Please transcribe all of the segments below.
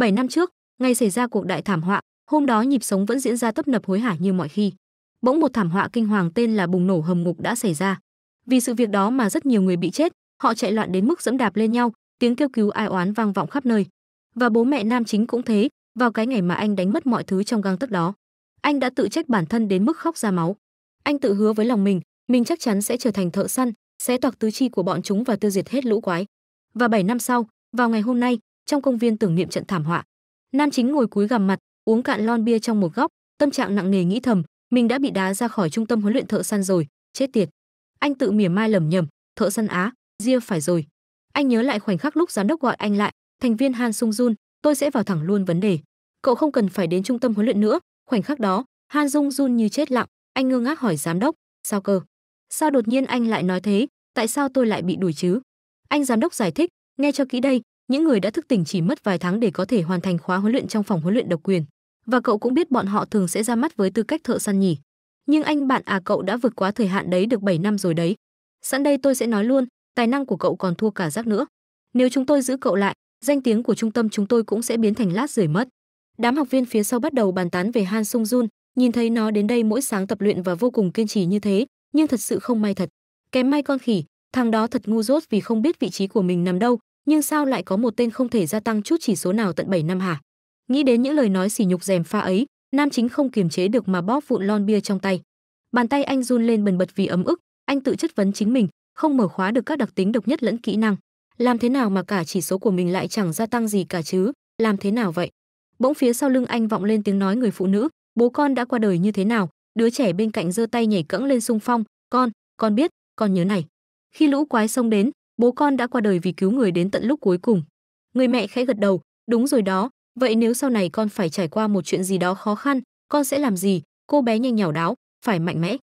7 năm trước, ngay xảy ra cuộc đại thảm họa, hôm đó nhịp sống vẫn diễn ra tấp nập hối hả như mọi khi. Bỗng một thảm họa kinh hoàng tên là bùng nổ hầm ngục đã xảy ra. Vì sự việc đó mà rất nhiều người bị chết, họ chạy loạn đến mức dẫm đạp lên nhau, tiếng kêu cứu ai oán vang vọng khắp nơi. Và bố mẹ nam chính cũng thế, vào cái ngày mà anh đánh mất mọi thứ trong gang tấc đó, anh đã tự trách bản thân đến mức khóc ra máu. Anh tự hứa với lòng mình, mình chắc chắn sẽ trở thành thợ săn, sẽ toạc tứ chi của bọn chúng và tiêu diệt hết lũ quái. Và 7 năm sau, vào ngày hôm nay, trong công viên tưởng niệm trận thảm họa. Nam chính ngồi cúi gằm mặt, uống cạn lon bia trong một góc, tâm trạng nặng nề nghĩ thầm, mình đã bị đá ra khỏi trung tâm huấn luyện thợ săn rồi, chết tiệt. Anh tự mỉa mai lẩm nhẩm, thợ săn Á, ria phải rồi. Anh nhớ lại khoảnh khắc lúc giám đốc gọi anh lại, thành viên Han Sung Jun, tôi sẽ vào thẳng luôn vấn đề. Cậu không cần phải đến trung tâm huấn luyện nữa. Khoảnh khắc đó, Han Dung Jun như chết lặng, anh ngơ ngác hỏi giám đốc, sao cơ? Sao đột nhiên anh lại nói thế? Tại sao tôi lại bị đuổi chứ? Anh giám đốc giải thích, nghe cho kỹ đây, những người đã thức tỉnh chỉ mất vài tháng để có thể hoàn thành khóa huấn luyện trong phòng huấn luyện độc quyền và cậu cũng biết bọn họ thường sẽ ra mắt với tư cách thợ săn nhỉ nhưng anh bạn à cậu đã vượt quá thời hạn đấy được 7 năm rồi đấy sẵn đây tôi sẽ nói luôn tài năng của cậu còn thua cả rác nữa nếu chúng tôi giữ cậu lại danh tiếng của trung tâm chúng tôi cũng sẽ biến thành lát rưởi mất đám học viên phía sau bắt đầu bàn tán về han sung jun nhìn thấy nó đến đây mỗi sáng tập luyện và vô cùng kiên trì như thế nhưng thật sự không may thật kém may con khỉ thằng đó thật ngu dốt vì không biết vị trí của mình nằm đâu nhưng sao lại có một tên không thể gia tăng chút chỉ số nào tận 7 năm hả? Nghĩ đến những lời nói sỉ nhục rèm pha ấy, Nam Chính không kiềm chế được mà bóp vụn lon bia trong tay. Bàn tay anh run lên bần bật vì ấm ức, anh tự chất vấn chính mình, không mở khóa được các đặc tính độc nhất lẫn kỹ năng. Làm thế nào mà cả chỉ số của mình lại chẳng gia tăng gì cả chứ? Làm thế nào vậy? Bỗng phía sau lưng anh vọng lên tiếng nói người phụ nữ, bố con đã qua đời như thế nào? Đứa trẻ bên cạnh giơ tay nhảy cẫng lên sung phong, con, con biết, con nhớ này. Khi lũ quái xông đến, bố con đã qua đời vì cứu người đến tận lúc cuối cùng. Người mẹ khẽ gật đầu, đúng rồi đó, vậy nếu sau này con phải trải qua một chuyện gì đó khó khăn, con sẽ làm gì? Cô bé nhanh nhảu đáo, phải mạnh mẽ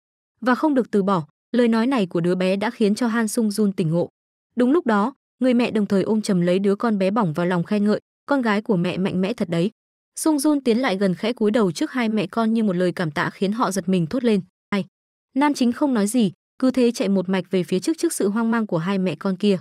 và không được từ bỏ. Lời nói này của đứa bé đã khiến cho Han Sung Jun tỉnh ngộ. Đúng lúc đó, người mẹ đồng thời ôm chầm lấy đứa con bé bỏng vào lòng khen ngợi, con gái của mẹ mạnh mẽ thật đấy. Sung Jun tiến lại gần khẽ cúi đầu trước hai mẹ con như một lời cảm tạ khiến họ giật mình thốt lên. Ai? Nam chính không nói gì, cứ thế chạy một mạch về phía trước trước sự hoang mang của hai mẹ con kia.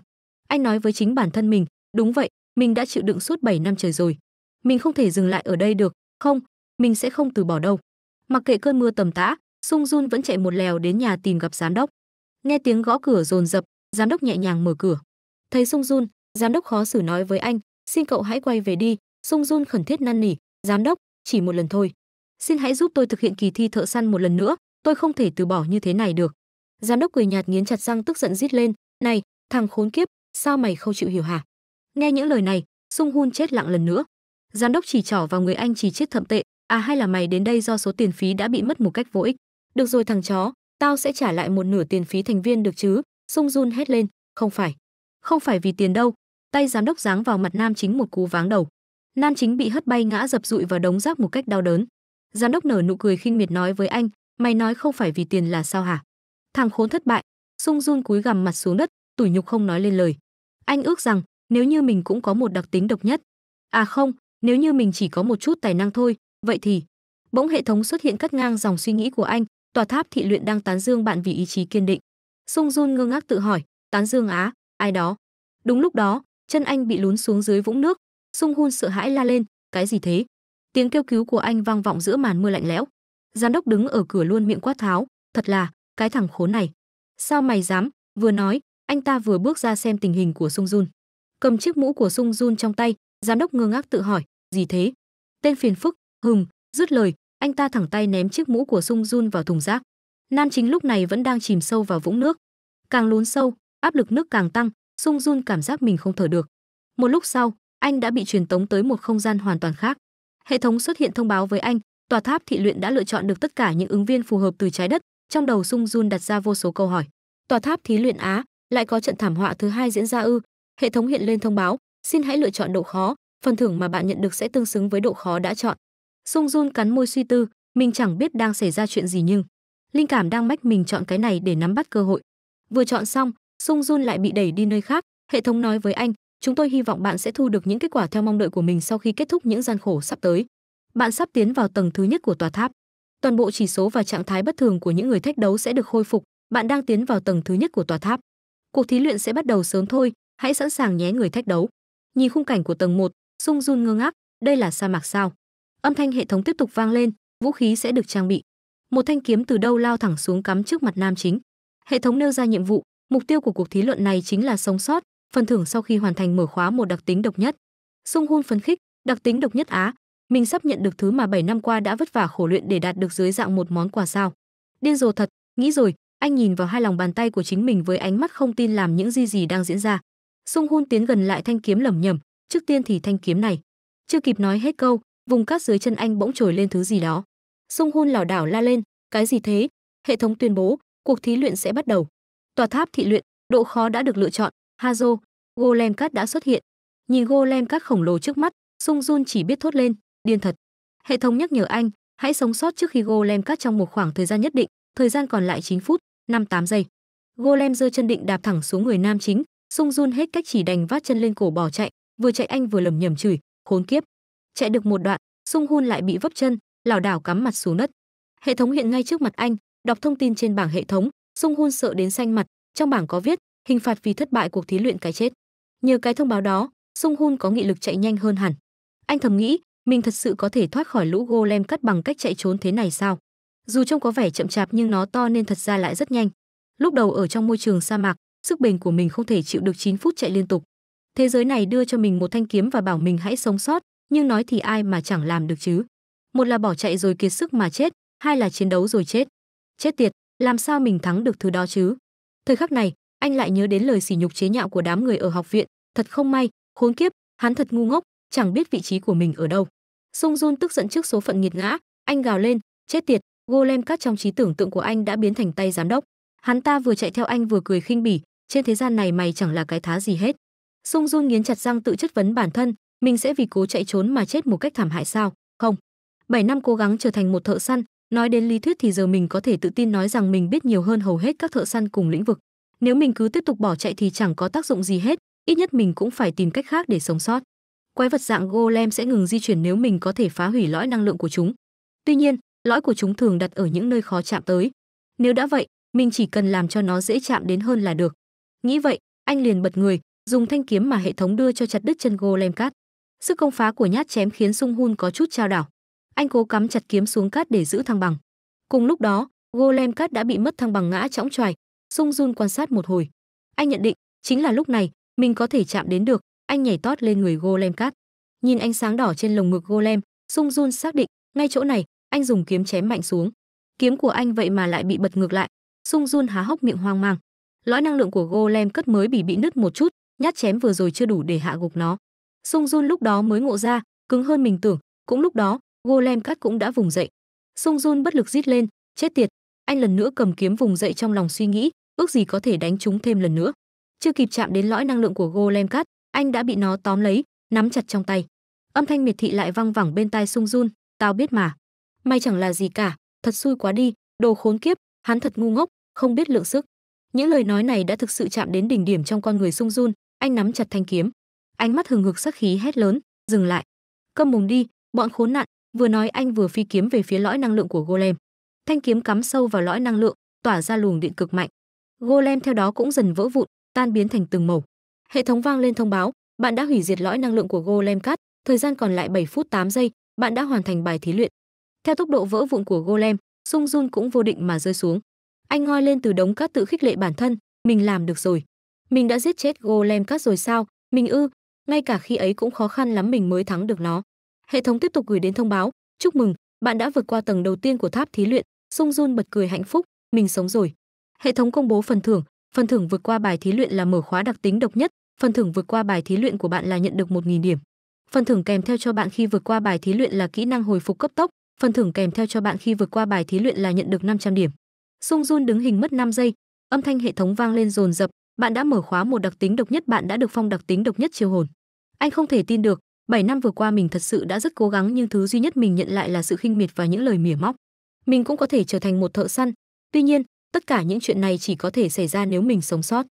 Anh nói với chính bản thân mình, đúng vậy, mình đã chịu đựng suốt 7 năm trời rồi. Mình không thể dừng lại ở đây được, không, mình sẽ không từ bỏ đâu. Mặc kệ cơn mưa tầm tã, Sung Jun vẫn chạy một lèo đến nhà tìm gặp giám đốc. Nghe tiếng gõ cửa dồn dập, giám đốc nhẹ nhàng mở cửa. Thấy Sung Jun, giám đốc khó xử nói với anh, xin cậu hãy quay về đi. Sung Jun khẩn thiết năn nỉ, giám đốc, chỉ một lần thôi. Xin hãy giúp tôi thực hiện kỳ thi thợ săn một lần nữa, tôi không thể từ bỏ như thế này được. Giám đốc cười nhạt nghiến chặt răng tức giận rít lên, "Này, thằng khốn kiếp, sao mày không chịu hiểu hả?" Nghe những lời này, Sung Hun chết lặng lần nữa. Giám đốc chỉ trỏ vào người anh chỉ chết thậm tệ, "À hay là mày đến đây do số tiền phí đã bị mất một cách vô ích. Được rồi thằng chó, tao sẽ trả lại một nửa tiền phí thành viên được chứ?" Sung Jun hét lên, "Không phải, không phải vì tiền đâu." Tay giám đốc giáng vào mặt Nam Chính một cú váng đầu. Nam Chính bị hất bay ngã dập dụi vào đống rác một cách đau đớn. Giám đốc nở nụ cười khinh miệt nói với anh, "Mày nói không phải vì tiền là sao hả?" Thằng khốn thất bại, Sung Jun cúi gằm mặt xuống đất, tủi nhục không nói lên lời. Anh ước rằng nếu như mình cũng có một đặc tính độc nhất. À không, nếu như mình chỉ có một chút tài năng thôi, vậy thì bỗng hệ thống xuất hiện cắt ngang dòng suy nghĩ của anh, tòa tháp thị luyện đang tán dương bạn vì ý chí kiên định. Sung Jun ngơ ngác tự hỏi, tán dương á, ai đó? Đúng lúc đó, chân anh bị lún xuống dưới vũng nước, Sung Hun sợ hãi la lên, cái gì thế? Tiếng kêu cứu của anh vang vọng giữa màn mưa lạnh lẽo. Giám đốc đứng ở cửa luôn miệng quát tháo, thật là, cái thằng khốn này. Sao mày dám? Vừa nói, anh ta vừa bước ra xem tình hình của Sung Jun. Cầm chiếc mũ của Sung Jun trong tay, giám đốc ngơ ngác tự hỏi, gì thế? Tên phiền phức, hừm, dứt lời, anh ta thẳng tay ném chiếc mũ của Sung Jun vào thùng rác. Nam chính lúc này vẫn đang chìm sâu vào vũng nước. Càng lún sâu, áp lực nước càng tăng, Sung Jun cảm giác mình không thở được. Một lúc sau, anh đã bị truyền tống tới một không gian hoàn toàn khác. Hệ thống xuất hiện thông báo với anh, tòa tháp thị luyện đã lựa chọn được tất cả những ứng viên phù hợp từ trái đất, trong đầu Sung Jun đặt ra vô số câu hỏi. Tòa tháp thí luyện Á, lại có trận thảm họa thứ hai diễn ra ư? Hệ thống hiện lên thông báo, xin hãy lựa chọn độ khó, phần thưởng mà bạn nhận được sẽ tương xứng với độ khó đã chọn. Sung Jun cắn môi suy tư, mình chẳng biết đang xảy ra chuyện gì nhưng linh cảm đang mách mình chọn cái này để nắm bắt cơ hội. Vừa chọn xong, Sung Jun lại bị đẩy đi nơi khác, hệ thống nói với anh, chúng tôi hy vọng bạn sẽ thu được những kết quả theo mong đợi của mình sau khi kết thúc những gian khổ sắp tới. Bạn sắp tiến vào tầng thứ nhất của tòa tháp toàn bộ chỉ số và trạng thái bất thường của những người thách đấu sẽ được khôi phục, bạn đang tiến vào tầng thứ nhất của tòa tháp. Cuộc thí luyện sẽ bắt đầu sớm thôi, hãy sẵn sàng nhé người thách đấu. Nhìn khung cảnh của tầng 1, Sung Jun ngơ ngác, đây là sa mạc sao? Âm thanh hệ thống tiếp tục vang lên, vũ khí sẽ được trang bị. Một thanh kiếm từ đâu lao thẳng xuống cắm trước mặt nam chính. Hệ thống nêu ra nhiệm vụ, mục tiêu của cuộc thí luận này chính là sống sót, phần thưởng sau khi hoàn thành mở khóa một đặc tính độc nhất. Sung Hun phấn khích, đặc tính độc nhất á, mình sắp nhận được thứ mà 7 năm qua đã vất vả khổ luyện để đạt được dưới dạng một món quà sao. Điên rồ thật, nghĩ rồi, anh nhìn vào hai lòng bàn tay của chính mình với ánh mắt không tin làm những gì gì đang diễn ra. Sung Hun tiến gần lại thanh kiếm lẩm nhẩm, trước tiên thì thanh kiếm này. Chưa kịp nói hết câu, vùng cát dưới chân anh bỗng trồi lên thứ gì đó. Sung Hun lảo đảo la lên, cái gì thế? Hệ thống tuyên bố, cuộc thí luyện sẽ bắt đầu. Tòa tháp thị luyện, độ khó đã được lựa chọn, Hazo, Golem Cát đã xuất hiện. Nhìn Golem Cát khổng lồ trước mắt, Sung Jun chỉ biết thốt lên, điên thật hệ thống nhắc nhở anh hãy sống sót trước khi golem cắt trong một khoảng thời gian nhất định thời gian còn lại 9 phút 58 giây golem giơ chân định đạp thẳng xuống người nam chính sung run hết cách chỉ đành vắt chân lên cổ bỏ chạy vừa chạy anh vừa lầm nhầm chửi khốn kiếp chạy được một đoạn sung hun lại bị vấp chân lảo đảo cắm mặt xuống đất hệ thống hiện ngay trước mặt anh đọc thông tin trên bảng hệ thống sung hun sợ đến xanh mặt trong bảng có viết hình phạt vì thất bại cuộc thí luyện cái chết nhờ cái thông báo đó sung hun có nghị lực chạy nhanh hơn hẳn anh thầm nghĩ mình thật sự có thể thoát khỏi lũ golem cắt bằng cách chạy trốn thế này sao? Dù trông có vẻ chậm chạp nhưng nó to nên thật ra lại rất nhanh. Lúc đầu ở trong môi trường sa mạc, sức bền của mình không thể chịu được 9 phút chạy liên tục. Thế giới này đưa cho mình một thanh kiếm và bảo mình hãy sống sót, nhưng nói thì ai mà chẳng làm được chứ. Một là bỏ chạy rồi kiệt sức mà chết, hai là chiến đấu rồi chết. Chết tiệt, làm sao mình thắng được thứ đó chứ? Thời khắc này, anh lại nhớ đến lời sỉ nhục chế nhạo của đám người ở học viện, thật không may, khốn kiếp, hắn thật ngu ngốc, chẳng biết vị trí của mình ở đâu. Sung Jun tức giận trước số phận nghiệt ngã, anh gào lên, chết tiệt, golem cát trong trí tưởng tượng của anh đã biến thành tay giám đốc. Hắn ta vừa chạy theo anh vừa cười khinh bỉ, trên thế gian này mày chẳng là cái thá gì hết. Sung Jun nghiến chặt răng tự chất vấn bản thân, mình sẽ vì cố chạy trốn mà chết một cách thảm hại sao? Không. 7 năm cố gắng trở thành một thợ săn, nói đến lý thuyết thì giờ mình có thể tự tin nói rằng mình biết nhiều hơn hầu hết các thợ săn cùng lĩnh vực. Nếu mình cứ tiếp tục bỏ chạy thì chẳng có tác dụng gì hết, ít nhất mình cũng phải tìm cách khác để sống sót quái vật dạng golem sẽ ngừng di chuyển nếu mình có thể phá hủy lõi năng lượng của chúng. Tuy nhiên, lõi của chúng thường đặt ở những nơi khó chạm tới. Nếu đã vậy, mình chỉ cần làm cho nó dễ chạm đến hơn là được. Nghĩ vậy, anh liền bật người, dùng thanh kiếm mà hệ thống đưa cho chặt đứt chân golem cát. Sức công phá của nhát chém khiến Sung Hun có chút trao đảo. Anh cố cắm chặt kiếm xuống cát để giữ thăng bằng. Cùng lúc đó, golem cát đã bị mất thăng bằng ngã chõng choài. Sung Jun quan sát một hồi. Anh nhận định, chính là lúc này, mình có thể chạm đến được, anh nhảy tót lên người golem cát nhìn ánh sáng đỏ trên lồng ngực golem sung run xác định ngay chỗ này anh dùng kiếm chém mạnh xuống kiếm của anh vậy mà lại bị bật ngược lại sung run há hốc miệng hoang mang lõi năng lượng của golem cất mới bị bị nứt một chút nhát chém vừa rồi chưa đủ để hạ gục nó sung run lúc đó mới ngộ ra cứng hơn mình tưởng cũng lúc đó golem cắt cũng đã vùng dậy sung run bất lực rít lên chết tiệt anh lần nữa cầm kiếm vùng dậy trong lòng suy nghĩ ước gì có thể đánh chúng thêm lần nữa chưa kịp chạm đến lõi năng lượng của golem cắt anh đã bị nó tóm lấy nắm chặt trong tay âm thanh miệt thị lại văng vẳng bên tai sung run tao biết mà may chẳng là gì cả thật xui quá đi đồ khốn kiếp hắn thật ngu ngốc không biết lượng sức những lời nói này đã thực sự chạm đến đỉnh điểm trong con người sung run anh nắm chặt thanh kiếm ánh mắt hừng hực sắc khí hét lớn dừng lại câm mồm đi bọn khốn nạn vừa nói anh vừa phi kiếm về phía lõi năng lượng của golem thanh kiếm cắm sâu vào lõi năng lượng tỏa ra luồng điện cực mạnh golem theo đó cũng dần vỡ vụn tan biến thành từng mẩu. Hệ thống vang lên thông báo, bạn đã hủy diệt lõi năng lượng của Golem Cat, thời gian còn lại 7 phút 8 giây, bạn đã hoàn thành bài thí luyện. Theo tốc độ vỡ vụn của Golem, Sung Jun cũng vô định mà rơi xuống. Anh ngoi lên từ đống cát tự khích lệ bản thân, mình làm được rồi. Mình đã giết chết Golem Cat rồi sao? Mình ư? Ngay cả khi ấy cũng khó khăn lắm mình mới thắng được nó. Hệ thống tiếp tục gửi đến thông báo, chúc mừng, bạn đã vượt qua tầng đầu tiên của tháp thí luyện. Sung Jun bật cười hạnh phúc, mình sống rồi. Hệ thống công bố phần thưởng, phần thưởng vượt qua bài thí luyện là mở khóa đặc tính độc nhất, Phần thưởng vượt qua bài thí luyện của bạn là nhận được 1000 điểm. Phần thưởng kèm theo cho bạn khi vượt qua bài thí luyện là kỹ năng hồi phục cấp tốc, phần thưởng kèm theo cho bạn khi vượt qua bài thí luyện là nhận được 500 điểm. Sung Jun đứng hình mất 5 giây, âm thanh hệ thống vang lên dồn dập, bạn đã mở khóa một đặc tính độc nhất, bạn đã được phong đặc tính độc nhất chiêu hồn. Anh không thể tin được, 7 năm vừa qua mình thật sự đã rất cố gắng nhưng thứ duy nhất mình nhận lại là sự khinh miệt và những lời mỉa móc. Mình cũng có thể trở thành một thợ săn, tuy nhiên, tất cả những chuyện này chỉ có thể xảy ra nếu mình sống sót.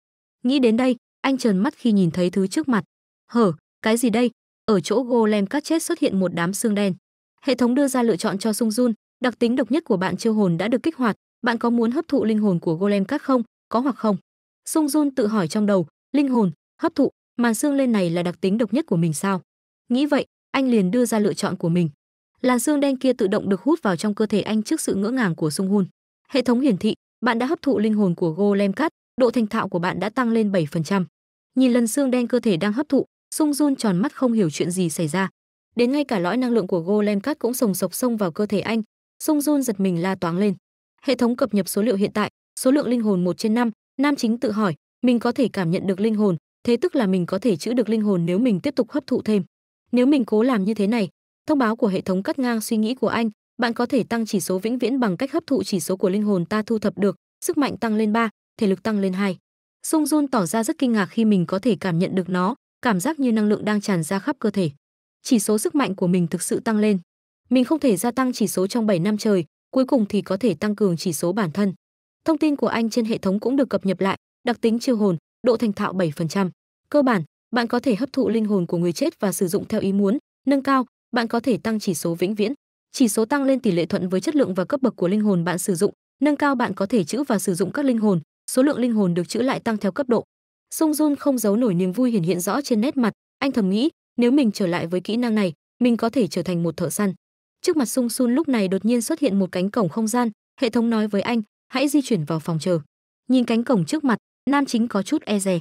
Nghĩ đến đây, anh trần mắt khi nhìn thấy thứ trước mặt. Hở, cái gì đây? Ở chỗ golem cắt chết xuất hiện một đám xương đen. Hệ thống đưa ra lựa chọn cho Sung Jun, đặc tính độc nhất của bạn chiêu hồn đã được kích hoạt, bạn có muốn hấp thụ linh hồn của golem cắt không? Có hoặc không? Sung Jun tự hỏi trong đầu, linh hồn, hấp thụ, màn xương lên này là đặc tính độc nhất của mình sao? Nghĩ vậy, anh liền đưa ra lựa chọn của mình. Làn xương đen kia tự động được hút vào trong cơ thể anh trước sự ngỡ ngàng của Sung Hun. Hệ thống hiển thị, bạn đã hấp thụ linh hồn của Golem cắt độ thành thạo của bạn đã tăng lên 7%. Nhìn lần xương đen cơ thể đang hấp thụ, Sung Jun tròn mắt không hiểu chuyện gì xảy ra. Đến ngay cả lõi năng lượng của Golem Cat cũng sồng sộc xông vào cơ thể anh, Sung Jun giật mình la toáng lên. Hệ thống cập nhật số liệu hiện tại, số lượng linh hồn 1 trên 5, Nam Chính tự hỏi, mình có thể cảm nhận được linh hồn, thế tức là mình có thể chữa được linh hồn nếu mình tiếp tục hấp thụ thêm. Nếu mình cố làm như thế này, thông báo của hệ thống cắt ngang suy nghĩ của anh, bạn có thể tăng chỉ số vĩnh viễn bằng cách hấp thụ chỉ số của linh hồn ta thu thập được, sức mạnh tăng lên 3, thể lực tăng lên hai. Sung Jun tỏ ra rất kinh ngạc khi mình có thể cảm nhận được nó, cảm giác như năng lượng đang tràn ra khắp cơ thể. Chỉ số sức mạnh của mình thực sự tăng lên. Mình không thể gia tăng chỉ số trong 7 năm trời, cuối cùng thì có thể tăng cường chỉ số bản thân. Thông tin của anh trên hệ thống cũng được cập nhật lại, đặc tính chiêu hồn, độ thành thạo 7%. Cơ bản, bạn có thể hấp thụ linh hồn của người chết và sử dụng theo ý muốn, nâng cao, bạn có thể tăng chỉ số vĩnh viễn. Chỉ số tăng lên tỷ lệ thuận với chất lượng và cấp bậc của linh hồn bạn sử dụng, nâng cao bạn có thể trữ và sử dụng các linh hồn, số lượng linh hồn được chữa lại tăng theo cấp độ. Sung Jun không giấu nổi niềm vui hiển hiện rõ trên nét mặt, anh thầm nghĩ, nếu mình trở lại với kỹ năng này, mình có thể trở thành một thợ săn. Trước mặt Sung Sun lúc này đột nhiên xuất hiện một cánh cổng không gian, hệ thống nói với anh, hãy di chuyển vào phòng chờ. Nhìn cánh cổng trước mặt, nam chính có chút e dè.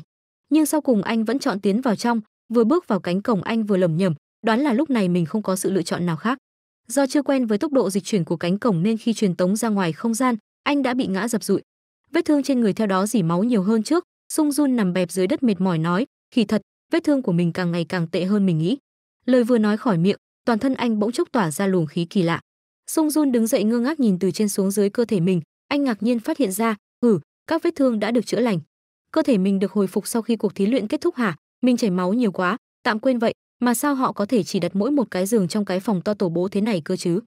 Nhưng sau cùng anh vẫn chọn tiến vào trong, vừa bước vào cánh cổng anh vừa lẩm nhẩm, đoán là lúc này mình không có sự lựa chọn nào khác. Do chưa quen với tốc độ dịch chuyển của cánh cổng nên khi truyền tống ra ngoài không gian, anh đã bị ngã dập rụi vết thương trên người theo đó dỉ máu nhiều hơn trước sung run nằm bẹp dưới đất mệt mỏi nói kỳ thật vết thương của mình càng ngày càng tệ hơn mình nghĩ lời vừa nói khỏi miệng toàn thân anh bỗng chốc tỏa ra luồng khí kỳ lạ sung run đứng dậy ngơ ngác nhìn từ trên xuống dưới cơ thể mình anh ngạc nhiên phát hiện ra ừ các vết thương đã được chữa lành cơ thể mình được hồi phục sau khi cuộc thí luyện kết thúc hả mình chảy máu nhiều quá tạm quên vậy mà sao họ có thể chỉ đặt mỗi một cái giường trong cái phòng to tổ bố thế này cơ chứ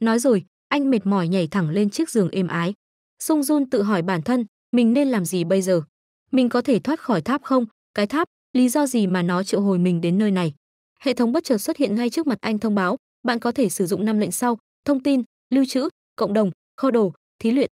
nói rồi anh mệt mỏi nhảy thẳng lên chiếc giường êm ái Sung Jun tự hỏi bản thân, mình nên làm gì bây giờ? Mình có thể thoát khỏi tháp không? Cái tháp, lý do gì mà nó triệu hồi mình đến nơi này? Hệ thống bất chợt xuất hiện ngay trước mặt anh thông báo, bạn có thể sử dụng năm lệnh sau: thông tin, lưu trữ, cộng đồng, kho đồ, thí luyện.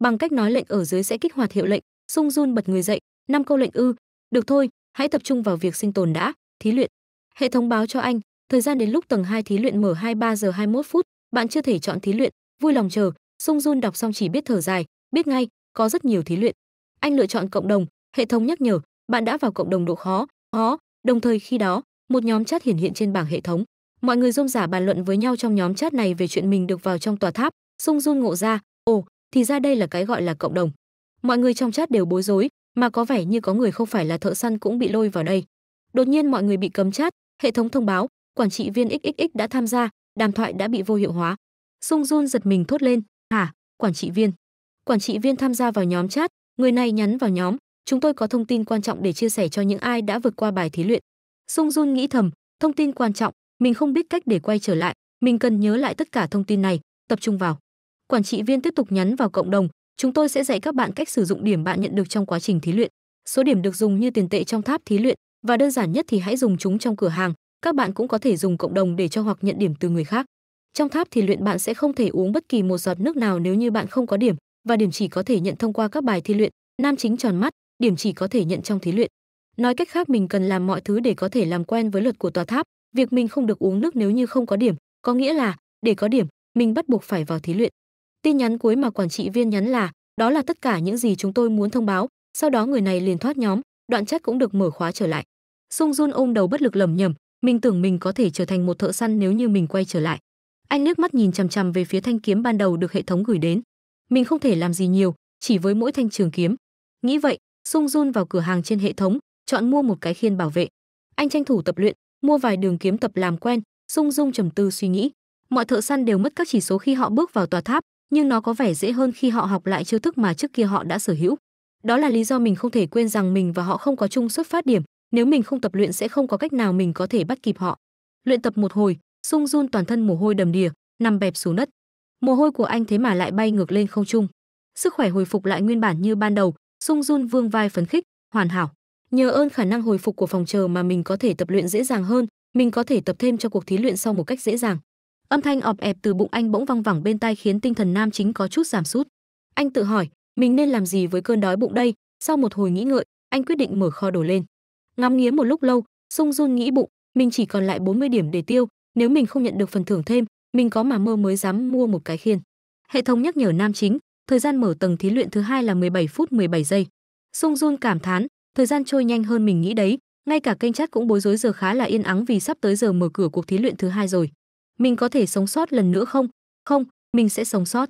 Bằng cách nói lệnh ở dưới sẽ kích hoạt hiệu lệnh, Sung Jun bật người dậy, năm câu lệnh ư? Được thôi, hãy tập trung vào việc sinh tồn đã, thí luyện. Hệ thống báo cho anh, thời gian đến lúc tầng 2 thí luyện mở 23 giờ 21 phút, bạn chưa thể chọn thí luyện, vui lòng chờ, Sung Jun đọc xong chỉ biết thở dài, biết ngay có rất nhiều thí luyện. Anh lựa chọn cộng đồng, hệ thống nhắc nhở, bạn đã vào cộng đồng độ khó, khó, đồng thời khi đó, một nhóm chat hiển hiện trên bảng hệ thống. Mọi người rôm giả bàn luận với nhau trong nhóm chat này về chuyện mình được vào trong tòa tháp, Sung Jun ngộ ra, ồ, thì ra đây là cái gọi là cộng đồng. Mọi người trong chat đều bối rối, mà có vẻ như có người không phải là thợ săn cũng bị lôi vào đây. Đột nhiên mọi người bị cấm chat, hệ thống thông báo, quản trị viên XXX đã tham gia, đàm thoại đã bị vô hiệu hóa. Sung Jun giật mình thốt lên, Hả, quản trị viên. Quản trị viên tham gia vào nhóm chat, người này nhắn vào nhóm, chúng tôi có thông tin quan trọng để chia sẻ cho những ai đã vượt qua bài thí luyện. Sung Jun nghĩ thầm, thông tin quan trọng, mình không biết cách để quay trở lại, mình cần nhớ lại tất cả thông tin này, tập trung vào. Quản trị viên tiếp tục nhắn vào cộng đồng, chúng tôi sẽ dạy các bạn cách sử dụng điểm bạn nhận được trong quá trình thí luyện. Số điểm được dùng như tiền tệ trong tháp thí luyện và đơn giản nhất thì hãy dùng chúng trong cửa hàng. Các bạn cũng có thể dùng cộng đồng để cho hoặc nhận điểm từ người khác. Trong tháp thì luyện bạn sẽ không thể uống bất kỳ một giọt nước nào nếu như bạn không có điểm và điểm chỉ có thể nhận thông qua các bài thi luyện. Nam chính tròn mắt, điểm chỉ có thể nhận trong thí luyện. Nói cách khác mình cần làm mọi thứ để có thể làm quen với luật của tòa tháp, việc mình không được uống nước nếu như không có điểm, có nghĩa là để có điểm, mình bắt buộc phải vào thí luyện. Tin nhắn cuối mà quản trị viên nhắn là, đó là tất cả những gì chúng tôi muốn thông báo, sau đó người này liền thoát nhóm, đoạn chat cũng được mở khóa trở lại. Sung Jun ôm đầu bất lực lầm nhầm, mình tưởng mình có thể trở thành một thợ săn nếu như mình quay trở lại. Anh nước mắt nhìn chằm chằm về phía thanh kiếm ban đầu được hệ thống gửi đến. Mình không thể làm gì nhiều, chỉ với mỗi thanh trường kiếm. Nghĩ vậy, Sung Jun vào cửa hàng trên hệ thống, chọn mua một cái khiên bảo vệ. Anh tranh thủ tập luyện, mua vài đường kiếm tập làm quen, Sung Dung trầm tư suy nghĩ. Mọi thợ săn đều mất các chỉ số khi họ bước vào tòa tháp, nhưng nó có vẻ dễ hơn khi họ học lại chiêu thức mà trước kia họ đã sở hữu. Đó là lý do mình không thể quên rằng mình và họ không có chung xuất phát điểm, nếu mình không tập luyện sẽ không có cách nào mình có thể bắt kịp họ. Luyện tập một hồi, Sung run toàn thân mồ hôi đầm đìa, nằm bẹp xuống đất. Mồ hôi của anh thế mà lại bay ngược lên không trung. Sức khỏe hồi phục lại nguyên bản như ban đầu, Sung run vương vai phấn khích, hoàn hảo. Nhờ ơn khả năng hồi phục của phòng chờ mà mình có thể tập luyện dễ dàng hơn, mình có thể tập thêm cho cuộc thí luyện sau một cách dễ dàng. Âm thanh ọp ẹp từ bụng anh bỗng văng vẳng bên tai khiến tinh thần nam chính có chút giảm sút. Anh tự hỏi, mình nên làm gì với cơn đói bụng đây? Sau một hồi nghĩ ngợi, anh quyết định mở kho đồ lên. Ngắm nghía một lúc lâu, Sung run nghĩ bụng, mình chỉ còn lại 40 điểm để tiêu, nếu mình không nhận được phần thưởng thêm, mình có mà mơ mới dám mua một cái khiên. Hệ thống nhắc nhở nam chính, thời gian mở tầng thí luyện thứ hai là 17 phút 17 giây. Sung Jun cảm thán, thời gian trôi nhanh hơn mình nghĩ đấy, ngay cả kênh chat cũng bối rối giờ khá là yên ắng vì sắp tới giờ mở cửa cuộc thí luyện thứ hai rồi. Mình có thể sống sót lần nữa không? Không, mình sẽ sống sót.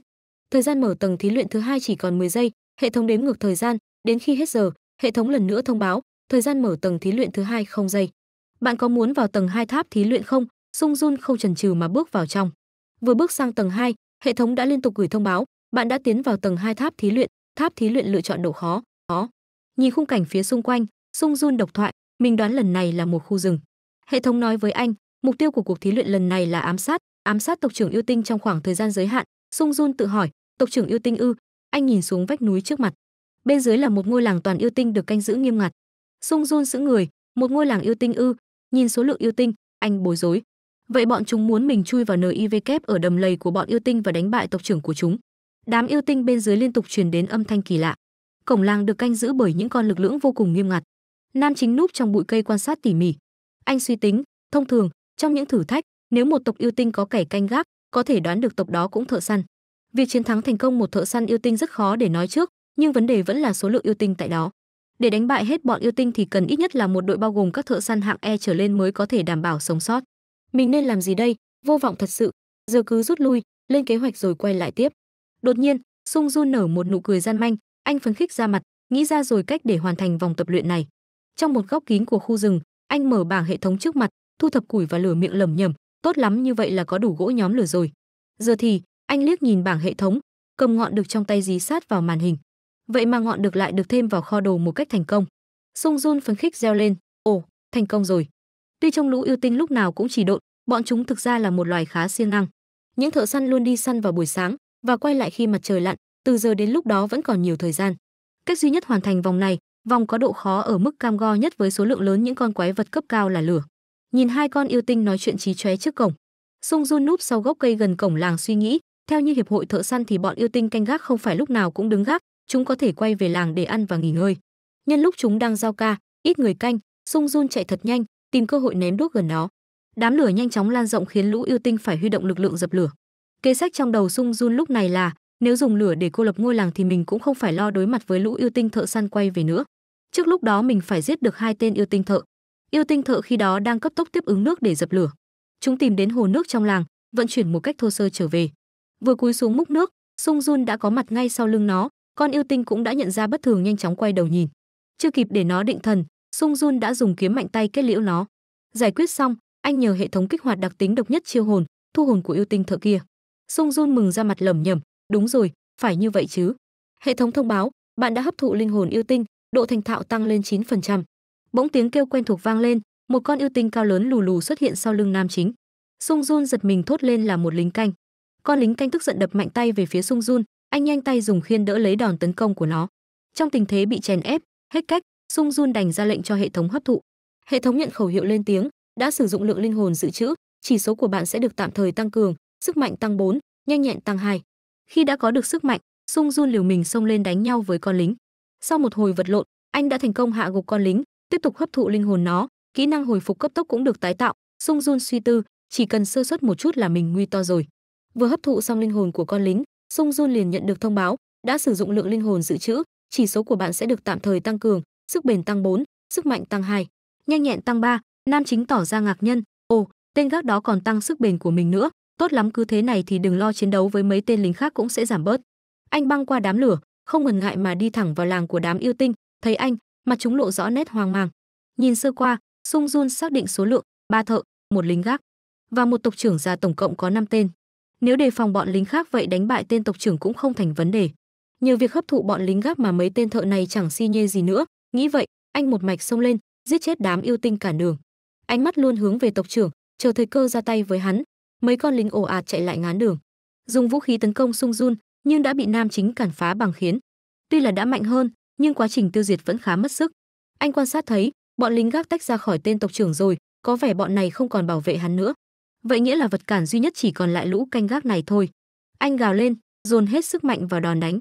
Thời gian mở tầng thí luyện thứ hai chỉ còn 10 giây, hệ thống đếm ngược thời gian, đến khi hết giờ, hệ thống lần nữa thông báo, thời gian mở tầng thí luyện thứ hai không giây. Bạn có muốn vào tầng 2 tháp thí luyện không? Sung Jun không chần chừ mà bước vào trong. Vừa bước sang tầng 2, hệ thống đã liên tục gửi thông báo, bạn đã tiến vào tầng 2 tháp thí luyện, tháp thí luyện lựa chọn độ khó, khó. Nhìn khung cảnh phía xung quanh, Sung Jun độc thoại, mình đoán lần này là một khu rừng. Hệ thống nói với anh, mục tiêu của cuộc thí luyện lần này là ám sát, ám sát tộc trưởng yêu tinh trong khoảng thời gian giới hạn, Sung Jun tự hỏi, tộc trưởng yêu tinh ư? Anh nhìn xuống vách núi trước mặt. Bên dưới là một ngôi làng toàn yêu tinh được canh giữ nghiêm ngặt. Sung Jun giữ người, một ngôi làng yêu tinh ư? Nhìn số lượng yêu tinh, anh bối rối, Vậy bọn chúng muốn mình chui vào nơi NIVK ở đầm lầy của bọn yêu tinh và đánh bại tộc trưởng của chúng. Đám yêu tinh bên dưới liên tục truyền đến âm thanh kỳ lạ. Cổng làng được canh giữ bởi những con lực lưỡng vô cùng nghiêm ngặt. Nam chính núp trong bụi cây quan sát tỉ mỉ. Anh suy tính, thông thường, trong những thử thách, nếu một tộc yêu tinh có kẻ canh gác, có thể đoán được tộc đó cũng thợ săn. Việc chiến thắng thành công một thợ săn yêu tinh rất khó để nói trước, nhưng vấn đề vẫn là số lượng yêu tinh tại đó. Để đánh bại hết bọn yêu tinh thì cần ít nhất là một đội bao gồm các thợ săn hạng E trở lên mới có thể đảm bảo sống sót. Mình nên làm gì đây? Vô vọng thật sự, giờ cứ rút lui, lên kế hoạch rồi quay lại tiếp. Đột nhiên, Sung Jun nở một nụ cười gian manh, anh phấn khích ra mặt, nghĩ ra rồi cách để hoàn thành vòng tập luyện này. Trong một góc kín của khu rừng, anh mở bảng hệ thống trước mặt, thu thập củi và lửa miệng lẩm nhẩm, tốt lắm như vậy là có đủ gỗ nhóm lửa rồi. Giờ thì, anh liếc nhìn bảng hệ thống, cầm ngọn được trong tay dí sát vào màn hình. Vậy mà ngọn được lại được thêm vào kho đồ một cách thành công. Sung Jun phấn khích reo lên, "Ồ, thành công rồi." Tuy trong lũ yêu tinh lúc nào cũng chỉ độn, bọn chúng thực ra là một loài khá siêng năng. Những thợ săn luôn đi săn vào buổi sáng và quay lại khi mặt trời lặn, từ giờ đến lúc đó vẫn còn nhiều thời gian. Cách duy nhất hoàn thành vòng này, vòng có độ khó ở mức cam go nhất với số lượng lớn những con quái vật cấp cao là lửa. Nhìn hai con yêu tinh nói chuyện trí chóe trước cổng. Sung Jun núp sau gốc cây gần cổng làng suy nghĩ, theo như hiệp hội thợ săn thì bọn yêu tinh canh gác không phải lúc nào cũng đứng gác, chúng có thể quay về làng để ăn và nghỉ ngơi. Nhân lúc chúng đang giao ca, ít người canh, Sung Jun chạy thật nhanh, tìm cơ hội ném đuốc gần nó. Đám lửa nhanh chóng lan rộng khiến lũ yêu tinh phải huy động lực lượng dập lửa. Kế sách trong đầu Sung Jun lúc này là nếu dùng lửa để cô lập ngôi làng thì mình cũng không phải lo đối mặt với lũ yêu tinh thợ săn quay về nữa. Trước lúc đó mình phải giết được hai tên yêu tinh thợ. Yêu tinh thợ khi đó đang cấp tốc tiếp ứng nước để dập lửa. Chúng tìm đến hồ nước trong làng, vận chuyển một cách thô sơ trở về. Vừa cúi xuống múc nước, Sung Jun đã có mặt ngay sau lưng nó, con yêu tinh cũng đã nhận ra bất thường nhanh chóng quay đầu nhìn. Chưa kịp để nó định thần, Sung Jun đã dùng kiếm mạnh tay kết liễu nó. Giải quyết xong, anh nhờ hệ thống kích hoạt đặc tính độc nhất chiêu hồn, thu hồn của yêu tinh thợ kia. Sung Jun mừng ra mặt lẩm nhẩm, đúng rồi, phải như vậy chứ. Hệ thống thông báo, bạn đã hấp thụ linh hồn yêu tinh, độ thành thạo tăng lên 9%. Bỗng tiếng kêu quen thuộc vang lên, một con yêu tinh cao lớn lù lù xuất hiện sau lưng nam chính. Sung Jun giật mình thốt lên là một lính canh. Con lính canh tức giận đập mạnh tay về phía Sung Jun, anh nhanh tay dùng khiên đỡ lấy đòn tấn công của nó. Trong tình thế bị chèn ép, hết cách, Sung Jun đành ra lệnh cho hệ thống hấp thụ. Hệ thống nhận khẩu hiệu lên tiếng, đã sử dụng lượng linh hồn dự trữ, chỉ số của bạn sẽ được tạm thời tăng cường, sức mạnh tăng 4, nhanh nhẹn tăng 2. Khi đã có được sức mạnh, Sung Jun liều mình xông lên đánh nhau với con lính. Sau một hồi vật lộn, anh đã thành công hạ gục con lính, tiếp tục hấp thụ linh hồn nó, kỹ năng hồi phục cấp tốc cũng được tái tạo. Sung Jun suy tư, chỉ cần sơ suất một chút là mình nguy to rồi. Vừa hấp thụ xong linh hồn của con lính, Sung Jun liền nhận được thông báo, đã sử dụng lượng linh hồn dự trữ, chỉ số của bạn sẽ được tạm thời tăng cường, sức bền tăng 4, sức mạnh tăng 2, nhanh nhẹn tăng 3, Nam chính tỏ ra ngạc nhân, ồ, tên gác đó còn tăng sức bền của mình nữa, tốt lắm cứ thế này thì đừng lo chiến đấu với mấy tên lính khác cũng sẽ giảm bớt. Anh băng qua đám lửa, không ngần ngại mà đi thẳng vào làng của đám yêu tinh, thấy anh, mặt chúng lộ rõ nét hoang mang. Nhìn sơ qua, Sung Jun xác định số lượng, ba thợ, một lính gác và một tộc trưởng già tổng cộng có 5 tên. Nếu đề phòng bọn lính khác vậy đánh bại tên tộc trưởng cũng không thành vấn đề. Nhờ việc hấp thụ bọn lính gác mà mấy tên thợ này chẳng si nhê gì nữa, nghĩ vậy, anh một mạch xông lên, giết chết đám yêu tinh cản đường ánh mắt luôn hướng về tộc trưởng, chờ thời cơ ra tay với hắn. Mấy con lính ồ ạt chạy lại ngán đường, dùng vũ khí tấn công Sung Jun, nhưng đã bị nam chính cản phá bằng khiến. Tuy là đã mạnh hơn, nhưng quá trình tiêu diệt vẫn khá mất sức. Anh quan sát thấy, bọn lính gác tách ra khỏi tên tộc trưởng rồi, có vẻ bọn này không còn bảo vệ hắn nữa. Vậy nghĩa là vật cản duy nhất chỉ còn lại lũ canh gác này thôi. Anh gào lên, dồn hết sức mạnh vào đòn đánh.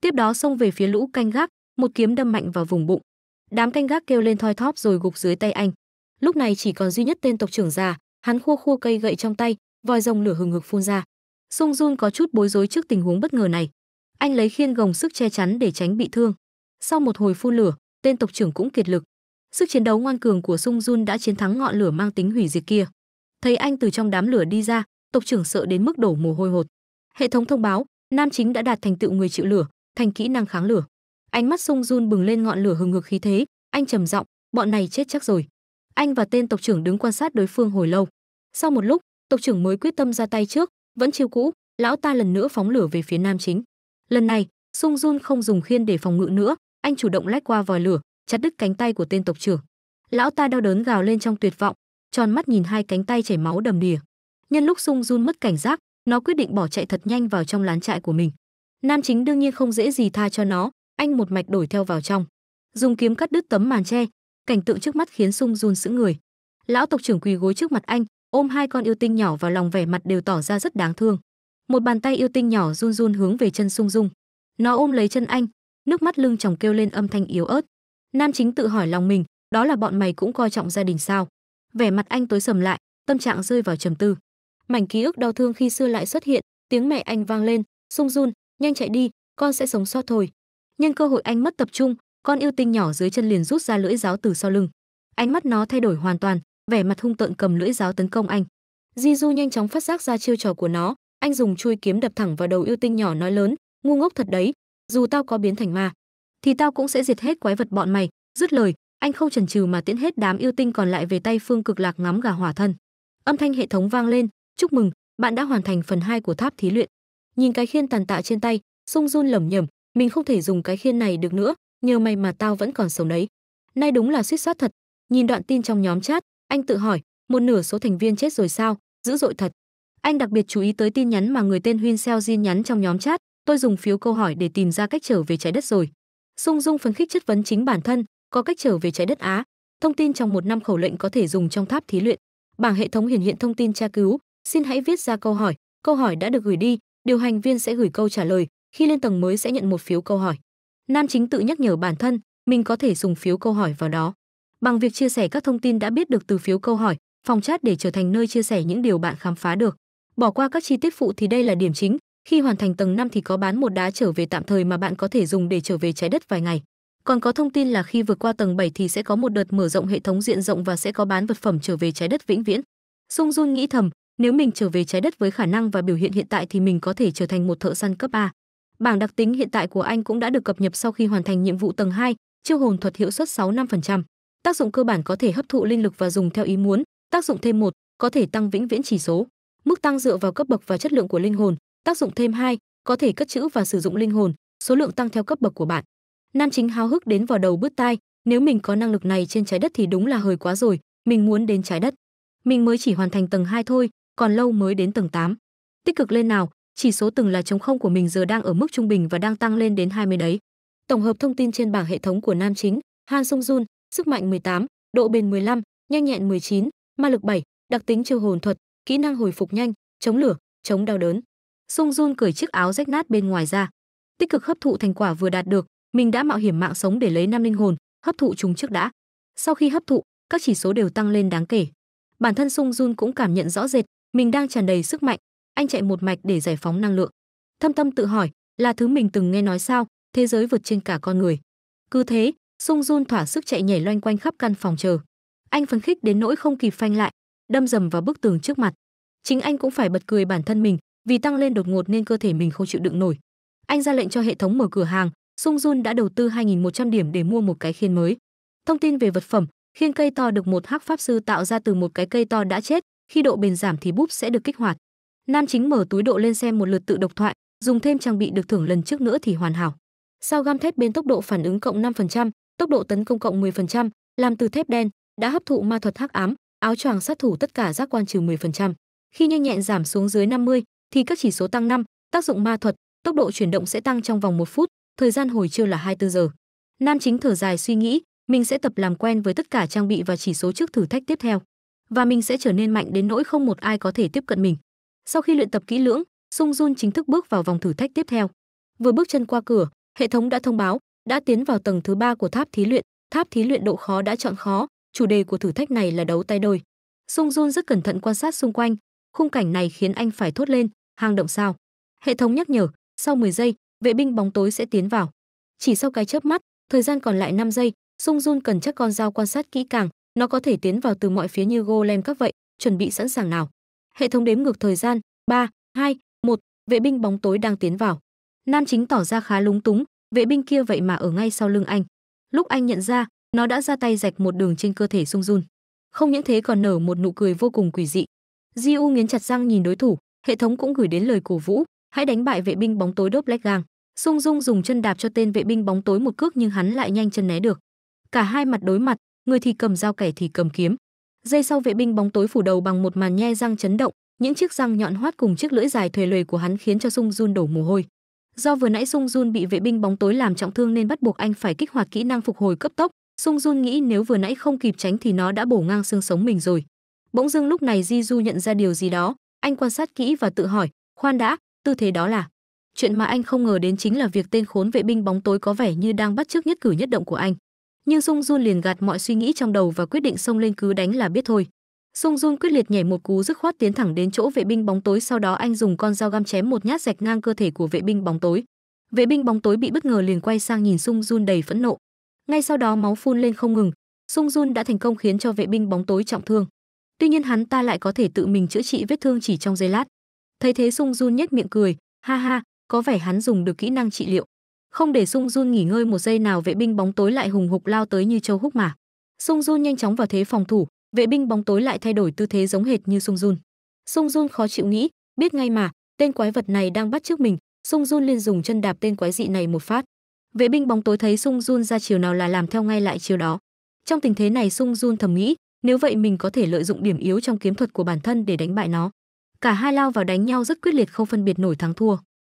Tiếp đó xông về phía lũ canh gác, một kiếm đâm mạnh vào vùng bụng. Đám canh gác kêu lên thoi thóp rồi gục dưới tay anh lúc này chỉ còn duy nhất tên tộc trưởng già hắn khua khua cây gậy trong tay vòi rồng lửa hừng hực phun ra sung jun có chút bối rối trước tình huống bất ngờ này anh lấy khiên gồng sức che chắn để tránh bị thương sau một hồi phun lửa tên tộc trưởng cũng kiệt lực sức chiến đấu ngoan cường của sung jun đã chiến thắng ngọn lửa mang tính hủy diệt kia thấy anh từ trong đám lửa đi ra tộc trưởng sợ đến mức đổ mồ hôi hột hệ thống thông báo nam chính đã đạt thành tựu người chịu lửa thành kỹ năng kháng lửa ánh mắt sung jun bừng lên ngọn lửa hừng hực khí thế anh trầm giọng bọn này chết chắc rồi anh và tên tộc trưởng đứng quan sát đối phương hồi lâu sau một lúc tộc trưởng mới quyết tâm ra tay trước vẫn chiêu cũ lão ta lần nữa phóng lửa về phía nam chính lần này sung jun không dùng khiên để phòng ngự nữa anh chủ động lách qua vòi lửa chặt đứt cánh tay của tên tộc trưởng lão ta đau đớn gào lên trong tuyệt vọng tròn mắt nhìn hai cánh tay chảy máu đầm đìa nhân lúc sung jun mất cảnh giác nó quyết định bỏ chạy thật nhanh vào trong lán trại của mình nam chính đương nhiên không dễ gì tha cho nó anh một mạch đổi theo vào trong dùng kiếm cắt đứt tấm màn che cảnh tượng trước mắt khiến sung run sững người lão tộc trưởng quỳ gối trước mặt anh ôm hai con yêu tinh nhỏ vào lòng vẻ mặt đều tỏ ra rất đáng thương một bàn tay yêu tinh nhỏ run run hướng về chân sung dung nó ôm lấy chân anh nước mắt lưng chồng kêu lên âm thanh yếu ớt nam chính tự hỏi lòng mình đó là bọn mày cũng coi trọng gia đình sao vẻ mặt anh tối sầm lại tâm trạng rơi vào trầm tư mảnh ký ức đau thương khi xưa lại xuất hiện tiếng mẹ anh vang lên sung run nhanh chạy đi con sẽ sống sót thôi nhân cơ hội anh mất tập trung con yêu tinh nhỏ dưới chân liền rút ra lưỡi giáo từ sau lưng ánh mắt nó thay đổi hoàn toàn vẻ mặt hung tợn cầm lưỡi giáo tấn công anh di du nhanh chóng phát giác ra chiêu trò của nó anh dùng chui kiếm đập thẳng vào đầu yêu tinh nhỏ nói lớn ngu ngốc thật đấy dù tao có biến thành ma thì tao cũng sẽ diệt hết quái vật bọn mày dứt lời anh không chần chừ mà tiễn hết đám yêu tinh còn lại về tay phương cực lạc ngắm gà hỏa thân âm thanh hệ thống vang lên chúc mừng bạn đã hoàn thành phần 2 của tháp thí luyện nhìn cái khiên tàn tạ trên tay sung run lẩm nhẩm mình không thể dùng cái khiên này được nữa nhờ mày mà tao vẫn còn sống đấy. Nay đúng là suýt soát thật. Nhìn đoạn tin trong nhóm chat, anh tự hỏi, một nửa số thành viên chết rồi sao, dữ dội thật. Anh đặc biệt chú ý tới tin nhắn mà người tên Huyên Seo Jin nhắn trong nhóm chat, tôi dùng phiếu câu hỏi để tìm ra cách trở về trái đất rồi. Sung Dung phấn khích chất vấn chính bản thân, có cách trở về trái đất Á. Thông tin trong một năm khẩu lệnh có thể dùng trong tháp thí luyện. Bảng hệ thống hiển hiện thông tin tra cứu, xin hãy viết ra câu hỏi, câu hỏi đã được gửi đi, điều hành viên sẽ gửi câu trả lời, khi lên tầng mới sẽ nhận một phiếu câu hỏi. Nam Chính tự nhắc nhở bản thân, mình có thể dùng phiếu câu hỏi vào đó. Bằng việc chia sẻ các thông tin đã biết được từ phiếu câu hỏi, phòng chat để trở thành nơi chia sẻ những điều bạn khám phá được. Bỏ qua các chi tiết phụ thì đây là điểm chính, khi hoàn thành tầng 5 thì có bán một đá trở về tạm thời mà bạn có thể dùng để trở về trái đất vài ngày. Còn có thông tin là khi vượt qua tầng 7 thì sẽ có một đợt mở rộng hệ thống diện rộng và sẽ có bán vật phẩm trở về trái đất vĩnh viễn. Sung Jun nghĩ thầm, nếu mình trở về trái đất với khả năng và biểu hiện hiện tại thì mình có thể trở thành một thợ săn cấp A. Bảng đặc tính hiện tại của anh cũng đã được cập nhật sau khi hoàn thành nhiệm vụ tầng 2, chiêu hồn thuật hiệu suất 65%. Tác dụng cơ bản có thể hấp thụ linh lực và dùng theo ý muốn, tác dụng thêm một có thể tăng vĩnh viễn chỉ số. Mức tăng dựa vào cấp bậc và chất lượng của linh hồn, tác dụng thêm hai có thể cất chữ và sử dụng linh hồn, số lượng tăng theo cấp bậc của bạn. Nam chính háo hức đến vào đầu bứt tai, nếu mình có năng lực này trên trái đất thì đúng là hơi quá rồi, mình muốn đến trái đất. Mình mới chỉ hoàn thành tầng 2 thôi, còn lâu mới đến tầng 8. Tích cực lên nào, chỉ số từng là chống không của mình giờ đang ở mức trung bình và đang tăng lên đến 20 đấy. Tổng hợp thông tin trên bảng hệ thống của nam chính, Han Sung Jun, sức mạnh 18, độ bền 15, nhanh nhẹn 19, ma lực 7, đặc tính chiêu hồn thuật, kỹ năng hồi phục nhanh, chống lửa, chống đau đớn. Sung Jun cởi chiếc áo rách nát bên ngoài ra, tích cực hấp thụ thành quả vừa đạt được, mình đã mạo hiểm mạng sống để lấy năm linh hồn, hấp thụ chúng trước đã. Sau khi hấp thụ, các chỉ số đều tăng lên đáng kể. Bản thân Sung Jun cũng cảm nhận rõ rệt, mình đang tràn đầy sức mạnh, anh chạy một mạch để giải phóng năng lượng. Thâm Tâm tự hỏi, là thứ mình từng nghe nói sao, thế giới vượt trên cả con người. Cứ thế, Sung Jun thỏa sức chạy nhảy loanh quanh khắp căn phòng chờ. Anh phấn khích đến nỗi không kịp phanh lại, đâm dầm vào bức tường trước mặt. Chính anh cũng phải bật cười bản thân mình, vì tăng lên đột ngột nên cơ thể mình không chịu đựng nổi. Anh ra lệnh cho hệ thống mở cửa hàng, Sung Jun đã đầu tư 2100 điểm để mua một cái khiên mới. Thông tin về vật phẩm, khiên cây to được một hắc pháp sư tạo ra từ một cái cây to đã chết, khi độ bền giảm thì búp sẽ được kích hoạt. Nam Chính mở túi độ lên xem một lượt tự độc thoại, dùng thêm trang bị được thưởng lần trước nữa thì hoàn hảo. Sao gam thép bên tốc độ phản ứng cộng 5%, tốc độ tấn công cộng 10%, làm từ thép đen, đã hấp thụ ma thuật hắc ám, áo choàng sát thủ tất cả giác quan trừ 10%. Khi nhanh nhẹn giảm xuống dưới 50 thì các chỉ số tăng 5, tác dụng ma thuật, tốc độ chuyển động sẽ tăng trong vòng 1 phút, thời gian hồi chưa là 24 giờ. Nam Chính thở dài suy nghĩ, mình sẽ tập làm quen với tất cả trang bị và chỉ số trước thử thách tiếp theo và mình sẽ trở nên mạnh đến nỗi không một ai có thể tiếp cận mình. Sau khi luyện tập kỹ lưỡng, Sung Jun chính thức bước vào vòng thử thách tiếp theo. Vừa bước chân qua cửa, hệ thống đã thông báo đã tiến vào tầng thứ ba của tháp thí luyện. Tháp thí luyện độ khó đã chọn khó, chủ đề của thử thách này là đấu tay đôi. Sung Jun rất cẩn thận quan sát xung quanh, khung cảnh này khiến anh phải thốt lên, hang động sao? Hệ thống nhắc nhở, sau 10 giây, vệ binh bóng tối sẽ tiến vào. Chỉ sau cái chớp mắt, thời gian còn lại 5 giây, Sung Jun cần chắc con dao quan sát kỹ càng, nó có thể tiến vào từ mọi phía như golem các vậy, chuẩn bị sẵn sàng nào. Hệ thống đếm ngược thời gian, 3, 2, 1, vệ binh bóng tối đang tiến vào. Nam chính tỏ ra khá lúng túng, vệ binh kia vậy mà ở ngay sau lưng anh. Lúc anh nhận ra, nó đã ra tay rạch một đường trên cơ thể sung run. Không những thế còn nở một nụ cười vô cùng quỷ dị. Di U nghiến chặt răng nhìn đối thủ, hệ thống cũng gửi đến lời cổ vũ, hãy đánh bại vệ binh bóng tối đốp Black Gang. Sung Dung dùng chân đạp cho tên vệ binh bóng tối một cước nhưng hắn lại nhanh chân né được. Cả hai mặt đối mặt, người thì cầm dao kẻ thì cầm kiếm. Giây sau vệ binh bóng tối phủ đầu bằng một màn nhe răng chấn động những chiếc răng nhọn hoắt cùng chiếc lưỡi dài thuề lùi của hắn khiến cho sung run đổ mồ hôi do vừa nãy sung run bị vệ binh bóng tối làm trọng thương nên bắt buộc anh phải kích hoạt kỹ năng phục hồi cấp tốc sung run nghĩ nếu vừa nãy không kịp tránh thì nó đã bổ ngang xương sống mình rồi bỗng dưng lúc này di du nhận ra điều gì đó anh quan sát kỹ và tự hỏi khoan đã tư thế đó là chuyện mà anh không ngờ đến chính là việc tên khốn vệ binh bóng tối có vẻ như đang bắt chước nhất cử nhất động của anh nhưng Sung Jun liền gạt mọi suy nghĩ trong đầu và quyết định xông lên cứ đánh là biết thôi. Sung Jun quyết liệt nhảy một cú dứt khoát tiến thẳng đến chỗ vệ binh bóng tối, sau đó anh dùng con dao găm chém một nhát rạch ngang cơ thể của vệ binh bóng tối. Vệ binh bóng tối bị bất ngờ liền quay sang nhìn Sung Jun đầy phẫn nộ. Ngay sau đó máu phun lên không ngừng, Sung Jun đã thành công khiến cho vệ binh bóng tối trọng thương. Tuy nhiên hắn ta lại có thể tự mình chữa trị vết thương chỉ trong giây lát. Thấy thế Sung Jun nhếch miệng cười, ha ha, có vẻ hắn dùng được kỹ năng trị liệu không để Sung Jun nghỉ ngơi một giây nào vệ binh bóng tối lại hùng hục lao tới như châu húc mà. Sung Jun nhanh chóng vào thế phòng thủ, vệ binh bóng tối lại thay đổi tư thế giống hệt như Sung Jun. Sung Jun khó chịu nghĩ, biết ngay mà, tên quái vật này đang bắt trước mình, Sung Jun liền dùng chân đạp tên quái dị này một phát. Vệ binh bóng tối thấy Sung Jun ra chiều nào là làm theo ngay lại chiều đó. Trong tình thế này Sung Jun thầm nghĩ, nếu vậy mình có thể lợi dụng điểm yếu trong kiếm thuật của bản thân để đánh bại nó. Cả hai lao vào đánh nhau rất quyết liệt không phân biệt nổi thắng thua.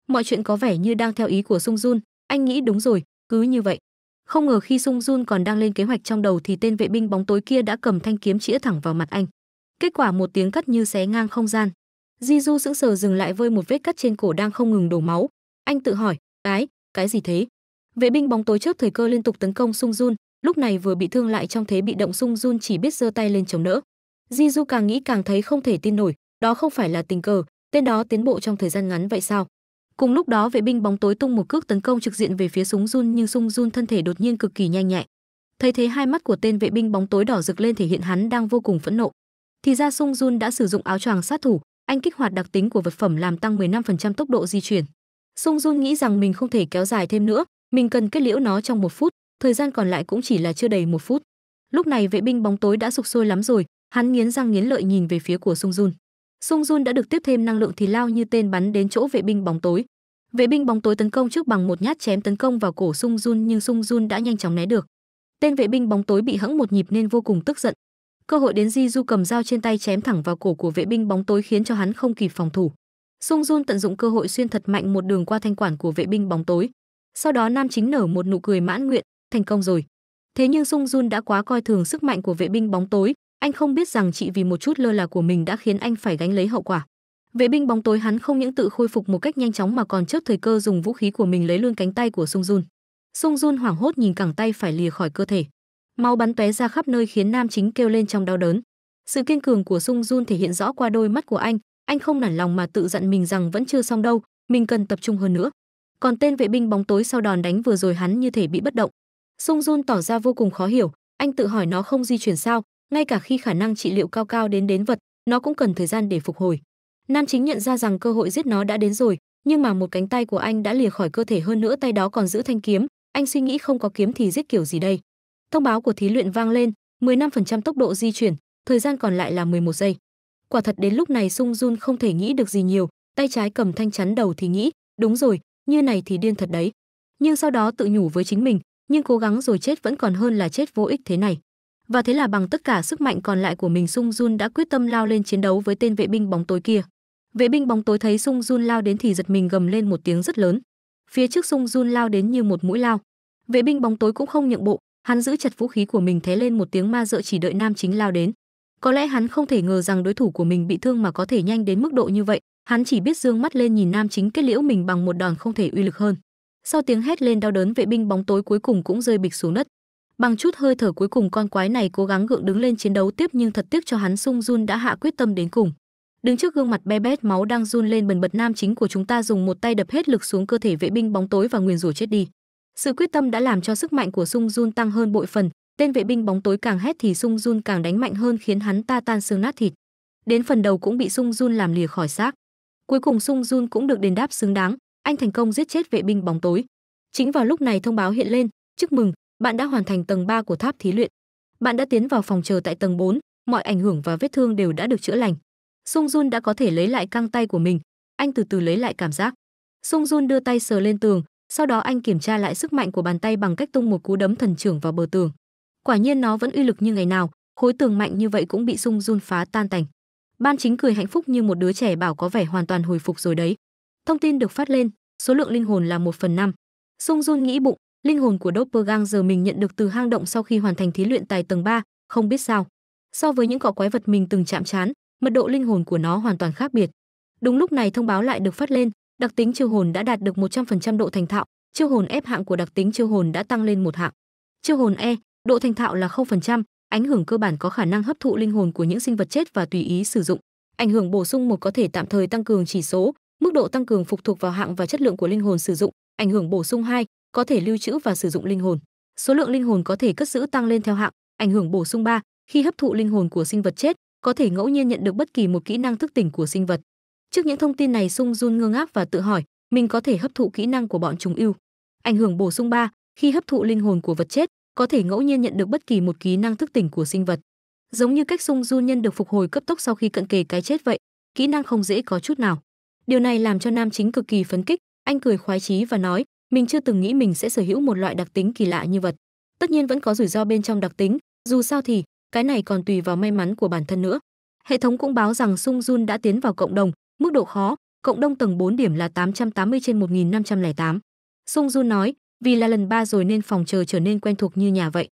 Mọi chuyện có vẻ như đang theo ý của Sung Jun, anh nghĩ đúng rồi, cứ như vậy. Không ngờ khi Sung Jun còn đang lên kế hoạch trong đầu thì tên vệ binh bóng tối kia đã cầm thanh kiếm chĩa thẳng vào mặt anh. Kết quả một tiếng cắt như xé ngang không gian. Ji Du sững sờ dừng lại với một vết cắt trên cổ đang không ngừng đổ máu. Anh tự hỏi, cái, cái gì thế? Vệ binh bóng tối chớp thời cơ liên tục tấn công Sung Jun, lúc này vừa bị thương lại trong thế bị động Sung Jun chỉ biết giơ tay lên chống đỡ. Ji Du càng nghĩ càng thấy không thể tin nổi, đó không phải là tình cờ, tên đó tiến bộ trong thời gian ngắn vậy sao? Cùng lúc đó vệ binh bóng tối tung một cước tấn công trực diện về phía súng run nhưng sung run thân thể đột nhiên cực kỳ nhanh nhạy. Thấy thế hai mắt của tên vệ binh bóng tối đỏ rực lên thể hiện hắn đang vô cùng phẫn nộ. Thì ra sung run đã sử dụng áo choàng sát thủ, anh kích hoạt đặc tính của vật phẩm làm tăng 15% tốc độ di chuyển. Sung run nghĩ rằng mình không thể kéo dài thêm nữa, mình cần kết liễu nó trong một phút, thời gian còn lại cũng chỉ là chưa đầy một phút. Lúc này vệ binh bóng tối đã sục sôi lắm rồi, hắn nghiến răng nghiến lợi nhìn về phía của sung run. Sung Jun đã được tiếp thêm năng lượng thì lao như tên bắn đến chỗ vệ binh bóng tối. Vệ binh bóng tối tấn công trước bằng một nhát chém tấn công vào cổ Sung Jun nhưng Sung Jun đã nhanh chóng né được. Tên vệ binh bóng tối bị hững một nhịp nên vô cùng tức giận. Cơ hội đến Ji Du cầm dao trên tay chém thẳng vào cổ của vệ binh bóng tối khiến cho hắn không kịp phòng thủ. Sung Jun tận dụng cơ hội xuyên thật mạnh một đường qua thanh quản của vệ binh bóng tối. Sau đó nam chính nở một nụ cười mãn nguyện, thành công rồi. Thế nhưng Sung Jun đã quá coi thường sức mạnh của vệ binh bóng tối, anh không biết rằng chị vì một chút lơ là của mình đã khiến anh phải gánh lấy hậu quả. Vệ binh bóng tối hắn không những tự khôi phục một cách nhanh chóng mà còn chớp thời cơ dùng vũ khí của mình lấy luôn cánh tay của Sung Jun. Sung Jun hoảng hốt nhìn cẳng tay phải lìa khỏi cơ thể. Máu bắn tóe ra khắp nơi khiến nam chính kêu lên trong đau đớn. Sự kiên cường của Sung Jun thể hiện rõ qua đôi mắt của anh, anh không nản lòng mà tự dặn mình rằng vẫn chưa xong đâu, mình cần tập trung hơn nữa. Còn tên vệ binh bóng tối sau đòn đánh vừa rồi hắn như thể bị bất động. Sung Jun tỏ ra vô cùng khó hiểu, anh tự hỏi nó không di chuyển sao, ngay cả khi khả năng trị liệu cao cao đến đến vật, nó cũng cần thời gian để phục hồi. Nam chính nhận ra rằng cơ hội giết nó đã đến rồi, nhưng mà một cánh tay của anh đã lìa khỏi cơ thể hơn nữa tay đó còn giữ thanh kiếm, anh suy nghĩ không có kiếm thì giết kiểu gì đây. Thông báo của thí luyện vang lên, 15% tốc độ di chuyển, thời gian còn lại là 11 giây. Quả thật đến lúc này Sung Jun không thể nghĩ được gì nhiều, tay trái cầm thanh chắn đầu thì nghĩ, đúng rồi, như này thì điên thật đấy. Nhưng sau đó tự nhủ với chính mình, nhưng cố gắng rồi chết vẫn còn hơn là chết vô ích thế này và thế là bằng tất cả sức mạnh còn lại của mình Sung Jun đã quyết tâm lao lên chiến đấu với tên vệ binh bóng tối kia. Vệ binh bóng tối thấy Sung Jun lao đến thì giật mình gầm lên một tiếng rất lớn. Phía trước Sung Jun lao đến như một mũi lao. Vệ binh bóng tối cũng không nhượng bộ, hắn giữ chặt vũ khí của mình thế lên một tiếng ma dợ chỉ đợi nam chính lao đến. Có lẽ hắn không thể ngờ rằng đối thủ của mình bị thương mà có thể nhanh đến mức độ như vậy, hắn chỉ biết dương mắt lên nhìn nam chính kết liễu mình bằng một đòn không thể uy lực hơn. Sau tiếng hét lên đau đớn vệ binh bóng tối cuối cùng cũng rơi bịch xuống đất. Bằng chút hơi thở cuối cùng con quái này cố gắng gượng đứng lên chiến đấu tiếp nhưng thật tiếc cho hắn Sung Jun đã hạ quyết tâm đến cùng. Đứng trước gương mặt be bét máu đang run lên bần bật nam chính của chúng ta dùng một tay đập hết lực xuống cơ thể vệ binh bóng tối và nguyền rủa chết đi. Sự quyết tâm đã làm cho sức mạnh của Sung Jun tăng hơn bội phần, tên vệ binh bóng tối càng hét thì Sung Jun càng đánh mạnh hơn khiến hắn ta tan xương nát thịt. Đến phần đầu cũng bị Sung Jun làm lìa khỏi xác. Cuối cùng Sung Jun cũng được đền đáp xứng đáng, anh thành công giết chết vệ binh bóng tối. Chính vào lúc này thông báo hiện lên, chúc mừng, bạn đã hoàn thành tầng 3 của tháp thí luyện. Bạn đã tiến vào phòng chờ tại tầng 4, mọi ảnh hưởng và vết thương đều đã được chữa lành. Sung Jun đã có thể lấy lại căng tay của mình, anh từ từ lấy lại cảm giác. Sung Jun đưa tay sờ lên tường, sau đó anh kiểm tra lại sức mạnh của bàn tay bằng cách tung một cú đấm thần trưởng vào bờ tường. Quả nhiên nó vẫn uy lực như ngày nào, khối tường mạnh như vậy cũng bị Sung Jun phá tan tành. Ban chính cười hạnh phúc như một đứa trẻ bảo có vẻ hoàn toàn hồi phục rồi đấy. Thông tin được phát lên, số lượng linh hồn là 1 phần 5. Sung Jun nghĩ bụng, Linh hồn của Doppelganger mình nhận được từ hang động sau khi hoàn thành thí luyện tài tầng 3, không biết sao. So với những cọ quái vật mình từng chạm trán, mật độ linh hồn của nó hoàn toàn khác biệt. Đúng lúc này thông báo lại được phát lên, đặc tính chiêu hồn đã đạt được 100% độ thành thạo, chiêu hồn ép hạng của đặc tính chiêu hồn đã tăng lên một hạng. Chiêu hồn E, độ thành thạo là 0%, ảnh hưởng cơ bản có khả năng hấp thụ linh hồn của những sinh vật chết và tùy ý sử dụng. Ảnh hưởng bổ sung một có thể tạm thời tăng cường chỉ số, mức độ tăng cường phụ thuộc vào hạng và chất lượng của linh hồn sử dụng. Ảnh hưởng bổ sung 2, có thể lưu trữ và sử dụng linh hồn. Số lượng linh hồn có thể cất giữ tăng lên theo hạng, ảnh hưởng bổ sung 3, khi hấp thụ linh hồn của sinh vật chết, có thể ngẫu nhiên nhận được bất kỳ một kỹ năng thức tỉnh của sinh vật. Trước những thông tin này, Sung Jun ngơ ngác và tự hỏi, mình có thể hấp thụ kỹ năng của bọn chúng ưu. Ảnh hưởng bổ sung 3, khi hấp thụ linh hồn của vật chết, có thể ngẫu nhiên nhận được bất kỳ một kỹ năng thức tỉnh của sinh vật. Giống như cách Sung Jun nhân được phục hồi cấp tốc sau khi cận kề cái chết vậy, kỹ năng không dễ có chút nào. Điều này làm cho nam chính cực kỳ phấn kích, anh cười khoái chí và nói, mình chưa từng nghĩ mình sẽ sở hữu một loại đặc tính kỳ lạ như vật tất nhiên vẫn có rủi ro bên trong đặc tính dù sao thì cái này còn tùy vào may mắn của bản thân nữa hệ thống cũng báo rằng sung jun đã tiến vào cộng đồng mức độ khó cộng đồng tầng 4 điểm là 880 trên 1508. Sung Jun nói, vì là lần ba rồi nên phòng chờ trở nên quen thuộc như nhà vậy.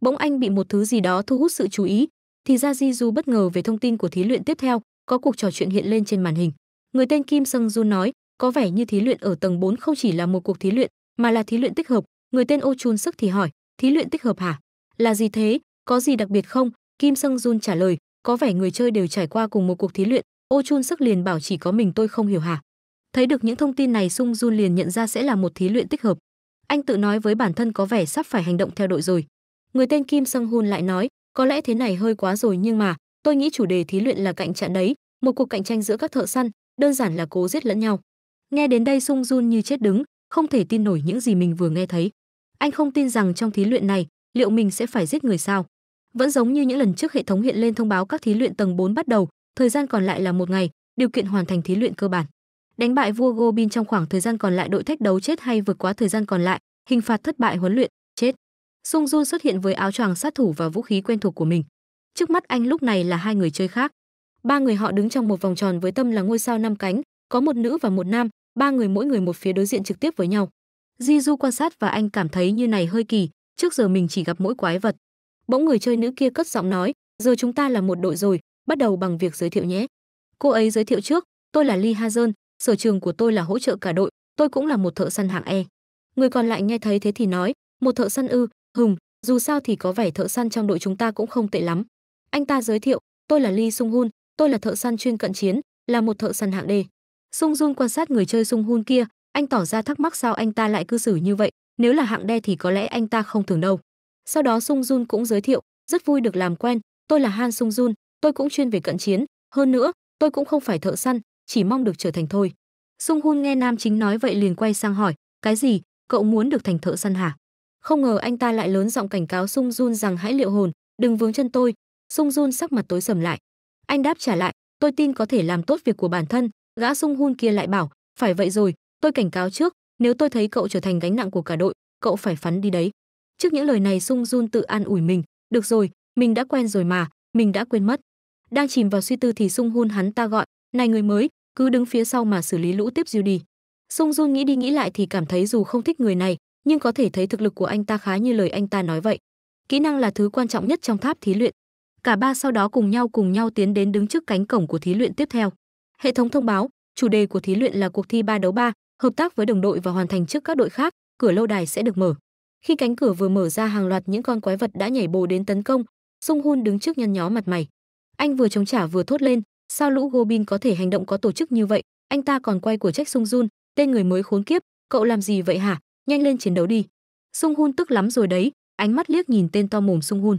Bỗng anh bị một thứ gì đó thu hút sự chú ý, thì ra Ji Du bất ngờ về thông tin của thí luyện tiếp theo, có cuộc trò chuyện hiện lên trên màn hình. Người tên Kim Sung Jun nói, có vẻ như thí luyện ở tầng 4 không chỉ là một cuộc thí luyện, mà là thí luyện tích hợp, người tên ô chun sức thì hỏi, thí luyện tích hợp hả? Là gì thế? Có gì đặc biệt không? Kim sung Jun trả lời, có vẻ người chơi đều trải qua cùng một cuộc thí luyện, ô chun sức liền bảo chỉ có mình tôi không hiểu hả? Thấy được những thông tin này Sung Jun liền nhận ra sẽ là một thí luyện tích hợp. Anh tự nói với bản thân có vẻ sắp phải hành động theo đội rồi. Người tên Kim Sung Hun lại nói, có lẽ thế này hơi quá rồi nhưng mà, tôi nghĩ chủ đề thí luyện là cạnh trận đấy, một cuộc cạnh tranh giữa các thợ săn, đơn giản là cố giết lẫn nhau. Nghe đến đây Sung Jun như chết đứng, không thể tin nổi những gì mình vừa nghe thấy. Anh không tin rằng trong thí luyện này, liệu mình sẽ phải giết người sao? Vẫn giống như những lần trước hệ thống hiện lên thông báo các thí luyện tầng 4 bắt đầu, thời gian còn lại là một ngày, điều kiện hoàn thành thí luyện cơ bản. Đánh bại vua Gobin trong khoảng thời gian còn lại đội thách đấu chết hay vượt quá thời gian còn lại, hình phạt thất bại huấn luyện, chết. Sung Jun xuất hiện với áo choàng sát thủ và vũ khí quen thuộc của mình. Trước mắt anh lúc này là hai người chơi khác. Ba người họ đứng trong một vòng tròn với tâm là ngôi sao năm cánh, có một nữ và một nam, ba người mỗi người một phía đối diện trực tiếp với nhau. Di Du quan sát và anh cảm thấy như này hơi kỳ, trước giờ mình chỉ gặp mỗi quái vật. Bỗng người chơi nữ kia cất giọng nói, giờ chúng ta là một đội rồi, bắt đầu bằng việc giới thiệu nhé. Cô ấy giới thiệu trước, tôi là Lee Hazen, sở trường của tôi là hỗ trợ cả đội, tôi cũng là một thợ săn hạng E. Người còn lại nghe thấy thế thì nói, một thợ săn ư, hùng, dù sao thì có vẻ thợ săn trong đội chúng ta cũng không tệ lắm. Anh ta giới thiệu, tôi là Lee Sung Hun, tôi là thợ săn chuyên cận chiến, là một thợ săn hạng D. Sung Jun quan sát người chơi Sung Hun kia, anh tỏ ra thắc mắc sao anh ta lại cư xử như vậy, nếu là hạng đe thì có lẽ anh ta không thường đâu. Sau đó Sung Jun cũng giới thiệu, rất vui được làm quen, tôi là Han Sung Jun, tôi cũng chuyên về cận chiến, hơn nữa, tôi cũng không phải thợ săn, chỉ mong được trở thành thôi. Sung Hun nghe nam chính nói vậy liền quay sang hỏi, cái gì, cậu muốn được thành thợ săn hả? Không ngờ anh ta lại lớn giọng cảnh cáo Sung Jun rằng hãy liệu hồn, đừng vướng chân tôi. Sung Jun sắc mặt tối sầm lại. Anh đáp trả lại, tôi tin có thể làm tốt việc của bản thân, gã sung hun kia lại bảo phải vậy rồi tôi cảnh cáo trước nếu tôi thấy cậu trở thành gánh nặng của cả đội cậu phải phắn đi đấy trước những lời này sung jun tự an ủi mình được rồi mình đã quen rồi mà mình đã quên mất đang chìm vào suy tư thì sung hun hắn ta gọi này người mới cứ đứng phía sau mà xử lý lũ tiếp diêu đi sung jun nghĩ đi nghĩ lại thì cảm thấy dù không thích người này nhưng có thể thấy thực lực của anh ta khá như lời anh ta nói vậy kỹ năng là thứ quan trọng nhất trong tháp thí luyện cả ba sau đó cùng nhau cùng nhau tiến đến đứng trước cánh cổng của thí luyện tiếp theo Hệ thống thông báo, chủ đề của thí luyện là cuộc thi 3 đấu 3, hợp tác với đồng đội và hoàn thành trước các đội khác, cửa lâu đài sẽ được mở. Khi cánh cửa vừa mở ra hàng loạt những con quái vật đã nhảy bồ đến tấn công, Sung Hun đứng trước nhăn nhó mặt mày. Anh vừa chống trả vừa thốt lên, sao lũ Gobin có thể hành động có tổ chức như vậy, anh ta còn quay của trách Sung Jun, tên người mới khốn kiếp, cậu làm gì vậy hả, nhanh lên chiến đấu đi. Sung Hun tức lắm rồi đấy, ánh mắt liếc nhìn tên to mồm Sung Hun.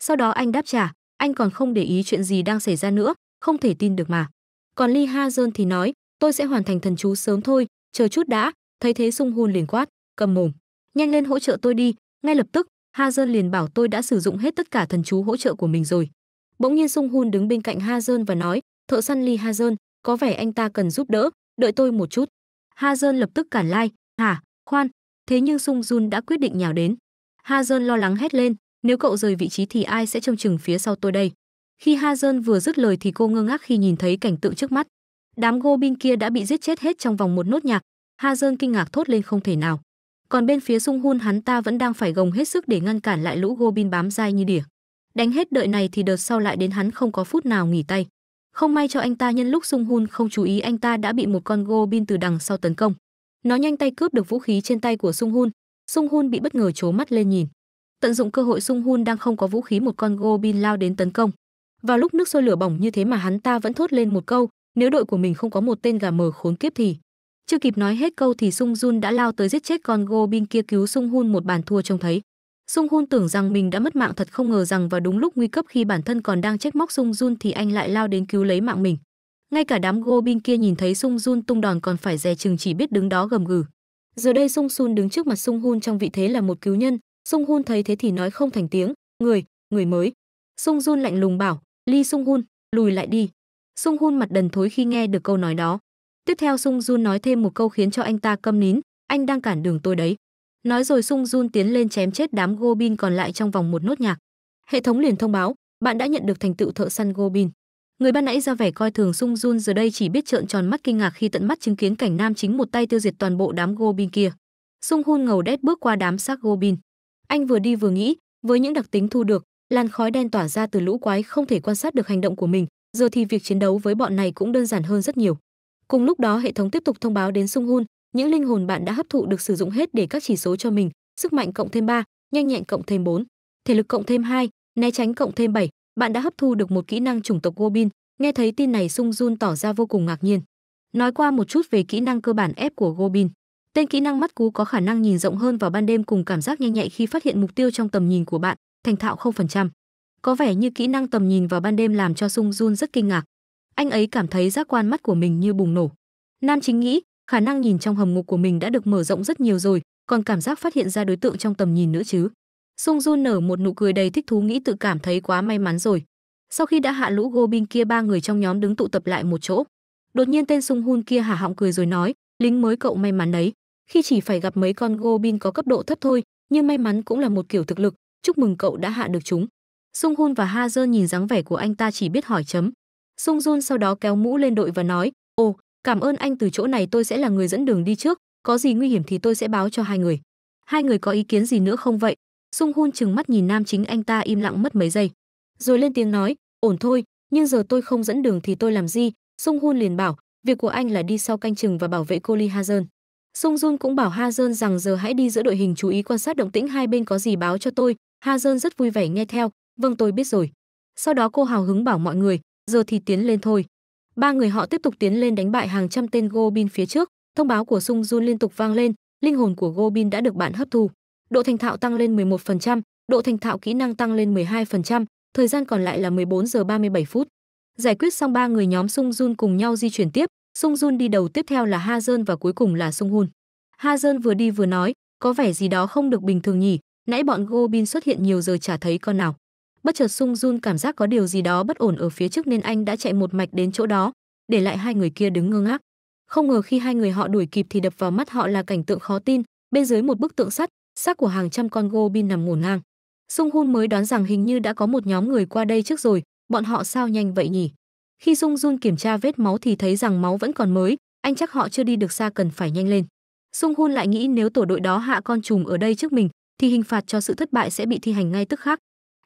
Sau đó anh đáp trả, anh còn không để ý chuyện gì đang xảy ra nữa, không thể tin được mà còn Lee Ha Jun thì nói, tôi sẽ hoàn thành thần chú sớm thôi, chờ chút đã, thấy thế Sung Hun liền quát, cầm mồm, nhanh lên hỗ trợ tôi đi, ngay lập tức, Ha Jun liền bảo tôi đã sử dụng hết tất cả thần chú hỗ trợ của mình rồi. Bỗng nhiên Sung Hun đứng bên cạnh Ha Jun và nói, thợ săn Lee Ha Jun, có vẻ anh ta cần giúp đỡ, đợi tôi một chút. Ha Jun lập tức cản lai, hả, khoan, thế nhưng Sung Jun đã quyết định nhào đến. Ha Jun lo lắng hét lên, nếu cậu rời vị trí thì ai sẽ trông chừng phía sau tôi đây? Khi Ha Dơn vừa dứt lời thì cô ngơ ngác khi nhìn thấy cảnh tượng trước mắt. Đám Goblin kia đã bị giết chết hết trong vòng một nốt nhạc. Ha Dơn kinh ngạc thốt lên không thể nào. Còn bên phía Sung Hun hắn ta vẫn đang phải gồng hết sức để ngăn cản lại lũ Goblin bám dai như đỉa. Đánh hết đợi này thì đợt sau lại đến hắn không có phút nào nghỉ tay. Không may cho anh ta nhân lúc Sung Hun không chú ý anh ta đã bị một con Goblin từ đằng sau tấn công. Nó nhanh tay cướp được vũ khí trên tay của Sung Hun. Sung Hun bị bất ngờ trố mắt lên nhìn. Tận dụng cơ hội Sung Hun đang không có vũ khí một con Goblin lao đến tấn công vào lúc nước sôi lửa bỏng như thế mà hắn ta vẫn thốt lên một câu nếu đội của mình không có một tên gà mờ khốn kiếp thì chưa kịp nói hết câu thì sung jun đã lao tới giết chết con gobin kia cứu sung hun một bàn thua trông thấy sung hun tưởng rằng mình đã mất mạng thật không ngờ rằng vào đúng lúc nguy cấp khi bản thân còn đang trách móc sung jun thì anh lại lao đến cứu lấy mạng mình ngay cả đám gobin kia nhìn thấy sung jun tung đòn còn phải dè chừng chỉ biết đứng đó gầm gừ giờ đây sung sun đứng trước mặt sung hun trong vị thế là một cứu nhân sung hun thấy thế thì nói không thành tiếng người người mới sung jun lạnh lùng bảo Lee Sung Hun, lùi lại đi. Sung Hun mặt đần thối khi nghe được câu nói đó. Tiếp theo Sung Jun nói thêm một câu khiến cho anh ta câm nín, anh đang cản đường tôi đấy. Nói rồi Sung Jun tiến lên chém chết đám Gobin còn lại trong vòng một nốt nhạc. Hệ thống liền thông báo, bạn đã nhận được thành tựu thợ săn Gobin. Người ban nãy ra vẻ coi thường Sung Jun giờ đây chỉ biết trợn tròn mắt kinh ngạc khi tận mắt chứng kiến cảnh nam chính một tay tiêu diệt toàn bộ đám Gobin kia. Sung Hun ngầu đét bước qua đám xác Gobin. Anh vừa đi vừa nghĩ, với những đặc tính thu được, làn khói đen tỏa ra từ lũ quái không thể quan sát được hành động của mình giờ thì việc chiến đấu với bọn này cũng đơn giản hơn rất nhiều cùng lúc đó hệ thống tiếp tục thông báo đến sung hun những linh hồn bạn đã hấp thụ được sử dụng hết để các chỉ số cho mình sức mạnh cộng thêm 3, nhanh nhẹn cộng thêm 4, thể lực cộng thêm 2, né tránh cộng thêm 7, bạn đã hấp thu được một kỹ năng chủng tộc Gobin, nghe thấy tin này Sung Jun tỏ ra vô cùng ngạc nhiên. Nói qua một chút về kỹ năng cơ bản ép của Gobin. Tên kỹ năng mắt cú có khả năng nhìn rộng hơn vào ban đêm cùng cảm giác nhanh nhạy khi phát hiện mục tiêu trong tầm nhìn của bạn, thành thạo 0%. Có vẻ như kỹ năng tầm nhìn vào ban đêm làm cho Sung Jun rất kinh ngạc. Anh ấy cảm thấy giác quan mắt của mình như bùng nổ. Nam chính nghĩ, khả năng nhìn trong hầm ngục của mình đã được mở rộng rất nhiều rồi, còn cảm giác phát hiện ra đối tượng trong tầm nhìn nữa chứ. Sung Jun nở một nụ cười đầy thích thú nghĩ tự cảm thấy quá may mắn rồi. Sau khi đã hạ lũ Gobin kia ba người trong nhóm đứng tụ tập lại một chỗ. Đột nhiên tên Sung Hun kia hả họng cười rồi nói, lính mới cậu may mắn đấy. Khi chỉ phải gặp mấy con Gobin có cấp độ thấp thôi, nhưng may mắn cũng là một kiểu thực lực, chúc mừng cậu đã hạ được chúng. Sung Hun và Ha Jun nhìn dáng vẻ của anh ta chỉ biết hỏi chấm. Sung Jun sau đó kéo mũ lên đội và nói, ồ, cảm ơn anh từ chỗ này tôi sẽ là người dẫn đường đi trước, có gì nguy hiểm thì tôi sẽ báo cho hai người. Hai người có ý kiến gì nữa không vậy? Sung Hun chừng mắt nhìn nam chính anh ta im lặng mất mấy giây. Rồi lên tiếng nói, ổn thôi, nhưng giờ tôi không dẫn đường thì tôi làm gì? Sung Hun liền bảo, việc của anh là đi sau canh chừng và bảo vệ cô Lee Ha Jun. Sung Jun cũng bảo Ha Jun rằng giờ hãy đi giữa đội hình chú ý quan sát động tĩnh hai bên có gì báo cho tôi, Ha Dơn rất vui vẻ nghe theo, vâng tôi biết rồi. Sau đó cô hào hứng bảo mọi người, giờ thì tiến lên thôi. Ba người họ tiếp tục tiến lên đánh bại hàng trăm tên Gobin phía trước, thông báo của Sung Jun liên tục vang lên, linh hồn của Gobin đã được bạn hấp thu. Độ thành thạo tăng lên 11%, độ thành thạo kỹ năng tăng lên 12%, thời gian còn lại là 14 giờ 37 phút. Giải quyết xong ba người nhóm Sung Jun cùng nhau di chuyển tiếp, Sung Jun đi đầu tiếp theo là Ha Jun và cuối cùng là Sung Hun. Ha Jun vừa đi vừa nói, có vẻ gì đó không được bình thường nhỉ, Nãy bọn Gobin xuất hiện nhiều giờ chả thấy con nào. Bất chợt Sung Jun cảm giác có điều gì đó bất ổn ở phía trước nên anh đã chạy một mạch đến chỗ đó, để lại hai người kia đứng ngơ ngác. Không ngờ khi hai người họ đuổi kịp thì đập vào mắt họ là cảnh tượng khó tin, bên dưới một bức tượng sắt, xác của hàng trăm con Gobin nằm ngổn ngang. Sung Hun mới đoán rằng hình như đã có một nhóm người qua đây trước rồi, bọn họ sao nhanh vậy nhỉ? Khi Sung Jun kiểm tra vết máu thì thấy rằng máu vẫn còn mới, anh chắc họ chưa đi được xa cần phải nhanh lên. Sung Hun lại nghĩ nếu tổ đội đó hạ con trùm ở đây trước mình thì hình phạt cho sự thất bại sẽ bị thi hành ngay tức khắc.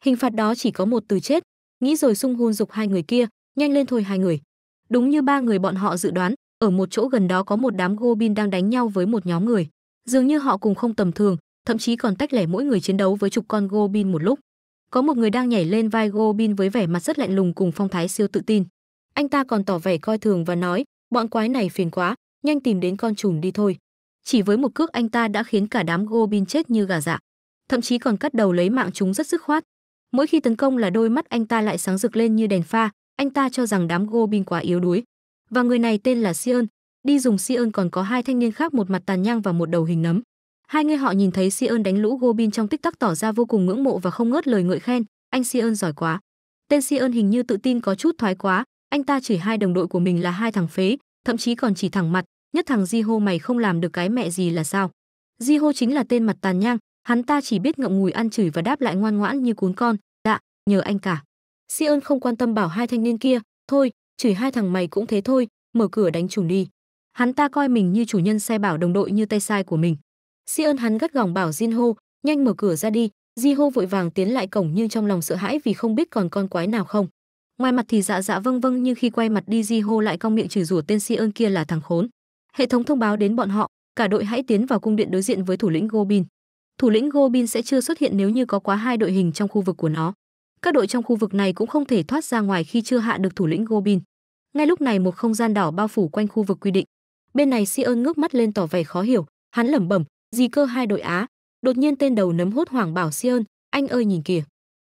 Hình phạt đó chỉ có một từ chết, nghĩ rồi sung hôn dục hai người kia, nhanh lên thôi hai người. Đúng như ba người bọn họ dự đoán, ở một chỗ gần đó có một đám goblin đang đánh nhau với một nhóm người. Dường như họ cùng không tầm thường, thậm chí còn tách lẻ mỗi người chiến đấu với chục con goblin một lúc. Có một người đang nhảy lên vai goblin với vẻ mặt rất lạnh lùng cùng phong thái siêu tự tin. Anh ta còn tỏ vẻ coi thường và nói, bọn quái này phiền quá, nhanh tìm đến con trùm đi thôi. Chỉ với một cước anh ta đã khiến cả đám Goblin chết như gà dạ, thậm chí còn cắt đầu lấy mạng chúng rất dứt khoát. Mỗi khi tấn công là đôi mắt anh ta lại sáng rực lên như đèn pha, anh ta cho rằng đám Goblin quá yếu đuối. Và người này tên là Sion, đi dùng Sion còn có hai thanh niên khác một mặt tàn nhang và một đầu hình nấm. Hai người họ nhìn thấy Sion đánh lũ Goblin trong tích tắc tỏ ra vô cùng ngưỡng mộ và không ngớt lời ngợi khen, anh Sion giỏi quá. Tên Sion hình như tự tin có chút thoái quá, anh ta chửi hai đồng đội của mình là hai thằng phế, thậm chí còn chỉ thẳng mặt, nhất thằng Di Hô mày không làm được cái mẹ gì là sao? Di Hô chính là tên mặt tàn nhang, hắn ta chỉ biết ngậm ngùi ăn chửi và đáp lại ngoan ngoãn như cún con, dạ, nhờ anh cả. Si ơn không quan tâm bảo hai thanh niên kia, thôi, chửi hai thằng mày cũng thế thôi, mở cửa đánh chủ đi. Hắn ta coi mình như chủ nhân xe bảo đồng đội như tay sai của mình. Si ơn hắn gắt gỏng bảo Jin Ho, nhanh mở cửa ra đi, Di Ho vội vàng tiến lại cổng nhưng trong lòng sợ hãi vì không biết còn con quái nào không. Ngoài mặt thì dạ dạ vâng vâng nhưng khi quay mặt đi Di Ho lại cong miệng chửi rủa tên Si ơn kia là thằng khốn. Hệ thống thông báo đến bọn họ, cả đội hãy tiến vào cung điện đối diện với thủ lĩnh Gobin. Thủ lĩnh Gobin sẽ chưa xuất hiện nếu như có quá hai đội hình trong khu vực của nó. Các đội trong khu vực này cũng không thể thoát ra ngoài khi chưa hạ được thủ lĩnh Gobin. Ngay lúc này một không gian đỏ bao phủ quanh khu vực quy định. Bên này Si ơn ngước mắt lên tỏ vẻ khó hiểu, hắn lẩm bẩm, gì cơ hai đội Á? Đột nhiên tên đầu nấm hốt hoảng bảo Si ơn, anh ơi nhìn kìa.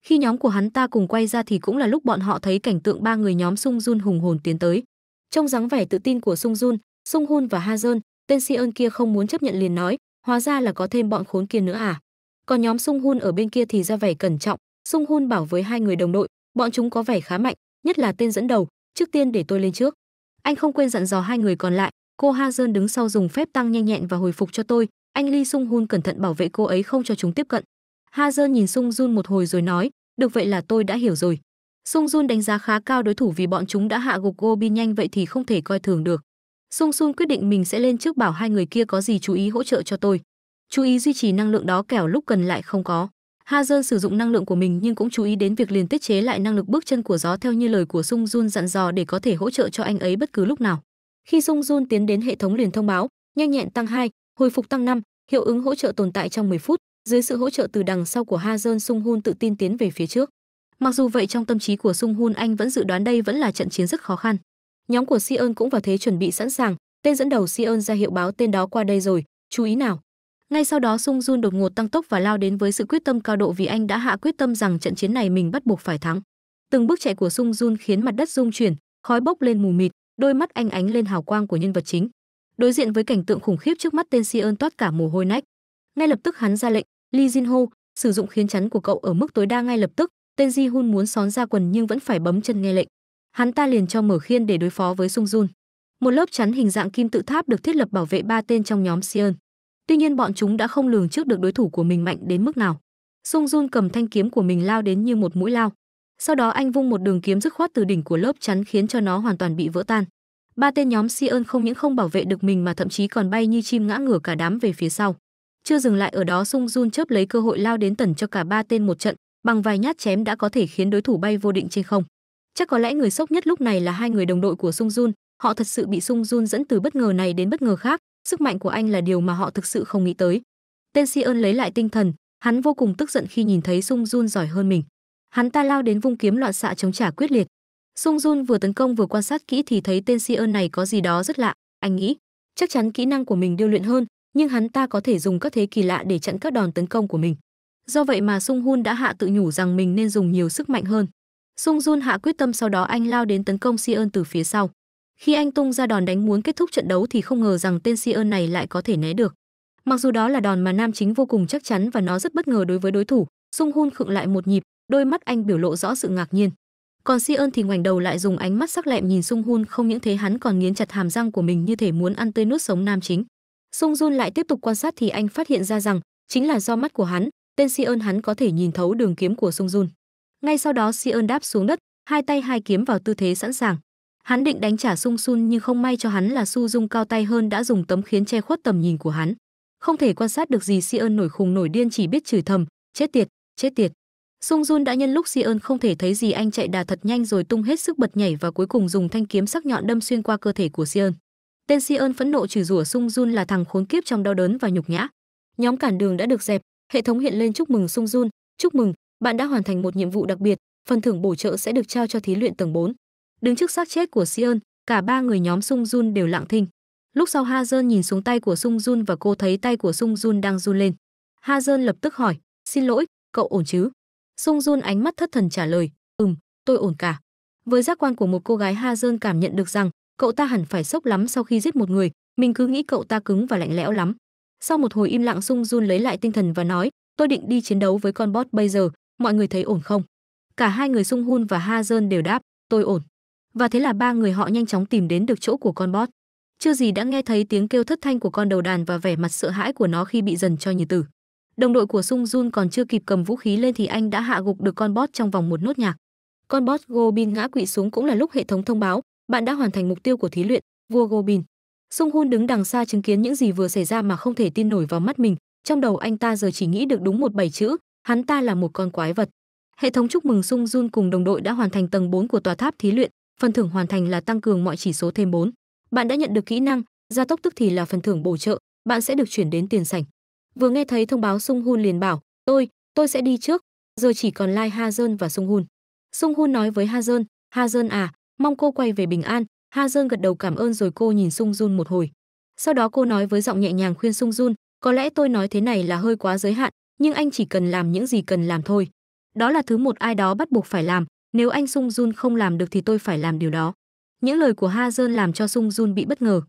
Khi nhóm của hắn ta cùng quay ra thì cũng là lúc bọn họ thấy cảnh tượng ba người nhóm Sung Jun hùng hồn tiến tới. Trong dáng vẻ tự tin của Sung Jun, Sung Hun và Ha Dơn, tên Si Ơn kia không muốn chấp nhận liền nói, hóa ra là có thêm bọn khốn kia nữa à. Còn nhóm Sung Hun ở bên kia thì ra vẻ cẩn trọng, Sung Hun bảo với hai người đồng đội, bọn chúng có vẻ khá mạnh, nhất là tên dẫn đầu, trước tiên để tôi lên trước. Anh không quên dặn dò hai người còn lại, cô Ha Dơn đứng sau dùng phép tăng nhanh nhẹn và hồi phục cho tôi, anh Lee Sung Hun cẩn thận bảo vệ cô ấy không cho chúng tiếp cận. Ha Dơn nhìn Sung Jun một hồi rồi nói, được vậy là tôi đã hiểu rồi. Sung Jun đánh giá khá cao đối thủ vì bọn chúng đã hạ gục Gobi nhanh vậy thì không thể coi thường được. Sung Sun quyết định mình sẽ lên trước bảo hai người kia có gì chú ý hỗ trợ cho tôi. Chú ý duy trì năng lượng đó kẻo lúc cần lại không có. Ha Dơn sử dụng năng lượng của mình nhưng cũng chú ý đến việc liền tiết chế lại năng lực bước chân của gió theo như lời của Sung Jun dặn dò để có thể hỗ trợ cho anh ấy bất cứ lúc nào. Khi Sung Jun tiến đến hệ thống liền thông báo, nhanh nhẹn tăng 2, hồi phục tăng 5, hiệu ứng hỗ trợ tồn tại trong 10 phút, dưới sự hỗ trợ từ đằng sau của Ha Jun Sung Hun tự tin tiến về phía trước. Mặc dù vậy trong tâm trí của Sung Hun anh vẫn dự đoán đây vẫn là trận chiến rất khó khăn. Nhóm của Siôn cũng vào thế chuẩn bị sẵn sàng, tên dẫn đầu Siôn ra hiệu báo tên đó qua đây rồi, chú ý nào. Ngay sau đó Sung Jun đột ngột tăng tốc và lao đến với sự quyết tâm cao độ vì anh đã hạ quyết tâm rằng trận chiến này mình bắt buộc phải thắng. Từng bước chạy của Sung Jun khiến mặt đất rung chuyển, khói bốc lên mù mịt, đôi mắt anh ánh lên hào quang của nhân vật chính. Đối diện với cảnh tượng khủng khiếp trước mắt tên Siôn toát cả mồ hôi nách. Ngay lập tức hắn ra lệnh, Lee Jin Ho, sử dụng khiến chắn của cậu ở mức tối đa ngay lập tức, tên Ji Hun muốn xón ra quần nhưng vẫn phải bấm chân nghe lệnh hắn ta liền cho mở khiên để đối phó với Sung Jun. Một lớp chắn hình dạng kim tự tháp được thiết lập bảo vệ ba tên trong nhóm Sion. Tuy nhiên bọn chúng đã không lường trước được đối thủ của mình mạnh đến mức nào. Sung Jun cầm thanh kiếm của mình lao đến như một mũi lao. Sau đó anh vung một đường kiếm dứt khoát từ đỉnh của lớp chắn khiến cho nó hoàn toàn bị vỡ tan. Ba tên nhóm Sion không những không bảo vệ được mình mà thậm chí còn bay như chim ngã ngửa cả đám về phía sau. Chưa dừng lại ở đó Sung Jun chớp lấy cơ hội lao đến tẩn cho cả ba tên một trận, bằng vài nhát chém đã có thể khiến đối thủ bay vô định trên không. Chắc có lẽ người sốc nhất lúc này là hai người đồng đội của Sung Jun, họ thật sự bị Sung Jun dẫn từ bất ngờ này đến bất ngờ khác, sức mạnh của anh là điều mà họ thực sự không nghĩ tới. Tên Si ơn lấy lại tinh thần, hắn vô cùng tức giận khi nhìn thấy Sung Jun giỏi hơn mình. Hắn ta lao đến vung kiếm loạn xạ chống trả quyết liệt. Sung Jun vừa tấn công vừa quan sát kỹ thì thấy tên Si ơn này có gì đó rất lạ, anh nghĩ, chắc chắn kỹ năng của mình điêu luyện hơn, nhưng hắn ta có thể dùng các thế kỳ lạ để chặn các đòn tấn công của mình. Do vậy mà Sung Hun đã hạ tự nhủ rằng mình nên dùng nhiều sức mạnh hơn. Sung Jun hạ quyết tâm sau đó anh lao đến tấn công Si Siân từ phía sau. Khi anh tung ra đòn đánh muốn kết thúc trận đấu thì không ngờ rằng tên Si Siân này lại có thể né được. Mặc dù đó là đòn mà nam chính vô cùng chắc chắn và nó rất bất ngờ đối với đối thủ, Sung Hun khựng lại một nhịp, đôi mắt anh biểu lộ rõ sự ngạc nhiên. Còn Si Siân thì ngoảnh đầu lại dùng ánh mắt sắc lẹm nhìn Sung Hun, không những thế hắn còn nghiến chặt hàm răng của mình như thể muốn ăn tươi nuốt sống nam chính. Sung Jun lại tiếp tục quan sát thì anh phát hiện ra rằng chính là do mắt của hắn, tên Si Siân hắn có thể nhìn thấu đường kiếm của Sung Jun. Ngay sau đó Sion đáp xuống đất, hai tay hai kiếm vào tư thế sẵn sàng. Hắn định đánh trả Sung Sun nhưng không may cho hắn là Su Dung cao tay hơn đã dùng tấm khiến che khuất tầm nhìn của hắn. Không thể quan sát được gì Sion nổi khùng nổi điên chỉ biết chửi thầm, chết tiệt, chết tiệt. Sung Jun đã nhân lúc Sion không thể thấy gì anh chạy đà thật nhanh rồi tung hết sức bật nhảy và cuối cùng dùng thanh kiếm sắc nhọn đâm xuyên qua cơ thể của Sion. Tên Sion phẫn nộ chửi rủa Sung Jun là thằng khốn kiếp trong đau đớn và nhục nhã. Nhóm cản đường đã được dẹp, hệ thống hiện lên chúc mừng Sung Jun, chúc mừng, bạn đã hoàn thành một nhiệm vụ đặc biệt, phần thưởng bổ trợ sẽ được trao cho thí luyện tầng 4. Đứng trước xác chết của Sion, cả ba người nhóm Sung Jun đều lặng thinh. Lúc sau Ha Jun nhìn xuống tay của Sung Jun và cô thấy tay của Sung Jun đang run lên. Ha Jun lập tức hỏi, "Xin lỗi, cậu ổn chứ?" Sung Jun ánh mắt thất thần trả lời, "Ừm, tôi ổn cả." Với giác quan của một cô gái Ha Jun cảm nhận được rằng, cậu ta hẳn phải sốc lắm sau khi giết một người, mình cứ nghĩ cậu ta cứng và lạnh lẽo lắm. Sau một hồi im lặng Sung Jun lấy lại tinh thần và nói, "Tôi định đi chiến đấu với con bot bây giờ, mọi người thấy ổn không cả hai người sung hun và ha dơn đều đáp tôi ổn và thế là ba người họ nhanh chóng tìm đến được chỗ của con bót chưa gì đã nghe thấy tiếng kêu thất thanh của con đầu đàn và vẻ mặt sợ hãi của nó khi bị dần cho như tử đồng đội của sung jun còn chưa kịp cầm vũ khí lên thì anh đã hạ gục được con bót trong vòng một nốt nhạc con bót gobin ngã quỵ xuống cũng là lúc hệ thống thông báo bạn đã hoàn thành mục tiêu của thí luyện vua gobin sung hun đứng đằng xa chứng kiến những gì vừa xảy ra mà không thể tin nổi vào mắt mình trong đầu anh ta giờ chỉ nghĩ được đúng một bảy chữ hắn ta là một con quái vật. Hệ thống chúc mừng Sung Jun cùng đồng đội đã hoàn thành tầng 4 của tòa tháp thí luyện, phần thưởng hoàn thành là tăng cường mọi chỉ số thêm 4. Bạn đã nhận được kỹ năng, gia tốc tức thì là phần thưởng bổ trợ, bạn sẽ được chuyển đến tiền sảnh. Vừa nghe thấy thông báo Sung Hun liền bảo, "Tôi, tôi sẽ đi trước, giờ chỉ còn Lai Ha Jun và Sung Hun." Sung Hun nói với Ha Jun, "Ha Jun à, mong cô quay về bình an." Ha Jun gật đầu cảm ơn rồi cô nhìn Sung Jun một hồi. Sau đó cô nói với giọng nhẹ nhàng khuyên Sung Jun, "Có lẽ tôi nói thế này là hơi quá giới hạn, nhưng anh chỉ cần làm những gì cần làm thôi. Đó là thứ một ai đó bắt buộc phải làm, nếu anh Sung Jun không làm được thì tôi phải làm điều đó. Những lời của Ha Jun làm cho Sung Jun bị bất ngờ.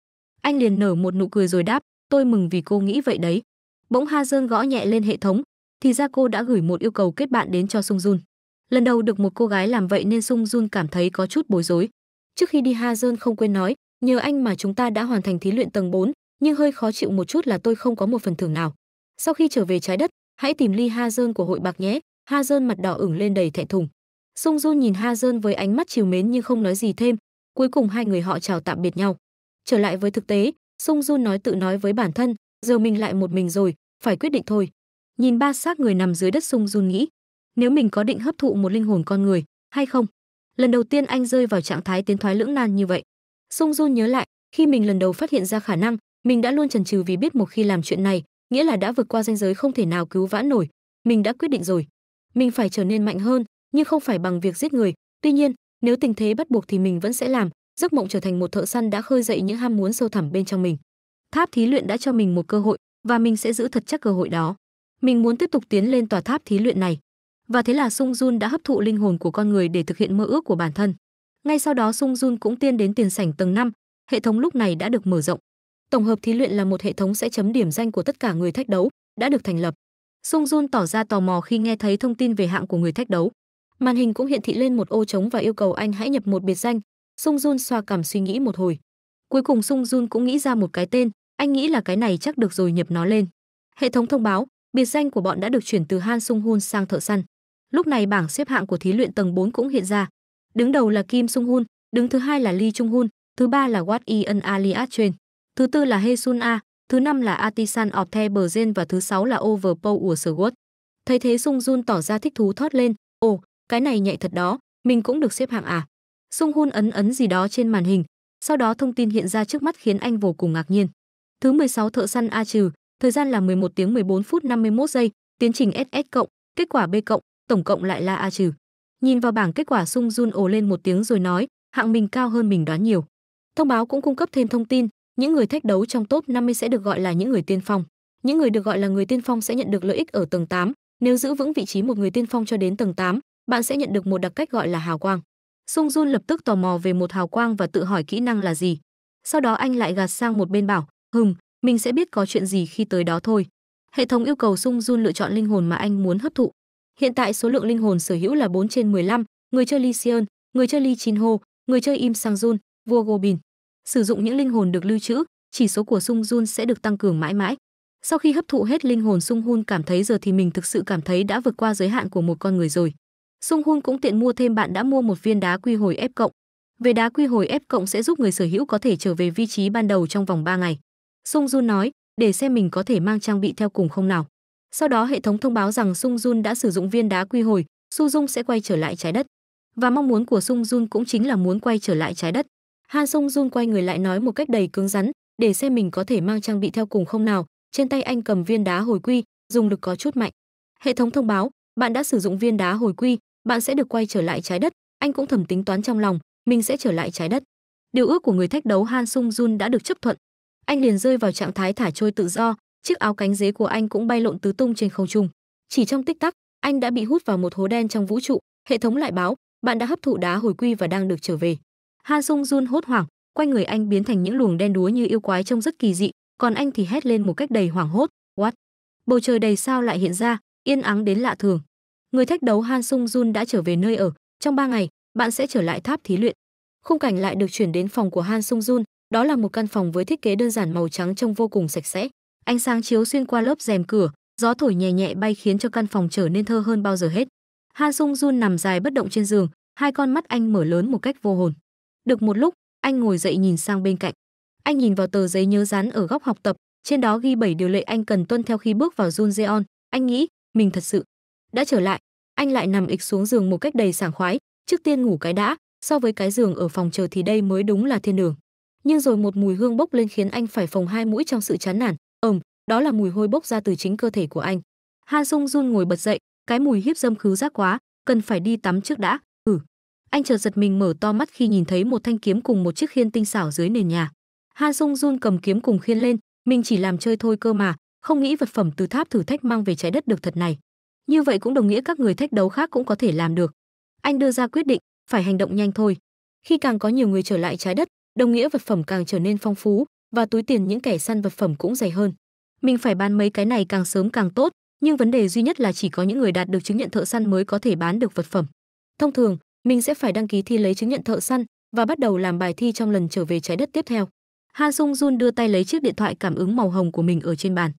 Anh liền nở một nụ cười rồi đáp, tôi mừng vì cô nghĩ vậy đấy. Bỗng Ha Jun gõ nhẹ lên hệ thống, thì ra cô đã gửi một yêu cầu kết bạn đến cho Sung Jun. Lần đầu được một cô gái làm vậy nên Sung Jun cảm thấy có chút bối rối. Trước khi đi Ha Jun không quên nói, nhờ anh mà chúng ta đã hoàn thành thí luyện tầng 4, nhưng hơi khó chịu một chút là tôi không có một phần thưởng nào. Sau khi trở về trái đất, hãy tìm ly ha dơn của hội bạc nhé ha dơn mặt đỏ ửng lên đầy thẹn thùng sung Jun nhìn ha dơn với ánh mắt chiều mến nhưng không nói gì thêm cuối cùng hai người họ chào tạm biệt nhau trở lại với thực tế sung Jun nói tự nói với bản thân giờ mình lại một mình rồi phải quyết định thôi nhìn ba xác người nằm dưới đất sung Jun nghĩ nếu mình có định hấp thụ một linh hồn con người hay không lần đầu tiên anh rơi vào trạng thái tiến thoái lưỡng nan như vậy sung Jun nhớ lại khi mình lần đầu phát hiện ra khả năng mình đã luôn chần chừ vì biết một khi làm chuyện này nghĩa là đã vượt qua ranh giới không thể nào cứu vãn nổi mình đã quyết định rồi mình phải trở nên mạnh hơn nhưng không phải bằng việc giết người tuy nhiên nếu tình thế bắt buộc thì mình vẫn sẽ làm giấc mộng trở thành một thợ săn đã khơi dậy những ham muốn sâu thẳm bên trong mình tháp thí luyện đã cho mình một cơ hội và mình sẽ giữ thật chắc cơ hội đó mình muốn tiếp tục tiến lên tòa tháp thí luyện này và thế là sung jun đã hấp thụ linh hồn của con người để thực hiện mơ ước của bản thân ngay sau đó sung jun cũng tiên đến tiền sảnh tầng 5, hệ thống lúc này đã được mở rộng tổng hợp thí luyện là một hệ thống sẽ chấm điểm danh của tất cả người thách đấu đã được thành lập sung jun tỏ ra tò mò khi nghe thấy thông tin về hạng của người thách đấu màn hình cũng hiện thị lên một ô trống và yêu cầu anh hãy nhập một biệt danh sung jun xoa cảm suy nghĩ một hồi cuối cùng sung jun cũng nghĩ ra một cái tên anh nghĩ là cái này chắc được rồi nhập nó lên hệ thống thông báo biệt danh của bọn đã được chuyển từ han sung hun sang thợ săn lúc này bảng xếp hạng của thí luyện tầng 4 cũng hiện ra đứng đầu là kim sung hun đứng thứ hai là lee chung hun thứ ba là wat ian ali atchen thứ tư là Hesun A, thứ năm là Artisan of the Bergen và thứ sáu là Overpow của Sword. Thấy thế Sung Jun tỏ ra thích thú thót lên, ồ, cái này nhạy thật đó, mình cũng được xếp hạng à. Sung Hun ấn ấn gì đó trên màn hình, sau đó thông tin hiện ra trước mắt khiến anh vô cùng ngạc nhiên. Thứ 16 thợ săn A trừ, thời gian là 11 tiếng 14 phút 51 giây, tiến trình SS cộng, kết quả B cộng, tổng cộng lại là A trừ. Nhìn vào bảng kết quả Sung Jun ồ lên một tiếng rồi nói, hạng mình cao hơn mình đoán nhiều. Thông báo cũng cung cấp thêm thông tin, những người thách đấu trong top 50 sẽ được gọi là những người tiên phong. Những người được gọi là người tiên phong sẽ nhận được lợi ích ở tầng 8, nếu giữ vững vị trí một người tiên phong cho đến tầng 8, bạn sẽ nhận được một đặc cách gọi là hào quang. Sung Jun lập tức tò mò về một hào quang và tự hỏi kỹ năng là gì. Sau đó anh lại gạt sang một bên bảo, hừm, mình sẽ biết có chuyện gì khi tới đó thôi. Hệ thống yêu cầu Sung Jun lựa chọn linh hồn mà anh muốn hấp thụ. Hiện tại số lượng linh hồn sở hữu là 4 trên 15, người chơi Lee Seon, người chơi Lee Jin Ho, người chơi Im Sang Jun, vua Gobin sử dụng những linh hồn được lưu trữ, chỉ số của Sung Jun sẽ được tăng cường mãi mãi. Sau khi hấp thụ hết linh hồn Sung Hun cảm thấy giờ thì mình thực sự cảm thấy đã vượt qua giới hạn của một con người rồi. Sung Hun cũng tiện mua thêm bạn đã mua một viên đá quy hồi F cộng. Về đá quy hồi F cộng sẽ giúp người sở hữu có thể trở về vị trí ban đầu trong vòng 3 ngày. Sung Jun nói, để xem mình có thể mang trang bị theo cùng không nào. Sau đó hệ thống thông báo rằng Sung Jun đã sử dụng viên đá quy hồi, Su Dung sẽ quay trở lại trái đất. Và mong muốn của Sung Jun cũng chính là muốn quay trở lại trái đất. Han Sung Jun quay người lại nói một cách đầy cứng rắn, để xem mình có thể mang trang bị theo cùng không nào. Trên tay anh cầm viên đá hồi quy, dùng lực có chút mạnh. Hệ thống thông báo, bạn đã sử dụng viên đá hồi quy, bạn sẽ được quay trở lại trái đất. Anh cũng thầm tính toán trong lòng, mình sẽ trở lại trái đất. Điều ước của người thách đấu Han Sung Jun đã được chấp thuận. Anh liền rơi vào trạng thái thả trôi tự do, chiếc áo cánh dế của anh cũng bay lộn tứ tung trên không trung. Chỉ trong tích tắc, anh đã bị hút vào một hố đen trong vũ trụ, hệ thống lại báo, bạn đã hấp thụ đá hồi quy và đang được trở về. Han Sung Jun hốt hoảng, quanh người anh biến thành những luồng đen đúa như yêu quái trông rất kỳ dị, còn anh thì hét lên một cách đầy hoảng hốt, "What?" Bầu trời đầy sao lại hiện ra, yên ắng đến lạ thường. Người thách đấu Han Sung Jun đã trở về nơi ở, trong 3 ngày, bạn sẽ trở lại tháp thí luyện. Khung cảnh lại được chuyển đến phòng của Han Sung Jun, đó là một căn phòng với thiết kế đơn giản màu trắng trông vô cùng sạch sẽ. Ánh sáng chiếu xuyên qua lớp rèm cửa, gió thổi nhẹ nhẹ bay khiến cho căn phòng trở nên thơ hơn bao giờ hết. Han Sung Jun nằm dài bất động trên giường, hai con mắt anh mở lớn một cách vô hồn. Được một lúc, anh ngồi dậy nhìn sang bên cạnh. Anh nhìn vào tờ giấy nhớ dán ở góc học tập, trên đó ghi 7 điều lệ anh cần tuân theo khi bước vào Junjeon. Anh nghĩ, mình thật sự đã trở lại. Anh lại nằm ịch xuống giường một cách đầy sảng khoái, trước tiên ngủ cái đã, so với cái giường ở phòng chờ thì đây mới đúng là thiên đường. Nhưng rồi một mùi hương bốc lên khiến anh phải phồng hai mũi trong sự chán nản. Ừm, đó là mùi hôi bốc ra từ chính cơ thể của anh. Han Sung Jun ngồi bật dậy, cái mùi hiếp dâm khứ giác quá, cần phải đi tắm trước đã. Anh chợt giật mình mở to mắt khi nhìn thấy một thanh kiếm cùng một chiếc khiên tinh xảo dưới nền nhà. Han Sung Jun cầm kiếm cùng khiên lên, mình chỉ làm chơi thôi cơ mà, không nghĩ vật phẩm từ tháp thử thách mang về trái đất được thật này. Như vậy cũng đồng nghĩa các người thách đấu khác cũng có thể làm được. Anh đưa ra quyết định, phải hành động nhanh thôi. Khi càng có nhiều người trở lại trái đất, đồng nghĩa vật phẩm càng trở nên phong phú và túi tiền những kẻ săn vật phẩm cũng dày hơn. Mình phải bán mấy cái này càng sớm càng tốt, nhưng vấn đề duy nhất là chỉ có những người đạt được chứng nhận thợ săn mới có thể bán được vật phẩm. Thông thường, mình sẽ phải đăng ký thi lấy chứng nhận thợ săn và bắt đầu làm bài thi trong lần trở về trái đất tiếp theo. Han Sung Jun đưa tay lấy chiếc điện thoại cảm ứng màu hồng của mình ở trên bàn.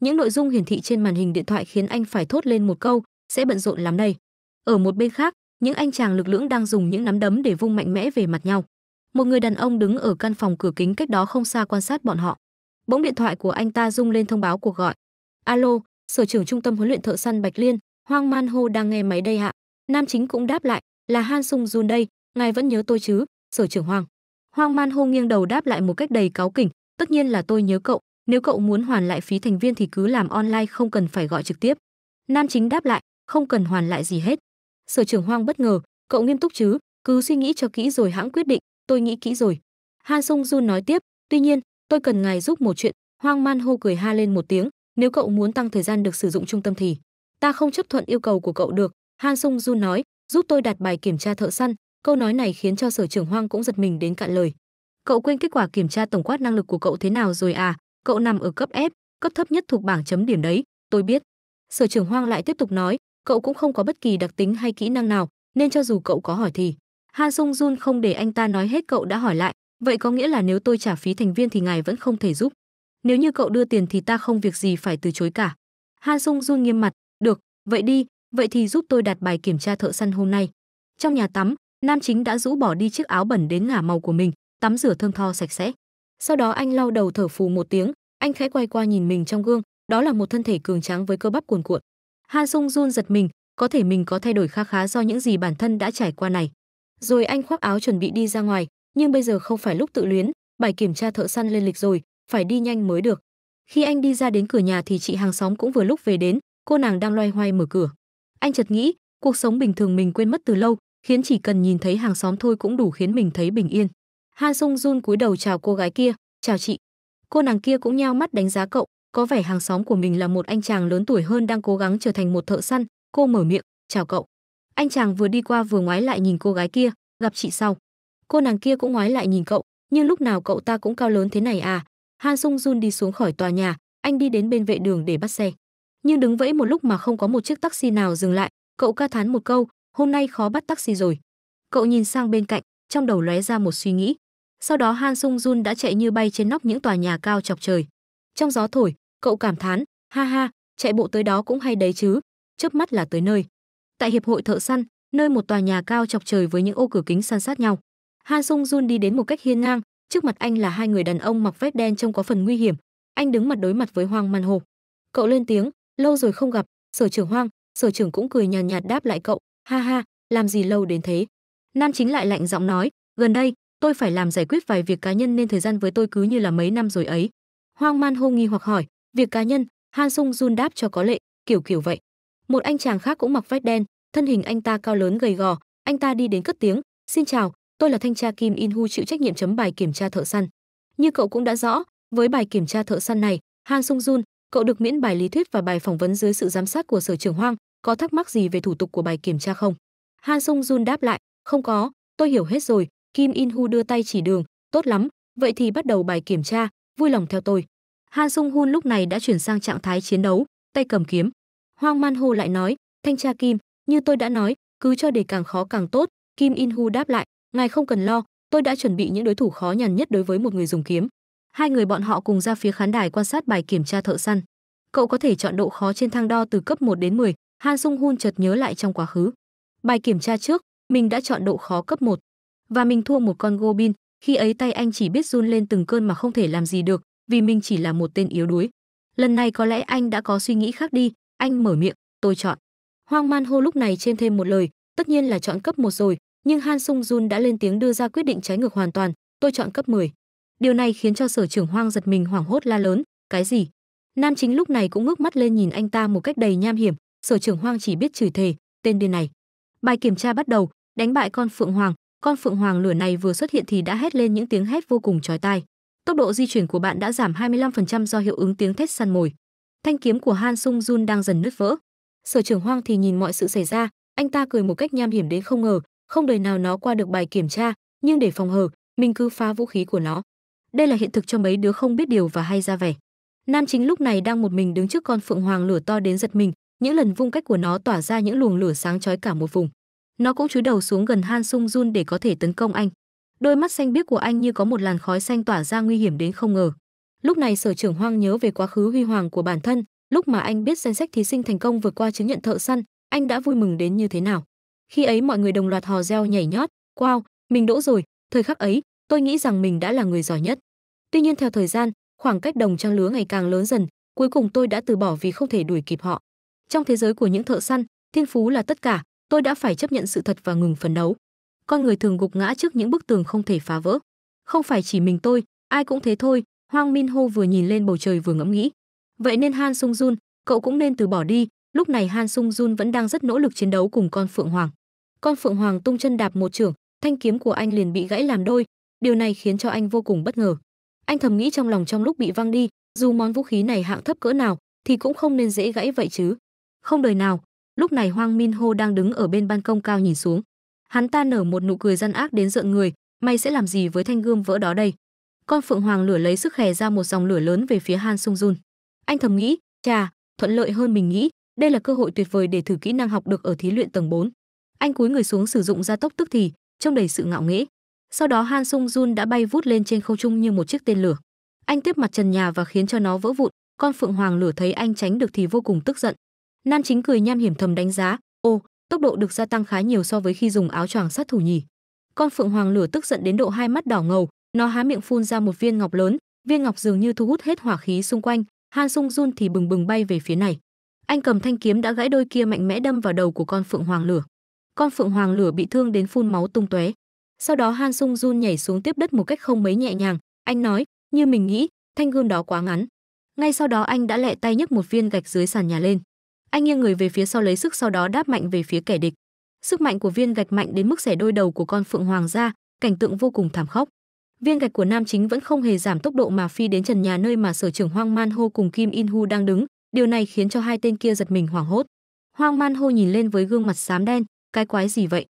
Những nội dung hiển thị trên màn hình điện thoại khiến anh phải thốt lên một câu, sẽ bận rộn lắm đây. Ở một bên khác, những anh chàng lực lưỡng đang dùng những nắm đấm để vung mạnh mẽ về mặt nhau. Một người đàn ông đứng ở căn phòng cửa kính cách đó không xa quan sát bọn họ. Bỗng điện thoại của anh ta rung lên thông báo cuộc gọi. "Alo, sở trưởng trung tâm huấn luyện thợ săn Bạch Liên, Hoang Man Ho đang nghe máy đây ạ. Nam chính cũng đáp lại, là Han Sung Jun đây, ngài vẫn nhớ tôi chứ, sở trưởng Hoàng. Hoàng Man Ho nghiêng đầu đáp lại một cách đầy cáu kỉnh, tất nhiên là tôi nhớ cậu, nếu cậu muốn hoàn lại phí thành viên thì cứ làm online không cần phải gọi trực tiếp. Nam chính đáp lại, không cần hoàn lại gì hết. Sở trưởng Hoàng bất ngờ, cậu nghiêm túc chứ, cứ suy nghĩ cho kỹ rồi hãng quyết định, tôi nghĩ kỹ rồi. Han Sung Jun nói tiếp, tuy nhiên, tôi cần ngài giúp một chuyện. Hoàng Man hô cười ha lên một tiếng, nếu cậu muốn tăng thời gian được sử dụng trung tâm thì ta không chấp thuận yêu cầu của cậu được. Han Sung Jun nói, giúp tôi đặt bài kiểm tra thợ săn câu nói này khiến cho sở trưởng hoang cũng giật mình đến cạn lời cậu quên kết quả kiểm tra tổng quát năng lực của cậu thế nào rồi à cậu nằm ở cấp f cấp thấp nhất thuộc bảng chấm điểm đấy tôi biết sở trưởng hoang lại tiếp tục nói cậu cũng không có bất kỳ đặc tính hay kỹ năng nào nên cho dù cậu có hỏi thì han sung jun không để anh ta nói hết cậu đã hỏi lại vậy có nghĩa là nếu tôi trả phí thành viên thì ngài vẫn không thể giúp nếu như cậu đưa tiền thì ta không việc gì phải từ chối cả han sung jun nghiêm mặt được vậy đi vậy thì giúp tôi đặt bài kiểm tra thợ săn hôm nay trong nhà tắm nam chính đã rũ bỏ đi chiếc áo bẩn đến ngả màu của mình tắm rửa thơm tho sạch sẽ sau đó anh lau đầu thở phù một tiếng anh khẽ quay qua nhìn mình trong gương đó là một thân thể cường tráng với cơ bắp cuồn cuộn han sung run giật mình có thể mình có thay đổi khá khá do những gì bản thân đã trải qua này rồi anh khoác áo chuẩn bị đi ra ngoài nhưng bây giờ không phải lúc tự luyến bài kiểm tra thợ săn lên lịch rồi phải đi nhanh mới được khi anh đi ra đến cửa nhà thì chị hàng xóm cũng vừa lúc về đến cô nàng đang loay hoay mở cửa anh chợt nghĩ, cuộc sống bình thường mình quên mất từ lâu, khiến chỉ cần nhìn thấy hàng xóm thôi cũng đủ khiến mình thấy bình yên. Han Sung Jun cúi đầu chào cô gái kia, "Chào chị." Cô nàng kia cũng nhao mắt đánh giá cậu, có vẻ hàng xóm của mình là một anh chàng lớn tuổi hơn đang cố gắng trở thành một thợ săn, cô mở miệng, "Chào cậu." Anh chàng vừa đi qua vừa ngoái lại nhìn cô gái kia, "Gặp chị sau." Cô nàng kia cũng ngoái lại nhìn cậu, nhưng lúc nào cậu ta cũng cao lớn thế này à? Han Sung Jun đi xuống khỏi tòa nhà, anh đi đến bên vệ đường để bắt xe nhưng đứng vẫy một lúc mà không có một chiếc taxi nào dừng lại cậu ca thán một câu hôm nay khó bắt taxi rồi cậu nhìn sang bên cạnh trong đầu lóe ra một suy nghĩ sau đó han sung jun đã chạy như bay trên nóc những tòa nhà cao chọc trời trong gió thổi cậu cảm thán ha ha chạy bộ tới đó cũng hay đấy chứ chớp mắt là tới nơi tại hiệp hội thợ săn nơi một tòa nhà cao chọc trời với những ô cửa kính san sát nhau han sung jun đi đến một cách hiên ngang trước mặt anh là hai người đàn ông mặc vest đen trông có phần nguy hiểm anh đứng mặt đối mặt với hoang man hồ cậu lên tiếng lâu rồi không gặp sở trưởng hoang sở trưởng cũng cười nhàn nhạt, nhạt đáp lại cậu ha ha làm gì lâu đến thế nam chính lại lạnh giọng nói gần đây tôi phải làm giải quyết vài việc cá nhân nên thời gian với tôi cứ như là mấy năm rồi ấy hoang man hô nghi hoặc hỏi việc cá nhân han sung jun đáp cho có lệ kiểu kiểu vậy một anh chàng khác cũng mặc vest đen thân hình anh ta cao lớn gầy gò anh ta đi đến cất tiếng xin chào tôi là thanh tra kim in hu chịu trách nhiệm chấm bài kiểm tra thợ săn như cậu cũng đã rõ với bài kiểm tra thợ săn này han sung jun cậu được miễn bài lý thuyết và bài phỏng vấn dưới sự giám sát của sở trưởng Hoang, có thắc mắc gì về thủ tục của bài kiểm tra không? Han Sung Jun đáp lại, không có, tôi hiểu hết rồi, Kim In Hu đưa tay chỉ đường, tốt lắm, vậy thì bắt đầu bài kiểm tra, vui lòng theo tôi. Han Sung Hun lúc này đã chuyển sang trạng thái chiến đấu, tay cầm kiếm. Hoang Man Ho lại nói, thanh tra Kim, như tôi đã nói, cứ cho để càng khó càng tốt, Kim In Hu đáp lại, ngài không cần lo, tôi đã chuẩn bị những đối thủ khó nhằn nhất đối với một người dùng kiếm. Hai người bọn họ cùng ra phía khán đài quan sát bài kiểm tra thợ săn. Cậu có thể chọn độ khó trên thang đo từ cấp 1 đến 10, Han Sung Hun chợt nhớ lại trong quá khứ. Bài kiểm tra trước, mình đã chọn độ khó cấp 1 và mình thua một con Gobin, khi ấy tay anh chỉ biết run lên từng cơn mà không thể làm gì được, vì mình chỉ là một tên yếu đuối. Lần này có lẽ anh đã có suy nghĩ khác đi, anh mở miệng, tôi chọn. Hoang Man Ho lúc này trên thêm một lời, tất nhiên là chọn cấp 1 rồi, nhưng Han Sung Jun đã lên tiếng đưa ra quyết định trái ngược hoàn toàn, tôi chọn cấp 10. Điều này khiến cho sở trưởng hoang giật mình hoảng hốt la lớn, cái gì? Nam chính lúc này cũng ngước mắt lên nhìn anh ta một cách đầy nham hiểm, sở trưởng hoang chỉ biết chửi thề, tên điên này. Bài kiểm tra bắt đầu, đánh bại con phượng hoàng, con phượng hoàng lửa này vừa xuất hiện thì đã hét lên những tiếng hét vô cùng chói tai. Tốc độ di chuyển của bạn đã giảm 25% do hiệu ứng tiếng thét săn mồi. Thanh kiếm của Han Sung Jun đang dần nứt vỡ. Sở trưởng Hoang thì nhìn mọi sự xảy ra, anh ta cười một cách nham hiểm đến không ngờ, không đời nào nó qua được bài kiểm tra, nhưng để phòng hờ, mình cứ phá vũ khí của nó. Đây là hiện thực cho mấy đứa không biết điều và hay ra vẻ. Nam chính lúc này đang một mình đứng trước con phượng hoàng lửa to đến giật mình, những lần vung cách của nó tỏa ra những luồng lửa sáng chói cả một vùng. Nó cũng chúi đầu xuống gần Han Sung Jun để có thể tấn công anh. Đôi mắt xanh biếc của anh như có một làn khói xanh tỏa ra nguy hiểm đến không ngờ. Lúc này Sở trưởng Hoang nhớ về quá khứ huy hoàng của bản thân, lúc mà anh biết danh sách thí sinh thành công vượt qua chứng nhận thợ săn, anh đã vui mừng đến như thế nào. Khi ấy mọi người đồng loạt hò reo nhảy nhót, wow, mình đỗ rồi, thời khắc ấy, tôi nghĩ rằng mình đã là người giỏi nhất. Tuy nhiên theo thời gian, khoảng cách đồng trang lứa ngày càng lớn dần, cuối cùng tôi đã từ bỏ vì không thể đuổi kịp họ. Trong thế giới của những thợ săn, thiên phú là tất cả, tôi đã phải chấp nhận sự thật và ngừng phấn đấu. Con người thường gục ngã trước những bức tường không thể phá vỡ. Không phải chỉ mình tôi, ai cũng thế thôi, Hoang Min Ho vừa nhìn lên bầu trời vừa ngẫm nghĩ. Vậy nên Han Sung Jun, cậu cũng nên từ bỏ đi, lúc này Han Sung Jun vẫn đang rất nỗ lực chiến đấu cùng con Phượng Hoàng. Con Phượng Hoàng tung chân đạp một trưởng, thanh kiếm của anh liền bị gãy làm đôi, điều này khiến cho anh vô cùng bất ngờ anh thầm nghĩ trong lòng trong lúc bị văng đi dù món vũ khí này hạng thấp cỡ nào thì cũng không nên dễ gãy vậy chứ không đời nào lúc này hoang min ho đang đứng ở bên ban công cao nhìn xuống hắn ta nở một nụ cười gian ác đến rợn người mày sẽ làm gì với thanh gươm vỡ đó đây con phượng hoàng lửa lấy sức khè ra một dòng lửa lớn về phía han sung jun anh thầm nghĩ chà thuận lợi hơn mình nghĩ đây là cơ hội tuyệt vời để thử kỹ năng học được ở thí luyện tầng 4. anh cúi người xuống sử dụng gia tốc tức thì trông đầy sự ngạo nghễ sau đó Han Sung Jun đã bay vút lên trên không trung như một chiếc tên lửa. Anh tiếp mặt trần nhà và khiến cho nó vỡ vụn, con phượng hoàng lửa thấy anh tránh được thì vô cùng tức giận. Nam chính cười nham hiểm thầm đánh giá, ô, tốc độ được gia tăng khá nhiều so với khi dùng áo choàng sát thủ nhỉ. Con phượng hoàng lửa tức giận đến độ hai mắt đỏ ngầu, nó há miệng phun ra một viên ngọc lớn, viên ngọc dường như thu hút hết hỏa khí xung quanh, Han Sung Jun thì bừng bừng bay về phía này. Anh cầm thanh kiếm đã gãy đôi kia mạnh mẽ đâm vào đầu của con phượng hoàng lửa. Con phượng hoàng lửa bị thương đến phun máu tung tóe. Sau đó Han Sung Jun nhảy xuống tiếp đất một cách không mấy nhẹ nhàng, anh nói, như mình nghĩ, thanh gươm đó quá ngắn. Ngay sau đó anh đã lẹ tay nhấc một viên gạch dưới sàn nhà lên. Anh nghiêng người về phía sau lấy sức sau đó đáp mạnh về phía kẻ địch. Sức mạnh của viên gạch mạnh đến mức xẻ đôi đầu của con phượng hoàng ra, cảnh tượng vô cùng thảm khốc. Viên gạch của nam chính vẫn không hề giảm tốc độ mà phi đến trần nhà nơi mà sở trưởng Hoang Man Ho cùng Kim In Hu đang đứng, điều này khiến cho hai tên kia giật mình hoảng hốt. Hoang Man Ho nhìn lên với gương mặt xám đen, cái quái gì vậy?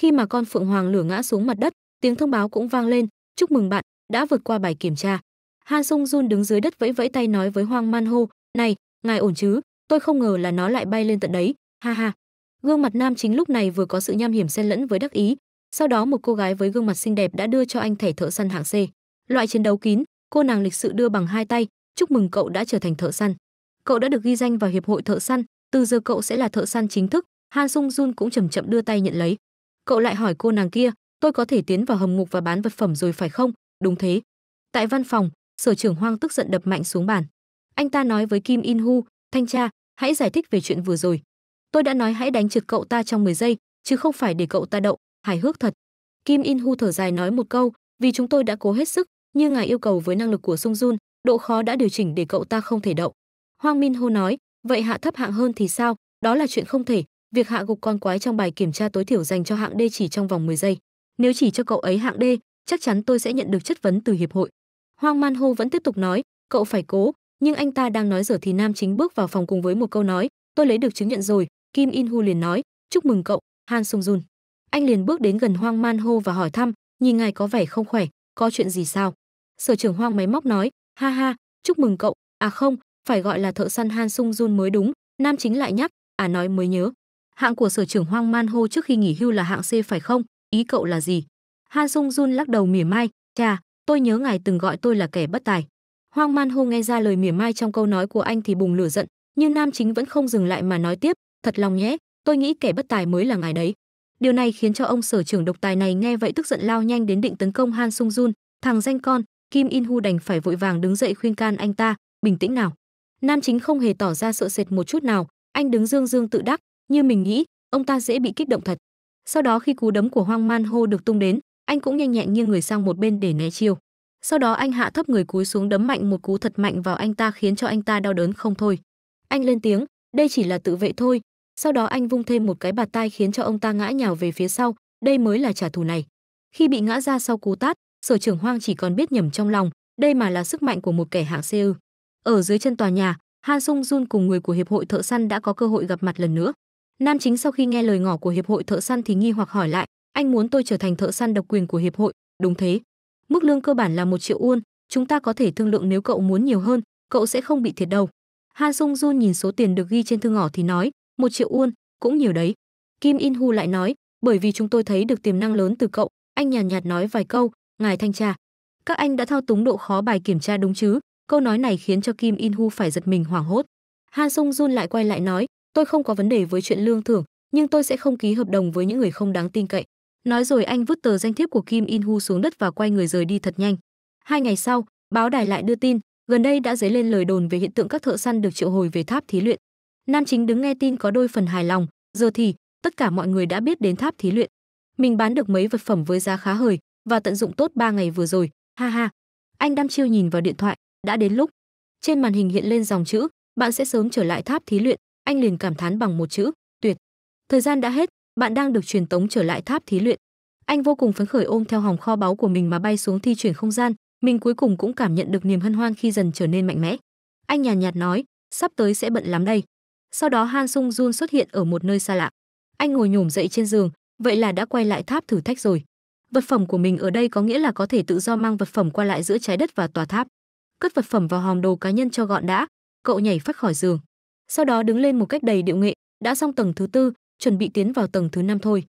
Khi mà con phượng hoàng lửa ngã xuống mặt đất, tiếng thông báo cũng vang lên, "Chúc mừng bạn đã vượt qua bài kiểm tra." Han Sung Jun đứng dưới đất vẫy vẫy tay nói với Hoang Man Ho, "Này, ngài ổn chứ? Tôi không ngờ là nó lại bay lên tận đấy." Ha ha. Gương mặt nam chính lúc này vừa có sự nham hiểm xen lẫn với đắc ý, sau đó một cô gái với gương mặt xinh đẹp đã đưa cho anh thẻ thợ săn hạng C. Loại chiến đấu kín, cô nàng lịch sự đưa bằng hai tay, "Chúc mừng cậu đã trở thành thợ săn. Cậu đã được ghi danh vào hiệp hội thợ săn, từ giờ cậu sẽ là thợ săn chính thức." Han Sung Jun cũng chậm chậm đưa tay nhận lấy. Cậu lại hỏi cô nàng kia, tôi có thể tiến vào hầm ngục và bán vật phẩm rồi phải không? Đúng thế. Tại văn phòng, sở trưởng Hoang tức giận đập mạnh xuống bàn. Anh ta nói với Kim In Hu, thanh tra, hãy giải thích về chuyện vừa rồi. Tôi đã nói hãy đánh trượt cậu ta trong 10 giây, chứ không phải để cậu ta đậu, hài hước thật. Kim In Hu thở dài nói một câu, vì chúng tôi đã cố hết sức, như ngài yêu cầu với năng lực của Sung Jun, độ khó đã điều chỉnh để cậu ta không thể đậu. Hoang Min Ho nói, vậy hạ thấp hạng hơn thì sao? Đó là chuyện không thể, Việc hạ gục con quái trong bài kiểm tra tối thiểu dành cho hạng D chỉ trong vòng 10 giây. Nếu chỉ cho cậu ấy hạng D, chắc chắn tôi sẽ nhận được chất vấn từ hiệp hội. Hoang Man Ho vẫn tiếp tục nói, cậu phải cố, nhưng anh ta đang nói dở thì nam chính bước vào phòng cùng với một câu nói, tôi lấy được chứng nhận rồi, Kim In Hu liền nói, chúc mừng cậu, Han Sung Jun. Anh liền bước đến gần Hoang Man Ho và hỏi thăm, nhìn ngài có vẻ không khỏe, có chuyện gì sao? Sở trưởng Hoang máy móc nói, ha ha, chúc mừng cậu, à không, phải gọi là thợ săn Han Sung Jun mới đúng, nam chính lại nhắc, à nói mới nhớ. Hạng của sở trưởng Hoang Man hô trước khi nghỉ hưu là hạng C phải không? Ý cậu là gì? Han Sung Jun lắc đầu mỉa mai, Cha, tôi nhớ ngài từng gọi tôi là kẻ bất tài." Hoang Man hô nghe ra lời mỉa mai trong câu nói của anh thì bùng lửa giận, nhưng nam chính vẫn không dừng lại mà nói tiếp, "Thật lòng nhé, tôi nghĩ kẻ bất tài mới là ngài đấy." Điều này khiến cho ông sở trưởng độc tài này nghe vậy tức giận lao nhanh đến định tấn công Han Sung Jun, thằng danh con, Kim In Hu đành phải vội vàng đứng dậy khuyên can anh ta, "Bình tĩnh nào." Nam chính không hề tỏ ra sợ sệt một chút nào, anh đứng dương dương tự đắc, như mình nghĩ, ông ta dễ bị kích động thật. Sau đó khi cú đấm của Hoang Man Hô được tung đến, anh cũng nhanh nhẹn nghiêng người sang một bên để né chiêu. Sau đó anh hạ thấp người cúi xuống đấm mạnh một cú thật mạnh vào anh ta khiến cho anh ta đau đớn không thôi. Anh lên tiếng, đây chỉ là tự vệ thôi. Sau đó anh vung thêm một cái bạt tai khiến cho ông ta ngã nhào về phía sau, đây mới là trả thù này. Khi bị ngã ra sau cú tát, Sở trưởng Hoang chỉ còn biết nhầm trong lòng, đây mà là sức mạnh của một kẻ hạng CU. Ở dưới chân tòa nhà, Han Sung Jun cùng người của hiệp hội thợ săn đã có cơ hội gặp mặt lần nữa. Nam Chính sau khi nghe lời ngỏ của hiệp hội thợ săn thì nghi hoặc hỏi lại, anh muốn tôi trở thành thợ săn độc quyền của hiệp hội, đúng thế. Mức lương cơ bản là một triệu won, chúng ta có thể thương lượng nếu cậu muốn nhiều hơn, cậu sẽ không bị thiệt đâu. Han Sung Jun nhìn số tiền được ghi trên thư ngỏ thì nói, một triệu won, cũng nhiều đấy. Kim In Hu lại nói, bởi vì chúng tôi thấy được tiềm năng lớn từ cậu, anh nhàn nhạt, nhạt nói vài câu, ngài thanh tra. Các anh đã thao túng độ khó bài kiểm tra đúng chứ? Câu nói này khiến cho Kim In Hu phải giật mình hoảng hốt. Han Sung Jun lại quay lại nói, tôi không có vấn đề với chuyện lương thưởng nhưng tôi sẽ không ký hợp đồng với những người không đáng tin cậy nói rồi anh vứt tờ danh thiếp của kim in hu xuống đất và quay người rời đi thật nhanh hai ngày sau báo đài lại đưa tin gần đây đã dấy lên lời đồn về hiện tượng các thợ săn được triệu hồi về tháp thí luyện nam chính đứng nghe tin có đôi phần hài lòng giờ thì tất cả mọi người đã biết đến tháp thí luyện mình bán được mấy vật phẩm với giá khá hời và tận dụng tốt 3 ngày vừa rồi ha ha anh đăm chiêu nhìn vào điện thoại đã đến lúc trên màn hình hiện lên dòng chữ bạn sẽ sớm trở lại tháp thí luyện anh liền cảm thán bằng một chữ, tuyệt. Thời gian đã hết, bạn đang được truyền tống trở lại tháp thí luyện. Anh vô cùng phấn khởi ôm theo hòm kho báu của mình mà bay xuống thi chuyển không gian, mình cuối cùng cũng cảm nhận được niềm hân hoan khi dần trở nên mạnh mẽ. Anh nhàn nhạt, nhạt nói, sắp tới sẽ bận lắm đây. Sau đó Han Sung Jun xuất hiện ở một nơi xa lạ. Anh ngồi nhổm dậy trên giường, vậy là đã quay lại tháp thử thách rồi. Vật phẩm của mình ở đây có nghĩa là có thể tự do mang vật phẩm qua lại giữa trái đất và tòa tháp. Cất vật phẩm vào hòm đồ cá nhân cho gọn đã, cậu nhảy phát khỏi giường sau đó đứng lên một cách đầy điệu nghệ, đã xong tầng thứ tư, chuẩn bị tiến vào tầng thứ năm thôi.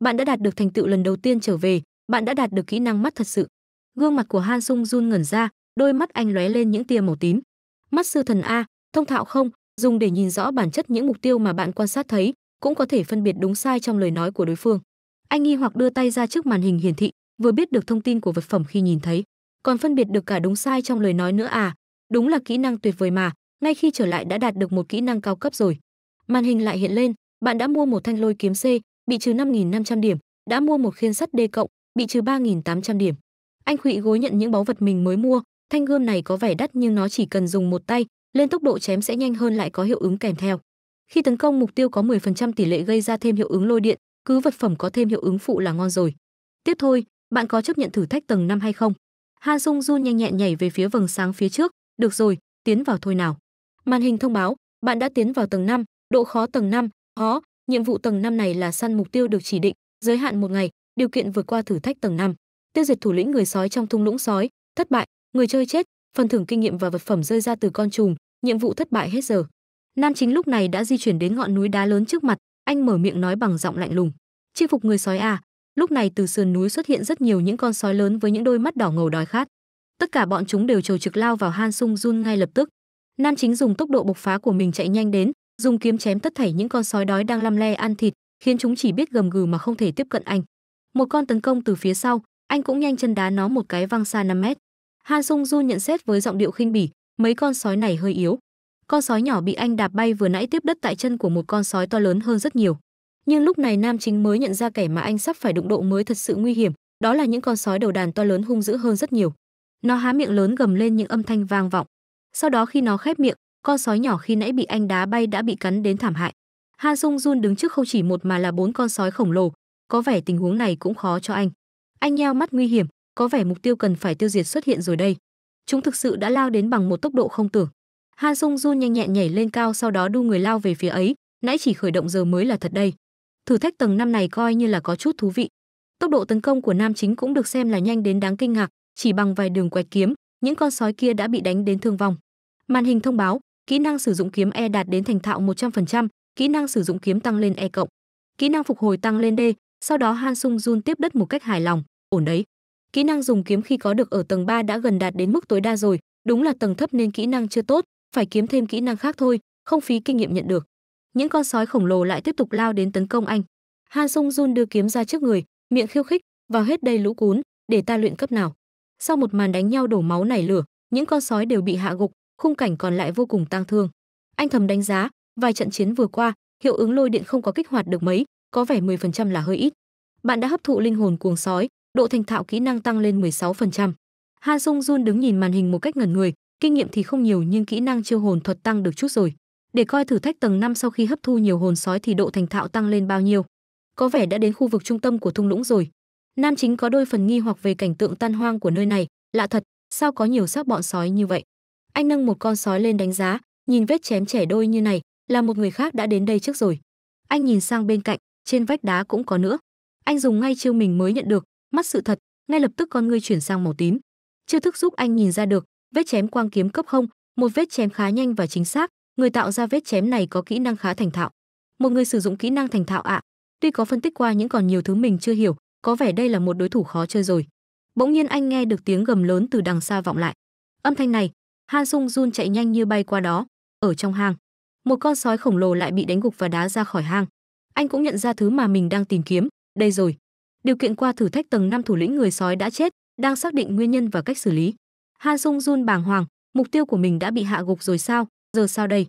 Bạn đã đạt được thành tựu lần đầu tiên trở về, bạn đã đạt được kỹ năng mắt thật sự. Gương mặt của Han Sung Jun ngẩn ra, đôi mắt anh lóe lên những tia màu tím. Mắt sư thần a, thông thạo không, dùng để nhìn rõ bản chất những mục tiêu mà bạn quan sát thấy, cũng có thể phân biệt đúng sai trong lời nói của đối phương. Anh nghi hoặc đưa tay ra trước màn hình hiển thị, vừa biết được thông tin của vật phẩm khi nhìn thấy, còn phân biệt được cả đúng sai trong lời nói nữa à? Đúng là kỹ năng tuyệt vời mà, ngay khi trở lại đã đạt được một kỹ năng cao cấp rồi. Màn hình lại hiện lên, bạn đã mua một thanh lôi kiếm C, bị trừ 5.500 điểm, đã mua một khiên sắt D cộng, bị trừ 3.800 điểm. Anh khụy gối nhận những báu vật mình mới mua, thanh gươm này có vẻ đắt nhưng nó chỉ cần dùng một tay, lên tốc độ chém sẽ nhanh hơn lại có hiệu ứng kèm theo. Khi tấn công mục tiêu có 10% tỷ lệ gây ra thêm hiệu ứng lôi điện, cứ vật phẩm có thêm hiệu ứng phụ là ngon rồi. Tiếp thôi, bạn có chấp nhận thử thách tầng 5 hay không? Han Sung Jun nhanh nhẹn nhảy về phía vầng sáng phía trước, được rồi, tiến vào thôi nào. Màn hình thông báo, bạn đã tiến vào tầng 5, độ khó tầng 5, khó, nhiệm vụ tầng 5 này là săn mục tiêu được chỉ định, giới hạn một ngày, điều kiện vượt qua thử thách tầng 5. Tiêu diệt thủ lĩnh người sói trong thung lũng sói, thất bại, người chơi chết, phần thưởng kinh nghiệm và vật phẩm rơi ra từ con trùng, nhiệm vụ thất bại hết giờ. Nam chính lúc này đã di chuyển đến ngọn núi đá lớn trước mặt, anh mở miệng nói bằng giọng lạnh lùng. "Chinh phục người sói à?" Lúc này từ sườn núi xuất hiện rất nhiều những con sói lớn với những đôi mắt đỏ ngầu đói khát. Tất cả bọn chúng đều trồ trực lao vào Han Sung Jun ngay lập tức, Nam Chính dùng tốc độ bộc phá của mình chạy nhanh đến, dùng kiếm chém tất thảy những con sói đói đang lăm le ăn thịt, khiến chúng chỉ biết gầm gừ mà không thể tiếp cận anh. Một con tấn công từ phía sau, anh cũng nhanh chân đá nó một cái văng xa 5 mét. Han Sung Ju nhận xét với giọng điệu khinh bỉ, mấy con sói này hơi yếu. Con sói nhỏ bị anh đạp bay vừa nãy tiếp đất tại chân của một con sói to lớn hơn rất nhiều. Nhưng lúc này Nam Chính mới nhận ra kẻ mà anh sắp phải đụng độ mới thật sự nguy hiểm, đó là những con sói đầu đàn to lớn hung dữ hơn rất nhiều. Nó há miệng lớn gầm lên những âm thanh vang vọng. Sau đó khi nó khép miệng, con sói nhỏ khi nãy bị anh đá bay đã bị cắn đến thảm hại. Han Sung Jun đứng trước không chỉ một mà là bốn con sói khổng lồ, có vẻ tình huống này cũng khó cho anh. Anh nheo mắt nguy hiểm, có vẻ mục tiêu cần phải tiêu diệt xuất hiện rồi đây. Chúng thực sự đã lao đến bằng một tốc độ không tưởng. Han Sung Jun nhanh nhẹn nhảy lên cao sau đó đu người lao về phía ấy, nãy chỉ khởi động giờ mới là thật đây. Thử thách tầng năm này coi như là có chút thú vị. Tốc độ tấn công của nam chính cũng được xem là nhanh đến đáng kinh ngạc, chỉ bằng vài đường quẹt kiếm, những con sói kia đã bị đánh đến thương vong. Màn hình thông báo, kỹ năng sử dụng kiếm E đạt đến thành thạo 100%, kỹ năng sử dụng kiếm tăng lên E cộng. Kỹ năng phục hồi tăng lên D, sau đó Han Sung Jun tiếp đất một cách hài lòng, ổn đấy. Kỹ năng dùng kiếm khi có được ở tầng 3 đã gần đạt đến mức tối đa rồi, đúng là tầng thấp nên kỹ năng chưa tốt, phải kiếm thêm kỹ năng khác thôi, không phí kinh nghiệm nhận được. Những con sói khổng lồ lại tiếp tục lao đến tấn công anh. Han Sung Jun đưa kiếm ra trước người, miệng khiêu khích, vào hết đây lũ cún, để ta luyện cấp nào. Sau một màn đánh nhau đổ máu nảy lửa, những con sói đều bị hạ gục, khung cảnh còn lại vô cùng tang thương. Anh thầm đánh giá, vài trận chiến vừa qua, hiệu ứng lôi điện không có kích hoạt được mấy, có vẻ 10% là hơi ít. Bạn đã hấp thụ linh hồn cuồng sói, độ thành thạo kỹ năng tăng lên 16%. Han Sung Jun đứng nhìn màn hình một cách ngẩn người, kinh nghiệm thì không nhiều nhưng kỹ năng chiêu hồn thuật tăng được chút rồi. Để coi thử thách tầng 5 sau khi hấp thu nhiều hồn sói thì độ thành thạo tăng lên bao nhiêu. Có vẻ đã đến khu vực trung tâm của thung lũng rồi. Nam chính có đôi phần nghi hoặc về cảnh tượng tan hoang của nơi này, lạ thật, sao có nhiều xác bọn sói như vậy? anh nâng một con sói lên đánh giá nhìn vết chém trẻ đôi như này là một người khác đã đến đây trước rồi anh nhìn sang bên cạnh trên vách đá cũng có nữa anh dùng ngay chiêu mình mới nhận được mắt sự thật ngay lập tức con ngươi chuyển sang màu tím chiêu thức giúp anh nhìn ra được vết chém quang kiếm cấp không một vết chém khá nhanh và chính xác người tạo ra vết chém này có kỹ năng khá thành thạo một người sử dụng kỹ năng thành thạo ạ tuy có phân tích qua những còn nhiều thứ mình chưa hiểu có vẻ đây là một đối thủ khó chơi rồi bỗng nhiên anh nghe được tiếng gầm lớn từ đằng xa vọng lại âm thanh này Han Sung Jun chạy nhanh như bay qua đó, ở trong hang. Một con sói khổng lồ lại bị đánh gục và đá ra khỏi hang. Anh cũng nhận ra thứ mà mình đang tìm kiếm, đây rồi. Điều kiện qua thử thách tầng 5 thủ lĩnh người sói đã chết, đang xác định nguyên nhân và cách xử lý. Han Sung Jun bàng hoàng, mục tiêu của mình đã bị hạ gục rồi sao, giờ sao đây?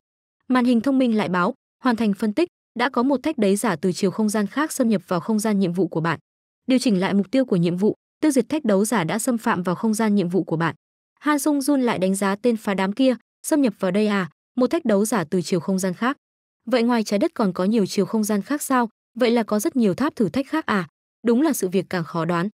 Màn hình thông minh lại báo, hoàn thành phân tích, đã có một thách đáy giả từ chiều không gian khác xâm nhập vào không gian nhiệm vụ của bạn. Điều chỉnh lại mục tiêu của nhiệm vụ, tiêu diệt thách đấu giả đã xâm phạm vào không gian nhiệm vụ của bạn. Han Sung Jun lại đánh giá tên phá đám kia, xâm nhập vào đây à, một thách đấu giả từ chiều không gian khác. Vậy ngoài trái đất còn có nhiều chiều không gian khác sao? Vậy là có rất nhiều tháp thử thách khác à? Đúng là sự việc càng khó đoán.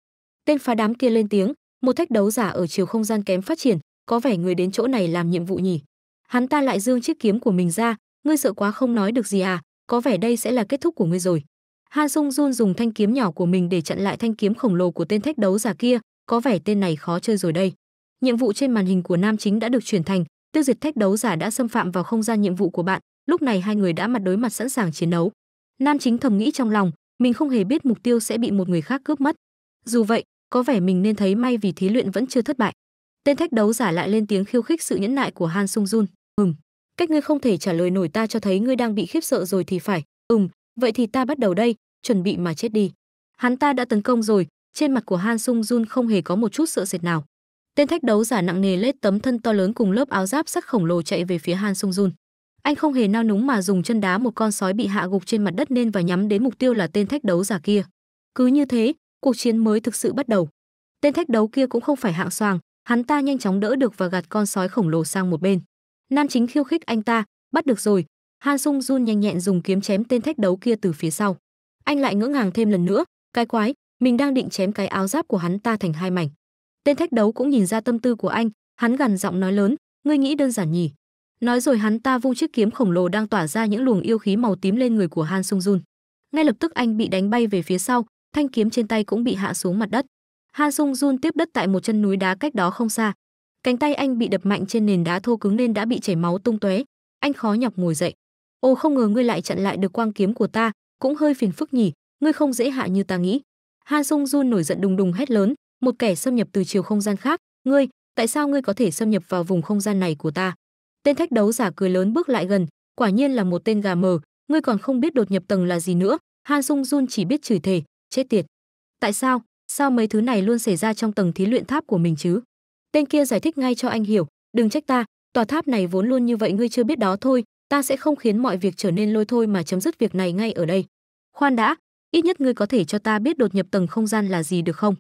Tên phá đám kia lên tiếng, một thách đấu giả ở chiều không gian kém phát triển, có vẻ người đến chỗ này làm nhiệm vụ nhỉ. Hắn ta lại dương chiếc kiếm của mình ra, ngươi sợ quá không nói được gì à, có vẻ đây sẽ là kết thúc của ngươi rồi. Han Sung Jun dùng thanh kiếm nhỏ của mình để chặn lại thanh kiếm khổng lồ của tên thách đấu giả kia, có vẻ tên này khó chơi rồi đây nhiệm vụ trên màn hình của nam chính đã được chuyển thành tiêu diệt thách đấu giả đã xâm phạm vào không gian nhiệm vụ của bạn lúc này hai người đã mặt đối mặt sẵn sàng chiến đấu nam chính thầm nghĩ trong lòng mình không hề biết mục tiêu sẽ bị một người khác cướp mất dù vậy có vẻ mình nên thấy may vì thí luyện vẫn chưa thất bại tên thách đấu giả lại lên tiếng khiêu khích sự nhẫn nại của han sung jun ừm cách ngươi không thể trả lời nổi ta cho thấy ngươi đang bị khiếp sợ rồi thì phải ừm vậy thì ta bắt đầu đây chuẩn bị mà chết đi hắn ta đã tấn công rồi trên mặt của han sung jun không hề có một chút sợ sệt nào Tên thách đấu giả nặng nề lết tấm thân to lớn cùng lớp áo giáp sắt khổng lồ chạy về phía Han Sung Jun. Anh không hề nao núng mà dùng chân đá một con sói bị hạ gục trên mặt đất nên và nhắm đến mục tiêu là tên thách đấu giả kia. Cứ như thế, cuộc chiến mới thực sự bắt đầu. Tên thách đấu kia cũng không phải hạng xoàng, hắn ta nhanh chóng đỡ được và gạt con sói khổng lồ sang một bên. Nam chính khiêu khích anh ta, bắt được rồi. Han Sung Jun nhanh nhẹn dùng kiếm chém tên thách đấu kia từ phía sau. Anh lại ngỡ ngàng thêm lần nữa, cái quái, mình đang định chém cái áo giáp của hắn ta thành hai mảnh. Tên thách đấu cũng nhìn ra tâm tư của anh, hắn gằn giọng nói lớn, "Ngươi nghĩ đơn giản nhỉ?" Nói rồi hắn ta vung chiếc kiếm khổng lồ đang tỏa ra những luồng yêu khí màu tím lên người của Han Sung Jun. Ngay lập tức anh bị đánh bay về phía sau, thanh kiếm trên tay cũng bị hạ xuống mặt đất. Han Sung Jun tiếp đất tại một chân núi đá cách đó không xa. Cánh tay anh bị đập mạnh trên nền đá thô cứng nên đã bị chảy máu tung tóe. Anh khó nhọc ngồi dậy. "Ô không ngờ ngươi lại chặn lại được quang kiếm của ta, cũng hơi phiền phức nhỉ, ngươi không dễ hạ như ta nghĩ." Han Sung Jun nổi giận đùng đùng hét lớn, một kẻ xâm nhập từ chiều không gian khác ngươi tại sao ngươi có thể xâm nhập vào vùng không gian này của ta tên thách đấu giả cười lớn bước lại gần quả nhiên là một tên gà mờ ngươi còn không biết đột nhập tầng là gì nữa han sung jun chỉ biết chửi thề chết tiệt tại sao sao mấy thứ này luôn xảy ra trong tầng thí luyện tháp của mình chứ tên kia giải thích ngay cho anh hiểu đừng trách ta tòa tháp này vốn luôn như vậy ngươi chưa biết đó thôi ta sẽ không khiến mọi việc trở nên lôi thôi mà chấm dứt việc này ngay ở đây khoan đã ít nhất ngươi có thể cho ta biết đột nhập tầng không gian là gì được không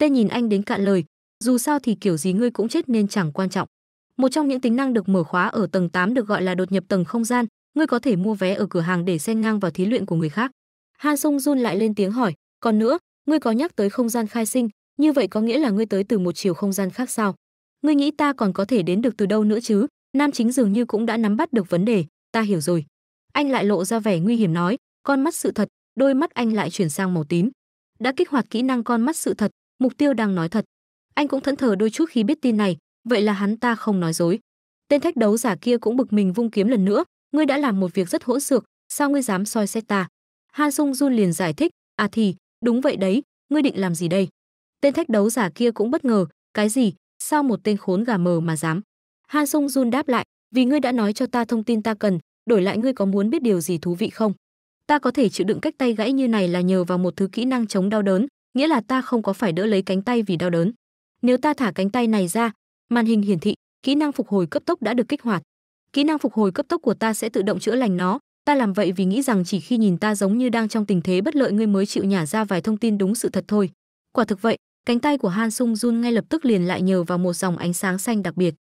Tên nhìn anh đến cạn lời, dù sao thì kiểu gì ngươi cũng chết nên chẳng quan trọng. Một trong những tính năng được mở khóa ở tầng 8 được gọi là đột nhập tầng không gian, ngươi có thể mua vé ở cửa hàng để xen ngang vào thí luyện của người khác. Han Sung Jun lại lên tiếng hỏi, còn nữa, ngươi có nhắc tới không gian khai sinh, như vậy có nghĩa là ngươi tới từ một chiều không gian khác sao? Ngươi nghĩ ta còn có thể đến được từ đâu nữa chứ? Nam chính dường như cũng đã nắm bắt được vấn đề, ta hiểu rồi. Anh lại lộ ra vẻ nguy hiểm nói, con mắt sự thật, đôi mắt anh lại chuyển sang màu tím. Đã kích hoạt kỹ năng con mắt sự thật, mục tiêu đang nói thật anh cũng thẫn thờ đôi chút khi biết tin này vậy là hắn ta không nói dối tên thách đấu giả kia cũng bực mình vung kiếm lần nữa ngươi đã làm một việc rất hỗn xược sao ngươi dám soi xét ta han sung jun liền giải thích à thì đúng vậy đấy ngươi định làm gì đây tên thách đấu giả kia cũng bất ngờ cái gì sao một tên khốn gà mờ mà dám han sung jun đáp lại vì ngươi đã nói cho ta thông tin ta cần đổi lại ngươi có muốn biết điều gì thú vị không ta có thể chịu đựng cách tay gãy như này là nhờ vào một thứ kỹ năng chống đau đớn nghĩa là ta không có phải đỡ lấy cánh tay vì đau đớn. Nếu ta thả cánh tay này ra, màn hình hiển thị, kỹ năng phục hồi cấp tốc đã được kích hoạt. Kỹ năng phục hồi cấp tốc của ta sẽ tự động chữa lành nó, ta làm vậy vì nghĩ rằng chỉ khi nhìn ta giống như đang trong tình thế bất lợi ngươi mới chịu nhả ra vài thông tin đúng sự thật thôi. Quả thực vậy, cánh tay của Han Sung Jun ngay lập tức liền lại nhờ vào một dòng ánh sáng xanh đặc biệt.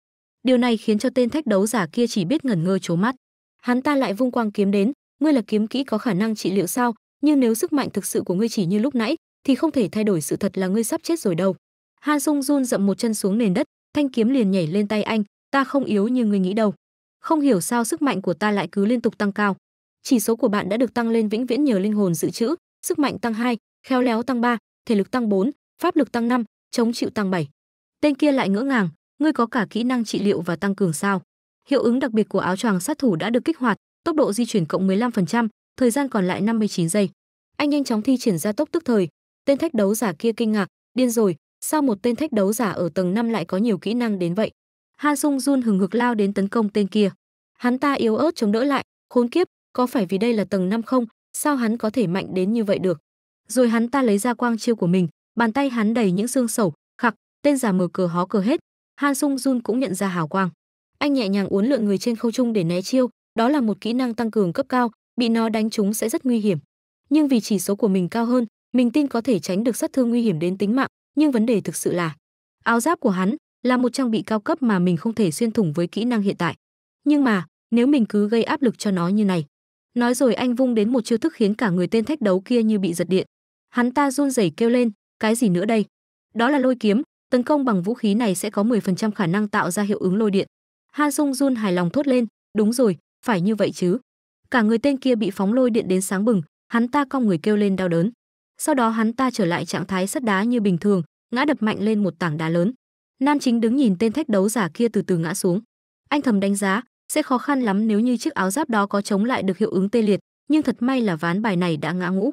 Điều này khiến cho tên thách đấu giả kia chỉ biết ngẩn ngơ chố mắt. Hắn ta lại vung quang kiếm đến, ngươi là kiếm kỹ có khả năng trị liệu sao? Nhưng nếu sức mạnh thực sự của ngươi chỉ như lúc nãy, thì không thể thay đổi sự thật là ngươi sắp chết rồi đâu. Han Sung run dậm một chân xuống nền đất, thanh kiếm liền nhảy lên tay anh, ta không yếu như ngươi nghĩ đâu. Không hiểu sao sức mạnh của ta lại cứ liên tục tăng cao. Chỉ số của bạn đã được tăng lên vĩnh viễn nhờ linh hồn dự trữ, sức mạnh tăng 2, khéo léo tăng 3, thể lực tăng 4, pháp lực tăng 5, chống chịu tăng 7. Tên kia lại ngỡ ngàng, ngươi có cả kỹ năng trị liệu và tăng cường sao? Hiệu ứng đặc biệt của áo choàng sát thủ đã được kích hoạt, tốc độ di chuyển cộng 15%, thời gian còn lại 59 giây. Anh nhanh chóng thi triển ra tốc tức thời, Tên thách đấu giả kia kinh ngạc, điên rồi, sao một tên thách đấu giả ở tầng 5 lại có nhiều kỹ năng đến vậy? Han Sung Jun hừng hực lao đến tấn công tên kia. Hắn ta yếu ớt chống đỡ lại, khốn kiếp, có phải vì đây là tầng 5 không, sao hắn có thể mạnh đến như vậy được? Rồi hắn ta lấy ra quang chiêu của mình, bàn tay hắn đầy những xương sẩu, khặc, tên giả mở cửa hó cờ hết. Han Sung Jun cũng nhận ra hào quang. Anh nhẹ nhàng uốn lượn người trên không trung để né chiêu, đó là một kỹ năng tăng cường cấp cao, bị nó đánh trúng sẽ rất nguy hiểm. Nhưng vì chỉ số của mình cao hơn, mình tin có thể tránh được sát thương nguy hiểm đến tính mạng, nhưng vấn đề thực sự là áo giáp của hắn là một trang bị cao cấp mà mình không thể xuyên thủng với kỹ năng hiện tại. Nhưng mà, nếu mình cứ gây áp lực cho nó như này. Nói rồi anh vung đến một chiêu thức khiến cả người tên thách đấu kia như bị giật điện. Hắn ta run rẩy kêu lên, cái gì nữa đây? Đó là lôi kiếm, tấn công bằng vũ khí này sẽ có 10% khả năng tạo ra hiệu ứng lôi điện. Han sung run hài lòng thốt lên, đúng rồi, phải như vậy chứ. Cả người tên kia bị phóng lôi điện đến sáng bừng, hắn ta cong người kêu lên đau đớn. Sau đó hắn ta trở lại trạng thái sắt đá như bình thường, ngã đập mạnh lên một tảng đá lớn. Nam Chính đứng nhìn tên thách đấu giả kia từ từ ngã xuống. Anh thầm đánh giá, sẽ khó khăn lắm nếu như chiếc áo giáp đó có chống lại được hiệu ứng tê liệt, nhưng thật may là ván bài này đã ngã ngũ.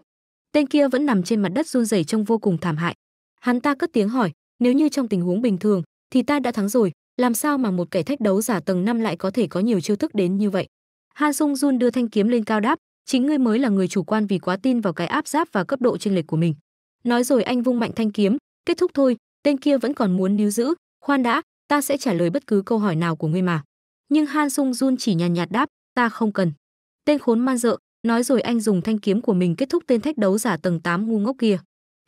Tên kia vẫn nằm trên mặt đất run rẩy trông vô cùng thảm hại. Hắn ta cất tiếng hỏi, nếu như trong tình huống bình thường thì ta đã thắng rồi, làm sao mà một kẻ thách đấu giả tầng năm lại có thể có nhiều chiêu thức đến như vậy? Han Sung Jun đưa thanh kiếm lên cao đáp, chính ngươi mới là người chủ quan vì quá tin vào cái áp giáp và cấp độ chênh lệch của mình nói rồi anh vung mạnh thanh kiếm kết thúc thôi tên kia vẫn còn muốn níu giữ khoan đã ta sẽ trả lời bất cứ câu hỏi nào của ngươi mà nhưng han sung jun chỉ nhàn nhạt đáp ta không cần tên khốn man rợ nói rồi anh dùng thanh kiếm của mình kết thúc tên thách đấu giả tầng 8 ngu ngốc kia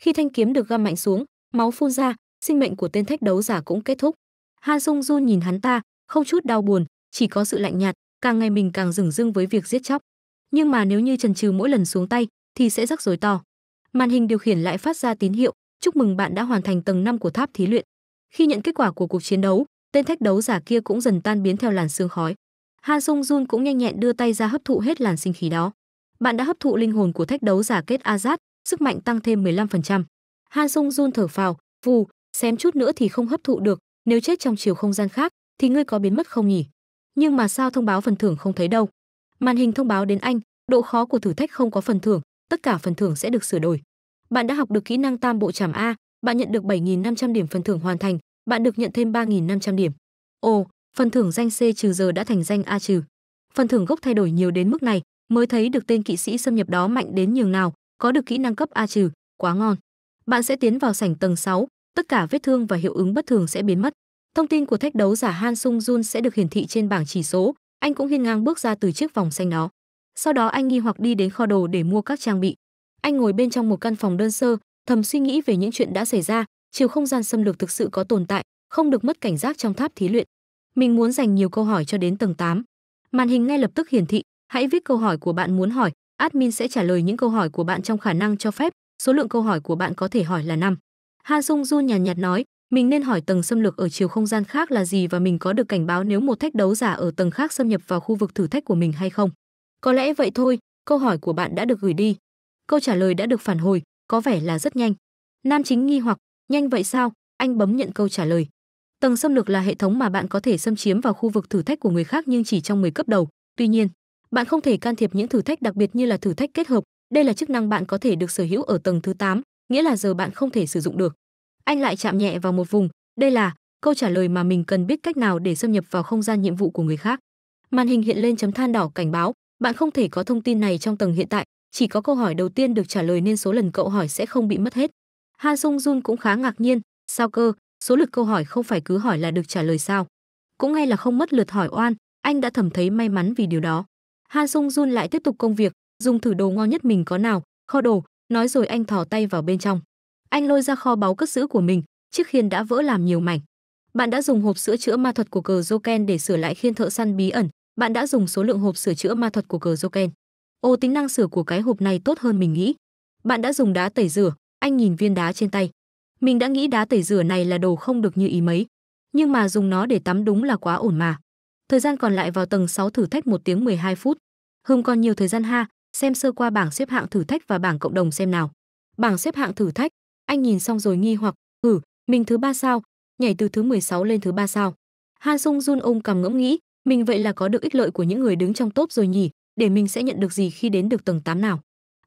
khi thanh kiếm được găm mạnh xuống máu phun ra sinh mệnh của tên thách đấu giả cũng kết thúc han sung jun nhìn hắn ta không chút đau buồn chỉ có sự lạnh nhạt càng ngày mình càng dửng dưng với việc giết chóc nhưng mà nếu như trần trừ mỗi lần xuống tay thì sẽ rắc rối to. Màn hình điều khiển lại phát ra tín hiệu, chúc mừng bạn đã hoàn thành tầng 5 của tháp thí luyện. Khi nhận kết quả của cuộc chiến đấu, tên thách đấu giả kia cũng dần tan biến theo làn sương khói. Han Sung Jun cũng nhanh nhẹn đưa tay ra hấp thụ hết làn sinh khí đó. Bạn đã hấp thụ linh hồn của thách đấu giả kết Azat, sức mạnh tăng thêm 15%. Han Sung Jun thở phào, vù, xém chút nữa thì không hấp thụ được, nếu chết trong chiều không gian khác thì ngươi có biến mất không nhỉ? Nhưng mà sao thông báo phần thưởng không thấy đâu? Màn hình thông báo đến anh, độ khó của thử thách không có phần thưởng, tất cả phần thưởng sẽ được sửa đổi. Bạn đã học được kỹ năng tam bộ trảm A, bạn nhận được 7.500 điểm phần thưởng hoàn thành, bạn được nhận thêm 3.500 điểm. Ồ, phần thưởng danh C trừ giờ đã thành danh A trừ. Phần thưởng gốc thay đổi nhiều đến mức này, mới thấy được tên kỵ sĩ xâm nhập đó mạnh đến nhường nào, có được kỹ năng cấp A trừ, quá ngon. Bạn sẽ tiến vào sảnh tầng 6, tất cả vết thương và hiệu ứng bất thường sẽ biến mất. Thông tin của thách đấu giả Han Sung Jun sẽ được hiển thị trên bảng chỉ số, anh cũng hiên ngang bước ra từ chiếc vòng xanh đó sau đó anh nghi hoặc đi đến kho đồ để mua các trang bị anh ngồi bên trong một căn phòng đơn sơ thầm suy nghĩ về những chuyện đã xảy ra chiều không gian xâm lược thực sự có tồn tại không được mất cảnh giác trong tháp thí luyện mình muốn dành nhiều câu hỏi cho đến tầng 8. màn hình ngay lập tức hiển thị hãy viết câu hỏi của bạn muốn hỏi admin sẽ trả lời những câu hỏi của bạn trong khả năng cho phép số lượng câu hỏi của bạn có thể hỏi là năm Han Sung Jun nhàn nhạt, nhạt nói mình nên hỏi tầng xâm lược ở chiều không gian khác là gì và mình có được cảnh báo nếu một thách đấu giả ở tầng khác xâm nhập vào khu vực thử thách của mình hay không. Có lẽ vậy thôi, câu hỏi của bạn đã được gửi đi. Câu trả lời đã được phản hồi, có vẻ là rất nhanh. Nam chính nghi hoặc, nhanh vậy sao? Anh bấm nhận câu trả lời. Tầng xâm lược là hệ thống mà bạn có thể xâm chiếm vào khu vực thử thách của người khác nhưng chỉ trong 10 cấp đầu. Tuy nhiên, bạn không thể can thiệp những thử thách đặc biệt như là thử thách kết hợp. Đây là chức năng bạn có thể được sở hữu ở tầng thứ 8, nghĩa là giờ bạn không thể sử dụng được anh lại chạm nhẹ vào một vùng đây là câu trả lời mà mình cần biết cách nào để xâm nhập vào không gian nhiệm vụ của người khác màn hình hiện lên chấm than đỏ cảnh báo bạn không thể có thông tin này trong tầng hiện tại chỉ có câu hỏi đầu tiên được trả lời nên số lần cậu hỏi sẽ không bị mất hết Han sung jun cũng khá ngạc nhiên sao cơ số lượt câu hỏi không phải cứ hỏi là được trả lời sao cũng ngay là không mất lượt hỏi oan anh đã thầm thấy may mắn vì điều đó han sung jun lại tiếp tục công việc dùng thử đồ ngon nhất mình có nào kho đồ nói rồi anh thò tay vào bên trong anh lôi ra kho báu cất giữ của mình chiếc khiên đã vỡ làm nhiều mảnh bạn đã dùng hộp sữa chữa ma thuật của cờ joken để sửa lại khiên thợ săn bí ẩn bạn đã dùng số lượng hộp sửa chữa ma thuật của cờ joken ô tính năng sửa của cái hộp này tốt hơn mình nghĩ bạn đã dùng đá tẩy rửa anh nhìn viên đá trên tay mình đã nghĩ đá tẩy rửa này là đồ không được như ý mấy nhưng mà dùng nó để tắm đúng là quá ổn mà thời gian còn lại vào tầng 6 thử thách một tiếng 12 phút hưng còn nhiều thời gian ha xem sơ qua bảng xếp hạng thử thách và bảng cộng đồng xem nào bảng xếp hạng thử thách anh nhìn xong rồi nghi hoặc, "Ừ, mình thứ ba sao? Nhảy từ thứ 16 lên thứ ba sao?" Han Sung Jun ôm cằm ngẫm nghĩ, mình vậy là có được ích lợi của những người đứng trong top rồi nhỉ, để mình sẽ nhận được gì khi đến được tầng 8 nào.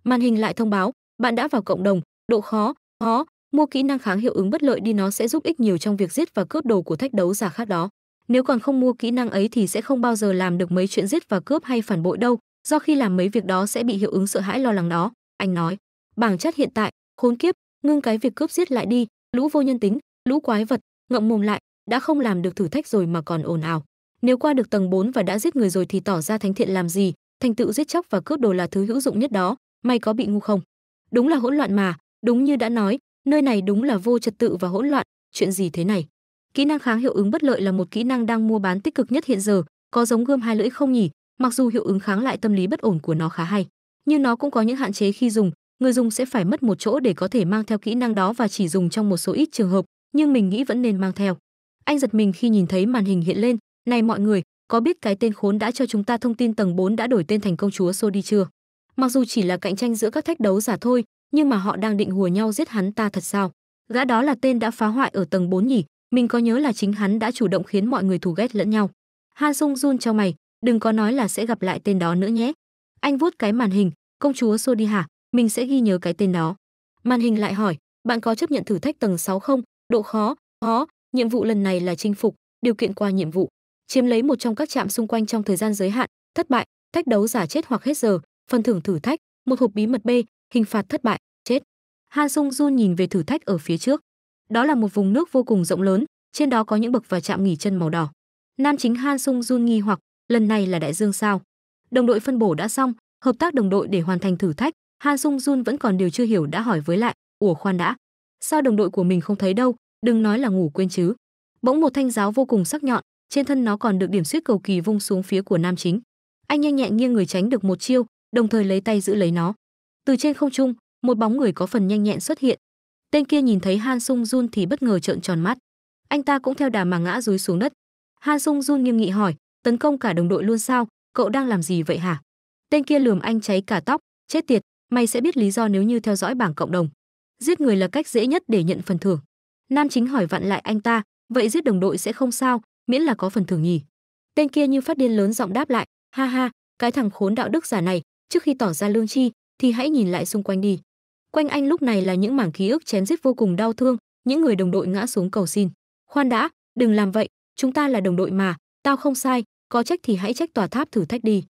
Màn hình lại thông báo, bạn đã vào cộng đồng, độ khó, khó, mua kỹ năng kháng hiệu ứng bất lợi đi nó sẽ giúp ích nhiều trong việc giết và cướp đồ của thách đấu giả khác đó. Nếu còn không mua kỹ năng ấy thì sẽ không bao giờ làm được mấy chuyện giết và cướp hay phản bội đâu, do khi làm mấy việc đó sẽ bị hiệu ứng sợ hãi lo lắng đó, anh nói. Bảng chất hiện tại, khốn kiếp, ngưng cái việc cướp giết lại đi lũ vô nhân tính lũ quái vật ngậm mồm lại đã không làm được thử thách rồi mà còn ồn ào nếu qua được tầng 4 và đã giết người rồi thì tỏ ra thánh thiện làm gì thành tựu giết chóc và cướp đồ là thứ hữu dụng nhất đó may có bị ngu không đúng là hỗn loạn mà đúng như đã nói nơi này đúng là vô trật tự và hỗn loạn chuyện gì thế này kỹ năng kháng hiệu ứng bất lợi là một kỹ năng đang mua bán tích cực nhất hiện giờ có giống gươm hai lưỡi không nhỉ mặc dù hiệu ứng kháng lại tâm lý bất ổn của nó khá hay nhưng nó cũng có những hạn chế khi dùng người dùng sẽ phải mất một chỗ để có thể mang theo kỹ năng đó và chỉ dùng trong một số ít trường hợp, nhưng mình nghĩ vẫn nên mang theo. Anh giật mình khi nhìn thấy màn hình hiện lên, "Này mọi người, có biết cái tên khốn đã cho chúng ta thông tin tầng 4 đã đổi tên thành công chúa Sodi chưa?" Mặc dù chỉ là cạnh tranh giữa các thách đấu giả thôi, nhưng mà họ đang định hùa nhau giết hắn ta thật sao? Gã đó là tên đã phá hoại ở tầng 4 nhỉ? Mình có nhớ là chính hắn đã chủ động khiến mọi người thù ghét lẫn nhau. Han Sung run cho mày, đừng có nói là sẽ gặp lại tên đó nữa nhé. Anh vuốt cái màn hình, công chúa Sodi hả? mình sẽ ghi nhớ cái tên đó. Màn hình lại hỏi, bạn có chấp nhận thử thách tầng 6 không? Độ khó, khó, nhiệm vụ lần này là chinh phục, điều kiện qua nhiệm vụ. Chiếm lấy một trong các trạm xung quanh trong thời gian giới hạn, thất bại, thách đấu giả chết hoặc hết giờ, phần thưởng thử thách, một hộp bí mật B, hình phạt thất bại, chết. Han Sung Jun nhìn về thử thách ở phía trước. Đó là một vùng nước vô cùng rộng lớn, trên đó có những bậc và trạm nghỉ chân màu đỏ. Nam chính Han Sung Jun nghi hoặc, lần này là đại dương sao? Đồng đội phân bổ đã xong, hợp tác đồng đội để hoàn thành thử thách, Han Sung Jun vẫn còn điều chưa hiểu đã hỏi với lại, "Ủa khoan đã, sao đồng đội của mình không thấy đâu, đừng nói là ngủ quên chứ." Bỗng một thanh giáo vô cùng sắc nhọn, trên thân nó còn được điểm xuyết cầu kỳ vung xuống phía của nam chính. Anh nhanh nhẹn nghiêng người tránh được một chiêu, đồng thời lấy tay giữ lấy nó. Từ trên không trung, một bóng người có phần nhanh nhẹn xuất hiện. Tên kia nhìn thấy Han Sung Jun thì bất ngờ trợn tròn mắt. Anh ta cũng theo đà mà ngã rúi xuống đất. Han Sung Jun nghiêm nghị hỏi, tấn công cả đồng đội luôn sao, cậu đang làm gì vậy hả? Tên kia lườm anh cháy cả tóc, chết tiệt, Mày sẽ biết lý do nếu như theo dõi bảng cộng đồng. Giết người là cách dễ nhất để nhận phần thưởng. Nam chính hỏi vặn lại anh ta, vậy giết đồng đội sẽ không sao, miễn là có phần thưởng nhỉ. Tên kia như phát điên lớn giọng đáp lại, ha ha, cái thằng khốn đạo đức giả này, trước khi tỏ ra lương chi thì hãy nhìn lại xung quanh đi. Quanh anh lúc này là những mảng ký ức chém giết vô cùng đau thương, những người đồng đội ngã xuống cầu xin. Khoan đã, đừng làm vậy, chúng ta là đồng đội mà, tao không sai, có trách thì hãy trách tòa tháp thử thách đi.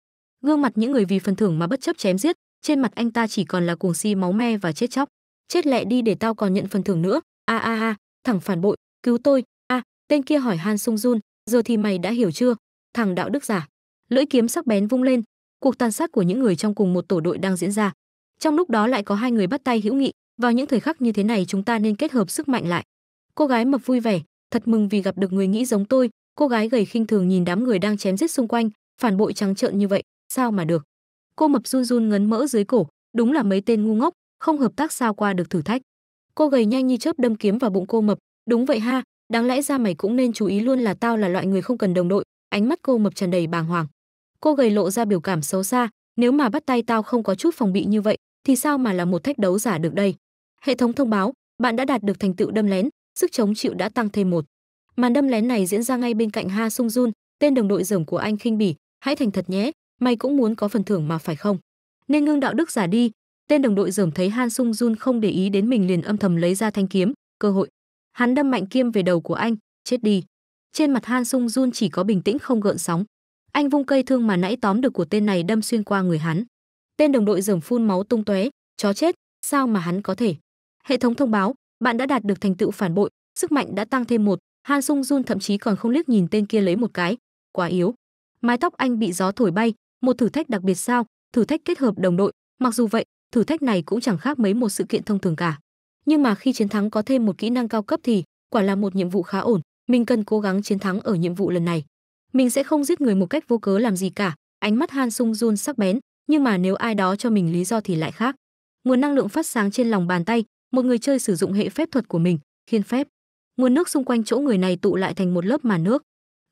Gương mặt những người vì phần thưởng mà bất chấp chém giết, trên mặt anh ta chỉ còn là cuồng si máu me và chết chóc chết lẹ đi để tao còn nhận phần thưởng nữa a a a thằng phản bội cứu tôi a à, tên kia hỏi han sung jun giờ thì mày đã hiểu chưa thằng đạo đức giả lưỡi kiếm sắc bén vung lên cuộc tàn sát của những người trong cùng một tổ đội đang diễn ra trong lúc đó lại có hai người bắt tay hữu nghị vào những thời khắc như thế này chúng ta nên kết hợp sức mạnh lại cô gái mập vui vẻ thật mừng vì gặp được người nghĩ giống tôi cô gái gầy khinh thường nhìn đám người đang chém giết xung quanh phản bội trắng trợn như vậy sao mà được cô mập run run ngấn mỡ dưới cổ đúng là mấy tên ngu ngốc không hợp tác sao qua được thử thách cô gầy nhanh như chớp đâm kiếm vào bụng cô mập đúng vậy ha đáng lẽ ra mày cũng nên chú ý luôn là tao là loại người không cần đồng đội ánh mắt cô mập tràn đầy bàng hoàng cô gầy lộ ra biểu cảm xấu xa nếu mà bắt tay tao không có chút phòng bị như vậy thì sao mà là một thách đấu giả được đây hệ thống thông báo bạn đã đạt được thành tựu đâm lén sức chống chịu đã tăng thêm một màn đâm lén này diễn ra ngay bên cạnh ha sung jun tên đồng đội rồng của anh khinh bỉ hãy thành thật nhé mày cũng muốn có phần thưởng mà phải không? Nên ngưng đạo đức giả đi, tên đồng đội dởm thấy Han Sung Jun không để ý đến mình liền âm thầm lấy ra thanh kiếm, cơ hội. Hắn đâm mạnh kiếm về đầu của anh, chết đi. Trên mặt Han Sung Jun chỉ có bình tĩnh không gợn sóng. Anh vung cây thương mà nãy tóm được của tên này đâm xuyên qua người hắn. Tên đồng đội dởm phun máu tung tóe, chó chết, sao mà hắn có thể? Hệ thống thông báo, bạn đã đạt được thành tựu phản bội, sức mạnh đã tăng thêm một. Han Sung Jun thậm chí còn không liếc nhìn tên kia lấy một cái, quá yếu. Mái tóc anh bị gió thổi bay, một thử thách đặc biệt sao, thử thách kết hợp đồng đội, mặc dù vậy, thử thách này cũng chẳng khác mấy một sự kiện thông thường cả. Nhưng mà khi chiến thắng có thêm một kỹ năng cao cấp thì quả là một nhiệm vụ khá ổn, mình cần cố gắng chiến thắng ở nhiệm vụ lần này. Mình sẽ không giết người một cách vô cớ làm gì cả, ánh mắt Han Sung Jun sắc bén, nhưng mà nếu ai đó cho mình lý do thì lại khác. Nguồn năng lượng phát sáng trên lòng bàn tay, một người chơi sử dụng hệ phép thuật của mình, khiên phép. Nguồn nước xung quanh chỗ người này tụ lại thành một lớp màn nước.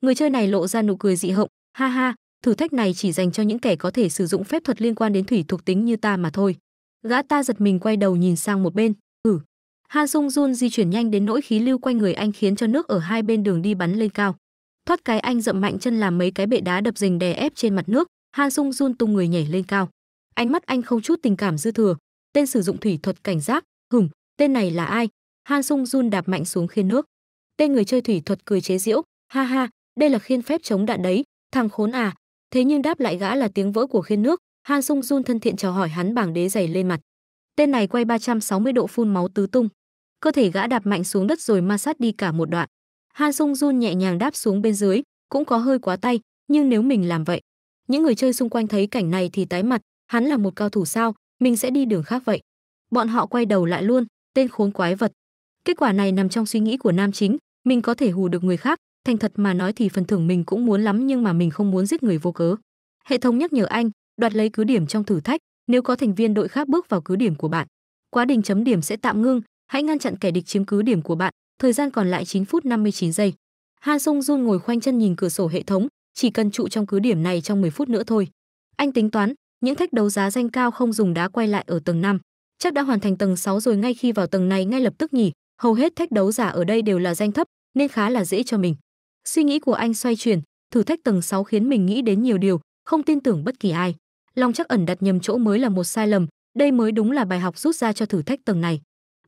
Người chơi này lộ ra nụ cười dị hợm. ha ha, thử thách này chỉ dành cho những kẻ có thể sử dụng phép thuật liên quan đến thủy thuộc tính như ta mà thôi gã ta giật mình quay đầu nhìn sang một bên ừ han sung jun di chuyển nhanh đến nỗi khí lưu quanh người anh khiến cho nước ở hai bên đường đi bắn lên cao thoát cái anh dậm mạnh chân làm mấy cái bệ đá đập rình đè ép trên mặt nước han sung jun tung người nhảy lên cao ánh mắt anh không chút tình cảm dư thừa tên sử dụng thủy thuật cảnh giác hừm tên này là ai han sung jun đạp mạnh xuống khiên nước tên người chơi thủy thuật cười chế giễu ha ha đây là khiên phép chống đạn đấy thằng khốn à thế nhưng đáp lại gã là tiếng vỡ của khiên nước han sung jun thân thiện chào hỏi hắn bảng đế giày lên mặt tên này quay 360 độ phun máu tứ tung cơ thể gã đạp mạnh xuống đất rồi ma sát đi cả một đoạn han sung jun nhẹ nhàng đáp xuống bên dưới cũng có hơi quá tay nhưng nếu mình làm vậy những người chơi xung quanh thấy cảnh này thì tái mặt hắn là một cao thủ sao mình sẽ đi đường khác vậy bọn họ quay đầu lại luôn tên khốn quái vật kết quả này nằm trong suy nghĩ của nam chính mình có thể hù được người khác thành thật mà nói thì phần thưởng mình cũng muốn lắm nhưng mà mình không muốn giết người vô cớ hệ thống nhắc nhở anh đoạt lấy cứ điểm trong thử thách nếu có thành viên đội khác bước vào cứ điểm của bạn quá trình chấm điểm sẽ tạm ngưng hãy ngăn chặn kẻ địch chiếm cứ điểm của bạn thời gian còn lại 9 phút 59 giây han sung jun ngồi khoanh chân nhìn cửa sổ hệ thống chỉ cần trụ trong cứ điểm này trong 10 phút nữa thôi anh tính toán những thách đấu giá danh cao không dùng đá quay lại ở tầng 5. Chắc đã hoàn thành tầng 6 rồi ngay khi vào tầng này ngay lập tức nhỉ, hầu hết thách đấu giả ở đây đều là danh thấp nên khá là dễ cho mình. Suy nghĩ của anh xoay chuyển, thử thách tầng 6 khiến mình nghĩ đến nhiều điều, không tin tưởng bất kỳ ai. lòng chắc ẩn đặt nhầm chỗ mới là một sai lầm, đây mới đúng là bài học rút ra cho thử thách tầng này.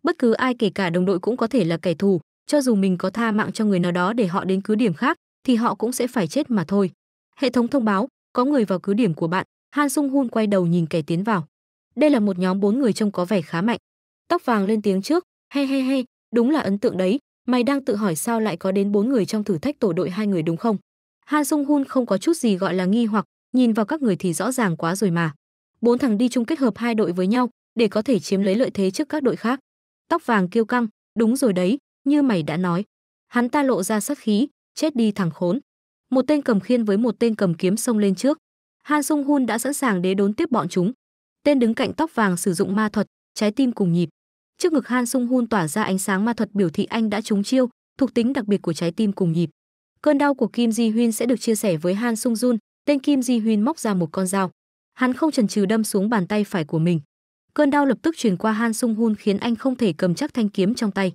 Bất cứ ai kể cả đồng đội cũng có thể là kẻ thù, cho dù mình có tha mạng cho người nào đó để họ đến cứ điểm khác, thì họ cũng sẽ phải chết mà thôi. Hệ thống thông báo, có người vào cứ điểm của bạn, Han Sung Hun quay đầu nhìn kẻ tiến vào. Đây là một nhóm bốn người trông có vẻ khá mạnh. Tóc vàng lên tiếng trước, he he he, đúng là ấn tượng đấy, Mày đang tự hỏi sao lại có đến bốn người trong thử thách tổ đội hai người đúng không? Han Sung Hun không có chút gì gọi là nghi hoặc, nhìn vào các người thì rõ ràng quá rồi mà. Bốn thằng đi chung kết hợp hai đội với nhau để có thể chiếm lấy lợi thế trước các đội khác. Tóc vàng kiêu căng, đúng rồi đấy, như mày đã nói. Hắn ta lộ ra sát khí, chết đi thằng khốn. Một tên cầm khiên với một tên cầm kiếm xông lên trước. Han Sung Hun đã sẵn sàng để đốn tiếp bọn chúng. Tên đứng cạnh tóc vàng sử dụng ma thuật, trái tim cùng nhịp. Trước ngực Han Sung Hun tỏa ra ánh sáng ma thuật biểu thị anh đã trúng chiêu, thuộc tính đặc biệt của trái tim cùng nhịp. Cơn đau của Kim Ji Hyun sẽ được chia sẻ với Han Sung Jun, tên Kim Ji Hyun móc ra một con dao. Hắn không chần chừ đâm xuống bàn tay phải của mình. Cơn đau lập tức truyền qua Han Sung Hun khiến anh không thể cầm chắc thanh kiếm trong tay.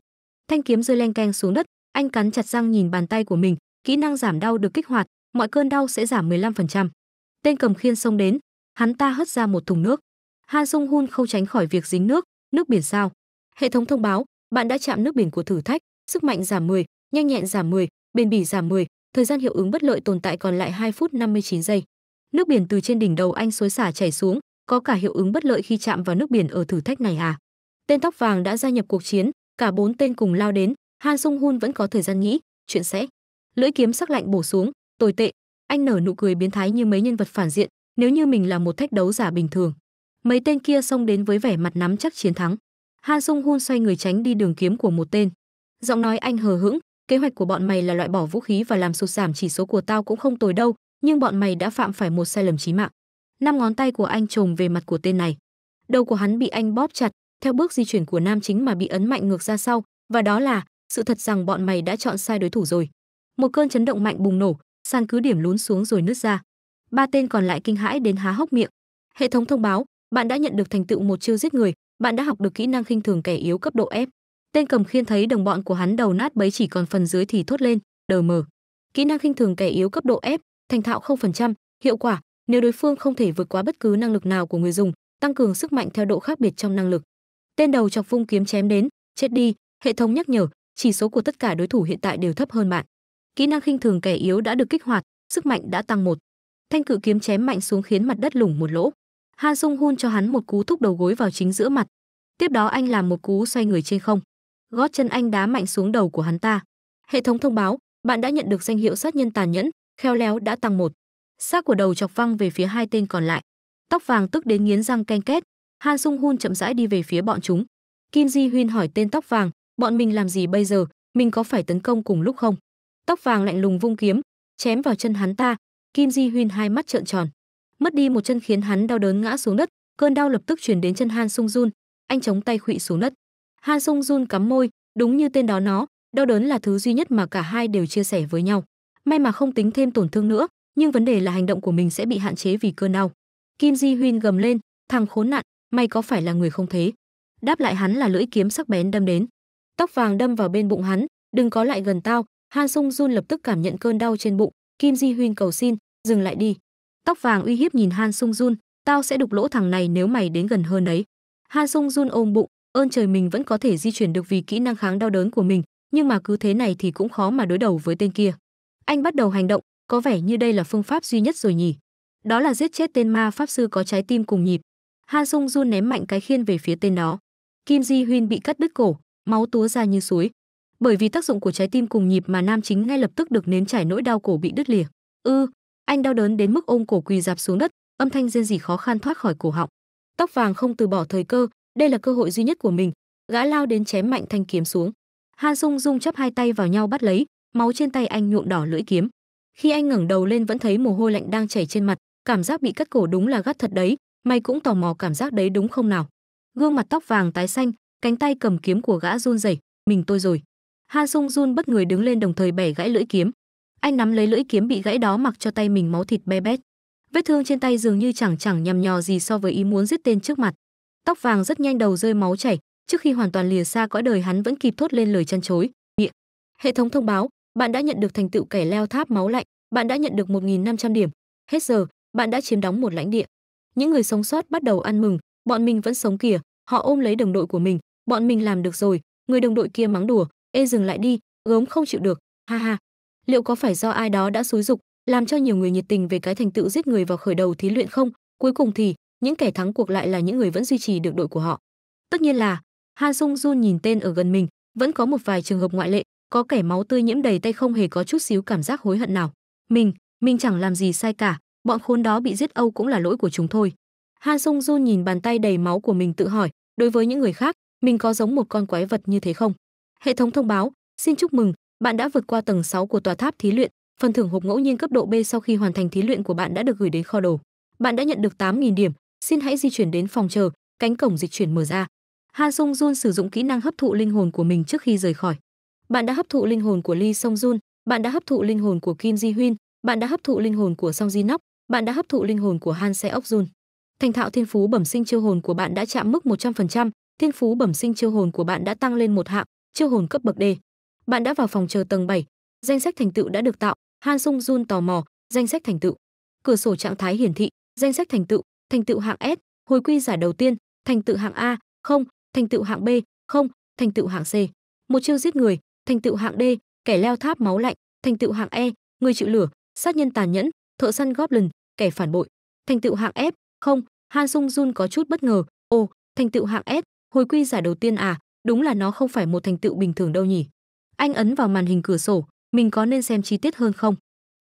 Thanh kiếm rơi leng keng xuống đất, anh cắn chặt răng nhìn bàn tay của mình, kỹ năng giảm đau được kích hoạt, mọi cơn đau sẽ giảm 15%. Tên cầm khiên xông đến, hắn ta hất ra một thùng nước. Han Sung Hun không tránh khỏi việc dính nước, nước biển sao? Hệ thống thông báo, bạn đã chạm nước biển của thử thách, sức mạnh giảm 10, nhanh nhẹn giảm 10, bền bỉ giảm 10, thời gian hiệu ứng bất lợi tồn tại còn lại 2 phút 59 giây. Nước biển từ trên đỉnh đầu anh suối xả chảy xuống, có cả hiệu ứng bất lợi khi chạm vào nước biển ở thử thách này à? Tên tóc vàng đã gia nhập cuộc chiến, cả bốn tên cùng lao đến, Han Sung Hun vẫn có thời gian nghĩ, chuyện sẽ. Lưỡi kiếm sắc lạnh bổ xuống, tồi tệ, anh nở nụ cười biến thái như mấy nhân vật phản diện, nếu như mình là một thách đấu giả bình thường. Mấy tên kia xông đến với vẻ mặt nắm chắc chiến thắng. Han Sung Hun xoay người tránh đi đường kiếm của một tên. Giọng nói anh hờ hững, kế hoạch của bọn mày là loại bỏ vũ khí và làm sụt giảm chỉ số của tao cũng không tồi đâu, nhưng bọn mày đã phạm phải một sai lầm chí mạng. Năm ngón tay của anh chồm về mặt của tên này. Đầu của hắn bị anh bóp chặt, theo bước di chuyển của nam chính mà bị ấn mạnh ngược ra sau, và đó là sự thật rằng bọn mày đã chọn sai đối thủ rồi. Một cơn chấn động mạnh bùng nổ, sàn cứ điểm lún xuống rồi nứt ra. Ba tên còn lại kinh hãi đến há hốc miệng. Hệ thống thông báo, bạn đã nhận được thành tựu một chiêu giết người, bạn đã học được kỹ năng khinh thường kẻ yếu cấp độ F. Tên cầm khiên thấy đồng bọn của hắn đầu nát bấy chỉ còn phần dưới thì thốt lên, đờ mờ. Kỹ năng khinh thường kẻ yếu cấp độ F, thành thạo 0%, hiệu quả, nếu đối phương không thể vượt qua bất cứ năng lực nào của người dùng, tăng cường sức mạnh theo độ khác biệt trong năng lực. Tên đầu chọc vung kiếm chém đến, chết đi, hệ thống nhắc nhở, chỉ số của tất cả đối thủ hiện tại đều thấp hơn bạn. Kỹ năng khinh thường kẻ yếu đã được kích hoạt, sức mạnh đã tăng một. Thanh cự kiếm chém mạnh xuống khiến mặt đất lủng một lỗ. Han Sung hun cho hắn một cú thúc đầu gối vào chính giữa mặt. Tiếp đó anh làm một cú xoay người trên không. Gót chân anh đá mạnh xuống đầu của hắn ta. Hệ thống thông báo, bạn đã nhận được danh hiệu sát nhân tàn nhẫn, khéo léo đã tăng một. Xác của đầu chọc văng về phía hai tên còn lại. Tóc vàng tức đến nghiến răng canh két. Han Sung hun chậm rãi đi về phía bọn chúng. Kim Ji Huyên hỏi tên tóc vàng, bọn mình làm gì bây giờ, mình có phải tấn công cùng lúc không? Tóc vàng lạnh lùng vung kiếm, chém vào chân hắn ta. Kim Ji Huyên hai mắt trợn tròn mất đi một chân khiến hắn đau đớn ngã xuống đất cơn đau lập tức chuyển đến chân han sung jun anh chống tay khuỵu xuống đất han sung jun cắm môi đúng như tên đó nó đau đớn là thứ duy nhất mà cả hai đều chia sẻ với nhau may mà không tính thêm tổn thương nữa nhưng vấn đề là hành động của mình sẽ bị hạn chế vì cơn đau kim di huyên gầm lên thằng khốn nạn mày có phải là người không thế đáp lại hắn là lưỡi kiếm sắc bén đâm đến tóc vàng đâm vào bên bụng hắn đừng có lại gần tao han sung jun lập tức cảm nhận cơn đau trên bụng kim di huyên cầu xin dừng lại đi tóc vàng uy hiếp nhìn Han Sung Jun, tao sẽ đục lỗ thằng này nếu mày đến gần hơn đấy Han Sung Jun ôm bụng, ơn trời mình vẫn có thể di chuyển được vì kỹ năng kháng đau đớn của mình, nhưng mà cứ thế này thì cũng khó mà đối đầu với tên kia. Anh bắt đầu hành động, có vẻ như đây là phương pháp duy nhất rồi nhỉ. Đó là giết chết tên ma pháp sư có trái tim cùng nhịp. Han Sung Jun ném mạnh cái khiên về phía tên đó. Kim Ji Huyên bị cắt đứt cổ, máu túa ra như suối. Bởi vì tác dụng của trái tim cùng nhịp mà nam chính ngay lập tức được nếm trải nỗi đau cổ bị đứt lìa. Ư, ừ, anh đau đớn đến mức ôm cổ quỳ dạp xuống đất, âm thanh rên rỉ khó khăn thoát khỏi cổ họng. Tóc vàng không từ bỏ thời cơ, đây là cơ hội duy nhất của mình, gã lao đến chém mạnh thanh kiếm xuống. Han Sung Dung chắp hai tay vào nhau bắt lấy, máu trên tay anh nhuộm đỏ lưỡi kiếm. Khi anh ngẩng đầu lên vẫn thấy mồ hôi lạnh đang chảy trên mặt, cảm giác bị cắt cổ đúng là gắt thật đấy, mày cũng tò mò cảm giác đấy đúng không nào? Gương mặt tóc vàng tái xanh, cánh tay cầm kiếm của gã run rẩy, mình tôi rồi. Han Sung Jun bất người đứng lên đồng thời bẻ gãy lưỡi kiếm, anh nắm lấy lưỡi kiếm bị gãy đó mặc cho tay mình máu thịt be bét. Vết thương trên tay dường như chẳng chẳng nhằm nhò gì so với ý muốn giết tên trước mặt. Tóc vàng rất nhanh đầu rơi máu chảy, trước khi hoàn toàn lìa xa cõi đời hắn vẫn kịp thốt lên lời chăn chối. Nghĩa. Hệ thống thông báo, bạn đã nhận được thành tựu kẻ leo tháp máu lạnh, bạn đã nhận được 1.500 điểm. Hết giờ, bạn đã chiếm đóng một lãnh địa. Những người sống sót bắt đầu ăn mừng, bọn mình vẫn sống kìa, họ ôm lấy đồng đội của mình, bọn mình làm được rồi, người đồng đội kia mắng đùa, ê dừng lại đi, gớm không chịu được, ha ha, liệu có phải do ai đó đã xúi dục làm cho nhiều người nhiệt tình về cái thành tựu giết người vào khởi đầu thí luyện không cuối cùng thì những kẻ thắng cuộc lại là những người vẫn duy trì được đội của họ tất nhiên là han sung jun nhìn tên ở gần mình vẫn có một vài trường hợp ngoại lệ có kẻ máu tươi nhiễm đầy tay không hề có chút xíu cảm giác hối hận nào mình mình chẳng làm gì sai cả bọn khốn đó bị giết âu cũng là lỗi của chúng thôi han sung jun nhìn bàn tay đầy máu của mình tự hỏi đối với những người khác mình có giống một con quái vật như thế không hệ thống thông báo xin chúc mừng bạn đã vượt qua tầng 6 của tòa tháp thí luyện, phần thưởng hộp ngẫu nhiên cấp độ B sau khi hoàn thành thí luyện của bạn đã được gửi đến kho đồ. Bạn đã nhận được 8.000 điểm, xin hãy di chuyển đến phòng chờ, cánh cổng dịch chuyển mở ra. Han Sung Jun sử dụng kỹ năng hấp thụ linh hồn của mình trước khi rời khỏi. Bạn đã hấp thụ linh hồn của Lee Song Jun, bạn đã hấp thụ linh hồn của Kim Ji Hyun, bạn đã hấp thụ linh hồn của Song Ji Nok, bạn đã hấp thụ linh hồn của Han Se Ok Jun. Thành thạo thiên phú bẩm sinh chiêu hồn của bạn đã chạm mức 100%, thiên phú bẩm sinh chiêu hồn của bạn đã tăng lên một hạng, chiêu hồn cấp bậc D. Bạn đã vào phòng chờ tầng 7, danh sách thành tựu đã được tạo, Han Sung Jun tò mò, danh sách thành tựu. Cửa sổ trạng thái hiển thị, danh sách thành tựu, thành tựu hạng S, hồi quy giải đầu tiên, thành tựu hạng A, không, thành tựu hạng B, không, thành tựu hạng C. Một chiêu giết người, thành tựu hạng D, kẻ leo tháp máu lạnh, thành tựu hạng E, người chịu lửa, sát nhân tàn nhẫn, thợ săn goblin, kẻ phản bội. Thành tựu hạng F, không, Han Sung Jun có chút bất ngờ, ồ, thành tựu hạng S, hồi quy giải đầu tiên à, đúng là nó không phải một thành tựu bình thường đâu nhỉ. Anh ấn vào màn hình cửa sổ, mình có nên xem chi tiết hơn không?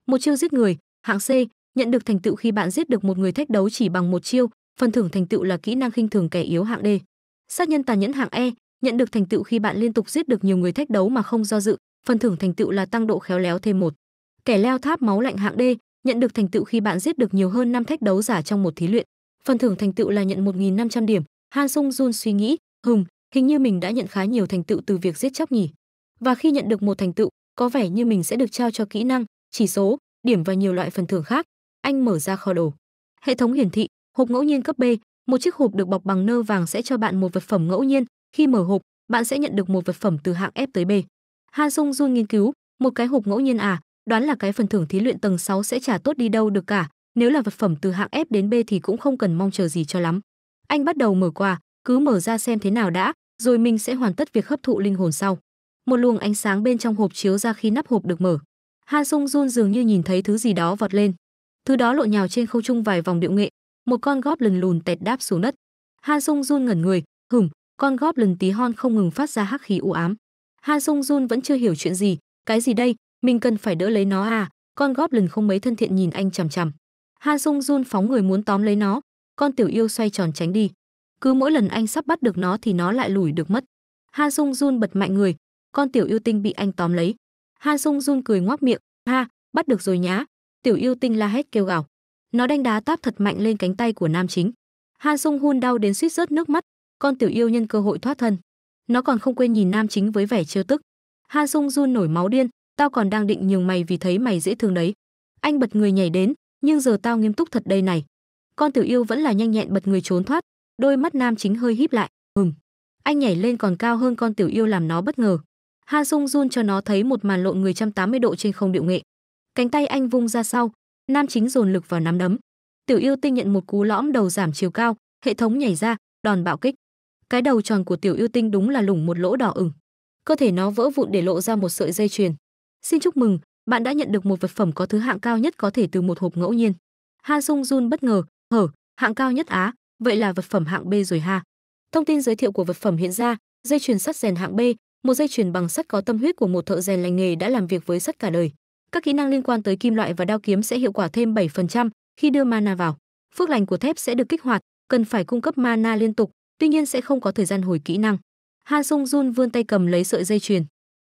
Một chiêu giết người, hạng C, nhận được thành tựu khi bạn giết được một người thách đấu chỉ bằng một chiêu, phần thưởng thành tựu là kỹ năng khinh thường kẻ yếu hạng D. Sát nhân tàn nhẫn hạng E, nhận được thành tựu khi bạn liên tục giết được nhiều người thách đấu mà không do dự, phần thưởng thành tựu là tăng độ khéo léo thêm một. Kẻ leo tháp máu lạnh hạng D, nhận được thành tựu khi bạn giết được nhiều hơn năm thách đấu giả trong một thí luyện. Phần thưởng thành tựu là nhận 1500 điểm. Han Sung Jun suy nghĩ, hừm, hình như mình đã nhận khá nhiều thành tựu từ việc giết chóc nhỉ và khi nhận được một thành tựu, có vẻ như mình sẽ được trao cho kỹ năng, chỉ số, điểm và nhiều loại phần thưởng khác. Anh mở ra kho đồ. Hệ thống hiển thị, hộp ngẫu nhiên cấp B, một chiếc hộp được bọc bằng nơ vàng sẽ cho bạn một vật phẩm ngẫu nhiên, khi mở hộp, bạn sẽ nhận được một vật phẩm từ hạng F tới B. Han Sung Jun nghiên cứu, một cái hộp ngẫu nhiên à, đoán là cái phần thưởng thí luyện tầng 6 sẽ trả tốt đi đâu được cả, nếu là vật phẩm từ hạng F đến B thì cũng không cần mong chờ gì cho lắm. Anh bắt đầu mở quà, cứ mở ra xem thế nào đã, rồi mình sẽ hoàn tất việc hấp thụ linh hồn sau một luồng ánh sáng bên trong hộp chiếu ra khi nắp hộp được mở. Han Sung Jun dường như nhìn thấy thứ gì đó vọt lên. Thứ đó lộ nhào trên không trung vài vòng điệu nghệ, một con góp lần lùn tẹt đáp xuống đất. Han Sung Jun ngẩn người, hửng, con góp lần tí hon không ngừng phát ra hắc khí u ám. Han Sung Jun vẫn chưa hiểu chuyện gì, cái gì đây, mình cần phải đỡ lấy nó à? Con góp lần không mấy thân thiện nhìn anh chằm chằm. Han Sung Jun phóng người muốn tóm lấy nó, con tiểu yêu xoay tròn tránh đi. Cứ mỗi lần anh sắp bắt được nó thì nó lại lùi được mất. Han Sung Jun bật mạnh người, con tiểu yêu tinh bị anh tóm lấy. Han Sung Jun cười ngoác miệng, ha, bắt được rồi nhá. Tiểu yêu tinh la hét kêu gào. Nó đánh đá táp thật mạnh lên cánh tay của nam chính. Han Sung Hun đau đến suýt rớt nước mắt, con tiểu yêu nhân cơ hội thoát thân. Nó còn không quên nhìn nam chính với vẻ trêu tức. Han Sung Jun nổi máu điên, tao còn đang định nhường mày vì thấy mày dễ thương đấy. Anh bật người nhảy đến, nhưng giờ tao nghiêm túc thật đây này. Con tiểu yêu vẫn là nhanh nhẹn bật người trốn thoát, đôi mắt nam chính hơi híp lại, hừm. Anh nhảy lên còn cao hơn con tiểu yêu làm nó bất ngờ. Han Sung Jun cho nó thấy một màn lộn người 180 độ trên không điệu nghệ. Cánh tay anh vung ra sau, nam chính dồn lực vào nắm đấm. Tiểu yêu tinh nhận một cú lõm đầu giảm chiều cao, hệ thống nhảy ra, đòn bạo kích. Cái đầu tròn của tiểu yêu tinh đúng là lủng một lỗ đỏ ửng. Cơ thể nó vỡ vụn để lộ ra một sợi dây chuyền. Xin chúc mừng, bạn đã nhận được một vật phẩm có thứ hạng cao nhất có thể từ một hộp ngẫu nhiên. Han Sung Jun bất ngờ, hở, hạng cao nhất Á, vậy là vật phẩm hạng B rồi ha. Thông tin giới thiệu của vật phẩm hiện ra, dây chuyền sắt rèn hạng B, một dây chuyền bằng sắt có tâm huyết của một thợ rèn lành nghề đã làm việc với sắt cả đời. Các kỹ năng liên quan tới kim loại và đao kiếm sẽ hiệu quả thêm 7% khi đưa mana vào. Phước lành của thép sẽ được kích hoạt, cần phải cung cấp mana liên tục, tuy nhiên sẽ không có thời gian hồi kỹ năng. Han Sung Jun vươn tay cầm lấy sợi dây chuyền.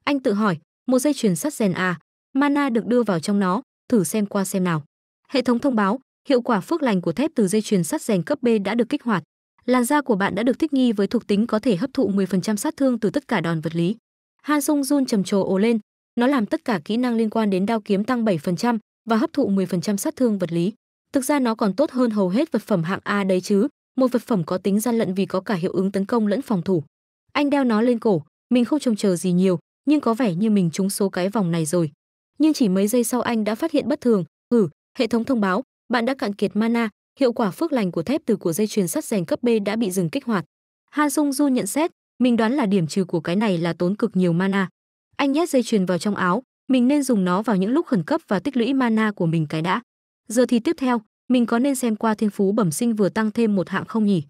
Anh tự hỏi, một dây chuyền sắt rèn à, mana được đưa vào trong nó, thử xem qua xem nào. Hệ thống thông báo, hiệu quả phước lành của thép từ dây chuyền sắt rèn cấp B đã được kích hoạt làn da của bạn đã được thích nghi với thuộc tính có thể hấp thụ 10% sát thương từ tất cả đòn vật lý. Han Sung Jun trầm trồ ồ lên, nó làm tất cả kỹ năng liên quan đến đao kiếm tăng 7% và hấp thụ 10% sát thương vật lý. Thực ra nó còn tốt hơn hầu hết vật phẩm hạng A đấy chứ, một vật phẩm có tính gian lận vì có cả hiệu ứng tấn công lẫn phòng thủ. Anh đeo nó lên cổ, mình không trông chờ gì nhiều, nhưng có vẻ như mình trúng số cái vòng này rồi. Nhưng chỉ mấy giây sau anh đã phát hiện bất thường, ừ, hệ thống thông báo, bạn đã cạn kiệt mana, hiệu quả phước lành của thép từ của dây chuyền sắt rèn cấp B đã bị dừng kích hoạt. Han Dung Du nhận xét, mình đoán là điểm trừ của cái này là tốn cực nhiều mana. Anh nhét dây chuyền vào trong áo, mình nên dùng nó vào những lúc khẩn cấp và tích lũy mana của mình cái đã. Giờ thì tiếp theo, mình có nên xem qua thiên phú bẩm sinh vừa tăng thêm một hạng không nhỉ?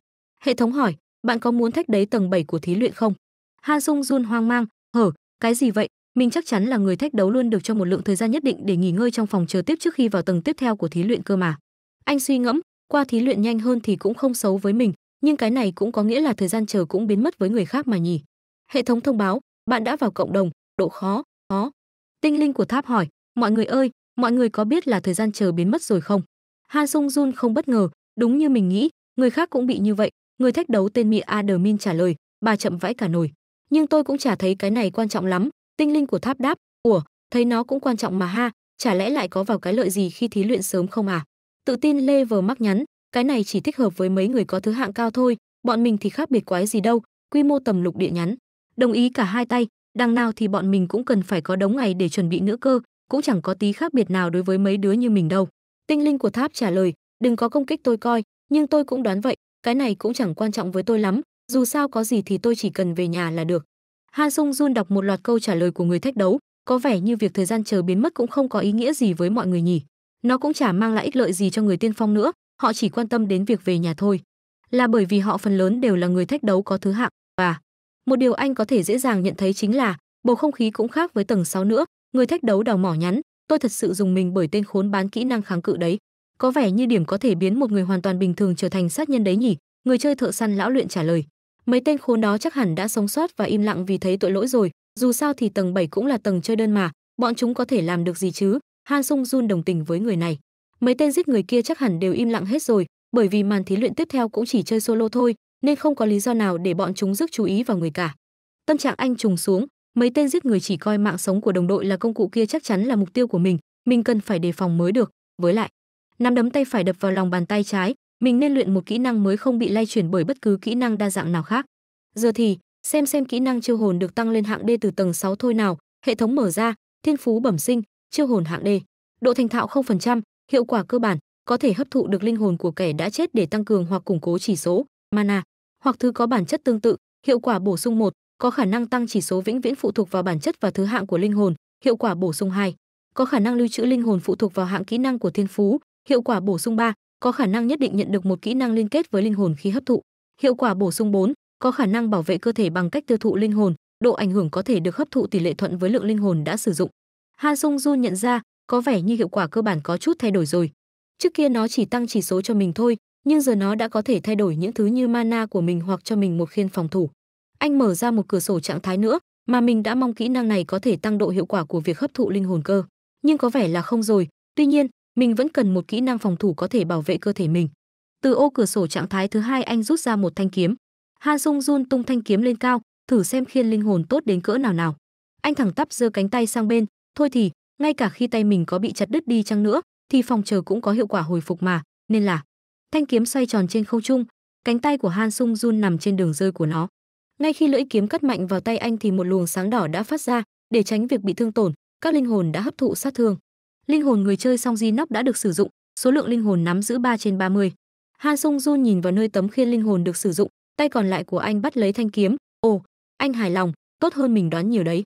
Hệ thống hỏi, bạn có muốn thách đấy tầng 7 của thí luyện không? Han Dung Jun hoang mang, hở, cái gì vậy? Mình chắc chắn là người thách đấu luôn được cho một lượng thời gian nhất định để nghỉ ngơi trong phòng chờ tiếp trước khi vào tầng tiếp theo của thí luyện cơ mà. Anh suy ngẫm, qua thí luyện nhanh hơn thì cũng không xấu với mình, nhưng cái này cũng có nghĩa là thời gian chờ cũng biến mất với người khác mà nhỉ. Hệ thống thông báo, bạn đã vào cộng đồng, độ khó, khó. Tinh linh của tháp hỏi, mọi người ơi, mọi người có biết là thời gian chờ biến mất rồi không? Han Sung Jun không bất ngờ, đúng như mình nghĩ, người khác cũng bị như vậy. Người thách đấu tên Mia Admin trả lời, bà chậm vãi cả nồi Nhưng tôi cũng chả thấy cái này quan trọng lắm, tinh linh của tháp đáp, ủa, thấy nó cũng quan trọng mà ha, chả lẽ lại có vào cái lợi gì khi thí luyện sớm không à? Tự tin lê vờ mắc nhắn, cái này chỉ thích hợp với mấy người có thứ hạng cao thôi, bọn mình thì khác biệt quái gì đâu, quy mô tầm lục địa nhắn. Đồng ý cả hai tay, đằng nào thì bọn mình cũng cần phải có đống ngày để chuẩn bị nữa cơ, cũng chẳng có tí khác biệt nào đối với mấy đứa như mình đâu. Tinh linh của tháp trả lời, đừng có công kích tôi coi, nhưng tôi cũng đoán vậy, cái này cũng chẳng quan trọng với tôi lắm, dù sao có gì thì tôi chỉ cần về nhà là được. Han Sung Jun đọc một loạt câu trả lời của người thách đấu, có vẻ như việc thời gian chờ biến mất cũng không có ý nghĩa gì với mọi người nhỉ nó cũng chả mang lại ích lợi gì cho người tiên phong nữa họ chỉ quan tâm đến việc về nhà thôi là bởi vì họ phần lớn đều là người thách đấu có thứ hạng và một điều anh có thể dễ dàng nhận thấy chính là bầu không khí cũng khác với tầng 6 nữa người thách đấu đào mỏ nhắn tôi thật sự dùng mình bởi tên khốn bán kỹ năng kháng cự đấy có vẻ như điểm có thể biến một người hoàn toàn bình thường trở thành sát nhân đấy nhỉ người chơi thợ săn lão luyện trả lời mấy tên khốn đó chắc hẳn đã sống sót và im lặng vì thấy tội lỗi rồi dù sao thì tầng 7 cũng là tầng chơi đơn mà bọn chúng có thể làm được gì chứ Han Sung Jun đồng tình với người này. Mấy tên giết người kia chắc hẳn đều im lặng hết rồi, bởi vì màn thí luyện tiếp theo cũng chỉ chơi solo thôi, nên không có lý do nào để bọn chúng rước chú ý vào người cả. Tâm trạng anh trùng xuống, mấy tên giết người chỉ coi mạng sống của đồng đội là công cụ kia chắc chắn là mục tiêu của mình, mình cần phải đề phòng mới được. Với lại, nắm đấm tay phải đập vào lòng bàn tay trái, mình nên luyện một kỹ năng mới không bị lay chuyển bởi bất cứ kỹ năng đa dạng nào khác. Giờ thì, xem xem kỹ năng chiêu hồn được tăng lên hạng D từ tầng 6 thôi nào, hệ thống mở ra, thiên phú bẩm sinh, chiêu hồn hạng D. Độ thành thạo 0%, hiệu quả cơ bản, có thể hấp thụ được linh hồn của kẻ đã chết để tăng cường hoặc củng cố chỉ số mana, hoặc thứ có bản chất tương tự, hiệu quả bổ sung 1, có khả năng tăng chỉ số vĩnh viễn phụ thuộc vào bản chất và thứ hạng của linh hồn, hiệu quả bổ sung 2, có khả năng lưu trữ linh hồn phụ thuộc vào hạng kỹ năng của thiên phú, hiệu quả bổ sung 3, có khả năng nhất định nhận được một kỹ năng liên kết với linh hồn khi hấp thụ. Hiệu quả bổ sung 4, có khả năng bảo vệ cơ thể bằng cách tiêu thụ linh hồn, độ ảnh hưởng có thể được hấp thụ tỷ lệ thuận với lượng linh hồn đã sử dụng. Han Sung Jun nhận ra, có vẻ như hiệu quả cơ bản có chút thay đổi rồi. Trước kia nó chỉ tăng chỉ số cho mình thôi, nhưng giờ nó đã có thể thay đổi những thứ như mana của mình hoặc cho mình một khiên phòng thủ. Anh mở ra một cửa sổ trạng thái nữa, mà mình đã mong kỹ năng này có thể tăng độ hiệu quả của việc hấp thụ linh hồn cơ, nhưng có vẻ là không rồi. Tuy nhiên, mình vẫn cần một kỹ năng phòng thủ có thể bảo vệ cơ thể mình. Từ ô cửa sổ trạng thái thứ hai anh rút ra một thanh kiếm. Han Sung Jun tung thanh kiếm lên cao, thử xem khiên linh hồn tốt đến cỡ nào nào. Anh thẳng tắp giơ cánh tay sang bên, thôi thì ngay cả khi tay mình có bị chặt đứt đi chăng nữa thì phòng chờ cũng có hiệu quả hồi phục mà nên là thanh kiếm xoay tròn trên không trung cánh tay của han sung jun nằm trên đường rơi của nó ngay khi lưỡi kiếm cắt mạnh vào tay anh thì một luồng sáng đỏ đã phát ra để tránh việc bị thương tổn các linh hồn đã hấp thụ sát thương linh hồn người chơi song di nóc đã được sử dụng số lượng linh hồn nắm giữ 3 trên 30. Han Sung Jun nhìn vào nơi tấm khiên linh hồn được sử dụng, tay còn lại của anh bắt lấy thanh kiếm, ồ, anh hài lòng, tốt hơn mình đoán nhiều đấy.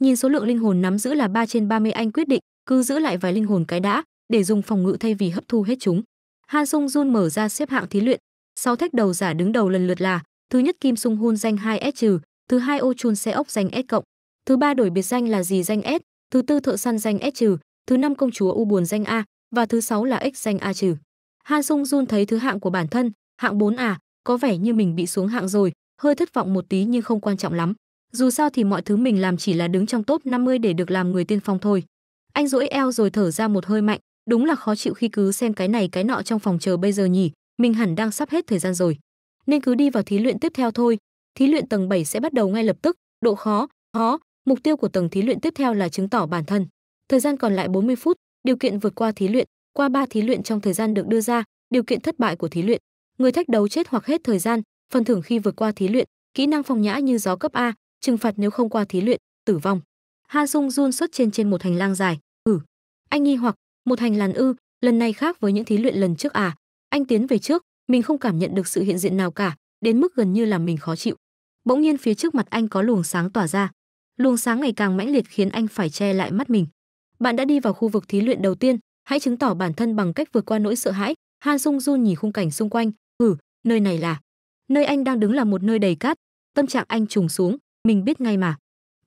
Nhìn số lượng linh hồn nắm giữ là 3 trên 30 anh quyết định, cứ giữ lại vài linh hồn cái đã, để dùng phòng ngự thay vì hấp thu hết chúng. Han Sung Jun mở ra xếp hạng thí luyện, sáu thách đầu giả đứng đầu lần lượt là: thứ nhất Kim Sung Hun danh 2S trừ, thứ hai Oh Chun Seok ốc danh S cộng, thứ ba đổi biệt danh là gì danh S, thứ tư thợ săn danh S trừ, thứ năm công chúa U buồn danh A và thứ sáu là X danh A trừ. Han Sung Jun thấy thứ hạng của bản thân, hạng 4 à, có vẻ như mình bị xuống hạng rồi, hơi thất vọng một tí nhưng không quan trọng lắm. Dù sao thì mọi thứ mình làm chỉ là đứng trong top 50 để được làm người tiên phong thôi. Anh duỗi eo rồi thở ra một hơi mạnh, đúng là khó chịu khi cứ xem cái này cái nọ trong phòng chờ bây giờ nhỉ, mình hẳn đang sắp hết thời gian rồi. Nên cứ đi vào thí luyện tiếp theo thôi. Thí luyện tầng 7 sẽ bắt đầu ngay lập tức, độ khó, khó, mục tiêu của tầng thí luyện tiếp theo là chứng tỏ bản thân. Thời gian còn lại 40 phút, điều kiện vượt qua thí luyện, qua 3 thí luyện trong thời gian được đưa ra, điều kiện thất bại của thí luyện. Người thách đấu chết hoặc hết thời gian, phần thưởng khi vượt qua thí luyện, kỹ năng phong nhã như gió cấp A, trừng phạt nếu không qua thí luyện, tử vong. Han Sung Jun xuất trên trên một hành lang dài, "Ừ." Anh nghi hoặc, "Một hành làn ư, lần này khác với những thí luyện lần trước à?" Anh tiến về trước, mình không cảm nhận được sự hiện diện nào cả, đến mức gần như làm mình khó chịu. Bỗng nhiên phía trước mặt anh có luồng sáng tỏa ra. Luồng sáng ngày càng mãnh liệt khiến anh phải che lại mắt mình. Bạn đã đi vào khu vực thí luyện đầu tiên, hãy chứng tỏ bản thân bằng cách vượt qua nỗi sợ hãi. Han Sung Jun nhìn khung cảnh xung quanh, "Ừ, nơi này là." Nơi anh đang đứng là một nơi đầy cát, tâm trạng anh trùng xuống, mình biết ngay mà.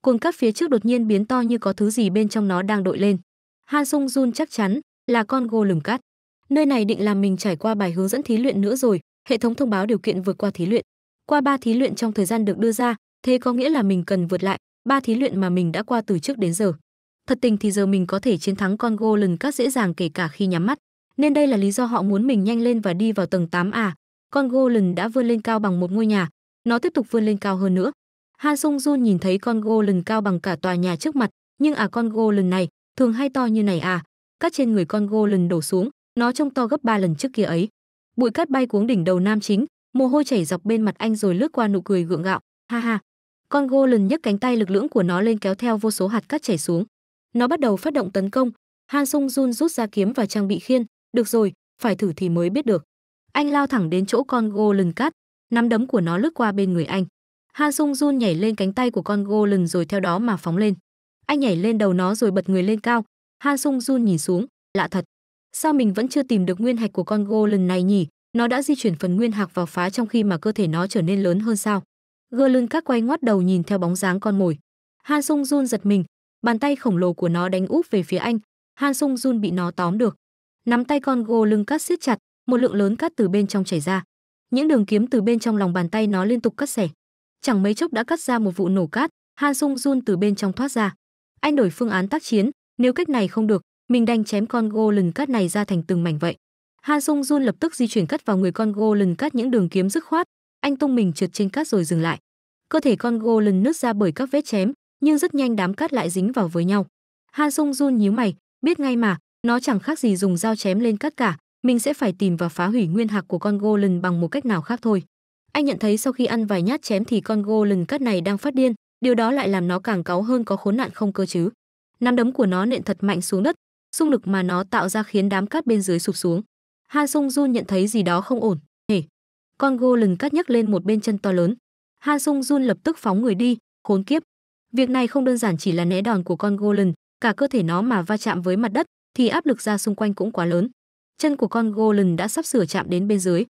Cuồng cắt phía trước đột nhiên biến to như có thứ gì bên trong nó đang đội lên. Han Sung Jun chắc chắn là con gô lửng cắt. Nơi này định làm mình trải qua bài hướng dẫn thí luyện nữa rồi, hệ thống thông báo điều kiện vượt qua thí luyện. Qua ba thí luyện trong thời gian được đưa ra, thế có nghĩa là mình cần vượt lại ba thí luyện mà mình đã qua từ trước đến giờ. Thật tình thì giờ mình có thể chiến thắng con gô lừng cắt dễ dàng kể cả khi nhắm mắt, nên đây là lý do họ muốn mình nhanh lên và đi vào tầng 8 à. Con gô lừng đã vươn lên cao bằng một ngôi nhà, nó tiếp tục vươn lên cao hơn nữa, Han Sung Jun nhìn thấy con gô lần cao bằng cả tòa nhà trước mặt, nhưng à con gô lần này, thường hay to như này à. Cát trên người con gô lần đổ xuống, nó trông to gấp 3 lần trước kia ấy. Bụi cát bay cuống đỉnh đầu nam chính, mồ hôi chảy dọc bên mặt anh rồi lướt qua nụ cười gượng gạo. Ha ha. Con gô lần nhấc cánh tay lực lưỡng của nó lên kéo theo vô số hạt cát chảy xuống. Nó bắt đầu phát động tấn công. Han Sung Jun rút ra kiếm và trang bị khiên. Được rồi, phải thử thì mới biết được. Anh lao thẳng đến chỗ con gô lần cát, nắm đấm của nó lướt qua bên người anh. Han Sung Jun nhảy lên cánh tay của con Golem rồi theo đó mà phóng lên. Anh nhảy lên đầu nó rồi bật người lên cao. Han Sung Jun nhìn xuống, lạ thật. Sao mình vẫn chưa tìm được nguyên hạch của con Golem này nhỉ? Nó đã di chuyển phần nguyên hạc vào phá trong khi mà cơ thể nó trở nên lớn hơn sao? Golem các quay ngoắt đầu nhìn theo bóng dáng con mồi. Han Sung Jun giật mình, bàn tay khổng lồ của nó đánh úp về phía anh. Han Sung Jun bị nó tóm được. Nắm tay con Golem cắt siết chặt, một lượng lớn cát từ bên trong chảy ra. Những đường kiếm từ bên trong lòng bàn tay nó liên tục cắt xẻ chẳng mấy chốc đã cắt ra một vụ nổ cát, Han Sung Jun từ bên trong thoát ra. Anh đổi phương án tác chiến, nếu cách này không được, mình đành chém con gô lừng cát này ra thành từng mảnh vậy. Han Sung Jun lập tức di chuyển cắt vào người con gô lừng cát những đường kiếm dứt khoát, anh tung mình trượt trên cát rồi dừng lại. Cơ thể con gô lừng nứt ra bởi các vết chém, nhưng rất nhanh đám cát lại dính vào với nhau. Han Sung Jun nhíu mày, biết ngay mà, nó chẳng khác gì dùng dao chém lên cát cả, mình sẽ phải tìm và phá hủy nguyên hạc của con gô lừng bằng một cách nào khác thôi. Anh nhận thấy sau khi ăn vài nhát chém thì con golden cắt này đang phát điên, điều đó lại làm nó càng cáu hơn có khốn nạn không cơ chứ. Nắm đấm của nó nện thật mạnh xuống đất, xung lực mà nó tạo ra khiến đám cát bên dưới sụp xuống. Han Sung Jun nhận thấy gì đó không ổn, hề. Con golden cắt nhấc lên một bên chân to lớn. Han Sung Jun lập tức phóng người đi, khốn kiếp. Việc này không đơn giản chỉ là né đòn của con golden, cả cơ thể nó mà va chạm với mặt đất thì áp lực ra xung quanh cũng quá lớn. Chân của con golden đã sắp sửa chạm đến bên dưới,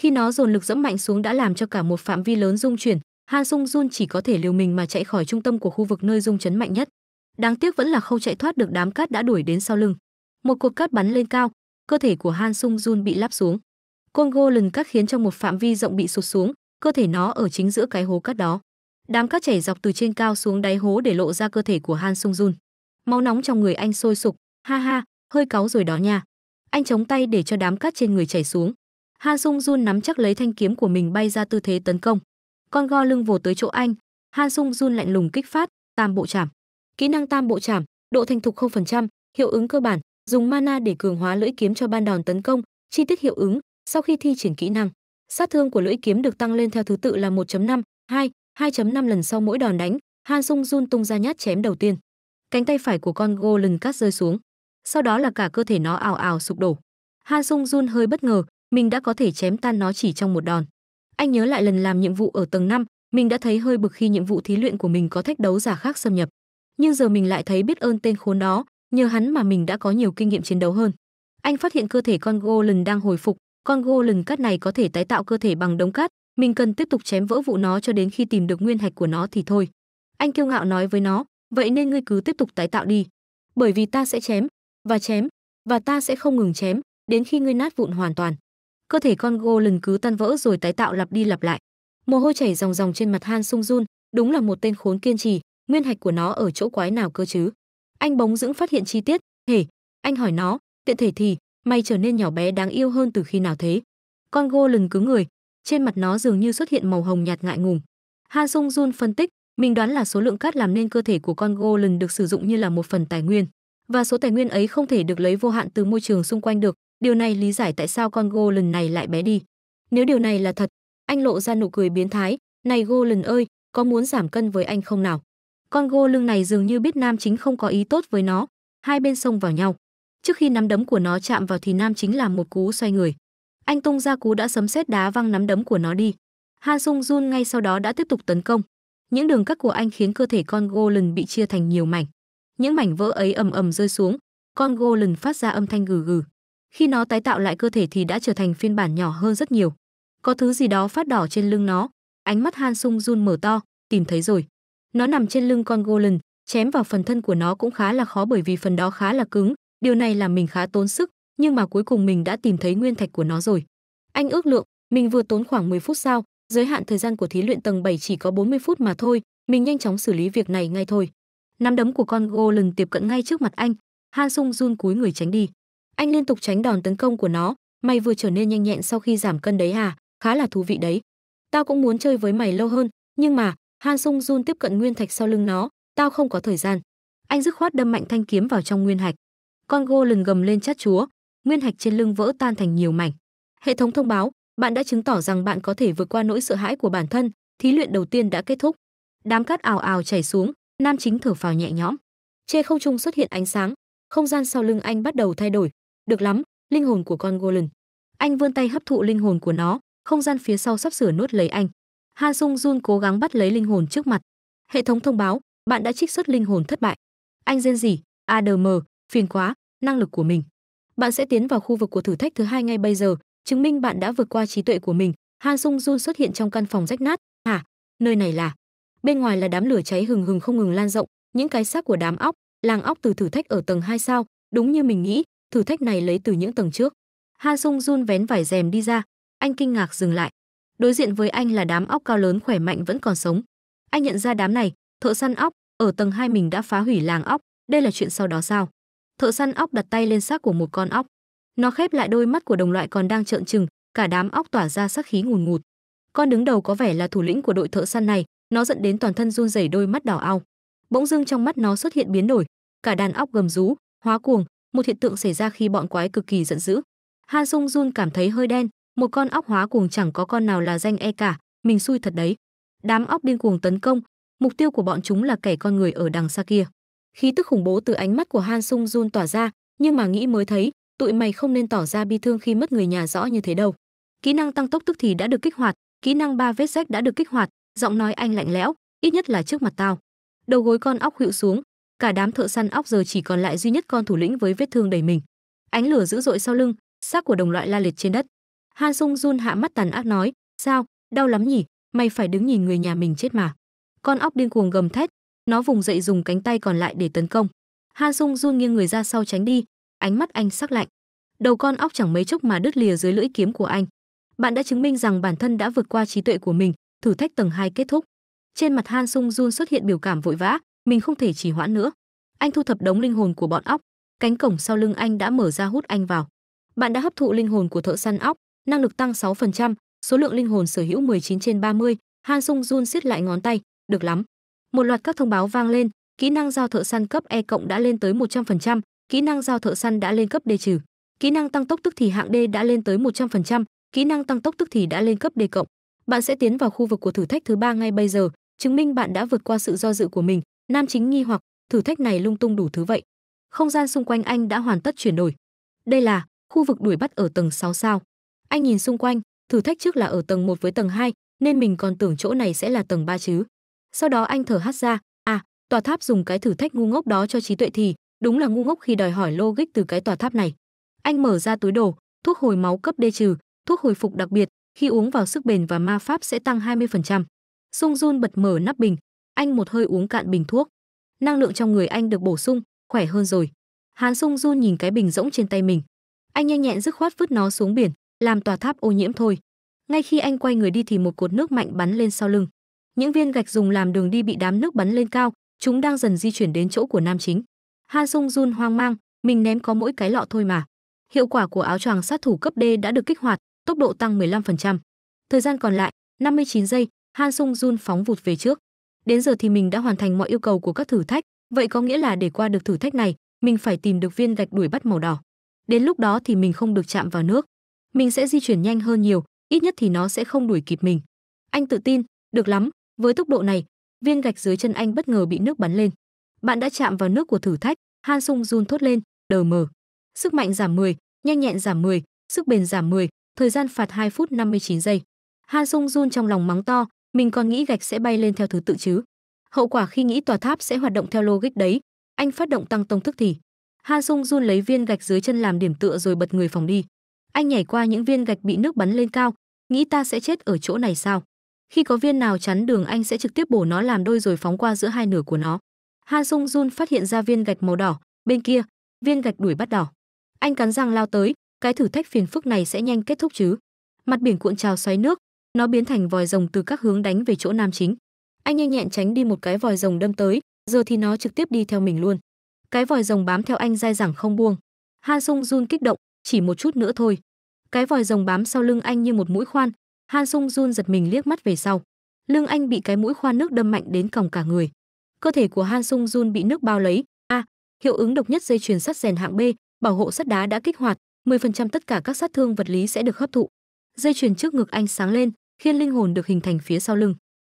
khi nó dồn lực dẫm mạnh xuống đã làm cho cả một phạm vi lớn rung chuyển, Han Sung Jun chỉ có thể liều mình mà chạy khỏi trung tâm của khu vực nơi rung chấn mạnh nhất. Đáng tiếc vẫn là không chạy thoát được đám cát đã đuổi đến sau lưng. Một cột cát bắn lên cao, cơ thể của Han Sung Jun bị lắp xuống. gô lần cát khiến cho một phạm vi rộng bị sụt xuống, cơ thể nó ở chính giữa cái hố cát đó. Đám cát chảy dọc từ trên cao xuống đáy hố để lộ ra cơ thể của Han Sung Jun. Máu nóng trong người anh sôi sục, ha ha, hơi cáu rồi đó nha. Anh chống tay để cho đám cát trên người chảy xuống. Han Sung Jun nắm chắc lấy thanh kiếm của mình bay ra tư thế tấn công. Con go lưng vồ tới chỗ anh, Han Sung Jun lạnh lùng kích phát, tam bộ chảm. Kỹ năng tam bộ chảm, độ thành thục 0%, hiệu ứng cơ bản, dùng mana để cường hóa lưỡi kiếm cho ban đòn tấn công, chi tiết hiệu ứng, sau khi thi triển kỹ năng, sát thương của lưỡi kiếm được tăng lên theo thứ tự là 1.5, 2, 2.5 lần sau mỗi đòn đánh, Han Sung Jun tung ra nhát chém đầu tiên. Cánh tay phải của con lưng cắt rơi xuống, sau đó là cả cơ thể nó ảo ảo sụp đổ. Han Sung Jun hơi bất ngờ, mình đã có thể chém tan nó chỉ trong một đòn. Anh nhớ lại lần làm nhiệm vụ ở tầng 5, mình đã thấy hơi bực khi nhiệm vụ thí luyện của mình có thách đấu giả khác xâm nhập. Nhưng giờ mình lại thấy biết ơn tên khốn đó, nhờ hắn mà mình đã có nhiều kinh nghiệm chiến đấu hơn. Anh phát hiện cơ thể con Golem đang hồi phục, con Golem cát này có thể tái tạo cơ thể bằng đống cát, mình cần tiếp tục chém vỡ vụ nó cho đến khi tìm được nguyên hạch của nó thì thôi. Anh kiêu ngạo nói với nó, vậy nên ngươi cứ tiếp tục tái tạo đi, bởi vì ta sẽ chém và chém và ta sẽ không ngừng chém đến khi ngươi nát vụn hoàn toàn cơ thể con gô lần cứ tan vỡ rồi tái tạo lặp đi lặp lại mồ hôi chảy ròng ròng trên mặt han sung jun đúng là một tên khốn kiên trì nguyên hạch của nó ở chỗ quái nào cơ chứ anh bóng dưỡng phát hiện chi tiết hề anh hỏi nó tiện thể thì mày trở nên nhỏ bé đáng yêu hơn từ khi nào thế con gô lần cứ người trên mặt nó dường như xuất hiện màu hồng nhạt ngại ngùng han sung jun phân tích mình đoán là số lượng cát làm nên cơ thể của con gô lần được sử dụng như là một phần tài nguyên và số tài nguyên ấy không thể được lấy vô hạn từ môi trường xung quanh được Điều này lý giải tại sao con gô lần này lại bé đi. Nếu điều này là thật, anh lộ ra nụ cười biến thái, "Này gô lần ơi, có muốn giảm cân với anh không nào?" Con gô lưng này dường như biết nam chính không có ý tốt với nó, hai bên xông vào nhau. Trước khi nắm đấm của nó chạm vào thì nam chính làm một cú xoay người. Anh tung ra cú đã sấm sét đá văng nắm đấm của nó đi. Han Sung Jun ngay sau đó đã tiếp tục tấn công. Những đường cắt của anh khiến cơ thể con Golden bị chia thành nhiều mảnh. Những mảnh vỡ ấy ầm ầm rơi xuống, con Golden phát ra âm thanh gừ gừ. Khi nó tái tạo lại cơ thể thì đã trở thành phiên bản nhỏ hơn rất nhiều. Có thứ gì đó phát đỏ trên lưng nó, ánh mắt Han Sung Jun mở to, tìm thấy rồi. Nó nằm trên lưng con Golem, chém vào phần thân của nó cũng khá là khó bởi vì phần đó khá là cứng, điều này làm mình khá tốn sức, nhưng mà cuối cùng mình đã tìm thấy nguyên thạch của nó rồi. Anh ước lượng, mình vừa tốn khoảng 10 phút sau, giới hạn thời gian của thí luyện tầng 7 chỉ có 40 phút mà thôi, mình nhanh chóng xử lý việc này ngay thôi. Nắm đấm của con Golem tiếp cận ngay trước mặt anh, Han Sung Jun cúi người tránh đi anh liên tục tránh đòn tấn công của nó mày vừa trở nên nhanh nhẹn sau khi giảm cân đấy à khá là thú vị đấy tao cũng muốn chơi với mày lâu hơn nhưng mà han sung jun tiếp cận nguyên thạch sau lưng nó tao không có thời gian anh dứt khoát đâm mạnh thanh kiếm vào trong nguyên hạch con gô lần gầm lên chát chúa nguyên hạch trên lưng vỡ tan thành nhiều mảnh hệ thống thông báo bạn đã chứng tỏ rằng bạn có thể vượt qua nỗi sợ hãi của bản thân thí luyện đầu tiên đã kết thúc đám cát ào ào chảy xuống nam chính thở phào nhẹ nhõm trên không trung xuất hiện ánh sáng không gian sau lưng anh bắt đầu thay đổi được lắm, linh hồn của con golden Anh vươn tay hấp thụ linh hồn của nó, không gian phía sau sắp sửa nuốt lấy anh. Han Sung Jun cố gắng bắt lấy linh hồn trước mặt. Hệ thống thông báo, bạn đã trích xuất linh hồn thất bại. Anh rên gì ADM, phiền quá, năng lực của mình. Bạn sẽ tiến vào khu vực của thử thách thứ hai ngay bây giờ, chứng minh bạn đã vượt qua trí tuệ của mình. Han Sung Jun xuất hiện trong căn phòng rách nát. Hả? À, nơi này là? Bên ngoài là đám lửa cháy hừng hừng không ngừng lan rộng, những cái xác của đám óc, làng óc từ thử thách ở tầng hai sao, đúng như mình nghĩ, thử thách này lấy từ những tầng trước. Han Sung Jun vén vải rèm đi ra, anh kinh ngạc dừng lại. Đối diện với anh là đám óc cao lớn khỏe mạnh vẫn còn sống. Anh nhận ra đám này, thợ săn óc, ở tầng hai mình đã phá hủy làng óc, đây là chuyện sau đó sao? Thợ săn óc đặt tay lên xác của một con óc. Nó khép lại đôi mắt của đồng loại còn đang trợn trừng, cả đám óc tỏa ra sắc khí ngùn ngụt. Con đứng đầu có vẻ là thủ lĩnh của đội thợ săn này, nó dẫn đến toàn thân run rẩy đôi mắt đỏ ao. Bỗng dưng trong mắt nó xuất hiện biến đổi, cả đàn óc gầm rú, hóa cuồng, một hiện tượng xảy ra khi bọn quái cực kỳ giận dữ. Han Sung Jun cảm thấy hơi đen, một con óc hóa cuồng chẳng có con nào là danh e cả, mình xui thật đấy. Đám óc điên cuồng tấn công, mục tiêu của bọn chúng là kẻ con người ở đằng xa kia. Khí tức khủng bố từ ánh mắt của Han Sung Jun tỏa ra, nhưng mà nghĩ mới thấy, tụi mày không nên tỏ ra bi thương khi mất người nhà rõ như thế đâu. Kỹ năng tăng tốc tức thì đã được kích hoạt, kỹ năng ba vết rách đã được kích hoạt, giọng nói anh lạnh lẽo, ít nhất là trước mặt tao. Đầu gối con óc hữu xuống, cả đám thợ săn óc giờ chỉ còn lại duy nhất con thủ lĩnh với vết thương đầy mình ánh lửa dữ dội sau lưng xác của đồng loại la liệt trên đất han sung jun hạ mắt tàn ác nói sao đau lắm nhỉ mày phải đứng nhìn người nhà mình chết mà con óc điên cuồng gầm thét nó vùng dậy dùng cánh tay còn lại để tấn công han sung jun nghiêng người ra sau tránh đi ánh mắt anh sắc lạnh đầu con óc chẳng mấy chốc mà đứt lìa dưới lưỡi kiếm của anh bạn đã chứng minh rằng bản thân đã vượt qua trí tuệ của mình thử thách tầng hai kết thúc trên mặt han sung jun xuất hiện biểu cảm vội vã mình không thể trì hoãn nữa anh thu thập đống linh hồn của bọn óc cánh cổng sau lưng anh đã mở ra hút anh vào bạn đã hấp thụ linh hồn của thợ săn óc năng lực tăng 6%, số lượng linh hồn sở hữu 19 trên 30, Han Sung Jun siết lại ngón tay, được lắm. Một loạt các thông báo vang lên, kỹ năng giao thợ săn cấp E cộng đã lên tới 100%, kỹ năng giao thợ săn đã lên cấp D trừ, kỹ năng tăng tốc tức thì hạng D đã lên tới 100%, kỹ năng tăng tốc tức thì đã lên cấp D cộng. Bạn sẽ tiến vào khu vực của thử thách thứ ba ngay bây giờ, chứng minh bạn đã vượt qua sự do dự của mình, Nam chính nghi hoặc, thử thách này lung tung đủ thứ vậy. Không gian xung quanh anh đã hoàn tất chuyển đổi. Đây là khu vực đuổi bắt ở tầng 6 sao? Anh nhìn xung quanh, thử thách trước là ở tầng 1 với tầng 2, nên mình còn tưởng chỗ này sẽ là tầng 3 chứ. Sau đó anh thở hắt ra, à, tòa tháp dùng cái thử thách ngu ngốc đó cho trí tuệ thì đúng là ngu ngốc khi đòi hỏi logic từ cái tòa tháp này. Anh mở ra túi đồ, thuốc hồi máu cấp D trừ, thuốc hồi phục đặc biệt, khi uống vào sức bền và ma pháp sẽ tăng 20%. Sung Jun bật mở nắp bình, anh một hơi uống cạn bình thuốc. Năng lượng trong người anh được bổ sung, khỏe hơn rồi. Hàn Sung Jun nhìn cái bình rỗng trên tay mình. Anh nhanh nhẹn dứt khoát vứt nó xuống biển, làm tòa tháp ô nhiễm thôi. Ngay khi anh quay người đi thì một cột nước mạnh bắn lên sau lưng. Những viên gạch dùng làm đường đi bị đám nước bắn lên cao, chúng đang dần di chuyển đến chỗ của nam chính. Han Sung Jun hoang mang, mình ném có mỗi cái lọ thôi mà. Hiệu quả của áo choàng sát thủ cấp D đã được kích hoạt, tốc độ tăng 15%. Thời gian còn lại, 59 giây, Han Sung Jun phóng vụt về trước đến giờ thì mình đã hoàn thành mọi yêu cầu của các thử thách vậy có nghĩa là để qua được thử thách này mình phải tìm được viên gạch đuổi bắt màu đỏ đến lúc đó thì mình không được chạm vào nước mình sẽ di chuyển nhanh hơn nhiều ít nhất thì nó sẽ không đuổi kịp mình anh tự tin được lắm với tốc độ này viên gạch dưới chân anh bất ngờ bị nước bắn lên bạn đã chạm vào nước của thử thách han sung run thốt lên đờ mờ sức mạnh giảm 10, nhanh nhẹn giảm 10, sức bền giảm 10, thời gian phạt 2 phút 59 giây han sung run trong lòng mắng to mình còn nghĩ gạch sẽ bay lên theo thứ tự chứ hậu quả khi nghĩ tòa tháp sẽ hoạt động theo logic đấy anh phát động tăng tông thức thì han sung run lấy viên gạch dưới chân làm điểm tựa rồi bật người phòng đi anh nhảy qua những viên gạch bị nước bắn lên cao nghĩ ta sẽ chết ở chỗ này sao khi có viên nào chắn đường anh sẽ trực tiếp bổ nó làm đôi rồi phóng qua giữa hai nửa của nó han sung jun phát hiện ra viên gạch màu đỏ bên kia viên gạch đuổi bắt đỏ anh cắn răng lao tới cái thử thách phiền phức này sẽ nhanh kết thúc chứ mặt biển cuộn trào xoáy nước nó biến thành vòi rồng từ các hướng đánh về chỗ nam chính anh nhanh nhẹn tránh đi một cái vòi rồng đâm tới giờ thì nó trực tiếp đi theo mình luôn cái vòi rồng bám theo anh dai dẳng không buông han sung jun kích động chỉ một chút nữa thôi cái vòi rồng bám sau lưng anh như một mũi khoan han sung jun giật mình liếc mắt về sau lưng anh bị cái mũi khoan nước đâm mạnh đến còng cả người cơ thể của han sung jun bị nước bao lấy a à, hiệu ứng độc nhất dây chuyền sắt rèn hạng b bảo hộ sắt đá đã kích hoạt 10% tất cả các sát thương vật lý sẽ được hấp thụ dây chuyền trước ngực anh sáng lên khiến linh hồn được hình thành phía sau lưng.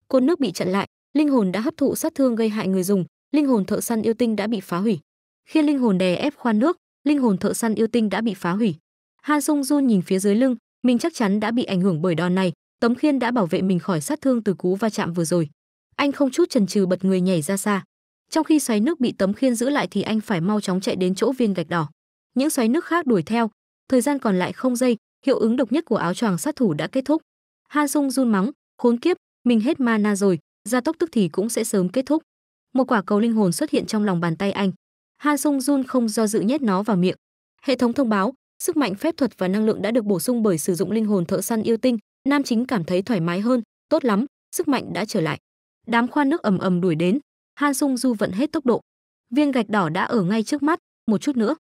Cột nước bị chặn lại, linh hồn đã hấp thụ sát thương gây hại người dùng, linh hồn thợ săn yêu tinh đã bị phá hủy. Khiến linh hồn đè ép khoan nước, linh hồn thợ săn yêu tinh đã bị phá hủy. Han Sung Jun nhìn phía dưới lưng, mình chắc chắn đã bị ảnh hưởng bởi đòn này, tấm khiên đã bảo vệ mình khỏi sát thương từ cú va chạm vừa rồi. Anh không chút chần chừ bật người nhảy ra xa. Trong khi xoáy nước bị tấm khiên giữ lại thì anh phải mau chóng chạy đến chỗ viên gạch đỏ. Những xoáy nước khác đuổi theo, thời gian còn lại không giây, hiệu ứng độc nhất của áo choàng sát thủ đã kết thúc. Han Sung run mắng, khốn kiếp, mình hết mana rồi, gia tốc tức thì cũng sẽ sớm kết thúc. Một quả cầu linh hồn xuất hiện trong lòng bàn tay anh. Han Sung Jun không do dự nhét nó vào miệng. Hệ thống thông báo, sức mạnh phép thuật và năng lượng đã được bổ sung bởi sử dụng linh hồn thợ săn yêu tinh, nam chính cảm thấy thoải mái hơn, tốt lắm, sức mạnh đã trở lại. Đám khoan nước ầm ầm đuổi đến, Han Sung Du vận hết tốc độ. Viên gạch đỏ đã ở ngay trước mắt, một chút nữa.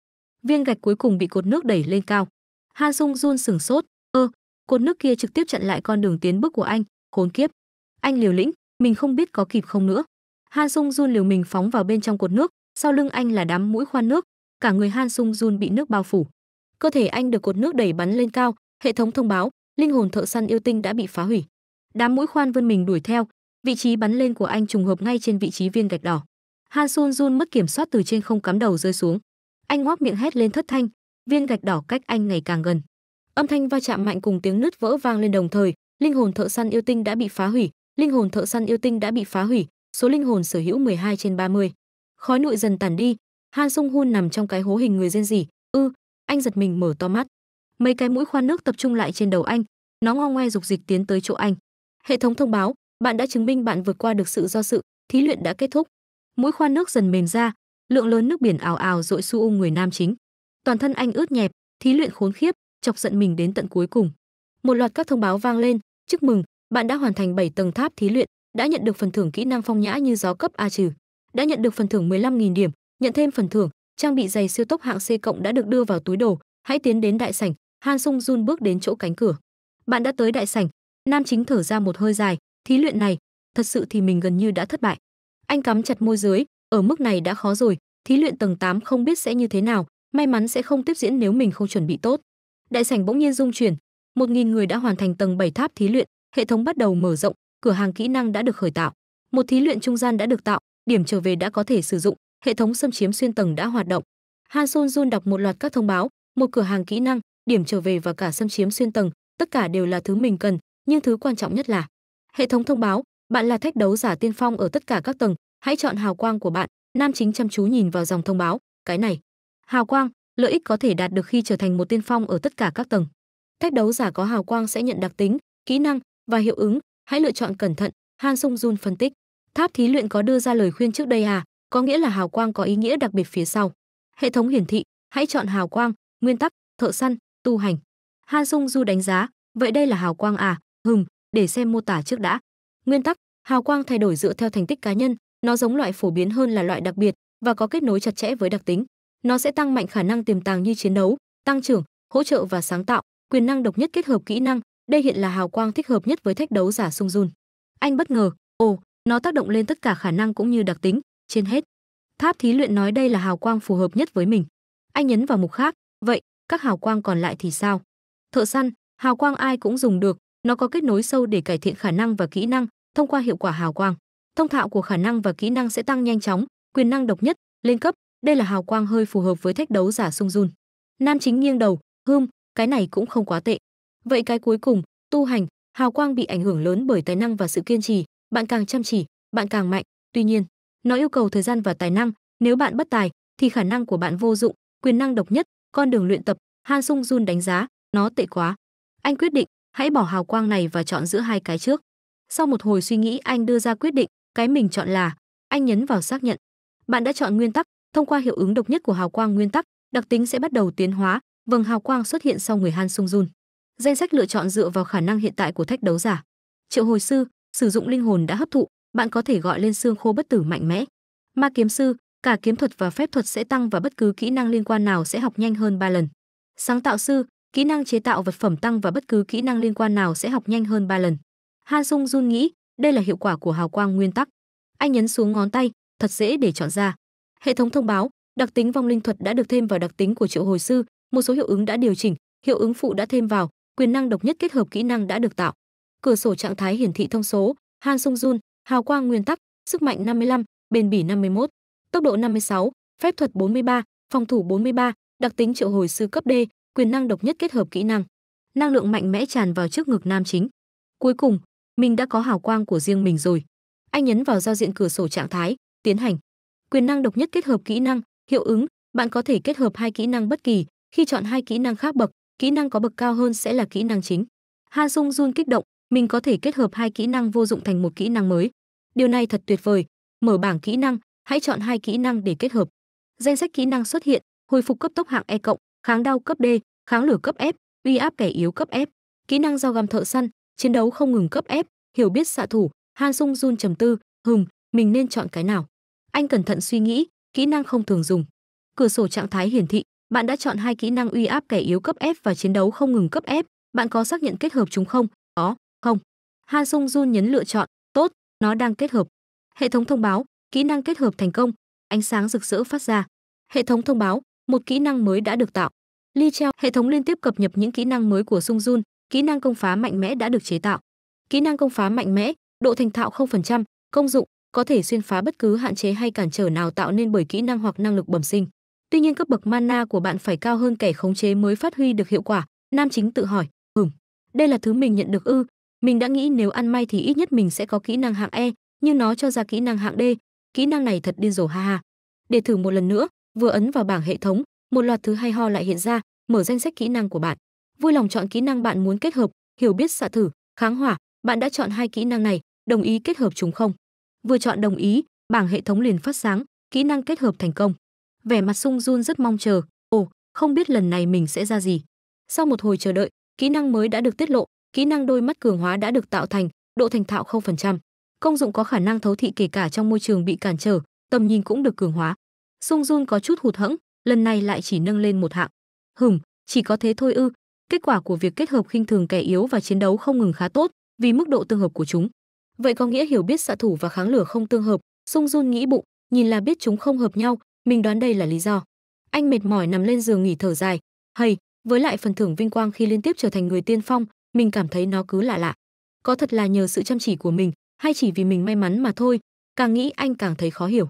Viên gạch cuối cùng bị cột nước đẩy lên cao. Han Sung Jun sửng sốt, cột nước kia trực tiếp chặn lại con đường tiến bước của anh khốn kiếp anh liều lĩnh mình không biết có kịp không nữa han sung jun liều mình phóng vào bên trong cột nước sau lưng anh là đám mũi khoan nước cả người han sung jun bị nước bao phủ cơ thể anh được cột nước đẩy bắn lên cao hệ thống thông báo linh hồn thợ săn yêu tinh đã bị phá hủy đám mũi khoan vươn mình đuổi theo vị trí bắn lên của anh trùng hợp ngay trên vị trí viên gạch đỏ han sung jun mất kiểm soát từ trên không cắm đầu rơi xuống anh ngoác miệng hét lên thất thanh viên gạch đỏ cách anh ngày càng gần âm thanh va chạm mạnh cùng tiếng nứt vỡ vang lên đồng thời linh hồn thợ săn yêu tinh đã bị phá hủy linh hồn thợ săn yêu tinh đã bị phá hủy số linh hồn sở hữu 12 trên 30. khói nội dần tản đi han sung hun nằm trong cái hố hình người rên rỉ ư anh giật mình mở to mắt mấy cái mũi khoan nước tập trung lại trên đầu anh nó ngo ngoe dục dịch tiến tới chỗ anh hệ thống thông báo bạn đã chứng minh bạn vượt qua được sự do sự thí luyện đã kết thúc mũi khoan nước dần mềm ra lượng lớn nước biển ảo ảo dội su ung người nam chính toàn thân anh ướt nhẹp thí luyện khốn khiếp chọc giận mình đến tận cuối cùng. Một loạt các thông báo vang lên, chúc mừng, bạn đã hoàn thành 7 tầng tháp thí luyện, đã nhận được phần thưởng kỹ năng phong nhã như gió cấp A trừ, đã nhận được phần thưởng 15.000 điểm, nhận thêm phần thưởng, trang bị giày siêu tốc hạng C cộng đã được đưa vào túi đồ, hãy tiến đến đại sảnh, Han Sung Jun bước đến chỗ cánh cửa. Bạn đã tới đại sảnh, Nam Chính thở ra một hơi dài, thí luyện này, thật sự thì mình gần như đã thất bại. Anh cắm chặt môi dưới, ở mức này đã khó rồi, thí luyện tầng 8 không biết sẽ như thế nào, may mắn sẽ không tiếp diễn nếu mình không chuẩn bị tốt đại sảnh bỗng nhiên rung chuyển, 1000 người đã hoàn thành tầng 7 tháp thí luyện, hệ thống bắt đầu mở rộng, cửa hàng kỹ năng đã được khởi tạo. Một thí luyện trung gian đã được tạo, điểm trở về đã có thể sử dụng, hệ thống xâm chiếm xuyên tầng đã hoạt động. Han Sun Jun đọc một loạt các thông báo, một cửa hàng kỹ năng, điểm trở về và cả xâm chiếm xuyên tầng, tất cả đều là thứ mình cần, nhưng thứ quan trọng nhất là hệ thống thông báo, bạn là thách đấu giả tiên phong ở tất cả các tầng, hãy chọn hào quang của bạn. Nam chính chăm chú nhìn vào dòng thông báo, cái này. Hào quang, lợi ích có thể đạt được khi trở thành một tiên phong ở tất cả các tầng. Thách đấu giả có hào quang sẽ nhận đặc tính, kỹ năng và hiệu ứng, hãy lựa chọn cẩn thận, Han Sung Jun phân tích. Tháp thí luyện có đưa ra lời khuyên trước đây à, có nghĩa là hào quang có ý nghĩa đặc biệt phía sau. Hệ thống hiển thị, hãy chọn hào quang, nguyên tắc, thợ săn, tu hành. Han Sung Du đánh giá, vậy đây là hào quang à, hừm, để xem mô tả trước đã. Nguyên tắc, hào quang thay đổi dựa theo thành tích cá nhân, nó giống loại phổ biến hơn là loại đặc biệt và có kết nối chặt chẽ với đặc tính nó sẽ tăng mạnh khả năng tiềm tàng như chiến đấu tăng trưởng hỗ trợ và sáng tạo quyền năng độc nhất kết hợp kỹ năng đây hiện là hào quang thích hợp nhất với thách đấu giả sung jun anh bất ngờ ồ nó tác động lên tất cả khả năng cũng như đặc tính trên hết tháp thí luyện nói đây là hào quang phù hợp nhất với mình anh nhấn vào mục khác vậy các hào quang còn lại thì sao thợ săn hào quang ai cũng dùng được nó có kết nối sâu để cải thiện khả năng và kỹ năng thông qua hiệu quả hào quang thông thạo của khả năng và kỹ năng sẽ tăng nhanh chóng quyền năng độc nhất lên cấp đây là hào quang hơi phù hợp với thách đấu giả sung run nam chính nghiêng đầu hưm cái này cũng không quá tệ vậy cái cuối cùng tu hành hào quang bị ảnh hưởng lớn bởi tài năng và sự kiên trì bạn càng chăm chỉ bạn càng mạnh tuy nhiên nó yêu cầu thời gian và tài năng nếu bạn bất tài thì khả năng của bạn vô dụng quyền năng độc nhất con đường luyện tập han sung jun đánh giá nó tệ quá anh quyết định hãy bỏ hào quang này và chọn giữa hai cái trước sau một hồi suy nghĩ anh đưa ra quyết định cái mình chọn là anh nhấn vào xác nhận bạn đã chọn nguyên tắc thông qua hiệu ứng độc nhất của hào quang nguyên tắc đặc tính sẽ bắt đầu tiến hóa vầng hào quang xuất hiện sau người han sung jun danh sách lựa chọn dựa vào khả năng hiện tại của thách đấu giả triệu hồi sư sử dụng linh hồn đã hấp thụ bạn có thể gọi lên xương khô bất tử mạnh mẽ ma kiếm sư cả kiếm thuật và phép thuật sẽ tăng và bất cứ kỹ năng liên quan nào sẽ học nhanh hơn 3 lần sáng tạo sư kỹ năng chế tạo vật phẩm tăng và bất cứ kỹ năng liên quan nào sẽ học nhanh hơn 3 lần han sung jun nghĩ đây là hiệu quả của hào quang nguyên tắc anh nhấn xuống ngón tay thật dễ để chọn ra Hệ thống thông báo, đặc tính vong linh thuật đã được thêm vào đặc tính của triệu hồi sư, một số hiệu ứng đã điều chỉnh, hiệu ứng phụ đã thêm vào, quyền năng độc nhất kết hợp kỹ năng đã được tạo. Cửa sổ trạng thái hiển thị thông số, Han Sung Jun, hào quang nguyên tắc, sức mạnh 55, bền bỉ 51, tốc độ 56, phép thuật 43, phòng thủ 43, đặc tính triệu hồi sư cấp D, quyền năng độc nhất kết hợp kỹ năng. Năng lượng mạnh mẽ tràn vào trước ngực nam chính. Cuối cùng, mình đã có hào quang của riêng mình rồi. Anh nhấn vào giao diện cửa sổ trạng thái, tiến hành quyền năng độc nhất kết hợp kỹ năng hiệu ứng bạn có thể kết hợp hai kỹ năng bất kỳ khi chọn hai kỹ năng khác bậc kỹ năng có bậc cao hơn sẽ là kỹ năng chính ha sung jun kích động mình có thể kết hợp hai kỹ năng vô dụng thành một kỹ năng mới điều này thật tuyệt vời mở bảng kỹ năng hãy chọn hai kỹ năng để kết hợp danh sách kỹ năng xuất hiện hồi phục cấp tốc hạng e cộng kháng đau cấp d kháng lửa cấp f uy áp kẻ yếu cấp f kỹ năng giao găm thợ săn chiến đấu không ngừng cấp f hiểu biết xạ thủ han sung jun trầm tư hừm mình nên chọn cái nào anh cẩn thận suy nghĩ, kỹ năng không thường dùng. Cửa sổ trạng thái hiển thị, bạn đã chọn hai kỹ năng uy áp kẻ yếu cấp F và chiến đấu không ngừng cấp F, bạn có xác nhận kết hợp chúng không? Có, không. Han Sung Jun nhấn lựa chọn, tốt, nó đang kết hợp. Hệ thống thông báo, kỹ năng kết hợp thành công, ánh sáng rực rỡ phát ra. Hệ thống thông báo, một kỹ năng mới đã được tạo. Lee Chao, hệ thống liên tiếp cập nhật những kỹ năng mới của Sung Jun, kỹ năng công phá mạnh mẽ đã được chế tạo. Kỹ năng công phá mạnh mẽ, độ thành thạo 0%, công dụng, có thể xuyên phá bất cứ hạn chế hay cản trở nào tạo nên bởi kỹ năng hoặc năng lực bẩm sinh. Tuy nhiên cấp bậc mana của bạn phải cao hơn kẻ khống chế mới phát huy được hiệu quả. Nam chính tự hỏi, ừm, đây là thứ mình nhận được ư? Mình đã nghĩ nếu ăn may thì ít nhất mình sẽ có kỹ năng hạng E, nhưng nó cho ra kỹ năng hạng D. Kỹ năng này thật điên rồ ha ha. Để thử một lần nữa, vừa ấn vào bảng hệ thống, một loạt thứ hay ho lại hiện ra, mở danh sách kỹ năng của bạn. Vui lòng chọn kỹ năng bạn muốn kết hợp, hiểu biết xạ thử, kháng hỏa, bạn đã chọn hai kỹ năng này, đồng ý kết hợp chúng không? Vừa chọn đồng ý, bảng hệ thống liền phát sáng, kỹ năng kết hợp thành công. Vẻ mặt Sung Jun rất mong chờ, ồ, không biết lần này mình sẽ ra gì. Sau một hồi chờ đợi, kỹ năng mới đã được tiết lộ, kỹ năng đôi mắt cường hóa đã được tạo thành, độ thành thạo 0%. Công dụng có khả năng thấu thị kể cả trong môi trường bị cản trở, tầm nhìn cũng được cường hóa. Sung Jun có chút hụt hẫng, lần này lại chỉ nâng lên một hạng. Hừm, chỉ có thế thôi ư? Kết quả của việc kết hợp khinh thường kẻ yếu và chiến đấu không ngừng khá tốt, vì mức độ tương hợp của chúng vậy có nghĩa hiểu biết xạ thủ và kháng lửa không tương hợp sung run nghĩ bụng nhìn là biết chúng không hợp nhau mình đoán đây là lý do anh mệt mỏi nằm lên giường nghỉ thở dài hay với lại phần thưởng vinh quang khi liên tiếp trở thành người tiên phong mình cảm thấy nó cứ lạ lạ có thật là nhờ sự chăm chỉ của mình hay chỉ vì mình may mắn mà thôi càng nghĩ anh càng thấy khó hiểu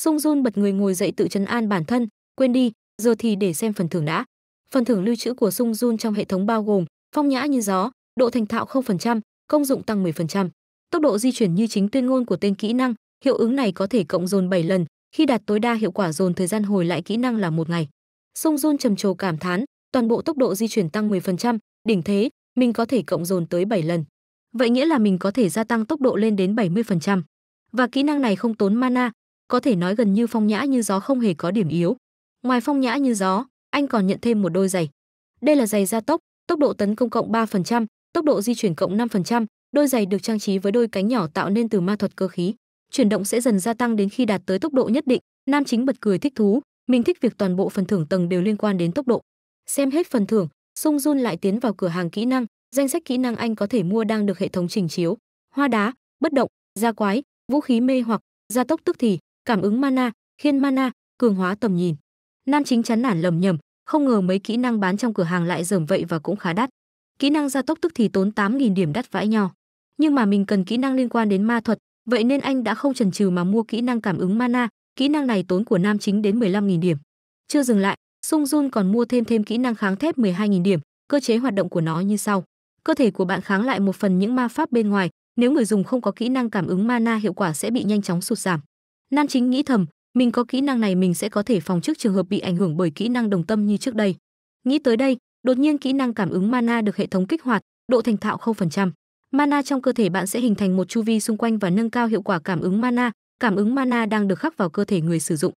sung run bật người ngồi dậy tự chấn an bản thân quên đi giờ thì để xem phần thưởng đã phần thưởng lưu trữ của sung run trong hệ thống bao gồm phong nhã như gió độ thành thạo 0%, công dụng tăng 10% tốc độ di chuyển như chính tuyên ngôn của tên kỹ năng hiệu ứng này có thể cộng dồn 7 lần khi đạt tối đa hiệu quả dồn thời gian hồi lại kỹ năng là một ngày sung jun trầm trồ cảm thán toàn bộ tốc độ di chuyển tăng 10%, đỉnh thế mình có thể cộng dồn tới 7 lần vậy nghĩa là mình có thể gia tăng tốc độ lên đến 70%. và kỹ năng này không tốn mana có thể nói gần như phong nhã như gió không hề có điểm yếu ngoài phong nhã như gió anh còn nhận thêm một đôi giày đây là giày gia tốc tốc độ tấn công cộng 3%, tốc độ di chuyển cộng 5%, Đôi giày được trang trí với đôi cánh nhỏ tạo nên từ ma thuật cơ khí, chuyển động sẽ dần gia tăng đến khi đạt tới tốc độ nhất định. Nam chính bật cười thích thú, mình thích việc toàn bộ phần thưởng tầng đều liên quan đến tốc độ. Xem hết phần thưởng, Sung Jun lại tiến vào cửa hàng kỹ năng, danh sách kỹ năng anh có thể mua đang được hệ thống trình chiếu. Hoa đá, bất động, gia quái, vũ khí mê hoặc, gia tốc tức thì, cảm ứng mana, khiên mana, cường hóa tầm nhìn. Nam chính chán nản lầm nhầm, không ngờ mấy kỹ năng bán trong cửa hàng lại dởm vậy và cũng khá đắt. Kỹ năng gia tốc tức thì tốn 8.000 điểm đắt vãi nhau nhưng mà mình cần kỹ năng liên quan đến ma thuật, vậy nên anh đã không chần chừ mà mua kỹ năng cảm ứng mana, kỹ năng này tốn của nam chính đến 15.000 điểm. Chưa dừng lại, Sung Jun còn mua thêm thêm kỹ năng kháng thép 12.000 điểm, cơ chế hoạt động của nó như sau. Cơ thể của bạn kháng lại một phần những ma pháp bên ngoài, nếu người dùng không có kỹ năng cảm ứng mana hiệu quả sẽ bị nhanh chóng sụt giảm. Nam chính nghĩ thầm, mình có kỹ năng này mình sẽ có thể phòng trước trường hợp bị ảnh hưởng bởi kỹ năng đồng tâm như trước đây. Nghĩ tới đây, đột nhiên kỹ năng cảm ứng mana được hệ thống kích hoạt, độ thành thạo 0%. Mana trong cơ thể bạn sẽ hình thành một chu vi xung quanh và nâng cao hiệu quả cảm ứng mana, cảm ứng mana đang được khắc vào cơ thể người sử dụng.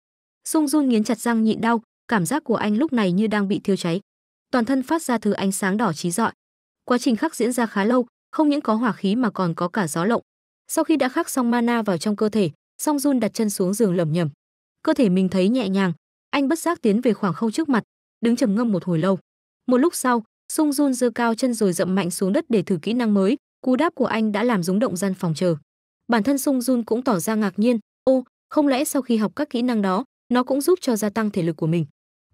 Sung Jun nghiến chặt răng nhịn đau, cảm giác của anh lúc này như đang bị thiêu cháy. Toàn thân phát ra thứ ánh sáng đỏ chí rọi. Quá trình khắc diễn ra khá lâu, không những có hỏa khí mà còn có cả gió lộng. Sau khi đã khắc xong mana vào trong cơ thể, Song Jun đặt chân xuống giường lẩm nhẩm. Cơ thể mình thấy nhẹ nhàng, anh bất giác tiến về khoảng không trước mặt, đứng trầm ngâm một hồi lâu. Một lúc sau, Sung Jun giơ cao chân rồi dậm mạnh xuống đất để thử kỹ năng mới, cú đáp của anh đã làm rúng động gian phòng chờ bản thân sung jun cũng tỏ ra ngạc nhiên ô không lẽ sau khi học các kỹ năng đó nó cũng giúp cho gia tăng thể lực của mình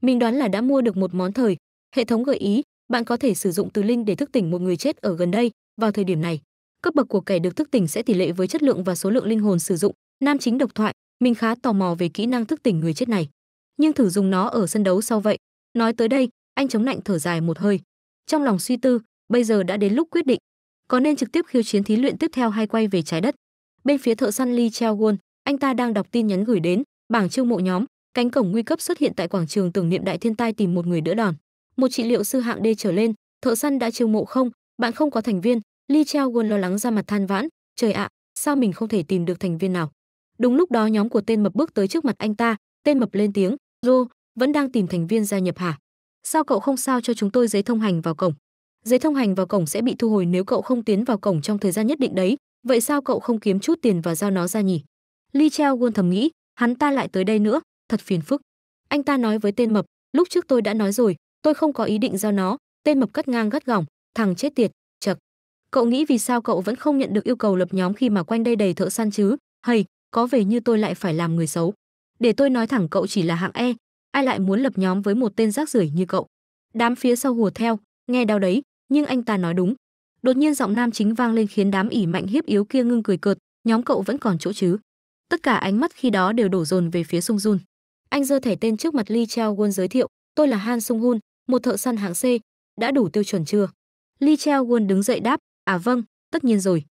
mình đoán là đã mua được một món thời hệ thống gợi ý bạn có thể sử dụng từ linh để thức tỉnh một người chết ở gần đây vào thời điểm này cấp bậc của kẻ được thức tỉnh sẽ tỷ lệ với chất lượng và số lượng linh hồn sử dụng nam chính độc thoại mình khá tò mò về kỹ năng thức tỉnh người chết này nhưng thử dùng nó ở sân đấu sau vậy nói tới đây anh chống lạnh thở dài một hơi trong lòng suy tư bây giờ đã đến lúc quyết định có nên trực tiếp khiêu chiến thí luyện tiếp theo hay quay về trái đất. Bên phía thợ săn Lee Cheo Won, anh ta đang đọc tin nhắn gửi đến, bảng chiêu mộ nhóm, cánh cổng nguy cấp xuất hiện tại quảng trường tưởng niệm đại thiên tai tìm một người đỡ đòn. Một trị liệu sư hạng D trở lên, thợ săn đã chiêu mộ không, bạn không có thành viên, Lee Cheo Won lo lắng ra mặt than vãn, trời ạ, sao mình không thể tìm được thành viên nào. Đúng lúc đó nhóm của tên mập bước tới trước mặt anh ta, tên mập lên tiếng, "Rô, vẫn đang tìm thành viên gia nhập hả? Sao cậu không sao cho chúng tôi giấy thông hành vào cổng?" giấy thông hành vào cổng sẽ bị thu hồi nếu cậu không tiến vào cổng trong thời gian nhất định đấy vậy sao cậu không kiếm chút tiền và giao nó ra nhỉ li treo gôn thầm nghĩ hắn ta lại tới đây nữa thật phiền phức anh ta nói với tên mập lúc trước tôi đã nói rồi tôi không có ý định giao nó tên mập cắt ngang gắt gỏng thằng chết tiệt chật cậu nghĩ vì sao cậu vẫn không nhận được yêu cầu lập nhóm khi mà quanh đây đầy thợ săn chứ hay có về như tôi lại phải làm người xấu để tôi nói thẳng cậu chỉ là hạng e ai lại muốn lập nhóm với một tên rác rưởi như cậu đám phía sau hùa theo nghe đau đấy nhưng anh ta nói đúng đột nhiên giọng nam chính vang lên khiến đám ỉ mạnh hiếp yếu kia ngưng cười cợt nhóm cậu vẫn còn chỗ chứ tất cả ánh mắt khi đó đều đổ dồn về phía sung jun anh giơ thẻ tên trước mặt lee cheo won giới thiệu tôi là han sung hun một thợ săn hạng c đã đủ tiêu chuẩn chưa lee cheo won đứng dậy đáp à vâng tất nhiên rồi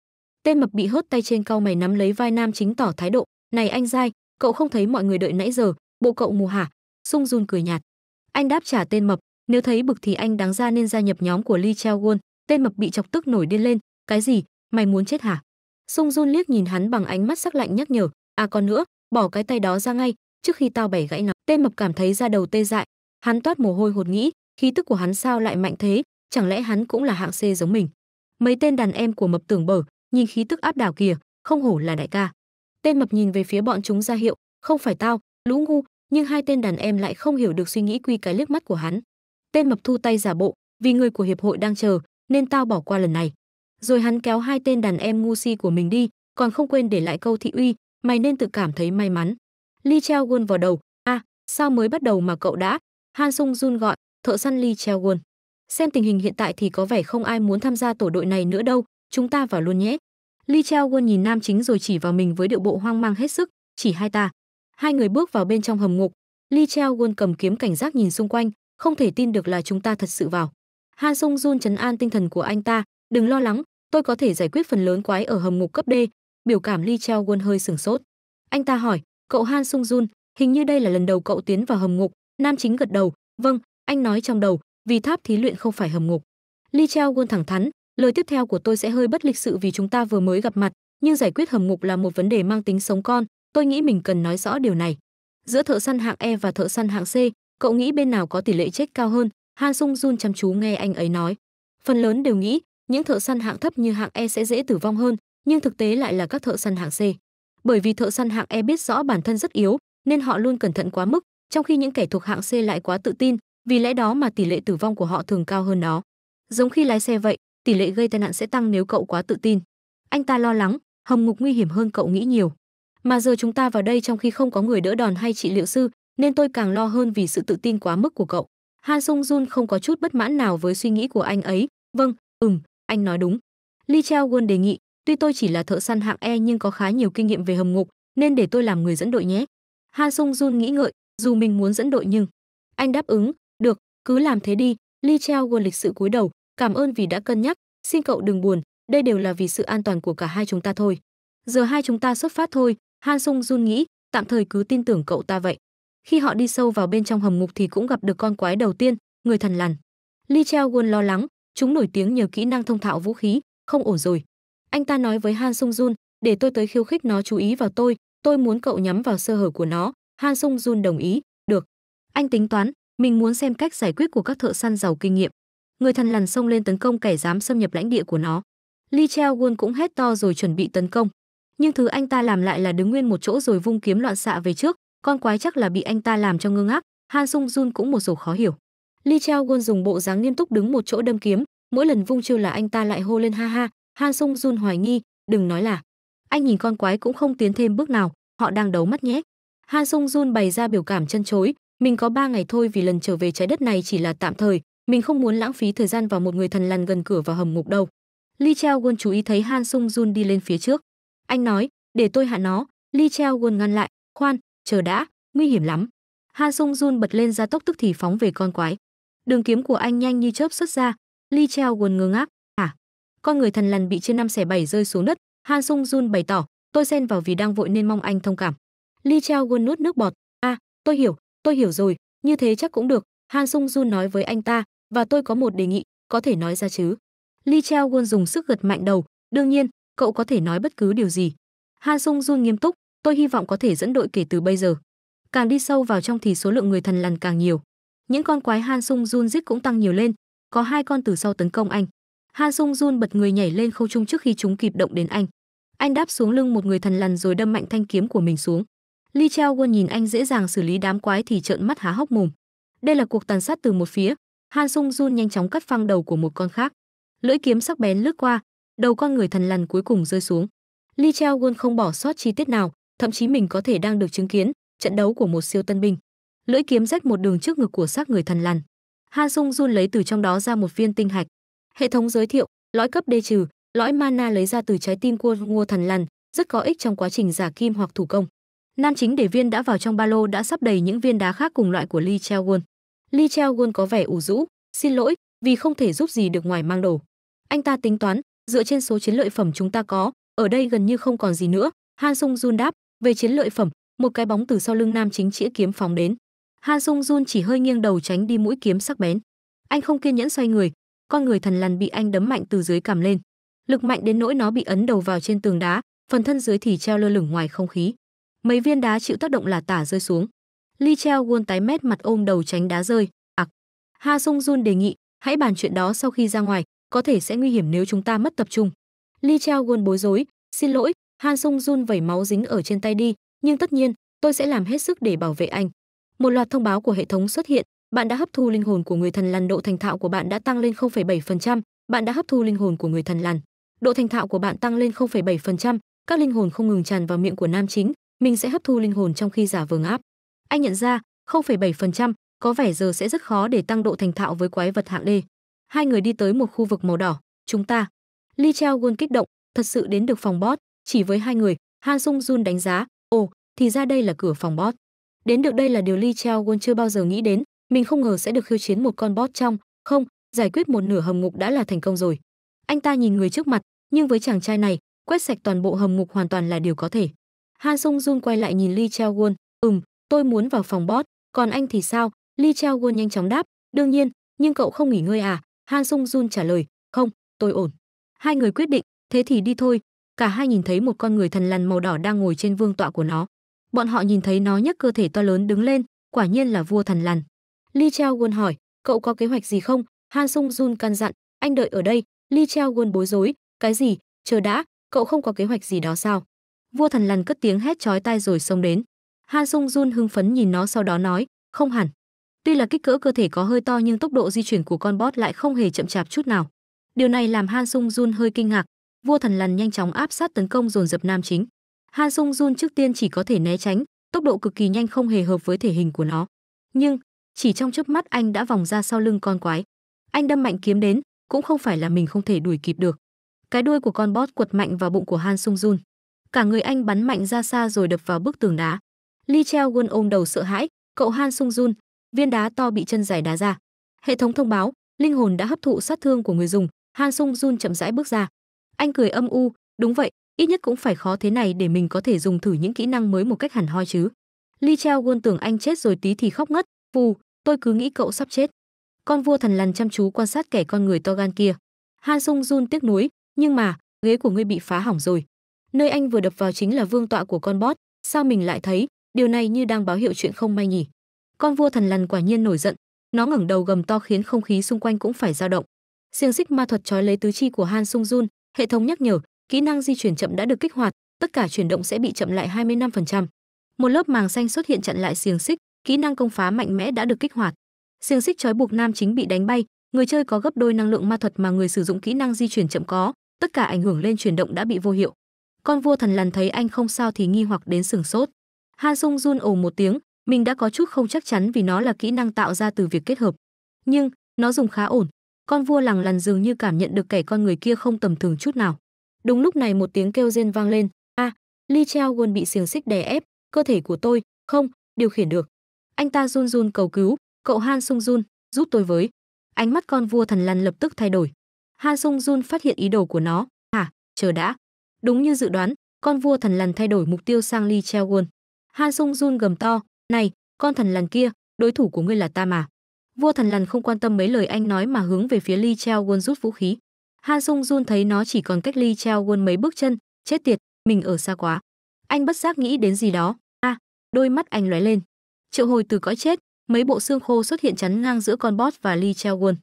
tên mập bị hớt tay trên cau mày nắm lấy vai nam chính tỏ thái độ này anh dai cậu không thấy mọi người đợi nãy giờ bộ cậu mù hả sung jun cười nhạt anh đáp trả tên mập nếu thấy bực thì anh đáng ra nên gia nhập nhóm của Lee Chao Won, tên mập bị chọc tức nổi điên lên, cái gì, mày muốn chết hả? Sung Jun liếc nhìn hắn bằng ánh mắt sắc lạnh nhắc nhở, à còn nữa, bỏ cái tay đó ra ngay, trước khi tao bẻ gãy nó. Tên mập cảm thấy da đầu tê dại, hắn toát mồ hôi hột nghĩ, khí tức của hắn sao lại mạnh thế, chẳng lẽ hắn cũng là hạng C giống mình. Mấy tên đàn em của mập tưởng bở, nhìn khí tức áp đảo kìa, không hổ là đại ca. Tên mập nhìn về phía bọn chúng ra hiệu, không phải tao, lũ ngu, nhưng hai tên đàn em lại không hiểu được suy nghĩ quy cái liếc mắt của hắn tên mập thu tay giả bộ vì người của hiệp hội đang chờ nên tao bỏ qua lần này rồi hắn kéo hai tên đàn em ngu si của mình đi còn không quên để lại câu thị uy mày nên tự cảm thấy may mắn ly treo gôn vào đầu a à, sao mới bắt đầu mà cậu đã han sung jun gọi thợ săn ly treo gôn xem tình hình hiện tại thì có vẻ không ai muốn tham gia tổ đội này nữa đâu chúng ta vào luôn nhé ly treo gôn nhìn nam chính rồi chỉ vào mình với điệu bộ hoang mang hết sức chỉ hai ta hai người bước vào bên trong hầm ngục ly treo gôn cầm kiếm cảnh giác nhìn xung quanh không thể tin được là chúng ta thật sự vào. Han Sung Jun chấn an tinh thần của anh ta, đừng lo lắng, tôi có thể giải quyết phần lớn quái ở hầm ngục cấp D. Biểu cảm Lee Chao Won hơi sửng sốt. Anh ta hỏi, cậu Han Sung Jun, hình như đây là lần đầu cậu tiến vào hầm ngục. Nam chính gật đầu, vâng, anh nói trong đầu, vì tháp thí luyện không phải hầm ngục. Lee Chao Won thẳng thắn, lời tiếp theo của tôi sẽ hơi bất lịch sự vì chúng ta vừa mới gặp mặt, nhưng giải quyết hầm ngục là một vấn đề mang tính sống con, tôi nghĩ mình cần nói rõ điều này. Giữa thợ săn hạng E và thợ săn hạng C, cậu nghĩ bên nào có tỷ lệ chết cao hơn han sung jun chăm chú nghe anh ấy nói phần lớn đều nghĩ những thợ săn hạng thấp như hạng e sẽ dễ tử vong hơn nhưng thực tế lại là các thợ săn hạng c bởi vì thợ săn hạng e biết rõ bản thân rất yếu nên họ luôn cẩn thận quá mức trong khi những kẻ thuộc hạng c lại quá tự tin vì lẽ đó mà tỷ lệ tử vong của họ thường cao hơn nó giống khi lái xe vậy tỷ lệ gây tai nạn sẽ tăng nếu cậu quá tự tin anh ta lo lắng hồng ngục nguy hiểm hơn cậu nghĩ nhiều mà giờ chúng ta vào đây trong khi không có người đỡ đòn hay trị liệu sư nên tôi càng lo hơn vì sự tự tin quá mức của cậu. Han Sung Jun không có chút bất mãn nào với suy nghĩ của anh ấy. Vâng, ừm, anh nói đúng. Lee Chao Won đề nghị, tuy tôi chỉ là thợ săn hạng E nhưng có khá nhiều kinh nghiệm về hầm ngục, nên để tôi làm người dẫn đội nhé. Han Sung Jun nghĩ ngợi, dù mình muốn dẫn đội nhưng anh đáp ứng, được, cứ làm thế đi. Lee Chao Won lịch sự cúi đầu, cảm ơn vì đã cân nhắc, xin cậu đừng buồn, đây đều là vì sự an toàn của cả hai chúng ta thôi. Giờ hai chúng ta xuất phát thôi, Han Sung Jun nghĩ, tạm thời cứ tin tưởng cậu ta vậy. Khi họ đi sâu vào bên trong hầm ngục thì cũng gặp được con quái đầu tiên, người thần lằn. Li Chao Won lo lắng, chúng nổi tiếng nhờ kỹ năng thông thạo vũ khí, không ổn rồi. Anh ta nói với Han Sung Jun, để tôi tới khiêu khích nó chú ý vào tôi, tôi muốn cậu nhắm vào sơ hở của nó. Han Sung Jun đồng ý, được. Anh tính toán, mình muốn xem cách giải quyết của các thợ săn giàu kinh nghiệm. Người thần lằn xông lên tấn công kẻ dám xâm nhập lãnh địa của nó. Li Chao Won cũng hét to rồi chuẩn bị tấn công. Nhưng thứ anh ta làm lại là đứng nguyên một chỗ rồi vung kiếm loạn xạ về trước, con quái chắc là bị anh ta làm cho ngơ ngác, Han Sung Jun cũng một sổ khó hiểu. Lee Chao Won dùng bộ dáng nghiêm túc đứng một chỗ đâm kiếm, mỗi lần vung chiêu là anh ta lại hô lên ha ha, Han Sung Jun hoài nghi, đừng nói là. Anh nhìn con quái cũng không tiến thêm bước nào, họ đang đấu mắt nhé. Han Sung Jun bày ra biểu cảm chân chối, mình có ba ngày thôi vì lần trở về trái đất này chỉ là tạm thời, mình không muốn lãng phí thời gian vào một người thần lằn gần cửa vào hầm ngục đâu. Lee Chao Won chú ý thấy Han Sung Jun đi lên phía trước. Anh nói, để tôi hạ nó, Lee Chao Won ngăn lại, khoan, chờ đã nguy hiểm lắm han sung jun bật lên ra tốc tức thì phóng về con quái đường kiếm của anh nhanh như chớp xuất ra lee treo quần ngơ ngác à, con người thần lằn bị trên năm xẻ bảy rơi xuống đất han sung jun bày tỏ tôi xen vào vì đang vội nên mong anh thông cảm lee treo quần nuốt nước bọt a à, tôi hiểu tôi hiểu rồi như thế chắc cũng được han sung jun nói với anh ta và tôi có một đề nghị có thể nói ra chứ lee treo quần dùng sức gật mạnh đầu đương nhiên cậu có thể nói bất cứ điều gì han sung jun nghiêm túc Tôi hy vọng có thể dẫn đội kể từ bây giờ. Càng đi sâu vào trong thì số lượng người thần lằn càng nhiều. Những con quái Han Sung Jun giết cũng tăng nhiều lên, có hai con từ sau tấn công anh. Han Sung Jun bật người nhảy lên không trung trước khi chúng kịp động đến anh. Anh đáp xuống lưng một người thần lằn rồi đâm mạnh thanh kiếm của mình xuống. Lee Chao Won nhìn anh dễ dàng xử lý đám quái thì trợn mắt há hốc mồm. Đây là cuộc tàn sát từ một phía. Han Sung Jun nhanh chóng cắt phăng đầu của một con khác. Lưỡi kiếm sắc bén lướt qua, đầu con người thần lằn cuối cùng rơi xuống. Lee Chao Won không bỏ sót chi tiết nào, thậm chí mình có thể đang được chứng kiến trận đấu của một siêu tân binh lưỡi kiếm rách một đường trước ngực của xác người thần lằn han sung jun lấy từ trong đó ra một viên tinh hạch hệ thống giới thiệu lõi cấp đê trừ lõi mana lấy ra từ trái tim của ngua thần lằn rất có ích trong quá trình giả kim hoặc thủ công nam chính để viên đã vào trong ba lô đã sắp đầy những viên đá khác cùng loại của lee treo won lee treo won có vẻ ủ rũ xin lỗi vì không thể giúp gì được ngoài mang đồ anh ta tính toán dựa trên số chiến lợi phẩm chúng ta có ở đây gần như không còn gì nữa han sung jun đáp về chiến lợi phẩm, một cái bóng từ sau lưng nam chính chĩa kiếm phóng đến. Ha Sung Jun chỉ hơi nghiêng đầu tránh đi mũi kiếm sắc bén. Anh không kiên nhẫn xoay người, con người thần lằn bị anh đấm mạnh từ dưới cằm lên. Lực mạnh đến nỗi nó bị ấn đầu vào trên tường đá, phần thân dưới thì treo lơ lửng ngoài không khí. Mấy viên đá chịu tác động là tả rơi xuống. Li Treo Won tái mét mặt ôm đầu tránh đá rơi. Ặc. Ha Sung Jun đề nghị, hãy bàn chuyện đó sau khi ra ngoài, có thể sẽ nguy hiểm nếu chúng ta mất tập trung. Li Treo Won bối rối, xin lỗi, Han Sung Jun vẩy máu dính ở trên tay đi, nhưng tất nhiên, tôi sẽ làm hết sức để bảo vệ anh. Một loạt thông báo của hệ thống xuất hiện, bạn đã hấp thu linh hồn của người thần lằn độ thành thạo của bạn đã tăng lên 0,7%, bạn đã hấp thu linh hồn của người thần lằn. Độ thành thạo của bạn tăng lên 0,7%, các linh hồn không ngừng tràn vào miệng của nam chính, mình sẽ hấp thu linh hồn trong khi giả vờ áp. Anh nhận ra, 0,7%, có vẻ giờ sẽ rất khó để tăng độ thành thạo với quái vật hạng D. Hai người đi tới một khu vực màu đỏ, chúng ta. Li Chao Won kích động, thật sự đến được phòng boss, chỉ với hai người, Han Sung Jun đánh giá, ồ, thì ra đây là cửa phòng boss. Đến được đây là điều Lee Chao Won chưa bao giờ nghĩ đến, mình không ngờ sẽ được khiêu chiến một con boss trong, không, giải quyết một nửa hầm ngục đã là thành công rồi. Anh ta nhìn người trước mặt, nhưng với chàng trai này, quét sạch toàn bộ hầm ngục hoàn toàn là điều có thể. Han Sung Jun quay lại nhìn Lee Chao Won, "Ừm, tôi muốn vào phòng boss, còn anh thì sao?" Lee Chao Won nhanh chóng đáp, "Đương nhiên, nhưng cậu không nghỉ ngơi à?" Han Sung Jun trả lời, "Không, tôi ổn." Hai người quyết định, "Thế thì đi thôi, cả hai nhìn thấy một con người thần lằn màu đỏ đang ngồi trên vương tọa của nó bọn họ nhìn thấy nó nhấc cơ thể to lớn đứng lên quả nhiên là vua thần lằn li chao Won hỏi cậu có kế hoạch gì không han sung jun căn dặn anh đợi ở đây li chao Won bối rối cái gì chờ đã cậu không có kế hoạch gì đó sao vua thần lằn cất tiếng hét chói tai rồi xông đến han sung jun hưng phấn nhìn nó sau đó nói không hẳn tuy là kích cỡ cơ thể có hơi to nhưng tốc độ di chuyển của con bot lại không hề chậm chạp chút nào điều này làm han sung jun hơi kinh ngạc vua thần lằn nhanh chóng áp sát tấn công dồn dập nam chính han sung jun trước tiên chỉ có thể né tránh tốc độ cực kỳ nhanh không hề hợp với thể hình của nó nhưng chỉ trong chớp mắt anh đã vòng ra sau lưng con quái anh đâm mạnh kiếm đến cũng không phải là mình không thể đuổi kịp được cái đuôi của con bót quật mạnh vào bụng của han sung jun cả người anh bắn mạnh ra xa rồi đập vào bức tường đá Lee Cheo quân ôm đầu sợ hãi, cậu Han Sung Jun, viên đá to bị chân giải đá ra. Hệ thống thông báo, linh hồn đã hấp thụ sát thương của người dùng, Han Sung Jun chậm rãi bước ra, anh cười âm u, đúng vậy, ít nhất cũng phải khó thế này để mình có thể dùng thử những kỹ năng mới một cách hẳn hoi chứ. Li Treo Won tưởng anh chết rồi tí thì khóc ngất, phù, tôi cứ nghĩ cậu sắp chết. Con vua thần lằn chăm chú quan sát kẻ con người to gan kia. Han Sung Jun tiếc nuối, nhưng mà, ghế của ngươi bị phá hỏng rồi. Nơi anh vừa đập vào chính là vương tọa của con bót, sao mình lại thấy, điều này như đang báo hiệu chuyện không may nhỉ. Con vua thần lằn quả nhiên nổi giận, nó ngẩng đầu gầm to khiến không khí xung quanh cũng phải dao động. Xiềng xích ma thuật trói lấy tứ chi của Han Sung Jun, Hệ thống nhắc nhở, kỹ năng di chuyển chậm đã được kích hoạt, tất cả chuyển động sẽ bị chậm lại 25%. Một lớp màng xanh xuất hiện chặn lại xiềng xích, kỹ năng công phá mạnh mẽ đã được kích hoạt. Xiềng xích trói buộc nam chính bị đánh bay, người chơi có gấp đôi năng lượng ma thuật mà người sử dụng kỹ năng di chuyển chậm có, tất cả ảnh hưởng lên chuyển động đã bị vô hiệu. Con vua thần lằn thấy anh không sao thì nghi hoặc đến sừng sốt. Han Sung run ồ một tiếng, mình đã có chút không chắc chắn vì nó là kỹ năng tạo ra từ việc kết hợp. Nhưng, nó dùng khá ổn, con vua lằng lằn dường như cảm nhận được kẻ con người kia không tầm thường chút nào đúng lúc này một tiếng kêu rên vang lên a à, lee treo quân bị xiềng xích đè ép cơ thể của tôi không điều khiển được anh ta run run cầu cứu cậu han sung run giúp tôi với ánh mắt con vua thần lằn lập tức thay đổi han sung run phát hiện ý đồ của nó hả à, chờ đã đúng như dự đoán con vua thần lằn thay đổi mục tiêu sang lee treo quân han sung run gầm to này con thần lằn kia đối thủ của ngươi là ta mà Vua thần lằn không quan tâm mấy lời anh nói mà hướng về phía Lee Chao Won rút vũ khí. Han Sung Jun thấy nó chỉ còn cách Lee Chao Won mấy bước chân, chết tiệt, mình ở xa quá. Anh bất giác nghĩ đến gì đó. A, à, đôi mắt anh lóe lên. Triệu hồi từ cõi chết, mấy bộ xương khô xuất hiện chắn ngang giữa con bot và Lee Chao Won.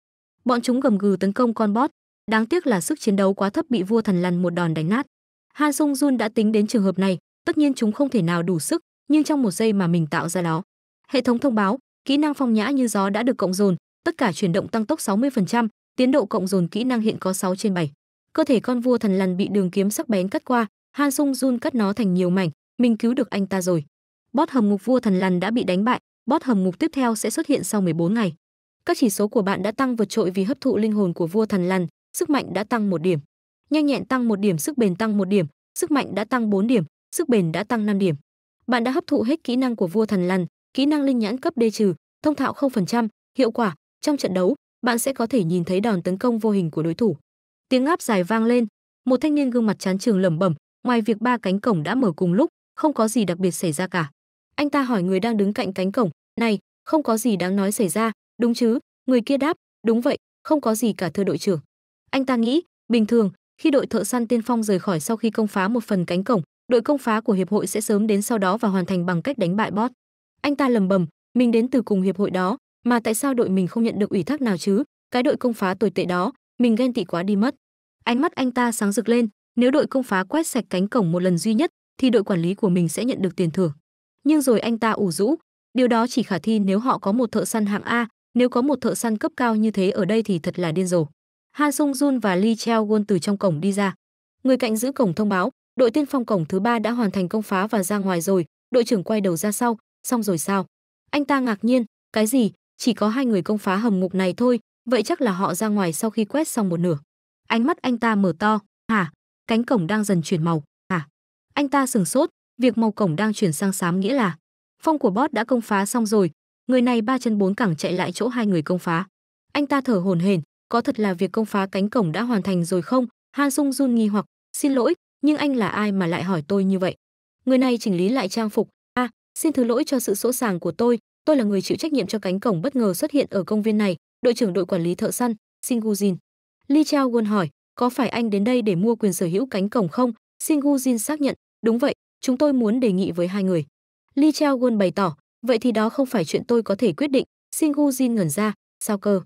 Bọn chúng gầm gừ tấn công con bot, đáng tiếc là sức chiến đấu quá thấp bị vua thần lằn một đòn đánh nát. Han Sung Jun đã tính đến trường hợp này, tất nhiên chúng không thể nào đủ sức, nhưng trong một giây mà mình tạo ra đó. Hệ thống thông báo, Kỹ năng phong nhã như gió đã được cộng dồn, tất cả chuyển động tăng tốc 60%, tiến độ cộng dồn kỹ năng hiện có 6 trên 7. Cơ thể con vua thần lằn bị đường kiếm sắc bén cắt qua, Han Sung Jun cắt nó thành nhiều mảnh, mình cứu được anh ta rồi. Bót hầm ngục vua thần lằn đã bị đánh bại, bót hầm ngục tiếp theo sẽ xuất hiện sau 14 ngày. Các chỉ số của bạn đã tăng vượt trội vì hấp thụ linh hồn của vua thần lằn, sức mạnh đã tăng một điểm. Nhanh nhẹn tăng một điểm, sức bền tăng một điểm, sức mạnh đã tăng 4 điểm, sức bền đã tăng 5 điểm. Bạn đã hấp thụ hết kỹ năng của vua thần lằn, kỹ năng linh nhãn cấp D trừ, thông thạo 0%, hiệu quả, trong trận đấu, bạn sẽ có thể nhìn thấy đòn tấn công vô hình của đối thủ. Tiếng áp dài vang lên, một thanh niên gương mặt chán trường lẩm bẩm, ngoài việc ba cánh cổng đã mở cùng lúc, không có gì đặc biệt xảy ra cả. Anh ta hỏi người đang đứng cạnh cánh cổng, "Này, không có gì đáng nói xảy ra, đúng chứ?" Người kia đáp, "Đúng vậy, không có gì cả thưa đội trưởng." Anh ta nghĩ, bình thường, khi đội thợ săn tiên phong rời khỏi sau khi công phá một phần cánh cổng, đội công phá của hiệp hội sẽ sớm đến sau đó và hoàn thành bằng cách đánh bại boss anh ta lầm bầm mình đến từ cùng hiệp hội đó mà tại sao đội mình không nhận được ủy thác nào chứ cái đội công phá tồi tệ đó mình ghen tị quá đi mất ánh mắt anh ta sáng rực lên nếu đội công phá quét sạch cánh cổng một lần duy nhất thì đội quản lý của mình sẽ nhận được tiền thưởng nhưng rồi anh ta ủ rũ điều đó chỉ khả thi nếu họ có một thợ săn hạng a nếu có một thợ săn cấp cao như thế ở đây thì thật là điên rồ han sung jun và lee cheo won từ trong cổng đi ra người cạnh giữ cổng thông báo đội tiên phong cổng thứ ba đã hoàn thành công phá và ra ngoài rồi đội trưởng quay đầu ra sau xong rồi sao anh ta ngạc nhiên cái gì chỉ có hai người công phá hầm ngục này thôi vậy chắc là họ ra ngoài sau khi quét xong một nửa ánh mắt anh ta mở to hả cánh cổng đang dần chuyển màu hả anh ta sừng sốt việc màu cổng đang chuyển sang xám nghĩa là phong của boss đã công phá xong rồi người này ba chân bốn cẳng chạy lại chỗ hai người công phá anh ta thở hổn hển có thật là việc công phá cánh cổng đã hoàn thành rồi không han sung jun nghi hoặc xin lỗi nhưng anh là ai mà lại hỏi tôi như vậy người này chỉnh lý lại trang phục Xin thứ lỗi cho sự sỗ sàng của tôi, tôi là người chịu trách nhiệm cho cánh cổng bất ngờ xuất hiện ở công viên này, đội trưởng đội quản lý thợ săn, Singujin. Li Chao Won hỏi, có phải anh đến đây để mua quyền sở hữu cánh cổng không? Singujin xác nhận, đúng vậy, chúng tôi muốn đề nghị với hai người. Li Chao Won bày tỏ, vậy thì đó không phải chuyện tôi có thể quyết định. Singujin ngẩn ra, sao cơ?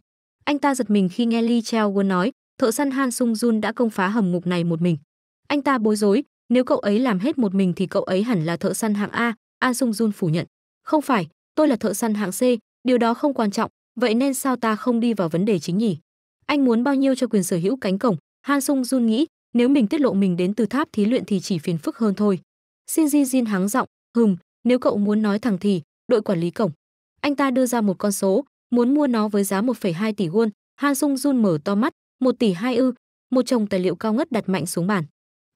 Anh ta giật mình khi nghe Li Chao Won nói, thợ săn Han Sung Jun đã công phá hầm ngục này một mình. Anh ta bối rối, nếu cậu ấy làm hết một mình thì cậu ấy hẳn là thợ săn hạng A, An Sung Jun phủ nhận. Không phải, tôi là thợ săn hạng C, điều đó không quan trọng, vậy nên sao ta không đi vào vấn đề chính nhỉ? Anh muốn bao nhiêu cho quyền sở hữu cánh cổng? Han Sung Jun nghĩ, nếu mình tiết lộ mình đến từ tháp thí luyện thì chỉ phiền phức hơn thôi. Shin Ji Jin hắng giọng, hừm, nếu cậu muốn nói thẳng thì, đội quản lý cổng. Anh ta đưa ra một con số, muốn mua nó với giá 1,2 tỷ won. Han Sung Jun mở to mắt, 1 tỷ 2 ư, một chồng tài liệu cao ngất đặt mạnh xuống bàn.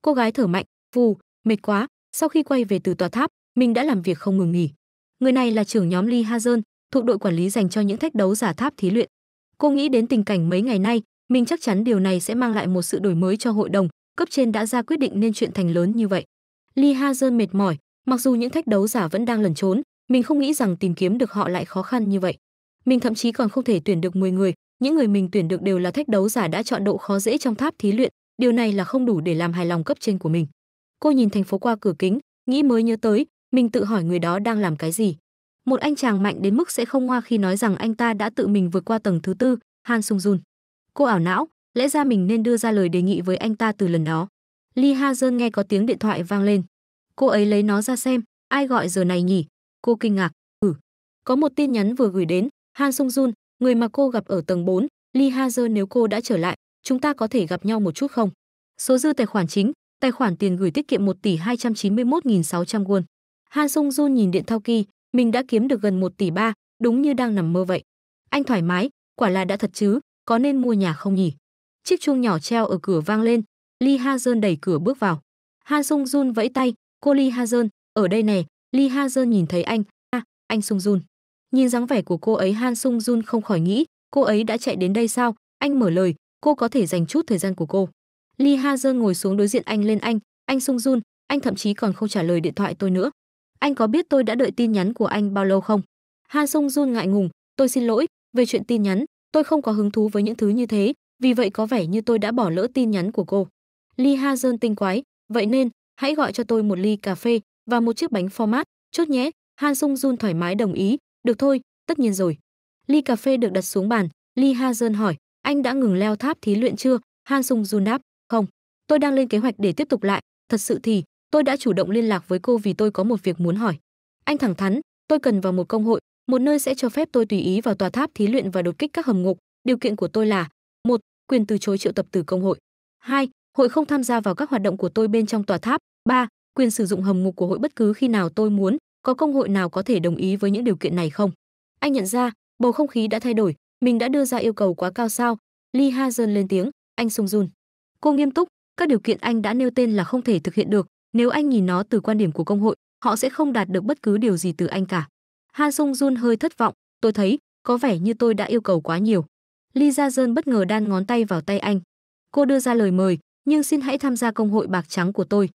Cô gái thở mạnh, vù, mệt quá, sau khi quay về từ tòa tháp, mình đã làm việc không ngừng nghỉ. Người này là trưởng nhóm Lee Hazern, thuộc đội quản lý dành cho những thách đấu giả tháp thí luyện. Cô nghĩ đến tình cảnh mấy ngày nay, mình chắc chắn điều này sẽ mang lại một sự đổi mới cho hội đồng, cấp trên đã ra quyết định nên chuyện thành lớn như vậy. Lee Hazern mệt mỏi, mặc dù những thách đấu giả vẫn đang lẩn trốn, mình không nghĩ rằng tìm kiếm được họ lại khó khăn như vậy. Mình thậm chí còn không thể tuyển được 10 người, những người mình tuyển được đều là thách đấu giả đã chọn độ khó dễ trong tháp thí luyện, điều này là không đủ để làm hài lòng cấp trên của mình. Cô nhìn thành phố qua cửa kính, nghĩ mới nhớ tới, mình tự hỏi người đó đang làm cái gì. Một anh chàng mạnh đến mức sẽ không hoa khi nói rằng anh ta đã tự mình vượt qua tầng thứ tư, Han Sung Jun. Cô ảo não, lẽ ra mình nên đưa ra lời đề nghị với anh ta từ lần đó. Lee Ha Jun nghe có tiếng điện thoại vang lên. Cô ấy lấy nó ra xem, ai gọi giờ này nhỉ? Cô kinh ngạc, ừ. Có một tin nhắn vừa gửi đến, Han Sung Jun, người mà cô gặp ở tầng 4, Lee Ha Jun nếu cô đã trở lại, chúng ta có thể gặp nhau một chút không? Số dư tài khoản chính, tài khoản tiền gửi tiết kiệm 1 tỷ 291.600 won. Han Sung Jun nhìn điện thao kỳ, mình đã kiếm được gần 1 tỷ ba, đúng như đang nằm mơ vậy. Anh thoải mái, quả là đã thật chứ, có nên mua nhà không nhỉ? Chiếc chuông nhỏ treo ở cửa vang lên, Lee Ha Jun đẩy cửa bước vào. Han Sung Jun vẫy tay, cô Lee Ha Jun, ở đây nè, Lee Ha Jun nhìn thấy anh, à, anh Sung Jun. Nhìn dáng vẻ của cô ấy Han Sung Jun không khỏi nghĩ, cô ấy đã chạy đến đây sao, anh mở lời, cô có thể dành chút thời gian của cô. Lee Ha Jun ngồi xuống đối diện anh lên anh, anh Sung Jun, anh thậm chí còn không trả lời điện thoại tôi nữa, anh có biết tôi đã đợi tin nhắn của anh bao lâu không? Han Sung Jun ngại ngùng, tôi xin lỗi, về chuyện tin nhắn, tôi không có hứng thú với những thứ như thế, vì vậy có vẻ như tôi đã bỏ lỡ tin nhắn của cô. Lee Ha Jun tinh quái, vậy nên hãy gọi cho tôi một ly cà phê và một chiếc bánh format, chốt nhé. Han Sung Jun thoải mái đồng ý, được thôi, tất nhiên rồi. Ly cà phê được đặt xuống bàn, Lee Ha Jun hỏi, anh đã ngừng leo tháp thí luyện chưa? Han Sung Jun đáp, không, tôi đang lên kế hoạch để tiếp tục lại, thật sự thì tôi đã chủ động liên lạc với cô vì tôi có một việc muốn hỏi. Anh thẳng thắn, tôi cần vào một công hội, một nơi sẽ cho phép tôi tùy ý vào tòa tháp thí luyện và đột kích các hầm ngục. Điều kiện của tôi là: một, quyền từ chối triệu tập từ công hội. 2. Hội không tham gia vào các hoạt động của tôi bên trong tòa tháp. 3. Quyền sử dụng hầm ngục của hội bất cứ khi nào tôi muốn. Có công hội nào có thể đồng ý với những điều kiện này không? Anh nhận ra, bầu không khí đã thay đổi, mình đã đưa ra yêu cầu quá cao sao? Lee Ha Jun lên tiếng, anh sung run. Cô nghiêm túc, các điều kiện anh đã nêu tên là không thể thực hiện được, nếu anh nhìn nó từ quan điểm của công hội, họ sẽ không đạt được bất cứ điều gì từ anh cả. Han Sung Jun hơi thất vọng, tôi thấy có vẻ như tôi đã yêu cầu quá nhiều. Lee Ja Jeon bất ngờ đan ngón tay vào tay anh. Cô đưa ra lời mời, nhưng xin hãy tham gia công hội bạc trắng của tôi.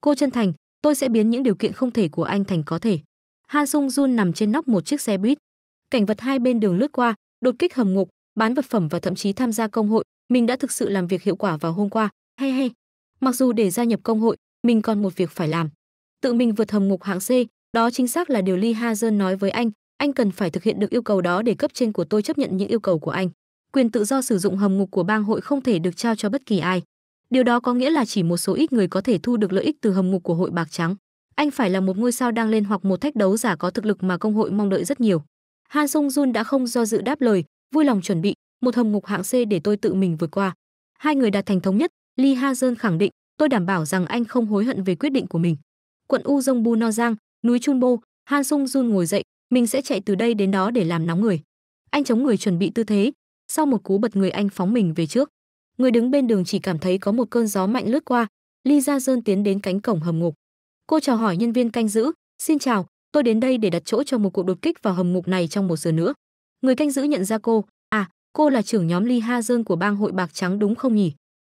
Cô chân thành, tôi sẽ biến những điều kiện không thể của anh thành có thể. Han Sung Jun nằm trên nóc một chiếc xe buýt. Cảnh vật hai bên đường lướt qua, đột kích hầm ngục, bán vật phẩm và thậm chí tham gia công hội, mình đã thực sự làm việc hiệu quả vào hôm qua. He he. Mặc dù để gia nhập công hội, mình còn một việc phải làm. Tự mình vượt hầm ngục hạng C, đó chính xác là điều Lee Hazen nói với anh, anh cần phải thực hiện được yêu cầu đó để cấp trên của tôi chấp nhận những yêu cầu của anh. Quyền tự do sử dụng hầm ngục của bang hội không thể được trao cho bất kỳ ai. Điều đó có nghĩa là chỉ một số ít người có thể thu được lợi ích từ hầm ngục của hội bạc trắng. Anh phải là một ngôi sao đang lên hoặc một thách đấu giả có thực lực mà công hội mong đợi rất nhiều. Han Sung Jun đã không do dự đáp lời, vui lòng chuẩn bị một hầm ngục hạng C để tôi tự mình vượt qua. Hai người đạt thành thống nhất, Lee Ha Jun khẳng định tôi đảm bảo rằng anh không hối hận về quyết định của mình. Quận U Dông Bu No Giang, núi chunbo Han Sung Jun ngồi dậy, mình sẽ chạy từ đây đến đó để làm nóng người. Anh chống người chuẩn bị tư thế, sau một cú bật người anh phóng mình về trước. Người đứng bên đường chỉ cảm thấy có một cơn gió mạnh lướt qua, Ly Gia Dơn tiến đến cánh cổng hầm ngục. Cô chào hỏi nhân viên canh giữ, "Xin chào, tôi đến đây để đặt chỗ cho một cuộc đột kích vào hầm ngục này trong một giờ nữa." Người canh giữ nhận ra cô, "À, cô là trưởng nhóm Ly Ha Dơn của bang hội bạc trắng đúng không nhỉ?"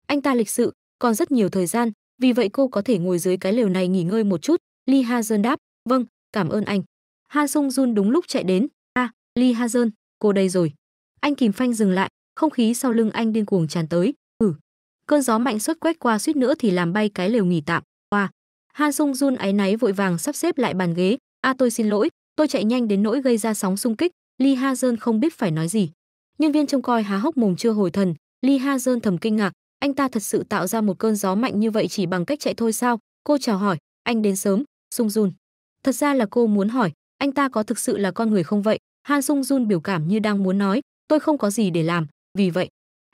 Anh ta lịch sự, còn rất nhiều thời gian, vì vậy cô có thể ngồi dưới cái lều này nghỉ ngơi một chút. Li Ha Jun đáp, vâng, cảm ơn anh. Ha Sung Jun đúng lúc chạy đến, a, à, Li Ha Jun, cô đây rồi. Anh kìm phanh dừng lại, không khí sau lưng anh điên cuồng tràn tới, ừ. Cơn gió mạnh suốt quét qua suýt nữa thì làm bay cái lều nghỉ tạm, oa. Wow. Han Sung Jun áy náy vội vàng sắp xếp lại bàn ghế, a à, tôi xin lỗi, tôi chạy nhanh đến nỗi gây ra sóng xung kích, Li Ha Jun không biết phải nói gì. Nhân viên trông coi há hốc mồm chưa hồi thần, Li Ha Jun thầm kinh ngạc, anh ta thật sự tạo ra một cơn gió mạnh như vậy chỉ bằng cách chạy thôi sao cô chào hỏi anh đến sớm sung jun thật ra là cô muốn hỏi anh ta có thực sự là con người không vậy han sung jun biểu cảm như đang muốn nói tôi không có gì để làm vì vậy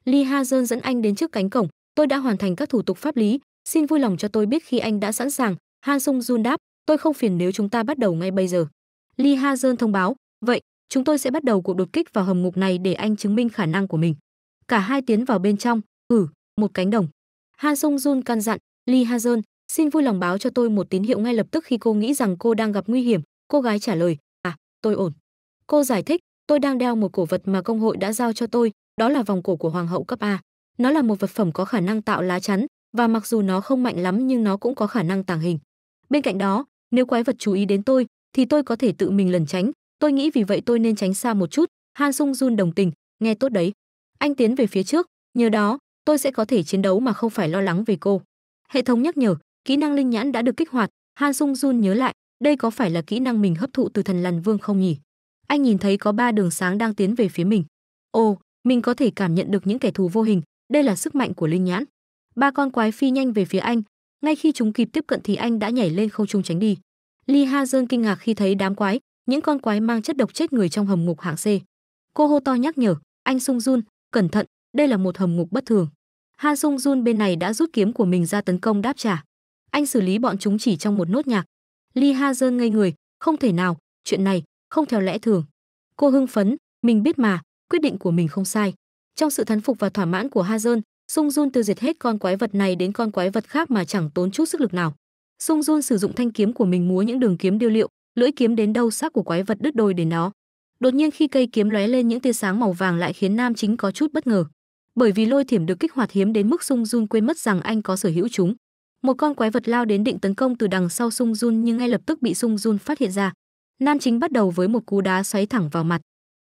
lee ha jeon dẫn anh đến trước cánh cổng tôi đã hoàn thành các thủ tục pháp lý xin vui lòng cho tôi biết khi anh đã sẵn sàng han sung jun đáp tôi không phiền nếu chúng ta bắt đầu ngay bây giờ lee ha jeon thông báo vậy chúng tôi sẽ bắt đầu cuộc đột kích vào hầm ngục này để anh chứng minh khả năng của mình cả hai tiến vào bên trong ừ một cánh đồng. Ha Sung Jun căn dặn, Lee Ha Jun, xin vui lòng báo cho tôi một tín hiệu ngay lập tức khi cô nghĩ rằng cô đang gặp nguy hiểm. Cô gái trả lời, à, tôi ổn. Cô giải thích, tôi đang đeo một cổ vật mà công hội đã giao cho tôi, đó là vòng cổ của hoàng hậu cấp A. Nó là một vật phẩm có khả năng tạo lá chắn, và mặc dù nó không mạnh lắm nhưng nó cũng có khả năng tàng hình. Bên cạnh đó, nếu quái vật chú ý đến tôi, thì tôi có thể tự mình lẩn tránh. Tôi nghĩ vì vậy tôi nên tránh xa một chút. Han Sung Jun đồng tình, nghe tốt đấy. Anh tiến về phía trước, nhờ đó, tôi sẽ có thể chiến đấu mà không phải lo lắng về cô. Hệ thống nhắc nhở, kỹ năng linh nhãn đã được kích hoạt, Han Sung Jun nhớ lại, đây có phải là kỹ năng mình hấp thụ từ thần lằn vương không nhỉ? Anh nhìn thấy có ba đường sáng đang tiến về phía mình. Ồ, mình có thể cảm nhận được những kẻ thù vô hình, đây là sức mạnh của linh nhãn. Ba con quái phi nhanh về phía anh, ngay khi chúng kịp tiếp cận thì anh đã nhảy lên không trung tránh đi. li Ha Dương kinh ngạc khi thấy đám quái, những con quái mang chất độc chết người trong hầm ngục hạng C. Cô hô to nhắc nhở, anh Sung Jun, cẩn thận, đây là một hầm ngục bất thường. Han Sung Jun bên này đã rút kiếm của mình ra tấn công đáp trả. Anh xử lý bọn chúng chỉ trong một nốt nhạc. Lee Ha Jeon ngây người, không thể nào, chuyện này không theo lẽ thường. Cô hưng phấn, mình biết mà, quyết định của mình không sai. Trong sự thán phục và thỏa mãn của Ha Jeon, Sung Jun tiêu diệt hết con quái vật này đến con quái vật khác mà chẳng tốn chút sức lực nào. Sung Jun sử dụng thanh kiếm của mình múa những đường kiếm điêu liệu, lưỡi kiếm đến đâu xác của quái vật đứt đôi đến nó. Đột nhiên khi cây kiếm lóe lên những tia sáng màu vàng lại khiến nam chính có chút bất ngờ bởi vì lôi thiểm được kích hoạt hiếm đến mức sung jun quên mất rằng anh có sở hữu chúng một con quái vật lao đến định tấn công từ đằng sau sung jun nhưng ngay lập tức bị sung jun phát hiện ra nan chính bắt đầu với một cú đá xoáy thẳng vào mặt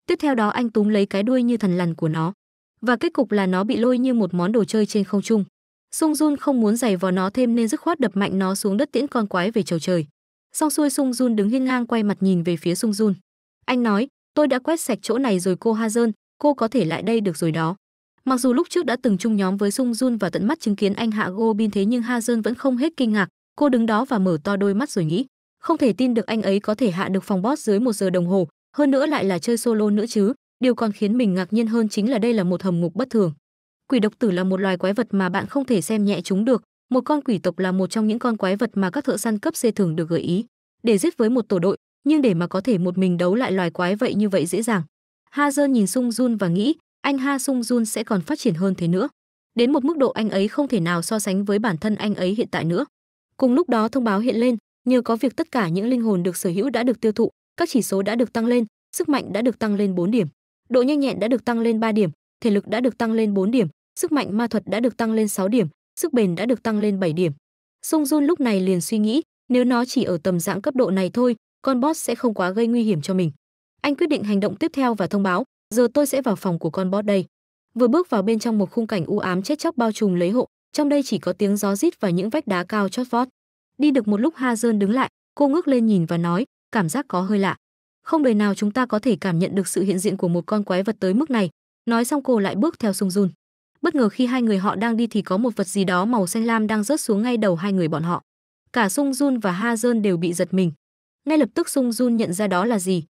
tiếp theo đó anh túm lấy cái đuôi như thần lằn của nó và kết cục là nó bị lôi như một món đồ chơi trên không trung sung jun không muốn giày vò nó thêm nên dứt khoát đập mạnh nó xuống đất tiễn con quái về trầu trời xong xuôi sung jun đứng hiên ngang quay mặt nhìn về phía sung jun anh nói tôi đã quét sạch chỗ này rồi cô ha cô có thể lại đây được rồi đó Mặc dù lúc trước đã từng chung nhóm với Sung Jun và tận mắt chứng kiến anh hạ Go Bin thế nhưng Ha Jun vẫn không hết kinh ngạc, cô đứng đó và mở to đôi mắt rồi nghĩ, không thể tin được anh ấy có thể hạ được phòng boss dưới một giờ đồng hồ, hơn nữa lại là chơi solo nữa chứ, điều còn khiến mình ngạc nhiên hơn chính là đây là một hầm ngục bất thường. Quỷ độc tử là một loài quái vật mà bạn không thể xem nhẹ chúng được, một con quỷ tộc là một trong những con quái vật mà các thợ săn cấp C thường được gợi ý để giết với một tổ đội, nhưng để mà có thể một mình đấu lại loài quái vậy như vậy dễ dàng. Ha Jun nhìn Sung Jun và nghĩ, anh Ha Sung Jun sẽ còn phát triển hơn thế nữa. Đến một mức độ anh ấy không thể nào so sánh với bản thân anh ấy hiện tại nữa. Cùng lúc đó thông báo hiện lên, nhờ có việc tất cả những linh hồn được sở hữu đã được tiêu thụ, các chỉ số đã được tăng lên, sức mạnh đã được tăng lên 4 điểm, độ nhanh nhẹn đã được tăng lên 3 điểm, thể lực đã được tăng lên 4 điểm, sức mạnh ma thuật đã được tăng lên 6 điểm, sức bền đã được tăng lên 7 điểm. Sung Jun lúc này liền suy nghĩ, nếu nó chỉ ở tầm dạng cấp độ này thôi, con boss sẽ không quá gây nguy hiểm cho mình. Anh quyết định hành động tiếp theo và thông báo, giờ tôi sẽ vào phòng của con bot đây vừa bước vào bên trong một khung cảnh u ám chết chóc bao trùm lấy hộ trong đây chỉ có tiếng gió rít và những vách đá cao chót vót đi được một lúc ha dơn đứng lại cô ngước lên nhìn và nói cảm giác có hơi lạ không đời nào chúng ta có thể cảm nhận được sự hiện diện của một con quái vật tới mức này nói xong cô lại bước theo sung run bất ngờ khi hai người họ đang đi thì có một vật gì đó màu xanh lam đang rớt xuống ngay đầu hai người bọn họ cả sung Jun và ha dơn đều bị giật mình ngay lập tức sung Jun nhận ra đó là gì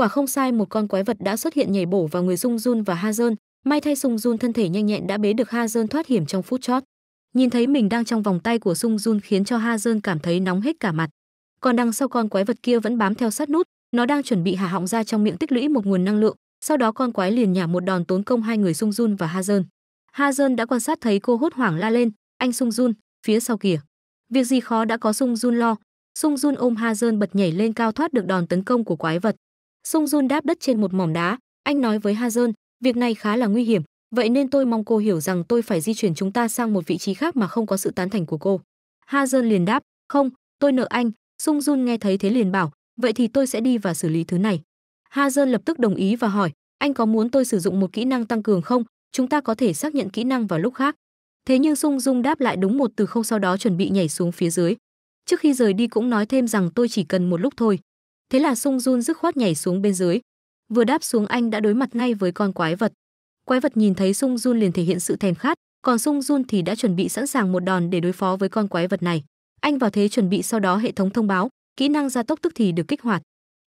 Quả không sai một con quái vật đã xuất hiện nhảy bổ vào người Sung Jun và Ha Dơn, may thay Sung Jun thân thể nhanh nhẹn đã bế được Ha Dơn thoát hiểm trong phút chót. Nhìn thấy mình đang trong vòng tay của Sung Jun khiến cho Ha Dơn cảm thấy nóng hết cả mặt. Còn đằng sau con quái vật kia vẫn bám theo sát nút, nó đang chuẩn bị hạ họng ra trong miệng tích lũy một nguồn năng lượng, sau đó con quái liền nhả một đòn tốn công hai người Sung Jun và Ha Dơn. Ha Dơn đã quan sát thấy cô hốt hoảng la lên, anh Sung Jun, phía sau kìa. Việc gì khó đã có Sung Jun lo, Sung Jun ôm Ha Dơn bật nhảy lên cao thoát được đòn tấn công của quái vật. Sung Jun đáp đất trên một mỏm đá, anh nói với Ha Jun: việc này khá là nguy hiểm, vậy nên tôi mong cô hiểu rằng tôi phải di chuyển chúng ta sang một vị trí khác mà không có sự tán thành của cô. Ha Jun liền đáp, không, tôi nợ anh. Sung Jun nghe thấy thế liền bảo, vậy thì tôi sẽ đi và xử lý thứ này. Ha Jun lập tức đồng ý và hỏi, anh có muốn tôi sử dụng một kỹ năng tăng cường không? Chúng ta có thể xác nhận kỹ năng vào lúc khác. Thế nhưng Sung Jun đáp lại đúng một từ không sau đó chuẩn bị nhảy xuống phía dưới. Trước khi rời đi cũng nói thêm rằng tôi chỉ cần một lúc thôi thế là sung run dứt khoát nhảy xuống bên dưới vừa đáp xuống anh đã đối mặt ngay với con quái vật quái vật nhìn thấy sung run liền thể hiện sự thèm khát còn sung run thì đã chuẩn bị sẵn sàng một đòn để đối phó với con quái vật này anh vào thế chuẩn bị sau đó hệ thống thông báo kỹ năng gia tốc tức thì được kích hoạt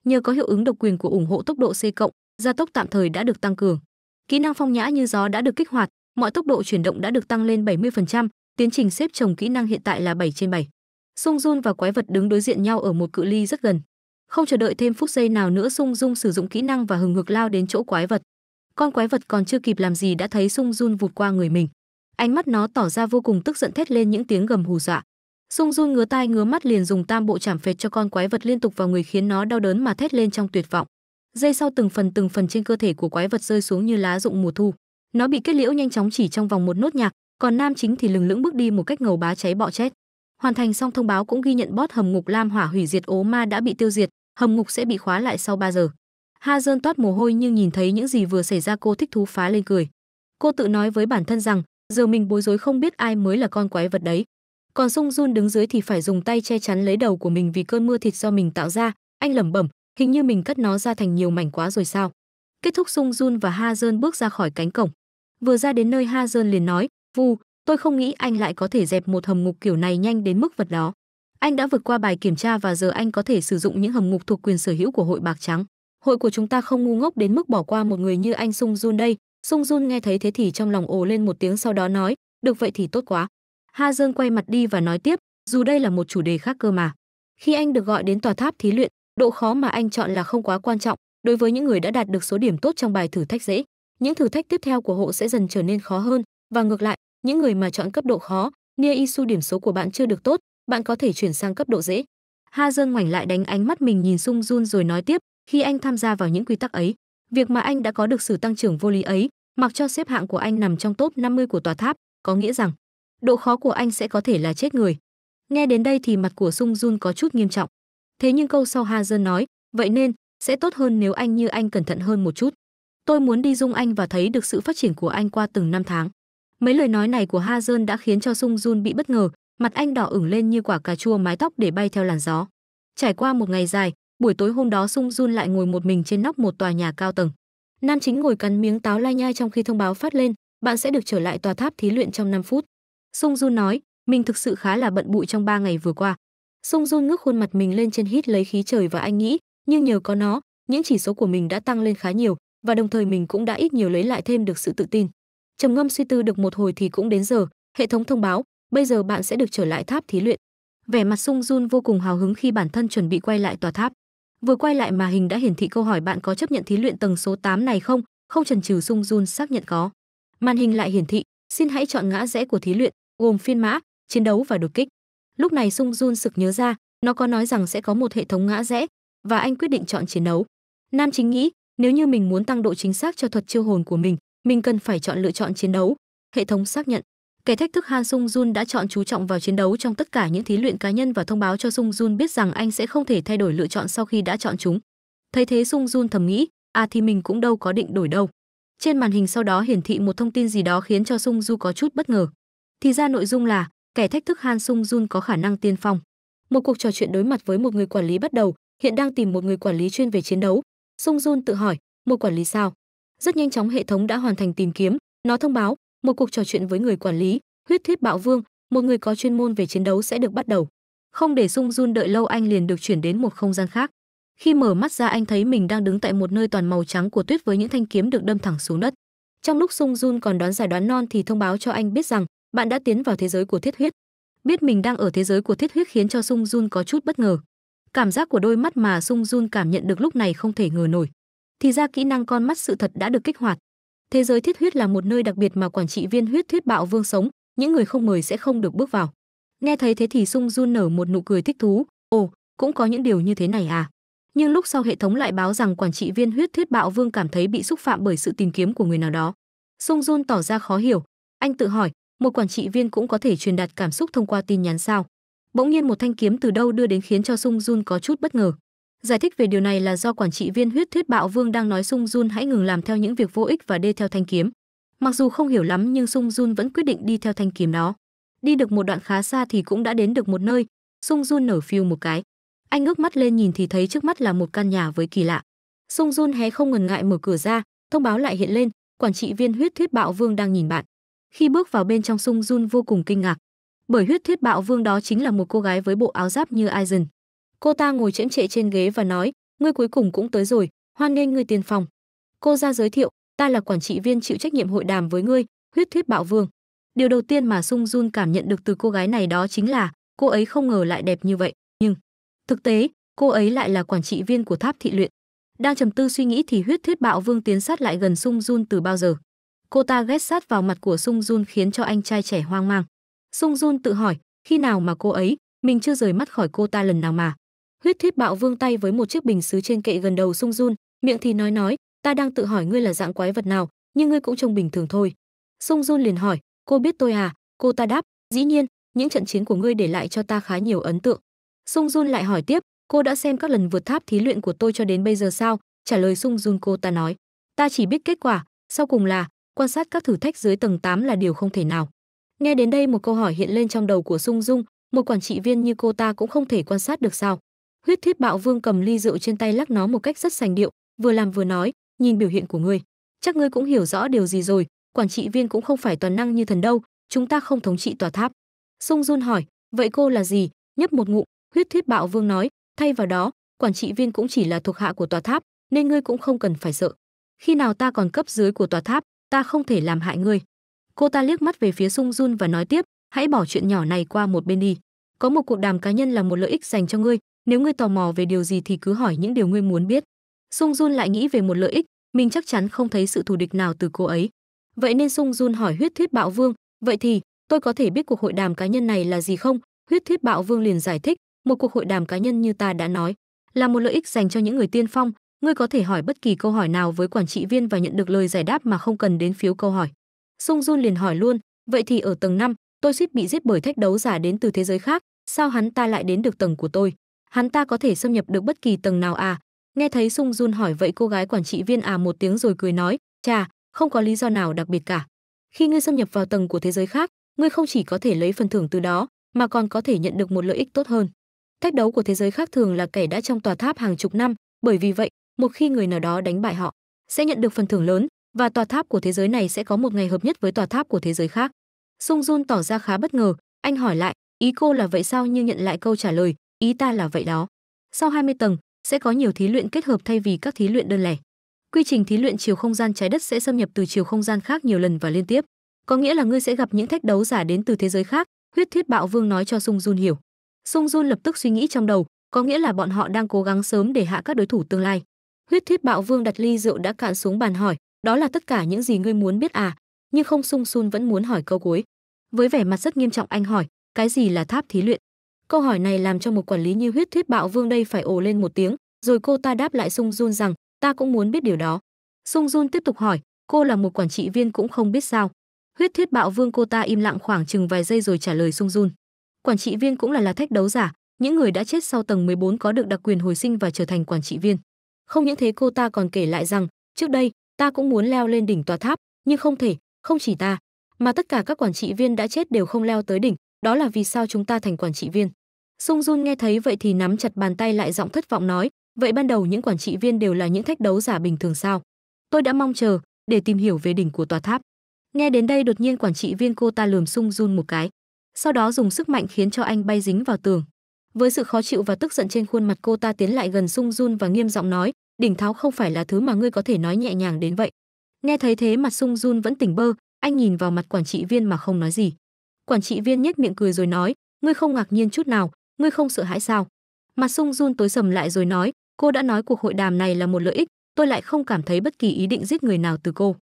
nhờ có hiệu ứng độc quyền của ủng hộ tốc độ c cộng gia tốc tạm thời đã được tăng cường kỹ năng phong nhã như gió đã được kích hoạt mọi tốc độ chuyển động đã được tăng lên 70%, tiến trình xếp chồng kỹ năng hiện tại là 7 trên 7. Sung Jun và quái vật đứng đối diện nhau ở một cự ly rất gần không chờ đợi thêm phút giây nào nữa Sung Dung sử dụng kỹ năng và hừng hực lao đến chỗ quái vật. Con quái vật còn chưa kịp làm gì đã thấy Sung Jun vụt qua người mình. Ánh mắt nó tỏ ra vô cùng tức giận thét lên những tiếng gầm hù dọa. Sung Jun ngứa tai ngứa mắt liền dùng tam bộ chảm phệt cho con quái vật liên tục vào người khiến nó đau đớn mà thét lên trong tuyệt vọng. Dây sau từng phần từng phần trên cơ thể của quái vật rơi xuống như lá rụng mùa thu. Nó bị kết liễu nhanh chóng chỉ trong vòng một nốt nhạc, còn nam chính thì lừng lững bước đi một cách ngầu bá cháy bọ chết. Hoàn thành xong thông báo cũng ghi nhận bot hầm ngục lam hỏa hủy diệt ố ma đã bị tiêu diệt, hầm ngục sẽ bị khóa lại sau 3 giờ. Ha Dơn toát mồ hôi nhưng nhìn thấy những gì vừa xảy ra cô thích thú phá lên cười. Cô tự nói với bản thân rằng, giờ mình bối rối không biết ai mới là con quái vật đấy. Còn Sung Jun đứng dưới thì phải dùng tay che chắn lấy đầu của mình vì cơn mưa thịt do mình tạo ra, anh lẩm bẩm, hình như mình cắt nó ra thành nhiều mảnh quá rồi sao. Kết thúc Sung Jun và Ha Dơn bước ra khỏi cánh cổng. Vừa ra đến nơi Ha Dơn liền nói, "Vu, tôi không nghĩ anh lại có thể dẹp một hầm ngục kiểu này nhanh đến mức vật đó." Anh đã vượt qua bài kiểm tra và giờ anh có thể sử dụng những hầm ngục thuộc quyền sở hữu của hội bạc trắng. Hội của chúng ta không ngu ngốc đến mức bỏ qua một người như anh Sung Jun đây. Sung Jun nghe thấy thế thì trong lòng ồ lên một tiếng sau đó nói, được vậy thì tốt quá. Ha Dương quay mặt đi và nói tiếp, dù đây là một chủ đề khác cơ mà. Khi anh được gọi đến tòa tháp thí luyện, độ khó mà anh chọn là không quá quan trọng đối với những người đã đạt được số điểm tốt trong bài thử thách dễ. Những thử thách tiếp theo của hộ sẽ dần trở nên khó hơn và ngược lại, những người mà chọn cấp độ khó, Nia Isu điểm số của bạn chưa được tốt bạn có thể chuyển sang cấp độ dễ. Ha Dơn ngoảnh lại đánh ánh mắt mình nhìn Sung Jun rồi nói tiếp, khi anh tham gia vào những quy tắc ấy, việc mà anh đã có được sự tăng trưởng vô lý ấy, mặc cho xếp hạng của anh nằm trong top 50 của tòa tháp, có nghĩa rằng độ khó của anh sẽ có thể là chết người. Nghe đến đây thì mặt của Sung Jun có chút nghiêm trọng. Thế nhưng câu sau Ha Dơn nói, vậy nên sẽ tốt hơn nếu anh như anh cẩn thận hơn một chút. Tôi muốn đi dung anh và thấy được sự phát triển của anh qua từng năm tháng. Mấy lời nói này của Ha Dơn đã khiến cho Sung Jun bị bất ngờ, mặt anh đỏ ửng lên như quả cà chua mái tóc để bay theo làn gió. Trải qua một ngày dài, buổi tối hôm đó Sung Jun lại ngồi một mình trên nóc một tòa nhà cao tầng. Nam chính ngồi cắn miếng táo lai nhai trong khi thông báo phát lên, bạn sẽ được trở lại tòa tháp thí luyện trong 5 phút. Sung Jun nói, mình thực sự khá là bận bụi trong 3 ngày vừa qua. Sung Jun ngước khuôn mặt mình lên trên hít lấy khí trời và anh nghĩ, nhưng nhờ có nó, những chỉ số của mình đã tăng lên khá nhiều và đồng thời mình cũng đã ít nhiều lấy lại thêm được sự tự tin. Trầm ngâm suy tư được một hồi thì cũng đến giờ, hệ thống thông báo, bây giờ bạn sẽ được trở lại tháp thí luyện. Vẻ mặt Sung Jun vô cùng hào hứng khi bản thân chuẩn bị quay lại tòa tháp. Vừa quay lại mà hình đã hiển thị câu hỏi bạn có chấp nhận thí luyện tầng số 8 này không, không chần chừ Sung Jun xác nhận có. Màn hình lại hiển thị, xin hãy chọn ngã rẽ của thí luyện, gồm phiên mã, chiến đấu và đột kích. Lúc này Sung Jun sực nhớ ra, nó có nói rằng sẽ có một hệ thống ngã rẽ và anh quyết định chọn chiến đấu. Nam chính nghĩ, nếu như mình muốn tăng độ chính xác cho thuật chiêu hồn của mình, mình cần phải chọn lựa chọn chiến đấu. Hệ thống xác nhận. Kẻ thách thức Han Sung Jun đã chọn chú trọng vào chiến đấu trong tất cả những thí luyện cá nhân và thông báo cho Sung Jun biết rằng anh sẽ không thể thay đổi lựa chọn sau khi đã chọn chúng. Thấy thế Sung Jun thầm nghĩ, à thì mình cũng đâu có định đổi đâu. Trên màn hình sau đó hiển thị một thông tin gì đó khiến cho Sung Du có chút bất ngờ. Thì ra nội dung là kẻ thách thức Han Sung Jun có khả năng tiên phong. Một cuộc trò chuyện đối mặt với một người quản lý bắt đầu, hiện đang tìm một người quản lý chuyên về chiến đấu. Sung Jun tự hỏi, một quản lý sao? Rất nhanh chóng hệ thống đã hoàn thành tìm kiếm, nó thông báo, một cuộc trò chuyện với người quản lý, huyết thuyết bạo vương, một người có chuyên môn về chiến đấu sẽ được bắt đầu. Không để Sung Jun đợi lâu anh liền được chuyển đến một không gian khác. Khi mở mắt ra anh thấy mình đang đứng tại một nơi toàn màu trắng của tuyết với những thanh kiếm được đâm thẳng xuống đất. Trong lúc Sung Jun còn đoán giải đoán non thì thông báo cho anh biết rằng bạn đã tiến vào thế giới của thiết huyết. Biết mình đang ở thế giới của thiết huyết khiến cho Sung Jun có chút bất ngờ. Cảm giác của đôi mắt mà Sung Jun cảm nhận được lúc này không thể ngờ nổi. Thì ra kỹ năng con mắt sự thật đã được kích hoạt. Thế giới thiết huyết là một nơi đặc biệt mà quản trị viên huyết thuyết bạo vương sống, những người không mời sẽ không được bước vào. Nghe thấy thế thì Sung Jun nở một nụ cười thích thú, "Ồ, cũng có những điều như thế này à?" Nhưng lúc sau hệ thống lại báo rằng quản trị viên huyết thuyết bạo vương cảm thấy bị xúc phạm bởi sự tìm kiếm của người nào đó. Sung Jun tỏ ra khó hiểu, anh tự hỏi, một quản trị viên cũng có thể truyền đạt cảm xúc thông qua tin nhắn sao? Bỗng nhiên một thanh kiếm từ đâu đưa đến khiến cho Sung Jun có chút bất ngờ. Giải thích về điều này là do quản trị viên huyết thuyết bạo vương đang nói Sung Jun hãy ngừng làm theo những việc vô ích và đi theo thanh kiếm. Mặc dù không hiểu lắm nhưng Sung Jun vẫn quyết định đi theo thanh kiếm đó. Đi được một đoạn khá xa thì cũng đã đến được một nơi, Sung Jun nở phiêu một cái. Anh ngước mắt lên nhìn thì thấy trước mắt là một căn nhà với kỳ lạ. Sung Jun hé không ngần ngại mở cửa ra, thông báo lại hiện lên, quản trị viên huyết thuyết bạo vương đang nhìn bạn. Khi bước vào bên trong Sung Jun vô cùng kinh ngạc, bởi huyết thuyết bạo vương đó chính là một cô gái với bộ áo giáp như Aizen. Cô ta ngồi chễm trệ trên ghế và nói, ngươi cuối cùng cũng tới rồi, hoan nghênh ngươi tiên phòng. Cô ra giới thiệu, ta là quản trị viên chịu trách nhiệm hội đàm với ngươi, huyết thuyết bạo vương. Điều đầu tiên mà Sung Jun cảm nhận được từ cô gái này đó chính là, cô ấy không ngờ lại đẹp như vậy, nhưng thực tế, cô ấy lại là quản trị viên của tháp thị luyện. Đang trầm tư suy nghĩ thì huyết thuyết bạo vương tiến sát lại gần Sung Jun từ bao giờ. Cô ta ghét sát vào mặt của Sung Jun khiến cho anh trai trẻ hoang mang. Sung Jun tự hỏi, khi nào mà cô ấy, mình chưa rời mắt khỏi cô ta lần nào mà. Huyết Thiết Bạo Vương tay với một chiếc bình sứ trên kệ gần đầu sung run, miệng thì nói nói, ta đang tự hỏi ngươi là dạng quái vật nào, nhưng ngươi cũng trông bình thường thôi. Sung run liền hỏi, cô biết tôi à? Cô ta đáp, dĩ nhiên, những trận chiến của ngươi để lại cho ta khá nhiều ấn tượng. Sung run lại hỏi tiếp, cô đã xem các lần vượt tháp thí luyện của tôi cho đến bây giờ sao? Trả lời Sung run cô ta nói, ta chỉ biết kết quả, sau cùng là quan sát các thử thách dưới tầng 8 là điều không thể nào. Nghe đến đây một câu hỏi hiện lên trong đầu của Sung Dung, một quản trị viên như cô ta cũng không thể quan sát được sao? Huyết Thiết Bạo Vương cầm ly rượu trên tay lắc nó một cách rất sành điệu, vừa làm vừa nói, nhìn biểu hiện của ngươi, chắc ngươi cũng hiểu rõ điều gì rồi, quản trị viên cũng không phải toàn năng như thần đâu, chúng ta không thống trị tòa tháp. Sung Jun hỏi, vậy cô là gì? Nhấp một ngụm, Huyết Thiết Bạo Vương nói, thay vào đó, quản trị viên cũng chỉ là thuộc hạ của tòa tháp, nên ngươi cũng không cần phải sợ. Khi nào ta còn cấp dưới của tòa tháp, ta không thể làm hại ngươi. Cô ta liếc mắt về phía Sung Jun và nói tiếp, hãy bỏ chuyện nhỏ này qua một bên đi. Có một cuộc đàm cá nhân là một lợi ích dành cho ngươi, nếu ngươi tò mò về điều gì thì cứ hỏi những điều ngươi muốn biết. Sung Jun lại nghĩ về một lợi ích, mình chắc chắn không thấy sự thù địch nào từ cô ấy. Vậy nên Sung Jun hỏi huyết thuyết bạo vương, vậy thì tôi có thể biết cuộc hội đàm cá nhân này là gì không? Huyết thuyết bạo vương liền giải thích, một cuộc hội đàm cá nhân như ta đã nói, là một lợi ích dành cho những người tiên phong, ngươi có thể hỏi bất kỳ câu hỏi nào với quản trị viên và nhận được lời giải đáp mà không cần đến phiếu câu hỏi. Sung Jun liền hỏi luôn, vậy thì ở tầng 5, tôi suýt bị giết bởi thách đấu giả đến từ thế giới khác, sao hắn ta lại đến được tầng của tôi? hắn ta có thể xâm nhập được bất kỳ tầng nào à nghe thấy sung jun hỏi vậy cô gái quản trị viên à một tiếng rồi cười nói chà không có lý do nào đặc biệt cả khi ngươi xâm nhập vào tầng của thế giới khác ngươi không chỉ có thể lấy phần thưởng từ đó mà còn có thể nhận được một lợi ích tốt hơn thách đấu của thế giới khác thường là kẻ đã trong tòa tháp hàng chục năm bởi vì vậy một khi người nào đó đánh bại họ sẽ nhận được phần thưởng lớn và tòa tháp của thế giới này sẽ có một ngày hợp nhất với tòa tháp của thế giới khác sung jun tỏ ra khá bất ngờ anh hỏi lại ý cô là vậy sao Như nhận lại câu trả lời ý ta là vậy đó sau 20 tầng sẽ có nhiều thí luyện kết hợp thay vì các thí luyện đơn lẻ quy trình thí luyện chiều không gian trái đất sẽ xâm nhập từ chiều không gian khác nhiều lần và liên tiếp có nghĩa là ngươi sẽ gặp những thách đấu giả đến từ thế giới khác huyết thuyết bạo vương nói cho sung jun hiểu sung jun lập tức suy nghĩ trong đầu có nghĩa là bọn họ đang cố gắng sớm để hạ các đối thủ tương lai huyết thuyết bạo vương đặt ly rượu đã cạn xuống bàn hỏi đó là tất cả những gì ngươi muốn biết à nhưng không sung sun vẫn muốn hỏi câu cuối với vẻ mặt rất nghiêm trọng anh hỏi cái gì là tháp thí luyện Câu hỏi này làm cho một quản lý như huyết thuyết bạo vương đây phải ồ lên một tiếng, rồi cô ta đáp lại Sung Jun rằng ta cũng muốn biết điều đó. Sung Jun tiếp tục hỏi, cô là một quản trị viên cũng không biết sao. Huyết thuyết bạo vương cô ta im lặng khoảng chừng vài giây rồi trả lời Sung Jun. Quản trị viên cũng là là thách đấu giả, những người đã chết sau tầng 14 có được đặc quyền hồi sinh và trở thành quản trị viên. Không những thế cô ta còn kể lại rằng, trước đây, ta cũng muốn leo lên đỉnh tòa tháp, nhưng không thể, không chỉ ta, mà tất cả các quản trị viên đã chết đều không leo tới đỉnh, đó là vì sao chúng ta thành quản trị viên. Sung Jun nghe thấy vậy thì nắm chặt bàn tay lại giọng thất vọng nói, vậy ban đầu những quản trị viên đều là những thách đấu giả bình thường sao? Tôi đã mong chờ để tìm hiểu về đỉnh của tòa tháp. Nghe đến đây đột nhiên quản trị viên cô ta lườm Sung Jun một cái, sau đó dùng sức mạnh khiến cho anh bay dính vào tường. Với sự khó chịu và tức giận trên khuôn mặt cô ta tiến lại gần Sung Jun và nghiêm giọng nói, đỉnh tháo không phải là thứ mà ngươi có thể nói nhẹ nhàng đến vậy. Nghe thấy thế mặt Sung Jun vẫn tỉnh bơ, anh nhìn vào mặt quản trị viên mà không nói gì quản trị viên nhếch miệng cười rồi nói ngươi không ngạc nhiên chút nào ngươi không sợ hãi sao mặt sung run tối sầm lại rồi nói cô đã nói cuộc hội đàm này là một lợi ích tôi lại không cảm thấy bất kỳ ý định giết người nào từ cô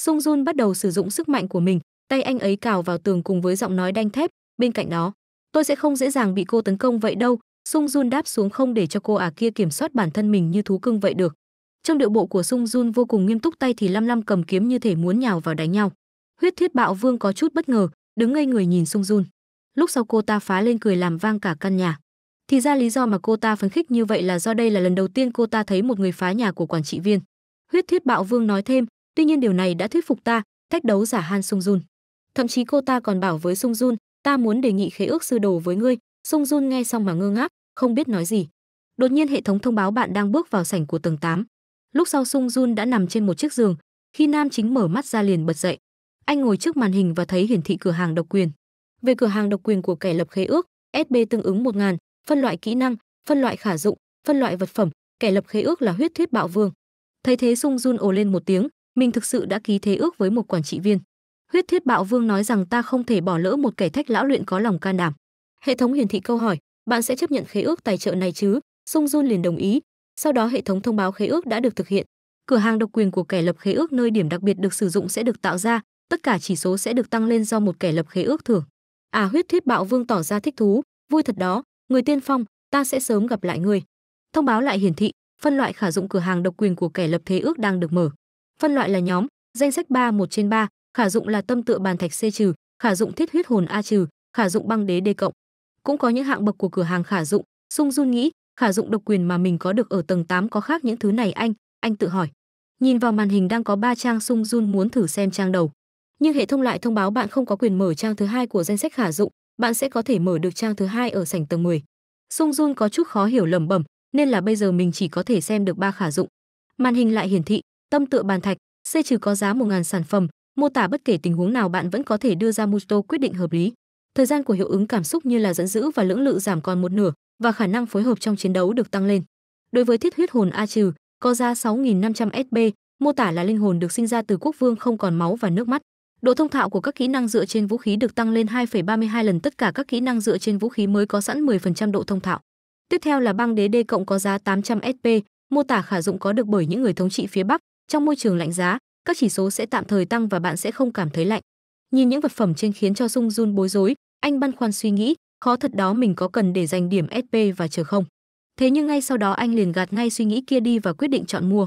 sung run bắt đầu sử dụng sức mạnh của mình tay anh ấy cào vào tường cùng với giọng nói đanh thép bên cạnh đó tôi sẽ không dễ dàng bị cô tấn công vậy đâu sung run đáp xuống không để cho cô ả à kia kiểm soát bản thân mình như thú cưng vậy được trong điệu bộ của sung run vô cùng nghiêm túc tay thì lăm lăm cầm kiếm như thể muốn nhào vào đánh nhau huyết thiết bạo vương có chút bất ngờ đứng ngây người nhìn sung run lúc sau cô ta phá lên cười làm vang cả căn nhà thì ra lý do mà cô ta phấn khích như vậy là do đây là lần đầu tiên cô ta thấy một người phá nhà của quản trị viên huyết thiết bạo vương nói thêm tuy nhiên điều này đã thuyết phục ta thách đấu giả han sung jun thậm chí cô ta còn bảo với sung jun ta muốn đề nghị khế ước sư đồ với ngươi sung jun nghe xong mà ngơ ngác không biết nói gì đột nhiên hệ thống thông báo bạn đang bước vào sảnh của tầng 8. lúc sau sung jun đã nằm trên một chiếc giường khi nam chính mở mắt ra liền bật dậy anh ngồi trước màn hình và thấy hiển thị cửa hàng độc quyền. Về cửa hàng độc quyền của kẻ lập khế ước, SB tương ứng 1000, phân loại kỹ năng, phân loại khả dụng, phân loại vật phẩm, kẻ lập khế ước là huyết thuyết bạo vương. Thấy thế Sung run ồ lên một tiếng, mình thực sự đã ký thế ước với một quản trị viên. Huyết thuyết bạo vương nói rằng ta không thể bỏ lỡ một kẻ thách lão luyện có lòng can đảm. Hệ thống hiển thị câu hỏi, bạn sẽ chấp nhận khế ước tài trợ này chứ? Sung Jun liền đồng ý. Sau đó hệ thống thông báo khế ước đã được thực hiện. Cửa hàng độc quyền của kẻ lập khế ước nơi điểm đặc biệt được sử dụng sẽ được tạo ra, tất cả chỉ số sẽ được tăng lên do một kẻ lập khế ước thưởng. À huyết thuyết bạo vương tỏ ra thích thú, vui thật đó, người tiên phong, ta sẽ sớm gặp lại người. Thông báo lại hiển thị, phân loại khả dụng cửa hàng độc quyền của kẻ lập thế ước đang được mở. Phân loại là nhóm, danh sách 3 1 trên 3, khả dụng là tâm tựa bàn thạch C trừ, khả dụng thiết huyết hồn A trừ, khả dụng băng đế D cộng. Cũng có những hạng bậc của cửa hàng khả dụng, Sung Jun nghĩ, khả dụng độc quyền mà mình có được ở tầng 8 có khác những thứ này anh, anh tự hỏi. Nhìn vào màn hình đang có 3 trang Sung Jun muốn thử xem trang đầu nhưng hệ thống lại thông báo bạn không có quyền mở trang thứ hai của danh sách khả dụng, bạn sẽ có thể mở được trang thứ hai ở sảnh tầng 10. Sung Jun có chút khó hiểu lẩm bẩm, nên là bây giờ mình chỉ có thể xem được ba khả dụng. Màn hình lại hiển thị, tâm tựa bàn thạch, C trừ có giá 1000 sản phẩm, mô tả bất kể tình huống nào bạn vẫn có thể đưa ra một Muto quyết định hợp lý. Thời gian của hiệu ứng cảm xúc như là dẫn dữ và lưỡng lự giảm còn một nửa và khả năng phối hợp trong chiến đấu được tăng lên. Đối với thiết huyết hồn A trừ, có giá 6500 sb mô tả là linh hồn được sinh ra từ quốc vương không còn máu và nước mắt. Độ thông thạo của các kỹ năng dựa trên vũ khí được tăng lên 2,32 lần tất cả các kỹ năng dựa trên vũ khí mới có sẵn 10% độ thông thạo. Tiếp theo là băng đế D cộng có giá 800 SP, mô tả khả dụng có được bởi những người thống trị phía Bắc, trong môi trường lạnh giá, các chỉ số sẽ tạm thời tăng và bạn sẽ không cảm thấy lạnh. Nhìn những vật phẩm trên khiến cho Dung Jun bối rối, anh băn khoăn suy nghĩ, khó thật đó mình có cần để dành điểm SP và chờ không. Thế nhưng ngay sau đó anh liền gạt ngay suy nghĩ kia đi và quyết định chọn mua.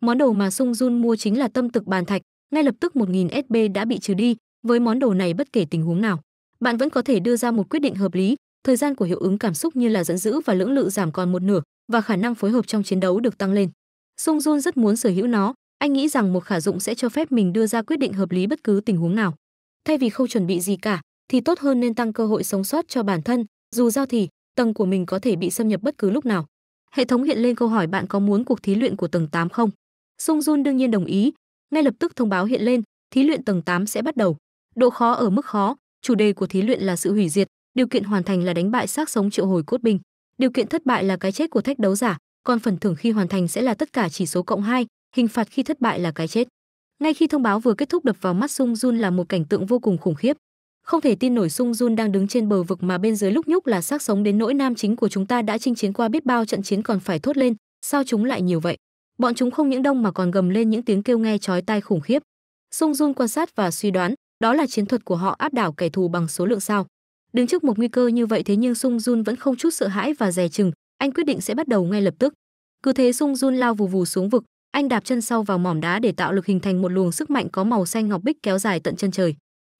Món đồ mà Sung Jun mua chính là tâm thực bàn thạch, ngay lập tức 1.000 SB đã bị trừ đi, với món đồ này bất kể tình huống nào, bạn vẫn có thể đưa ra một quyết định hợp lý, thời gian của hiệu ứng cảm xúc như là giận dữ và lưỡng lự giảm còn một nửa và khả năng phối hợp trong chiến đấu được tăng lên. Sung Jun rất muốn sở hữu nó, anh nghĩ rằng một khả dụng sẽ cho phép mình đưa ra quyết định hợp lý bất cứ tình huống nào. Thay vì không chuẩn bị gì cả, thì tốt hơn nên tăng cơ hội sống sót cho bản thân, dù sao thì tầng của mình có thể bị xâm nhập bất cứ lúc nào. Hệ thống hiện lên câu hỏi bạn có muốn cuộc thí luyện của tầng 8 không? Sung Jun đương nhiên đồng ý, ngay lập tức thông báo hiện lên, thí luyện tầng 8 sẽ bắt đầu. Độ khó ở mức khó, chủ đề của thí luyện là sự hủy diệt, điều kiện hoàn thành là đánh bại xác sống triệu hồi cốt binh. Điều kiện thất bại là cái chết của thách đấu giả, còn phần thưởng khi hoàn thành sẽ là tất cả chỉ số cộng 2, hình phạt khi thất bại là cái chết. Ngay khi thông báo vừa kết thúc đập vào mắt Sung Jun là một cảnh tượng vô cùng khủng khiếp. Không thể tin nổi Sung Jun đang đứng trên bờ vực mà bên dưới lúc nhúc là xác sống đến nỗi nam chính của chúng ta đã chinh chiến qua biết bao trận chiến còn phải thốt lên, sao chúng lại nhiều vậy? Bọn chúng không những đông mà còn gầm lên những tiếng kêu nghe chói tai khủng khiếp. Sung Jun quan sát và suy đoán, đó là chiến thuật của họ áp đảo kẻ thù bằng số lượng sao. Đứng trước một nguy cơ như vậy thế nhưng Sung Jun vẫn không chút sợ hãi và dè chừng, anh quyết định sẽ bắt đầu ngay lập tức. Cứ thế Sung Jun lao vù vù xuống vực, anh đạp chân sau vào mỏm đá để tạo lực hình thành một luồng sức mạnh có màu xanh ngọc bích kéo dài tận chân trời.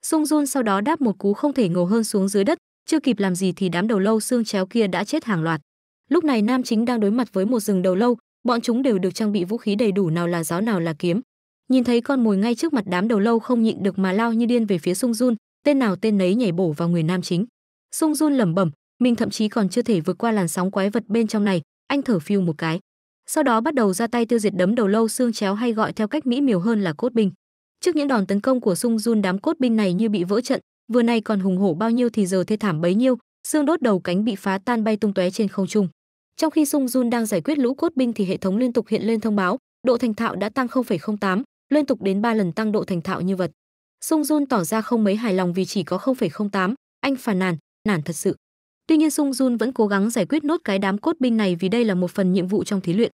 Sung Jun sau đó đáp một cú không thể ngờ hơn xuống dưới đất, chưa kịp làm gì thì đám đầu lâu xương chéo kia đã chết hàng loạt. Lúc này nam chính đang đối mặt với một rừng đầu lâu, bọn chúng đều được trang bị vũ khí đầy đủ nào là giáo nào là kiếm nhìn thấy con mồi ngay trước mặt đám đầu lâu không nhịn được mà lao như điên về phía sung jun tên nào tên nấy nhảy bổ vào người nam chính sung jun lẩm bẩm mình thậm chí còn chưa thể vượt qua làn sóng quái vật bên trong này anh thở phiêu một cái sau đó bắt đầu ra tay tiêu diệt đấm đầu lâu xương chéo hay gọi theo cách mỹ miều hơn là cốt binh trước những đòn tấn công của sung jun đám cốt binh này như bị vỡ trận vừa nay còn hùng hổ bao nhiêu thì giờ thê thảm bấy nhiêu xương đốt đầu cánh bị phá tan bay tung tóe trên không trung trong khi Sung Jun đang giải quyết lũ cốt binh thì hệ thống liên tục hiện lên thông báo, độ thành thạo đã tăng 0,08, liên tục đến 3 lần tăng độ thành thạo như vật. Sung Jun tỏ ra không mấy hài lòng vì chỉ có 0,08, anh phàn nàn, nản thật sự. Tuy nhiên Sung Jun vẫn cố gắng giải quyết nốt cái đám cốt binh này vì đây là một phần nhiệm vụ trong thí luyện.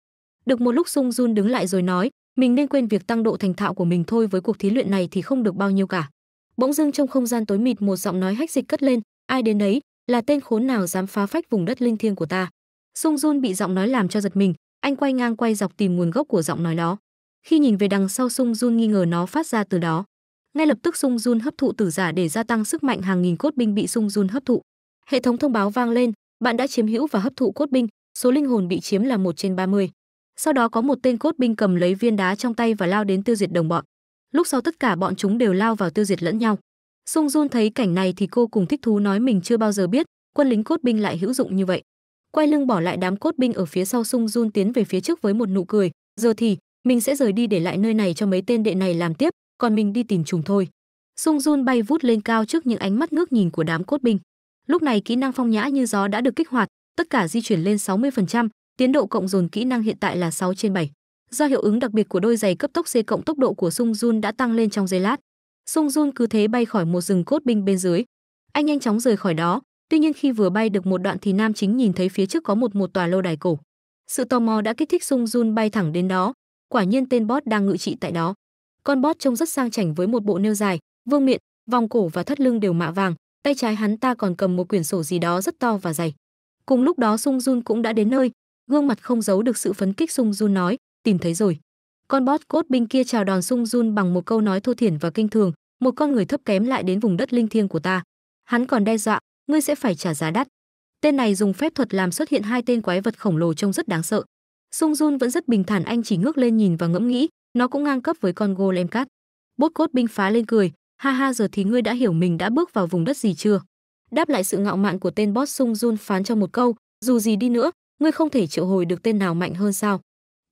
Được một lúc Sung Jun đứng lại rồi nói, mình nên quên việc tăng độ thành thạo của mình thôi với cuộc thí luyện này thì không được bao nhiêu cả. Bỗng dưng trong không gian tối mịt một giọng nói hách dịch cất lên, ai đến đấy, là tên khốn nào dám phá phách vùng đất linh thiêng của ta. Sung Jun bị giọng nói làm cho giật mình, anh quay ngang quay dọc tìm nguồn gốc của giọng nói đó. Khi nhìn về đằng sau Sung Jun nghi ngờ nó phát ra từ đó. Ngay lập tức Sung Jun hấp thụ tử giả để gia tăng sức mạnh hàng nghìn cốt binh bị Sung Jun hấp thụ. Hệ thống thông báo vang lên, bạn đã chiếm hữu và hấp thụ cốt binh, số linh hồn bị chiếm là 1 trên 30. Sau đó có một tên cốt binh cầm lấy viên đá trong tay và lao đến tiêu diệt đồng bọn. Lúc sau tất cả bọn chúng đều lao vào tiêu diệt lẫn nhau. Sung Jun thấy cảnh này thì cô cùng thích thú nói mình chưa bao giờ biết, quân lính cốt binh lại hữu dụng như vậy quay lưng bỏ lại đám cốt binh ở phía sau sung run tiến về phía trước với một nụ cười giờ thì mình sẽ rời đi để lại nơi này cho mấy tên đệ này làm tiếp còn mình đi tìm trùng thôi sung run bay vút lên cao trước những ánh mắt ngước nhìn của đám cốt binh lúc này kỹ năng phong nhã như gió đã được kích hoạt tất cả di chuyển lên 60%, tiến độ cộng dồn kỹ năng hiện tại là 6 trên 7. Do hiệu ứng đặc biệt của đôi giày cấp tốc C cộng tốc độ của Sung Jun đã tăng lên trong giây lát. Sung Jun cứ thế bay khỏi một rừng cốt binh bên dưới. Anh nhanh chóng rời khỏi đó, Tuy nhiên khi vừa bay được một đoạn thì Nam Chính nhìn thấy phía trước có một một tòa lâu đài cổ. Sự tò mò đã kích thích Sung Jun bay thẳng đến đó, quả nhiên tên bot đang ngự trị tại đó. Con bot trông rất sang chảnh với một bộ nêu dài, vương miện, vòng cổ và thắt lưng đều mạ vàng, tay trái hắn ta còn cầm một quyển sổ gì đó rất to và dày. Cùng lúc đó Sung Jun cũng đã đến nơi, gương mặt không giấu được sự phấn kích Sung Jun nói, tìm thấy rồi. Con bot cốt binh kia chào đòn Sung Jun bằng một câu nói thô thiển và kinh thường, một con người thấp kém lại đến vùng đất linh thiêng của ta. Hắn còn đe dọa, ngươi sẽ phải trả giá đắt. Tên này dùng phép thuật làm xuất hiện hai tên quái vật khổng lồ trông rất đáng sợ. Sung Jun vẫn rất bình thản anh chỉ ngước lên nhìn và ngẫm nghĩ, nó cũng ngang cấp với con golem cát. Bốt cốt binh phá lên cười, ha ha giờ thì ngươi đã hiểu mình đã bước vào vùng đất gì chưa. Đáp lại sự ngạo mạn của tên boss Sung Jun phán cho một câu, dù gì đi nữa, ngươi không thể triệu hồi được tên nào mạnh hơn sao.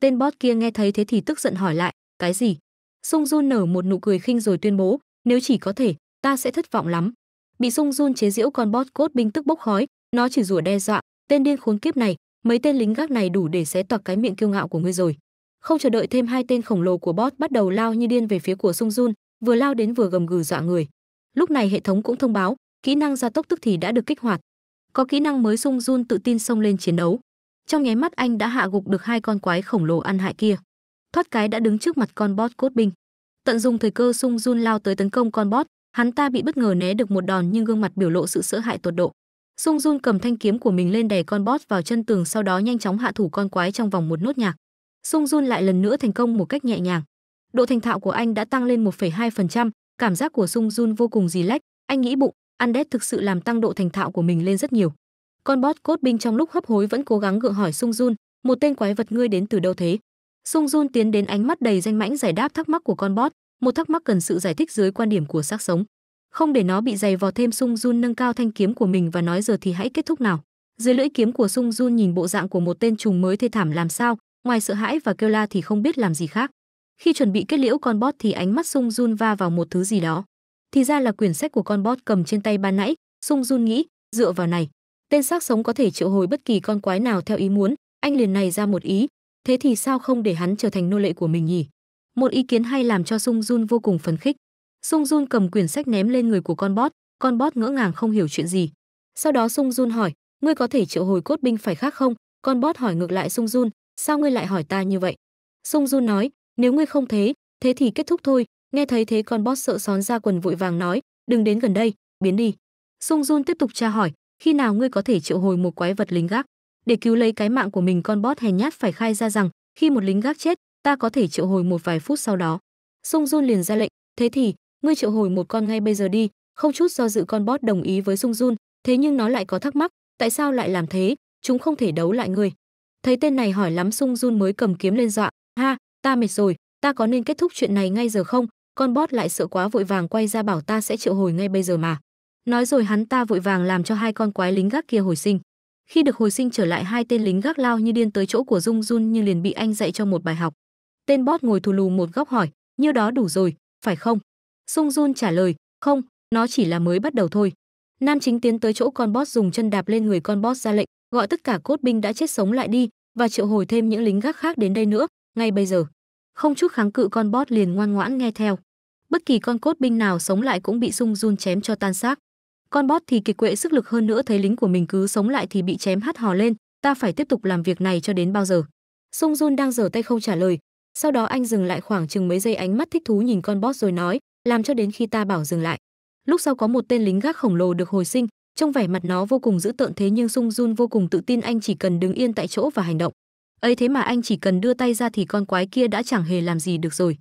Tên boss kia nghe thấy thế thì tức giận hỏi lại, cái gì? Sung Jun nở một nụ cười khinh rồi tuyên bố, nếu chỉ có thể, ta sẽ thất vọng lắm bị sung run chế giễu con bot cốt binh tức bốc khói nó chỉ rủa đe dọa tên điên khốn kiếp này mấy tên lính gác này đủ để xé toạc cái miệng kiêu ngạo của ngươi rồi không chờ đợi thêm hai tên khổng lồ của bot bắt đầu lao như điên về phía của sung run vừa lao đến vừa gầm gừ dọa người lúc này hệ thống cũng thông báo kỹ năng gia tốc tức thì đã được kích hoạt có kỹ năng mới sung run tự tin xông lên chiến đấu trong nháy mắt anh đã hạ gục được hai con quái khổng lồ ăn hại kia thoát cái đã đứng trước mặt con bot cốt binh tận dụng thời cơ sung run lao tới tấn công con bot Hắn ta bị bất ngờ né được một đòn nhưng gương mặt biểu lộ sự sợ hãi tột độ. Sung Jun cầm thanh kiếm của mình lên đè con boss vào chân tường sau đó nhanh chóng hạ thủ con quái trong vòng một nốt nhạc. Sung Jun lại lần nữa thành công một cách nhẹ nhàng. Độ thành thạo của anh đã tăng lên 1,2%, cảm giác của Sung Jun vô cùng dí lách, anh nghĩ bụng, Undead thực sự làm tăng độ thành thạo của mình lên rất nhiều. Con boss cốt binh trong lúc hấp hối vẫn cố gắng gượng hỏi Sung Jun, một tên quái vật ngươi đến từ đâu thế? Sung Jun tiến đến ánh mắt đầy danh mãnh giải đáp thắc mắc của con boss, một thắc mắc cần sự giải thích dưới quan điểm của xác sống không để nó bị dày vò thêm sung jun nâng cao thanh kiếm của mình và nói giờ thì hãy kết thúc nào dưới lưỡi kiếm của sung jun nhìn bộ dạng của một tên trùng mới thê thảm làm sao ngoài sợ hãi và kêu la thì không biết làm gì khác khi chuẩn bị kết liễu con bot thì ánh mắt sung jun va vào một thứ gì đó thì ra là quyển sách của con bot cầm trên tay ban nãy sung jun nghĩ dựa vào này tên xác sống có thể triệu hồi bất kỳ con quái nào theo ý muốn anh liền này ra một ý thế thì sao không để hắn trở thành nô lệ của mình nhỉ một ý kiến hay làm cho Sung Jun vô cùng phấn khích. Sung Jun cầm quyển sách ném lên người của con bót, con bót ngỡ ngàng không hiểu chuyện gì. Sau đó Sung Jun hỏi, ngươi có thể triệu hồi cốt binh phải khác không? Con bót hỏi ngược lại Sung Jun, sao ngươi lại hỏi ta như vậy? Sung Jun nói, nếu ngươi không thế, thế thì kết thúc thôi. Nghe thấy thế con bót sợ xón ra quần vội vàng nói, đừng đến gần đây, biến đi. Sung Jun tiếp tục tra hỏi, khi nào ngươi có thể triệu hồi một quái vật lính gác? Để cứu lấy cái mạng của mình con bót hèn nhát phải khai ra rằng, khi một lính gác chết, ta có thể triệu hồi một vài phút sau đó sung jun liền ra lệnh thế thì ngươi triệu hồi một con ngay bây giờ đi không chút do dự con bót đồng ý với sung jun thế nhưng nó lại có thắc mắc tại sao lại làm thế chúng không thể đấu lại ngươi thấy tên này hỏi lắm sung jun mới cầm kiếm lên dọa ha ta mệt rồi ta có nên kết thúc chuyện này ngay giờ không con bót lại sợ quá vội vàng quay ra bảo ta sẽ triệu hồi ngay bây giờ mà nói rồi hắn ta vội vàng làm cho hai con quái lính gác kia hồi sinh khi được hồi sinh trở lại hai tên lính gác lao như điên tới chỗ của dung jun nhưng liền bị anh dạy cho một bài học Tên bot ngồi thù lù một góc hỏi, như đó đủ rồi, phải không? Sung Jun trả lời, không, nó chỉ là mới bắt đầu thôi. Nam chính tiến tới chỗ con bot dùng chân đạp lên người con bot ra lệnh, gọi tất cả cốt binh đã chết sống lại đi và triệu hồi thêm những lính gác khác đến đây nữa, ngay bây giờ. Không chút kháng cự con bot liền ngoan ngoãn nghe theo. Bất kỳ con cốt binh nào sống lại cũng bị Sung Jun chém cho tan xác. Con bot thì kiệt quệ sức lực hơn nữa thấy lính của mình cứ sống lại thì bị chém hắt hò lên, ta phải tiếp tục làm việc này cho đến bao giờ. Sung Jun đang giở tay không trả lời, sau đó anh dừng lại khoảng chừng mấy giây ánh mắt thích thú nhìn con boss rồi nói làm cho đến khi ta bảo dừng lại lúc sau có một tên lính gác khổng lồ được hồi sinh trong vẻ mặt nó vô cùng dữ tợn thế nhưng sung jun vô cùng tự tin anh chỉ cần đứng yên tại chỗ và hành động ấy thế mà anh chỉ cần đưa tay ra thì con quái kia đã chẳng hề làm gì được rồi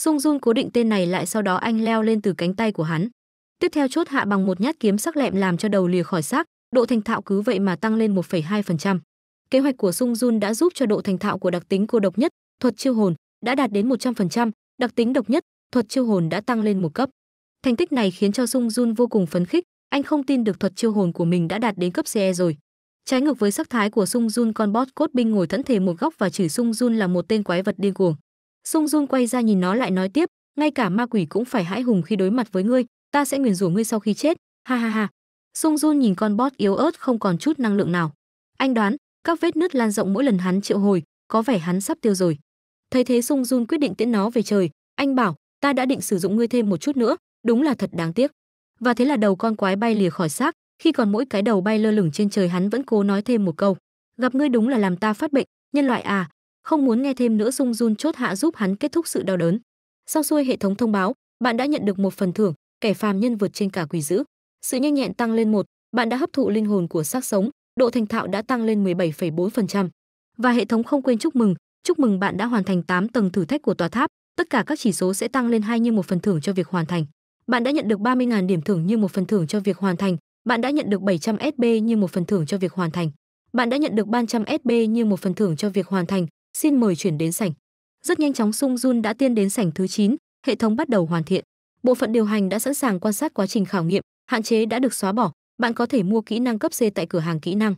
sung jun cố định tên này lại sau đó anh leo lên từ cánh tay của hắn tiếp theo chốt hạ bằng một nhát kiếm sắc lẹm làm cho đầu lìa khỏi xác độ thành thạo cứ vậy mà tăng lên 1,2%. Kế hoạch của Sung Jun đã giúp cho độ thành thạo của đặc tính cô độc nhất thuật chiêu hồn đã đạt đến 100%, đặc tính độc nhất, thuật chiêu hồn đã tăng lên một cấp. Thành tích này khiến cho Sung Jun vô cùng phấn khích, anh không tin được thuật chiêu hồn của mình đã đạt đến cấp CE rồi. Trái ngược với sắc thái của Sung Jun, con boss cốt binh ngồi thẫn thề một góc và chửi Sung Jun là một tên quái vật điên cuồng. Sung Jun quay ra nhìn nó lại nói tiếp, ngay cả ma quỷ cũng phải hãi hùng khi đối mặt với ngươi, ta sẽ nguyền rủa ngươi sau khi chết. Ha ha ha. Sung Jun nhìn con boss yếu ớt không còn chút năng lượng nào. Anh đoán, các vết nứt lan rộng mỗi lần hắn triệu hồi, có vẻ hắn sắp tiêu rồi thấy thế sung run quyết định tiễn nó về trời anh bảo ta đã định sử dụng ngươi thêm một chút nữa đúng là thật đáng tiếc và thế là đầu con quái bay lìa khỏi xác khi còn mỗi cái đầu bay lơ lửng trên trời hắn vẫn cố nói thêm một câu gặp ngươi đúng là làm ta phát bệnh nhân loại à không muốn nghe thêm nữa sung run chốt hạ giúp hắn kết thúc sự đau đớn sau xuôi hệ thống thông báo bạn đã nhận được một phần thưởng kẻ phàm nhân vượt trên cả quỷ dữ sự nhanh nhẹn tăng lên một bạn đã hấp thụ linh hồn của xác sống độ thành thạo đã tăng lên 17,4%. và hệ thống không quên chúc mừng Chúc mừng bạn đã hoàn thành 8 tầng thử thách của tòa tháp, tất cả các chỉ số sẽ tăng lên 2 như một phần thưởng cho việc hoàn thành. Bạn đã nhận được 30.000 điểm thưởng như một phần thưởng cho việc hoàn thành, bạn đã nhận được 700 SB như một phần thưởng cho việc hoàn thành. Bạn đã nhận được 300 SB như một phần thưởng cho việc hoàn thành, xin mời chuyển đến sảnh. Rất nhanh chóng Sung Jun đã tiên đến sảnh thứ 9, hệ thống bắt đầu hoàn thiện. Bộ phận điều hành đã sẵn sàng quan sát quá trình khảo nghiệm, hạn chế đã được xóa bỏ, bạn có thể mua kỹ năng cấp C tại cửa hàng kỹ năng.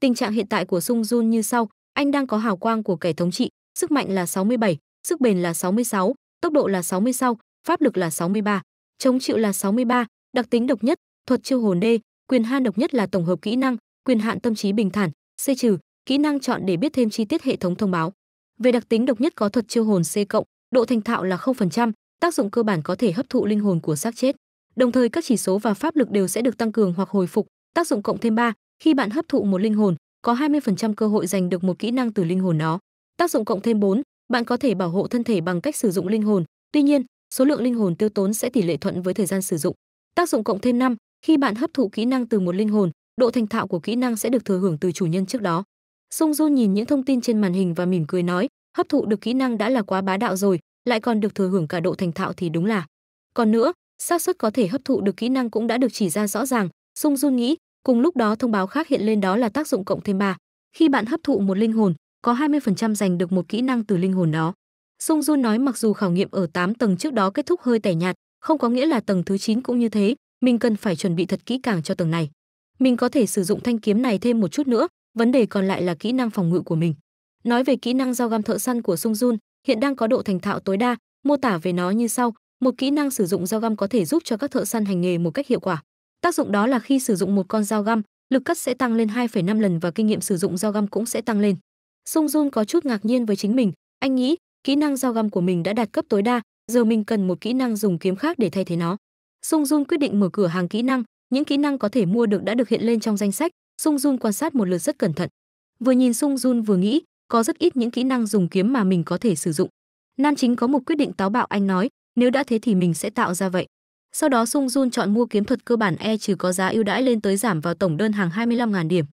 Tình trạng hiện tại của Sung Jun như sau, anh đang có hào quang của kẻ thống trị, sức mạnh là 67, sức bền là 66, tốc độ là 60 sau, pháp lực là 63, chống chịu là 63, đặc tính độc nhất, thuật chiêu hồn d, quyền han độc nhất là tổng hợp kỹ năng, quyền hạn tâm trí bình thản, C trừ, kỹ năng chọn để biết thêm chi tiết hệ thống thông báo. Về đặc tính độc nhất có thuật chiêu hồn C cộng, độ thành thạo là 0%, tác dụng cơ bản có thể hấp thụ linh hồn của xác chết. Đồng thời các chỉ số và pháp lực đều sẽ được tăng cường hoặc hồi phục, tác dụng cộng thêm 3, khi bạn hấp thụ một linh hồn, có 20% cơ hội giành được một kỹ năng từ linh hồn nó. Tác dụng cộng thêm 4, bạn có thể bảo hộ thân thể bằng cách sử dụng linh hồn, tuy nhiên, số lượng linh hồn tiêu tốn sẽ tỷ lệ thuận với thời gian sử dụng. Tác dụng cộng thêm 5, khi bạn hấp thụ kỹ năng từ một linh hồn, độ thành thạo của kỹ năng sẽ được thừa hưởng từ chủ nhân trước đó. Sung Du nhìn những thông tin trên màn hình và mỉm cười nói, hấp thụ được kỹ năng đã là quá bá đạo rồi, lại còn được thừa hưởng cả độ thành thạo thì đúng là. Còn nữa, xác suất có thể hấp thụ được kỹ năng cũng đã được chỉ ra rõ ràng, Sung Du nghĩ, Cùng lúc đó thông báo khác hiện lên đó là tác dụng cộng thêm 3. Khi bạn hấp thụ một linh hồn, có 20% giành được một kỹ năng từ linh hồn đó. Sung Jun nói mặc dù khảo nghiệm ở 8 tầng trước đó kết thúc hơi tẻ nhạt, không có nghĩa là tầng thứ 9 cũng như thế, mình cần phải chuẩn bị thật kỹ càng cho tầng này. Mình có thể sử dụng thanh kiếm này thêm một chút nữa, vấn đề còn lại là kỹ năng phòng ngự của mình. Nói về kỹ năng dao găm thợ săn của Sung Jun, hiện đang có độ thành thạo tối đa, mô tả về nó như sau: một kỹ năng sử dụng dao găm có thể giúp cho các thợ săn hành nghề một cách hiệu quả. Tác dụng đó là khi sử dụng một con dao găm, lực cắt sẽ tăng lên 2,5 lần và kinh nghiệm sử dụng dao găm cũng sẽ tăng lên. Sung Jun có chút ngạc nhiên với chính mình, anh nghĩ, kỹ năng dao găm của mình đã đạt cấp tối đa, giờ mình cần một kỹ năng dùng kiếm khác để thay thế nó. Sung Jun quyết định mở cửa hàng kỹ năng, những kỹ năng có thể mua được đã được hiện lên trong danh sách, Sung Jun quan sát một lượt rất cẩn thận. Vừa nhìn Sung Jun vừa nghĩ, có rất ít những kỹ năng dùng kiếm mà mình có thể sử dụng. Nam chính có một quyết định táo bạo anh nói, nếu đã thế thì mình sẽ tạo ra vậy. Sau đó Sung Jun chọn mua kiếm thuật cơ bản E trừ có giá ưu đãi lên tới giảm vào tổng đơn hàng 25.000 điểm.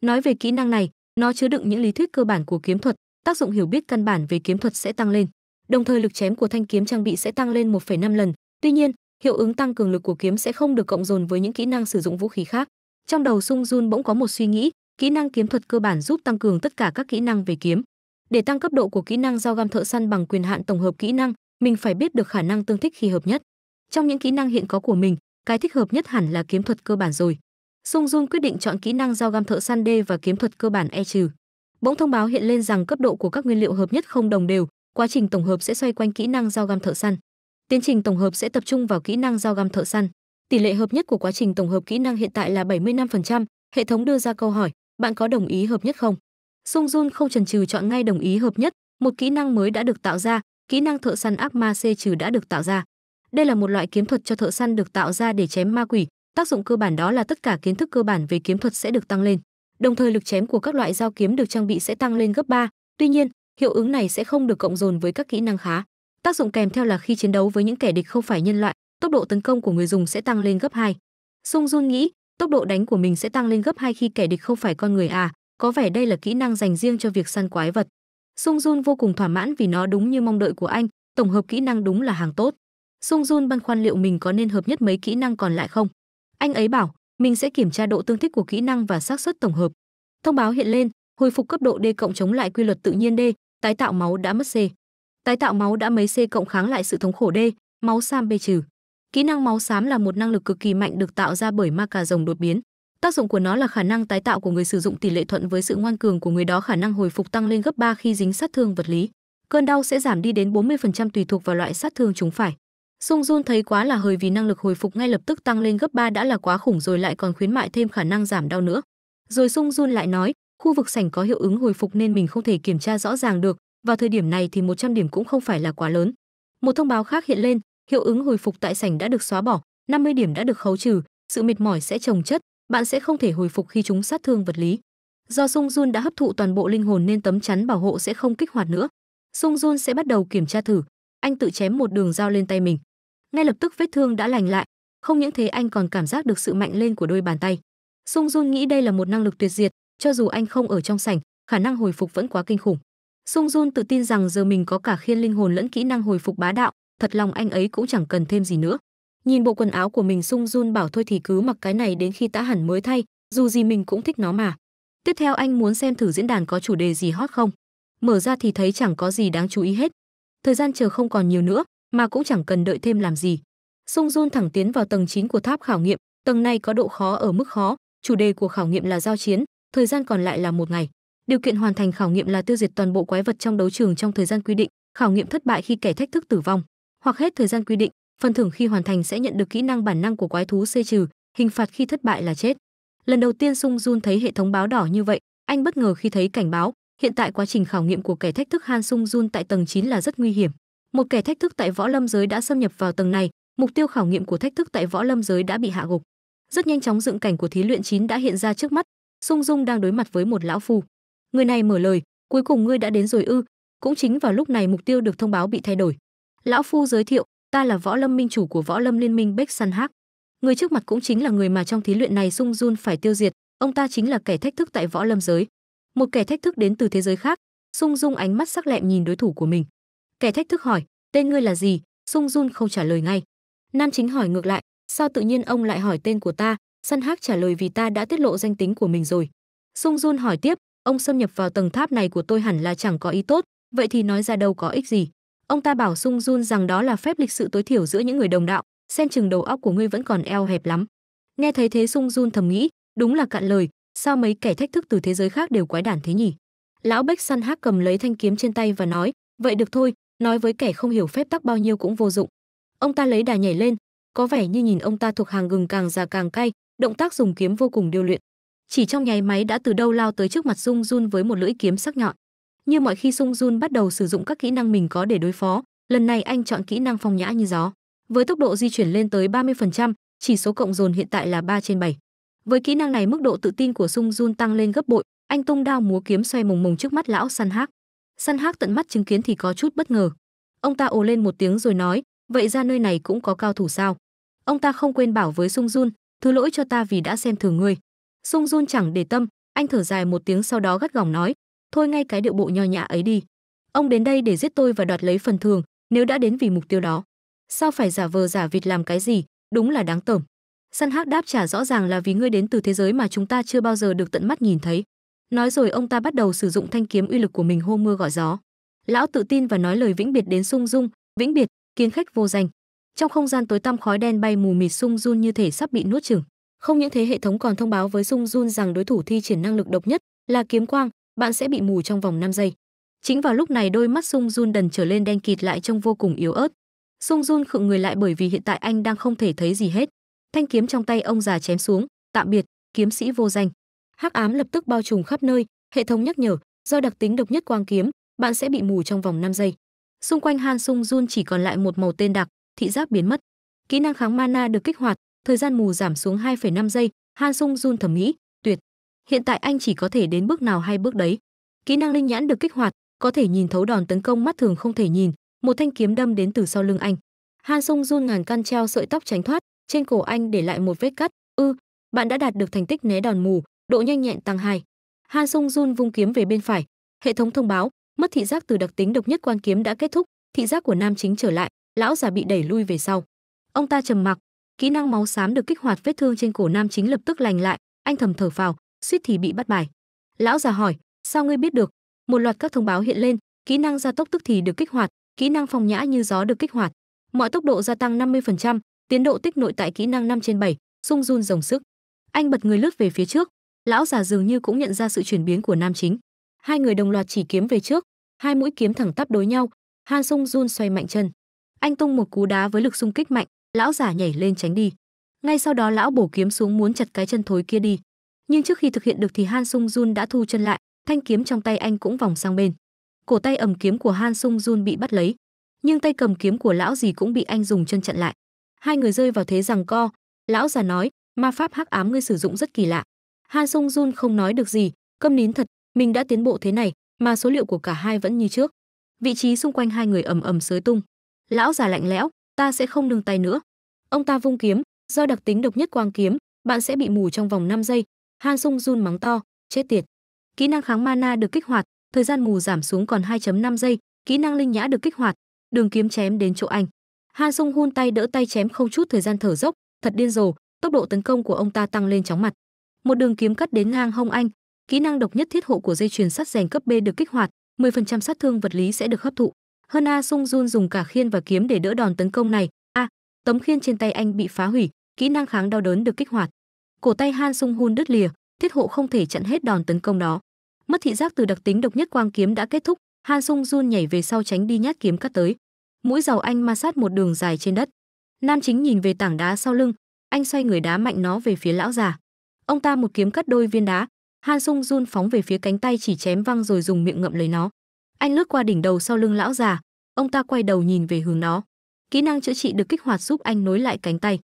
Nói về kỹ năng này, nó chứa đựng những lý thuyết cơ bản của kiếm thuật, tác dụng hiểu biết căn bản về kiếm thuật sẽ tăng lên. Đồng thời lực chém của thanh kiếm trang bị sẽ tăng lên 1,5 lần. Tuy nhiên, hiệu ứng tăng cường lực của kiếm sẽ không được cộng dồn với những kỹ năng sử dụng vũ khí khác. Trong đầu Sung Jun bỗng có một suy nghĩ, kỹ năng kiếm thuật cơ bản giúp tăng cường tất cả các kỹ năng về kiếm. Để tăng cấp độ của kỹ năng giao gam thợ săn bằng quyền hạn tổng hợp kỹ năng, mình phải biết được khả năng tương thích khi hợp nhất. Trong những kỹ năng hiện có của mình, cái thích hợp nhất hẳn là kiếm thuật cơ bản rồi. Sung Jun quyết định chọn kỹ năng dao găm thợ săn D và kiếm thuật cơ bản E trừ. Bỗng thông báo hiện lên rằng cấp độ của các nguyên liệu hợp nhất không đồng đều, quá trình tổng hợp sẽ xoay quanh kỹ năng dao găm thợ săn. Tiến trình tổng hợp sẽ tập trung vào kỹ năng dao găm thợ săn. Tỷ lệ hợp nhất của quá trình tổng hợp kỹ năng hiện tại là 75%, hệ thống đưa ra câu hỏi, bạn có đồng ý hợp nhất không? Sung Jun không chần chừ chọn ngay đồng ý hợp nhất, một kỹ năng mới đã được tạo ra, kỹ năng thợ săn ác ma C trừ đã được tạo ra. Đây là một loại kiếm thuật cho thợ săn được tạo ra để chém ma quỷ, tác dụng cơ bản đó là tất cả kiến thức cơ bản về kiếm thuật sẽ được tăng lên. Đồng thời lực chém của các loại dao kiếm được trang bị sẽ tăng lên gấp 3, tuy nhiên, hiệu ứng này sẽ không được cộng dồn với các kỹ năng khá. Tác dụng kèm theo là khi chiến đấu với những kẻ địch không phải nhân loại, tốc độ tấn công của người dùng sẽ tăng lên gấp 2. Sung Jun nghĩ, tốc độ đánh của mình sẽ tăng lên gấp 2 khi kẻ địch không phải con người à, có vẻ đây là kỹ năng dành riêng cho việc săn quái vật. Sung Jun vô cùng thỏa mãn vì nó đúng như mong đợi của anh, tổng hợp kỹ năng đúng là hàng tốt. Sung Jun băn khoăn liệu mình có nên hợp nhất mấy kỹ năng còn lại không. Anh ấy bảo, mình sẽ kiểm tra độ tương thích của kỹ năng và xác suất tổng hợp. Thông báo hiện lên, hồi phục cấp độ D cộng chống lại quy luật tự nhiên D, tái tạo máu đã mất C. Tái tạo máu đã mấy C cộng kháng lại sự thống khổ D, máu sam B trừ. Kỹ năng máu xám là một năng lực cực kỳ mạnh được tạo ra bởi ma cà rồng đột biến. Tác dụng của nó là khả năng tái tạo của người sử dụng tỷ lệ thuận với sự ngoan cường của người đó khả năng hồi phục tăng lên gấp 3 khi dính sát thương vật lý. Cơn đau sẽ giảm đi đến 40% tùy thuộc vào loại sát thương chúng phải. Sung Jun thấy quá là hời vì năng lực hồi phục ngay lập tức tăng lên gấp 3 đã là quá khủng rồi lại còn khuyến mại thêm khả năng giảm đau nữa. Rồi Sung Jun lại nói, khu vực sảnh có hiệu ứng hồi phục nên mình không thể kiểm tra rõ ràng được, vào thời điểm này thì 100 điểm cũng không phải là quá lớn. Một thông báo khác hiện lên, hiệu ứng hồi phục tại sảnh đã được xóa bỏ, 50 điểm đã được khấu trừ, sự mệt mỏi sẽ trồng chất, bạn sẽ không thể hồi phục khi chúng sát thương vật lý. Do Sung Jun đã hấp thụ toàn bộ linh hồn nên tấm chắn bảo hộ sẽ không kích hoạt nữa. Sung Jun sẽ bắt đầu kiểm tra thử, anh tự chém một đường dao lên tay mình ngay lập tức vết thương đã lành lại không những thế anh còn cảm giác được sự mạnh lên của đôi bàn tay sung jun nghĩ đây là một năng lực tuyệt diệt cho dù anh không ở trong sảnh khả năng hồi phục vẫn quá kinh khủng sung jun tự tin rằng giờ mình có cả khiên linh hồn lẫn kỹ năng hồi phục bá đạo thật lòng anh ấy cũng chẳng cần thêm gì nữa nhìn bộ quần áo của mình sung jun bảo thôi thì cứ mặc cái này đến khi tã hẳn mới thay dù gì mình cũng thích nó mà tiếp theo anh muốn xem thử diễn đàn có chủ đề gì hot không mở ra thì thấy chẳng có gì đáng chú ý hết thời gian chờ không còn nhiều nữa mà cũng chẳng cần đợi thêm làm gì. Sung Jun thẳng tiến vào tầng 9 của tháp khảo nghiệm, tầng này có độ khó ở mức khó, chủ đề của khảo nghiệm là giao chiến, thời gian còn lại là một ngày. Điều kiện hoàn thành khảo nghiệm là tiêu diệt toàn bộ quái vật trong đấu trường trong thời gian quy định, khảo nghiệm thất bại khi kẻ thách thức tử vong, hoặc hết thời gian quy định, phần thưởng khi hoàn thành sẽ nhận được kỹ năng bản năng của quái thú C trừ, hình phạt khi thất bại là chết. Lần đầu tiên Sung Jun thấy hệ thống báo đỏ như vậy, anh bất ngờ khi thấy cảnh báo, hiện tại quá trình khảo nghiệm của kẻ thách thức Han Sung Jun tại tầng 9 là rất nguy hiểm một kẻ thách thức tại võ lâm giới đã xâm nhập vào tầng này mục tiêu khảo nghiệm của thách thức tại võ lâm giới đã bị hạ gục rất nhanh chóng dựng cảnh của thí luyện chín đã hiện ra trước mắt sung dung đang đối mặt với một lão phu người này mở lời cuối cùng ngươi đã đến rồi ư cũng chính vào lúc này mục tiêu được thông báo bị thay đổi lão phu giới thiệu ta là võ lâm minh chủ của võ lâm liên minh bách săn hắc người trước mặt cũng chính là người mà trong thí luyện này sung jun phải tiêu diệt ông ta chính là kẻ thách thức tại võ lâm giới một kẻ thách thức đến từ thế giới khác sung dung ánh mắt sắc lẹm nhìn đối thủ của mình Kẻ thách thức hỏi, tên ngươi là gì? Sung Jun không trả lời ngay. Nam chính hỏi ngược lại, sao tự nhiên ông lại hỏi tên của ta? sun Hắc trả lời vì ta đã tiết lộ danh tính của mình rồi. Sung Jun hỏi tiếp, ông xâm nhập vào tầng tháp này của tôi hẳn là chẳng có ý tốt, vậy thì nói ra đâu có ích gì? Ông ta bảo Sung Jun rằng đó là phép lịch sự tối thiểu giữa những người đồng đạo, xem chừng đầu óc của ngươi vẫn còn eo hẹp lắm. Nghe thấy thế Sung Jun thầm nghĩ, đúng là cạn lời, sao mấy kẻ thách thức từ thế giới khác đều quái đản thế nhỉ? Lão Bách sun Hắc cầm lấy thanh kiếm trên tay và nói, vậy được thôi, nói với kẻ không hiểu phép tắc bao nhiêu cũng vô dụng ông ta lấy đà nhảy lên có vẻ như nhìn ông ta thuộc hàng gừng càng già càng cay động tác dùng kiếm vô cùng điêu luyện chỉ trong nháy máy đã từ đâu lao tới trước mặt Sung Jun với một lưỡi kiếm sắc nhọn. Như mọi khi Sung Jun bắt đầu sử dụng các kỹ năng mình có để đối phó, lần này anh chọn kỹ năng phong nhã như gió. Với tốc độ di chuyển lên tới 30%, chỉ số cộng dồn hiện tại là 3 trên 7. Với kỹ năng này mức độ tự tin của Sung Jun tăng lên gấp bội, anh tung đao múa kiếm xoay mùng mùng trước mắt lão săn hác. Săn hác tận mắt chứng kiến thì có chút bất ngờ. Ông ta ồ lên một tiếng rồi nói, vậy ra nơi này cũng có cao thủ sao? Ông ta không quên bảo với Sung Jun, thứ lỗi cho ta vì đã xem thường ngươi. Sung Jun chẳng để tâm, anh thở dài một tiếng sau đó gắt gỏng nói, thôi ngay cái điệu bộ nho nhã ấy đi. Ông đến đây để giết tôi và đoạt lấy phần thường, nếu đã đến vì mục tiêu đó. Sao phải giả vờ giả vịt làm cái gì, đúng là đáng tởm. Săn hác đáp trả rõ ràng là vì ngươi đến từ thế giới mà chúng ta chưa bao giờ được tận mắt nhìn thấy. Nói rồi ông ta bắt đầu sử dụng thanh kiếm uy lực của mình hô mưa gọi gió. Lão tự tin và nói lời vĩnh biệt đến Sung Dung, vĩnh biệt, kiến khách vô danh. Trong không gian tối tăm khói đen bay mù mịt Sung Jun như thể sắp bị nuốt chửng. Không những thế hệ thống còn thông báo với Sung Jun rằng đối thủ thi triển năng lực độc nhất là kiếm quang, bạn sẽ bị mù trong vòng 5 giây. Chính vào lúc này đôi mắt Sung Jun dần trở lên đen kịt lại trông vô cùng yếu ớt. Sung Jun khựng người lại bởi vì hiện tại anh đang không thể thấy gì hết. Thanh kiếm trong tay ông già chém xuống, tạm biệt, kiếm sĩ vô danh hắc ám lập tức bao trùm khắp nơi hệ thống nhắc nhở do đặc tính độc nhất quang kiếm bạn sẽ bị mù trong vòng 5 giây xung quanh han sung jun chỉ còn lại một màu tên đặc thị giác biến mất kỹ năng kháng mana được kích hoạt thời gian mù giảm xuống 2,5 giây han sung jun thẩm nghĩ tuyệt hiện tại anh chỉ có thể đến bước nào hay bước đấy kỹ năng linh nhãn được kích hoạt có thể nhìn thấu đòn tấn công mắt thường không thể nhìn một thanh kiếm đâm đến từ sau lưng anh han sung jun ngàn căn treo sợi tóc tránh thoát trên cổ anh để lại một vết cắt ư bạn đã đạt được thành tích né đòn mù độ nhanh nhẹn tăng 2. Han Sung Jun vung kiếm về bên phải, hệ thống thông báo, mất thị giác từ đặc tính độc nhất quan kiếm đã kết thúc, thị giác của nam chính trở lại, lão già bị đẩy lui về sau. Ông ta trầm mặc, kỹ năng máu xám được kích hoạt vết thương trên cổ nam chính lập tức lành lại, anh thầm thở phào, suýt thì bị bắt bài. Lão già hỏi, sao ngươi biết được? Một loạt các thông báo hiện lên, kỹ năng gia tốc tức thì được kích hoạt, kỹ năng phong nhã như gió được kích hoạt. Mọi tốc độ gia tăng 50%, tiến độ tích nội tại kỹ năng 5 trên 7, Sung Jun dòng sức. Anh bật người lướt về phía trước, lão già dường như cũng nhận ra sự chuyển biến của nam chính hai người đồng loạt chỉ kiếm về trước hai mũi kiếm thẳng tắp đối nhau han sung jun xoay mạnh chân anh tung một cú đá với lực xung kích mạnh lão già nhảy lên tránh đi ngay sau đó lão bổ kiếm xuống muốn chặt cái chân thối kia đi nhưng trước khi thực hiện được thì han sung jun đã thu chân lại thanh kiếm trong tay anh cũng vòng sang bên cổ tay ầm kiếm của han sung jun bị bắt lấy nhưng tay cầm kiếm của lão gì cũng bị anh dùng chân chặn lại hai người rơi vào thế rằng co lão già nói ma pháp hắc ám ngươi sử dụng rất kỳ lạ Han Sung Jun không nói được gì, câm nín thật, mình đã tiến bộ thế này, mà số liệu của cả hai vẫn như trước. Vị trí xung quanh hai người ầm ầm sới tung. Lão già lạnh lẽo, ta sẽ không nương tay nữa. Ông ta vung kiếm, do đặc tính độc nhất quang kiếm, bạn sẽ bị mù trong vòng 5 giây. Han Sung Jun mắng to, chết tiệt. Kỹ năng kháng mana được kích hoạt, thời gian mù giảm xuống còn 2.5 giây, kỹ năng linh nhã được kích hoạt, đường kiếm chém đến chỗ anh. Han Sung hun tay đỡ tay chém không chút thời gian thở dốc, thật điên rồ, tốc độ tấn công của ông ta tăng lên chóng mặt một đường kiếm cắt đến ngang hông anh kỹ năng độc nhất thiết hộ của dây chuyền sắt rèn cấp b được kích hoạt 10% sát thương vật lý sẽ được hấp thụ hơn a sung jun dùng cả khiên và kiếm để đỡ đòn tấn công này a à, tấm khiên trên tay anh bị phá hủy kỹ năng kháng đau đớn được kích hoạt cổ tay han sung hun đứt lìa thiết hộ không thể chặn hết đòn tấn công đó mất thị giác từ đặc tính độc nhất quang kiếm đã kết thúc han sung jun nhảy về sau tránh đi nhát kiếm cắt tới mũi giàu anh ma sát một đường dài trên đất nam chính nhìn về tảng đá sau lưng anh xoay người đá mạnh nó về phía lão già Ông ta một kiếm cắt đôi viên đá, Han Sung Jun phóng về phía cánh tay chỉ chém văng rồi dùng miệng ngậm lấy nó. Anh lướt qua đỉnh đầu sau lưng lão già, ông ta quay đầu nhìn về hướng nó. Kỹ năng chữa trị được kích hoạt giúp anh nối lại cánh tay.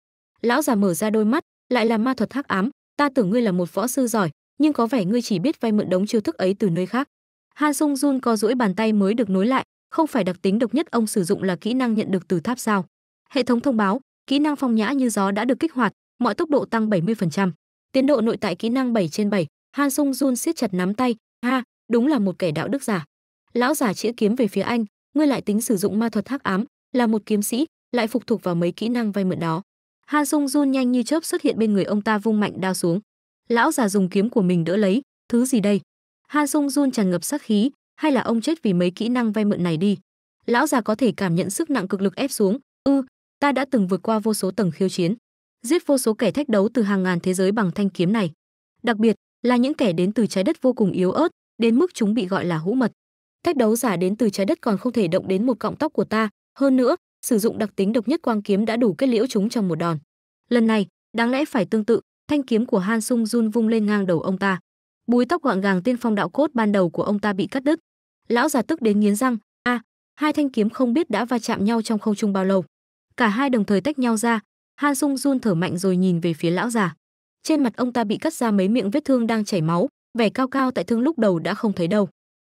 Lão già mở ra đôi mắt, lại là ma thuật hắc ám, ta tưởng ngươi là một võ sư giỏi, nhưng có vẻ ngươi chỉ biết vay mượn đống chiêu thức ấy từ nơi khác. Han Sung Jun co duỗi bàn tay mới được nối lại, không phải đặc tính độc nhất ông sử dụng là kỹ năng nhận được từ tháp sao? Hệ thống thông báo, kỹ năng phong nhã như gió đã được kích hoạt, mọi tốc độ tăng 70%. Tiến độ nội tại kỹ năng 7 trên 7, Han Sung Jun siết chặt nắm tay, ha, đúng là một kẻ đạo đức giả. Lão giả chĩa kiếm về phía anh, ngươi lại tính sử dụng ma thuật hắc ám, là một kiếm sĩ, lại phục thuộc vào mấy kỹ năng vay mượn đó. Han Sung Jun nhanh như chớp xuất hiện bên người ông ta vung mạnh đao xuống. Lão già dùng kiếm của mình đỡ lấy, thứ gì đây? Han Sung Jun tràn ngập sát khí, hay là ông chết vì mấy kỹ năng vay mượn này đi. Lão già có thể cảm nhận sức nặng cực lực ép xuống, ư, ta đã từng vượt qua vô số tầng khiêu chiến giết vô số kẻ thách đấu từ hàng ngàn thế giới bằng thanh kiếm này. Đặc biệt là những kẻ đến từ trái đất vô cùng yếu ớt, đến mức chúng bị gọi là hũ mật. Thách đấu giả đến từ trái đất còn không thể động đến một cọng tóc của ta, hơn nữa, sử dụng đặc tính độc nhất quang kiếm đã đủ kết liễu chúng trong một đòn. Lần này, đáng lẽ phải tương tự, thanh kiếm của Han Sung Jun vung lên ngang đầu ông ta. Búi tóc gọn gàng tiên phong đạo cốt ban đầu của ông ta bị cắt đứt. Lão già tức đến nghiến răng, a, à, hai thanh kiếm không biết đã va chạm nhau trong không trung bao lâu. Cả hai đồng thời tách nhau ra, Han Sung Jun thở mạnh rồi nhìn về phía lão già. Trên mặt ông ta bị cắt ra mấy miệng vết thương đang chảy máu, vẻ cao cao tại thương lúc đầu đã không thấy đâu.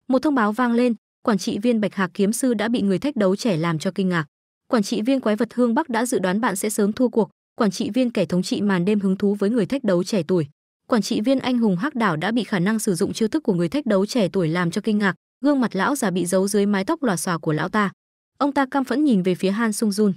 Một thông báo vang lên, quản trị viên Bạch Hạc kiếm sư đã bị người thách đấu trẻ làm cho kinh ngạc. Quản trị viên quái vật Hương Bắc đã dự đoán bạn sẽ sớm thua cuộc, quản trị viên kẻ thống trị màn đêm hứng thú với người thách đấu trẻ tuổi. Quản trị viên anh hùng Hắc Đảo đã bị khả năng sử dụng chiêu thức của người thách đấu trẻ tuổi làm cho kinh ngạc, gương mặt lão già bị giấu dưới mái tóc lòa xòa của lão ta. Ông ta căm phẫn nhìn về phía Han Sung Jun.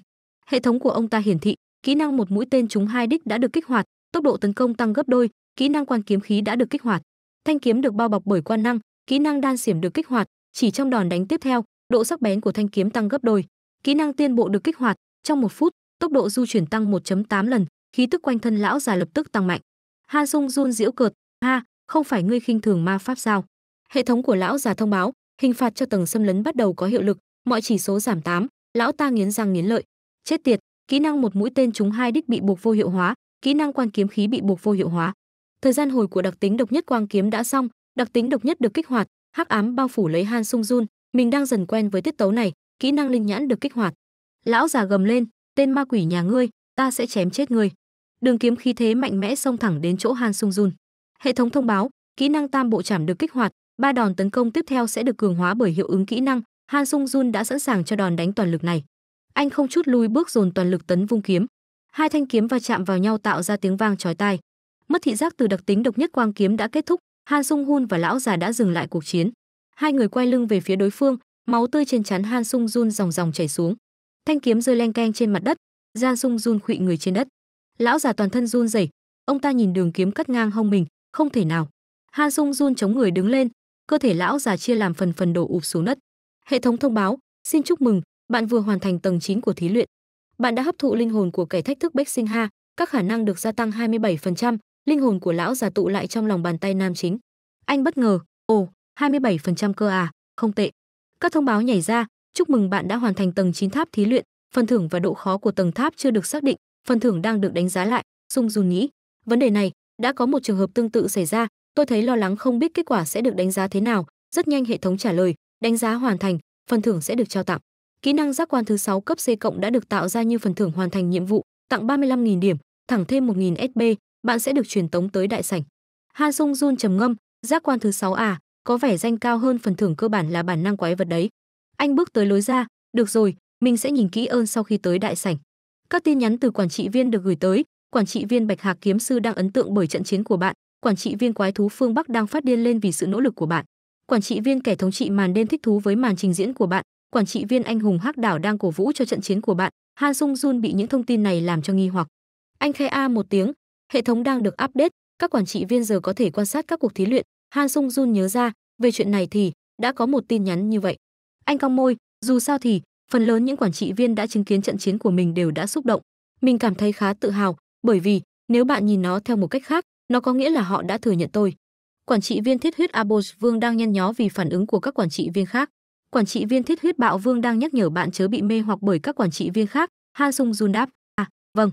Hệ thống của ông ta hiển thị, kỹ năng một mũi tên trúng hai đích đã được kích hoạt tốc độ tấn công tăng gấp đôi kỹ năng quan kiếm khí đã được kích hoạt thanh kiếm được bao bọc bởi quan năng kỹ năng đan xiểm được kích hoạt chỉ trong đòn đánh tiếp theo độ sắc bén của thanh kiếm tăng gấp đôi kỹ năng tiên bộ được kích hoạt trong một phút tốc độ du chuyển tăng 1.8 lần khí tức quanh thân lão già lập tức tăng mạnh Han dung run diễu cợt ha không phải ngươi khinh thường ma pháp sao hệ thống của lão già thông báo hình phạt cho tầng xâm lấn bắt đầu có hiệu lực mọi chỉ số giảm 8, lão ta nghiến răng nghiến lợi chết tiệt kỹ năng một mũi tên trúng hai đích bị buộc vô hiệu hóa, kỹ năng quan kiếm khí bị buộc vô hiệu hóa. Thời gian hồi của đặc tính độc nhất quang kiếm đã xong, đặc tính độc nhất được kích hoạt, hắc ám bao phủ lấy Han Sung Jun, mình đang dần quen với tiết tấu này, kỹ năng linh nhãn được kích hoạt. Lão già gầm lên, tên ma quỷ nhà ngươi, ta sẽ chém chết ngươi. Đường kiếm khí thế mạnh mẽ xông thẳng đến chỗ Han Sung Jun. Hệ thống thông báo, kỹ năng tam bộ trảm được kích hoạt, ba đòn tấn công tiếp theo sẽ được cường hóa bởi hiệu ứng kỹ năng, Han Sung Jun đã sẵn sàng cho đòn đánh toàn lực này anh không chút lui bước dồn toàn lực tấn vung kiếm hai thanh kiếm va chạm vào nhau tạo ra tiếng vang chói tai mất thị giác từ đặc tính độc nhất quang kiếm đã kết thúc han sung hun và lão già đã dừng lại cuộc chiến hai người quay lưng về phía đối phương máu tươi trên chắn han sung jun dòng dòng chảy xuống thanh kiếm rơi leng keng trên mặt đất han sung jun khuỵ người trên đất lão già toàn thân run rẩy ông ta nhìn đường kiếm cắt ngang hông mình không thể nào han sung jun chống người đứng lên cơ thể lão già chia làm phần phần đổ ụp xuống đất hệ thống thông báo xin chúc mừng bạn vừa hoàn thành tầng 9 của thí luyện. Bạn đã hấp thụ linh hồn của kẻ thách thức Bách Sinh Ha, các khả năng được gia tăng 27%, linh hồn của lão già tụ lại trong lòng bàn tay nam chính. Anh bất ngờ, ồ, 27% cơ à, không tệ. Các thông báo nhảy ra, chúc mừng bạn đã hoàn thành tầng 9 tháp thí luyện, phần thưởng và độ khó của tầng tháp chưa được xác định, phần thưởng đang được đánh giá lại, Dung Jun nghĩ. Vấn đề này, đã có một trường hợp tương tự xảy ra, tôi thấy lo lắng không biết kết quả sẽ được đánh giá thế nào, rất nhanh hệ thống trả lời, đánh giá hoàn thành, phần thưởng sẽ được trao tặng. Kỹ năng giác quan thứ 6 cấp C cộng đã được tạo ra như phần thưởng hoàn thành nhiệm vụ, tặng 35.000 điểm, thẳng thêm 1.000 SB, bạn sẽ được truyền tống tới đại sảnh. Han Sung Jun trầm ngâm, giác quan thứ 6 à, có vẻ danh cao hơn phần thưởng cơ bản là bản năng quái vật đấy. Anh bước tới lối ra, được rồi, mình sẽ nhìn kỹ ơn sau khi tới đại sảnh. Các tin nhắn từ quản trị viên được gửi tới, quản trị viên Bạch Hạc kiếm sư đang ấn tượng bởi trận chiến của bạn, quản trị viên quái thú phương Bắc đang phát điên lên vì sự nỗ lực của bạn. Quản trị viên kẻ thống trị màn đêm thích thú với màn trình diễn của bạn, quản trị viên anh hùng Hắc đảo đang cổ vũ cho trận chiến của bạn. Han Sung Jun bị những thông tin này làm cho nghi hoặc. Anh khai a một tiếng, hệ thống đang được update, các quản trị viên giờ có thể quan sát các cuộc thí luyện. Han Sung Jun nhớ ra, về chuyện này thì đã có một tin nhắn như vậy. Anh cong môi, dù sao thì phần lớn những quản trị viên đã chứng kiến trận chiến của mình đều đã xúc động. Mình cảm thấy khá tự hào, bởi vì nếu bạn nhìn nó theo một cách khác, nó có nghĩa là họ đã thừa nhận tôi. Quản trị viên thiết huyết Abos Vương đang nhăn nhó vì phản ứng của các quản trị viên khác. Quản trị viên Thiết Huyết Bạo Vương đang nhắc nhở bạn chớ bị mê hoặc bởi các quản trị viên khác, Han Sung Jun đáp, "À, vâng."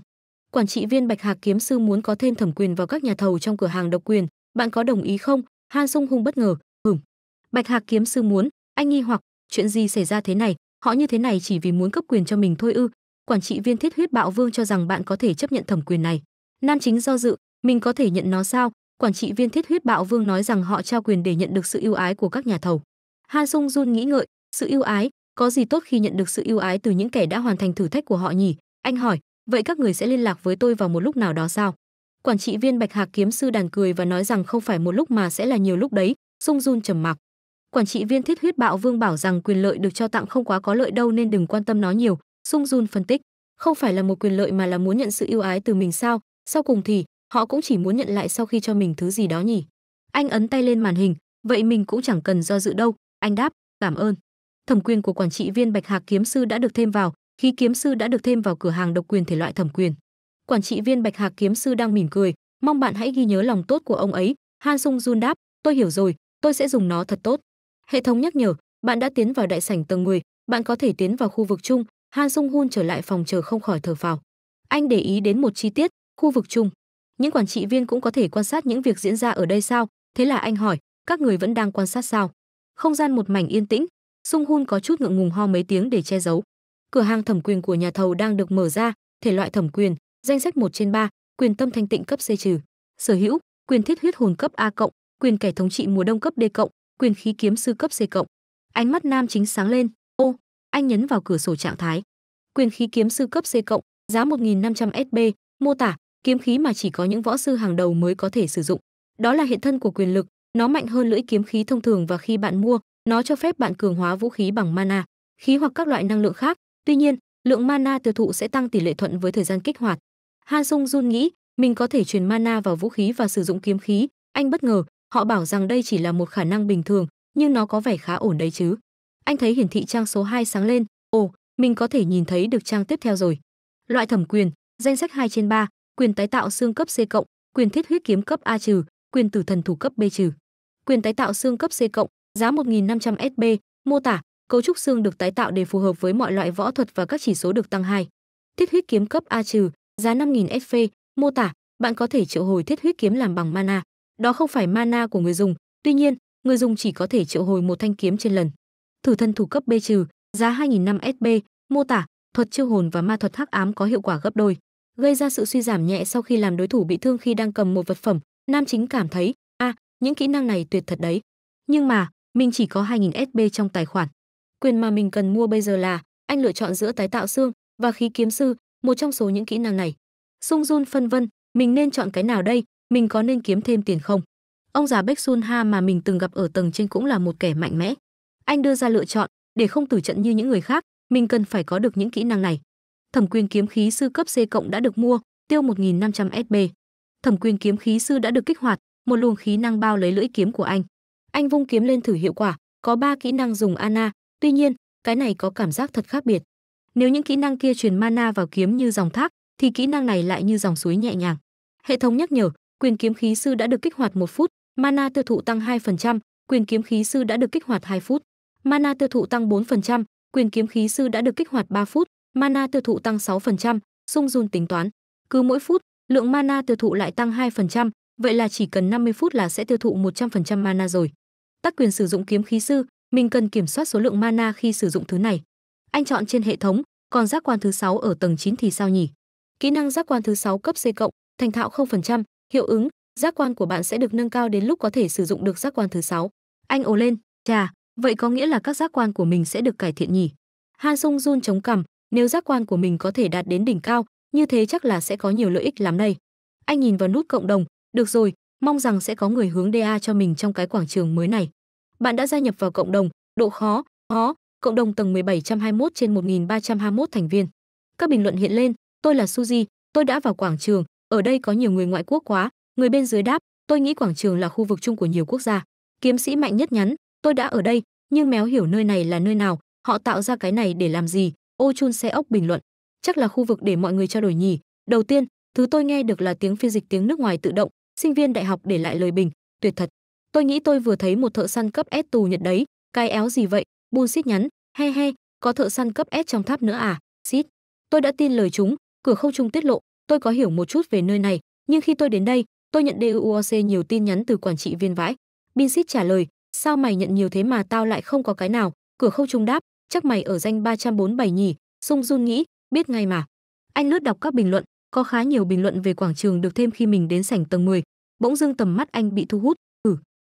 Quản trị viên Bạch Hạc Kiếm Sư muốn có thêm thẩm quyền vào các nhà thầu trong cửa hàng độc quyền, bạn có đồng ý không? Han Sung Hung bất ngờ, "Ừm." Bạch Hạc Kiếm Sư muốn, anh nghi hoặc, chuyện gì xảy ra thế này, họ như thế này chỉ vì muốn cấp quyền cho mình thôi ư? Quản trị viên Thiết Huyết Bạo Vương cho rằng bạn có thể chấp nhận thẩm quyền này. Nam chính do dự, mình có thể nhận nó sao? Quản trị viên Thiết Huyết Bạo Vương nói rằng họ trao quyền để nhận được sự ưu ái của các nhà thầu. Han Sung Jun nghĩ ngợi, sự ưu ái, có gì tốt khi nhận được sự ưu ái từ những kẻ đã hoàn thành thử thách của họ nhỉ? Anh hỏi, vậy các người sẽ liên lạc với tôi vào một lúc nào đó sao? Quản trị viên Bạch Hạc kiếm sư đàn cười và nói rằng không phải một lúc mà sẽ là nhiều lúc đấy, Sung Jun trầm mặc. Quản trị viên Thiết Huyết Bạo Vương bảo rằng quyền lợi được cho tặng không quá có lợi đâu nên đừng quan tâm nó nhiều, Sung Jun phân tích, không phải là một quyền lợi mà là muốn nhận sự ưu ái từ mình sao? Sau cùng thì họ cũng chỉ muốn nhận lại sau khi cho mình thứ gì đó nhỉ? Anh ấn tay lên màn hình, vậy mình cũng chẳng cần do dự đâu, anh đáp, cảm ơn. Thẩm quyền của quản trị viên Bạch Hạc kiếm sư đã được thêm vào, khi kiếm sư đã được thêm vào cửa hàng độc quyền thể loại thẩm quyền. Quản trị viên Bạch Hạc kiếm sư đang mỉm cười, mong bạn hãy ghi nhớ lòng tốt của ông ấy. Han Sung Jun đáp, tôi hiểu rồi, tôi sẽ dùng nó thật tốt. Hệ thống nhắc nhở, bạn đã tiến vào đại sảnh tầng 10, bạn có thể tiến vào khu vực chung. Han Sung Hun trở lại phòng chờ không khỏi thở phào. Anh để ý đến một chi tiết, khu vực chung. Những quản trị viên cũng có thể quan sát những việc diễn ra ở đây sao? Thế là anh hỏi, các người vẫn đang quan sát sao? không gian một mảnh yên tĩnh, Sung Hun có chút ngượng ngùng ho mấy tiếng để che giấu. Cửa hàng thẩm quyền của nhà thầu đang được mở ra, thể loại thẩm quyền, danh sách 1 trên ba, quyền tâm thanh tịnh cấp C trừ, sở hữu, quyền thiết huyết hồn cấp A cộng, quyền kẻ thống trị mùa đông cấp D cộng, quyền khí kiếm sư cấp C cộng. Ánh mắt nam chính sáng lên, "Ô, anh nhấn vào cửa sổ trạng thái. Quyền khí kiếm sư cấp C cộng, giá 1500 SB, mô tả, kiếm khí mà chỉ có những võ sư hàng đầu mới có thể sử dụng. Đó là hiện thân của quyền lực, nó mạnh hơn lưỡi kiếm khí thông thường và khi bạn mua, nó cho phép bạn cường hóa vũ khí bằng mana, khí hoặc các loại năng lượng khác. Tuy nhiên, lượng mana tiêu thụ sẽ tăng tỷ lệ thuận với thời gian kích hoạt. Han Sung Jun nghĩ, mình có thể truyền mana vào vũ khí và sử dụng kiếm khí. Anh bất ngờ, họ bảo rằng đây chỉ là một khả năng bình thường, nhưng nó có vẻ khá ổn đấy chứ. Anh thấy hiển thị trang số 2 sáng lên, ồ, mình có thể nhìn thấy được trang tiếp theo rồi. Loại thẩm quyền, danh sách 2 trên 3, quyền tái tạo xương cấp C cộng, quyền thiết huyết kiếm cấp A trừ, quyền tử thần thủ cấp B trừ quyền tái tạo xương cấp C cộng, giá 1500 SB, mô tả, cấu trúc xương được tái tạo để phù hợp với mọi loại võ thuật và các chỉ số được tăng 2. Thiết huyết kiếm cấp A trừ, giá 5000 SP, mô tả, bạn có thể triệu hồi thiết huyết kiếm làm bằng mana. Đó không phải mana của người dùng, tuy nhiên, người dùng chỉ có thể triệu hồi một thanh kiếm trên lần. Thử thân thủ cấp B trừ, giá năm SP, mô tả, thuật chiêu hồn và ma thuật hắc ám có hiệu quả gấp đôi, gây ra sự suy giảm nhẹ sau khi làm đối thủ bị thương khi đang cầm một vật phẩm, nam chính cảm thấy những kỹ năng này tuyệt thật đấy. Nhưng mà, mình chỉ có 2.000 SB trong tài khoản. Quyền mà mình cần mua bây giờ là anh lựa chọn giữa tái tạo xương và khí kiếm sư, một trong số những kỹ năng này. Sung Jun phân vân, mình nên chọn cái nào đây, mình có nên kiếm thêm tiền không? Ông già Bách Sun Ha mà mình từng gặp ở tầng trên cũng là một kẻ mạnh mẽ. Anh đưa ra lựa chọn, để không tử trận như những người khác, mình cần phải có được những kỹ năng này. Thẩm quyền kiếm khí sư cấp C cộng đã được mua, tiêu 1.500 SB. Thẩm quyền kiếm khí sư đã được kích hoạt, một luồng khí năng bao lấy lưỡi kiếm của anh anh vung kiếm lên thử hiệu quả có ba kỹ năng dùng ana tuy nhiên cái này có cảm giác thật khác biệt nếu những kỹ năng kia truyền mana vào kiếm như dòng thác thì kỹ năng này lại như dòng suối nhẹ nhàng hệ thống nhắc nhở quyền kiếm khí sư đã được kích hoạt một phút mana tiêu thụ tăng 2%, quyền kiếm khí sư đã được kích hoạt 2 phút mana tiêu thụ tăng 4%, quyền kiếm khí sư đã được kích hoạt 3 phút mana tiêu thụ tăng 6%, sung dun tính toán cứ mỗi phút lượng mana tiêu thụ lại tăng 2%, vậy là chỉ cần 50 phút là sẽ tiêu thụ 100% mana rồi. Tác quyền sử dụng kiếm khí sư, mình cần kiểm soát số lượng mana khi sử dụng thứ này. Anh chọn trên hệ thống, còn giác quan thứ 6 ở tầng 9 thì sao nhỉ? Kỹ năng giác quan thứ 6 cấp C cộng, thành thạo 0%, hiệu ứng, giác quan của bạn sẽ được nâng cao đến lúc có thể sử dụng được giác quan thứ 6. Anh ồ lên, chà, vậy có nghĩa là các giác quan của mình sẽ được cải thiện nhỉ? Han Sung Jun chống cằm, nếu giác quan của mình có thể đạt đến đỉnh cao, như thế chắc là sẽ có nhiều lợi ích lắm đây. Anh nhìn vào nút cộng đồng, được rồi, mong rằng sẽ có người hướng DA cho mình trong cái quảng trường mới này. Bạn đã gia nhập vào cộng đồng, độ khó, khó, cộng đồng tầng 1721 trên 1321 thành viên. Các bình luận hiện lên, tôi là Suzy, tôi đã vào quảng trường, ở đây có nhiều người ngoại quốc quá, người bên dưới đáp, tôi nghĩ quảng trường là khu vực chung của nhiều quốc gia. Kiếm sĩ mạnh nhất nhắn, tôi đã ở đây, nhưng méo hiểu nơi này là nơi nào, họ tạo ra cái này để làm gì, ô chun xe ốc bình luận. Chắc là khu vực để mọi người trao đổi nhỉ. Đầu tiên, thứ tôi nghe được là tiếng phiên dịch tiếng nước ngoài tự động, sinh viên đại học để lại lời bình, tuyệt thật. Tôi nghĩ tôi vừa thấy một thợ săn cấp S tù Nhật đấy, cái éo gì vậy? Bullshit nhắn, he he, có thợ săn cấp S trong tháp nữa à? Shit. Tôi đã tin lời chúng, cửa không trung tiết lộ, tôi có hiểu một chút về nơi này, nhưng khi tôi đến đây, tôi nhận DUOC nhiều tin nhắn từ quản trị viên vãi. Binsit trả lời, sao mày nhận nhiều thế mà tao lại không có cái nào? Cửa không trung đáp, chắc mày ở danh 347 nhỉ? Sung Jun nghĩ, biết ngay mà. Anh lướt đọc các bình luận, có khá nhiều bình luận về quảng trường được thêm khi mình đến sảnh tầng 10, bỗng dưng tầm mắt anh bị thu hút. Ừ.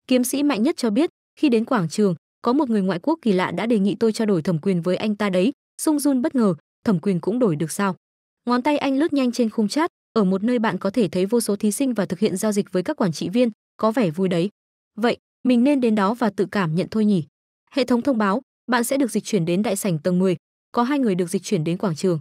Kiếm sĩ mạnh nhất cho biết, khi đến quảng trường, có một người ngoại quốc kỳ lạ đã đề nghị tôi trao đổi thẩm quyền với anh ta đấy, Sung Jun bất ngờ, thẩm quyền cũng đổi được sao? Ngón tay anh lướt nhanh trên khung chat, ở một nơi bạn có thể thấy vô số thí sinh và thực hiện giao dịch với các quản trị viên, có vẻ vui đấy. Vậy, mình nên đến đó và tự cảm nhận thôi nhỉ? Hệ thống thông báo, bạn sẽ được dịch chuyển đến đại sảnh tầng 10, có hai người được dịch chuyển đến quảng trường.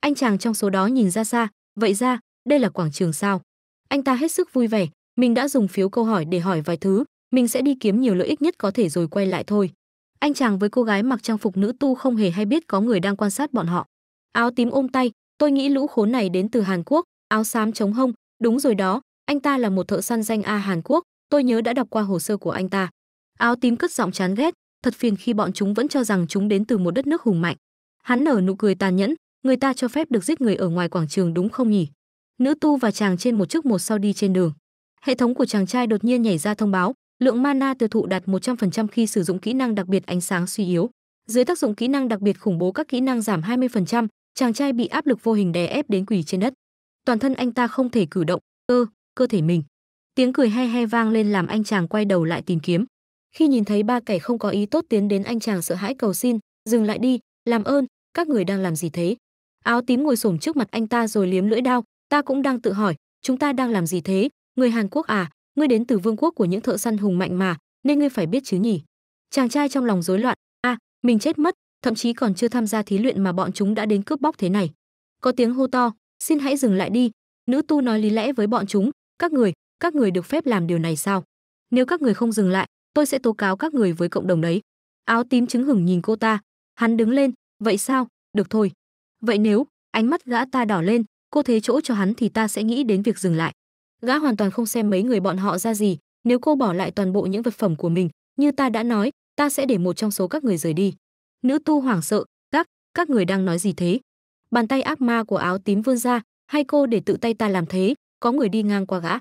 Anh chàng trong số đó nhìn ra xa, Vậy ra, đây là quảng trường sao? Anh ta hết sức vui vẻ, mình đã dùng phiếu câu hỏi để hỏi vài thứ, mình sẽ đi kiếm nhiều lợi ích nhất có thể rồi quay lại thôi. Anh chàng với cô gái mặc trang phục nữ tu không hề hay biết có người đang quan sát bọn họ. Áo tím ôm tay, tôi nghĩ lũ khốn này đến từ Hàn Quốc, áo xám chống hông, đúng rồi đó, anh ta là một thợ săn danh A Hàn Quốc, tôi nhớ đã đọc qua hồ sơ của anh ta. Áo tím cất giọng chán ghét, thật phiền khi bọn chúng vẫn cho rằng chúng đến từ một đất nước hùng mạnh. Hắn nở nụ cười tàn nhẫn, người ta cho phép được giết người ở ngoài quảng trường đúng không nhỉ? Nữ tu và chàng trên một chiếc một sau đi trên đường. Hệ thống của chàng trai đột nhiên nhảy ra thông báo, lượng mana tiêu thụ đạt 100% khi sử dụng kỹ năng đặc biệt ánh sáng suy yếu. Dưới tác dụng kỹ năng đặc biệt khủng bố các kỹ năng giảm 20%, chàng trai bị áp lực vô hình đè ép đến quỳ trên đất. Toàn thân anh ta không thể cử động, cơ, cơ thể mình. Tiếng cười he he vang lên làm anh chàng quay đầu lại tìm kiếm. Khi nhìn thấy ba kẻ không có ý tốt tiến đến anh chàng sợ hãi cầu xin, dừng lại đi, làm ơn, các người đang làm gì thế? Áo tím ngồi xổm trước mặt anh ta rồi liếm lưỡi đao, ta cũng đang tự hỏi, chúng ta đang làm gì thế? Người Hàn Quốc à, ngươi đến từ vương quốc của những thợ săn hùng mạnh mà, nên ngươi phải biết chứ nhỉ? Chàng trai trong lòng rối loạn, a, à, mình chết mất, thậm chí còn chưa tham gia thí luyện mà bọn chúng đã đến cướp bóc thế này. Có tiếng hô to, xin hãy dừng lại đi. Nữ tu nói lý lẽ với bọn chúng, các người, các người được phép làm điều này sao? Nếu các người không dừng lại, tôi sẽ tố cáo các người với cộng đồng đấy. Áo tím chứng hửng nhìn cô ta, hắn đứng lên, vậy sao? Được thôi vậy nếu ánh mắt gã ta đỏ lên cô thế chỗ cho hắn thì ta sẽ nghĩ đến việc dừng lại gã hoàn toàn không xem mấy người bọn họ ra gì nếu cô bỏ lại toàn bộ những vật phẩm của mình như ta đã nói ta sẽ để một trong số các người rời đi nữ tu hoảng sợ các các người đang nói gì thế bàn tay ác ma của áo tím vươn ra hay cô để tự tay ta làm thế có người đi ngang qua gã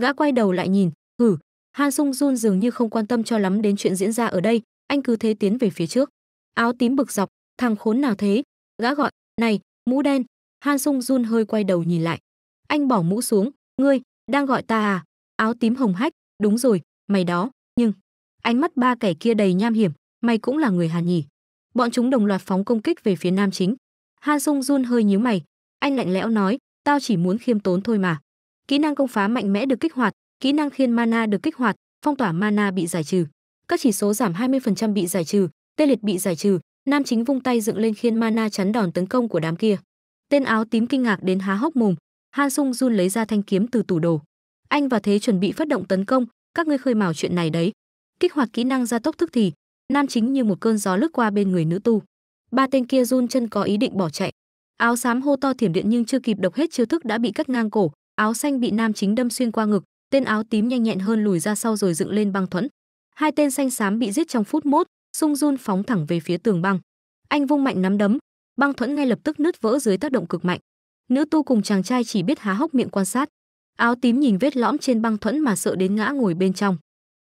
gã quay đầu lại nhìn hử ừ, han sung jun dường như không quan tâm cho lắm đến chuyện diễn ra ở đây anh cứ thế tiến về phía trước áo tím bực dọc thằng khốn nào thế gã gọi này, mũ đen. Han Sung Jun hơi quay đầu nhìn lại. Anh bỏ mũ xuống, ngươi, đang gọi ta à? Áo tím hồng hách, đúng rồi, mày đó, nhưng... Ánh mắt ba kẻ kia đầy nham hiểm, mày cũng là người Hàn nhỉ. Bọn chúng đồng loạt phóng công kích về phía nam chính. Han Sung Jun hơi nhíu mày, anh lạnh lẽo nói, tao chỉ muốn khiêm tốn thôi mà. Kỹ năng công phá mạnh mẽ được kích hoạt, kỹ năng khiên mana được kích hoạt, phong tỏa mana bị giải trừ. Các chỉ số giảm 20% bị giải trừ, tê liệt bị giải trừ, Nam chính vung tay dựng lên khiên mana chắn đòn tấn công của đám kia. Tên áo tím kinh ngạc đến há hốc mồm, Han Sung Jun lấy ra thanh kiếm từ tủ đồ. Anh và Thế chuẩn bị phát động tấn công, các ngươi khơi mào chuyện này đấy. Kích hoạt kỹ năng gia tốc thức thì, nam chính như một cơn gió lướt qua bên người nữ tu. Ba tên kia run chân có ý định bỏ chạy. Áo xám hô to thiểm điện nhưng chưa kịp độc hết chiêu thức đã bị cắt ngang cổ, áo xanh bị nam chính đâm xuyên qua ngực, tên áo tím nhanh nhẹn hơn lùi ra sau rồi dựng lên băng thuẫn. Hai tên xanh xám bị giết trong phút mốt, Sung Jun phóng thẳng về phía tường băng. Anh vung mạnh nắm đấm, băng thuẫn ngay lập tức nứt vỡ dưới tác động cực mạnh. Nữ tu cùng chàng trai chỉ biết há hốc miệng quan sát. Áo tím nhìn vết lõm trên băng thuẫn mà sợ đến ngã ngồi bên trong.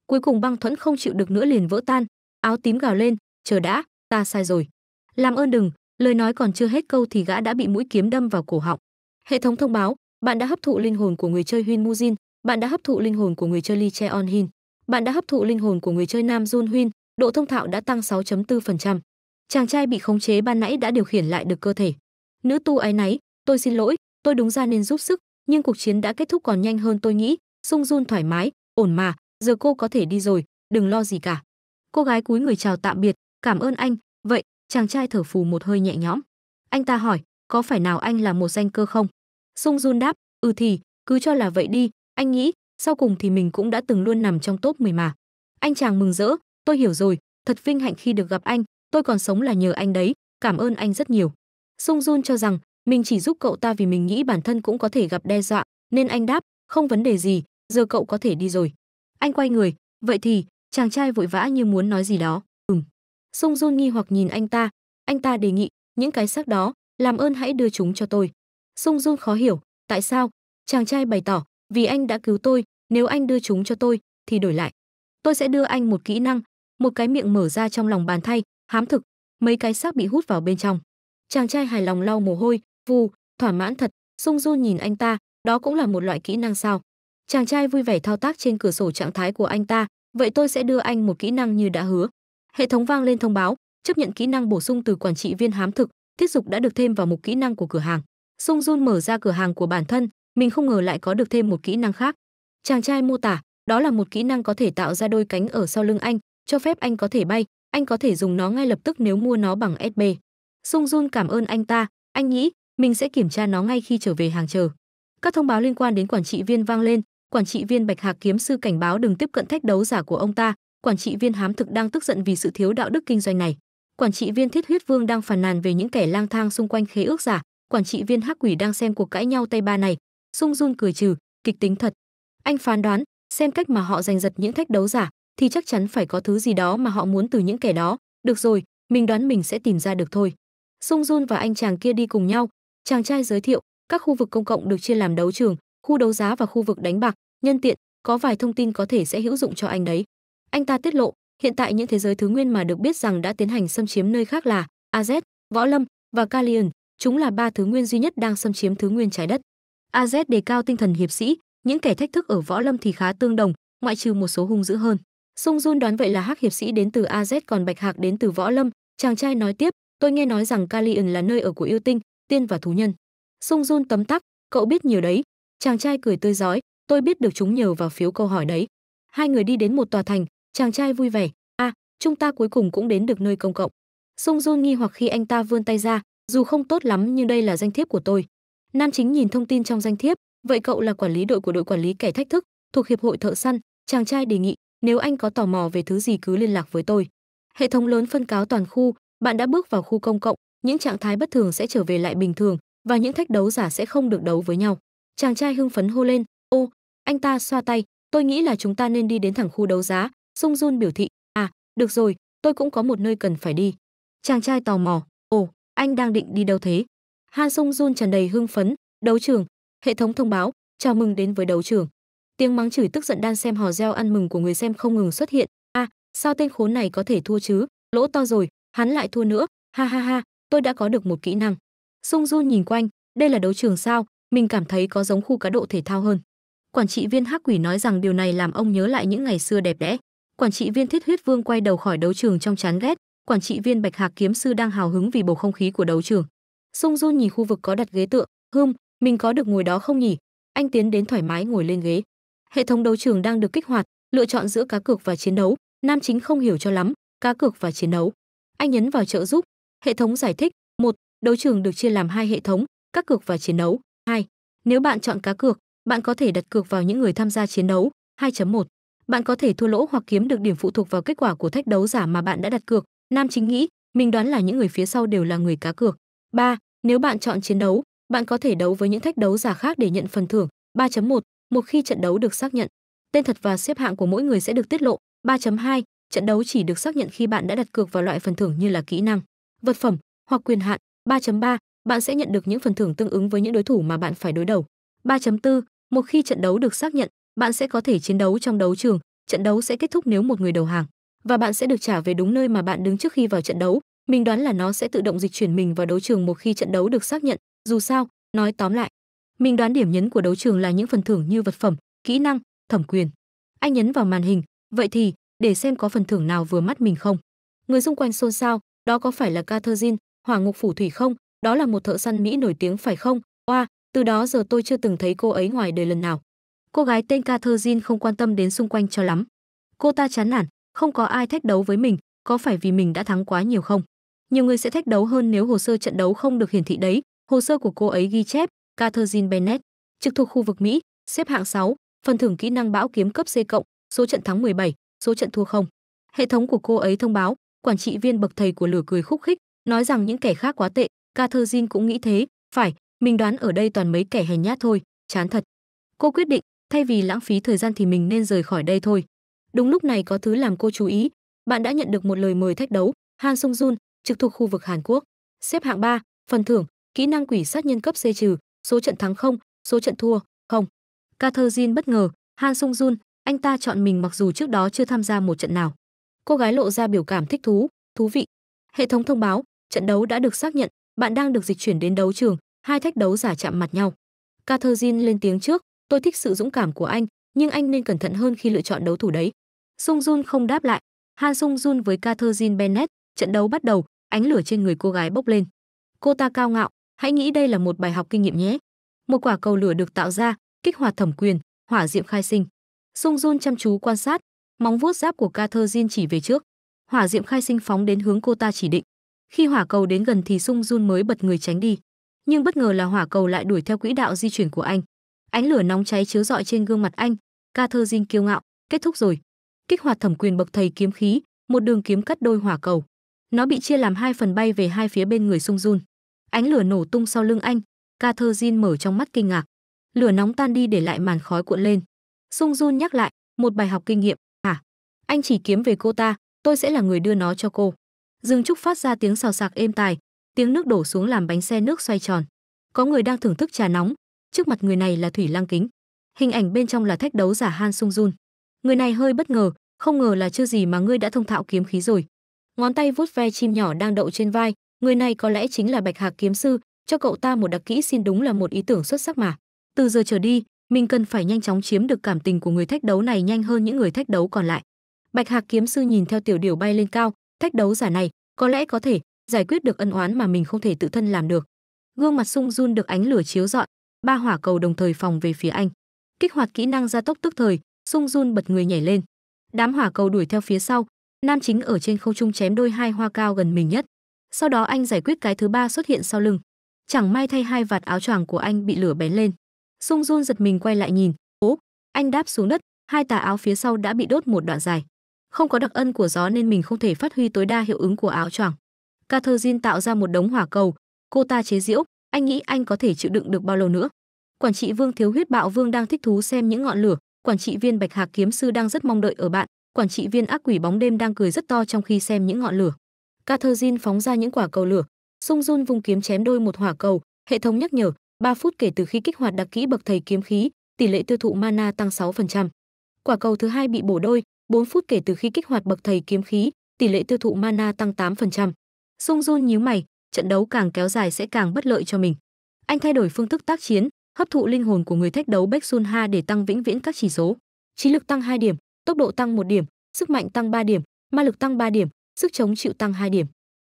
Cuối cùng băng thuẫn không chịu được nữa liền vỡ tan, áo tím gào lên, "Chờ đã, ta sai rồi. Làm ơn đừng." Lời nói còn chưa hết câu thì gã đã bị mũi kiếm đâm vào cổ họng. Hệ thống thông báo, bạn đã hấp thụ linh hồn của người chơi Huyên Mujin, bạn đã hấp thụ linh hồn của người chơi Lee Cheon Hin, bạn đã hấp thụ linh hồn của người chơi Nam Jun Huyên, độ thông thạo đã tăng 6.4%. Chàng trai bị khống chế ban nãy đã điều khiển lại được cơ thể. Nữ tu ái náy, tôi xin lỗi, tôi đúng ra nên giúp sức, nhưng cuộc chiến đã kết thúc còn nhanh hơn tôi nghĩ, sung run thoải mái, ổn mà, giờ cô có thể đi rồi, đừng lo gì cả. Cô gái cúi người chào tạm biệt, cảm ơn anh, vậy, chàng trai thở phù một hơi nhẹ nhõm. Anh ta hỏi, có phải nào anh là một danh cơ không? Sung run đáp, ừ thì, cứ cho là vậy đi, anh nghĩ, sau cùng thì mình cũng đã từng luôn nằm trong top 10 mà. Anh chàng mừng rỡ, tôi hiểu rồi thật vinh hạnh khi được gặp anh tôi còn sống là nhờ anh đấy cảm ơn anh rất nhiều sung jun cho rằng mình chỉ giúp cậu ta vì mình nghĩ bản thân cũng có thể gặp đe dọa nên anh đáp không vấn đề gì giờ cậu có thể đi rồi anh quay người vậy thì chàng trai vội vã như muốn nói gì đó ừm sung jun nghi hoặc nhìn anh ta anh ta đề nghị những cái xác đó làm ơn hãy đưa chúng cho tôi sung jun khó hiểu tại sao chàng trai bày tỏ vì anh đã cứu tôi nếu anh đưa chúng cho tôi thì đổi lại tôi sẽ đưa anh một kỹ năng một cái miệng mở ra trong lòng bàn thay hám thực mấy cái xác bị hút vào bên trong chàng trai hài lòng lau mồ hôi vù thỏa mãn thật sung du nhìn anh ta đó cũng là một loại kỹ năng sao chàng trai vui vẻ thao tác trên cửa sổ trạng thái của anh ta vậy tôi sẽ đưa anh một kỹ năng như đã hứa hệ thống vang lên thông báo chấp nhận kỹ năng bổ sung từ quản trị viên hám thực thiết dục đã được thêm vào một kỹ năng của cửa hàng sung jun mở ra cửa hàng của bản thân mình không ngờ lại có được thêm một kỹ năng khác chàng trai mô tả đó là một kỹ năng có thể tạo ra đôi cánh ở sau lưng anh cho phép anh có thể bay, anh có thể dùng nó ngay lập tức nếu mua nó bằng SB. Sung Jun cảm ơn anh ta, anh nghĩ mình sẽ kiểm tra nó ngay khi trở về hàng chờ. Các thông báo liên quan đến quản trị viên vang lên, quản trị viên Bạch Hạc kiếm sư cảnh báo đừng tiếp cận thách đấu giả của ông ta, quản trị viên Hám Thực đang tức giận vì sự thiếu đạo đức kinh doanh này. Quản trị viên Thiết Huyết Vương đang phàn nàn về những kẻ lang thang xung quanh khế ước giả, quản trị viên Hắc Quỷ đang xem cuộc cãi nhau tay ba này. Sung Jun cười trừ, kịch tính thật. Anh phán đoán, xem cách mà họ giành giật những thách đấu giả, thì chắc chắn phải có thứ gì đó mà họ muốn từ những kẻ đó được rồi mình đoán mình sẽ tìm ra được thôi sung jun và anh chàng kia đi cùng nhau chàng trai giới thiệu các khu vực công cộng được chia làm đấu trường khu đấu giá và khu vực đánh bạc nhân tiện có vài thông tin có thể sẽ hữu dụng cho anh đấy anh ta tiết lộ hiện tại những thế giới thứ nguyên mà được biết rằng đã tiến hành xâm chiếm nơi khác là az võ lâm và Kalion. chúng là ba thứ nguyên duy nhất đang xâm chiếm thứ nguyên trái đất. AZ đề cao tinh thần hiệp sĩ, những kẻ thách thức ở võ lâm thì khá tương đồng, ngoại trừ một số hung dữ hơn. Sung Jun đoán vậy là hắc hiệp sĩ đến từ AZ còn Bạch Hạc đến từ Võ Lâm, chàng trai nói tiếp, tôi nghe nói rằng Kalion là nơi ở của yêu tinh, tiên và thú nhân. Sung Jun tấm tắc, cậu biết nhiều đấy. Chàng trai cười tươi giói, tôi biết được chúng nhờ vào phiếu câu hỏi đấy. Hai người đi đến một tòa thành, chàng trai vui vẻ, a, à, chúng ta cuối cùng cũng đến được nơi công cộng. Sung Jun nghi hoặc khi anh ta vươn tay ra, dù không tốt lắm nhưng đây là danh thiếp của tôi. Nam chính nhìn thông tin trong danh thiếp, vậy cậu là quản lý đội của đội quản lý kẻ thách thức, thuộc hiệp hội thợ săn, chàng trai đề nghị, nếu anh có tò mò về thứ gì cứ liên lạc với tôi. Hệ thống lớn phân cáo toàn khu, bạn đã bước vào khu công cộng, những trạng thái bất thường sẽ trở về lại bình thường và những thách đấu giả sẽ không được đấu với nhau. Chàng trai hưng phấn hô lên, "Ô!" Anh ta xoa tay, "Tôi nghĩ là chúng ta nên đi đến thẳng khu đấu giá." Sung Jun biểu thị, "À, được rồi, tôi cũng có một nơi cần phải đi." Chàng trai tò mò, "Ồ, anh đang định đi đâu thế?" Han Sung Jun tràn đầy hưng phấn, "Đấu trường, hệ thống thông báo, chào mừng đến với đấu trường." Tiếng mắng chửi tức giận đan xem hò reo ăn mừng của người xem không ngừng xuất hiện. A, à, sao tên khốn này có thể thua chứ? Lỗ to rồi, hắn lại thua nữa. Ha ha ha, tôi đã có được một kỹ năng. Sung Du nhìn quanh, đây là đấu trường sao? Mình cảm thấy có giống khu cá độ thể thao hơn. Quản trị viên Hắc Quỷ nói rằng điều này làm ông nhớ lại những ngày xưa đẹp đẽ. Quản trị viên Thiết Huyết Vương quay đầu khỏi đấu trường trong chán ghét, quản trị viên Bạch Hạc kiếm sư đang hào hứng vì bầu không khí của đấu trường. Sung Du nhìn khu vực có đặt ghế tựa, hưng, mình có được ngồi đó không nhỉ? Anh tiến đến thoải mái ngồi lên ghế. Hệ thống đấu trường đang được kích hoạt, lựa chọn giữa cá cược và chiến đấu, Nam Chính không hiểu cho lắm, cá cược và chiến đấu. Anh nhấn vào trợ giúp, hệ thống giải thích, một Đấu trường được chia làm hai hệ thống, cá cược và chiến đấu. hai Nếu bạn chọn cá cược, bạn có thể đặt cược vào những người tham gia chiến đấu. 2.1. Bạn có thể thua lỗ hoặc kiếm được điểm phụ thuộc vào kết quả của thách đấu giả mà bạn đã đặt cược. Nam chính nghĩ, mình đoán là những người phía sau đều là người cá cược. 3. Nếu bạn chọn chiến đấu, bạn có thể đấu với những thách đấu giả khác để nhận phần thưởng. 3.1. Một khi trận đấu được xác nhận, tên thật và xếp hạng của mỗi người sẽ được tiết lộ. 3.2, trận đấu chỉ được xác nhận khi bạn đã đặt cược vào loại phần thưởng như là kỹ năng, vật phẩm hoặc quyền hạn. 3.3, bạn sẽ nhận được những phần thưởng tương ứng với những đối thủ mà bạn phải đối đầu. 3.4, một khi trận đấu được xác nhận, bạn sẽ có thể chiến đấu trong đấu trường, trận đấu sẽ kết thúc nếu một người đầu hàng và bạn sẽ được trả về đúng nơi mà bạn đứng trước khi vào trận đấu. Mình đoán là nó sẽ tự động dịch chuyển mình vào đấu trường một khi trận đấu được xác nhận. Dù sao, nói tóm lại, mình đoán điểm nhấn của đấu trường là những phần thưởng như vật phẩm, kỹ năng, thẩm quyền. Anh nhấn vào màn hình, vậy thì để xem có phần thưởng nào vừa mắt mình không. Người xung quanh xôn xao, đó có phải là Catherine, Hỏa Ngục phủ thủy không? Đó là một thợ săn Mỹ nổi tiếng phải không? Oa, từ đó giờ tôi chưa từng thấy cô ấy ngoài đời lần nào. Cô gái tên Catherine không quan tâm đến xung quanh cho lắm. Cô ta chán nản, không có ai thách đấu với mình, có phải vì mình đã thắng quá nhiều không? Nhiều người sẽ thách đấu hơn nếu hồ sơ trận đấu không được hiển thị đấy, hồ sơ của cô ấy ghi chép Catherine Bennett, trực thuộc khu vực Mỹ, xếp hạng 6, phần thưởng kỹ năng bão kiếm cấp C cộng, số trận thắng 17, số trận thua 0. Hệ thống của cô ấy thông báo, quản trị viên bậc thầy của lửa cười khúc khích, nói rằng những kẻ khác quá tệ, Catherine cũng nghĩ thế, phải, mình đoán ở đây toàn mấy kẻ hèn nhát thôi, chán thật. Cô quyết định, thay vì lãng phí thời gian thì mình nên rời khỏi đây thôi. Đúng lúc này có thứ làm cô chú ý, bạn đã nhận được một lời mời thách đấu, Han Sung Jun, trực thuộc khu vực Hàn Quốc, xếp hạng 3, phần thưởng, kỹ năng quỷ sát nhân cấp C trừ, số trận thắng không, số trận thua không. Catherine bất ngờ, Han Sung Jun, anh ta chọn mình mặc dù trước đó chưa tham gia một trận nào. Cô gái lộ ra biểu cảm thích thú, thú vị. Hệ thống thông báo, trận đấu đã được xác nhận, bạn đang được dịch chuyển đến đấu trường, hai thách đấu giả chạm mặt nhau. Catherine lên tiếng trước, tôi thích sự dũng cảm của anh, nhưng anh nên cẩn thận hơn khi lựa chọn đấu thủ đấy. Sung Jun không đáp lại, Han Sung Jun với Catherine Bennett, trận đấu bắt đầu, ánh lửa trên người cô gái bốc lên. Cô ta cao ngạo, Hãy nghĩ đây là một bài học kinh nghiệm nhé. Một quả cầu lửa được tạo ra, kích hoạt thẩm quyền, hỏa diệm khai sinh. Sung Jun chăm chú quan sát, móng vuốt giáp của Catherine chỉ về trước. Hỏa diệm khai sinh phóng đến hướng cô ta chỉ định. Khi hỏa cầu đến gần thì Sung Jun mới bật người tránh đi. Nhưng bất ngờ là hỏa cầu lại đuổi theo quỹ đạo di chuyển của anh. Ánh lửa nóng cháy chiếu rọi trên gương mặt anh. Catherine kiêu ngạo, kết thúc rồi. Kích hoạt thẩm quyền bậc thầy kiếm khí, một đường kiếm cắt đôi hỏa cầu. Nó bị chia làm hai phần bay về hai phía bên người Sung Jun. Ánh lửa nổ tung sau lưng anh, Catherine mở trong mắt kinh ngạc. Lửa nóng tan đi để lại màn khói cuộn lên. Sung Jun nhắc lại, một bài học kinh nghiệm, hả? Anh chỉ kiếm về cô ta, tôi sẽ là người đưa nó cho cô. Dương Trúc phát ra tiếng xào sạc êm tài, tiếng nước đổ xuống làm bánh xe nước xoay tròn. Có người đang thưởng thức trà nóng, trước mặt người này là Thủy Lăng Kính. Hình ảnh bên trong là thách đấu giả Han Sung Jun. Người này hơi bất ngờ, không ngờ là chưa gì mà ngươi đã thông thạo kiếm khí rồi. Ngón tay vuốt ve chim nhỏ đang đậu trên vai, người này có lẽ chính là bạch hạc kiếm sư cho cậu ta một đặc kỹ xin đúng là một ý tưởng xuất sắc mà từ giờ trở đi mình cần phải nhanh chóng chiếm được cảm tình của người thách đấu này nhanh hơn những người thách đấu còn lại bạch hạc kiếm sư nhìn theo tiểu điều bay lên cao thách đấu giả này có lẽ có thể giải quyết được ân oán mà mình không thể tự thân làm được gương mặt sung run được ánh lửa chiếu rọi ba hỏa cầu đồng thời phòng về phía anh kích hoạt kỹ năng gia tốc tức thời sung run bật người nhảy lên đám hỏa cầu đuổi theo phía sau nam chính ở trên không trung chém đôi hai hoa cao gần mình nhất sau đó anh giải quyết cái thứ ba xuất hiện sau lưng. Chẳng may thay hai vạt áo choàng của anh bị lửa bén lên. Sung Jun giật mình quay lại nhìn, ố, anh đáp xuống đất, hai tà áo phía sau đã bị đốt một đoạn dài. Không có đặc ân của gió nên mình không thể phát huy tối đa hiệu ứng của áo choàng. Catherine tạo ra một đống hỏa cầu, cô ta chế giễu, anh nghĩ anh có thể chịu đựng được bao lâu nữa. Quản trị Vương Thiếu Huyết Bạo Vương đang thích thú xem những ngọn lửa, quản trị viên Bạch Hạc Kiếm Sư đang rất mong đợi ở bạn, quản trị viên Ác Quỷ Bóng Đêm đang cười rất to trong khi xem những ngọn lửa. Catherine phóng ra những quả cầu lửa, Sung Jun vung kiếm chém đôi một hỏa cầu, hệ thống nhắc nhở, 3 phút kể từ khi kích hoạt đặc kỹ bậc thầy kiếm khí, tỷ lệ tiêu thụ mana tăng 6%. Quả cầu thứ hai bị bổ đôi, 4 phút kể từ khi kích hoạt bậc thầy kiếm khí, tỷ lệ tiêu thụ mana tăng 8%. Sung Jun nhíu mày, trận đấu càng kéo dài sẽ càng bất lợi cho mình. Anh thay đổi phương thức tác chiến, hấp thụ linh hồn của người thách đấu Bách Sun Ha để tăng vĩnh viễn các chỉ số. Trí lực tăng 2 điểm, tốc độ tăng 1 điểm, sức mạnh tăng 3 điểm, ma lực tăng 3 điểm, sức chống chịu tăng 2 điểm.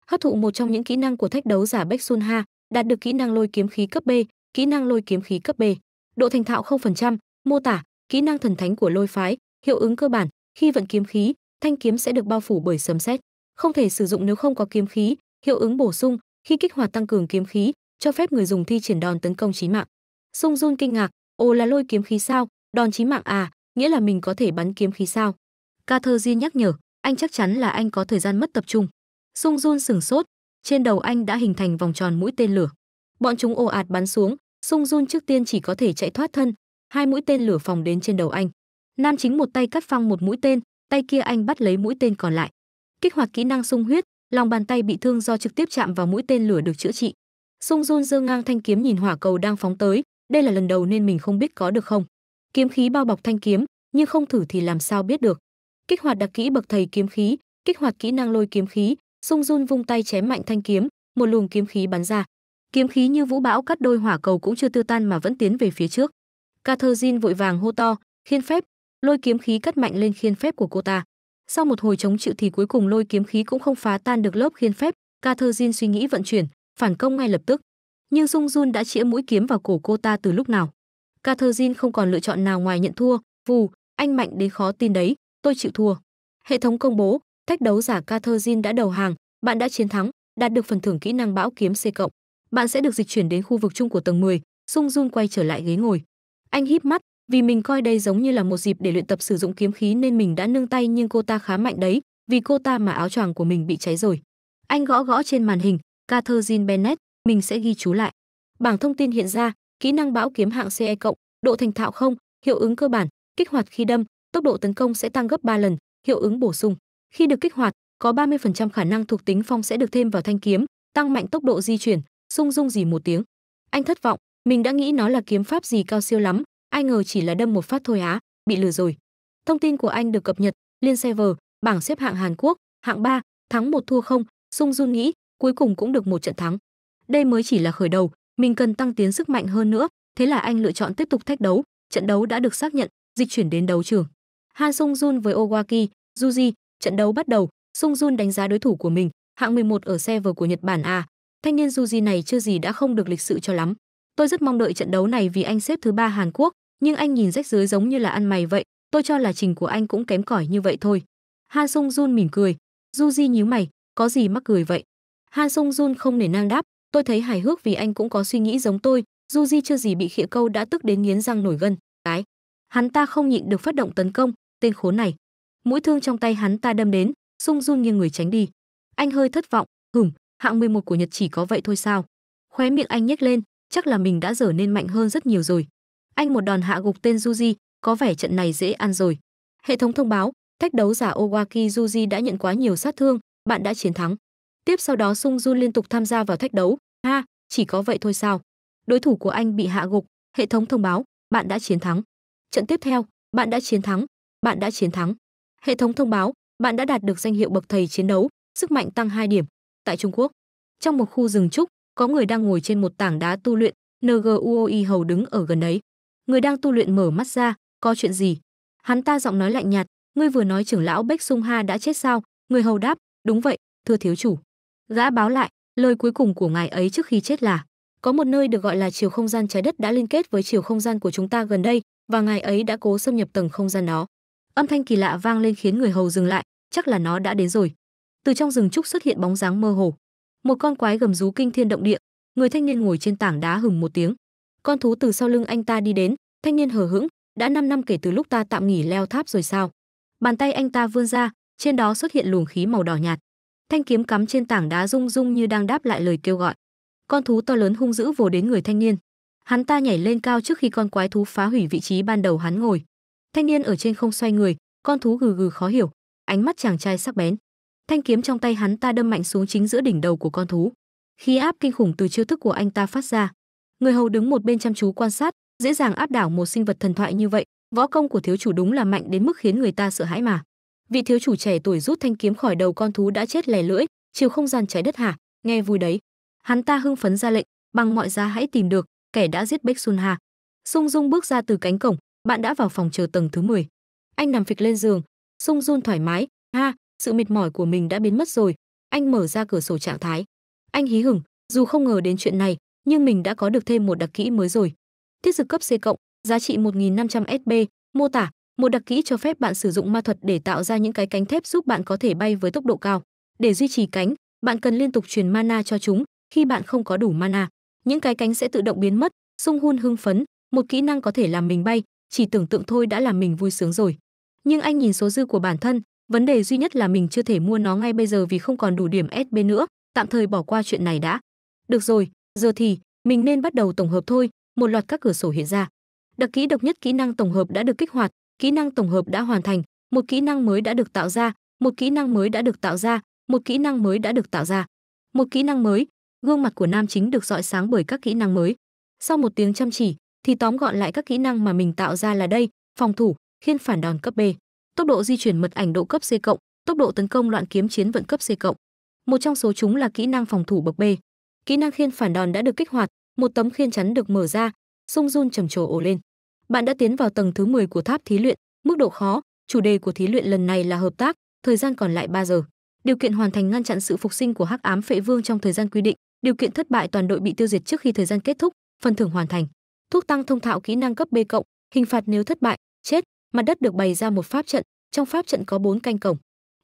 Hấp thụ một trong những kỹ năng của thách đấu giả Bách Sun Ha, đạt được kỹ năng lôi kiếm khí cấp B, kỹ năng lôi kiếm khí cấp B. Độ thành thạo 0%, mô tả, kỹ năng thần thánh của lôi phái, hiệu ứng cơ bản, khi vận kiếm khí, thanh kiếm sẽ được bao phủ bởi sấm sét, không thể sử dụng nếu không có kiếm khí, hiệu ứng bổ sung, khi kích hoạt tăng cường kiếm khí, cho phép người dùng thi triển đòn tấn công chí mạng. Sung Jun kinh ngạc, "Ồ là lôi kiếm khí sao? Đòn chí mạng à, nghĩa là mình có thể bắn kiếm khí sao?" Ca Thơ Catherine nhắc nhở, anh chắc chắn là anh có thời gian mất tập trung sung Jun sửng sốt trên đầu anh đã hình thành vòng tròn mũi tên lửa bọn chúng ồ ạt bắn xuống sung Jun trước tiên chỉ có thể chạy thoát thân hai mũi tên lửa phòng đến trên đầu anh nam chính một tay cắt phăng một mũi tên tay kia anh bắt lấy mũi tên còn lại kích hoạt kỹ năng sung huyết lòng bàn tay bị thương do trực tiếp chạm vào mũi tên lửa được chữa trị sung Jun giơ ngang thanh kiếm nhìn hỏa cầu đang phóng tới đây là lần đầu nên mình không biết có được không kiếm khí bao bọc thanh kiếm nhưng không thử thì làm sao biết được kích hoạt đặc kỹ bậc thầy kiếm khí, kích hoạt kỹ năng lôi kiếm khí, Sung run vung tay chém mạnh thanh kiếm, một luồng kiếm khí bắn ra. Kiếm khí như vũ bão cắt đôi hỏa cầu cũng chưa tiêu tan mà vẫn tiến về phía trước. Catherine vội vàng hô to, "Khiên phép!" Lôi kiếm khí cắt mạnh lên khiên phép của cô ta. Sau một hồi chống chịu thì cuối cùng lôi kiếm khí cũng không phá tan được lớp khiên phép, Catherine suy nghĩ vận chuyển, phản công ngay lập tức. Nhưng sung Jun đã chĩa mũi kiếm vào cổ cô ta từ lúc nào. Catherine không còn lựa chọn nào ngoài nhận thua, vù, anh mạnh đến khó tin đấy tôi chịu thua. Hệ thống công bố, thách đấu giả Catherine đã đầu hàng, bạn đã chiến thắng, đạt được phần thưởng kỹ năng bão kiếm C cộng. Bạn sẽ được dịch chuyển đến khu vực chung của tầng 10, Sung Jun quay trở lại ghế ngồi. Anh híp mắt, vì mình coi đây giống như là một dịp để luyện tập sử dụng kiếm khí nên mình đã nương tay nhưng cô ta khá mạnh đấy, vì cô ta mà áo choàng của mình bị cháy rồi. Anh gõ gõ trên màn hình, Catherine Bennett, mình sẽ ghi chú lại. Bảng thông tin hiện ra, kỹ năng bão kiếm hạng CE cộng, độ thành thạo không, hiệu ứng cơ bản, kích hoạt khi đâm, tốc độ tấn công sẽ tăng gấp 3 lần, hiệu ứng bổ sung. Khi được kích hoạt, có 30% khả năng thuộc tính phong sẽ được thêm vào thanh kiếm, tăng mạnh tốc độ di chuyển, sung dung gì một tiếng. Anh thất vọng, mình đã nghĩ nó là kiếm pháp gì cao siêu lắm, ai ngờ chỉ là đâm một phát thôi á, bị lừa rồi. Thông tin của anh được cập nhật, liên server, bảng xếp hạng Hàn Quốc, hạng 3, thắng 1 thua 0, Sung Jun nghĩ, cuối cùng cũng được một trận thắng. Đây mới chỉ là khởi đầu, mình cần tăng tiến sức mạnh hơn nữa, thế là anh lựa chọn tiếp tục thách đấu, trận đấu đã được xác nhận, dịch chuyển đến đấu trường. Han Sung Jun với Owaki, Juji, trận đấu bắt đầu, Sung Jun đánh giá đối thủ của mình, hạng 11 ở server của Nhật Bản à. Thanh niên Juji này chưa gì đã không được lịch sự cho lắm. Tôi rất mong đợi trận đấu này vì anh xếp thứ ba Hàn Quốc, nhưng anh nhìn rách dưới giống như là ăn mày vậy, tôi cho là trình của anh cũng kém cỏi như vậy thôi. Han Sung Jun mỉm cười, Juji nhíu mày, có gì mắc cười vậy? Han Sung Jun không nể nang đáp, tôi thấy hài hước vì anh cũng có suy nghĩ giống tôi, Juji chưa gì bị khịa câu đã tức đến nghiến răng nổi gân, cái hắn ta không nhịn được phát động tấn công tên khốn này mũi thương trong tay hắn ta đâm đến sung run như người tránh đi anh hơi thất vọng hửm hạng 11 của nhật chỉ có vậy thôi sao khóe miệng anh nhếch lên chắc là mình đã trở nên mạnh hơn rất nhiều rồi anh một đòn hạ gục tên Juji, có vẻ trận này dễ ăn rồi. Hệ thống thông báo, cách đấu giả Owaki Juji đã nhận quá nhiều sát thương, bạn đã chiến thắng. Tiếp sau đó Sung Jun liên tục tham gia vào thách đấu, ha, chỉ có vậy thôi sao? Đối thủ của anh bị hạ gục, hệ thống thông báo, bạn đã chiến thắng trận tiếp theo bạn đã chiến thắng bạn đã chiến thắng hệ thống thông báo bạn đã đạt được danh hiệu bậc thầy chiến đấu sức mạnh tăng 2 điểm tại trung quốc trong một khu rừng trúc có người đang ngồi trên một tảng đá tu luyện nguoi hầu đứng ở gần đấy người đang tu luyện mở mắt ra có chuyện gì hắn ta giọng nói lạnh nhạt ngươi vừa nói trưởng lão bách sung ha đã chết sao người hầu đáp đúng vậy thưa thiếu chủ gã báo lại lời cuối cùng của ngài ấy trước khi chết là có một nơi được gọi là chiều không gian trái đất đã liên kết với chiều không gian của chúng ta gần đây và ngài ấy đã cố xâm nhập tầng không gian đó. Âm thanh kỳ lạ vang lên khiến người hầu dừng lại, chắc là nó đã đến rồi. Từ trong rừng trúc xuất hiện bóng dáng mơ hồ. Một con quái gầm rú kinh thiên động địa, người thanh niên ngồi trên tảng đá hừng một tiếng. Con thú từ sau lưng anh ta đi đến, thanh niên hờ hững, đã 5 năm kể từ lúc ta tạm nghỉ leo tháp rồi sao? Bàn tay anh ta vươn ra, trên đó xuất hiện luồng khí màu đỏ nhạt. Thanh kiếm cắm trên tảng đá rung rung như đang đáp lại lời kêu gọi. Con thú to lớn hung dữ vồ đến người thanh niên, Hắn ta nhảy lên cao trước khi con quái thú phá hủy vị trí ban đầu hắn ngồi. Thanh niên ở trên không xoay người, con thú gừ gừ khó hiểu, ánh mắt chàng trai sắc bén. Thanh kiếm trong tay hắn ta đâm mạnh xuống chính giữa đỉnh đầu của con thú. Khí áp kinh khủng từ chiêu thức của anh ta phát ra. Người hầu đứng một bên chăm chú quan sát, dễ dàng áp đảo một sinh vật thần thoại như vậy, võ công của thiếu chủ đúng là mạnh đến mức khiến người ta sợ hãi mà. Vị thiếu chủ trẻ tuổi rút thanh kiếm khỏi đầu con thú đã chết lè lưỡi, chiều không gian trái đất hả, nghe vui đấy. Hắn ta hưng phấn ra lệnh, bằng mọi giá hãy tìm được, kẻ đã giết Bách Sun Hà. Sung Dung bước ra từ cánh cổng, bạn đã vào phòng chờ tầng thứ 10. Anh nằm phịch lên giường, Sung Dung thoải mái, ha, sự mệt mỏi của mình đã biến mất rồi. Anh mở ra cửa sổ trạng thái. Anh hí hửng, dù không ngờ đến chuyện này, nhưng mình đã có được thêm một đặc kỹ mới rồi. Thiết Dực cấp C cộng, giá trị 1500 SB, mô tả, một đặc kỹ cho phép bạn sử dụng ma thuật để tạo ra những cái cánh thép giúp bạn có thể bay với tốc độ cao. Để duy trì cánh, bạn cần liên tục truyền mana cho chúng khi bạn không có đủ mana những cái cánh sẽ tự động biến mất sung hun hưng phấn một kỹ năng có thể làm mình bay chỉ tưởng tượng thôi đã làm mình vui sướng rồi nhưng anh nhìn số dư của bản thân vấn đề duy nhất là mình chưa thể mua nó ngay bây giờ vì không còn đủ điểm sb nữa tạm thời bỏ qua chuyện này đã được rồi giờ thì mình nên bắt đầu tổng hợp thôi một loạt các cửa sổ hiện ra đặc kỹ độc nhất kỹ năng tổng hợp đã được kích hoạt kỹ năng tổng hợp đã hoàn thành một kỹ năng mới đã được tạo ra một kỹ năng mới đã được tạo ra một kỹ năng mới đã được tạo ra một kỹ năng mới gương mặt của nam chính được rọi sáng bởi các kỹ năng mới. Sau một tiếng chăm chỉ, thì tóm gọn lại các kỹ năng mà mình tạo ra là đây, phòng thủ, khiên phản đòn cấp B, tốc độ di chuyển mật ảnh độ cấp C cộng, tốc độ tấn công loạn kiếm chiến vận cấp C cộng. Một trong số chúng là kỹ năng phòng thủ bậc B. Kỹ năng khiên phản đòn đã được kích hoạt, một tấm khiên chắn được mở ra, Sung Jun trầm trồ ổ lên. Bạn đã tiến vào tầng thứ 10 của tháp thí luyện, mức độ khó, chủ đề của thí luyện lần này là hợp tác, thời gian còn lại 3 giờ. Điều kiện hoàn thành ngăn chặn sự phục sinh của Hắc Ám Phệ Vương trong thời gian quy định, điều kiện thất bại toàn đội bị tiêu diệt trước khi thời gian kết thúc phần thưởng hoàn thành thuốc tăng thông thạo kỹ năng cấp b cộng hình phạt nếu thất bại chết mặt đất được bày ra một pháp trận trong pháp trận có bốn canh cổng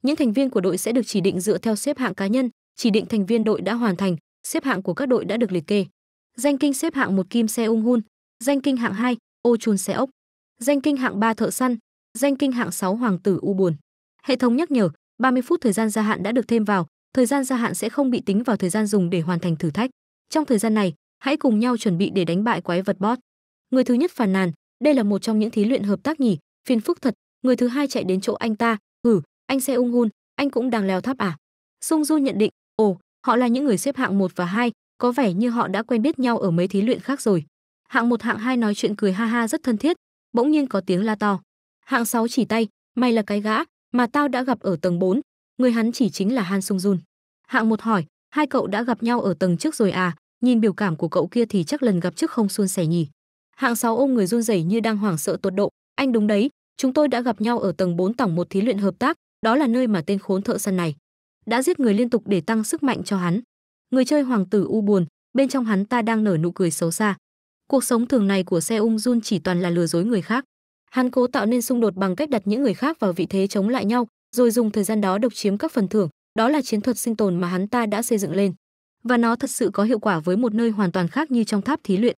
những thành viên của đội sẽ được chỉ định dựa theo xếp hạng cá nhân chỉ định thành viên đội đã hoàn thành xếp hạng của các đội đã được liệt kê danh kinh xếp hạng một kim xe ung hun danh kinh hạng 2 ô chun xe ốc danh kinh hạng 3 thợ săn danh kinh hạng 6 hoàng tử u buồn hệ thống nhắc nhở 30 phút thời gian gia hạn đã được thêm vào thời gian gia hạn sẽ không bị tính vào thời gian dùng để hoàn thành thử thách. Trong thời gian này, hãy cùng nhau chuẩn bị để đánh bại quái vật boss. Người thứ nhất phàn nàn, đây là một trong những thí luyện hợp tác nhỉ, phiền phức thật. Người thứ hai chạy đến chỗ anh ta, "Ừ, anh xe ung hun, anh cũng đang leo tháp à?" Sung Du nhận định, "Ồ, họ là những người xếp hạng 1 và 2, có vẻ như họ đã quen biết nhau ở mấy thí luyện khác rồi." Hạng một hạng hai nói chuyện cười ha ha rất thân thiết, bỗng nhiên có tiếng la to. Hạng 6 chỉ tay, "Mày là cái gã mà tao đã gặp ở tầng 4, người hắn chỉ chính là Han Sung Jun. Hạng một hỏi, hai cậu đã gặp nhau ở tầng trước rồi à, nhìn biểu cảm của cậu kia thì chắc lần gặp trước không suôn sẻ nhỉ. Hạng sáu ôm người run rẩy như đang hoảng sợ tột độ, anh đúng đấy, chúng tôi đã gặp nhau ở tầng 4 tổng một thí luyện hợp tác, đó là nơi mà tên khốn thợ săn này đã giết người liên tục để tăng sức mạnh cho hắn. Người chơi hoàng tử u buồn, bên trong hắn ta đang nở nụ cười xấu xa. Cuộc sống thường này của Se Ung Jun chỉ toàn là lừa dối người khác. Hắn cố tạo nên xung đột bằng cách đặt những người khác vào vị thế chống lại nhau, rồi dùng thời gian đó độc chiếm các phần thưởng, đó là chiến thuật sinh tồn mà hắn ta đã xây dựng lên. Và nó thật sự có hiệu quả với một nơi hoàn toàn khác như trong tháp thí luyện.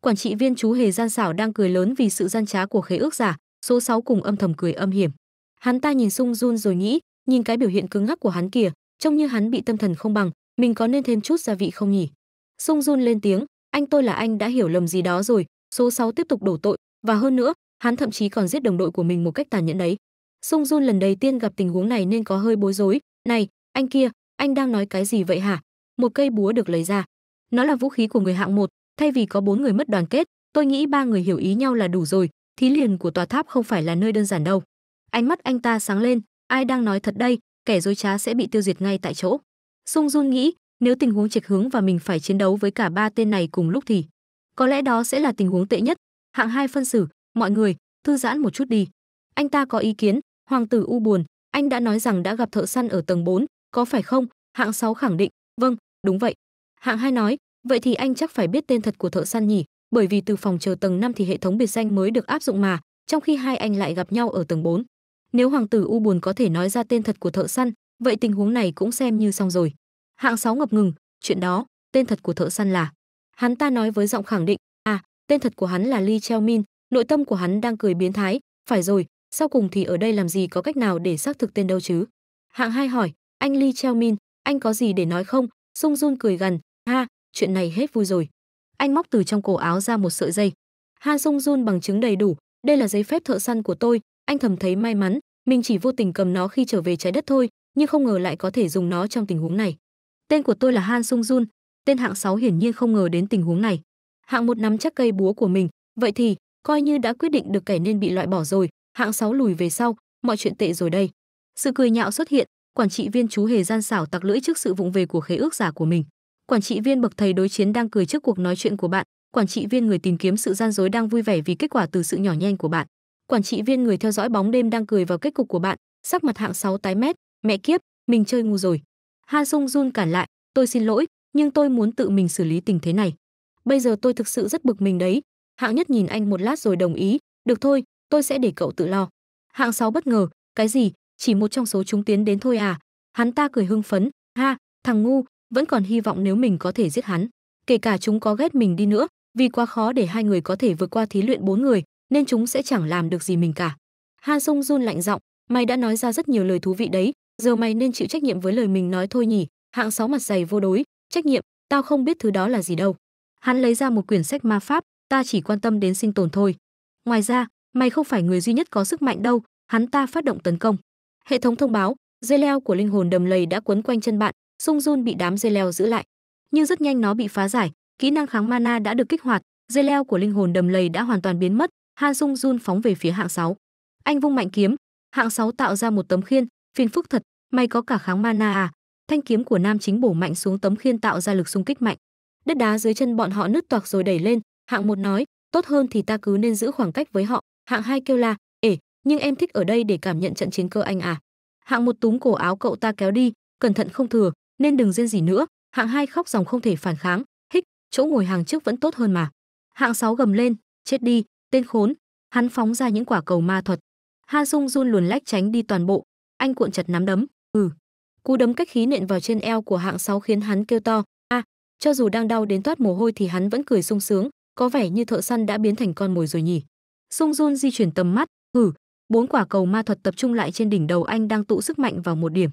Quản trị viên chú hề gian xảo đang cười lớn vì sự gian trá của khế ước giả, số 6 cùng âm thầm cười âm hiểm. Hắn ta nhìn Sung Jun rồi nghĩ, nhìn cái biểu hiện cứng ngắc của hắn kìa, trông như hắn bị tâm thần không bằng, mình có nên thêm chút gia vị không nhỉ? Sung Jun lên tiếng, anh tôi là anh đã hiểu lầm gì đó rồi, số 6 tiếp tục đổ tội, và hơn nữa, hắn thậm chí còn giết đồng đội của mình một cách tàn nhẫn đấy. Sung Jun lần đầu tiên gặp tình huống này nên có hơi bối rối. Này, anh kia, anh đang nói cái gì vậy hả? Một cây búa được lấy ra. Nó là vũ khí của người hạng một, thay vì có bốn người mất đoàn kết, tôi nghĩ ba người hiểu ý nhau là đủ rồi. Thí liền của tòa tháp không phải là nơi đơn giản đâu. Ánh mắt anh ta sáng lên, ai đang nói thật đây, kẻ dối trá sẽ bị tiêu diệt ngay tại chỗ. Sung Jun nghĩ, nếu tình huống trịch hướng và mình phải chiến đấu với cả ba tên này cùng lúc thì có lẽ đó sẽ là tình huống tệ nhất. Hạng hai phân xử, mọi người, thư giãn một chút đi. Anh ta có ý kiến, Hoàng tử U buồn, anh đã nói rằng đã gặp thợ săn ở tầng 4, có phải không? Hạng 6 khẳng định, vâng, đúng vậy. Hạng 2 nói, vậy thì anh chắc phải biết tên thật của thợ săn nhỉ, bởi vì từ phòng chờ tầng 5 thì hệ thống biệt danh mới được áp dụng mà, trong khi hai anh lại gặp nhau ở tầng 4. Nếu hoàng tử U buồn có thể nói ra tên thật của thợ săn, vậy tình huống này cũng xem như xong rồi. Hạng 6 ngập ngừng, chuyện đó, tên thật của thợ săn là. Hắn ta nói với giọng khẳng định, à, tên thật của hắn là Lee Cheo Min, nội tâm của hắn đang cười biến thái, phải rồi, sau cùng thì ở đây làm gì có cách nào để xác thực tên đâu chứ hạng hai hỏi anh lee treo min anh có gì để nói không sung jun cười gần. ha chuyện này hết vui rồi anh móc từ trong cổ áo ra một sợi dây ha sung jun bằng chứng đầy đủ đây là giấy phép thợ săn của tôi anh thầm thấy may mắn mình chỉ vô tình cầm nó khi trở về trái đất thôi nhưng không ngờ lại có thể dùng nó trong tình huống này tên của tôi là han sung jun tên hạng 6 hiển nhiên không ngờ đến tình huống này hạng một nắm chắc cây búa của mình vậy thì coi như đã quyết định được kẻ nên bị loại bỏ rồi hạng sáu lùi về sau mọi chuyện tệ rồi đây sự cười nhạo xuất hiện quản trị viên chú hề gian xảo tặc lưỡi trước sự vụng về của khế ước giả của mình quản trị viên bậc thầy đối chiến đang cười trước cuộc nói chuyện của bạn quản trị viên người tìm kiếm sự gian dối đang vui vẻ vì kết quả từ sự nhỏ nhen của bạn quản trị viên người theo dõi bóng đêm đang cười vào kết cục của bạn sắc mặt hạng 6 tái mét mẹ kiếp mình chơi ngu rồi han sung jun cản lại tôi xin lỗi nhưng tôi muốn tự mình xử lý tình thế này bây giờ tôi thực sự rất bực mình đấy hạng nhất nhìn anh một lát rồi đồng ý được thôi tôi sẽ để cậu tự lo hạng sáu bất ngờ cái gì chỉ một trong số chúng tiến đến thôi à hắn ta cười hưng phấn ha thằng ngu vẫn còn hy vọng nếu mình có thể giết hắn kể cả chúng có ghét mình đi nữa vì quá khó để hai người có thể vượt qua thí luyện bốn người nên chúng sẽ chẳng làm được gì mình cả han sung run lạnh giọng mày đã nói ra rất nhiều lời thú vị đấy giờ mày nên chịu trách nhiệm với lời mình nói thôi nhỉ hạng sáu mặt dày vô đối trách nhiệm tao không biết thứ đó là gì đâu hắn lấy ra một quyển sách ma pháp ta chỉ quan tâm đến sinh tồn thôi ngoài ra Mày không phải người duy nhất có sức mạnh đâu, hắn ta phát động tấn công. Hệ thống thông báo, dây leo của linh hồn đầm lầy đã quấn quanh chân bạn, Sung Jun bị đám dây leo giữ lại. Nhưng rất nhanh nó bị phá giải, kỹ năng kháng mana đã được kích hoạt, dây leo của linh hồn đầm lầy đã hoàn toàn biến mất, Han Sung Jun phóng về phía hạng 6. Anh vung mạnh kiếm, hạng 6 tạo ra một tấm khiên, phiền phức thật, mày có cả kháng mana à? Thanh kiếm của nam chính bổ mạnh xuống tấm khiên tạo ra lực xung kích mạnh. Đất đá dưới chân bọn họ nứt toạc rồi đẩy lên, hạng một nói, tốt hơn thì ta cứ nên giữ khoảng cách với họ, hạng hai kêu la, ể nhưng em thích ở đây để cảm nhận trận chiến cơ anh à hạng một túm cổ áo cậu ta kéo đi cẩn thận không thừa nên đừng rên gì nữa hạng hai khóc dòng không thể phản kháng hích chỗ ngồi hàng trước vẫn tốt hơn mà hạng sáu gầm lên chết đi tên khốn hắn phóng ra những quả cầu ma thuật ha dung run luồn lách tránh đi toàn bộ anh cuộn chặt nắm đấm ừ cú đấm cách khí nện vào trên eo của hạng sáu khiến hắn kêu to a à, cho dù đang đau đến toát mồ hôi thì hắn vẫn cười sung sướng có vẻ như thợ săn đã biến thành con mồi rồi nhỉ Sung Jun di chuyển tầm mắt, hử, ừ, bốn quả cầu ma thuật tập trung lại trên đỉnh đầu anh đang tụ sức mạnh vào một điểm.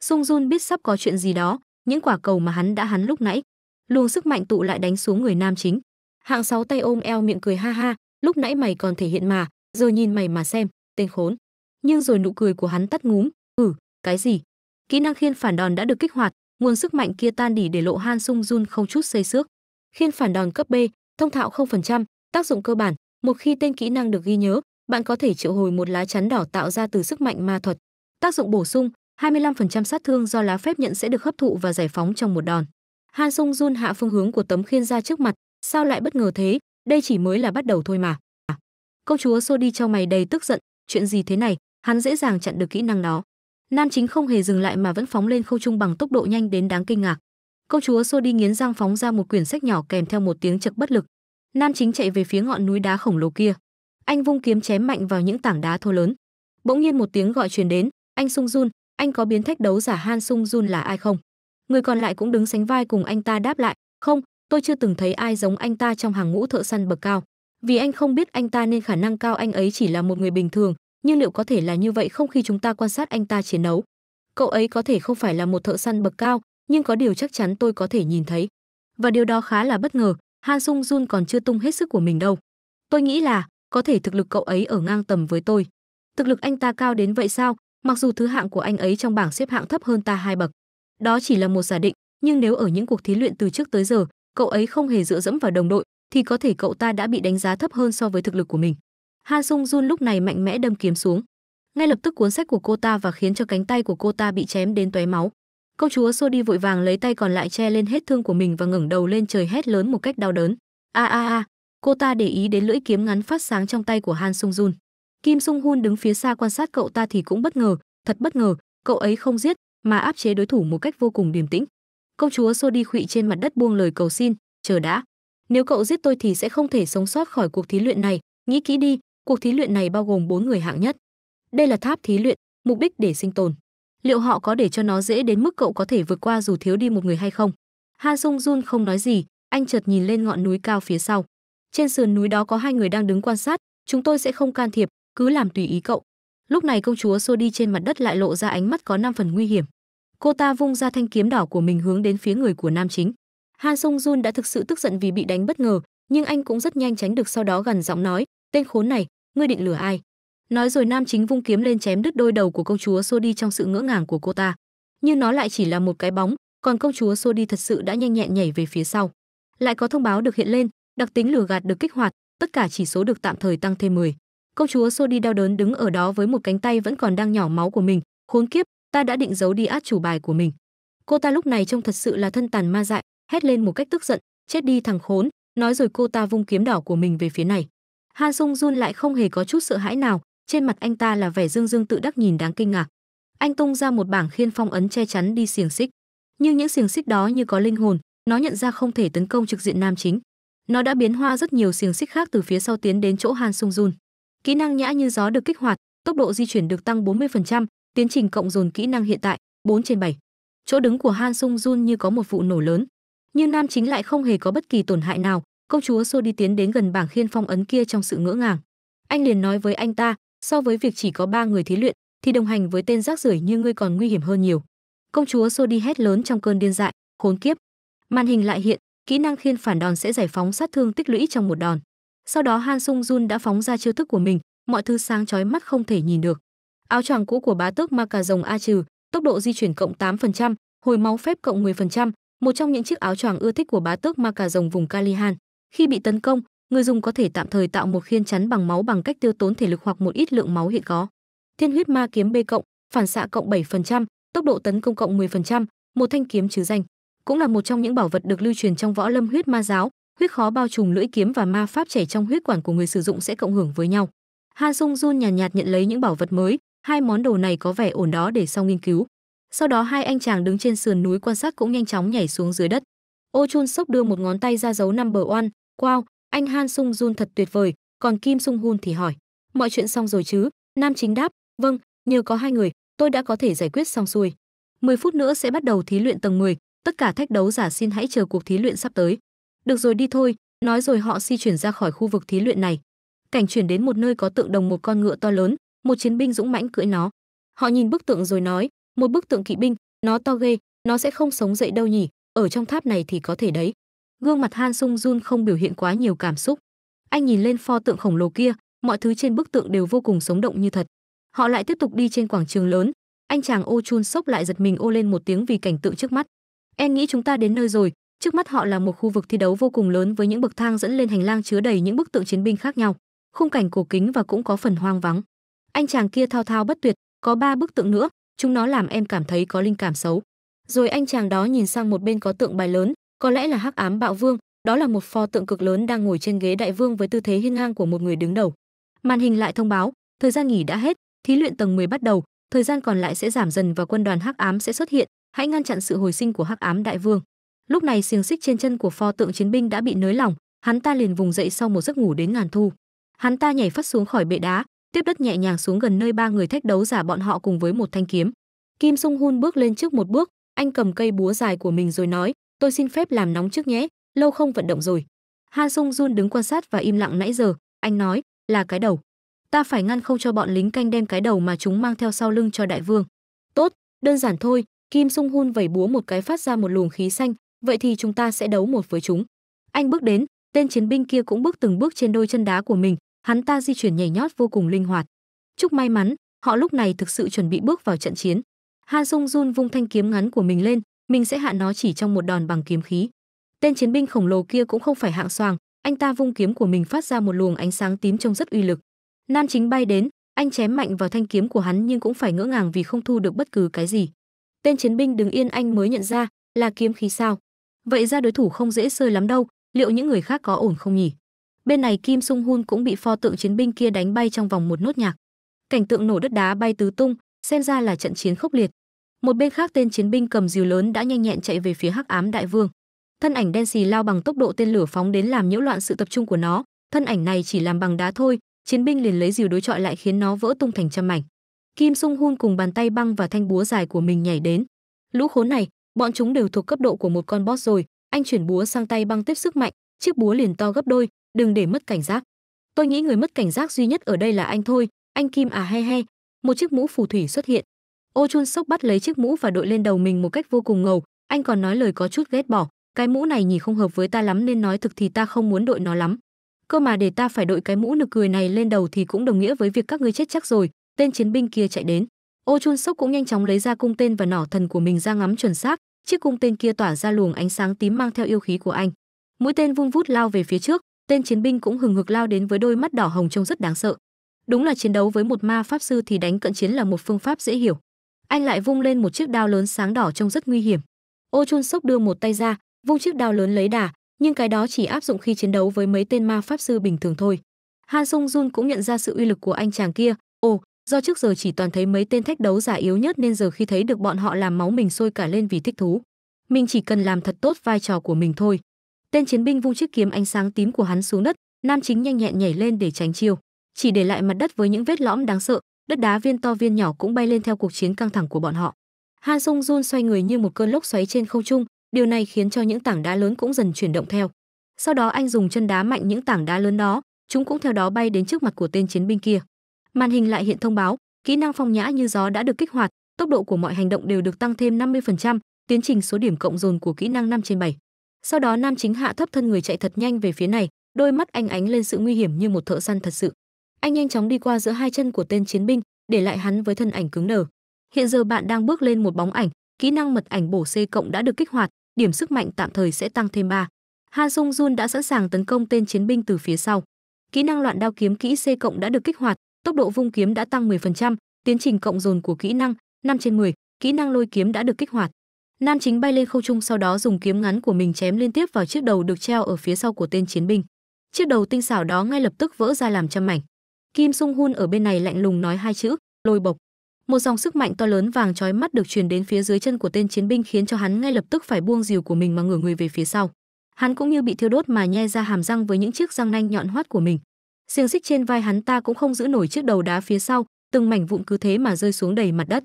Sung Jun biết sắp có chuyện gì đó, những quả cầu mà hắn đã hắn lúc nãy, luồng sức mạnh tụ lại đánh xuống người nam chính. Hạng sáu tay ôm eo miệng cười ha ha, lúc nãy mày còn thể hiện mà, giờ nhìn mày mà xem, tên khốn. Nhưng rồi nụ cười của hắn tắt ngúm, "Ừ, cái gì?" Kỹ năng khiên phản đòn đã được kích hoạt, nguồn sức mạnh kia tan đỉ để lộ Han Sung Jun không chút xây xước. Khiên phản đòn cấp B, thông thạo 0%, tác dụng cơ bản, một khi tên kỹ năng được ghi nhớ, bạn có thể triệu hồi một lá chắn đỏ tạo ra từ sức mạnh ma thuật. Tác dụng bổ sung, 25% sát thương do lá phép nhận sẽ được hấp thụ và giải phóng trong một đòn. Han Sung Jun hạ phương hướng của tấm khiên ra trước mặt, sao lại bất ngờ thế, đây chỉ mới là bắt đầu thôi mà. Công chúa So đi trong mày đầy tức giận, chuyện gì thế này, hắn dễ dàng chặn được kỹ năng đó. Nam chính không hề dừng lại mà vẫn phóng lên không trung bằng tốc độ nhanh đến đáng kinh ngạc. Công chúa So đi nghiến răng phóng ra một quyển sách nhỏ kèm theo một tiếng chật bất lực, Nam Chính chạy về phía ngọn núi đá khổng lồ kia. Anh vung kiếm chém mạnh vào những tảng đá thô lớn. Bỗng nhiên một tiếng gọi truyền đến, "Anh Sung Jun, anh có biến thách đấu giả Han Sung Jun là ai không?" Người còn lại cũng đứng sánh vai cùng anh ta đáp lại, "Không, tôi chưa từng thấy ai giống anh ta trong hàng ngũ thợ săn bậc cao. Vì anh không biết anh ta nên khả năng cao anh ấy chỉ là một người bình thường, nhưng liệu có thể là như vậy không khi chúng ta quan sát anh ta chiến đấu?" Cậu ấy có thể không phải là một thợ săn bậc cao, nhưng có điều chắc chắn tôi có thể nhìn thấy. Và điều đó khá là bất ngờ, Han Sung Jun còn chưa tung hết sức của mình đâu. Tôi nghĩ là có thể thực lực cậu ấy ở ngang tầm với tôi. Thực lực anh ta cao đến vậy sao? Mặc dù thứ hạng của anh ấy trong bảng xếp hạng thấp hơn ta hai bậc. Đó chỉ là một giả định, nhưng nếu ở những cuộc thí luyện từ trước tới giờ, cậu ấy không hề dựa dẫm vào đồng đội thì có thể cậu ta đã bị đánh giá thấp hơn so với thực lực của mình. Han Sung Jun lúc này mạnh mẽ đâm kiếm xuống. Ngay lập tức cuốn sách của cô ta và khiến cho cánh tay của cô ta bị chém đến tóe máu. Công chúa xua đi vội vàng lấy tay còn lại che lên hết thương của mình và ngẩng đầu lên trời hét lớn một cách đau đớn. A a a, cô ta để ý đến lưỡi kiếm ngắn phát sáng trong tay của Han Sung Jun. Kim Sung Hun đứng phía xa quan sát cậu ta thì cũng bất ngờ, thật bất ngờ, cậu ấy không giết mà áp chế đối thủ một cách vô cùng điềm tĩnh. Công chúa xô đi khụy trên mặt đất buông lời cầu xin, "Chờ đã, nếu cậu giết tôi thì sẽ không thể sống sót khỏi cuộc thí luyện này, nghĩ kỹ đi, cuộc thí luyện này bao gồm bốn người hạng nhất. Đây là tháp thí luyện, mục đích để sinh tồn liệu họ có để cho nó dễ đến mức cậu có thể vượt qua dù thiếu đi một người hay không? Han Sung Jun không nói gì, anh chợt nhìn lên ngọn núi cao phía sau. Trên sườn núi đó có hai người đang đứng quan sát, chúng tôi sẽ không can thiệp, cứ làm tùy ý cậu. Lúc này công chúa Sô đi trên mặt đất lại lộ ra ánh mắt có năm phần nguy hiểm. Cô ta vung ra thanh kiếm đỏ của mình hướng đến phía người của nam chính. Han Sung Jun đã thực sự tức giận vì bị đánh bất ngờ, nhưng anh cũng rất nhanh tránh được sau đó gần giọng nói, tên khốn này, ngươi định lừa ai? Nói rồi nam chính vung kiếm lên chém đứt đôi đầu của công chúa xô đi trong sự ngỡ ngàng của cô ta. Nhưng nó lại chỉ là một cái bóng, còn công chúa xô đi thật sự đã nhanh nhẹn nhảy về phía sau. Lại có thông báo được hiện lên, đặc tính lừa gạt được kích hoạt, tất cả chỉ số được tạm thời tăng thêm 10. Công chúa xô đi đau đớn đứng ở đó với một cánh tay vẫn còn đang nhỏ máu của mình, khốn kiếp, ta đã định giấu đi át chủ bài của mình. Cô ta lúc này trông thật sự là thân tàn ma dại, hét lên một cách tức giận, chết đi thằng khốn, nói rồi cô ta vung kiếm đỏ của mình về phía này. Han Sung Jun lại không hề có chút sợ hãi nào, trên mặt anh ta là vẻ dương dương tự đắc nhìn đáng kinh ngạc. Anh tung ra một bảng khiên phong ấn che chắn đi xiềng xích, nhưng những xiềng xích đó như có linh hồn, nó nhận ra không thể tấn công trực diện nam chính. Nó đã biến hoa rất nhiều xiềng xích khác từ phía sau tiến đến chỗ Han Sung Jun. Kỹ năng nhã như gió được kích hoạt, tốc độ di chuyển được tăng 40%, tiến trình cộng dồn kỹ năng hiện tại 4 trên 7. Chỗ đứng của Han Sung Jun như có một vụ nổ lớn, nhưng nam chính lại không hề có bất kỳ tổn hại nào, công chúa Sô đi tiến đến gần bảng khiên phong ấn kia trong sự ngỡ ngàng. Anh liền nói với anh ta, So với việc chỉ có ba người thí luyện, thì đồng hành với tên rác rưởi như ngươi còn nguy hiểm hơn nhiều. Công chúa đi hét lớn trong cơn điên dại, khốn kiếp. Màn hình lại hiện, kỹ năng khiên phản đòn sẽ giải phóng sát thương tích lũy trong một đòn. Sau đó Han Sung Jun đã phóng ra chiêu thức của mình, mọi thứ sáng chói mắt không thể nhìn được. Áo choàng cũ của bá tước ma cà rồng A trừ, tốc độ di chuyển cộng 8%, hồi máu phép cộng 10%, một trong những chiếc áo choàng ưa thích của bá tước ma cà rồng vùng Kalihan Khi bị tấn công, người dùng có thể tạm thời tạo một khiên chắn bằng máu bằng cách tiêu tốn thể lực hoặc một ít lượng máu hiện có. Thiên huyết ma kiếm B cộng, phản xạ cộng 7%, tốc độ tấn công cộng 10%, một thanh kiếm chứ danh. Cũng là một trong những bảo vật được lưu truyền trong võ lâm huyết ma giáo, huyết khó bao trùm lưỡi kiếm và ma pháp chảy trong huyết quản của người sử dụng sẽ cộng hưởng với nhau. Han Sung Jun nhàn nhạt, nhạt nhận lấy những bảo vật mới, hai món đồ này có vẻ ổn đó để sau nghiên cứu. Sau đó hai anh chàng đứng trên sườn núi quan sát cũng nhanh chóng nhảy xuống dưới đất. Ô Chun Sốc đưa một ngón tay ra dấu number one, wow, anh Han Sung Jun thật tuyệt vời, còn Kim Sung Hun thì hỏi, mọi chuyện xong rồi chứ? Nam chính đáp, vâng, nhờ có hai người, tôi đã có thể giải quyết xong xuôi. 10 phút nữa sẽ bắt đầu thí luyện tầng 10, tất cả thách đấu giả xin hãy chờ cuộc thí luyện sắp tới. Được rồi đi thôi, nói rồi họ di chuyển ra khỏi khu vực thí luyện này. Cảnh chuyển đến một nơi có tượng đồng một con ngựa to lớn, một chiến binh dũng mãnh cưỡi nó. Họ nhìn bức tượng rồi nói, một bức tượng kỵ binh, nó to ghê, nó sẽ không sống dậy đâu nhỉ, ở trong tháp này thì có thể đấy. Gương mặt Han Sung Jun không biểu hiện quá nhiều cảm xúc. Anh nhìn lên pho tượng khổng lồ kia, mọi thứ trên bức tượng đều vô cùng sống động như thật. Họ lại tiếp tục đi trên quảng trường lớn, anh chàng Ô oh Chun sốc lại giật mình ô lên một tiếng vì cảnh tượng trước mắt. "Em nghĩ chúng ta đến nơi rồi." Trước mắt họ là một khu vực thi đấu vô cùng lớn với những bậc thang dẫn lên hành lang chứa đầy những bức tượng chiến binh khác nhau, khung cảnh cổ kính và cũng có phần hoang vắng. Anh chàng kia thao thao bất tuyệt, có ba bức tượng nữa, chúng nó làm em cảm thấy có linh cảm xấu. Rồi anh chàng đó nhìn sang một bên có tượng bài lớn, có lẽ là hắc ám bạo vương đó là một pho tượng cực lớn đang ngồi trên ghế đại vương với tư thế hiên ngang của một người đứng đầu màn hình lại thông báo thời gian nghỉ đã hết thí luyện tầng 10 bắt đầu thời gian còn lại sẽ giảm dần và quân đoàn hắc ám sẽ xuất hiện hãy ngăn chặn sự hồi sinh của hắc ám đại vương lúc này xiềng xích trên chân của pho tượng chiến binh đã bị nới lỏng hắn ta liền vùng dậy sau một giấc ngủ đến ngàn thu hắn ta nhảy phát xuống khỏi bệ đá tiếp đất nhẹ nhàng xuống gần nơi ba người thách đấu giả bọn họ cùng với một thanh kiếm kim sung hun bước lên trước một bước anh cầm cây búa dài của mình rồi nói tôi xin phép làm nóng trước nhé, lâu không vận động rồi. han Sung Jun đứng quan sát và im lặng nãy giờ, anh nói, là cái đầu. Ta phải ngăn không cho bọn lính canh đem cái đầu mà chúng mang theo sau lưng cho đại vương. Tốt, đơn giản thôi, Kim Sung Hun vẩy búa một cái phát ra một luồng khí xanh, vậy thì chúng ta sẽ đấu một với chúng. Anh bước đến, tên chiến binh kia cũng bước từng bước trên đôi chân đá của mình, hắn ta di chuyển nhảy nhót vô cùng linh hoạt. Chúc may mắn, họ lúc này thực sự chuẩn bị bước vào trận chiến. han sung Jun vung thanh kiếm ngắn của mình lên, mình sẽ hạ nó chỉ trong một đòn bằng kiếm khí tên chiến binh khổng lồ kia cũng không phải hạng xoàng anh ta vung kiếm của mình phát ra một luồng ánh sáng tím trông rất uy lực nan chính bay đến anh chém mạnh vào thanh kiếm của hắn nhưng cũng phải ngỡ ngàng vì không thu được bất cứ cái gì tên chiến binh đứng yên anh mới nhận ra là kiếm khí sao vậy ra đối thủ không dễ sơi lắm đâu liệu những người khác có ổn không nhỉ bên này kim sung hun cũng bị pho tượng chiến binh kia đánh bay trong vòng một nốt nhạc cảnh tượng nổ đất đá bay tứ tung xem ra là trận chiến khốc liệt một bên khác tên chiến binh cầm dìu lớn đã nhanh nhẹn chạy về phía Hắc Ám Đại Vương. Thân ảnh đen xì lao bằng tốc độ tên lửa phóng đến làm nhiễu loạn sự tập trung của nó, thân ảnh này chỉ làm bằng đá thôi, chiến binh liền lấy dìu đối chọi lại khiến nó vỡ tung thành trăm mảnh. Kim Sung Hun cùng bàn tay băng và thanh búa dài của mình nhảy đến. Lũ khốn này, bọn chúng đều thuộc cấp độ của một con boss rồi, anh chuyển búa sang tay băng tiếp sức mạnh, chiếc búa liền to gấp đôi, đừng để mất cảnh giác. Tôi nghĩ người mất cảnh giác duy nhất ở đây là anh thôi, anh Kim à he he. Một chiếc mũ phù thủy xuất hiện, ô chun sốc bắt lấy chiếc mũ và đội lên đầu mình một cách vô cùng ngầu anh còn nói lời có chút ghét bỏ cái mũ này nhìn không hợp với ta lắm nên nói thực thì ta không muốn đội nó lắm cơ mà để ta phải đội cái mũ nực cười này lên đầu thì cũng đồng nghĩa với việc các ngươi chết chắc rồi tên chiến binh kia chạy đến ô chun sốc cũng nhanh chóng lấy ra cung tên và nỏ thần của mình ra ngắm chuẩn xác chiếc cung tên kia tỏa ra luồng ánh sáng tím mang theo yêu khí của anh mũi tên vung vút lao về phía trước tên chiến binh cũng hừng hực lao đến với đôi mắt đỏ hồng trông rất đáng sợ đúng là chiến đấu với một ma pháp sư thì đánh cận chiến là một phương pháp dễ hiểu anh lại vung lên một chiếc đao lớn sáng đỏ trông rất nguy hiểm ô chun sốc đưa một tay ra vung chiếc đao lớn lấy đà nhưng cái đó chỉ áp dụng khi chiến đấu với mấy tên ma pháp sư bình thường thôi han sung jun cũng nhận ra sự uy lực của anh chàng kia ồ do trước giờ chỉ toàn thấy mấy tên thách đấu giả yếu nhất nên giờ khi thấy được bọn họ làm máu mình sôi cả lên vì thích thú mình chỉ cần làm thật tốt vai trò của mình thôi tên chiến binh vung chiếc kiếm ánh sáng tím của hắn xuống đất nam chính nhanh nhẹn nhảy lên để tránh chiêu chỉ để lại mặt đất với những vết lõm đáng sợ đất đá viên to viên nhỏ cũng bay lên theo cuộc chiến căng thẳng của bọn họ. Han Sung Jun xoay người như một cơn lốc xoáy trên không trung, điều này khiến cho những tảng đá lớn cũng dần chuyển động theo. Sau đó anh dùng chân đá mạnh những tảng đá lớn đó, chúng cũng theo đó bay đến trước mặt của tên chiến binh kia. Màn hình lại hiện thông báo, kỹ năng phong nhã như gió đã được kích hoạt, tốc độ của mọi hành động đều được tăng thêm 50%, tiến trình số điểm cộng dồn của kỹ năng 5 trên 7. Sau đó nam chính hạ thấp thân người chạy thật nhanh về phía này, đôi mắt anh ánh lên sự nguy hiểm như một thợ săn thật sự anh nhanh chóng đi qua giữa hai chân của tên chiến binh để lại hắn với thân ảnh cứng đờ hiện giờ bạn đang bước lên một bóng ảnh kỹ năng mật ảnh bổ c cộng đã được kích hoạt điểm sức mạnh tạm thời sẽ tăng thêm ba Han sung jun đã sẵn sàng tấn công tên chiến binh từ phía sau kỹ năng loạn đao kiếm kỹ c cộng đã được kích hoạt tốc độ vung kiếm đã tăng 10%, tiến trình cộng dồn của kỹ năng 5 trên 10, kỹ năng lôi kiếm đã được kích hoạt nam chính bay lên không trung sau đó dùng kiếm ngắn của mình chém liên tiếp vào chiếc đầu được treo ở phía sau của tên chiến binh chiếc đầu tinh xảo đó ngay lập tức vỡ ra làm trăm mảnh Kim Sung Hun ở bên này lạnh lùng nói hai chữ, lôi bộc. Một dòng sức mạnh to lớn vàng chói mắt được truyền đến phía dưới chân của tên chiến binh khiến cho hắn ngay lập tức phải buông rìu của mình mà ngửa người về phía sau. Hắn cũng như bị thiêu đốt mà nhe ra hàm răng với những chiếc răng nanh nhọn hoắt của mình. Xiềng xích trên vai hắn ta cũng không giữ nổi chiếc đầu đá phía sau, từng mảnh vụn cứ thế mà rơi xuống đầy mặt đất.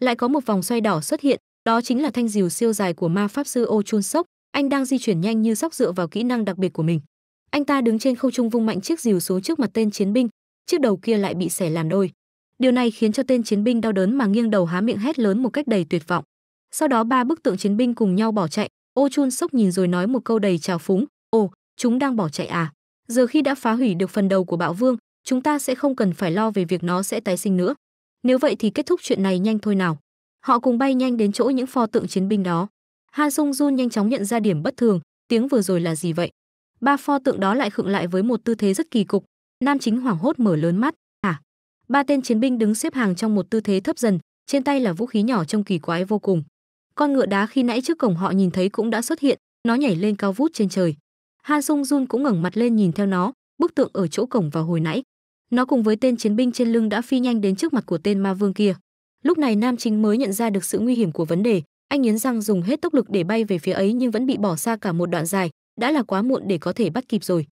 Lại có một vòng xoay đỏ xuất hiện, đó chính là thanh rìu siêu dài của ma pháp sư Ô oh Chun Sốc, anh đang di chuyển nhanh như sóc dựa vào kỹ năng đặc biệt của mình. Anh ta đứng trên không trung vung mạnh chiếc rìu xuống trước mặt tên chiến binh, chiếc đầu kia lại bị xẻ làm đôi. Điều này khiến cho tên chiến binh đau đớn mà nghiêng đầu há miệng hét lớn một cách đầy tuyệt vọng. Sau đó ba bức tượng chiến binh cùng nhau bỏ chạy, Ô Chun sốc nhìn rồi nói một câu đầy trào phúng, "Ồ, chúng đang bỏ chạy à? Giờ khi đã phá hủy được phần đầu của Bạo Vương, chúng ta sẽ không cần phải lo về việc nó sẽ tái sinh nữa. Nếu vậy thì kết thúc chuyện này nhanh thôi nào." Họ cùng bay nhanh đến chỗ những pho tượng chiến binh đó. han Sung Jun nhanh chóng nhận ra điểm bất thường, tiếng vừa rồi là gì vậy? Ba pho tượng đó lại khựng lại với một tư thế rất kỳ cục, Nam chính hoảng hốt mở lớn mắt, "Hả?" À, ba tên chiến binh đứng xếp hàng trong một tư thế thấp dần, trên tay là vũ khí nhỏ trông kỳ quái vô cùng. Con ngựa đá khi nãy trước cổng họ nhìn thấy cũng đã xuất hiện, nó nhảy lên cao vút trên trời. Han Sung Jun cũng ngẩng mặt lên nhìn theo nó, bức tượng ở chỗ cổng vào hồi nãy. Nó cùng với tên chiến binh trên lưng đã phi nhanh đến trước mặt của tên ma vương kia. Lúc này Nam Chính mới nhận ra được sự nguy hiểm của vấn đề, anh nghiến răng dùng hết tốc lực để bay về phía ấy nhưng vẫn bị bỏ xa cả một đoạn dài, đã là quá muộn để có thể bắt kịp rồi.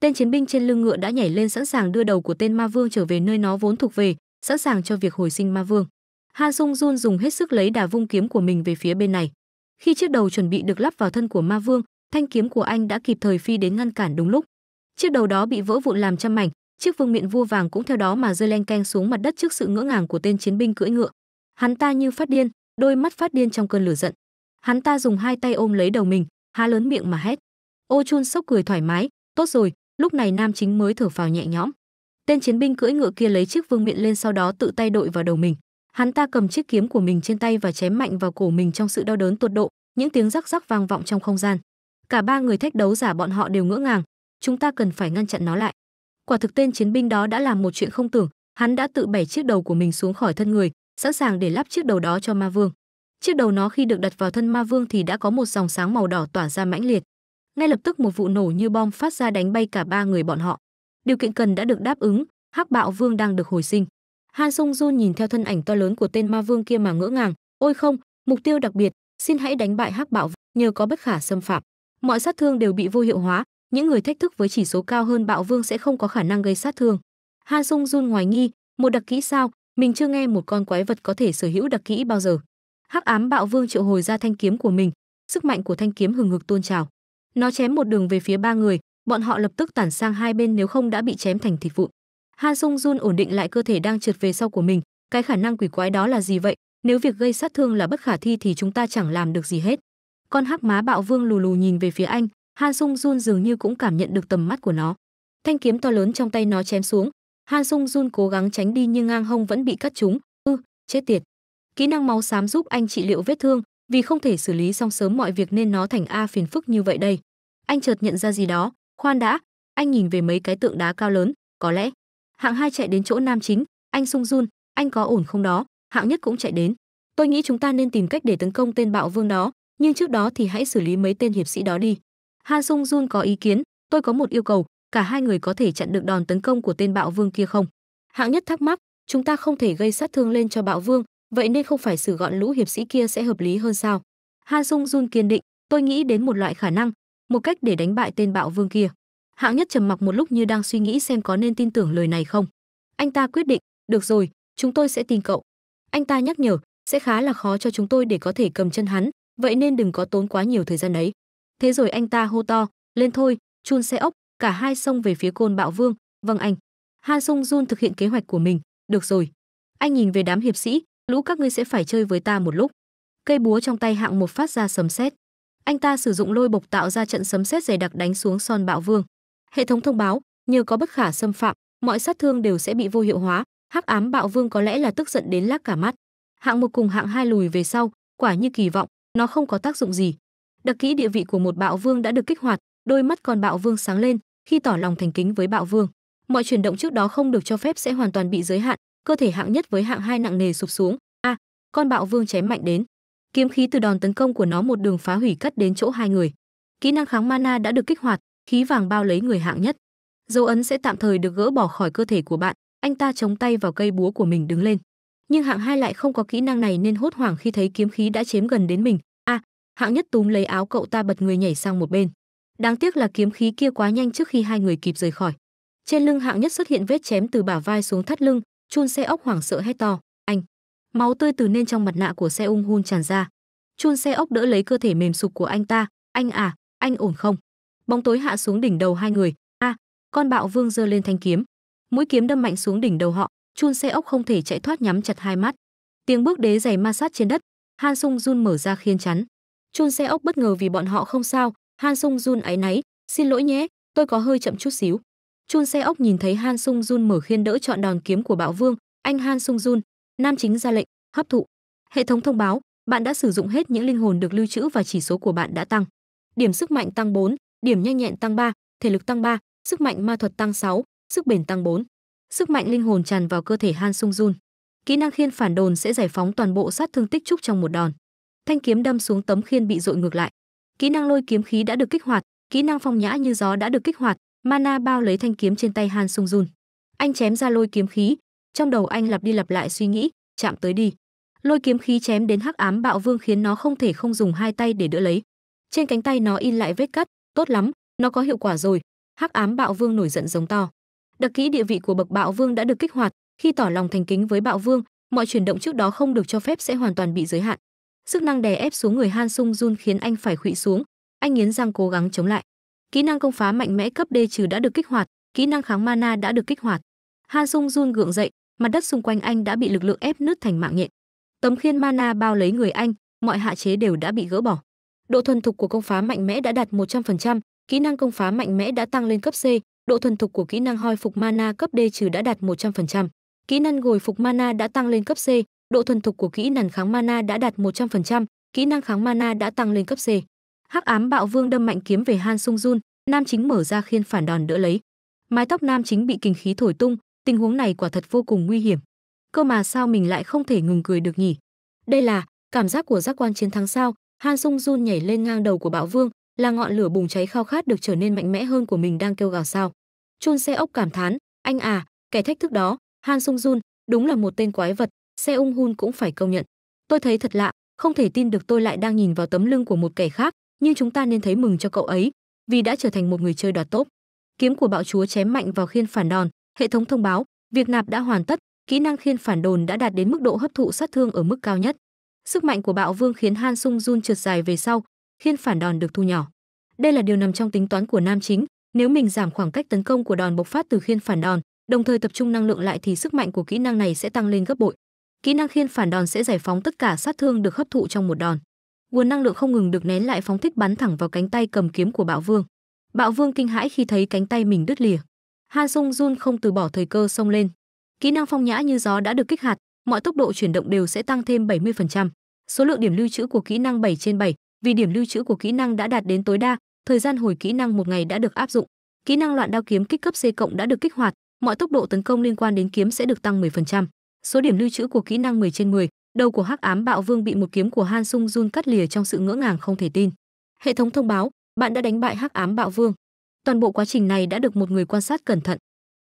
Tên chiến binh trên lưng ngựa đã nhảy lên sẵn sàng đưa đầu của tên ma vương trở về nơi nó vốn thuộc về, sẵn sàng cho việc hồi sinh ma vương. Han Sung Jun dùng hết sức lấy đà vung kiếm của mình về phía bên này. Khi chiếc đầu chuẩn bị được lắp vào thân của ma vương, thanh kiếm của anh đã kịp thời phi đến ngăn cản đúng lúc. Chiếc đầu đó bị vỡ vụn làm trăm mảnh, chiếc vương miện vua vàng cũng theo đó mà rơi leng keng xuống mặt đất trước sự ngỡ ngàng của tên chiến binh cưỡi ngựa. Hắn ta như phát điên, đôi mắt phát điên trong cơn lửa giận. Hắn ta dùng hai tay ôm lấy đầu mình, há lớn miệng mà hét. Ô Chun sốc cười thoải mái, tốt rồi, lúc này nam chính mới thở phào nhẹ nhõm tên chiến binh cưỡi ngựa kia lấy chiếc vương miện lên sau đó tự tay đội vào đầu mình hắn ta cầm chiếc kiếm của mình trên tay và chém mạnh vào cổ mình trong sự đau đớn tột độ những tiếng rắc rắc vang vọng trong không gian cả ba người thách đấu giả bọn họ đều ngỡ ngàng chúng ta cần phải ngăn chặn nó lại quả thực tên chiến binh đó đã làm một chuyện không tưởng hắn đã tự bẻ chiếc đầu của mình xuống khỏi thân người sẵn sàng để lắp chiếc đầu đó cho ma vương chiếc đầu nó khi được đặt vào thân ma vương thì đã có một dòng sáng màu đỏ tỏa ra mãnh liệt ngay lập tức một vụ nổ như bom phát ra đánh bay cả ba người bọn họ. Điều kiện cần đã được đáp ứng, Hắc Bạo Vương đang được hồi sinh. Han Sung Jun nhìn theo thân ảnh to lớn của tên ma vương kia mà ngỡ ngàng, "Ôi không, mục tiêu đặc biệt, xin hãy đánh bại Hắc Bạo, nhờ có bất khả xâm phạm." Mọi sát thương đều bị vô hiệu hóa, những người thách thức với chỉ số cao hơn Bạo Vương sẽ không có khả năng gây sát thương. Han Sung Jun ngoài nghi, một đặc kỹ sao, mình chưa nghe một con quái vật có thể sở hữu đặc kỹ bao giờ. Hắc ám Bạo Vương triệu hồi ra thanh kiếm của mình, sức mạnh của thanh kiếm hừng hực tuôn trào. Nó chém một đường về phía ba người, bọn họ lập tức tản sang hai bên nếu không đã bị chém thành thịt vụn. Han Sung Jun ổn định lại cơ thể đang trượt về sau của mình, cái khả năng quỷ quái đó là gì vậy? Nếu việc gây sát thương là bất khả thi thì chúng ta chẳng làm được gì hết. Con hắc má bạo vương lù lù nhìn về phía anh, Han Sung Jun dường như cũng cảm nhận được tầm mắt của nó. Thanh kiếm to lớn trong tay nó chém xuống, Han Sung Jun cố gắng tránh đi nhưng ngang hông vẫn bị cắt trúng. Ư, chết tiệt. Kỹ năng máu xám giúp anh trị liệu vết thương, vì không thể xử lý xong sớm mọi việc nên nó thành a phiền phức như vậy đây anh chợt nhận ra gì đó khoan đã anh nhìn về mấy cái tượng đá cao lớn có lẽ hạng hai chạy đến chỗ nam chính anh sung run anh có ổn không đó hạng nhất cũng chạy đến tôi nghĩ chúng ta nên tìm cách để tấn công tên bạo vương đó nhưng trước đó thì hãy xử lý mấy tên hiệp sĩ đó đi han sung jun có ý kiến tôi có một yêu cầu cả hai người có thể chặn được đòn tấn công của tên bạo vương kia không hạng nhất thắc mắc chúng ta không thể gây sát thương lên cho bạo vương vậy nên không phải xử gọn lũ hiệp sĩ kia sẽ hợp lý hơn sao? Han Sung Jun kiên định, tôi nghĩ đến một loại khả năng, một cách để đánh bại tên bạo vương kia. Hạng nhất trầm mặc một lúc như đang suy nghĩ xem có nên tin tưởng lời này không. Anh ta quyết định, được rồi, chúng tôi sẽ tin cậu. Anh ta nhắc nhở, sẽ khá là khó cho chúng tôi để có thể cầm chân hắn, vậy nên đừng có tốn quá nhiều thời gian đấy. Thế rồi anh ta hô to, lên thôi, chun xe ốc, cả hai xông về phía côn bạo vương, vâng anh. Han Sung Jun thực hiện kế hoạch của mình, được rồi. Anh nhìn về đám hiệp sĩ, lũ các ngươi sẽ phải chơi với ta một lúc cây búa trong tay hạng một phát ra sấm sét anh ta sử dụng lôi bộc tạo ra trận sấm sét dày đặc đánh xuống son bạo vương hệ thống thông báo nhờ có bất khả xâm phạm mọi sát thương đều sẽ bị vô hiệu hóa hắc ám bạo vương có lẽ là tức giận đến lác cả mắt hạng một cùng hạng hai lùi về sau quả như kỳ vọng nó không có tác dụng gì đặc kỹ địa vị của một bạo vương đã được kích hoạt đôi mắt con bạo vương sáng lên khi tỏ lòng thành kính với bạo vương mọi chuyển động trước đó không được cho phép sẽ hoàn toàn bị giới hạn cơ thể hạng nhất với hạng hai nặng nề sụp xuống a à, con bạo vương chém mạnh đến kiếm khí từ đòn tấn công của nó một đường phá hủy cắt đến chỗ hai người kỹ năng kháng mana đã được kích hoạt khí vàng bao lấy người hạng nhất dấu ấn sẽ tạm thời được gỡ bỏ khỏi cơ thể của bạn anh ta chống tay vào cây búa của mình đứng lên nhưng hạng hai lại không có kỹ năng này nên hốt hoảng khi thấy kiếm khí đã chém gần đến mình a à, hạng nhất túm lấy áo cậu ta bật người nhảy sang một bên đáng tiếc là kiếm khí kia quá nhanh trước khi hai người kịp rời khỏi trên lưng hạng nhất xuất hiện vết chém từ bả vai xuống thắt lưng chun xe ốc hoảng sợ hét to anh máu tươi từ nên trong mặt nạ của xe ung hun tràn ra chun xe ốc đỡ lấy cơ thể mềm sụp của anh ta anh à anh ổn không bóng tối hạ xuống đỉnh đầu hai người a à, con bạo vương giơ lên thanh kiếm mũi kiếm đâm mạnh xuống đỉnh đầu họ chun xe ốc không thể chạy thoát nhắm chặt hai mắt tiếng bước đế giày ma sát trên đất han sung jun mở ra khiên chắn chun xe ốc bất ngờ vì bọn họ không sao han sung jun áy náy xin lỗi nhé tôi có hơi chậm chút xíu Chun Se ốc nhìn thấy Han Sung Jun mở khiên đỡ chọn đòn kiếm của Bạo Vương, anh Han Sung Jun, nam chính ra lệnh, hấp thụ. Hệ thống thông báo, bạn đã sử dụng hết những linh hồn được lưu trữ và chỉ số của bạn đã tăng. Điểm sức mạnh tăng 4, điểm nhanh nhẹn tăng 3, thể lực tăng 3, sức mạnh ma thuật tăng 6, sức bền tăng 4. Sức mạnh linh hồn tràn vào cơ thể Han Sung Jun. Kỹ năng khiên phản đồn sẽ giải phóng toàn bộ sát thương tích trúc trong một đòn. Thanh kiếm đâm xuống tấm khiên bị dội ngược lại. Kỹ năng lôi kiếm khí đã được kích hoạt, kỹ năng phong nhã như gió đã được kích hoạt, Mana bao lấy thanh kiếm trên tay Han Sung Jun. Anh chém ra lôi kiếm khí, trong đầu anh lặp đi lặp lại suy nghĩ, chạm tới đi. Lôi kiếm khí chém đến hắc ám bạo vương khiến nó không thể không dùng hai tay để đỡ lấy. Trên cánh tay nó in lại vết cắt, tốt lắm, nó có hiệu quả rồi. Hắc ám bạo vương nổi giận giống to. Đặc kỹ địa vị của bậc bạo vương đã được kích hoạt, khi tỏ lòng thành kính với bạo vương, mọi chuyển động trước đó không được cho phép sẽ hoàn toàn bị giới hạn. Sức năng đè ép xuống người Han Sung Jun khiến anh phải khuỵu xuống, anh nghiến răng cố gắng chống lại. Kỹ năng công phá mạnh mẽ cấp D trừ đã được kích hoạt, kỹ năng kháng mana đã được kích hoạt. Han Sung run gượng dậy, mặt đất xung quanh anh đã bị lực lượng ép nứt thành mạng nhện. Tấm khiên mana bao lấy người anh, mọi hạ chế đều đã bị gỡ bỏ. Độ thuần thục của công phá mạnh mẽ đã đạt 100%, kỹ năng công phá mạnh mẽ đã tăng lên cấp C, độ thuần thục của kỹ năng hồi phục mana cấp D trừ đã đạt 100%. Kỹ năng hồi phục mana đã tăng lên cấp C, độ thuần thục của kỹ năng kháng mana đã đạt 100%, kỹ năng kháng mana đã tăng lên cấp C hắc ám bạo vương đâm mạnh kiếm về han sung jun nam chính mở ra khiên phản đòn đỡ lấy mái tóc nam chính bị kinh khí thổi tung tình huống này quả thật vô cùng nguy hiểm cơ mà sao mình lại không thể ngừng cười được nhỉ đây là cảm giác của giác quan chiến thắng sao han sung jun nhảy lên ngang đầu của bạo vương là ngọn lửa bùng cháy khao khát được trở nên mạnh mẽ hơn của mình đang kêu gào sao chun xe ốc cảm thán anh à kẻ thách thức đó han sung jun đúng là một tên quái vật xe ung hun cũng phải công nhận tôi thấy thật lạ không thể tin được tôi lại đang nhìn vào tấm lưng của một kẻ khác nhưng chúng ta nên thấy mừng cho cậu ấy vì đã trở thành một người chơi đoạt tốt. Kiếm của bạo chúa chém mạnh vào khiên phản đòn, hệ thống thông báo, việc nạp đã hoàn tất, kỹ năng khiên phản đồn đã đạt đến mức độ hấp thụ sát thương ở mức cao nhất. Sức mạnh của bạo vương khiến Han Sung Jun trượt dài về sau, khiên phản đòn được thu nhỏ. Đây là điều nằm trong tính toán của nam chính, nếu mình giảm khoảng cách tấn công của đòn bộc phát từ khiên phản đòn, đồng thời tập trung năng lượng lại thì sức mạnh của kỹ năng này sẽ tăng lên gấp bội. Kỹ năng khiên phản đòn sẽ giải phóng tất cả sát thương được hấp thụ trong một đòn nguồn năng lượng không ngừng được nén lại phóng thích bắn thẳng vào cánh tay cầm kiếm của Bạo Vương. Bạo Vương kinh hãi khi thấy cánh tay mình đứt lìa. Han Sung Jun không từ bỏ thời cơ xông lên. Kỹ năng phong nhã như gió đã được kích hoạt, mọi tốc độ chuyển động đều sẽ tăng thêm 70%. Số lượng điểm lưu trữ của kỹ năng 7 trên 7, vì điểm lưu trữ của kỹ năng đã đạt đến tối đa, thời gian hồi kỹ năng một ngày đã được áp dụng. Kỹ năng loạn đao kiếm kích cấp C cộng đã được kích hoạt, mọi tốc độ tấn công liên quan đến kiếm sẽ được tăng 10%. Số điểm lưu trữ của kỹ năng 10 trên 10, đầu của hắc ám bạo vương bị một kiếm của han sung jun cắt lìa trong sự ngỡ ngàng không thể tin hệ thống thông báo bạn đã đánh bại hắc ám bạo vương toàn bộ quá trình này đã được một người quan sát cẩn thận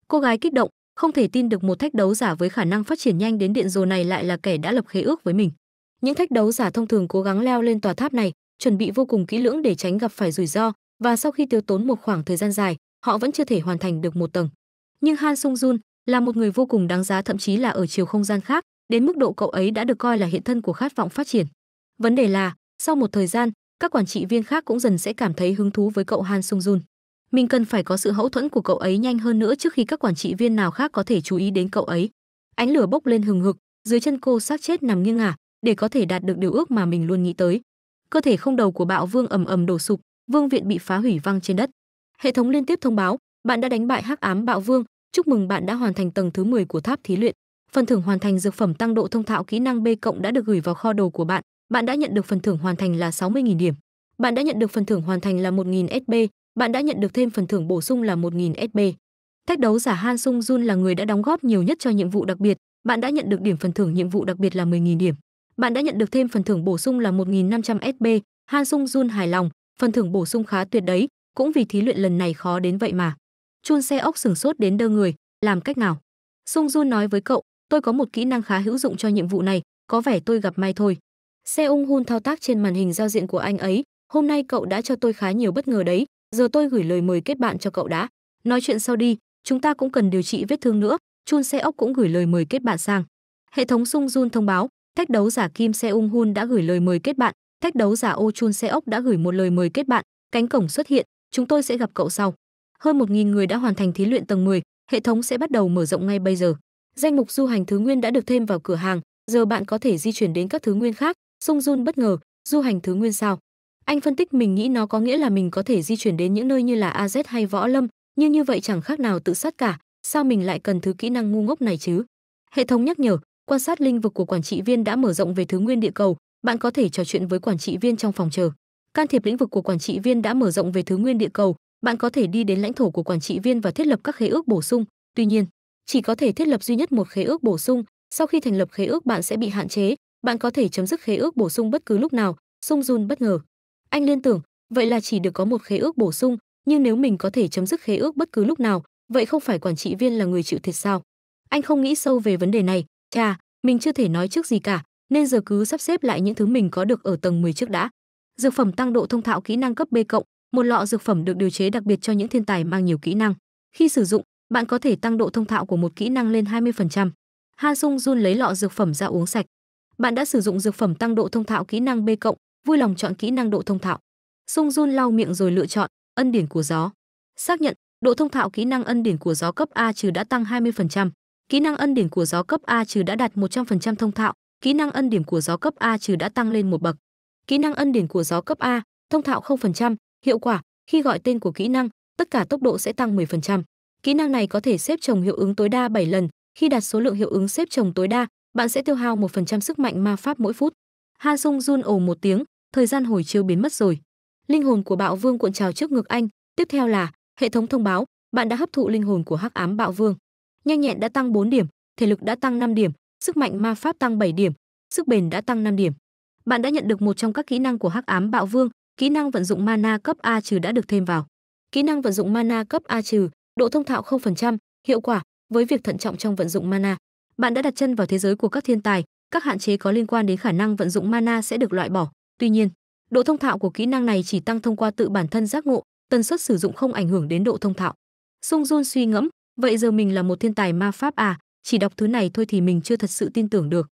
cô gái kích động không thể tin được một thách đấu giả với khả năng phát triển nhanh đến điện rồ này lại là kẻ đã lập khế ước với mình những thách đấu giả thông thường cố gắng leo lên tòa tháp này chuẩn bị vô cùng kỹ lưỡng để tránh gặp phải rủi ro và sau khi tiêu tốn một khoảng thời gian dài họ vẫn chưa thể hoàn thành được một tầng nhưng han sung jun là một người vô cùng đáng giá thậm chí là ở chiều không gian khác đến mức độ cậu ấy đã được coi là hiện thân của khát vọng phát triển. Vấn đề là, sau một thời gian, các quản trị viên khác cũng dần sẽ cảm thấy hứng thú với cậu Han Sung Jun. Mình cần phải có sự hậu thuẫn của cậu ấy nhanh hơn nữa trước khi các quản trị viên nào khác có thể chú ý đến cậu ấy. Ánh lửa bốc lên hừng hực, dưới chân cô xác chết nằm nghiêng ngả, để có thể đạt được điều ước mà mình luôn nghĩ tới. Cơ thể không đầu của Bạo Vương ầm ầm đổ sụp, vương viện bị phá hủy văng trên đất. Hệ thống liên tiếp thông báo, bạn đã đánh bại Hắc Ám Bạo Vương, chúc mừng bạn đã hoàn thành tầng thứ 10 của tháp thí luyện phần thưởng hoàn thành dược phẩm tăng độ thông thạo kỹ năng B cộng đã được gửi vào kho đồ của bạn. Bạn đã nhận được phần thưởng hoàn thành là 60.000 điểm. Bạn đã nhận được phần thưởng hoàn thành là 1.000 SB. Bạn đã nhận được thêm phần thưởng bổ sung là 1.000 SB. Thách đấu giả Han Sung Jun là người đã đóng góp nhiều nhất cho nhiệm vụ đặc biệt. Bạn đã nhận được điểm phần thưởng nhiệm vụ đặc biệt là 10.000 điểm. Bạn đã nhận được thêm phần thưởng bổ sung là 1.500 SB. Han Sung Jun hài lòng, phần thưởng bổ sung khá tuyệt đấy, cũng vì thí luyện lần này khó đến vậy mà. Chun xe ốc sửng sốt đến đơ người, làm cách nào? Sung Jun nói với cậu, tôi có một kỹ năng khá hữu dụng cho nhiệm vụ này, có vẻ tôi gặp may thôi. Xe ung hun thao tác trên màn hình giao diện của anh ấy, hôm nay cậu đã cho tôi khá nhiều bất ngờ đấy, giờ tôi gửi lời mời kết bạn cho cậu đã. Nói chuyện sau đi, chúng ta cũng cần điều trị vết thương nữa, Chun xe ốc cũng gửi lời mời kết bạn sang. Hệ thống Sung Jun thông báo, thách đấu giả Kim Xe Ung Hun đã gửi lời mời kết bạn, thách đấu giả Ô Chun Xe ốc đã gửi một lời mời kết bạn, cánh cổng xuất hiện, chúng tôi sẽ gặp cậu sau. Hơn 1.000 người đã hoàn thành thí luyện tầng 10, hệ thống sẽ bắt đầu mở rộng ngay bây giờ. Danh mục du hành thứ nguyên đã được thêm vào cửa hàng, giờ bạn có thể di chuyển đến các thứ nguyên khác, Sung Jun bất ngờ, du hành thứ nguyên sao? Anh phân tích mình nghĩ nó có nghĩa là mình có thể di chuyển đến những nơi như là AZ hay Võ Lâm, nhưng như vậy chẳng khác nào tự sát cả, sao mình lại cần thứ kỹ năng ngu ngốc này chứ? Hệ thống nhắc nhở, quan sát linh vực của quản trị viên đã mở rộng về thứ nguyên địa cầu, bạn có thể trò chuyện với quản trị viên trong phòng chờ. Can thiệp lĩnh vực của quản trị viên đã mở rộng về thứ nguyên địa cầu, bạn có thể đi đến lãnh thổ của quản trị viên và thiết lập các khế ước bổ sung. Tuy nhiên, chỉ có thể thiết lập duy nhất một khế ước bổ sung, sau khi thành lập khế ước bạn sẽ bị hạn chế, bạn có thể chấm dứt khế ước bổ sung bất cứ lúc nào, Sung run bất ngờ. Anh liên tưởng, vậy là chỉ được có một khế ước bổ sung, nhưng nếu mình có thể chấm dứt khế ước bất cứ lúc nào, vậy không phải quản trị viên là người chịu thiệt sao? Anh không nghĩ sâu về vấn đề này, chà, mình chưa thể nói trước gì cả, nên giờ cứ sắp xếp lại những thứ mình có được ở tầng 10 trước đã. Dược phẩm tăng độ thông thạo kỹ năng cấp B cộng, một lọ dược phẩm được điều chế đặc biệt cho những thiên tài mang nhiều kỹ năng. Khi sử dụng, bạn có thể tăng độ thông thạo của một kỹ năng lên 20%. Ha Sung Jun lấy lọ dược phẩm ra uống sạch. Bạn đã sử dụng dược phẩm tăng độ thông thạo kỹ năng B cộng, vui lòng chọn kỹ năng độ thông thạo. Sung Jun lau miệng rồi lựa chọn ân điển của gió. Xác nhận độ thông thạo kỹ năng ân điển của gió cấp A trừ đã tăng 20%. Kỹ năng ân điển của gió cấp A trừ đã đạt 100% thông thạo, kỹ năng ân điển của gió cấp A trừ đã tăng lên một bậc. Kỹ năng ân điển của gió cấp A, thông thạo 0%, hiệu quả khi gọi tên của kỹ năng, tất cả tốc độ sẽ tăng 10%. Kỹ năng này có thể xếp chồng hiệu ứng tối đa 7 lần, khi đạt số lượng hiệu ứng xếp chồng tối đa, bạn sẽ tiêu hao 1% sức mạnh ma pháp mỗi phút. Han Sung run ồ một tiếng, thời gian hồi chiêu biến mất rồi. Linh hồn của Bạo Vương cuộn trào trước ngực anh, tiếp theo là hệ thống thông báo, bạn đã hấp thụ linh hồn của Hắc Ám Bạo Vương. Nhanh nhẹn đã tăng 4 điểm, thể lực đã tăng 5 điểm, sức mạnh ma pháp tăng 7 điểm, sức bền đã tăng 5 điểm. Bạn đã nhận được một trong các kỹ năng của Hắc Ám Bạo Vương, kỹ năng vận dụng mana cấp A trừ đã được thêm vào. Kỹ năng vận dụng mana cấp A trừ độ thông thạo 0%, hiệu quả với việc thận trọng trong vận dụng mana. Bạn đã đặt chân vào thế giới của các thiên tài, các hạn chế có liên quan đến khả năng vận dụng mana sẽ được loại bỏ. Tuy nhiên, độ thông thạo của kỹ năng này chỉ tăng thông qua tự bản thân giác ngộ, tần suất sử dụng không ảnh hưởng đến độ thông thạo. Sung Jun suy ngẫm, vậy giờ mình là một thiên tài ma pháp à, chỉ đọc thứ này thôi thì mình chưa thật sự tin tưởng được.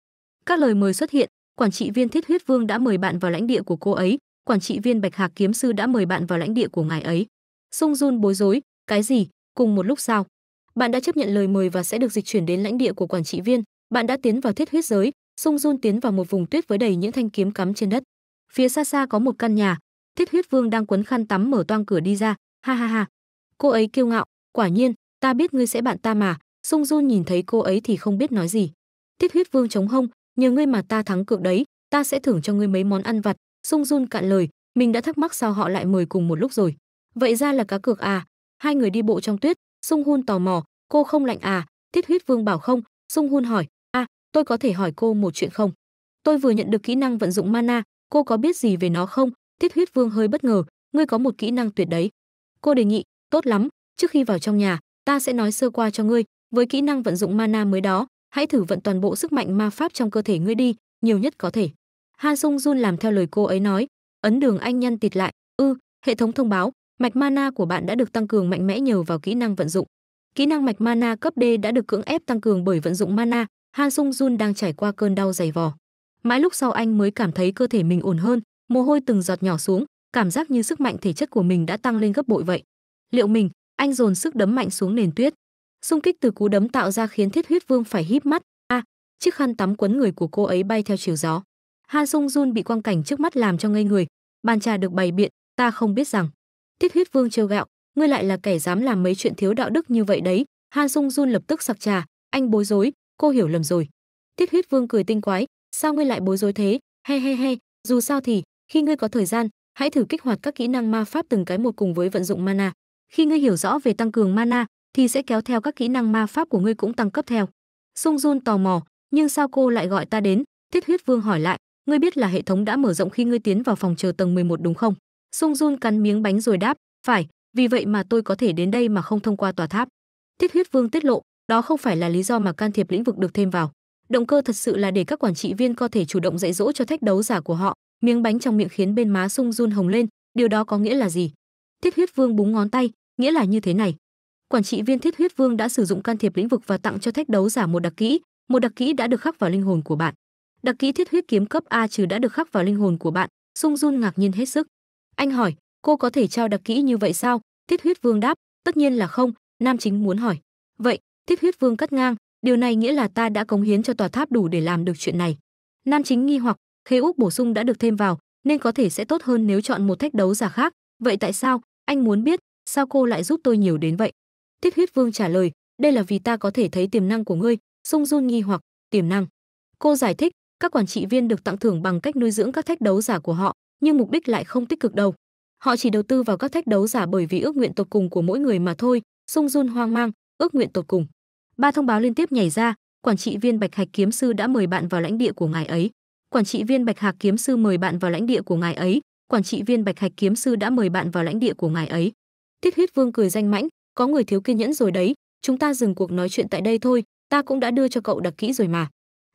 Các lời mời xuất hiện, quản trị viên Thiết Huyết Vương đã mời bạn vào lãnh địa của cô ấy, quản trị viên Bạch Hạc Kiếm Sư đã mời bạn vào lãnh địa của ngài ấy. Sung Jun bối rối, cái gì? Cùng một lúc sao bạn đã chấp nhận lời mời và sẽ được dịch chuyển đến lãnh địa của quản trị viên. Bạn đã tiến vào thiết huyết giới, sung run tiến vào một vùng tuyết với đầy những thanh kiếm cắm trên đất. Phía xa xa có một căn nhà, Thiết Huyết Vương đang quấn khăn tắm mở toang cửa đi ra, ha ha ha. Cô ấy kiêu ngạo, quả nhiên, ta biết ngươi sẽ bạn ta mà. Sung Jun nhìn thấy cô ấy thì không biết nói gì. Thiết Huyết Vương chống hông, nhờ ngươi mà ta thắng cược đấy, ta sẽ thưởng cho ngươi mấy món ăn vặt. Sung Jun cạn lời, mình đã thắc mắc sao họ lại mời cùng một lúc rồi. Vậy ra là cá cược à, Hai người đi bộ trong tuyết, Sung Hun tò mò, cô không lạnh à? Tiết huyết vương bảo không, Sung Hun hỏi, a, à, tôi có thể hỏi cô một chuyện không? Tôi vừa nhận được kỹ năng vận dụng mana, cô có biết gì về nó không? Tiết huyết vương hơi bất ngờ, ngươi có một kỹ năng tuyệt đấy. Cô đề nghị, tốt lắm, trước khi vào trong nhà, ta sẽ nói sơ qua cho ngươi, với kỹ năng vận dụng mana mới đó, hãy thử vận toàn bộ sức mạnh ma pháp trong cơ thể ngươi đi, nhiều nhất có thể. Han Sung Jun làm theo lời cô ấy nói, ấn đường anh nhăn tịt lại, ư, ừ, hệ thống thông báo, Mạch mana của bạn đã được tăng cường mạnh mẽ nhờ vào kỹ năng vận dụng. Kỹ năng mạch mana cấp D đã được cưỡng ép tăng cường bởi vận dụng mana, Han Sung Jun đang trải qua cơn đau dày vò. Mãi lúc sau anh mới cảm thấy cơ thể mình ổn hơn, mồ hôi từng giọt nhỏ xuống, cảm giác như sức mạnh thể chất của mình đã tăng lên gấp bội vậy. Liệu mình, anh dồn sức đấm mạnh xuống nền tuyết. Xung kích từ cú đấm tạo ra khiến Thiết Huyết Vương phải híp mắt, a, à, chiếc khăn tắm quấn người của cô ấy bay theo chiều gió. Han Sung Jun bị quang cảnh trước mắt làm cho ngây người, bàn trà được bày biện, ta không biết rằng Tiết huyết vương trêu gạo, ngươi lại là kẻ dám làm mấy chuyện thiếu đạo đức như vậy đấy. Han Sung Jun lập tức sặc trà, anh bối rối, cô hiểu lầm rồi. Tiết huyết vương cười tinh quái, sao ngươi lại bối rối thế? He he he, dù sao thì, khi ngươi có thời gian, hãy thử kích hoạt các kỹ năng ma pháp từng cái một cùng với vận dụng mana. Khi ngươi hiểu rõ về tăng cường mana, thì sẽ kéo theo các kỹ năng ma pháp của ngươi cũng tăng cấp theo. Sung Jun tò mò, nhưng sao cô lại gọi ta đến? Tiết huyết vương hỏi lại, ngươi biết là hệ thống đã mở rộng khi ngươi tiến vào phòng chờ tầng 11 đúng không? Sung Jun cắn miếng bánh rồi đáp, "Phải, vì vậy mà tôi có thể đến đây mà không thông qua tòa tháp." Thiết Huyết Vương tiết lộ, đó không phải là lý do mà can thiệp lĩnh vực được thêm vào. Động cơ thật sự là để các quản trị viên có thể chủ động dạy dỗ cho thách đấu giả của họ. Miếng bánh trong miệng khiến bên má Sung Jun hồng lên, điều đó có nghĩa là gì? Thiết Huyết Vương búng ngón tay, nghĩa là như thế này. Quản trị viên Thiết Huyết Vương đã sử dụng can thiệp lĩnh vực và tặng cho thách đấu giả một đặc kỹ, một đặc kỹ đã được khắc vào linh hồn của bạn. Đặc kỹ Thiết Huyết kiếm cấp A trừ đã được khắc vào linh hồn của bạn, Sung Jun ngạc nhiên hết sức. Anh hỏi, cô có thể trao đặc kỹ như vậy sao? Tiết huyết vương đáp, tất nhiên là không, nam chính muốn hỏi. Vậy, tiết huyết vương cắt ngang, điều này nghĩa là ta đã cống hiến cho tòa tháp đủ để làm được chuyện này. Nam chính nghi hoặc, khế úc bổ sung đã được thêm vào, nên có thể sẽ tốt hơn nếu chọn một thách đấu giả khác. Vậy tại sao, anh muốn biết, sao cô lại giúp tôi nhiều đến vậy? Tiết huyết vương trả lời, đây là vì ta có thể thấy tiềm năng của ngươi, sung run nghi hoặc, tiềm năng. Cô giải thích, các quản trị viên được tặng thưởng bằng cách nuôi dưỡng các thách đấu giả của họ, nhưng mục đích lại không tích cực đâu. Họ chỉ đầu tư vào các thách đấu giả bởi vì ước nguyện tột cùng của mỗi người mà thôi, Sung Jun hoang mang, ước nguyện tột cùng. Ba thông báo liên tiếp nhảy ra, quản trị viên Bạch Hạc kiếm sư đã mời bạn vào lãnh địa của ngài ấy. Quản trị viên Bạch Hạc kiếm sư mời bạn vào lãnh địa của ngài ấy, quản trị viên Bạch Hạc kiếm sư đã mời bạn vào lãnh địa của ngài ấy. tiết Huyết Vương cười danh mãnh, có người thiếu kiên nhẫn rồi đấy, chúng ta dừng cuộc nói chuyện tại đây thôi, ta cũng đã đưa cho cậu đặc kỹ rồi mà.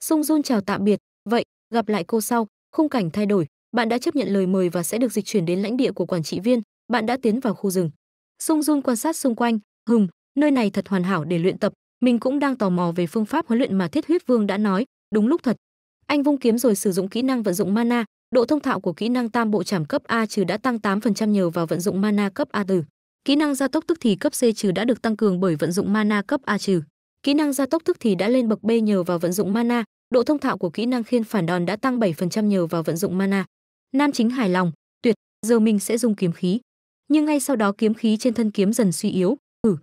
Sung Jun chào tạm biệt, vậy, gặp lại cô sau, khung cảnh thay đổi, bạn đã chấp nhận lời mời và sẽ được dịch chuyển đến lãnh địa của quản trị viên, bạn đã tiến vào khu rừng. Sung Jun quan sát xung quanh, hừm, nơi này thật hoàn hảo để luyện tập, mình cũng đang tò mò về phương pháp huấn luyện mà Thiết Huyết Vương đã nói, đúng lúc thật. Anh vung kiếm rồi sử dụng kỹ năng vận dụng mana, độ thông thạo của kỹ năng tam bộ trảm cấp A trừ đã tăng 8% nhờ vào vận dụng mana cấp A từ. Kỹ năng gia tốc tức thì cấp C trừ đã được tăng cường bởi vận dụng mana cấp A trừ. Kỹ năng gia tốc tức thì đã lên bậc B nhờ vào vận dụng mana, độ thông thạo của kỹ năng khiên phản đòn đã tăng 7% nhờ vào vận dụng mana. Nam chính hài lòng, tuyệt, giờ mình sẽ dùng kiếm khí. Nhưng ngay sau đó kiếm khí trên thân kiếm dần suy yếu. Ừ.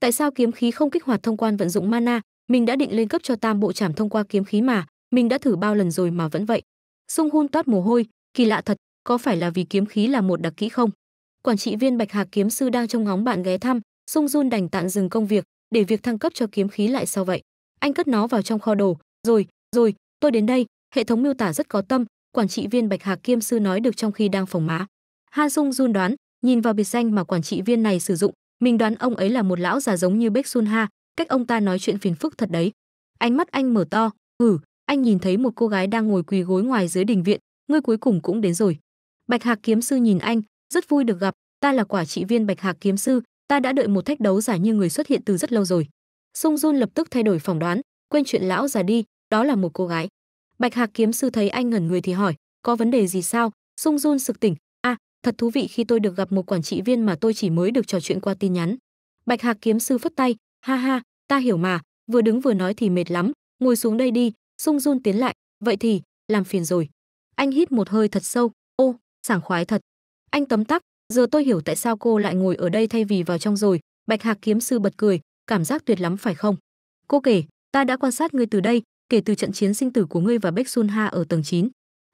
Tại sao kiếm khí không kích hoạt thông quan vận dụng mana, mình đã định lên cấp cho tam bộ trảm thông qua kiếm khí mà, mình đã thử bao lần rồi mà vẫn vậy. Sung Hun toát mồ hôi, kỳ lạ thật, có phải là vì kiếm khí là một đặc kỹ không? Quản trị viên Bạch Hạc kiếm sư đang trông ngóng bạn ghé thăm, Sung run đành tạm dừng công việc, để việc thăng cấp cho kiếm khí lại sau vậy. Anh cất nó vào trong kho đồ, rồi, rồi, tôi đến đây, hệ thống miêu tả rất có tâm, quản trị viên Bạch Hạc Kiêm Sư nói được trong khi đang phòng má. Han Sung Jun đoán, nhìn vào biệt danh mà quản trị viên này sử dụng, mình đoán ông ấy là một lão già giống như Bách Sun Ha, cách ông ta nói chuyện phiền phức thật đấy. Ánh mắt anh mở to, hử, ừ, anh nhìn thấy một cô gái đang ngồi quỳ gối ngoài dưới đình viện, ngươi cuối cùng cũng đến rồi. Bạch Hạc Kiếm Sư nhìn anh, rất vui được gặp, ta là quả trị viên Bạch Hạc Kiếm Sư, ta đã đợi một thách đấu giả như người xuất hiện từ rất lâu rồi. Sung Jun lập tức thay đổi phỏng đoán, quên chuyện lão già đi, đó là một cô gái bạch hạc kiếm sư thấy anh ngẩn người thì hỏi có vấn đề gì sao sung Jun sực tỉnh a à, thật thú vị khi tôi được gặp một quản trị viên mà tôi chỉ mới được trò chuyện qua tin nhắn bạch hạc kiếm sư phất tay ha ha ta hiểu mà vừa đứng vừa nói thì mệt lắm ngồi xuống đây đi sung Jun tiến lại vậy thì làm phiền rồi anh hít một hơi thật sâu ô sảng khoái thật anh tấm tắc giờ tôi hiểu tại sao cô lại ngồi ở đây thay vì vào trong rồi bạch hạc kiếm sư bật cười cảm giác tuyệt lắm phải không cô kể ta đã quan sát ngươi từ đây kể từ trận chiến sinh tử của ngươi và Bách Sun Ha ở tầng 9.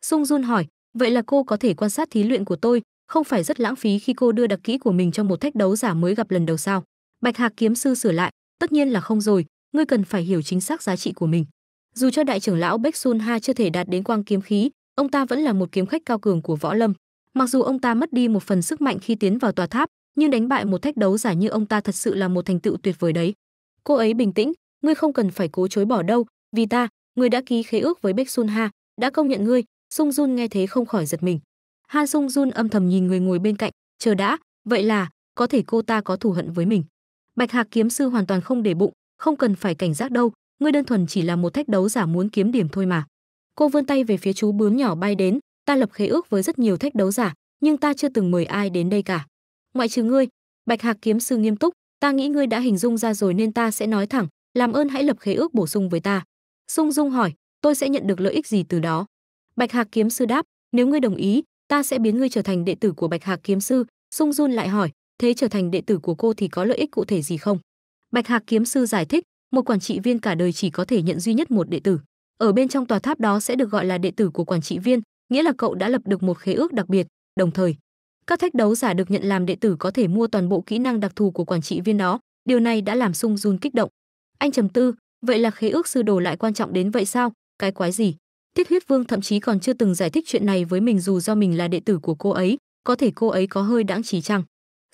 Sung Jun hỏi, vậy là cô có thể quan sát thí luyện của tôi, không phải rất lãng phí khi cô đưa đặc kỹ của mình cho một thách đấu giả mới gặp lần đầu sao? Bạch Hạc kiếm sư sửa lại, tất nhiên là không rồi, ngươi cần phải hiểu chính xác giá trị của mình. Dù cho đại trưởng lão Bách Sun Ha chưa thể đạt đến quang kiếm khí, ông ta vẫn là một kiếm khách cao cường của võ lâm. Mặc dù ông ta mất đi một phần sức mạnh khi tiến vào tòa tháp, nhưng đánh bại một thách đấu giả như ông ta thật sự là một thành tựu tuyệt vời đấy. Cô ấy bình tĩnh, ngươi không cần phải cố chối bỏ đâu, vì ta người đã ký khế ước với bách sun ha đã công nhận ngươi sung jun nghe thế không khỏi giật mình han sung jun âm thầm nhìn người ngồi bên cạnh chờ đã vậy là có thể cô ta có thù hận với mình bạch hạc kiếm sư hoàn toàn không để bụng không cần phải cảnh giác đâu ngươi đơn thuần chỉ là một thách đấu giả muốn kiếm điểm thôi mà cô vươn tay về phía chú bướm nhỏ bay đến ta lập khế ước với rất nhiều thách đấu giả nhưng ta chưa từng mời ai đến đây cả ngoại trừ ngươi bạch hạc kiếm sư nghiêm túc ta nghĩ ngươi đã hình dung ra rồi nên ta sẽ nói thẳng làm ơn hãy lập khế ước bổ sung với ta Dung Dung hỏi, tôi sẽ nhận được lợi ích gì từ đó? Bạch Hạc kiếm sư đáp, nếu ngươi đồng ý, ta sẽ biến ngươi trở thành đệ tử của Bạch Hạc kiếm sư. Dung Dung lại hỏi, thế trở thành đệ tử của cô thì có lợi ích cụ thể gì không? Bạch Hạc kiếm sư giải thích, một quản trị viên cả đời chỉ có thể nhận duy nhất một đệ tử. Ở bên trong tòa tháp đó sẽ được gọi là đệ tử của quản trị viên, nghĩa là cậu đã lập được một khế ước đặc biệt, đồng thời các thách đấu giả được nhận làm đệ tử có thể mua toàn bộ kỹ năng đặc thù của quản trị viên đó điều này đã làm sung run kích động anh trầm tư Vậy là khế ước sư đồ lại quan trọng đến vậy sao? Cái quái gì? Tiết Huyết Vương thậm chí còn chưa từng giải thích chuyện này với mình dù do mình là đệ tử của cô ấy, có thể cô ấy có hơi đãng trí chăng?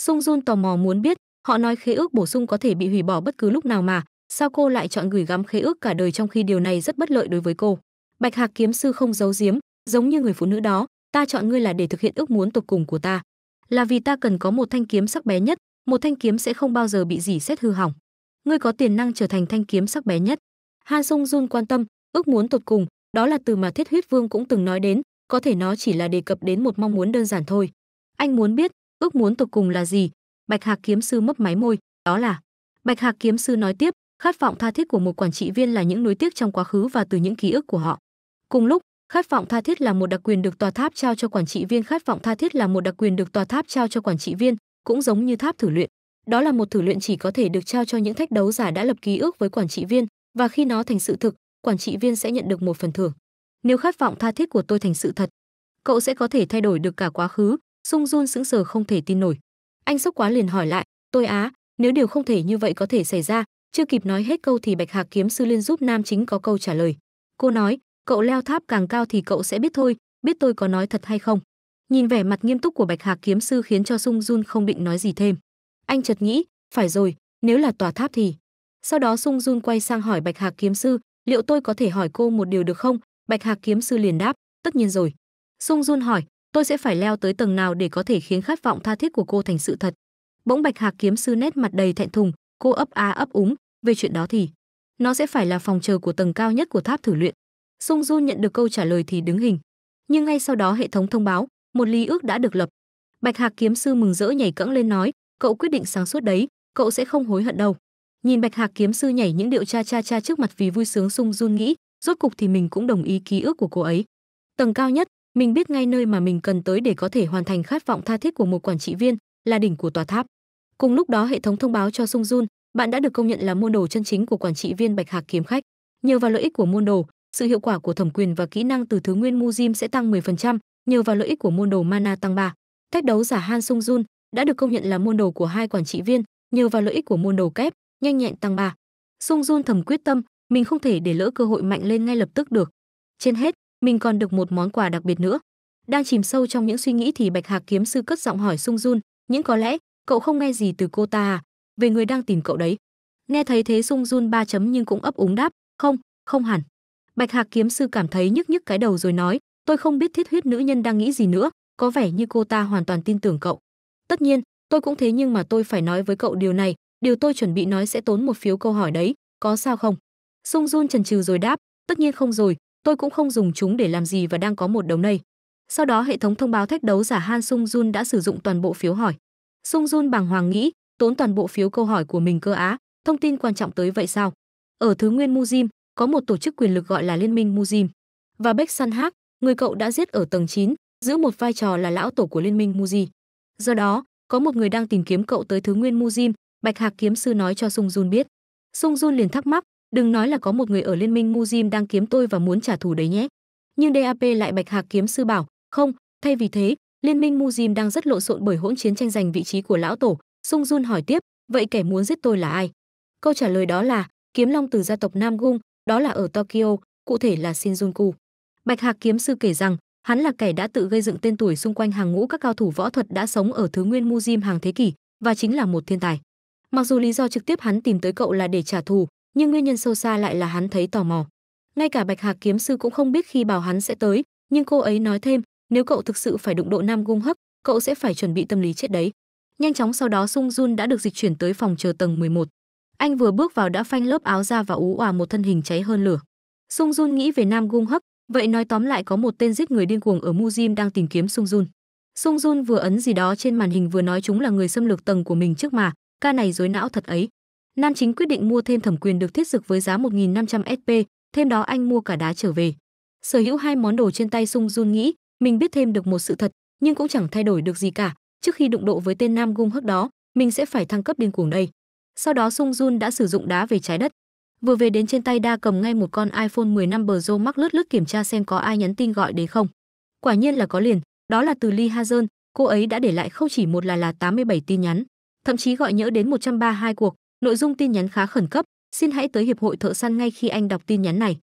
Sung run tò mò muốn biết, họ nói khế ước bổ sung có thể bị hủy bỏ bất cứ lúc nào mà, sao cô lại chọn gửi gắm khế ước cả đời trong khi điều này rất bất lợi đối với cô? Bạch Hạc kiếm sư không giấu giếm, giống như người phụ nữ đó, ta chọn ngươi là để thực hiện ước muốn tột cùng của ta, là vì ta cần có một thanh kiếm sắc bén nhất, một thanh kiếm sẽ không bao giờ bị gì xét hư hỏng ngươi có tiềm năng trở thành thanh kiếm sắc bé nhất. Han Sung Jun quan tâm, ước muốn tột cùng, đó là từ mà Thiết Huyết Vương cũng từng nói đến, có thể nó chỉ là đề cập đến một mong muốn đơn giản thôi. Anh muốn biết, ước muốn tột cùng là gì? Bạch Hạc kiếm sư mấp máy môi, đó là. Bạch Hạc kiếm sư nói tiếp, khát vọng tha thiết của một quản trị viên là những nối tiếc trong quá khứ và từ những ký ức của họ. Cùng lúc, khát vọng tha thiết là một đặc quyền được tòa tháp trao cho quản trị viên, khát vọng tha thiết là một đặc quyền được tòa tháp trao cho quản trị viên, cũng giống như tháp thử luyện. Đó là một thử luyện chỉ có thể được trao cho những thách đấu giả đã lập ký ước với quản trị viên và khi nó thành sự thực, quản trị viên sẽ nhận được một phần thưởng. Nếu khát vọng tha thiết của tôi thành sự thật, cậu sẽ có thể thay đổi được cả quá khứ, Sung Jun sững sờ không thể tin nổi. Anh sốc quá liền hỏi lại, tôi á, nếu điều không thể như vậy có thể xảy ra, chưa kịp nói hết câu thì Bạch Hạc kiếm sư liên giúp nam chính có câu trả lời. Cô nói, cậu leo tháp càng cao thì cậu sẽ biết thôi, biết tôi có nói thật hay không. Nhìn vẻ mặt nghiêm túc của Bạch Hạc kiếm sư khiến cho Sung Jun không định nói gì thêm. Anh chợt nghĩ, phải rồi, nếu là tòa tháp thì. Sau đó Sung Jun quay sang hỏi Bạch Hạc kiếm sư, liệu tôi có thể hỏi cô một điều được không? Bạch Hạc kiếm sư liền đáp, tất nhiên rồi. Sung Jun hỏi, tôi sẽ phải leo tới tầng nào để có thể khiến khát vọng tha thiết của cô thành sự thật. Bỗng Bạch Hạc kiếm sư nét mặt đầy thẹn thùng, cô ấp a ấp úng, về chuyện đó thì nó sẽ phải là phòng chờ của tầng cao nhất của tháp thử luyện. Sung Jun nhận được câu trả lời thì đứng hình. Nhưng ngay sau đó hệ thống thông báo, một ly ước đã được lập. Bạch Hạc kiếm sư mừng rỡ nhảy cẫng lên nói, cậu quyết định sáng suốt đấy cậu sẽ không hối hận đâu nhìn bạch hạc kiếm sư nhảy những điệu cha cha cha trước mặt vì vui sướng sung run nghĩ rốt cục thì mình cũng đồng ý ký ức của cô ấy tầng cao nhất mình biết ngay nơi mà mình cần tới để có thể hoàn thành khát vọng tha thiết của một quản trị viên là đỉnh của tòa tháp cùng lúc đó hệ thống thông báo cho sung run bạn đã được công nhận là môn đồ chân chính của quản trị viên bạch hạc kiếm khách nhờ vào lợi ích của môn đồ sự hiệu quả của thẩm quyền và kỹ năng từ thứ nguyên muzim sẽ tăng 10%, nhờ vào lợi ích của môn đồ mana tăng 3. Thách đấu giả Han Sung Jun, đã được công nhận là môn đồ của hai quản trị viên, nhờ vào lợi ích của môn đồ kép, nhanh nhẹn tăng ba. Sung Jun thầm quyết tâm, mình không thể để lỡ cơ hội mạnh lên ngay lập tức được. Trên hết, mình còn được một món quà đặc biệt nữa. Đang chìm sâu trong những suy nghĩ thì Bạch Hạc kiếm sư cất giọng hỏi Sung Jun, "Những có lẽ cậu không nghe gì từ cô ta à? Về người đang tìm cậu đấy." Nghe thấy thế Sung Jun ba chấm nhưng cũng ấp úng đáp, "Không, không hẳn." Bạch Hạc kiếm sư cảm thấy nhức nhức cái đầu rồi nói, "Tôi không biết thiết huyết nữ nhân đang nghĩ gì nữa, có vẻ như cô ta hoàn toàn tin tưởng cậu." tất nhiên tôi cũng thế nhưng mà tôi phải nói với cậu điều này điều tôi chuẩn bị nói sẽ tốn một phiếu câu hỏi đấy có sao không sung jun chần chừ rồi đáp tất nhiên không rồi tôi cũng không dùng chúng để làm gì và đang có một đống này. sau đó hệ thống thông báo thách đấu giả han sung jun đã sử dụng toàn bộ phiếu hỏi sung jun bằng hoàng nghĩ tốn toàn bộ phiếu câu hỏi của mình cơ á thông tin quan trọng tới vậy sao ở thứ nguyên muzim có một tổ chức quyền lực gọi là liên minh muzim và bách san người cậu đã giết ở tầng 9, giữ một vai trò là lão tổ của liên minh muji Do đó, có một người đang tìm kiếm cậu tới Thứ Nguyên Muzin, Bạch Hạc kiếm sư nói cho Sung Jun biết. Sung Jun liền thắc mắc, đừng nói là có một người ở Liên minh Muzin đang kiếm tôi và muốn trả thù đấy nhé. Nhưng DAP lại Bạch Hạc kiếm sư bảo, không, thay vì thế, Liên minh Muzin đang rất lộn xộn bởi hỗn chiến tranh giành vị trí của lão tổ. Sung Jun hỏi tiếp, vậy kẻ muốn giết tôi là ai? Câu trả lời đó là, kiếm long từ gia tộc Nam Gung, đó là ở Tokyo, cụ thể là Shinjuku. Bạch Hạc kiếm sư kể rằng, Hắn là kẻ đã tự gây dựng tên tuổi xung quanh hàng ngũ các cao thủ võ thuật đã sống ở Thứ Nguyên Museum hàng thế kỷ và chính là một thiên tài. Mặc dù lý do trực tiếp hắn tìm tới cậu là để trả thù, nhưng nguyên nhân sâu xa lại là hắn thấy tò mò. Ngay cả Bạch Hạc kiếm sư cũng không biết khi bảo hắn sẽ tới, nhưng cô ấy nói thêm, nếu cậu thực sự phải đụng độ Nam Gung Hấp, cậu sẽ phải chuẩn bị tâm lý chết đấy. Nhanh chóng sau đó Sung Jun đã được dịch chuyển tới phòng chờ tầng 11. Anh vừa bước vào đã phanh lớp áo ra và ú òa một thân hình cháy hơn lửa. Sung Jun nghĩ về Nam Gung Hấp, Vậy nói tóm lại có một tên giết người điên cuồng ở Muzim đang tìm kiếm Sung Jun. Sung Jun vừa ấn gì đó trên màn hình vừa nói chúng là người xâm lược tầng của mình trước mà, ca này dối não thật ấy. Nam chính quyết định mua thêm thẩm quyền được thiết dực với giá 1.500 SP, thêm đó anh mua cả đá trở về. Sở hữu hai món đồ trên tay Sung Jun nghĩ, mình biết thêm được một sự thật, nhưng cũng chẳng thay đổi được gì cả. Trước khi đụng độ với tên Nam Gung Hắc đó, mình sẽ phải thăng cấp điên cuồng đây. Sau đó Sung Jun đã sử dụng đá về trái đất, Vừa về đến trên tay đa cầm ngay một con iPhone 15 Pro Max lướt lướt kiểm tra xem có ai nhắn tin gọi đến không. Quả nhiên là có liền, đó là từ Lee Hazern, cô ấy đã để lại không chỉ một là là 87 tin nhắn, thậm chí gọi nhỡ đến 132 cuộc, nội dung tin nhắn khá khẩn cấp, xin hãy tới hiệp hội thợ săn ngay khi anh đọc tin nhắn này.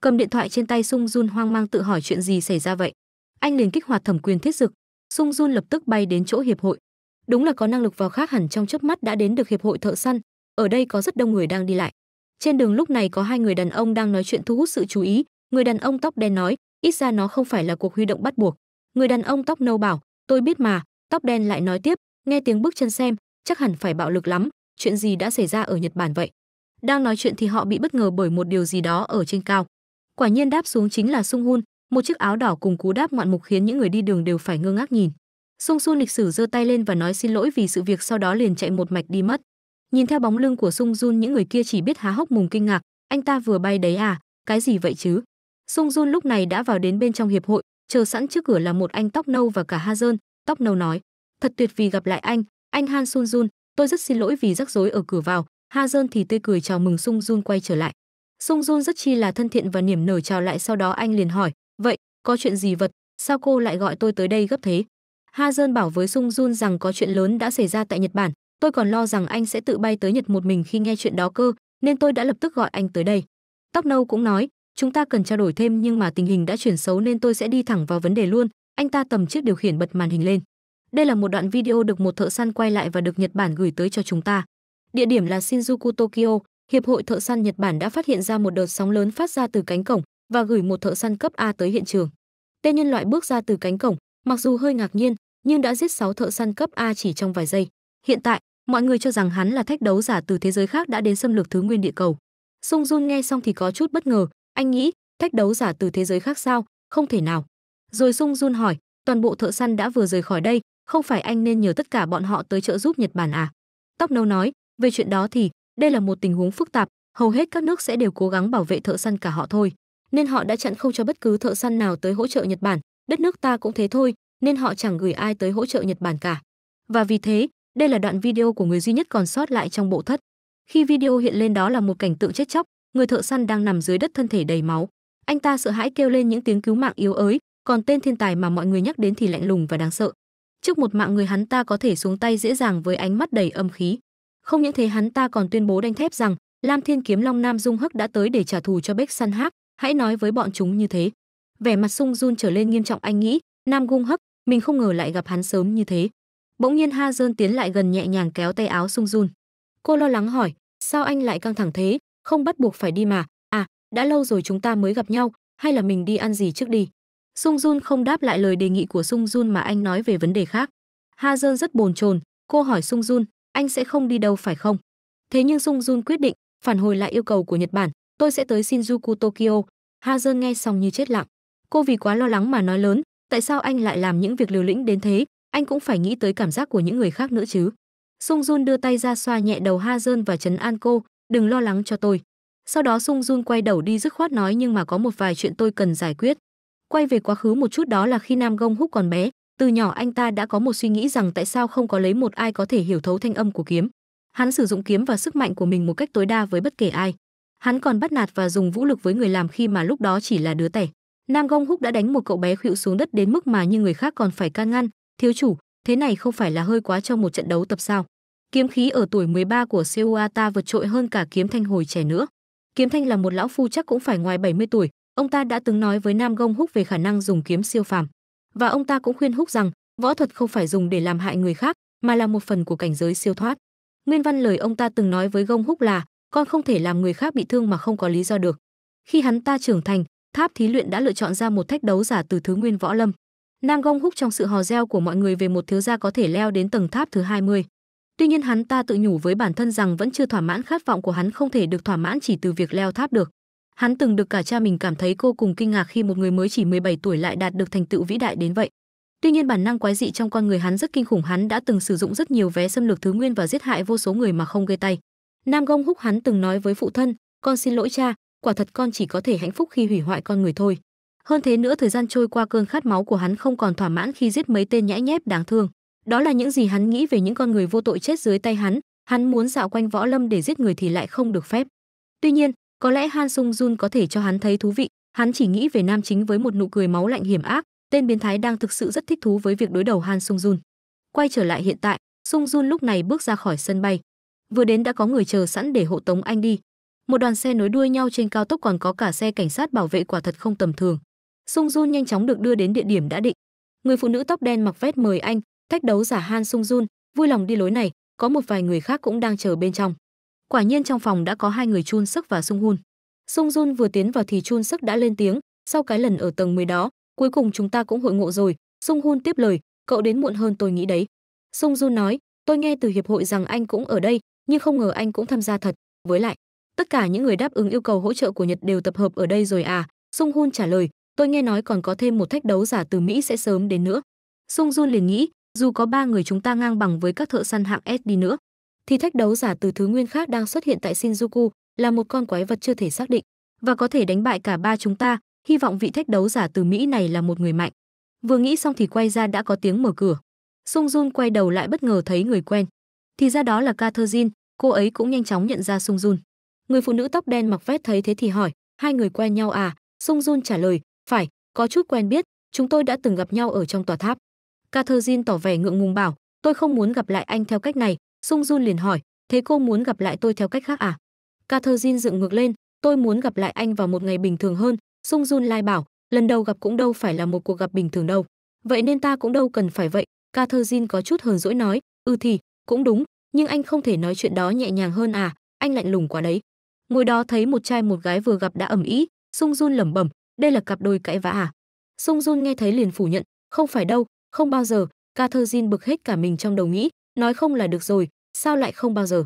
Cầm điện thoại trên tay Sung Jun hoang mang tự hỏi chuyện gì xảy ra vậy. Anh liền kích hoạt thẩm quyền thiết dực, Sung Jun lập tức bay đến chỗ hiệp hội. Đúng là có năng lực vào khác hẳn trong chớp mắt đã đến được hiệp hội thợ săn, ở đây có rất đông người đang đi lại. Trên đường lúc này có hai người đàn ông đang nói chuyện thu hút sự chú ý, người đàn ông tóc đen nói, ít ra nó không phải là cuộc huy động bắt buộc. Người đàn ông tóc nâu bảo, tôi biết mà, tóc đen lại nói tiếp, nghe tiếng bước chân xem, chắc hẳn phải bạo lực lắm, chuyện gì đã xảy ra ở Nhật Bản vậy? Đang nói chuyện thì họ bị bất ngờ bởi một điều gì đó ở trên cao. Quả nhiên đáp xuống chính là Sung Hun, một chiếc áo đỏ cùng cú đáp ngoạn mục khiến những người đi đường đều phải ngơ ngác nhìn. Sung Sun lịch sử giơ tay lên và nói xin lỗi vì sự việc sau đó liền chạy một mạch đi mất. Nhìn theo bóng lưng của Sung Jun những người kia chỉ biết há hốc mùng kinh ngạc, anh ta vừa bay đấy à, cái gì vậy chứ? Sung Jun lúc này đã vào đến bên trong hiệp hội, chờ sẵn trước cửa là một anh tóc nâu và cả Ha Dơn tóc nâu nói: "Thật tuyệt vì gặp lại anh, anh Han Sung Jun, tôi rất xin lỗi vì rắc rối ở cửa vào." Ha Dơn thì tươi cười chào mừng Sung Jun quay trở lại. Sung Jun rất chi là thân thiện và niềm nở chào lại sau đó anh liền hỏi: "Vậy, có chuyện gì vật, sao cô lại gọi tôi tới đây gấp thế?" Ha Dơn bảo với Sung Jun rằng có chuyện lớn đã xảy ra tại Nhật Bản, tôi còn lo rằng anh sẽ tự bay tới Nhật một mình khi nghe chuyện đó cơ, nên tôi đã lập tức gọi anh tới đây. Tóc nâu cũng nói, chúng ta cần trao đổi thêm nhưng mà tình hình đã chuyển xấu nên tôi sẽ đi thẳng vào vấn đề luôn. Anh ta cầm chiếc điều khiển bật màn hình lên. Đây là một đoạn video được một thợ săn quay lại và được Nhật Bản gửi tới cho chúng ta. Địa điểm là Shinjuku Tokyo, Hiệp hội thợ săn Nhật Bản đã phát hiện ra một đợt sóng lớn phát ra từ cánh cổng và gửi một thợ săn cấp A tới hiện trường. Tên nhân loại bước ra từ cánh cổng, mặc dù hơi ngạc nhiên, nhưng đã giết 6 thợ săn cấp A chỉ trong vài giây. Hiện tại, mọi người cho rằng hắn là thách đấu giả từ thế giới khác đã đến xâm lược thứ nguyên địa cầu sung jun nghe xong thì có chút bất ngờ anh nghĩ thách đấu giả từ thế giới khác sao không thể nào rồi sung jun hỏi toàn bộ thợ săn đã vừa rời khỏi đây không phải anh nên nhờ tất cả bọn họ tới trợ giúp nhật bản à tóc nâu nói về chuyện đó thì đây là một tình huống phức tạp hầu hết các nước sẽ đều cố gắng bảo vệ thợ săn cả họ thôi nên họ đã chặn không cho bất cứ thợ săn nào tới hỗ trợ nhật bản đất nước ta cũng thế thôi nên họ chẳng gửi ai tới hỗ trợ nhật bản cả và vì thế đây là đoạn video của người duy nhất còn sót lại trong bộ thất. Khi video hiện lên đó là một cảnh tượng chết chóc, người thợ săn đang nằm dưới đất thân thể đầy máu. Anh ta sợ hãi kêu lên những tiếng cứu mạng yếu ới, còn tên thiên tài mà mọi người nhắc đến thì lạnh lùng và đáng sợ. Trước một mạng người hắn ta có thể xuống tay dễ dàng với ánh mắt đầy âm khí. Không những thế hắn ta còn tuyên bố đanh thép rằng Lam Thiên Kiếm Long Nam Dung Hắc đã tới để trả thù cho Bách Săn Hắc, hãy nói với bọn chúng như thế. Vẻ mặt Sung Jun trở lên nghiêm trọng anh nghĩ, Nam Gung Hắc, mình không ngờ lại gặp hắn sớm như thế. Bỗng nhiên Ha Dơn tiến lại gần nhẹ nhàng kéo tay áo Sung Jun. Cô lo lắng hỏi, sao anh lại căng thẳng thế, không bắt buộc phải đi mà, à, đã lâu rồi chúng ta mới gặp nhau, hay là mình đi ăn gì trước đi. Sung Jun không đáp lại lời đề nghị của Sung Jun mà anh nói về vấn đề khác. Ha Dơn rất bồn chồn, cô hỏi Sung Jun, anh sẽ không đi đâu phải không? Thế nhưng Sung Jun quyết định, phản hồi lại yêu cầu của Nhật Bản, tôi sẽ tới Shinjuku Tokyo. Ha Dơn nghe xong như chết lặng. Cô vì quá lo lắng mà nói lớn, tại sao anh lại làm những việc liều lĩnh đến thế, anh cũng phải nghĩ tới cảm giác của những người khác nữa chứ sung jun đưa tay ra xoa nhẹ đầu ha dơn và trấn an cô đừng lo lắng cho tôi sau đó sung jun quay đầu đi dứt khoát nói nhưng mà có một vài chuyện tôi cần giải quyết quay về quá khứ một chút đó là khi nam gông húc còn bé từ nhỏ anh ta đã có một suy nghĩ rằng tại sao không có lấy một ai có thể hiểu thấu thanh âm của kiếm hắn sử dụng kiếm và sức mạnh của mình một cách tối đa với bất kể ai hắn còn bắt nạt và dùng vũ lực với người làm khi mà lúc đó chỉ là đứa trẻ. nam gông húc đã đánh một cậu bé khuỵu xuống đất đến mức mà như người khác còn phải can ngăn Thiếu chủ, thế này không phải là hơi quá cho một trận đấu tập sao? Kiếm khí ở tuổi 13 của Seoa ta vượt trội hơn cả kiếm thanh hồi trẻ nữa. Kiếm thanh là một lão phu chắc cũng phải ngoài 70 tuổi, ông ta đã từng nói với Nam Gông Húc về khả năng dùng kiếm siêu phàm. Và ông ta cũng khuyên Húc rằng, võ thuật không phải dùng để làm hại người khác, mà là một phần của cảnh giới siêu thoát. Nguyên văn lời ông ta từng nói với Gông Húc là, con không thể làm người khác bị thương mà không có lý do được. Khi hắn ta trưởng thành, Tháp Thí Luyện đã lựa chọn ra một thách đấu giả từ thứ nguyên võ lâm. Nang Gong húc trong sự hò reo của mọi người về một thiếu gia có thể leo đến tầng tháp thứ 20. Tuy nhiên hắn ta tự nhủ với bản thân rằng vẫn chưa thỏa mãn khát vọng của hắn không thể được thỏa mãn chỉ từ việc leo tháp được. Hắn từng được cả cha mình cảm thấy cô cùng kinh ngạc khi một người mới chỉ 17 tuổi lại đạt được thành tựu vĩ đại đến vậy. Tuy nhiên bản năng quái dị trong con người hắn rất kinh khủng, hắn đã từng sử dụng rất nhiều vé xâm lược thứ nguyên và giết hại vô số người mà không gây tay. Nam Gong Húc hắn từng nói với phụ thân, "Con xin lỗi cha, quả thật con chỉ có thể hạnh phúc khi hủy hoại con người thôi." Hơn thế nữa thời gian trôi qua cơn khát máu của hắn không còn thỏa mãn khi giết mấy tên nhãi nhép đáng thương. Đó là những gì hắn nghĩ về những con người vô tội chết dưới tay hắn, hắn muốn dạo quanh võ lâm để giết người thì lại không được phép. Tuy nhiên, có lẽ Han Sung Jun có thể cho hắn thấy thú vị, hắn chỉ nghĩ về nam chính với một nụ cười máu lạnh hiểm ác, tên biến thái đang thực sự rất thích thú với việc đối đầu Han Sung Jun. Quay trở lại hiện tại, Sung Jun lúc này bước ra khỏi sân bay. Vừa đến đã có người chờ sẵn để hộ tống anh đi. Một đoàn xe nối đuôi nhau trên cao tốc còn có cả xe cảnh sát bảo vệ quả thật không tầm thường. Sung Jun nhanh chóng được đưa đến địa điểm đã định. Người phụ nữ tóc đen mặc vest mời anh, cách đấu giả Han Sung Jun, vui lòng đi lối này, có một vài người khác cũng đang chờ bên trong. Quả nhiên trong phòng đã có hai người Chun Sức và Sung Hun. Sung Jun vừa tiến vào thì Chun Sức đã lên tiếng, sau cái lần ở tầng 10 đó, cuối cùng chúng ta cũng hội ngộ rồi. Sung Hun tiếp lời, cậu đến muộn hơn tôi nghĩ đấy. Sung Jun nói, tôi nghe từ hiệp hội rằng anh cũng ở đây, nhưng không ngờ anh cũng tham gia thật. Với lại, tất cả những người đáp ứng yêu cầu hỗ trợ của Nhật đều tập hợp ở đây rồi à? Sung Hun trả lời, tôi nghe nói còn có thêm một thách đấu giả từ Mỹ sẽ sớm đến nữa. Sung Jun liền nghĩ, dù có ba người chúng ta ngang bằng với các thợ săn hạng S đi nữa, thì thách đấu giả từ thứ nguyên khác đang xuất hiện tại Shinjuku là một con quái vật chưa thể xác định và có thể đánh bại cả ba chúng ta, hy vọng vị thách đấu giả từ Mỹ này là một người mạnh. Vừa nghĩ xong thì quay ra đã có tiếng mở cửa. Sung Jun quay đầu lại bất ngờ thấy người quen. Thì ra đó là Catherine, cô ấy cũng nhanh chóng nhận ra Sung Jun. Người phụ nữ tóc đen mặc vest thấy thế thì hỏi, hai người quen nhau à? Sung Jun trả lời, phải, có chút quen biết, chúng tôi đã từng gặp nhau ở trong tòa tháp. Catherine tỏ vẻ ngượng ngùng bảo, tôi không muốn gặp lại anh theo cách này. Sung Jun liền hỏi, thế cô muốn gặp lại tôi theo cách khác à? Catherine dựng ngược lên, tôi muốn gặp lại anh vào một ngày bình thường hơn. Sung Jun lai bảo, lần đầu gặp cũng đâu phải là một cuộc gặp bình thường đâu. Vậy nên ta cũng đâu cần phải vậy. Catherine có chút hờn dỗi nói, ừ thì, cũng đúng, nhưng anh không thể nói chuyện đó nhẹ nhàng hơn à, anh lạnh lùng quá đấy. Ngồi đó thấy một trai một gái vừa gặp đã ầm ĩ Sung Jun lẩm bẩm, đây là cặp đôi cãi vã à? Sung Jun nghe thấy liền phủ nhận, không phải đâu, không bao giờ, Catherine bực hết cả mình trong đầu nghĩ, nói không là được rồi, sao lại không bao giờ?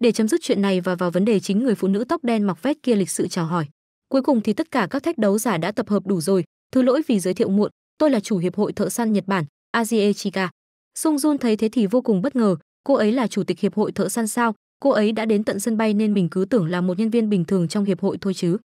Để chấm dứt chuyện này và vào vấn đề chính người phụ nữ tóc đen mặc vest kia lịch sự chào hỏi. Cuối cùng thì tất cả các thách đấu giả đã tập hợp đủ rồi, thứ lỗi vì giới thiệu muộn, tôi là chủ hiệp hội thợ săn Nhật Bản, Azie Chika. Sung Jun thấy thế thì vô cùng bất ngờ, cô ấy là chủ tịch hiệp hội thợ săn sao, cô ấy đã đến tận sân bay nên mình cứ tưởng là một nhân viên bình thường trong hiệp hội thôi chứ.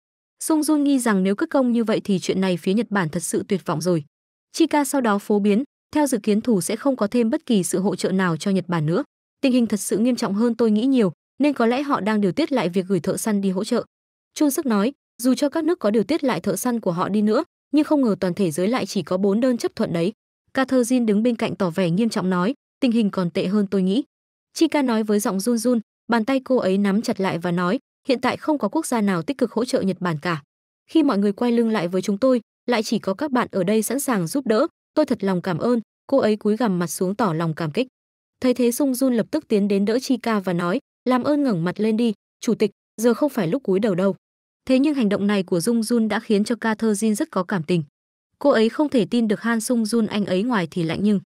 Sung Jun nghi rằng nếu cứ công như vậy thì chuyện này phía Nhật Bản thật sự tuyệt vọng rồi. Chika sau đó phổ biến, theo dự kiến thủ sẽ không có thêm bất kỳ sự hỗ trợ nào cho Nhật Bản nữa. Tình hình thật sự nghiêm trọng hơn tôi nghĩ nhiều, nên có lẽ họ đang điều tiết lại việc gửi thợ săn đi hỗ trợ. Chun Sức nói, dù cho các nước có điều tiết lại thợ săn của họ đi nữa, nhưng không ngờ toàn thể giới lại chỉ có bốn đơn chấp thuận đấy. Catherine đứng bên cạnh tỏ vẻ nghiêm trọng nói, tình hình còn tệ hơn tôi nghĩ. Chika nói với giọng run run, bàn tay cô ấy nắm chặt lại và nói, hiện tại không có quốc gia nào tích cực hỗ trợ Nhật Bản cả. Khi mọi người quay lưng lại với chúng tôi, lại chỉ có các bạn ở đây sẵn sàng giúp đỡ, tôi thật lòng cảm ơn, cô ấy cúi gằm mặt xuống tỏ lòng cảm kích. Thấy thế Sung Jun lập tức tiến đến đỡ Chika và nói, làm ơn ngẩng mặt lên đi, chủ tịch, giờ không phải lúc cúi đầu đâu. Thế nhưng hành động này của Dung Jun đã khiến cho Catherine rất có cảm tình. Cô ấy không thể tin được Han Sung Jun anh ấy ngoài thì lạnh nhưng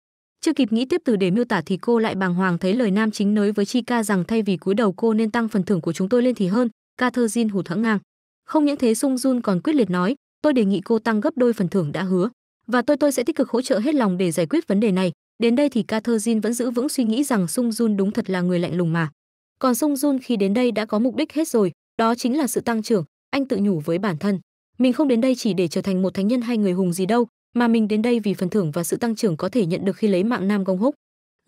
chưa kịp nghĩ tiếp từ để miêu tả thì cô lại bàng hoàng thấy lời nam chính nói với chi ca rằng thay vì cúi đầu cô nên tăng phần thưởng của chúng tôi lên thì hơn, Catherine hụt hẫng ngang. Không những thế Sung Jun còn quyết liệt nói, tôi đề nghị cô tăng gấp đôi phần thưởng đã hứa, và tôi tôi sẽ tích cực hỗ trợ hết lòng để giải quyết vấn đề này. Đến đây thì Catherine vẫn giữ vững suy nghĩ rằng Sung Jun đúng thật là người lạnh lùng mà. Còn Sung Jun khi đến đây đã có mục đích hết rồi, đó chính là sự tăng trưởng, anh tự nhủ với bản thân. Mình không đến đây chỉ để trở thành một thánh nhân hay người hùng gì đâu, mà mình đến đây vì phần thưởng và sự tăng trưởng có thể nhận được khi lấy mạng Nam Gông Húc.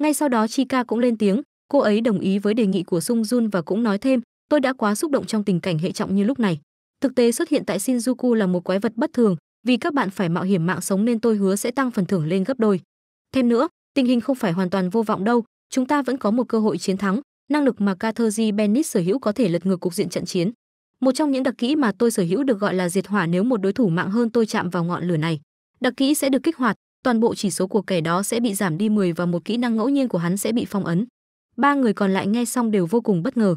Ngay sau đó Chika cũng lên tiếng, cô ấy đồng ý với đề nghị của Sung Jun và cũng nói thêm, tôi đã quá xúc động trong tình cảnh hệ trọng như lúc này. Thực tế xuất hiện tại Shinjuku là một quái vật bất thường, vì các bạn phải mạo hiểm mạng sống nên tôi hứa sẽ tăng phần thưởng lên gấp đôi. Thêm nữa, tình hình không phải hoàn toàn vô vọng đâu, chúng ta vẫn có một cơ hội chiến thắng, năng lực mà Katherji Bennett sở hữu có thể lật ngược cục diện trận chiến. Một trong những đặc kỹ mà tôi sở hữu được gọi là diệt hỏa nếu một đối thủ mạng hơn tôi chạm vào ngọn lửa này đặc kỹ sẽ được kích hoạt toàn bộ chỉ số của kẻ đó sẽ bị giảm đi 10 và một kỹ năng ngẫu nhiên của hắn sẽ bị phong ấn ba người còn lại nghe xong đều vô cùng bất ngờ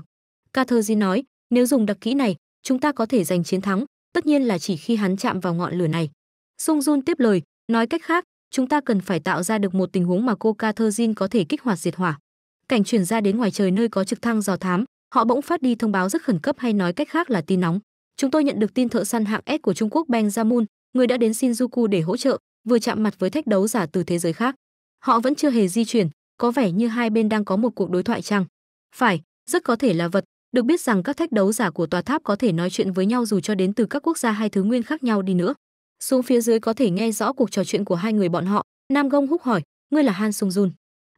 catherine nói nếu dùng đặc kỹ này chúng ta có thể giành chiến thắng tất nhiên là chỉ khi hắn chạm vào ngọn lửa này sung jun tiếp lời nói cách khác chúng ta cần phải tạo ra được một tình huống mà cô catherine có thể kích hoạt diệt hỏa cảnh chuyển ra đến ngoài trời nơi có trực thăng dò thám họ bỗng phát đi thông báo rất khẩn cấp hay nói cách khác là tin nóng chúng tôi nhận được tin thợ săn hạng S của Trung Quốc Benjamin người đã đến Shinjuku để hỗ trợ, vừa chạm mặt với thách đấu giả từ thế giới khác. Họ vẫn chưa hề di chuyển, có vẻ như hai bên đang có một cuộc đối thoại chăng? Phải, rất có thể là vật, được biết rằng các thách đấu giả của tòa tháp có thể nói chuyện với nhau dù cho đến từ các quốc gia hay thứ nguyên khác nhau đi nữa. Xuống phía dưới có thể nghe rõ cuộc trò chuyện của hai người bọn họ, Nam Gông húc hỏi, ngươi là Han Sung Jun.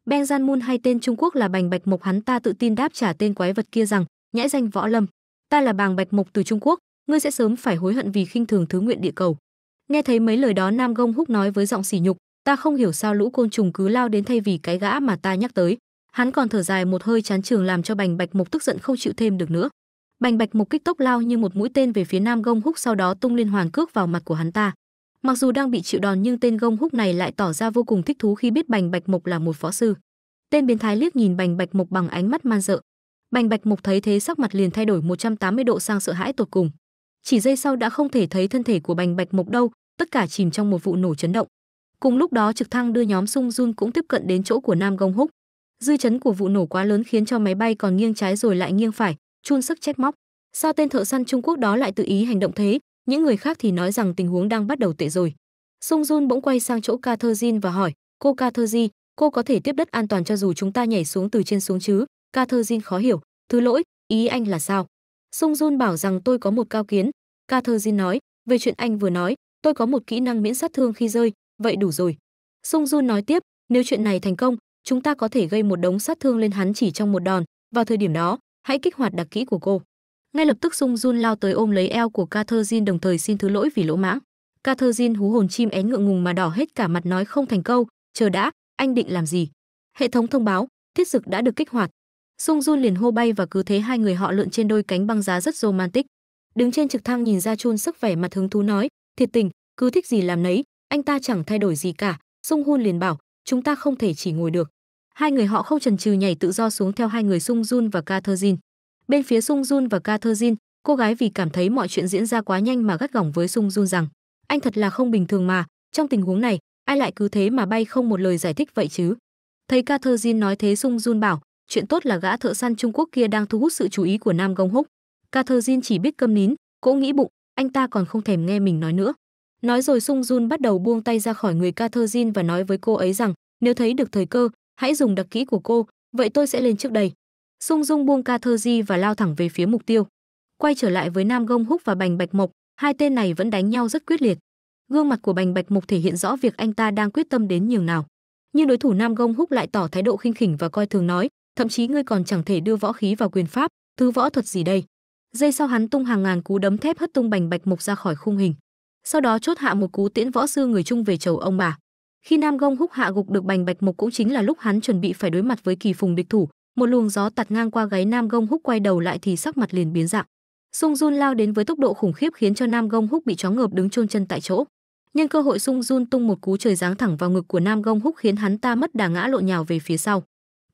Beng Moon hay tên Trung Quốc là Bành Bạch Mộc hắn ta tự tin đáp trả tên quái vật kia rằng, nhãi danh võ lâm. Ta là Bàng Bạch Mộc từ Trung Quốc, ngươi sẽ sớm phải hối hận vì khinh thường thứ nguyện địa cầu nghe thấy mấy lời đó nam gông húc nói với giọng sỉ nhục ta không hiểu sao lũ côn trùng cứ lao đến thay vì cái gã mà ta nhắc tới hắn còn thở dài một hơi chán trường làm cho bành bạch mục tức giận không chịu thêm được nữa bành bạch mục kích tốc lao như một mũi tên về phía nam gông húc sau đó tung liên hoàn cước vào mặt của hắn ta mặc dù đang bị chịu đòn nhưng tên gông húc này lại tỏ ra vô cùng thích thú khi biết bành bạch mục là một võ sư tên biến thái liếc nhìn bành bạch mục bằng ánh mắt man dợ bành bạch mục thấy thế sắc mặt liền thay đổi 180 độ sang sợ hãi tột cùng chỉ giây sau đã không thể thấy thân thể của bành bạch mục đâu tất cả chìm trong một vụ nổ chấn động. Cùng lúc đó trực thăng đưa nhóm Sung Jun cũng tiếp cận đến chỗ của Nam Gông Húc. Dư chấn của vụ nổ quá lớn khiến cho máy bay còn nghiêng trái rồi lại nghiêng phải, chun sức chết móc. Sao tên thợ săn Trung Quốc đó lại tự ý hành động thế? Những người khác thì nói rằng tình huống đang bắt đầu tệ rồi. Sung Jun bỗng quay sang chỗ Catherine và hỏi, cô Catherine, cô có thể tiếp đất an toàn cho dù chúng ta nhảy xuống từ trên xuống chứ? Catherine khó hiểu, thứ lỗi, ý anh là sao? Sung Jun bảo rằng tôi có một cao kiến. Catherine nói, về chuyện anh vừa nói, tôi có một kỹ năng miễn sát thương khi rơi, vậy đủ rồi. Sung Jun nói tiếp, nếu chuyện này thành công, chúng ta có thể gây một đống sát thương lên hắn chỉ trong một đòn, vào thời điểm đó, hãy kích hoạt đặc kỹ của cô. Ngay lập tức Sung Jun lao tới ôm lấy eo của Catherine đồng thời xin thứ lỗi vì lỗ mãng. Catherine hú hồn chim én ngượng ngùng mà đỏ hết cả mặt nói không thành câu, chờ đã, anh định làm gì? Hệ thống thông báo, thiết dực đã được kích hoạt. Sung Jun liền hô bay và cứ thế hai người họ lượn trên đôi cánh băng giá rất romantic. Đứng trên trực thăng nhìn ra chun sức vẻ mặt hứng thú nói, thiệt tình cứ thích gì làm nấy anh ta chẳng thay đổi gì cả sung hun liền bảo chúng ta không thể chỉ ngồi được hai người họ không chần chừ nhảy tự do xuống theo hai người sung jun và catherine bên phía sung jun và catherine cô gái vì cảm thấy mọi chuyện diễn ra quá nhanh mà gắt gỏng với sung jun rằng anh thật là không bình thường mà trong tình huống này ai lại cứ thế mà bay không một lời giải thích vậy chứ thấy catherine nói thế sung jun bảo chuyện tốt là gã thợ săn trung quốc kia đang thu hút sự chú ý của nam gông húc catherine chỉ biết câm nín cô nghĩ bụng anh ta còn không thèm nghe mình nói nữa. Nói rồi Sung Jun bắt đầu buông tay ra khỏi người Catherine và nói với cô ấy rằng nếu thấy được thời cơ, hãy dùng đặc kỹ của cô, vậy tôi sẽ lên trước đây. Sung Dung buông Catherine và lao thẳng về phía mục tiêu. Quay trở lại với Nam Gông Húc và Bành Bạch Mộc, hai tên này vẫn đánh nhau rất quyết liệt. Gương mặt của Bành Bạch Mộc thể hiện rõ việc anh ta đang quyết tâm đến nhường nào. Nhưng đối thủ Nam Gông Húc lại tỏ thái độ khinh khỉnh và coi thường nói, thậm chí ngươi còn chẳng thể đưa võ khí vào quyền pháp, thứ võ thuật gì đây? Giây sau hắn tung hàng ngàn cú đấm thép hất tung bành bạch mục ra khỏi khung hình sau đó chốt hạ một cú tiễn võ sư người trung về chầu ông bà khi nam gông húc hạ gục được bành bạch mục cũng chính là lúc hắn chuẩn bị phải đối mặt với kỳ phùng địch thủ một luồng gió tạt ngang qua gáy nam gông húc quay đầu lại thì sắc mặt liền biến dạng sung jun lao đến với tốc độ khủng khiếp khiến cho nam gông húc bị chó ngợp đứng chôn chân tại chỗ nhân cơ hội sung jun tung một cú trời giáng thẳng vào ngực của nam gông húc khiến hắn ta mất đà ngã lộn nhào về phía sau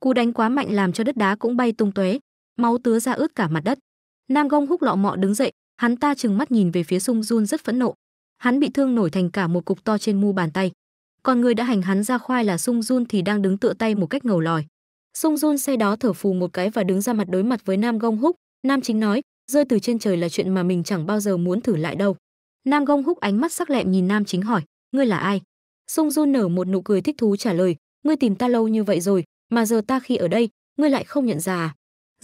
cú đánh quá mạnh làm cho đất đá cũng bay tung tóe máu tứa ra ướt cả mặt đất Nam Gông húc lọ mọ đứng dậy, hắn ta trừng mắt nhìn về phía Sung Jun rất phẫn nộ. Hắn bị thương nổi thành cả một cục to trên mu bàn tay. Còn người đã hành hắn ra khoai là Sung Jun thì đang đứng tựa tay một cách ngầu lòi. Sung Jun say đó thở phù một cái và đứng ra mặt đối mặt với Nam Gông Húc, Nam Chính nói, rơi từ trên trời là chuyện mà mình chẳng bao giờ muốn thử lại đâu. Nam Gông Húc ánh mắt sắc lẹm nhìn Nam Chính hỏi, ngươi là ai? Sung Jun nở một nụ cười thích thú trả lời, ngươi tìm ta lâu như vậy rồi, mà giờ ta khi ở đây, ngươi lại không nhận ra à?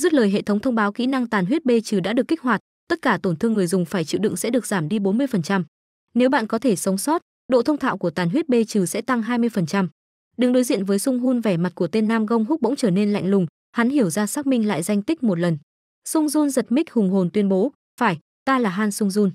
Dứt lời hệ thống thông báo kỹ năng tàn huyết B trừ đã được kích hoạt, tất cả tổn thương người dùng phải chịu đựng sẽ được giảm đi 40%. Nếu bạn có thể sống sót, độ thông thạo của tàn huyết B trừ sẽ tăng 20%. Đứng đối diện với Sung Hun vẻ mặt của tên Nam Gông Húc bỗng trở nên lạnh lùng, hắn hiểu ra xác minh lại danh tích một lần. Sung Jun giật mic hùng hồn tuyên bố, "Phải, ta là Han Sung Jun."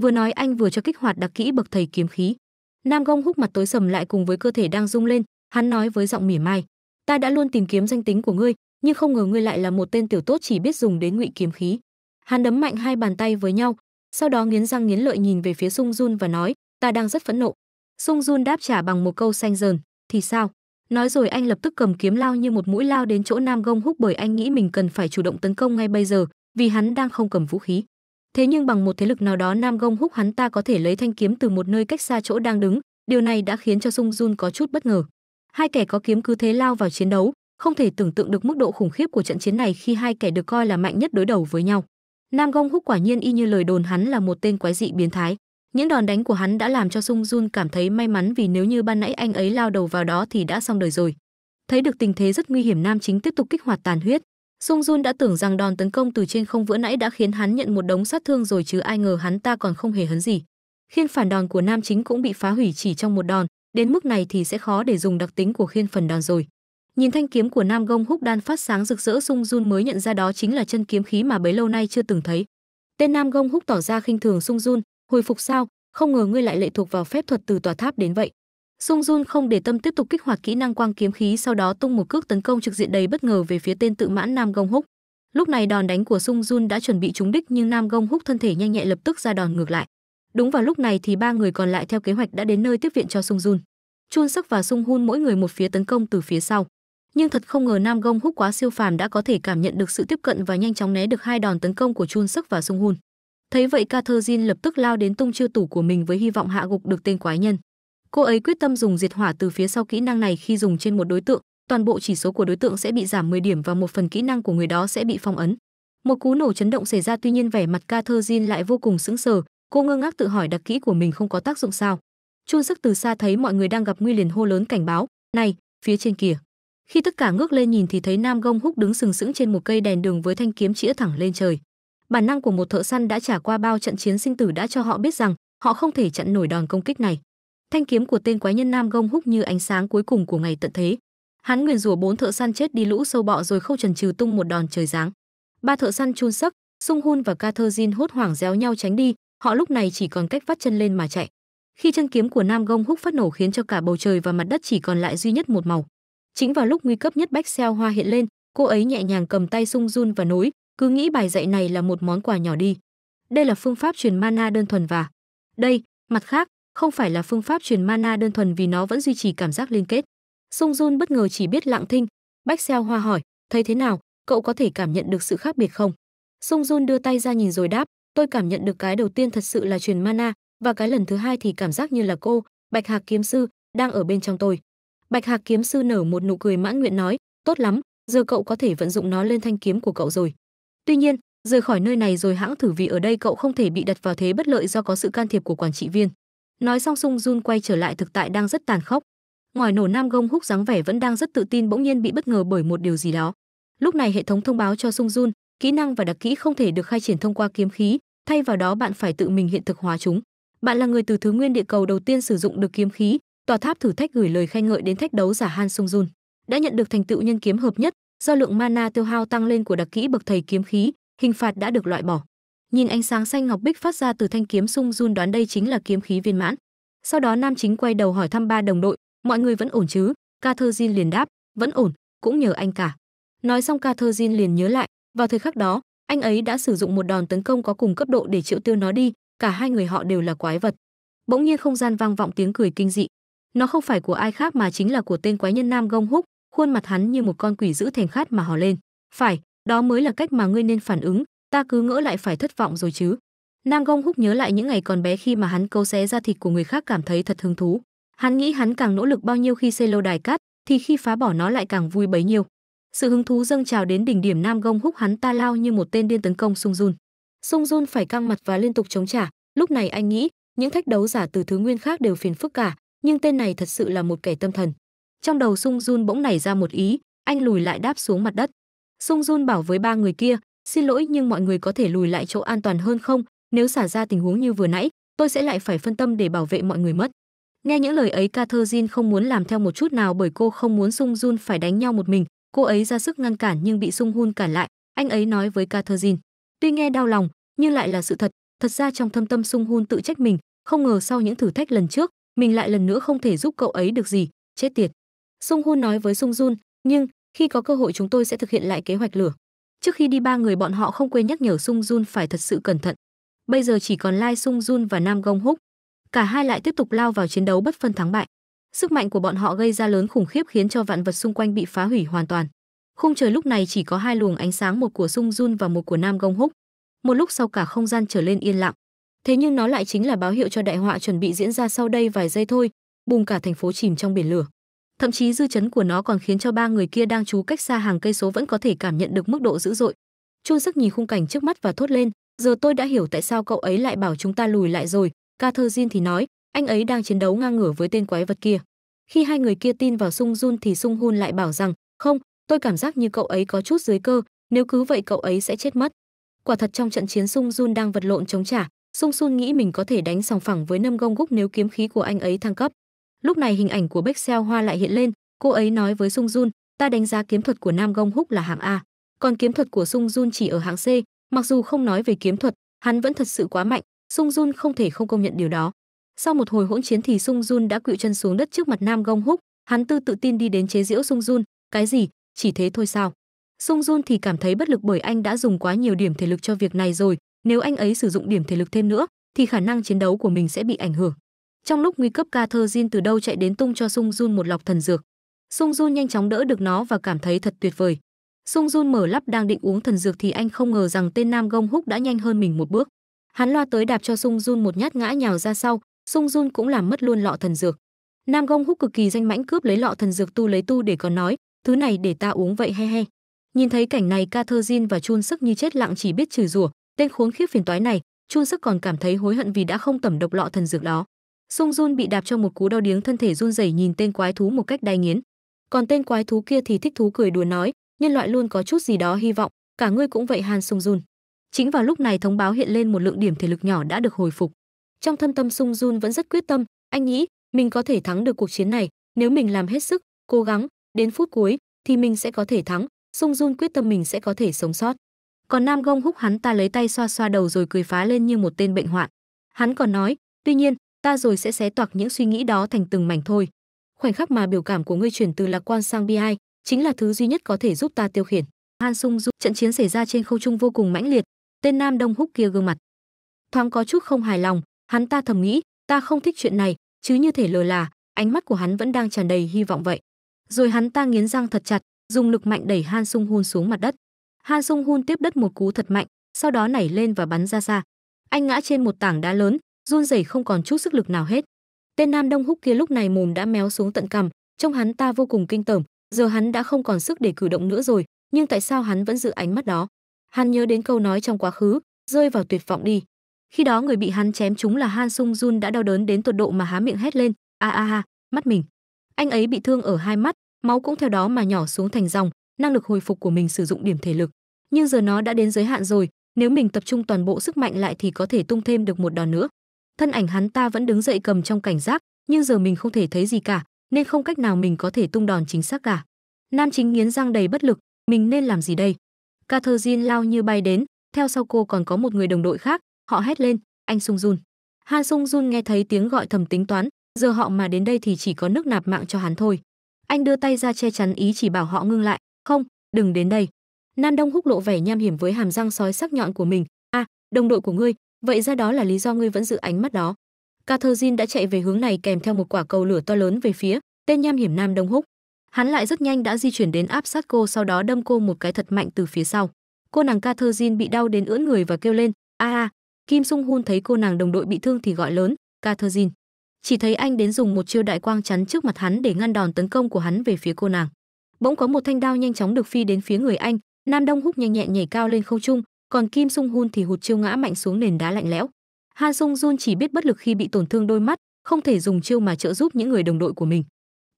Vừa nói anh vừa cho kích hoạt đặc kỹ bậc thầy kiếm khí. Nam Gông Húc mặt tối sầm lại cùng với cơ thể đang rung lên, hắn nói với giọng mỉa mai, "Ta đã luôn tìm kiếm danh tính của ngươi, nhưng không ngờ ngươi lại là một tên tiểu tốt chỉ biết dùng đến ngụy kiếm khí hắn đấm mạnh hai bàn tay với nhau sau đó nghiến răng nghiến lợi nhìn về phía sung jun và nói ta đang rất phẫn nộ sung jun đáp trả bằng một câu xanh dờn thì sao nói rồi anh lập tức cầm kiếm lao như một mũi lao đến chỗ nam gông húc bởi anh nghĩ mình cần phải chủ động tấn công ngay bây giờ vì hắn đang không cầm vũ khí thế nhưng bằng một thế lực nào đó nam gông húc hắn ta có thể lấy thanh kiếm từ một nơi cách xa chỗ đang đứng điều này đã khiến cho sung jun có chút bất ngờ hai kẻ có kiếm cứ thế lao vào chiến đấu không thể tưởng tượng được mức độ khủng khiếp của trận chiến này khi hai kẻ được coi là mạnh nhất đối đầu với nhau. Nam Gong Húc quả nhiên y như lời đồn hắn là một tên quái dị biến thái. Những đòn đánh của hắn đã làm cho Sung Jun cảm thấy may mắn vì nếu như ban nãy anh ấy lao đầu vào đó thì đã xong đời rồi. Thấy được tình thế rất nguy hiểm Nam Chính tiếp tục kích hoạt tàn huyết. Sung Jun đã tưởng rằng đòn tấn công từ trên không vừa nãy đã khiến hắn nhận một đống sát thương rồi chứ ai ngờ hắn ta còn không hề hấn gì. Khiên phản đòn của Nam Chính cũng bị phá hủy chỉ trong một đòn, đến mức này thì sẽ khó để dùng đặc tính của khiên phần đòn rồi. Nhìn thanh kiếm của Nam Gông Húc Đan phát sáng rực rỡ Sung run mới nhận ra đó chính là chân kiếm khí mà bấy lâu nay chưa từng thấy. Tên Nam Gông Húc tỏ ra khinh thường Sung Jun, "Hồi phục sao? Không ngờ ngươi lại lệ thuộc vào phép thuật từ tòa tháp đến vậy." Sung Jun không để tâm tiếp tục kích hoạt kỹ năng quang kiếm khí sau đó tung một cước tấn công trực diện đầy bất ngờ về phía tên tự mãn Nam Gông Húc. Lúc này đòn đánh của Sung Jun đã chuẩn bị trúng đích nhưng Nam Gông Húc thân thể nhanh nhẹn lập tức ra đòn ngược lại. Đúng vào lúc này thì ba người còn lại theo kế hoạch đã đến nơi tiếp viện cho Sung Jun. Chun Sắc và Sung Hun mỗi người một phía tấn công từ phía sau nhưng thật không ngờ Nam Gông hút quá siêu phàm đã có thể cảm nhận được sự tiếp cận và nhanh chóng né được hai đòn tấn công của Chun Sức và Sung Hun. Thấy vậy Catherine lập tức lao đến tung chiêu tủ của mình với hy vọng hạ gục được tên quái nhân. Cô ấy quyết tâm dùng diệt hỏa từ phía sau kỹ năng này khi dùng trên một đối tượng, toàn bộ chỉ số của đối tượng sẽ bị giảm 10 điểm và một phần kỹ năng của người đó sẽ bị phong ấn. Một cú nổ chấn động xảy ra tuy nhiên vẻ mặt Catherine lại vô cùng sững sờ, cô ngơ ngác tự hỏi đặc kỹ của mình không có tác dụng sao. Chun Sức từ xa thấy mọi người đang gặp nguy liền hô lớn cảnh báo, "Này, phía trên kia khi tất cả ngước lên nhìn thì thấy nam gông húc đứng sừng sững trên một cây đèn đường với thanh kiếm chĩa thẳng lên trời bản năng của một thợ săn đã trả qua bao trận chiến sinh tử đã cho họ biết rằng họ không thể chặn nổi đòn công kích này thanh kiếm của tên quái nhân nam gông húc như ánh sáng cuối cùng của ngày tận thế hắn nguyền rủa bốn thợ săn chết đi lũ sâu bọ rồi khâu trần trừ tung một đòn trời giáng ba thợ săn chun sấp sung hun và Catherine hốt hoảng réo nhau tránh đi họ lúc này chỉ còn cách vắt chân lên mà chạy khi chân kiếm của nam gông húc phát nổ khiến cho cả bầu trời và mặt đất chỉ còn lại duy nhất một màu Chính vào lúc nguy cấp nhất Bách Xeo Hoa hiện lên, cô ấy nhẹ nhàng cầm tay Sung Jun và nối, cứ nghĩ bài dạy này là một món quà nhỏ đi. Đây là phương pháp truyền mana đơn thuần và đây, mặt khác, không phải là phương pháp truyền mana đơn thuần vì nó vẫn duy trì cảm giác liên kết. Sung Jun bất ngờ chỉ biết lặng thinh, Bách Xeo Hoa hỏi, thấy thế nào, cậu có thể cảm nhận được sự khác biệt không? Sung Jun đưa tay ra nhìn rồi đáp, tôi cảm nhận được cái đầu tiên thật sự là truyền mana, và cái lần thứ hai thì cảm giác như là cô, Bạch Hạc kiếm sư, đang ở bên trong tôi. Bạch Hạc kiếm sư nở một nụ cười mãn nguyện nói, "Tốt lắm, giờ cậu có thể vận dụng nó lên thanh kiếm của cậu rồi." Tuy nhiên, rời khỏi nơi này rồi hãng thử vì ở đây cậu không thể bị đặt vào thế bất lợi do có sự can thiệp của quản trị viên. Nói xong Sung Jun quay trở lại thực tại đang rất tàn khốc. Ngoài nổ Nam Gông Húc dáng vẻ vẫn đang rất tự tin bỗng nhiên bị bất ngờ bởi một điều gì đó. Lúc này hệ thống thông báo cho Sung Jun, kỹ năng và đặc kỹ không thể được khai triển thông qua kiếm khí, thay vào đó bạn phải tự mình hiện thực hóa chúng. Bạn là người từ thứ nguyên địa cầu đầu tiên sử dụng được kiếm khí, tòa tháp thử thách gửi lời khen ngợi đến thách đấu giả Han Sung Jun. Đã nhận được thành tựu nhân kiếm hợp nhất, do lượng mana tiêu hao tăng lên của đặc kỹ bậc thầy kiếm khí, hình phạt đã được loại bỏ. Nhìn ánh sáng xanh ngọc bích phát ra từ thanh kiếm Sung Jun đoán đây chính là kiếm khí viên mãn. Sau đó nam chính quay đầu hỏi thăm ba đồng đội, mọi người vẫn ổn chứ? Catherine liền đáp, vẫn ổn, cũng nhờ anh cả. Nói xong Catherine liền nhớ lại, vào thời khắc đó, anh ấy đã sử dụng một đòn tấn công có cùng cấp độ để triệu tiêu nó đi, cả hai người họ đều là quái vật. Bỗng nhiên không gian vang vọng tiếng cười kinh dị, nó không phải của ai khác mà chính là của tên quái nhân Nam Gông Húc, khuôn mặt hắn như một con quỷ dữ thèm khát mà hò lên. "Phải, đó mới là cách mà ngươi nên phản ứng, ta cứ ngỡ lại phải thất vọng rồi chứ." Nam Gông Húc nhớ lại những ngày còn bé khi mà hắn câu xé ra thịt của người khác cảm thấy thật hứng thú. Hắn nghĩ hắn càng nỗ lực bao nhiêu khi xây lâu đài cát, thì khi phá bỏ nó lại càng vui bấy nhiêu. Sự hứng thú dâng trào đến đỉnh điểm Nam Gông Húc hắn ta lao như một tên điên tấn công Sung Jun. Sung Jun phải căng mặt và liên tục chống trả, lúc này anh nghĩ, những thách đấu giả từ thứ nguyên khác đều phiền phức cả, nhưng tên này thật sự là một kẻ tâm thần. Trong đầu Sung Jun bỗng nảy ra một ý, anh lùi lại đáp xuống mặt đất. Sung Jun bảo với ba người kia, xin lỗi nhưng mọi người có thể lùi lại chỗ an toàn hơn không, nếu xả ra tình huống như vừa nãy, tôi sẽ lại phải phân tâm để bảo vệ mọi người mất. Nghe những lời ấy Catherine không muốn làm theo một chút nào bởi cô không muốn Sung Jun phải đánh nhau một mình, cô ấy ra sức ngăn cản nhưng bị Sung Hun cản lại, anh ấy nói với Catherine. Tuy nghe đau lòng, nhưng lại là sự thật, thật ra trong thâm tâm Sung Hun tự trách mình, không ngờ sau những thử thách lần trước, mình lại lần nữa không thể giúp cậu ấy được gì, chết tiệt. Sung Hun nói với Sung Jun, nhưng khi có cơ hội chúng tôi sẽ thực hiện lại kế hoạch lửa. Trước khi đi ba người bọn họ không quên nhắc nhở Sung Jun phải thật sự cẩn thận. Bây giờ chỉ còn Lai Sung Jun và Nam Gong Húc. Cả hai lại tiếp tục lao vào chiến đấu bất phân thắng bại. Sức mạnh của bọn họ gây ra lớn khủng khiếp khiến cho vạn vật xung quanh bị phá hủy hoàn toàn. Khung trời lúc này chỉ có hai luồng ánh sáng một của Sung Jun và một của Nam Gong Húc. Một lúc sau cả không gian trở lên yên lặng thế nhưng nó lại chính là báo hiệu cho đại họa chuẩn bị diễn ra sau đây vài giây thôi bùng cả thành phố chìm trong biển lửa thậm chí dư chấn của nó còn khiến cho ba người kia đang trú cách xa hàng cây số vẫn có thể cảm nhận được mức độ dữ dội chôn sức nhìn khung cảnh trước mắt và thốt lên giờ tôi đã hiểu tại sao cậu ấy lại bảo chúng ta lùi lại rồi Catherine thì nói anh ấy đang chiến đấu ngang ngửa với tên quái vật kia khi hai người kia tin vào sung jun thì sung hun lại bảo rằng không tôi cảm giác như cậu ấy có chút dưới cơ nếu cứ vậy cậu ấy sẽ chết mất quả thật trong trận chiến sung jun đang vật lộn chống trả Sung Sun nghĩ mình có thể đánh sòng phẳng với Nâm Gông Gúc nếu kiếm khí của anh ấy thăng cấp. Lúc này hình ảnh của Bách Xeo Hoa lại hiện lên, cô ấy nói với Sung Jun, ta đánh giá kiếm thuật của Nam Gông Húc là hạng A, còn kiếm thuật của Sung Jun chỉ ở hạng C, mặc dù không nói về kiếm thuật, hắn vẫn thật sự quá mạnh, Sung Jun không thể không công nhận điều đó. Sau một hồi hỗn chiến thì Sung Jun đã quỵ chân xuống đất trước mặt Nam Gông Húc, hắn tư tự tin đi đến chế giễu Sung Jun, cái gì, chỉ thế thôi sao? Sung Jun thì cảm thấy bất lực bởi anh đã dùng quá nhiều điểm thể lực cho việc này rồi, nếu anh ấy sử dụng điểm thể lực thêm nữa, thì khả năng chiến đấu của mình sẽ bị ảnh hưởng. Trong lúc nguy cấp Catherine từ đâu chạy đến tung cho Sung Jun một lọc thần dược. Sung Jun nhanh chóng đỡ được nó và cảm thấy thật tuyệt vời. Sung Jun mở lắp đang định uống thần dược thì anh không ngờ rằng tên Nam Gông Húc đã nhanh hơn mình một bước. Hắn loa tới đạp cho Sung Jun một nhát ngã nhào ra sau, Sung Jun cũng làm mất luôn lọ thần dược. Nam Gông Húc cực kỳ danh mãnh cướp lấy lọ thần dược tu lấy tu để còn nói, thứ này để ta uống vậy he he. Nhìn thấy cảnh này Catherine và Chun sức như chết lặng chỉ biết chửi rủa, tên khốn khiếp phiền toái này chun sức còn cảm thấy hối hận vì đã không tẩm độc lọ thần dược đó sung jun bị đạp cho một cú đau điếng thân thể run rẩy nhìn tên quái thú một cách đai nghiến còn tên quái thú kia thì thích thú cười đùa nói nhân loại luôn có chút gì đó hy vọng cả ngươi cũng vậy han sung jun chính vào lúc này thông báo hiện lên một lượng điểm thể lực nhỏ đã được hồi phục trong thâm tâm sung jun vẫn rất quyết tâm anh nghĩ mình có thể thắng được cuộc chiến này nếu mình làm hết sức cố gắng đến phút cuối thì mình sẽ có thể thắng sung jun quyết tâm mình sẽ có thể sống sót còn nam gông húc hắn ta lấy tay xoa xoa đầu rồi cười phá lên như một tên bệnh hoạn hắn còn nói tuy nhiên ta rồi sẽ xé toạc những suy nghĩ đó thành từng mảnh thôi khoảnh khắc mà biểu cảm của ngươi chuyển từ lạc quan sang bi ai chính là thứ duy nhất có thể giúp ta tiêu khiển han sung du trận chiến xảy ra trên khâu trung vô cùng mãnh liệt tên nam đông húc kia gương mặt thoáng có chút không hài lòng hắn ta thầm nghĩ ta không thích chuyện này chứ như thể lừa là ánh mắt của hắn vẫn đang tràn đầy hy vọng vậy rồi hắn ta nghiến răng thật chặt dùng lực mạnh đẩy han sung hun xuống mặt đất Han Sung Hun tiếp đất một cú thật mạnh, sau đó nảy lên và bắn ra xa. Anh ngã trên một tảng đá lớn, run rẩy không còn chút sức lực nào hết. Tên Nam Đông Húc kia lúc này mồm đã méo xuống tận cằm, trông hắn ta vô cùng kinh tởm, giờ hắn đã không còn sức để cử động nữa rồi, nhưng tại sao hắn vẫn giữ ánh mắt đó? Hắn nhớ đến câu nói trong quá khứ, rơi vào tuyệt vọng đi. Khi đó người bị hắn chém trúng là Han Sung Jun đã đau đớn đến tột độ mà há miệng hét lên, a a ha, mắt mình. Anh ấy bị thương ở hai mắt, máu cũng theo đó mà nhỏ xuống thành dòng, năng lực hồi phục của mình sử dụng điểm thể lực nhưng giờ nó đã đến giới hạn rồi nếu mình tập trung toàn bộ sức mạnh lại thì có thể tung thêm được một đòn nữa thân ảnh hắn ta vẫn đứng dậy cầm trong cảnh giác nhưng giờ mình không thể thấy gì cả nên không cách nào mình có thể tung đòn chính xác cả nam chính nghiến răng đầy bất lực mình nên làm gì đây Catherine lao như bay đến theo sau cô còn có một người đồng đội khác họ hét lên anh sung jun han sung jun nghe thấy tiếng gọi thầm tính toán giờ họ mà đến đây thì chỉ có nước nạp mạng cho hắn thôi anh đưa tay ra che chắn ý chỉ bảo họ ngưng lại không đừng đến đây nan đông húc lộ vẻ nham hiểm với hàm răng sói sắc nhọn của mình a à, đồng đội của ngươi vậy ra đó là lý do ngươi vẫn giữ ánh mắt đó Catherine đã chạy về hướng này kèm theo một quả cầu lửa to lớn về phía tên nham hiểm nam đông húc hắn lại rất nhanh đã di chuyển đến áp sát cô sau đó đâm cô một cái thật mạnh từ phía sau cô nàng Catherine bị đau đến ưỡn người và kêu lên a a kim sung hun thấy cô nàng đồng đội bị thương thì gọi lớn Catherine chỉ thấy anh đến dùng một chiêu đại quang chắn trước mặt hắn để ngăn đòn tấn công của hắn về phía cô nàng bỗng có một thanh đao nhanh chóng được phi đến phía người anh nam đông húc nhanh nhẹn nhảy cao lên không trung còn kim sung hun thì hụt chiêu ngã mạnh xuống nền đá lạnh lẽo han sung jun chỉ biết bất lực khi bị tổn thương đôi mắt không thể dùng chiêu mà trợ giúp những người đồng đội của mình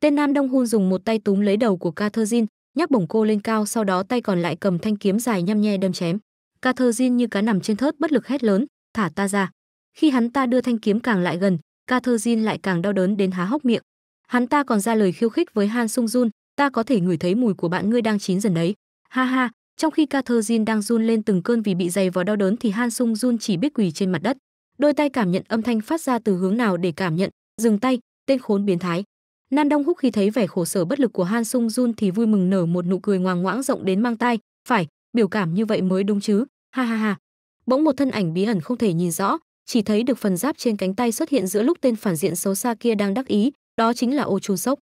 tên nam đông hun dùng một tay túm lấy đầu của catherine nhấc bổng cô lên cao sau đó tay còn lại cầm thanh kiếm dài nhăm nhe đâm chém catherine như cá nằm trên thớt bất lực hét lớn thả ta ra khi hắn ta đưa thanh kiếm càng lại gần catherine lại càng đau đớn đến há hốc miệng hắn ta còn ra lời khiêu khích với han sung jun ta có thể ngửi thấy mùi của bạn ngươi đang chín dần đấy ha ha trong khi Catherine đang run lên từng cơn vì bị dày vò đau đớn thì Han Sung Jun chỉ biết quỳ trên mặt đất đôi tay cảm nhận âm thanh phát ra từ hướng nào để cảm nhận dừng tay tên khốn biến thái nan Đông Húc khi thấy vẻ khổ sở bất lực của Han Sung Jun thì vui mừng nở một nụ cười ngoàng ngoãng rộng đến mang tai, phải, biểu cảm như vậy mới đúng chứ, ha ha ha. Bỗng một thân ảnh bí ẩn không thể nhìn rõ, chỉ thấy được phần giáp trên cánh tay xuất hiện giữa lúc tên phản diện xấu xa kia đang đắc ý, đó chính là Ô Chun Sốc.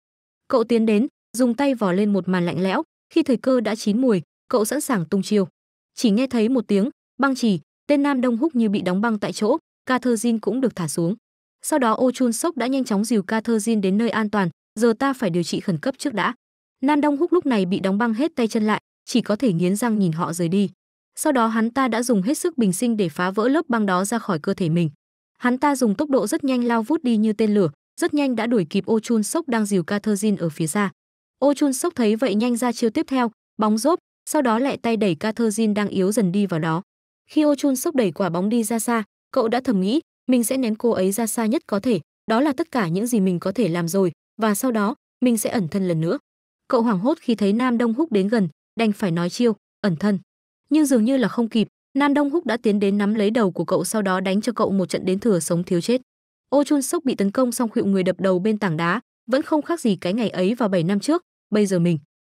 Cậu tiến đến, dùng tay vò lên một màn lạnh lẽo khi thời cơ đã chín mùi cậu sẵn sàng tung chiêu chỉ nghe thấy một tiếng băng chỉ tên nam đông húc như bị đóng băng tại chỗ Catherine cũng được thả xuống sau đó ô chun sốc đã nhanh chóng dìu Catherine đến nơi an toàn giờ ta phải điều trị khẩn cấp trước đã nam đông húc lúc này bị đóng băng hết tay chân lại chỉ có thể nghiến răng nhìn họ rời đi sau đó hắn ta đã dùng hết sức bình sinh để phá vỡ lớp băng đó ra khỏi cơ thể mình hắn ta dùng tốc độ rất nhanh lao vút đi như tên lửa rất nhanh đã đuổi kịp ô chun sốc đang dìu Catherine ở phía xa Ô Chun Sốc thấy vậy nhanh ra chiêu tiếp theo, bóng rốp, sau đó lại tay đẩy Catherine đang yếu dần đi vào đó. Khi Ô Chun Sốc đẩy quả bóng đi ra xa, cậu đã thầm nghĩ, mình sẽ ném cô ấy ra xa nhất có thể, đó là tất cả những gì mình có thể làm rồi, và sau đó, mình sẽ ẩn thân lần nữa. Cậu hoảng hốt khi thấy Nam Đông Húc đến gần, đành phải nói chiêu, ẩn thân. Nhưng dường như là không kịp, Nam Đông Húc đã tiến đến nắm lấy đầu của cậu sau đó đánh cho cậu một trận đến thừa sống thiếu chết. Ô Chun Sốc bị tấn công xong khuỵu người đập đầu bên tảng đá, vẫn không khác gì cái ngày ấy vào 7 năm trước, bây giờ mình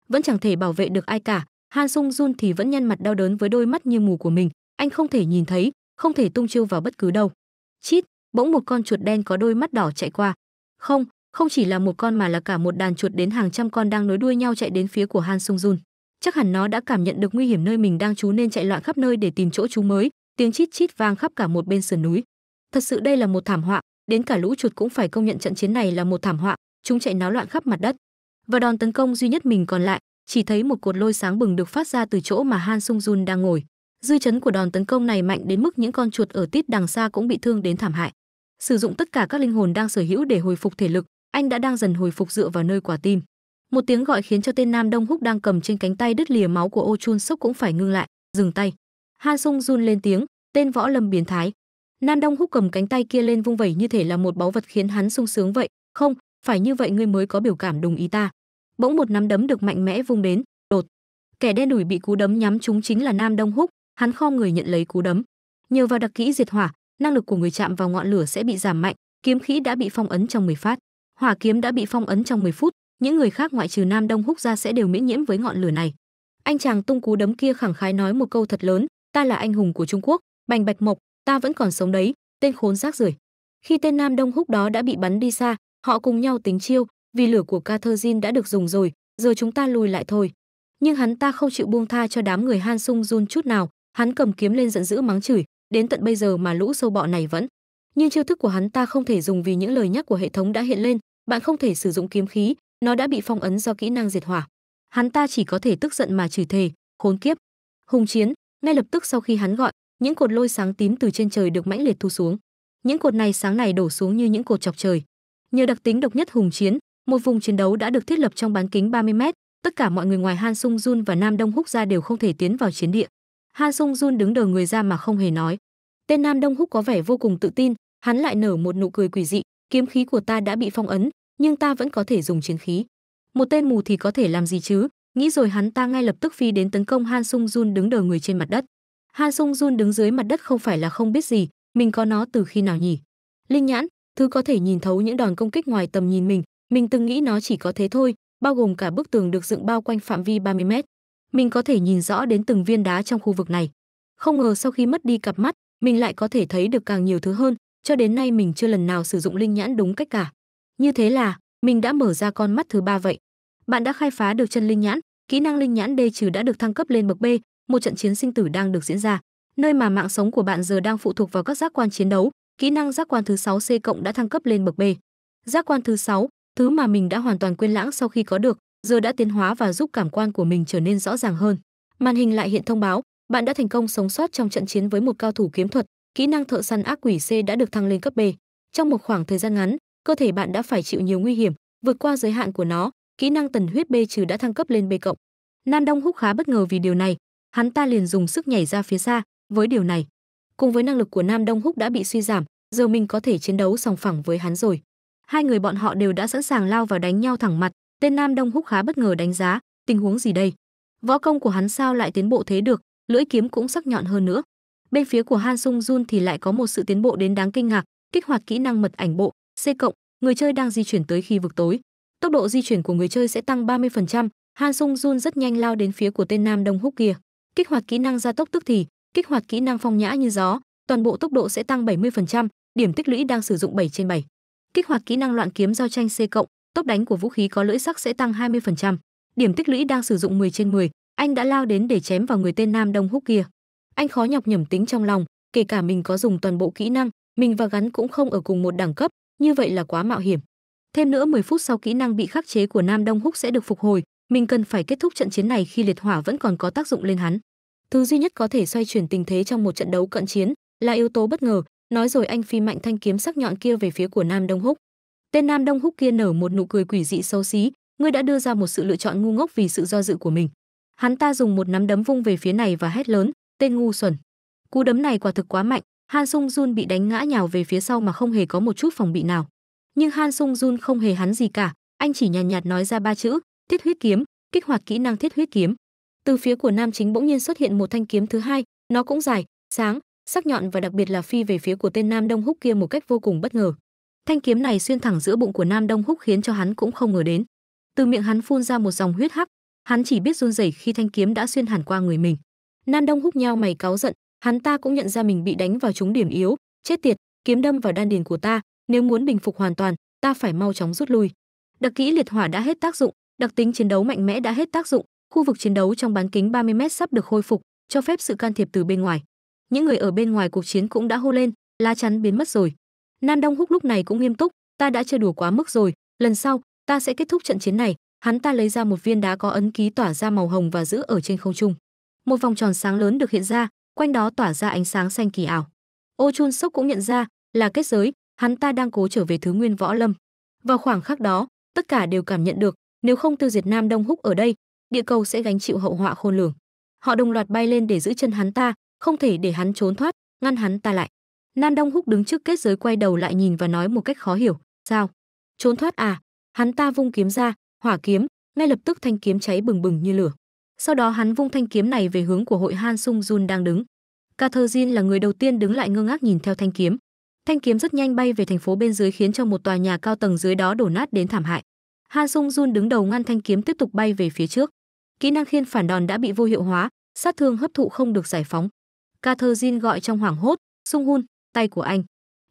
vẫn chẳng thể bảo vệ được ai cả han sung jun thì vẫn nhăn mặt đau đớn với đôi mắt như mù của mình anh không thể nhìn thấy không thể tung chiêu vào bất cứ đâu chít bỗng một con chuột đen có đôi mắt đỏ chạy qua không không chỉ là một con mà là cả một đàn chuột đến hàng trăm con đang nối đuôi nhau chạy đến phía của han sung jun chắc hẳn nó đã cảm nhận được nguy hiểm nơi mình đang trú nên chạy loạn khắp nơi để tìm chỗ trú mới tiếng chít chít vang khắp cả một bên sườn núi thật sự đây là một thảm họa đến cả lũ chuột cũng phải công nhận trận chiến này là một thảm họa chúng chạy náo loạn khắp mặt đất và đòn tấn công duy nhất mình còn lại chỉ thấy một cột lôi sáng bừng được phát ra từ chỗ mà Han Sung Jun đang ngồi. Dư chấn của đòn tấn công này mạnh đến mức những con chuột ở tít đằng xa cũng bị thương đến thảm hại. Sử dụng tất cả các linh hồn đang sở hữu để hồi phục thể lực, anh đã đang dần hồi phục dựa vào nơi quả tim. Một tiếng gọi khiến cho tên Nam Đông Húc đang cầm trên cánh tay đứt lìa máu của Ô Chun Sốc cũng phải ngưng lại, dừng tay. Han Sung Jun lên tiếng, tên võ lâm biến thái. Nam Đông Húc cầm cánh tay kia lên vung vẩy như thể là một báu vật khiến hắn sung sướng vậy, không, phải như vậy ngươi mới có biểu cảm đồng ý ta bỗng một nắm đấm được mạnh mẽ vung đến đột kẻ đen đủi bị cú đấm nhắm trúng chính là nam đông húc hắn khom người nhận lấy cú đấm nhờ vào đặc kỹ diệt hỏa năng lực của người chạm vào ngọn lửa sẽ bị giảm mạnh kiếm khí đã bị phong ấn trong 10 phát hỏa kiếm đã bị phong ấn trong 10 phút những người khác ngoại trừ nam đông húc ra sẽ đều miễn nhiễm với ngọn lửa này anh chàng tung cú đấm kia khẳng khái nói một câu thật lớn ta là anh hùng của trung quốc bành bạch mộc ta vẫn còn sống đấy tên khốn rác rưởi khi tên nam đông húc đó đã bị bắn đi xa họ cùng nhau tính chiêu vì lửa của Catherine đã được dùng rồi, giờ chúng ta lùi lại thôi. Nhưng hắn ta không chịu buông tha cho đám người Han Sung Jun chút nào, hắn cầm kiếm lên giận dữ mắng chửi, đến tận bây giờ mà lũ sâu bọ này vẫn. Nhưng chiêu thức của hắn ta không thể dùng vì những lời nhắc của hệ thống đã hiện lên, bạn không thể sử dụng kiếm khí, nó đã bị phong ấn do kỹ năng diệt hỏa. Hắn ta chỉ có thể tức giận mà chửi thề, khốn kiếp. Hùng chiến, ngay lập tức sau khi hắn gọi, những cột lôi sáng tím từ trên trời được mãnh liệt thu xuống. Những cột này sáng này đổ xuống như những cột chọc trời. Nhờ đặc tính độc nhất hùng chiến, một vùng chiến đấu đã được thiết lập trong bán kính 30 mét, tất cả mọi người ngoài Han Sung Jun và Nam Đông Húc ra đều không thể tiến vào chiến địa. Han Sung Jun đứng đờ người ra mà không hề nói. Tên Nam Đông Húc có vẻ vô cùng tự tin, hắn lại nở một nụ cười quỷ dị, kiếm khí của ta đã bị phong ấn, nhưng ta vẫn có thể dùng chiến khí. Một tên mù thì có thể làm gì chứ? Nghĩ rồi hắn ta ngay lập tức phi đến tấn công Han Sung Jun đứng đờ người trên mặt đất. Han Sung Jun đứng dưới mặt đất không phải là không biết gì, mình có nó từ khi nào nhỉ? Linh nhãn, thứ có thể nhìn thấu những đòn công kích ngoài tầm nhìn mình, mình từng nghĩ nó chỉ có thế thôi, bao gồm cả bức tường được dựng bao quanh phạm vi 30 mét. Mình có thể nhìn rõ đến từng viên đá trong khu vực này. Không ngờ sau khi mất đi cặp mắt, mình lại có thể thấy được càng nhiều thứ hơn, cho đến nay mình chưa lần nào sử dụng linh nhãn đúng cách cả. Như thế là, mình đã mở ra con mắt thứ ba vậy. Bạn đã khai phá được chân linh nhãn, kỹ năng linh nhãn D trừ đã được thăng cấp lên bậc B, một trận chiến sinh tử đang được diễn ra, nơi mà mạng sống của bạn giờ đang phụ thuộc vào các giác quan chiến đấu, kỹ năng giác quan thứ 6C cộng đã thăng cấp lên bậc B. Giác quan thứ 6, Thứ mà mình đã hoàn toàn quên lãng sau khi có được, giờ đã tiến hóa và giúp cảm quan của mình trở nên rõ ràng hơn. Màn hình lại hiện thông báo, bạn đã thành công sống sót trong trận chiến với một cao thủ kiếm thuật, kỹ năng thợ săn ác quỷ C đã được thăng lên cấp B. Trong một khoảng thời gian ngắn, cơ thể bạn đã phải chịu nhiều nguy hiểm, vượt qua giới hạn của nó, kỹ năng tần huyết B trừ đã thăng cấp lên B cộng. Nan Đông Húc khá bất ngờ vì điều này, hắn ta liền dùng sức nhảy ra phía xa, với điều này, cùng với năng lực của Nam Đông Húc đã bị suy giảm, giờ mình có thể chiến đấu song phẳng với hắn rồi hai người bọn họ đều đã sẵn sàng lao vào đánh nhau thẳng mặt tên nam đông húc khá bất ngờ đánh giá tình huống gì đây võ công của hắn sao lại tiến bộ thế được lưỡi kiếm cũng sắc nhọn hơn nữa bên phía của han sung jun thì lại có một sự tiến bộ đến đáng kinh ngạc kích hoạt kỹ năng mật ảnh bộ c cộng người chơi đang di chuyển tới khi vực tối tốc độ di chuyển của người chơi sẽ tăng 30%, han sung jun rất nhanh lao đến phía của tên nam đông húc kia kích hoạt kỹ năng gia tốc tức thì kích hoạt kỹ năng phong nhã như gió toàn bộ tốc độ sẽ tăng 70%, điểm tích lũy đang sử dụng 7 trên 7. Kích hoạt kỹ năng loạn kiếm giao tranh C cộng, tốc đánh của vũ khí có lưỡi sắc sẽ tăng 20%. Điểm tích lũy đang sử dụng 10 trên 10, anh đã lao đến để chém vào người tên Nam Đông Húc kia. Anh khó nhọc nhẩm tính trong lòng, kể cả mình có dùng toàn bộ kỹ năng, mình và gắn cũng không ở cùng một đẳng cấp, như vậy là quá mạo hiểm. Thêm nữa 10 phút sau kỹ năng bị khắc chế của Nam Đông Húc sẽ được phục hồi, mình cần phải kết thúc trận chiến này khi liệt hỏa vẫn còn có tác dụng lên hắn. Thứ duy nhất có thể xoay chuyển tình thế trong một trận đấu cận chiến là yếu tố bất ngờ, nói rồi anh phi mạnh thanh kiếm sắc nhọn kia về phía của Nam Đông Húc. Tên Nam Đông Húc kia nở một nụ cười quỷ dị xấu xí, ngươi đã đưa ra một sự lựa chọn ngu ngốc vì sự do dự của mình. Hắn ta dùng một nắm đấm vung về phía này và hét lớn, tên ngu xuẩn. Cú đấm này quả thực quá mạnh, Han Sung Jun bị đánh ngã nhào về phía sau mà không hề có một chút phòng bị nào. Nhưng Han Sung Jun không hề hắn gì cả, anh chỉ nhàn nhạt, nhạt nói ra ba chữ, thiết huyết kiếm, kích hoạt kỹ năng thiết huyết kiếm. Từ phía của Nam Chính bỗng nhiên xuất hiện một thanh kiếm thứ hai, nó cũng dài, sáng, sắc nhọn và đặc biệt là phi về phía của tên Nam Đông Húc kia một cách vô cùng bất ngờ. Thanh kiếm này xuyên thẳng giữa bụng của Nam Đông Húc khiến cho hắn cũng không ngờ đến. Từ miệng hắn phun ra một dòng huyết hắc, hắn chỉ biết run rẩy khi thanh kiếm đã xuyên hẳn qua người mình. Nam Đông Húc nheo mày cáu giận, hắn ta cũng nhận ra mình bị đánh vào trúng điểm yếu, chết tiệt, kiếm đâm vào đan điền của ta, nếu muốn bình phục hoàn toàn, ta phải mau chóng rút lui. Đặc kỹ liệt hỏa đã hết tác dụng, đặc tính chiến đấu mạnh mẽ đã hết tác dụng, khu vực chiến đấu trong bán kính 30m sắp được khôi phục, cho phép sự can thiệp từ bên ngoài những người ở bên ngoài cuộc chiến cũng đã hô lên lá chắn biến mất rồi Nam đông húc lúc này cũng nghiêm túc ta đã chơi đùa quá mức rồi lần sau ta sẽ kết thúc trận chiến này hắn ta lấy ra một viên đá có ấn ký tỏa ra màu hồng và giữ ở trên không trung một vòng tròn sáng lớn được hiện ra quanh đó tỏa ra ánh sáng xanh kỳ ảo ô chun sốc cũng nhận ra là kết giới hắn ta đang cố trở về thứ nguyên võ lâm vào khoảng khắc đó tất cả đều cảm nhận được nếu không tiêu diệt nam đông húc ở đây địa cầu sẽ gánh chịu hậu họa khôn lường họ đồng loạt bay lên để giữ chân hắn ta không thể để hắn trốn thoát, ngăn hắn ta lại. Nan Đông Húc đứng trước kết giới quay đầu lại nhìn và nói một cách khó hiểu, "Sao? Trốn thoát à?" Hắn ta vung kiếm ra, hỏa kiếm, ngay lập tức thanh kiếm cháy bừng bừng như lửa. Sau đó hắn vung thanh kiếm này về hướng của hội Han Sung Jun đang đứng. Catherine là người đầu tiên đứng lại ngơ ngác nhìn theo thanh kiếm. Thanh kiếm rất nhanh bay về thành phố bên dưới khiến cho một tòa nhà cao tầng dưới đó đổ nát đến thảm hại. Han Sung Jun đứng đầu ngăn thanh kiếm tiếp tục bay về phía trước. Kỹ năng khiên phản đòn đã bị vô hiệu hóa, sát thương hấp thụ không được giải phóng. Catherine gọi trong hoảng hốt, sung hun, tay của anh.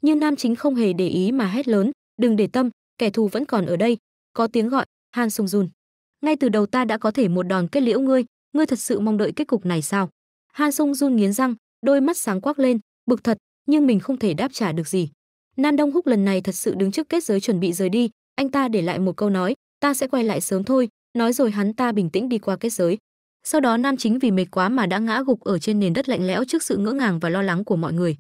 Nhưng nam chính không hề để ý mà hét lớn, đừng để tâm, kẻ thù vẫn còn ở đây. Có tiếng gọi, Han Sung Jun. Ngay từ đầu ta đã có thể một đòn kết liễu ngươi, ngươi thật sự mong đợi kết cục này sao? Han Sung Jun nghiến răng, đôi mắt sáng quắc lên, bực thật, nhưng mình không thể đáp trả được gì. Nam Đông Húc lần này thật sự đứng trước kết giới chuẩn bị rời đi, anh ta để lại một câu nói, ta sẽ quay lại sớm thôi, nói rồi hắn ta bình tĩnh đi qua kết giới. Sau đó nam chính vì mệt quá mà đã ngã gục ở trên nền đất lạnh lẽo trước sự ngỡ ngàng và lo lắng của mọi người.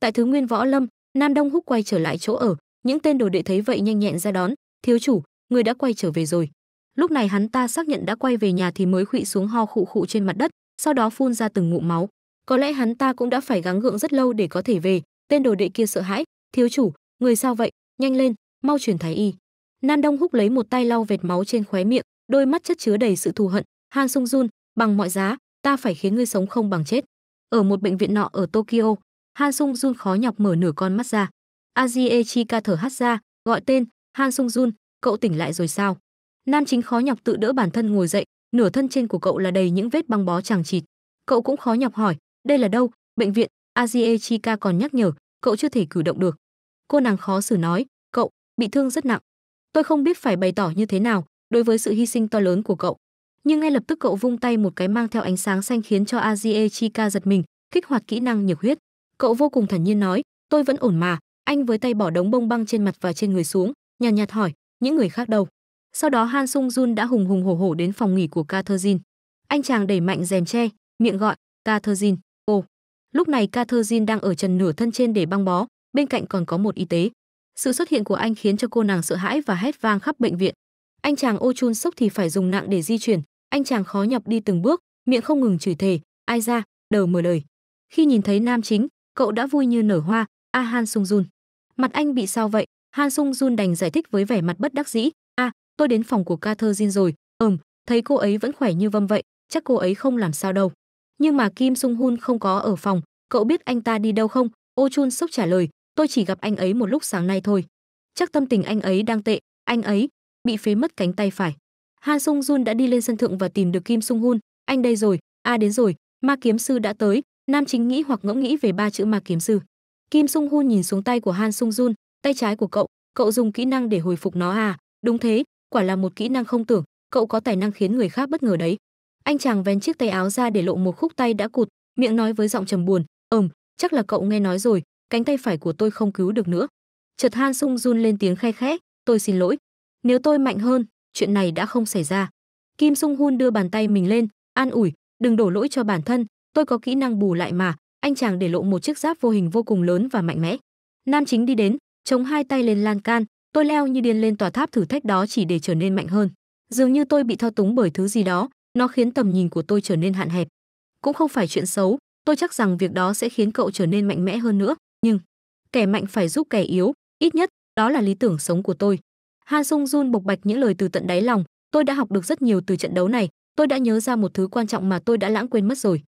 Tại Thứ Nguyên Võ Lâm, Nam Đông Húc quay trở lại chỗ ở, những tên đồ đệ thấy vậy nhanh nhẹn ra đón, "Thiếu chủ, người đã quay trở về rồi." Lúc này hắn ta xác nhận đã quay về nhà thì mới khuỵu xuống ho khụ khụ trên mặt đất, sau đó phun ra từng ngụm máu. Có lẽ hắn ta cũng đã phải gắng gượng rất lâu để có thể về, tên đồ đệ kia sợ hãi, "Thiếu chủ, người sao vậy? Nhanh lên, mau truyền thái y." Nam Đông Húc lấy một tay lau vệt máu trên khóe miệng, đôi mắt chất chứa đầy sự thù hận, Han Sung run bằng mọi giá ta phải khiến ngươi sống không bằng chết ở một bệnh viện nọ ở tokyo han sung jun khó nhọc mở nửa con mắt ra ajie chika thở hắt ra gọi tên han sung jun cậu tỉnh lại rồi sao nam chính khó nhọc tự đỡ bản thân ngồi dậy nửa thân trên của cậu là đầy những vết băng bó chằng chịt cậu cũng khó nhọc hỏi đây là đâu bệnh viện ajie chika còn nhắc nhở cậu chưa thể cử động được cô nàng khó xử nói cậu bị thương rất nặng tôi không biết phải bày tỏ như thế nào đối với sự hy sinh to lớn của cậu nhưng ngay lập tức cậu vung tay một cái mang theo ánh sáng xanh khiến cho Azie Chika giật mình, kích hoạt kỹ năng nhược huyết. Cậu vô cùng thản nhiên nói, tôi vẫn ổn mà, anh với tay bỏ đống bông băng trên mặt và trên người xuống, nhàn nhạt, nhạt hỏi, những người khác đâu? Sau đó Han Sung Jun đã hùng hùng hổ hổ đến phòng nghỉ của Catherine. Anh chàng đẩy mạnh rèm che, miệng gọi, Catherine, ô. Lúc này Catherine đang ở trần nửa thân trên để băng bó, bên cạnh còn có một y tế. Sự xuất hiện của anh khiến cho cô nàng sợ hãi và hét vang khắp bệnh viện. Anh chàng ô chun sốc thì phải dùng nặng để di chuyển, anh chàng khó nhọc đi từng bước miệng không ngừng chửi thề ai ra đờ mở lời khi nhìn thấy nam chính cậu đã vui như nở hoa a à, han sung jun mặt anh bị sao vậy han sung jun đành giải thích với vẻ mặt bất đắc dĩ a à, tôi đến phòng của ca thơ jin rồi ừm thấy cô ấy vẫn khỏe như vâm vậy chắc cô ấy không làm sao đâu nhưng mà kim sung hun không có ở phòng cậu biết anh ta đi đâu không ô chun sốc trả lời tôi chỉ gặp anh ấy một lúc sáng nay thôi chắc tâm tình anh ấy đang tệ anh ấy bị phế mất cánh tay phải Han Sung Jun đã đi lên sân thượng và tìm được Kim Sung Hun, anh đây rồi, a à đến rồi, ma kiếm sư đã tới, nam chính nghĩ hoặc ngẫm nghĩ về ba chữ ma kiếm sư. Kim Sung Hun nhìn xuống tay của Han Sung Jun, tay trái của cậu, cậu dùng kỹ năng để hồi phục nó à? Đúng thế, quả là một kỹ năng không tưởng, cậu có tài năng khiến người khác bất ngờ đấy. Anh chàng vén chiếc tay áo ra để lộ một khúc tay đã cụt, miệng nói với giọng trầm buồn, "Ừm, chắc là cậu nghe nói rồi, cánh tay phải của tôi không cứu được nữa." Chợt Han Sung Jun lên tiếng khe khẽ, "Tôi xin lỗi, nếu tôi mạnh hơn, chuyện này đã không xảy ra. Kim Sung Hun đưa bàn tay mình lên, an ủi, đừng đổ lỗi cho bản thân, tôi có kỹ năng bù lại mà, anh chàng để lộ một chiếc giáp vô hình vô cùng lớn và mạnh mẽ. Nam chính đi đến, chống hai tay lên lan can, tôi leo như điên lên tòa tháp thử thách đó chỉ để trở nên mạnh hơn. Dường như tôi bị thao túng bởi thứ gì đó, nó khiến tầm nhìn của tôi trở nên hạn hẹp. Cũng không phải chuyện xấu, tôi chắc rằng việc đó sẽ khiến cậu trở nên mạnh mẽ hơn nữa, nhưng kẻ mạnh phải giúp kẻ yếu, ít nhất đó là lý tưởng sống của tôi. Han Sung Jun bộc bạch những lời từ tận đáy lòng, tôi đã học được rất nhiều từ trận đấu này, tôi đã nhớ ra một thứ quan trọng mà tôi đã lãng quên mất rồi.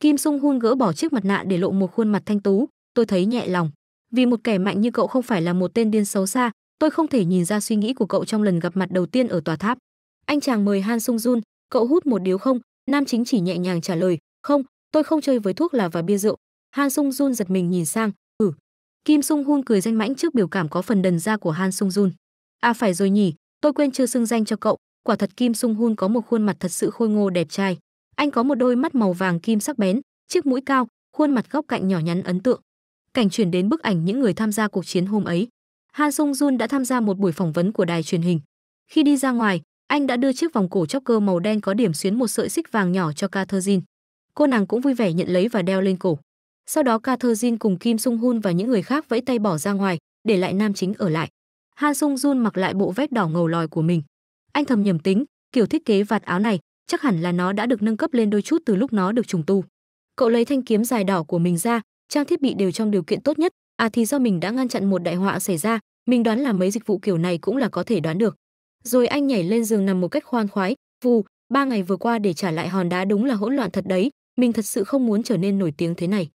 Kim Sung Hun gỡ bỏ chiếc mặt nạ để lộ một khuôn mặt thanh tú, tôi thấy nhẹ lòng. Vì một kẻ mạnh như cậu không phải là một tên điên xấu xa, tôi không thể nhìn ra suy nghĩ của cậu trong lần gặp mặt đầu tiên ở tòa tháp. Anh chàng mời Han Sung Jun, cậu hút một điếu không? Nam chính chỉ nhẹ nhàng trả lời, không, tôi không chơi với thuốc là và bia rượu. Han Sung Jun giật mình nhìn sang, ừ. Kim Sung Hun cười danh mãnh trước biểu cảm có phần đần ra của Han Sung Jun. À phải rồi nhỉ, tôi quên chưa xưng danh cho cậu, quả thật Kim Sung Hun có một khuôn mặt thật sự khôi ngô đẹp trai. Anh có một đôi mắt màu vàng kim sắc bén, chiếc mũi cao, khuôn mặt góc cạnh nhỏ nhắn ấn tượng. Cảnh chuyển đến bức ảnh những người tham gia cuộc chiến hôm ấy. Han Sung Jun đã tham gia một buổi phỏng vấn của đài truyền hình. Khi đi ra ngoài, anh đã đưa chiếc vòng cổ chóc cơ màu đen có điểm xuyến một sợi xích vàng nhỏ cho Catherine. Cô nàng cũng vui vẻ nhận lấy và đeo lên cổ. Sau đó Catherine cùng Kim Sung Hun và những người khác vẫy tay bỏ ra ngoài, để lại nam chính ở lại. Han Sung Jun mặc lại bộ vest đỏ ngầu lòi của mình. Anh thầm nhầm tính, kiểu thiết kế vạt áo này, chắc hẳn là nó đã được nâng cấp lên đôi chút từ lúc nó được trùng tu. Cậu lấy thanh kiếm dài đỏ của mình ra, trang thiết bị đều trong điều kiện tốt nhất, à thì do mình đã ngăn chặn một đại họa xảy ra, mình đoán là mấy dịch vụ kiểu này cũng là có thể đoán được. Rồi anh nhảy lên giường nằm một cách khoan khoái, vù, ba ngày vừa qua để trả lại hòn đá đúng là hỗn loạn thật đấy, mình thật sự không muốn trở nên nổi tiếng thế này.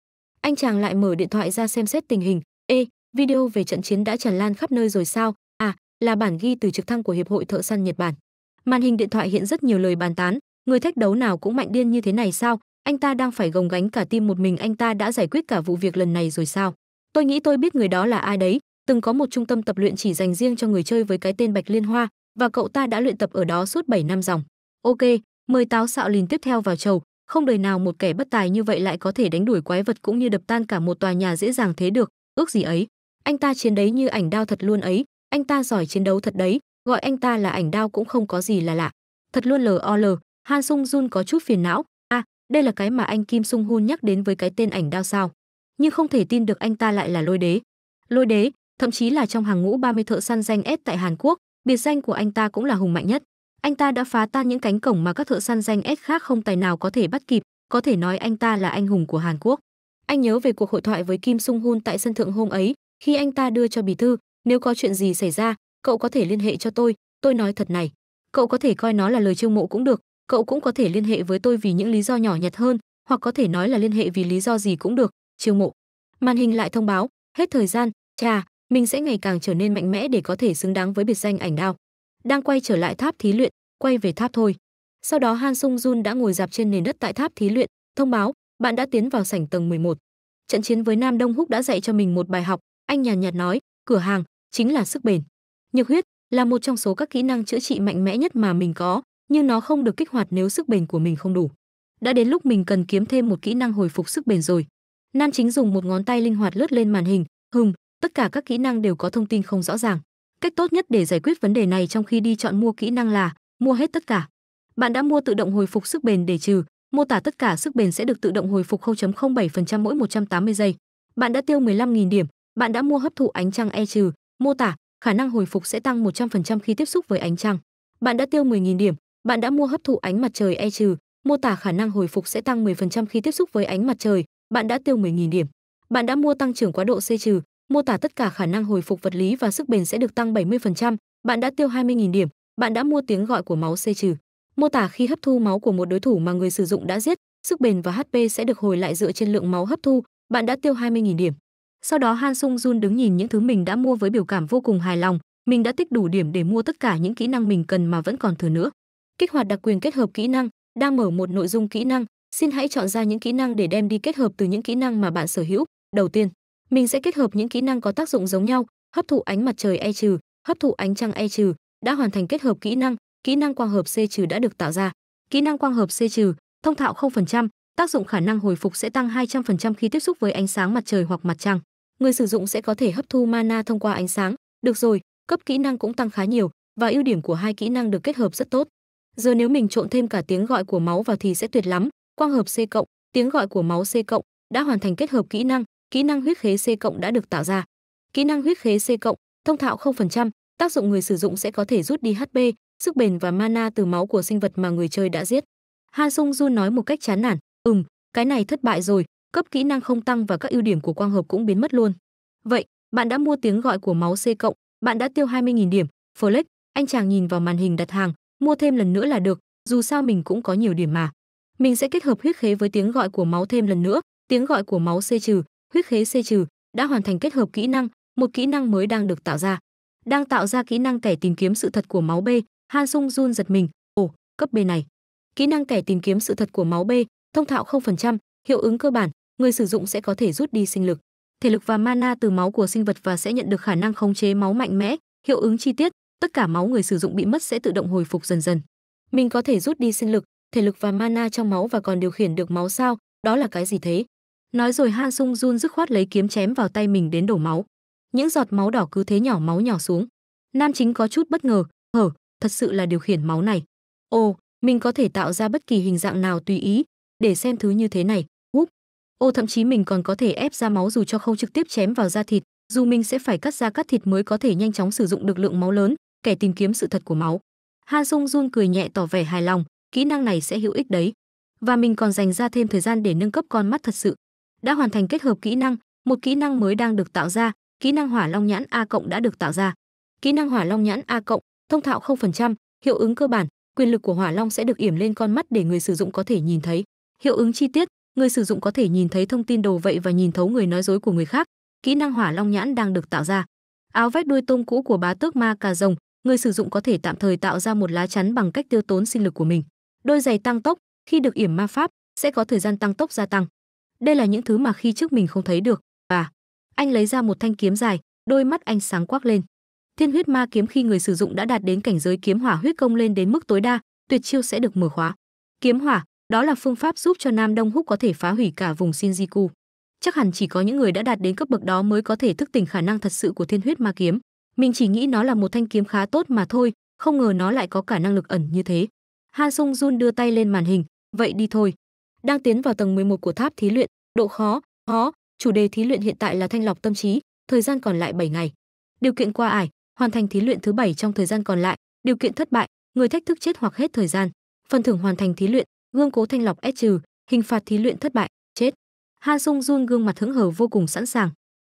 Anh chàng lại mở điện thoại ra xem xét tình hình, "Ê, Video về trận chiến đã tràn lan khắp nơi rồi sao? À, là bản ghi từ trực thăng của Hiệp hội Thợ săn Nhật Bản. Màn hình điện thoại hiện rất nhiều lời bàn tán, người thách đấu nào cũng mạnh điên như thế này sao? Anh ta đang phải gồng gánh cả tim một mình, anh ta đã giải quyết cả vụ việc lần này rồi sao? Tôi nghĩ tôi biết người đó là ai đấy, từng có một trung tâm tập luyện chỉ dành riêng cho người chơi với cái tên Bạch Liên Hoa và cậu ta đã luyện tập ở đó suốt 7 năm dòng. Ok, mời táo xạo lìn tiếp theo vào chầu, không đời nào một kẻ bất tài như vậy lại có thể đánh đuổi quái vật cũng như đập tan cả một tòa nhà dễ dàng thế được, ước gì ấy anh ta chiến đấy như ảnh đao thật luôn ấy anh ta giỏi chiến đấu thật đấy gọi anh ta là ảnh đao cũng không có gì là lạ thật luôn lol han sung jun có chút phiền não a à, đây là cái mà anh kim sung hun nhắc đến với cái tên ảnh đao sao nhưng không thể tin được anh ta lại là lôi đế lôi đế thậm chí là trong hàng ngũ 30 thợ săn danh S tại Hàn Quốc, biệt danh của anh ta cũng là hùng mạnh nhất. Anh ta đã phá tan những cánh cổng mà các thợ săn danh S khác không tài nào có thể bắt kịp, có thể nói anh ta là anh hùng của Hàn Quốc. Anh nhớ về cuộc hội thoại với Kim Sung Hun tại sân thượng hôm ấy, khi anh ta đưa cho bí thư nếu có chuyện gì xảy ra cậu có thể liên hệ cho tôi tôi nói thật này cậu có thể coi nó là lời chiêu mộ cũng được cậu cũng có thể liên hệ với tôi vì những lý do nhỏ nhặt hơn hoặc có thể nói là liên hệ vì lý do gì cũng được chiêu mộ màn hình lại thông báo hết thời gian chà mình sẽ ngày càng trở nên mạnh mẽ để có thể xứng đáng với biệt danh ảnh đao đang quay trở lại tháp thí luyện quay về tháp thôi sau đó Han Sung Jun đã ngồi dạp trên nền đất tại tháp thí luyện, thông báo, bạn đã tiến vào sảnh tầng 11. Trận chiến với Nam Đông Húc đã dạy cho mình một bài học, anh nhàn nhạt, nói, cửa hàng chính là sức bền. Nhược huyết là một trong số các kỹ năng chữa trị mạnh mẽ nhất mà mình có, nhưng nó không được kích hoạt nếu sức bền của mình không đủ. Đã đến lúc mình cần kiếm thêm một kỹ năng hồi phục sức bền rồi. Nam chính dùng một ngón tay linh hoạt lướt lên màn hình, hừm, tất cả các kỹ năng đều có thông tin không rõ ràng. Cách tốt nhất để giải quyết vấn đề này trong khi đi chọn mua kỹ năng là mua hết tất cả. Bạn đã mua tự động hồi phục sức bền để trừ, mô tả tất cả sức bền sẽ được tự động hồi phục 0.07% mỗi 180 giây. Bạn đã tiêu 15.000 điểm, bạn đã mua hấp thụ ánh trăng e trừ, mô tả, khả năng hồi phục sẽ tăng 100% khi tiếp xúc với ánh trăng. Bạn đã tiêu 10.000 điểm, bạn đã mua hấp thụ ánh mặt trời e trừ, mô tả khả năng hồi phục sẽ tăng 10% khi tiếp xúc với ánh mặt trời, bạn đã tiêu 10.000 điểm. Bạn đã mua tăng trưởng quá độ C trừ, mô tả tất cả khả năng hồi phục vật lý và sức bền sẽ được tăng 70%, bạn đã tiêu 20.000 điểm, bạn đã mua tiếng gọi của máu C trừ. Mô tả khi hấp thu máu của một đối thủ mà người sử dụng đã giết, sức bền và HP sẽ được hồi lại dựa trên lượng máu hấp thu, bạn đã tiêu 20.000 điểm. Sau đó Han Sung Jun đứng nhìn những thứ mình đã mua với biểu cảm vô cùng hài lòng, mình đã tích đủ điểm để mua tất cả những kỹ năng mình cần mà vẫn còn thừa nữa. Kích hoạt đặc quyền kết hợp kỹ năng, đang mở một nội dung kỹ năng, xin hãy chọn ra những kỹ năng để đem đi kết hợp từ những kỹ năng mà bạn sở hữu. Đầu tiên, mình sẽ kết hợp những kỹ năng có tác dụng giống nhau, hấp thụ ánh mặt trời e trừ, hấp thụ ánh trăng e trừ, đã hoàn thành kết hợp kỹ năng, kỹ năng quang hợp C trừ đã được tạo ra. Kỹ năng quang hợp C trừ, thông thạo 0%, tác dụng khả năng hồi phục sẽ tăng 200% khi tiếp xúc với ánh sáng mặt trời hoặc mặt trăng người sử dụng sẽ có thể hấp thu mana thông qua ánh sáng. Được rồi, cấp kỹ năng cũng tăng khá nhiều và ưu điểm của hai kỹ năng được kết hợp rất tốt. Giờ nếu mình trộn thêm cả tiếng gọi của máu vào thì sẽ tuyệt lắm. Quang hợp C cộng, tiếng gọi của máu C cộng đã hoàn thành kết hợp kỹ năng, kỹ năng huyết khế C cộng đã được tạo ra. Kỹ năng huyết khế C cộng, thông thạo 0%, tác dụng người sử dụng sẽ có thể rút đi HP, sức bền và mana từ máu của sinh vật mà người chơi đã giết. Han Sung Jun nói một cách chán nản, "Ừm, cái này thất bại rồi, cấp kỹ năng không tăng và các ưu điểm của quang hợp cũng biến mất luôn. Vậy, bạn đã mua tiếng gọi của máu C cộng, bạn đã tiêu 20.000 điểm, Flex, anh chàng nhìn vào màn hình đặt hàng, mua thêm lần nữa là được, dù sao mình cũng có nhiều điểm mà. Mình sẽ kết hợp huyết khế với tiếng gọi của máu thêm lần nữa, tiếng gọi của máu C trừ, huyết khế C trừ đã hoàn thành kết hợp kỹ năng, một kỹ năng mới đang được tạo ra. Đang tạo ra kỹ năng kẻ tìm kiếm sự thật của máu B, Han Sung Jun giật mình, ồ, cấp B này. Kỹ năng kẻ tìm kiếm sự thật của máu B, thông thạo 0%, hiệu ứng cơ bản, người sử dụng sẽ có thể rút đi sinh lực, thể lực và mana từ máu của sinh vật và sẽ nhận được khả năng khống chế máu mạnh mẽ, hiệu ứng chi tiết, tất cả máu người sử dụng bị mất sẽ tự động hồi phục dần dần. Mình có thể rút đi sinh lực, thể lực và mana trong máu và còn điều khiển được máu sao, đó là cái gì thế? Nói rồi Han Sung Jun dứt khoát lấy kiếm chém vào tay mình đến đổ máu. Những giọt máu đỏ cứ thế nhỏ máu nhỏ xuống. Nam chính có chút bất ngờ, hở, thật sự là điều khiển máu này. Ồ, mình có thể tạo ra bất kỳ hình dạng nào tùy ý, để xem thứ như thế này. Ô thậm chí mình còn có thể ép ra máu dù cho không trực tiếp chém vào da thịt, dù mình sẽ phải cắt ra cắt thịt mới có thể nhanh chóng sử dụng được lượng máu lớn, kẻ tìm kiếm sự thật của máu. Han Sung Jun cười nhẹ tỏ vẻ hài lòng, kỹ năng này sẽ hữu ích đấy. Và mình còn dành ra thêm thời gian để nâng cấp con mắt thật sự. Đã hoàn thành kết hợp kỹ năng, một kỹ năng mới đang được tạo ra, kỹ năng Hỏa Long Nhãn A cộng đã được tạo ra. Kỹ năng Hỏa Long Nhãn A cộng, thông thạo 0%, hiệu ứng cơ bản, quyền lực của Hỏa Long sẽ được yểm lên con mắt để người sử dụng có thể nhìn thấy. Hiệu ứng chi tiết, người sử dụng có thể nhìn thấy thông tin đồ vậy và nhìn thấu người nói dối của người khác. Kỹ năng hỏa long nhãn đang được tạo ra. Áo vét đuôi tôm cũ của bá tước ma cà rồng, người sử dụng có thể tạm thời tạo ra một lá chắn bằng cách tiêu tốn sinh lực của mình. Đôi giày tăng tốc, khi được yểm ma pháp, sẽ có thời gian tăng tốc gia tăng. Đây là những thứ mà khi trước mình không thấy được. Và anh lấy ra một thanh kiếm dài, đôi mắt anh sáng quắc lên. Thiên huyết ma kiếm khi người sử dụng đã đạt đến cảnh giới kiếm hỏa huyết công lên đến mức tối đa, tuyệt chiêu sẽ được mở khóa. Kiếm hỏa, đó là phương pháp giúp cho Nam Đông Húc có thể phá hủy cả vùng Shinjuku. Chắc hẳn chỉ có những người đã đạt đến cấp bậc đó mới có thể thức tỉnh khả năng thật sự của Thiên Huyết Ma kiếm. Mình chỉ nghĩ nó là một thanh kiếm khá tốt mà thôi, không ngờ nó lại có cả năng lực ẩn như thế. Han Sung Jun đưa tay lên màn hình, "Vậy đi thôi." Đang tiến vào tầng 11 của tháp thí luyện, độ khó, khó, chủ đề thí luyện hiện tại là thanh lọc tâm trí, thời gian còn lại 7 ngày. Điều kiện qua ải, hoàn thành thí luyện thứ 7 trong thời gian còn lại, điều kiện thất bại, người thách thức chết hoặc hết thời gian. Phần thưởng hoàn thành thí luyện, gương cố thanh lọc ép trừ hình phạt thí luyện thất bại chết han sung jun gương mặt hứng hở vô cùng sẵn sàng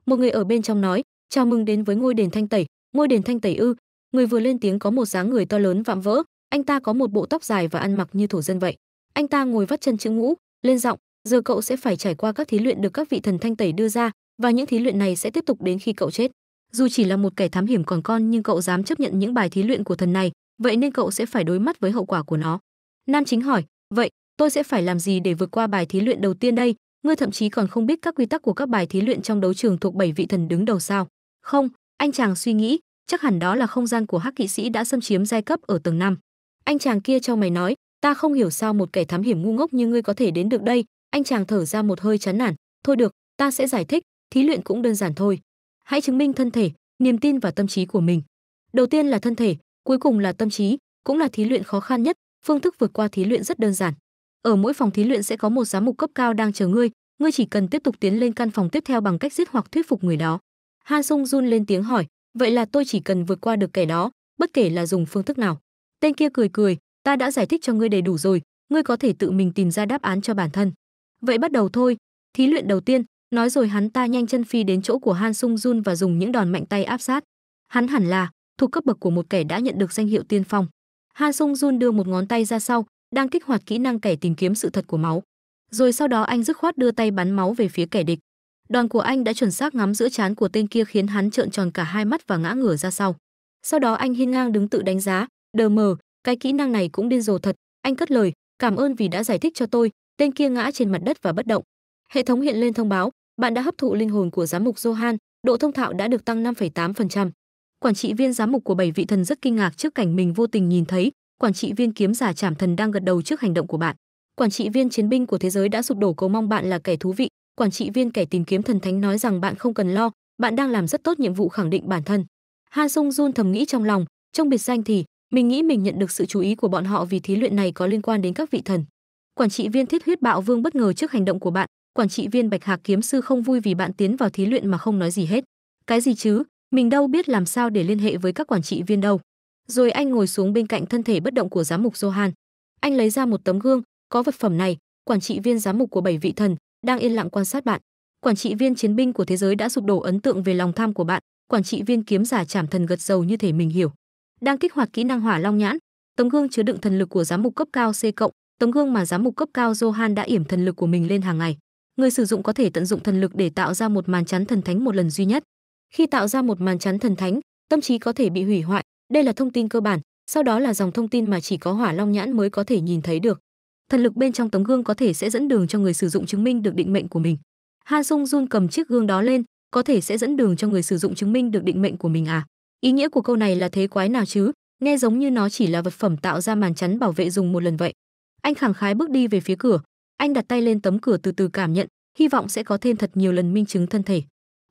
một người ở bên trong nói chào mừng đến với ngôi đền thanh tẩy ngôi đền thanh tẩy ư người vừa lên tiếng có một dáng người to lớn vạm vỡ anh ta có một bộ tóc dài và ăn mặc như thổ dân vậy anh ta ngồi vắt chân chữ ngũ lên giọng giờ cậu sẽ phải trải qua các thí luyện được các vị thần thanh tẩy đưa ra và những thí luyện này sẽ tiếp tục đến khi cậu chết dù chỉ là một kẻ thám hiểm còn con nhưng cậu dám chấp nhận những bài thí luyện của thần này vậy nên cậu sẽ phải đối mắt với hậu quả của nó nam chính hỏi Vậy, tôi sẽ phải làm gì để vượt qua bài thí luyện đầu tiên đây? Ngươi thậm chí còn không biết các quy tắc của các bài thí luyện trong đấu trường thuộc bảy vị thần đứng đầu sao? Không, anh chàng suy nghĩ, chắc hẳn đó là không gian của hắc kỵ sĩ đã xâm chiếm giai cấp ở tầng 5. Anh chàng kia cho mày nói, ta không hiểu sao một kẻ thám hiểm ngu ngốc như ngươi có thể đến được đây. Anh chàng thở ra một hơi chán nản, thôi được, ta sẽ giải thích, thí luyện cũng đơn giản thôi. Hãy chứng minh thân thể, niềm tin và tâm trí của mình. Đầu tiên là thân thể, cuối cùng là tâm trí, cũng là thí luyện khó khăn nhất, phương thức vượt qua thí luyện rất đơn giản ở mỗi phòng thí luyện sẽ có một giám mục cấp cao đang chờ ngươi ngươi chỉ cần tiếp tục tiến lên căn phòng tiếp theo bằng cách giết hoặc thuyết phục người đó han sung run lên tiếng hỏi vậy là tôi chỉ cần vượt qua được kẻ đó bất kể là dùng phương thức nào tên kia cười cười ta đã giải thích cho ngươi đầy đủ rồi ngươi có thể tự mình tìm ra đáp án cho bản thân vậy bắt đầu thôi thí luyện đầu tiên nói rồi hắn ta nhanh chân phi đến chỗ của han sung jun và dùng những đòn mạnh tay áp sát hắn hẳn là thuộc cấp bậc của một kẻ đã nhận được danh hiệu tiên phong Han Sung Jun đưa một ngón tay ra sau, đang kích hoạt kỹ năng kẻ tìm kiếm sự thật của máu. Rồi sau đó anh dứt khoát đưa tay bắn máu về phía kẻ địch. Đòn của anh đã chuẩn xác ngắm giữa trán của tên kia khiến hắn trợn tròn cả hai mắt và ngã ngửa ra sau. Sau đó anh hiên ngang đứng tự đánh giá, đờ mờ, cái kỹ năng này cũng điên rồ thật. Anh cất lời, cảm ơn vì đã giải thích cho tôi. Tên kia ngã trên mặt đất và bất động. Hệ thống hiện lên thông báo, bạn đã hấp thụ linh hồn của giám mục Johan, độ thông thạo đã được tăng 5,8% quản trị viên giám mục của bảy vị thần rất kinh ngạc trước cảnh mình vô tình nhìn thấy quản trị viên kiếm giả trảm thần đang gật đầu trước hành động của bạn quản trị viên chiến binh của thế giới đã sụp đổ cầu mong bạn là kẻ thú vị quản trị viên kẻ tìm kiếm thần thánh nói rằng bạn không cần lo bạn đang làm rất tốt nhiệm vụ khẳng định bản thân han sung jun thầm nghĩ trong lòng trong biệt danh thì mình nghĩ mình nhận được sự chú ý của bọn họ vì thí luyện này có liên quan đến các vị thần quản trị viên thiết huyết bạo vương bất ngờ trước hành động của bạn quản trị viên bạch hạc kiếm sư không vui vì bạn tiến vào thí luyện mà không nói gì hết cái gì chứ mình đâu biết làm sao để liên hệ với các quản trị viên đâu. Rồi anh ngồi xuống bên cạnh thân thể bất động của giám mục Johan. Anh lấy ra một tấm gương, có vật phẩm này, quản trị viên giám mục của bảy vị thần đang yên lặng quan sát bạn. Quản trị viên chiến binh của thế giới đã sụp đổ ấn tượng về lòng tham của bạn, quản trị viên kiếm giả chảm thần gật dầu như thể mình hiểu. Đang kích hoạt kỹ năng Hỏa Long nhãn, tấm gương chứa đựng thần lực của giám mục cấp cao C cộng, tấm gương mà giám mục cấp cao Johan đã yểm thần lực của mình lên hàng ngày. Người sử dụng có thể tận dụng thần lực để tạo ra một màn chắn thần thánh một lần duy nhất khi tạo ra một màn chắn thần thánh tâm trí có thể bị hủy hoại đây là thông tin cơ bản sau đó là dòng thông tin mà chỉ có hỏa long nhãn mới có thể nhìn thấy được thần lực bên trong tấm gương có thể sẽ dẫn đường cho người sử dụng chứng minh được định mệnh của mình han sung jun cầm chiếc gương đó lên có thể sẽ dẫn đường cho người sử dụng chứng minh được định mệnh của mình à ý nghĩa của câu này là thế quái nào chứ nghe giống như nó chỉ là vật phẩm tạo ra màn chắn bảo vệ dùng một lần vậy anh khẳng khái bước đi về phía cửa anh đặt tay lên tấm cửa từ từ cảm nhận hy vọng sẽ có thêm thật nhiều lần minh chứng thân thể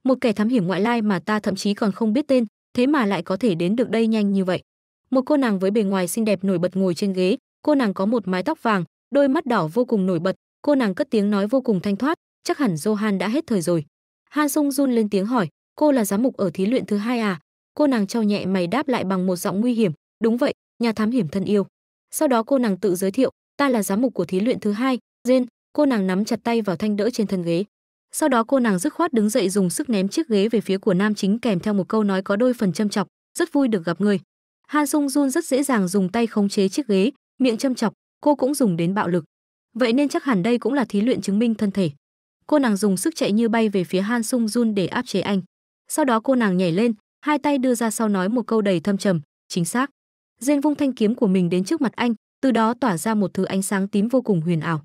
một kẻ thám hiểm ngoại lai mà ta thậm chí còn không biết tên, thế mà lại có thể đến được đây nhanh như vậy. Một cô nàng với bề ngoài xinh đẹp nổi bật ngồi trên ghế, cô nàng có một mái tóc vàng, đôi mắt đỏ vô cùng nổi bật, cô nàng cất tiếng nói vô cùng thanh thoát, chắc hẳn Johan đã hết thời rồi. Han Sung Jun lên tiếng hỏi, cô là giám mục ở thí luyện thứ hai à? Cô nàng trao nhẹ mày đáp lại bằng một giọng nguy hiểm, đúng vậy, nhà thám hiểm thân yêu. Sau đó cô nàng tự giới thiệu, ta là giám mục của thí luyện thứ hai, Jen, cô nàng nắm chặt tay vào thanh đỡ trên thân ghế sau đó cô nàng dứt khoát đứng dậy dùng sức ném chiếc ghế về phía của nam chính kèm theo một câu nói có đôi phần châm chọc rất vui được gặp người han sung jun rất dễ dàng dùng tay khống chế chiếc ghế miệng châm chọc cô cũng dùng đến bạo lực vậy nên chắc hẳn đây cũng là thí luyện chứng minh thân thể cô nàng dùng sức chạy như bay về phía han sung jun để áp chế anh sau đó cô nàng nhảy lên hai tay đưa ra sau nói một câu đầy thâm trầm chính xác diên vung thanh kiếm của mình đến trước mặt anh từ đó tỏa ra một thứ ánh sáng tím vô cùng huyền ảo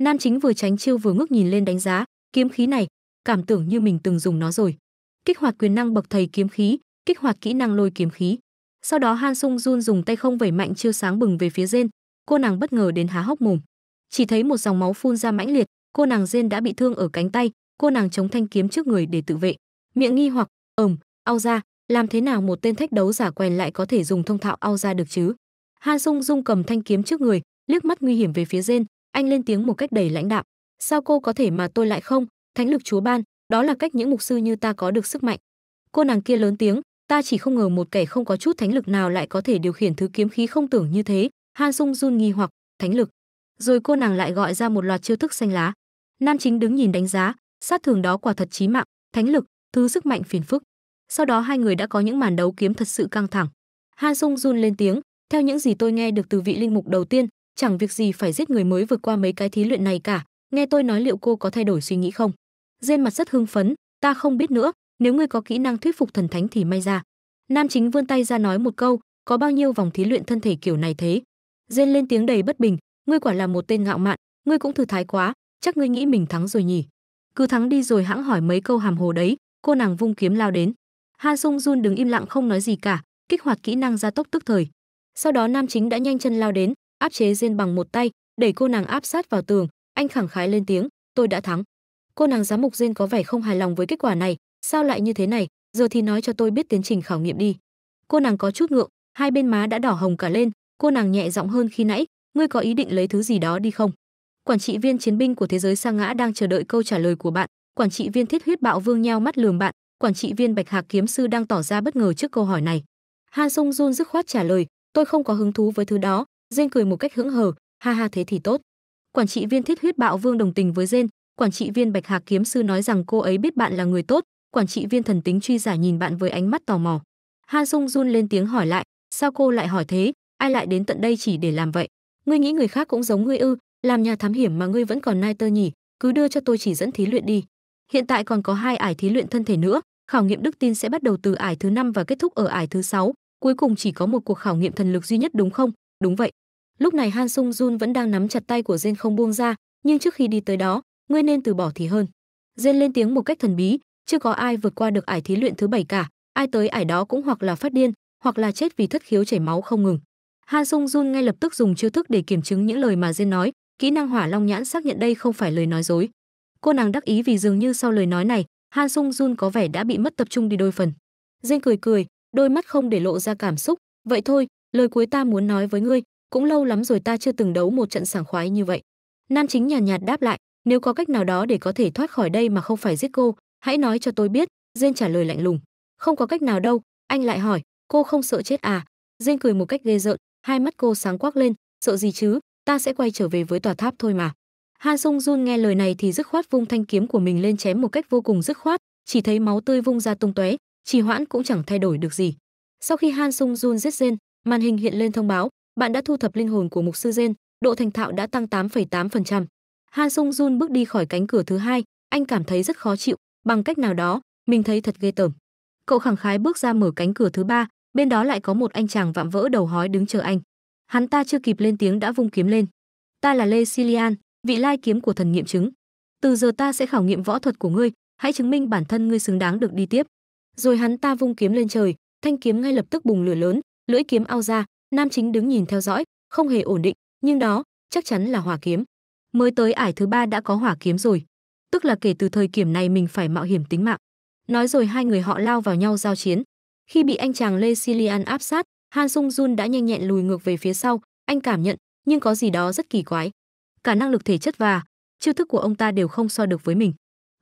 nam chính vừa tránh chiêu vừa ngước nhìn lên đánh giá kiếm khí này cảm tưởng như mình từng dùng nó rồi kích hoạt quyền năng bậc thầy kiếm khí kích hoạt kỹ năng lôi kiếm khí sau đó han sung jun dùng tay không vẩy mạnh chiêu sáng bừng về phía rên cô nàng bất ngờ đến há hốc mồm chỉ thấy một dòng máu phun ra mãnh liệt cô nàng rên đã bị thương ở cánh tay cô nàng chống thanh kiếm trước người để tự vệ miệng nghi hoặc ầm ao ra làm thế nào một tên thách đấu giả quen lại có thể dùng thông thạo ao ra được chứ han sung Jun cầm thanh kiếm trước người liếc mắt nguy hiểm về phía rên anh lên tiếng một cách đầy lãnh đạm Sao cô có thể mà tôi lại không? Thánh lực chúa ban, đó là cách những mục sư như ta có được sức mạnh. Cô nàng kia lớn tiếng, ta chỉ không ngờ một kẻ không có chút thánh lực nào lại có thể điều khiển thứ kiếm khí không tưởng như thế. Han sung run nghi hoặc, thánh lực. Rồi cô nàng lại gọi ra một loạt chiêu thức xanh lá. Nam chính đứng nhìn đánh giá, sát thường đó quả thật chí mạng, thánh lực, thứ sức mạnh phiền phức. Sau đó hai người đã có những màn đấu kiếm thật sự căng thẳng. Han sung run lên tiếng, theo những gì tôi nghe được từ vị linh mục đầu tiên, chẳng việc gì phải giết người mới vượt qua mấy cái thí luyện này cả, nghe tôi nói liệu cô có thay đổi suy nghĩ không rên mặt rất hưng phấn ta không biết nữa nếu ngươi có kỹ năng thuyết phục thần thánh thì may ra nam chính vươn tay ra nói một câu có bao nhiêu vòng thí luyện thân thể kiểu này thế rên lên tiếng đầy bất bình ngươi quả là một tên ngạo mạn ngươi cũng thư thái quá chắc ngươi nghĩ mình thắng rồi nhỉ cứ thắng đi rồi hãng hỏi mấy câu hàm hồ đấy cô nàng vung kiếm lao đến han sung jun đứng im lặng không nói gì cả kích hoạt kỹ năng gia tốc tức thời sau đó nam chính đã nhanh chân lao đến áp chế rên bằng một tay đẩy cô nàng áp sát vào tường anh khẳng khái lên tiếng tôi đã thắng cô nàng giám mục diên có vẻ không hài lòng với kết quả này sao lại như thế này giờ thì nói cho tôi biết tiến trình khảo nghiệm đi cô nàng có chút ngượng hai bên má đã đỏ hồng cả lên cô nàng nhẹ giọng hơn khi nãy ngươi có ý định lấy thứ gì đó đi không quản trị viên chiến binh của thế giới sa ngã đang chờ đợi câu trả lời của bạn quản trị viên thiết huyết bạo vương nheo mắt lườm bạn quản trị viên bạch hạc kiếm sư đang tỏ ra bất ngờ trước câu hỏi này ha Sung Jun dứt khoát trả lời tôi không có hứng thú với thứ đó diên cười một cách hững hờ ha ha thế thì tốt Quản trị viên Thiết Huyết Bạo Vương đồng tình với Gen, quản trị viên Bạch Hạc Kiếm Sư nói rằng cô ấy biết bạn là người tốt, quản trị viên Thần Tính Truy Giả nhìn bạn với ánh mắt tò mò. Han Dung run lên tiếng hỏi lại, sao cô lại hỏi thế, ai lại đến tận đây chỉ để làm vậy? Ngươi nghĩ người khác cũng giống ngươi ư, làm nhà thám hiểm mà ngươi vẫn còn nai tơ nhỉ, cứ đưa cho tôi chỉ dẫn thí luyện đi. Hiện tại còn có hai ải thí luyện thân thể nữa, khảo nghiệm đức tin sẽ bắt đầu từ ải thứ năm và kết thúc ở ải thứ sáu cuối cùng chỉ có một cuộc khảo nghiệm thần lực duy nhất đúng không? Đúng vậy, Lúc này Han Sung Jun vẫn đang nắm chặt tay của Jin không buông ra, nhưng trước khi đi tới đó, ngươi nên từ bỏ thì hơn. Jin lên tiếng một cách thần bí, chưa có ai vượt qua được ải thí luyện thứ bảy cả, ai tới ải đó cũng hoặc là phát điên, hoặc là chết vì thất khiếu chảy máu không ngừng. Han Sung Jun ngay lập tức dùng chiêu thức để kiểm chứng những lời mà Jin nói, kỹ năng Hỏa Long nhãn xác nhận đây không phải lời nói dối. Cô nàng đắc ý vì dường như sau lời nói này, Han Sung Jun có vẻ đã bị mất tập trung đi đôi phần. Jin cười cười, đôi mắt không để lộ ra cảm xúc, "Vậy thôi, lời cuối ta muốn nói với ngươi cũng lâu lắm rồi ta chưa từng đấu một trận sảng khoái như vậy. Nam chính nhàn nhạt, nhạt đáp lại, nếu có cách nào đó để có thể thoát khỏi đây mà không phải giết cô, hãy nói cho tôi biết, Dên trả lời lạnh lùng. Không có cách nào đâu, anh lại hỏi, cô không sợ chết à? Dên cười một cách ghê rợn, hai mắt cô sáng quắc lên, sợ gì chứ, ta sẽ quay trở về với tòa tháp thôi mà. Han Sung Jun nghe lời này thì dứt khoát vung thanh kiếm của mình lên chém một cách vô cùng dứt khoát, chỉ thấy máu tươi vung ra tung tóe, trì hoãn cũng chẳng thay đổi được gì. Sau khi Han Sung Jun giết Jin, màn hình hiện lên thông báo, bạn đã thu thập linh hồn của mục sư Gen, độ thành thạo đã tăng 8,8%. Han Sung Jun bước đi khỏi cánh cửa thứ hai, anh cảm thấy rất khó chịu, bằng cách nào đó, mình thấy thật ghê tởm. Cậu khẳng khái bước ra mở cánh cửa thứ ba, bên đó lại có một anh chàng vạm vỡ đầu hói đứng chờ anh. Hắn ta chưa kịp lên tiếng đã vung kiếm lên. Ta là Lê Silian, vị lai kiếm của thần nghiệm chứng. Từ giờ ta sẽ khảo nghiệm võ thuật của ngươi, hãy chứng minh bản thân ngươi xứng đáng được đi tiếp. Rồi hắn ta vung kiếm lên trời, thanh kiếm ngay lập tức bùng lửa lớn, lưỡi kiếm ao ra, nam chính đứng nhìn theo dõi không hề ổn định nhưng đó chắc chắn là hỏa kiếm mới tới ải thứ ba đã có hỏa kiếm rồi tức là kể từ thời kiểm này mình phải mạo hiểm tính mạng nói rồi hai người họ lao vào nhau giao chiến khi bị anh chàng lê silian áp sát han sung jun đã nhanh nhẹn lùi ngược về phía sau anh cảm nhận nhưng có gì đó rất kỳ quái cả năng lực thể chất và chiêu thức của ông ta đều không so được với mình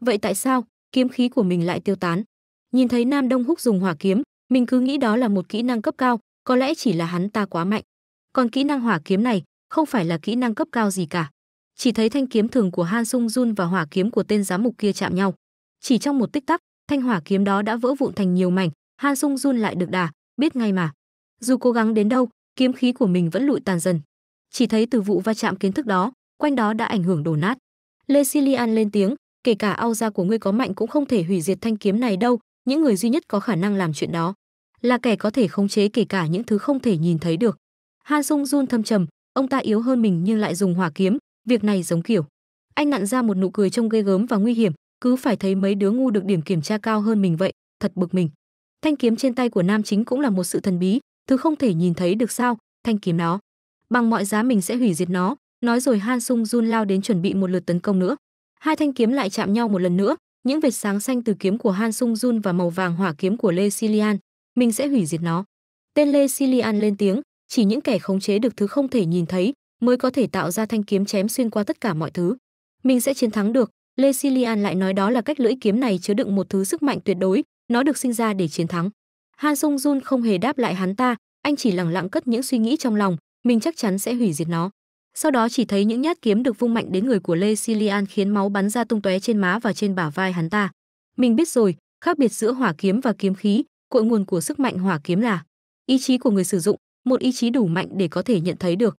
vậy tại sao kiếm khí của mình lại tiêu tán nhìn thấy nam đông húc dùng hỏa kiếm mình cứ nghĩ đó là một kỹ năng cấp cao có lẽ chỉ là hắn ta quá mạnh. Còn kỹ năng hỏa kiếm này không phải là kỹ năng cấp cao gì cả. Chỉ thấy thanh kiếm thường của Han Sung Jun và hỏa kiếm của tên giám mục kia chạm nhau. Chỉ trong một tích tắc, thanh hỏa kiếm đó đã vỡ vụn thành nhiều mảnh, Han Sung Jun lại được đà, biết ngay mà. Dù cố gắng đến đâu, kiếm khí của mình vẫn lụi tàn dần. Chỉ thấy từ vụ va chạm kiến thức đó, quanh đó đã ảnh hưởng đổ nát. Lê Silian lên tiếng, kể cả ao gia của ngươi có mạnh cũng không thể hủy diệt thanh kiếm này đâu, những người duy nhất có khả năng làm chuyện đó là kẻ có thể khống chế kể cả những thứ không thể nhìn thấy được. Han Sung Jun thâm trầm, ông ta yếu hơn mình nhưng lại dùng hỏa kiếm, việc này giống kiểu. Anh nặn ra một nụ cười trông ghê gớm và nguy hiểm, cứ phải thấy mấy đứa ngu được điểm kiểm tra cao hơn mình vậy, thật bực mình. Thanh kiếm trên tay của nam chính cũng là một sự thần bí, thứ không thể nhìn thấy được sao, thanh kiếm nó, Bằng mọi giá mình sẽ hủy diệt nó, nói rồi Han Sung Jun lao đến chuẩn bị một lượt tấn công nữa. Hai thanh kiếm lại chạm nhau một lần nữa, những vệt sáng xanh từ kiếm của Han Sung Jun và màu vàng hỏa kiếm của Lê Silian mình sẽ hủy diệt nó. Tên Lê Silian lên tiếng, chỉ những kẻ khống chế được thứ không thể nhìn thấy mới có thể tạo ra thanh kiếm chém xuyên qua tất cả mọi thứ. Mình sẽ chiến thắng được, Lê Silian lại nói đó là cách lưỡi kiếm này chứa đựng một thứ sức mạnh tuyệt đối, nó được sinh ra để chiến thắng. Han Sung Jun không hề đáp lại hắn ta, anh chỉ lặng lặng cất những suy nghĩ trong lòng, mình chắc chắn sẽ hủy diệt nó. Sau đó chỉ thấy những nhát kiếm được vung mạnh đến người của Lê Silian khiến máu bắn ra tung tóe trên má và trên bả vai hắn ta. Mình biết rồi, khác biệt giữa hỏa kiếm và kiếm khí, cội nguồn của sức mạnh hỏa kiếm là ý chí của người sử dụng, một ý chí đủ mạnh để có thể nhận thấy được.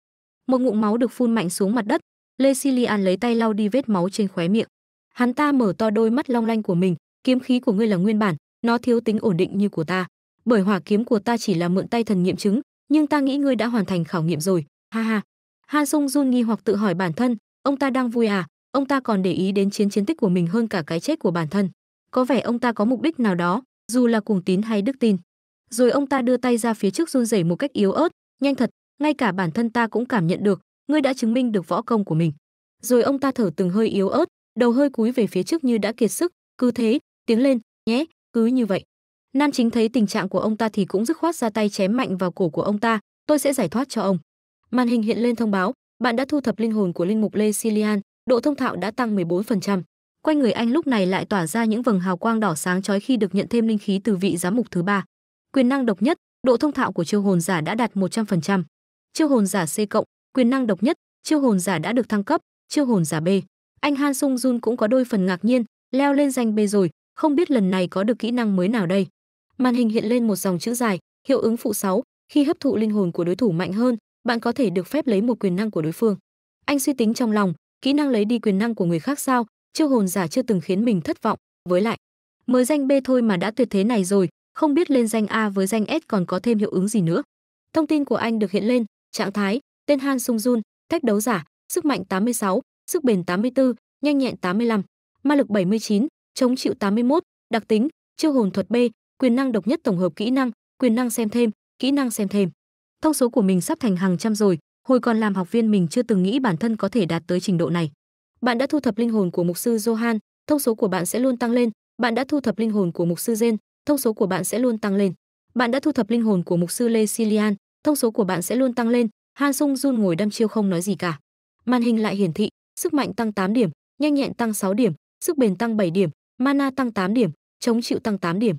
Một ngụm máu được phun mạnh xuống mặt đất, Lê Silian lấy tay lau đi vết máu trên khóe miệng. Hắn ta mở to đôi mắt long lanh của mình, kiếm khí của ngươi là nguyên bản, nó thiếu tính ổn định như của ta, bởi hỏa kiếm của ta chỉ là mượn tay thần nghiệm chứng, nhưng ta nghĩ ngươi đã hoàn thành khảo nghiệm rồi. Ha ha. Han Sung Jun nghi hoặc tự hỏi bản thân, ông ta đang vui à? Ông ta còn để ý đến chiến chiến tích của mình hơn cả cái chết của bản thân. Có vẻ ông ta có mục đích nào đó, dù là cuồng tín hay đức tin rồi ông ta đưa tay ra phía trước run rẩy một cách yếu ớt nhanh thật ngay cả bản thân ta cũng cảm nhận được ngươi đã chứng minh được võ công của mình rồi ông ta thở từng hơi yếu ớt đầu hơi cúi về phía trước như đã kiệt sức cứ thế tiếng lên nhé cứ như vậy nam chính thấy tình trạng của ông ta thì cũng dứt khoát ra tay chém mạnh vào cổ của ông ta tôi sẽ giải thoát cho ông màn hình hiện lên thông báo bạn đã thu thập linh hồn của linh mục lê silian độ thông thạo đã tăng 14% quanh người anh lúc này lại tỏa ra những vầng hào quang đỏ sáng chói khi được nhận thêm linh khí từ vị giám mục thứ ba quyền năng độc nhất độ thông thạo của chiêu hồn giả đã đạt 100%. chiêu hồn giả c cộng quyền năng độc nhất chiêu hồn giả đã được thăng cấp chiêu hồn giả b anh han sung jun cũng có đôi phần ngạc nhiên leo lên danh b rồi không biết lần này có được kỹ năng mới nào đây màn hình hiện lên một dòng chữ dài hiệu ứng phụ 6, khi hấp thụ linh hồn của đối thủ mạnh hơn bạn có thể được phép lấy một quyền năng của đối phương anh suy tính trong lòng kỹ năng lấy đi quyền năng của người khác sao chiêu hồn giả chưa từng khiến mình thất vọng với lại mới danh b thôi mà đã tuyệt thế này rồi không biết lên danh a với danh s còn có thêm hiệu ứng gì nữa thông tin của anh được hiện lên trạng thái tên han sung jun cách đấu giả sức mạnh 86, sức bền 84, nhanh nhẹn 85, ma lực 79, chống chịu 81, đặc tính, chiêu hồn thuật B, quyền năng độc nhất tổng hợp kỹ năng, quyền năng xem thêm, kỹ năng xem thêm. Thông số của mình sắp thành hàng trăm rồi, hồi còn làm học viên mình chưa từng nghĩ bản thân có thể đạt tới trình độ này bạn đã thu thập linh hồn của mục sư Johan, thông số của bạn sẽ luôn tăng lên, bạn đã thu thập linh hồn của mục sư Zen, thông số của bạn sẽ luôn tăng lên. Bạn đã thu thập linh hồn của mục sư Lê Silian, thông số của bạn sẽ luôn tăng lên. Han Sung Jun ngồi đăm chiêu không nói gì cả. Màn hình lại hiển thị, sức mạnh tăng 8 điểm, nhanh nhẹn tăng 6 điểm, sức bền tăng 7 điểm, mana tăng 8 điểm, chống chịu tăng 8 điểm.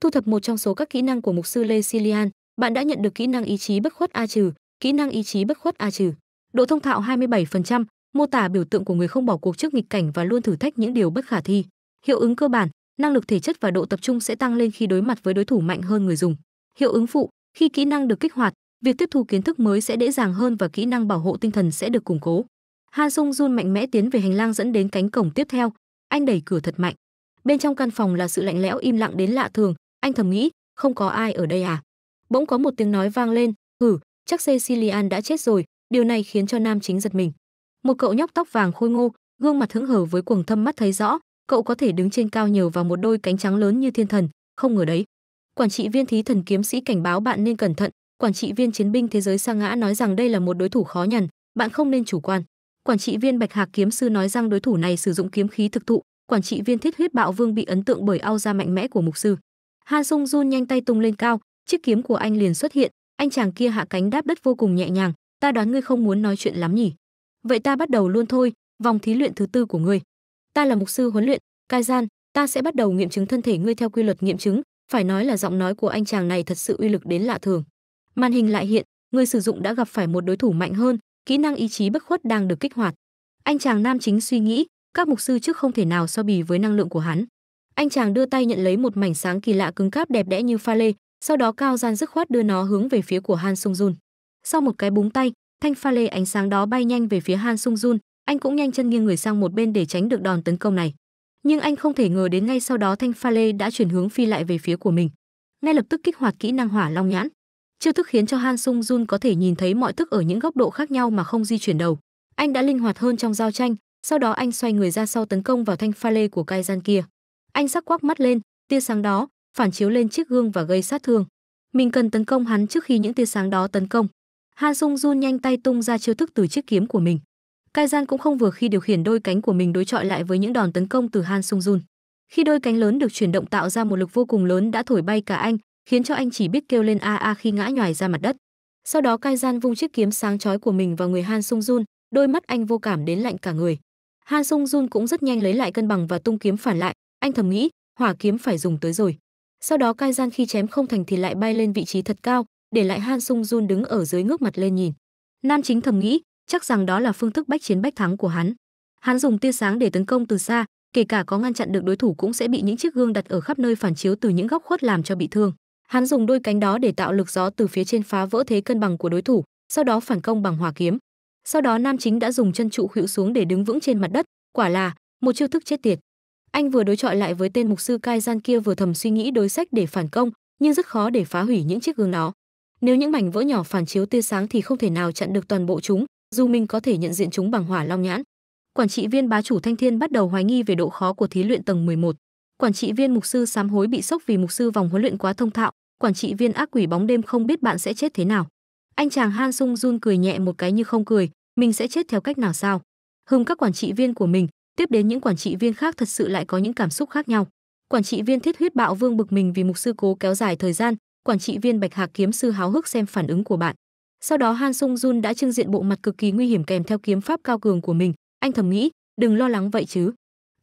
Thu thập một trong số các kỹ năng của mục sư Lê Silian, bạn đã nhận được kỹ năng ý chí bất khuất A trừ, kỹ năng ý chí bất khuất A trừ. Độ thông thạo 27%, mô tả biểu tượng của người không bỏ cuộc trước nghịch cảnh và luôn thử thách những điều bất khả thi. Hiệu ứng cơ bản, năng lực thể chất và độ tập trung sẽ tăng lên khi đối mặt với đối thủ mạnh hơn người dùng. Hiệu ứng phụ, khi kỹ năng được kích hoạt, việc tiếp thu kiến thức mới sẽ dễ dàng hơn và kỹ năng bảo hộ tinh thần sẽ được củng cố. Han Sung Jun mạnh mẽ tiến về hành lang dẫn đến cánh cổng tiếp theo, anh đẩy cửa thật mạnh. Bên trong căn phòng là sự lạnh lẽo im lặng đến lạ thường, anh thầm nghĩ, không có ai ở đây à? Bỗng có một tiếng nói vang lên, "Hử, ừ, chắc Cecilian đã chết rồi." Điều này khiến cho nam chính giật mình một cậu nhóc tóc vàng khôi ngô gương mặt hững hờ với cuồng thâm mắt thấy rõ cậu có thể đứng trên cao nhờ vào một đôi cánh trắng lớn như thiên thần không ngờ đấy quản trị viên thí thần kiếm sĩ cảnh báo bạn nên cẩn thận quản trị viên chiến binh thế giới sa ngã nói rằng đây là một đối thủ khó nhằn bạn không nên chủ quan quản trị viên bạch hạc kiếm sư nói rằng đối thủ này sử dụng kiếm khí thực thụ quản trị viên thiết huyết bạo vương bị ấn tượng bởi ao da mạnh mẽ của mục sư han sung jun nhanh tay tung lên cao chiếc kiếm của anh liền xuất hiện anh chàng kia hạ cánh đáp đất vô cùng nhẹ nhàng ta đoán ngươi không muốn nói chuyện lắm nhỉ vậy ta bắt đầu luôn thôi, vòng thí luyện thứ tư của ngươi. Ta là mục sư huấn luyện, cai gian, ta sẽ bắt đầu nghiệm chứng thân thể ngươi theo quy luật nghiệm chứng, phải nói là giọng nói của anh chàng này thật sự uy lực đến lạ thường. Màn hình lại hiện, người sử dụng đã gặp phải một đối thủ mạnh hơn, kỹ năng ý chí bất khuất đang được kích hoạt. Anh chàng nam chính suy nghĩ, các mục sư trước không thể nào so bì với năng lượng của hắn. Anh chàng đưa tay nhận lấy một mảnh sáng kỳ lạ cứng cáp đẹp đẽ như pha lê, sau đó cao gian dứt khoát đưa nó hướng về phía của Han Sung Jun. Sau một cái búng tay, Thanh pha lê ánh sáng đó bay nhanh về phía Han Sung Jun, anh cũng nhanh chân nghiêng người sang một bên để tránh được đòn tấn công này. Nhưng anh không thể ngờ đến ngay sau đó thanh pha lê đã chuyển hướng phi lại về phía của mình. Ngay lập tức kích hoạt kỹ năng hỏa long nhãn. Chiêu thức khiến cho Han Sung Jun có thể nhìn thấy mọi thức ở những góc độ khác nhau mà không di chuyển đầu. Anh đã linh hoạt hơn trong giao tranh, sau đó anh xoay người ra sau tấn công vào thanh pha lê của cai gian kia. Anh sắc quắc mắt lên, tia sáng đó phản chiếu lên chiếc gương và gây sát thương. Mình cần tấn công hắn trước khi những tia sáng đó tấn công. Han Sung Jun nhanh tay tung ra chiêu thức từ chiếc kiếm của mình. Kaizan cũng không vừa khi điều khiển đôi cánh của mình đối chọi lại với những đòn tấn công từ Han Sung Jun. Khi đôi cánh lớn được chuyển động tạo ra một lực vô cùng lớn đã thổi bay cả anh, khiến cho anh chỉ biết kêu lên a a khi ngã nhòi ra mặt đất. Sau đó Kaizan vung chiếc kiếm sáng chói của mình vào người Han Sung Jun, đôi mắt anh vô cảm đến lạnh cả người. Han Sung Jun cũng rất nhanh lấy lại cân bằng và tung kiếm phản lại, anh thầm nghĩ, hỏa kiếm phải dùng tới rồi. Sau đó Kaizan khi chém không thành thì lại bay lên vị trí thật cao, để lại Han Sung Jun đứng ở dưới ngước mặt lên nhìn. Nam chính thầm nghĩ, chắc rằng đó là phương thức bách chiến bách thắng của hắn. Hắn dùng tia sáng để tấn công từ xa, kể cả có ngăn chặn được đối thủ cũng sẽ bị những chiếc gương đặt ở khắp nơi phản chiếu từ những góc khuất làm cho bị thương. Hắn dùng đôi cánh đó để tạo lực gió từ phía trên phá vỡ thế cân bằng của đối thủ, sau đó phản công bằng hỏa kiếm. Sau đó Nam chính đã dùng chân trụ khuỵu xuống để đứng vững trên mặt đất, quả là một chiêu thức chết tiệt. Anh vừa đối chọi lại với tên mục sư Kai Gian kia vừa thầm suy nghĩ đối sách để phản công, nhưng rất khó để phá hủy những chiếc gương đó. Nếu những mảnh vỡ nhỏ phản chiếu tia sáng thì không thể nào chặn được toàn bộ chúng, dù mình có thể nhận diện chúng bằng hỏa long nhãn. Quản trị viên bá chủ Thanh Thiên bắt đầu hoài nghi về độ khó của thí luyện tầng 11. Quản trị viên mục sư sám hối bị sốc vì mục sư vòng huấn luyện quá thông thạo, quản trị viên ác quỷ bóng đêm không biết bạn sẽ chết thế nào. Anh chàng Han Sung Jun cười nhẹ một cái như không cười, mình sẽ chết theo cách nào sao? Hùng các quản trị viên của mình, tiếp đến những quản trị viên khác thật sự lại có những cảm xúc khác nhau. Quản trị viên thiết huyết bạo vương bực mình vì mục sư cố kéo dài thời gian, quản trị viên Bạch Hạc kiếm sư háo hức xem phản ứng của bạn. Sau đó Han Sung Jun đã trưng diện bộ mặt cực kỳ nguy hiểm kèm theo kiếm pháp cao cường của mình, anh thầm nghĩ, đừng lo lắng vậy chứ.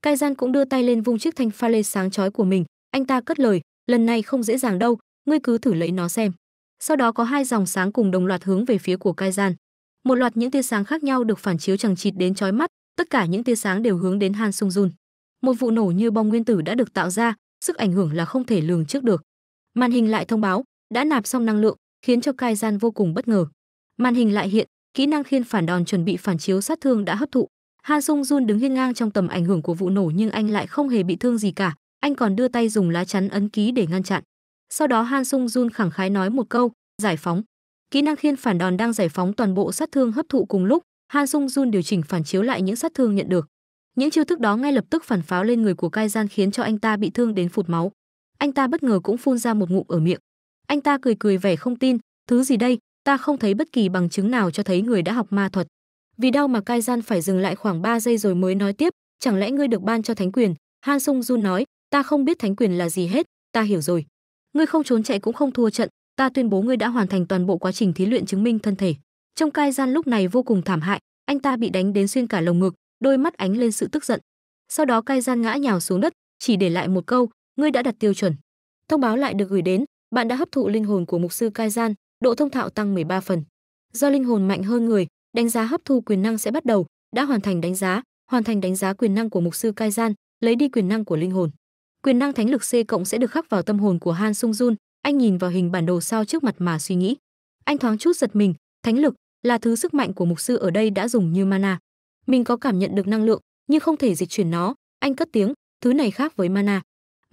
Kai Gian cũng đưa tay lên vung chiếc thanh pha lê sáng chói của mình, anh ta cất lời, lần này không dễ dàng đâu, ngươi cứ thử lấy nó xem. Sau đó có hai dòng sáng cùng đồng loạt hướng về phía của Kai Gian. Một loạt những tia sáng khác nhau được phản chiếu chằng chịt đến chói mắt, tất cả những tia sáng đều hướng đến Han Sung Jun. Một vụ nổ như bom nguyên tử đã được tạo ra, sức ảnh hưởng là không thể lường trước được. Màn hình lại thông báo đã nạp xong năng lượng, khiến cho Cai Gian vô cùng bất ngờ. Màn hình lại hiện kỹ năng khiên phản đòn chuẩn bị phản chiếu sát thương đã hấp thụ. Han Sung Jun đứng hiên ngang trong tầm ảnh hưởng của vụ nổ nhưng anh lại không hề bị thương gì cả, anh còn đưa tay dùng lá chắn ấn ký để ngăn chặn. Sau đó Han Sung Jun khẳng khái nói một câu, giải phóng. Kỹ năng khiên phản đòn đang giải phóng toàn bộ sát thương hấp thụ cùng lúc, Han Sung Jun điều chỉnh phản chiếu lại những sát thương nhận được. Những chiêu thức đó ngay lập tức phản pháo lên người của Cai Gian khiến cho anh ta bị thương đến phụt máu anh ta bất ngờ cũng phun ra một ngụm ở miệng anh ta cười cười vẻ không tin thứ gì đây ta không thấy bất kỳ bằng chứng nào cho thấy người đã học ma thuật vì đau mà cai gian phải dừng lại khoảng 3 giây rồi mới nói tiếp chẳng lẽ ngươi được ban cho thánh quyền han sung jun nói ta không biết thánh quyền là gì hết ta hiểu rồi ngươi không trốn chạy cũng không thua trận ta tuyên bố ngươi đã hoàn thành toàn bộ quá trình thí luyện chứng minh thân thể trong cai gian lúc này vô cùng thảm hại anh ta bị đánh đến xuyên cả lồng ngực đôi mắt ánh lên sự tức giận sau đó cai gian ngã nhào xuống đất chỉ để lại một câu ngươi đã đặt tiêu chuẩn. Thông báo lại được gửi đến, bạn đã hấp thụ linh hồn của mục sư Kai Gian, độ thông thạo tăng 13 phần. Do linh hồn mạnh hơn người, đánh giá hấp thu quyền năng sẽ bắt đầu, đã hoàn thành đánh giá, hoàn thành đánh giá quyền năng của mục sư Kai Gian, lấy đi quyền năng của linh hồn. Quyền năng thánh lực C cộng sẽ được khắc vào tâm hồn của Han Sung Jun, anh nhìn vào hình bản đồ sao trước mặt mà suy nghĩ. Anh thoáng chút giật mình, thánh lực là thứ sức mạnh của mục sư ở đây đã dùng như mana. Mình có cảm nhận được năng lượng, nhưng không thể dịch chuyển nó, anh cất tiếng, thứ này khác với mana.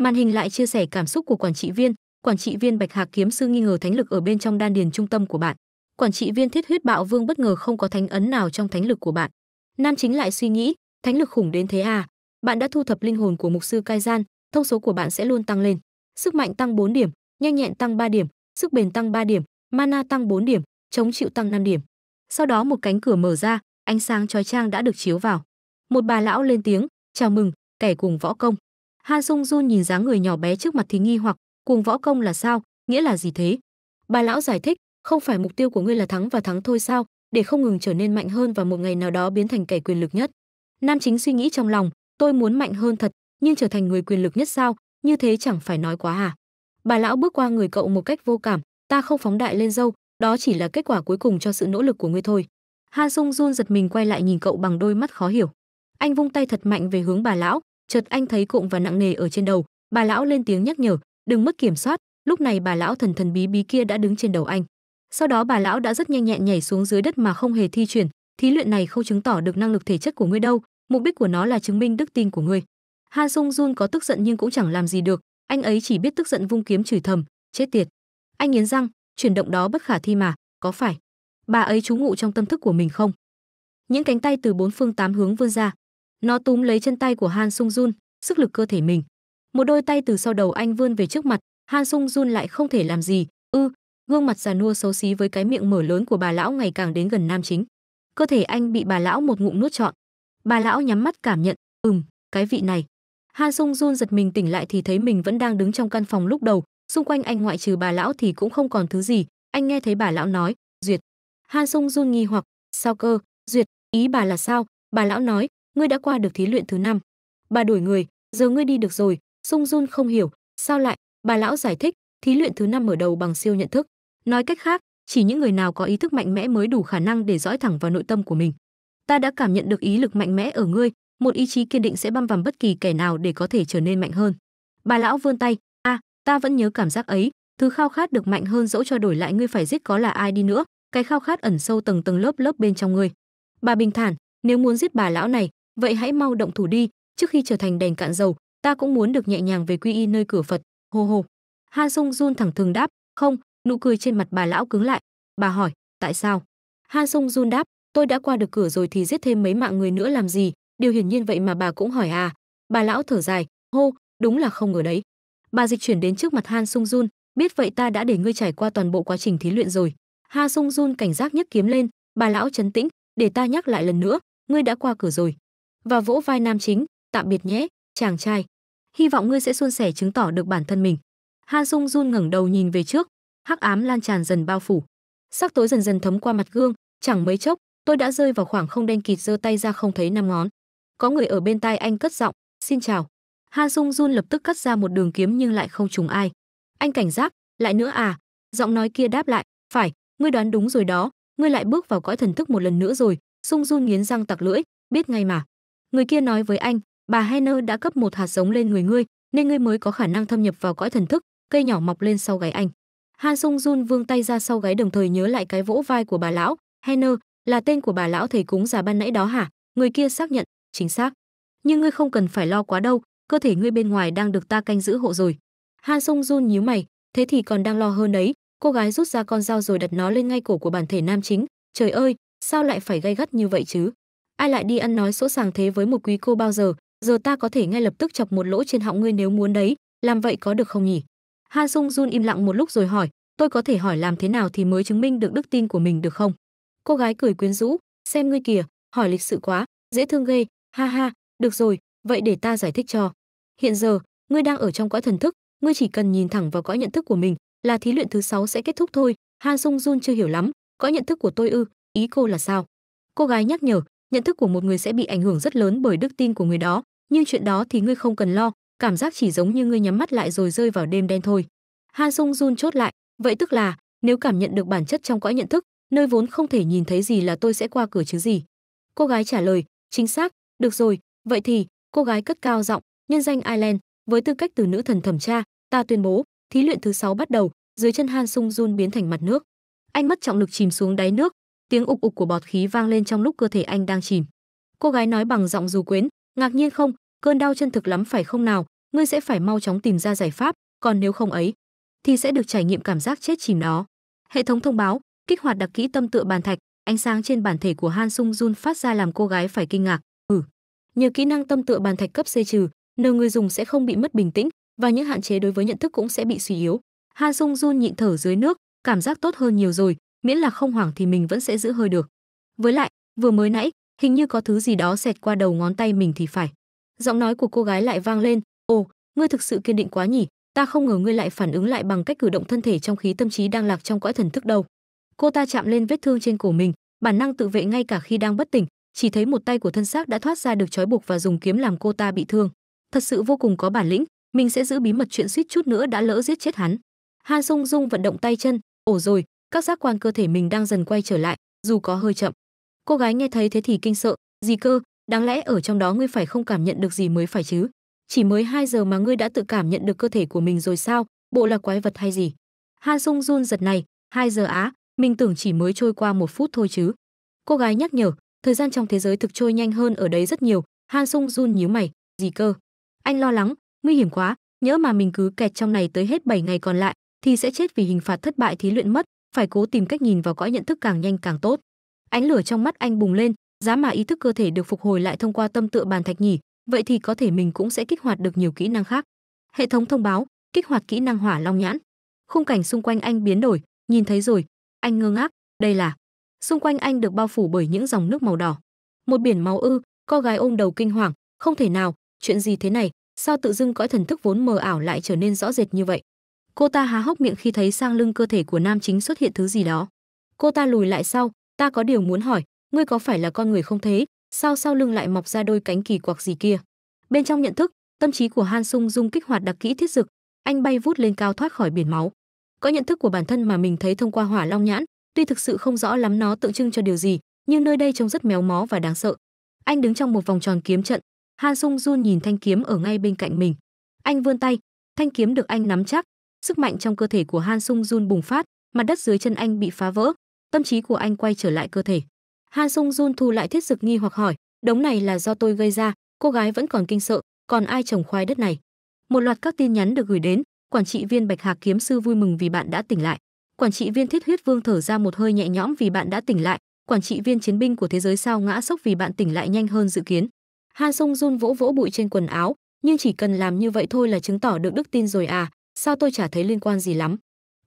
Màn hình lại chia sẻ cảm xúc của quản trị viên, quản trị viên Bạch Hạc kiếm sư nghi ngờ thánh lực ở bên trong đan điền trung tâm của bạn. Quản trị viên Thiết Huyết Bạo Vương bất ngờ không có thánh ấn nào trong thánh lực của bạn. Nam chính lại suy nghĩ, thánh lực khủng đến thế à? Bạn đã thu thập linh hồn của mục sư cai Gian, thông số của bạn sẽ luôn tăng lên. Sức mạnh tăng 4 điểm, nhanh nhẹn tăng 3 điểm, sức bền tăng 3 điểm, mana tăng 4 điểm, chống chịu tăng 5 điểm. Sau đó một cánh cửa mở ra, ánh sáng trói trang đã được chiếu vào. Một bà lão lên tiếng, "Chào mừng, kẻ cùng võ công." Han Sung Jun nhìn dáng người nhỏ bé trước mặt thì nghi hoặc, cuồng võ công là sao, nghĩa là gì thế? Bà lão giải thích, không phải mục tiêu của ngươi là thắng và thắng thôi sao, để không ngừng trở nên mạnh hơn và một ngày nào đó biến thành kẻ quyền lực nhất. Nam chính suy nghĩ trong lòng, tôi muốn mạnh hơn thật, nhưng trở thành người quyền lực nhất sao, như thế chẳng phải nói quá à? Bà lão bước qua người cậu một cách vô cảm, ta không phóng đại lên dâu, đó chỉ là kết quả cuối cùng cho sự nỗ lực của ngươi thôi. Han Sung Jun giật mình quay lại nhìn cậu bằng đôi mắt khó hiểu. Anh vung tay thật mạnh về hướng bà lão, chợt anh thấy cụng và nặng nề ở trên đầu bà lão lên tiếng nhắc nhở đừng mất kiểm soát lúc này bà lão thần thần bí bí kia đã đứng trên đầu anh sau đó bà lão đã rất nhanh nhẹn nhảy xuống dưới đất mà không hề thi chuyển thí luyện này không chứng tỏ được năng lực thể chất của ngươi đâu mục đích của nó là chứng minh đức tin của ngươi han sung jun có tức giận nhưng cũng chẳng làm gì được anh ấy chỉ biết tức giận vung kiếm chửi thầm chết tiệt anh nghiến răng chuyển động đó bất khả thi mà có phải bà ấy trú ngụ trong tâm thức của mình không những cánh tay từ bốn phương tám hướng vươn ra nó túm lấy chân tay của Han Sung Jun, sức lực cơ thể mình. Một đôi tay từ sau đầu anh vươn về trước mặt, Han Sung Jun lại không thể làm gì, ư, gương mặt già nua xấu xí với cái miệng mở lớn của bà lão ngày càng đến gần nam chính. Cơ thể anh bị bà lão một ngụm nuốt trọn. Bà lão nhắm mắt cảm nhận, ừm, cái vị này. Han Sung Jun giật mình tỉnh lại thì thấy mình vẫn đang đứng trong căn phòng lúc đầu, xung quanh anh ngoại trừ bà lão thì cũng không còn thứ gì, anh nghe thấy bà lão nói, "Duyệt." Han Sung Jun nghi hoặc, "Sao cơ? Duyệt, ý bà là sao?" Bà lão nói, ngươi đã qua được thí luyện thứ năm bà đổi người giờ ngươi đi được rồi sung run không hiểu sao lại bà lão giải thích thí luyện thứ năm mở đầu bằng siêu nhận thức nói cách khác chỉ những người nào có ý thức mạnh mẽ mới đủ khả năng để dõi thẳng vào nội tâm của mình ta đã cảm nhận được ý lực mạnh mẽ ở ngươi một ý chí kiên định sẽ băm vằm bất kỳ kẻ nào để có thể trở nên mạnh hơn bà lão vươn tay a à, ta vẫn nhớ cảm giác ấy thứ khao khát được mạnh hơn dẫu cho đổi lại ngươi phải giết có là ai đi nữa cái khao khát ẩn sâu tầng tầng lớp lớp bên trong ngươi bà bình thản nếu muốn giết bà lão này vậy hãy mau động thủ đi trước khi trở thành đèn cạn dầu ta cũng muốn được nhẹ nhàng về quy y nơi cửa phật hô hô Han Sung run thẳng thường đáp không nụ cười trên mặt bà lão cứng lại bà hỏi tại sao Han Sung run đáp tôi đã qua được cửa rồi thì giết thêm mấy mạng người nữa làm gì điều hiển nhiên vậy mà bà cũng hỏi à bà lão thở dài hô đúng là không ngờ đấy bà dịch chuyển đến trước mặt han sung jun biết vậy ta đã để ngươi trải qua toàn bộ quá trình thí luyện rồi ha sung jun cảnh giác nhấc kiếm lên bà lão chấn tĩnh để ta nhắc lại lần nữa ngươi đã qua cửa rồi và vỗ vai nam chính, "Tạm biệt nhé, chàng trai. Hy vọng ngươi sẽ suôn sẻ chứng tỏ được bản thân mình." han sung Jun ngẩng đầu nhìn về trước, hắc ám lan tràn dần bao phủ. Sắc tối dần dần thấm qua mặt gương, chẳng mấy chốc, tôi đã rơi vào khoảng không đen kịt giơ tay ra không thấy năm ngón. Có người ở bên tai anh cất giọng, "Xin chào." han sung Jun lập tức cắt ra một đường kiếm nhưng lại không trúng ai. Anh cảnh giác, "Lại nữa à?" Giọng nói kia đáp lại, "Phải, ngươi đoán đúng rồi đó, ngươi lại bước vào cõi thần thức một lần nữa rồi." Sung Jun nghiến răng tặc lưỡi, "Biết ngay mà." Người kia nói với anh, bà Henner đã cấp một hạt giống lên người ngươi, nên ngươi mới có khả năng thâm nhập vào cõi thần thức, cây nhỏ mọc lên sau gáy anh. Han Sung Jun vươn tay ra sau gáy đồng thời nhớ lại cái vỗ vai của bà lão, Henner, là tên của bà lão thầy cúng già ban nãy đó hả? Người kia xác nhận, chính xác. Nhưng ngươi không cần phải lo quá đâu, cơ thể ngươi bên ngoài đang được ta canh giữ hộ rồi. Han Sung Jun nhíu mày, thế thì còn đang lo hơn đấy. Cô gái rút ra con dao rồi đặt nó lên ngay cổ của bản thể nam chính. Trời ơi, sao lại phải gay gắt như vậy chứ? ai lại đi ăn nói sỗ sàng thế với một quý cô bao giờ giờ ta có thể ngay lập tức chọc một lỗ trên họng ngươi nếu muốn đấy làm vậy có được không nhỉ han sung jun im lặng một lúc rồi hỏi tôi có thể hỏi làm thế nào thì mới chứng minh được đức tin của mình được không cô gái cười quyến rũ xem ngươi kìa hỏi lịch sự quá dễ thương ghê ha ha được rồi vậy để ta giải thích cho hiện giờ ngươi đang ở trong cõi thần thức ngươi chỉ cần nhìn thẳng vào cõi nhận thức của mình là thí luyện thứ sáu sẽ kết thúc thôi han sung jun chưa hiểu lắm cõi nhận thức của tôi ư ý cô là sao cô gái nhắc nhở nhận thức của một người sẽ bị ảnh hưởng rất lớn bởi đức tin của người đó nhưng chuyện đó thì ngươi không cần lo cảm giác chỉ giống như ngươi nhắm mắt lại rồi rơi vào đêm đen thôi han sung jun chốt lại vậy tức là nếu cảm nhận được bản chất trong cõi nhận thức nơi vốn không thể nhìn thấy gì là tôi sẽ qua cửa chứ gì cô gái trả lời chính xác được rồi vậy thì cô gái cất cao giọng nhân danh ireland với tư cách từ nữ thần thẩm tra ta tuyên bố thí luyện thứ sáu bắt đầu dưới chân han sung jun biến thành mặt nước anh mất trọng lực chìm xuống đáy nước tiếng ục ục của bọt khí vang lên trong lúc cơ thể anh đang chìm cô gái nói bằng giọng dù quyến ngạc nhiên không cơn đau chân thực lắm phải không nào ngươi sẽ phải mau chóng tìm ra giải pháp còn nếu không ấy thì sẽ được trải nghiệm cảm giác chết chìm đó hệ thống thông báo kích hoạt đặc kỹ tâm tựa bàn thạch ánh sáng trên bản thể của han sung jun phát ra làm cô gái phải kinh ngạc ừ nhờ kỹ năng tâm tựa bàn thạch cấp c trừ nơi người dùng sẽ không bị mất bình tĩnh và những hạn chế đối với nhận thức cũng sẽ bị suy yếu han sung jun nhịn thở dưới nước cảm giác tốt hơn nhiều rồi miễn là không hoảng thì mình vẫn sẽ giữ hơi được với lại vừa mới nãy hình như có thứ gì đó xẹt qua đầu ngón tay mình thì phải giọng nói của cô gái lại vang lên ồ ngươi thực sự kiên định quá nhỉ ta không ngờ ngươi lại phản ứng lại bằng cách cử động thân thể trong khi tâm trí đang lạc trong cõi thần thức đâu cô ta chạm lên vết thương trên cổ mình bản năng tự vệ ngay cả khi đang bất tỉnh chỉ thấy một tay của thân xác đã thoát ra được trói buộc và dùng kiếm làm cô ta bị thương thật sự vô cùng có bản lĩnh mình sẽ giữ bí mật chuyện suýt chút nữa đã lỡ giết chết hắn han sung dung vận động tay chân ổ rồi các giác quan cơ thể mình đang dần quay trở lại, dù có hơi chậm. Cô gái nghe thấy thế thì kinh sợ, gì cơ, đáng lẽ ở trong đó ngươi phải không cảm nhận được gì mới phải chứ? Chỉ mới 2 giờ mà ngươi đã tự cảm nhận được cơ thể của mình rồi sao, bộ là quái vật hay gì? Han Sung run giật này, 2 giờ á, mình tưởng chỉ mới trôi qua một phút thôi chứ. Cô gái nhắc nhở, thời gian trong thế giới thực trôi nhanh hơn ở đấy rất nhiều, Han Sung run nhíu mày, gì cơ? Anh lo lắng, nguy hiểm quá, nhớ mà mình cứ kẹt trong này tới hết 7 ngày còn lại thì sẽ chết vì hình phạt thất bại thí luyện mất, phải cố tìm cách nhìn vào cõi nhận thức càng nhanh càng tốt. Ánh lửa trong mắt anh bùng lên, giá mà ý thức cơ thể được phục hồi lại thông qua tâm tựa bàn thạch nhỉ, vậy thì có thể mình cũng sẽ kích hoạt được nhiều kỹ năng khác. Hệ thống thông báo, kích hoạt kỹ năng Hỏa Long Nhãn. Khung cảnh xung quanh anh biến đổi, nhìn thấy rồi, anh ngơ ngác, đây là. Xung quanh anh được bao phủ bởi những dòng nước màu đỏ. Một biển máu ư, cô gái ôm đầu kinh hoàng, không thể nào, chuyện gì thế này, sao tự dưng cõi thần thức vốn mờ ảo lại trở nên rõ rệt như vậy? cô ta há hốc miệng khi thấy sang lưng cơ thể của nam chính xuất hiện thứ gì đó cô ta lùi lại sau ta có điều muốn hỏi ngươi có phải là con người không thế sao sau lưng lại mọc ra đôi cánh kỳ quặc gì kia bên trong nhận thức tâm trí của han sung dung kích hoạt đặc kỹ thiết dực anh bay vút lên cao thoát khỏi biển máu có nhận thức của bản thân mà mình thấy thông qua hỏa long nhãn tuy thực sự không rõ lắm nó tượng trưng cho điều gì nhưng nơi đây trông rất méo mó và đáng sợ anh đứng trong một vòng tròn kiếm trận han sung jun nhìn thanh kiếm ở ngay bên cạnh mình anh vươn tay thanh kiếm được anh nắm chắc sức mạnh trong cơ thể của Han Sung Jun bùng phát, mặt đất dưới chân anh bị phá vỡ, tâm trí của anh quay trở lại cơ thể. Han Sung Jun thu lại thiết dực nghi hoặc hỏi, đống này là do tôi gây ra, cô gái vẫn còn kinh sợ, còn ai trồng khoai đất này? Một loạt các tin nhắn được gửi đến, quản trị viên Bạch Hạc kiếm sư vui mừng vì bạn đã tỉnh lại. Quản trị viên Thiết Huyết Vương thở ra một hơi nhẹ nhõm vì bạn đã tỉnh lại, quản trị viên chiến binh của thế giới sao ngã sốc vì bạn tỉnh lại nhanh hơn dự kiến. Han Sung Jun vỗ vỗ bụi trên quần áo, nhưng chỉ cần làm như vậy thôi là chứng tỏ được đức tin rồi à, sao tôi chả thấy liên quan gì lắm.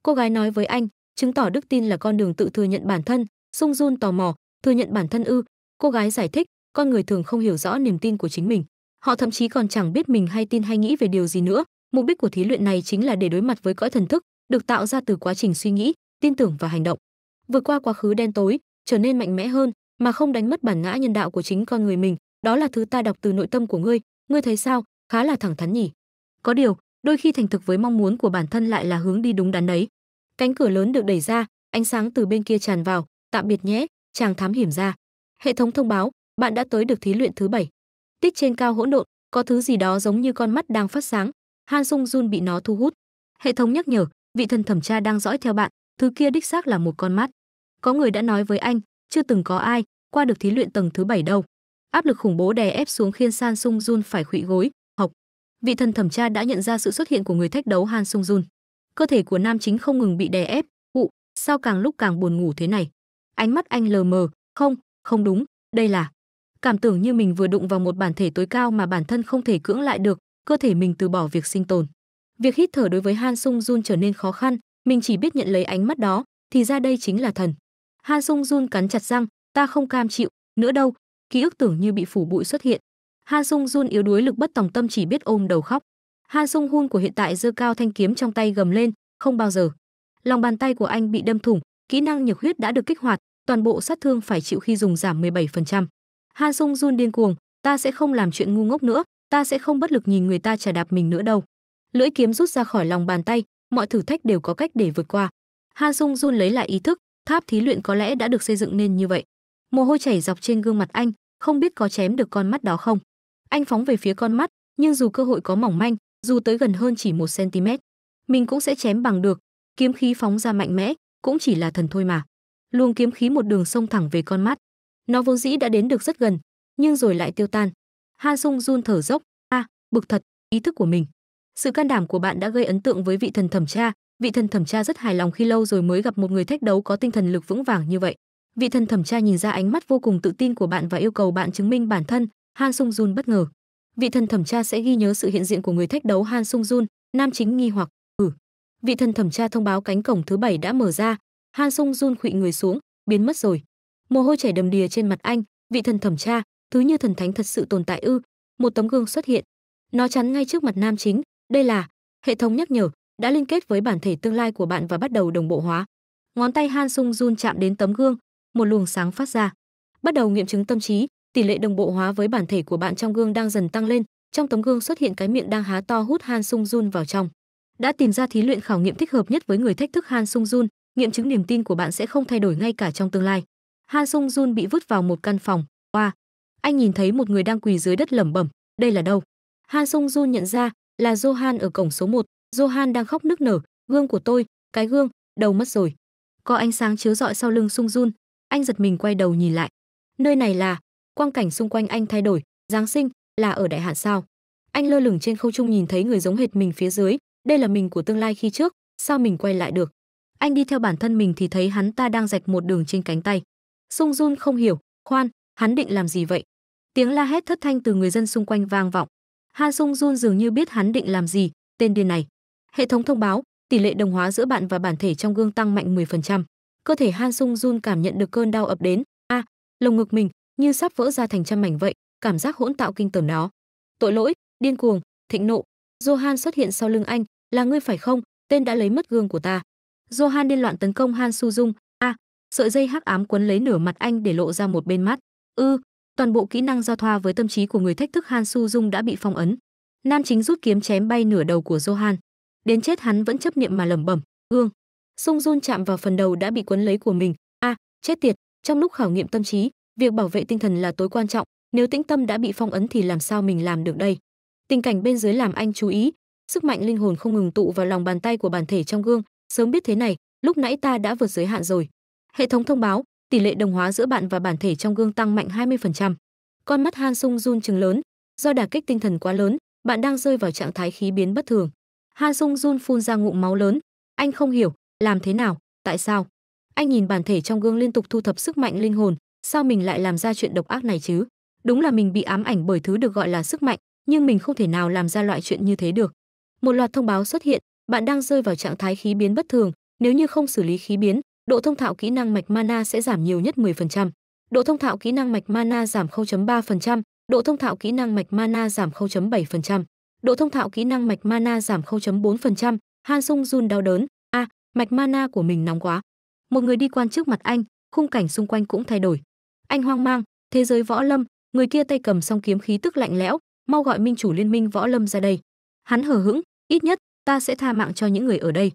Cô gái nói với anh, chứng tỏ đức tin là con đường tự thừa nhận bản thân, Sung Jun tò mò, thừa nhận bản thân ư? Cô gái giải thích, con người thường không hiểu rõ niềm tin của chính mình. Họ thậm chí còn chẳng biết mình hay tin hay nghĩ về điều gì nữa. Mục đích của thí luyện này chính là để đối mặt với cõi thần thức, được tạo ra từ quá trình suy nghĩ, tin tưởng và hành động. Vượt qua quá khứ đen tối, trở nên mạnh mẽ hơn, mà không đánh mất bản ngã nhân đạo của chính con người mình, đó là thứ ta đọc từ nội tâm của ngươi, ngươi thấy sao? Khá là thẳng thắn nhỉ. Có điều, đôi khi thành thực với mong muốn của bản thân lại là hướng đi đúng đắn đấy cánh cửa lớn được đẩy ra ánh sáng từ bên kia tràn vào tạm biệt nhé chàng thám hiểm ra hệ thống thông báo bạn đã tới được thí luyện thứ bảy tích trên cao hỗn độn có thứ gì đó giống như con mắt đang phát sáng han sung jun bị nó thu hút hệ thống nhắc nhở vị thần thẩm tra đang dõi theo bạn thứ kia đích xác là một con mắt có người đã nói với anh chưa từng có ai qua được thí luyện tầng thứ bảy đâu áp lực khủng bố đè ép xuống khiến san sung jun phải khuỵu gối vị thần thẩm tra đã nhận ra sự xuất hiện của người thách đấu Han Sung Jun. Cơ thể của nam chính không ngừng bị đè ép, ụ, sao càng lúc càng buồn ngủ thế này. Ánh mắt anh lờ mờ, không, không đúng, đây là. Cảm tưởng như mình vừa đụng vào một bản thể tối cao mà bản thân không thể cưỡng lại được, cơ thể mình từ bỏ việc sinh tồn. Việc hít thở đối với Han Sung Jun trở nên khó khăn, mình chỉ biết nhận lấy ánh mắt đó, thì ra đây chính là thần. Han Sung Jun cắn chặt răng, ta không cam chịu, nữa đâu, ký ức tưởng như bị phủ bụi xuất hiện, Han Sung Jun yếu đuối lực bất tòng tâm chỉ biết ôm đầu khóc. Han Sung Hun của hiện tại giơ cao thanh kiếm trong tay gầm lên, không bao giờ. Lòng bàn tay của anh bị đâm thủng, kỹ năng nhược huyết đã được kích hoạt, toàn bộ sát thương phải chịu khi dùng giảm 17%. Han Sung Jun điên cuồng, ta sẽ không làm chuyện ngu ngốc nữa, ta sẽ không bất lực nhìn người ta trả đạp mình nữa đâu. Lưỡi kiếm rút ra khỏi lòng bàn tay, mọi thử thách đều có cách để vượt qua. Han Sung Jun lấy lại ý thức, tháp thí luyện có lẽ đã được xây dựng nên như vậy. Mồ hôi chảy dọc trên gương mặt anh, không biết có chém được con mắt đó không. Anh phóng về phía con mắt, nhưng dù cơ hội có mỏng manh, dù tới gần hơn chỉ một cm, mình cũng sẽ chém bằng được, kiếm khí phóng ra mạnh mẽ, cũng chỉ là thần thôi mà. Luồng kiếm khí một đường sông thẳng về con mắt. Nó vốn dĩ đã đến được rất gần, nhưng rồi lại tiêu tan. Han Sung run thở dốc, a, à, bực thật, ý thức của mình. Sự can đảm của bạn đã gây ấn tượng với vị thần thẩm tra, vị thần thẩm tra rất hài lòng khi lâu rồi mới gặp một người thách đấu có tinh thần lực vững vàng như vậy. Vị thần thẩm tra nhìn ra ánh mắt vô cùng tự tin của bạn và yêu cầu bạn chứng minh bản thân, Han Sung Jun bất ngờ. Vị thần thẩm tra sẽ ghi nhớ sự hiện diện của người thách đấu Han Sung Jun, nam chính nghi hoặc, "Ừ." Vị thần thẩm tra thông báo cánh cổng thứ bảy đã mở ra, Han Sung Jun khuỵu người xuống, biến mất rồi. Mồ hôi chảy đầm đìa trên mặt anh, vị thần thẩm tra, thứ như thần thánh thật sự tồn tại ư? Một tấm gương xuất hiện. Nó chắn ngay trước mặt nam chính, đây là hệ thống nhắc nhở đã liên kết với bản thể tương lai của bạn và bắt đầu đồng bộ hóa. Ngón tay Han Sung Jun chạm đến tấm gương, một luồng sáng phát ra, bắt đầu nghiệm chứng tâm trí, tỷ lệ đồng bộ hóa với bản thể của bạn trong gương đang dần tăng lên trong tấm gương xuất hiện cái miệng đang há to hút han sung jun vào trong đã tìm ra thí luyện khảo nghiệm thích hợp nhất với người thách thức han sung jun nghiệm chứng niềm tin của bạn sẽ không thay đổi ngay cả trong tương lai han sung jun bị vứt vào một căn phòng oa wow. anh nhìn thấy một người đang quỳ dưới đất lẩm bẩm đây là đâu han sung jun nhận ra là johan ở cổng số 1. johan đang khóc nức nở gương của tôi cái gương đầu mất rồi có ánh sáng chiếu rọi sau lưng sung jun anh giật mình quay đầu nhìn lại nơi này là quang cảnh xung quanh anh thay đổi giáng sinh là ở đại hạn sao anh lơ lửng trên không trung nhìn thấy người giống hệt mình phía dưới đây là mình của tương lai khi trước sao mình quay lại được anh đi theo bản thân mình thì thấy hắn ta đang rạch một đường trên cánh tay sung run không hiểu khoan hắn định làm gì vậy tiếng la hét thất thanh từ người dân xung quanh vang vọng han sung run dường như biết hắn định làm gì tên điên này hệ thống thông báo tỷ lệ đồng hóa giữa bạn và bản thể trong gương tăng mạnh 10%. cơ thể han sung run cảm nhận được cơn đau ập đến a à, lồng ngực mình như sắp vỡ ra thành trăm mảnh vậy, cảm giác hỗn tạo kinh tởm nó Tội lỗi, điên cuồng, thịnh nộ. Johan xuất hiện sau lưng anh, là ngươi phải không? Tên đã lấy mất gương của ta. Johan điên loạn tấn công Han Su Dung. A, à, sợi dây hắc ám quấn lấy nửa mặt anh để lộ ra một bên mắt. Ư, toàn bộ kỹ năng giao thoa với tâm trí của người thách thức Han Su Dung đã bị phong ấn. Nam chính rút kiếm chém bay nửa đầu của Johan. Đến chết hắn vẫn chấp niệm mà lẩm bẩm, "Gương." Sung Jun chạm vào phần đầu đã bị quấn lấy của mình, "A, à, chết tiệt." Trong lúc khảo nghiệm tâm trí, việc bảo vệ tinh thần là tối quan trọng nếu tĩnh tâm đã bị phong ấn thì làm sao mình làm được đây tình cảnh bên dưới làm anh chú ý sức mạnh linh hồn không ngừng tụ vào lòng bàn tay của bản thể trong gương sớm biết thế này lúc nãy ta đã vượt giới hạn rồi hệ thống thông báo tỷ lệ đồng hóa giữa bạn và bản thể trong gương tăng mạnh 20%. con mắt han sung run chừng lớn do đả kích tinh thần quá lớn bạn đang rơi vào trạng thái khí biến bất thường han sung run phun ra ngụm máu lớn anh không hiểu làm thế nào tại sao anh nhìn bản thể trong gương liên tục thu thập sức mạnh linh hồn sao mình lại làm ra chuyện độc ác này chứ? Đúng là mình bị ám ảnh bởi thứ được gọi là sức mạnh, nhưng mình không thể nào làm ra loại chuyện như thế được. Một loạt thông báo xuất hiện, bạn đang rơi vào trạng thái khí biến bất thường, nếu như không xử lý khí biến, độ thông thạo kỹ năng mạch mana sẽ giảm nhiều nhất 10%. Độ thông thạo kỹ năng mạch mana giảm 0.3%, độ thông thạo kỹ năng mạch mana giảm 0.7%, độ thông thạo kỹ năng mạch mana giảm 0.4%, Han Sung Jun đau đớn, a, à, mạch mana của mình nóng quá. Một người đi quan trước mặt anh, khung cảnh xung quanh cũng thay đổi. Anh hoang mang, thế giới võ lâm, người kia tay cầm song kiếm khí tức lạnh lẽo, mau gọi minh chủ liên minh võ lâm ra đây. Hắn hờ hững, ít nhất ta sẽ tha mạng cho những người ở đây.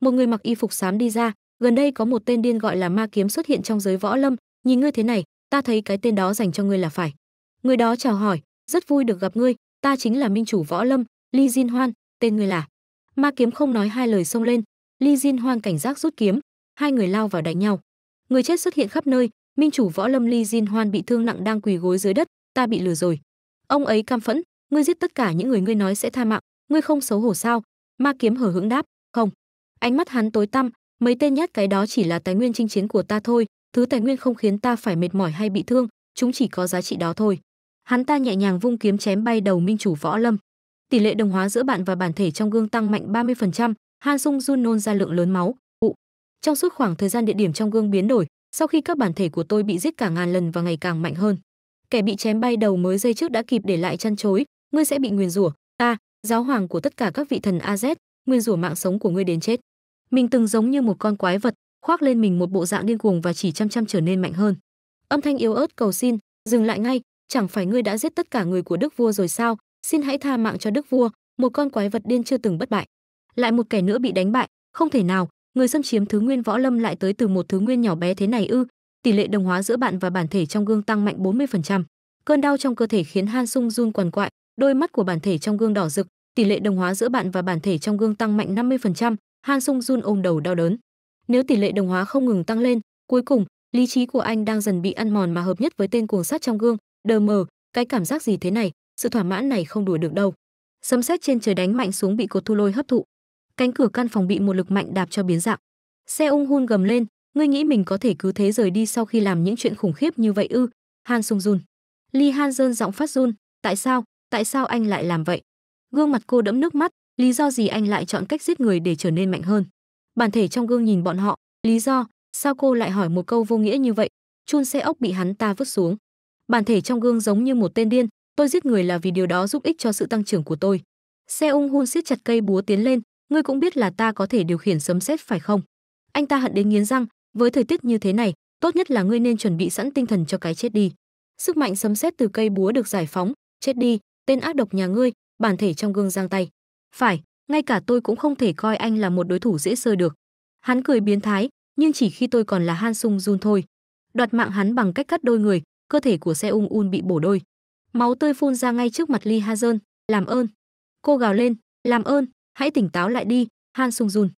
Một người mặc y phục xám đi ra, gần đây có một tên điên gọi là ma kiếm xuất hiện trong giới võ lâm, nhìn ngươi thế này, ta thấy cái tên đó dành cho ngươi là phải. Người đó chào hỏi, rất vui được gặp ngươi, ta chính là minh chủ võ lâm, Ly Diên Hoan, tên ngươi là. Ma kiếm không nói hai lời xông lên, Ly Diên Hoan cảnh giác rút kiếm, hai người lao vào đánh nhau. Người chết xuất hiện khắp nơi, Minh chủ võ lâm Ly Jin Hoan bị thương nặng đang quỳ gối dưới đất, ta bị lừa rồi. Ông ấy cam phẫn, ngươi giết tất cả những người ngươi nói sẽ tha mạng, ngươi không xấu hổ sao? Ma kiếm hở hững đáp, không. Ánh mắt hắn tối tăm, mấy tên nhát cái đó chỉ là tài nguyên chinh chiến của ta thôi, thứ tài nguyên không khiến ta phải mệt mỏi hay bị thương, chúng chỉ có giá trị đó thôi. Hắn ta nhẹ nhàng vung kiếm chém bay đầu Minh chủ võ lâm. Tỷ lệ đồng hóa giữa bạn và bản thể trong gương tăng mạnh 30%, Han Sung Jun nôn ra lượng lớn máu, ụ. Trong suốt khoảng thời gian địa điểm trong gương biến đổi, sau khi các bản thể của tôi bị giết cả ngàn lần và ngày càng mạnh hơn kẻ bị chém bay đầu mới giây trước đã kịp để lại chăn chối ngươi sẽ bị nguyền rủa ta giáo hoàng của tất cả các vị thần az nguyền rủa mạng sống của ngươi đến chết mình từng giống như một con quái vật khoác lên mình một bộ dạng điên cuồng và chỉ chăm chăm trở nên mạnh hơn âm thanh yếu ớt cầu xin dừng lại ngay chẳng phải ngươi đã giết tất cả người của đức vua rồi sao xin hãy tha mạng cho đức vua một con quái vật điên chưa từng bất bại lại một kẻ nữa bị đánh bại không thể nào người xâm chiếm thứ nguyên võ lâm lại tới từ một thứ nguyên nhỏ bé thế này ư tỷ lệ đồng hóa giữa bạn và bản thể trong gương tăng mạnh 40%. Cơn đau trong cơ thể khiến Han Sung run quằn quại, đôi mắt của bản thể trong gương đỏ rực, tỷ lệ đồng hóa giữa bạn và bản thể trong gương tăng mạnh 50%, Han Sung run ôm đầu đau đớn. Nếu tỷ lệ đồng hóa không ngừng tăng lên, cuối cùng, lý trí của anh đang dần bị ăn mòn mà hợp nhất với tên cuồng sát trong gương, đờ mờ, cái cảm giác gì thế này, sự thỏa mãn này không đuổi được đâu. Sấm sét trên trời đánh mạnh xuống bị cột thu lôi hấp thụ, cánh cửa căn phòng bị một lực mạnh đạp cho biến dạng xe ung hun gầm lên ngươi nghĩ mình có thể cứ thế rời đi sau khi làm những chuyện khủng khiếp như vậy ư han sung run li han dơn giọng phát run tại sao tại sao anh lại làm vậy gương mặt cô đẫm nước mắt lý do gì anh lại chọn cách giết người để trở nên mạnh hơn bản thể trong gương nhìn bọn họ lý do sao cô lại hỏi một câu vô nghĩa như vậy chun xe ốc bị hắn ta vứt xuống bản thể trong gương giống như một tên điên tôi giết người là vì điều đó giúp ích cho sự tăng trưởng của tôi xe ung hun siết chặt cây búa tiến lên ngươi cũng biết là ta có thể điều khiển sấm sét phải không anh ta hận đến nghiến răng với thời tiết như thế này tốt nhất là ngươi nên chuẩn bị sẵn tinh thần cho cái chết đi sức mạnh sấm sét từ cây búa được giải phóng chết đi tên ác độc nhà ngươi bản thể trong gương giang tay phải ngay cả tôi cũng không thể coi anh là một đối thủ dễ sơ được hắn cười biến thái nhưng chỉ khi tôi còn là han sung jun thôi đoạt mạng hắn bằng cách cắt đôi người cơ thể của xe ung un bị bổ đôi máu tươi phun ra ngay trước mặt lee Ha hazern làm ơn cô gào lên làm ơn hãy tỉnh táo lại đi han sung jun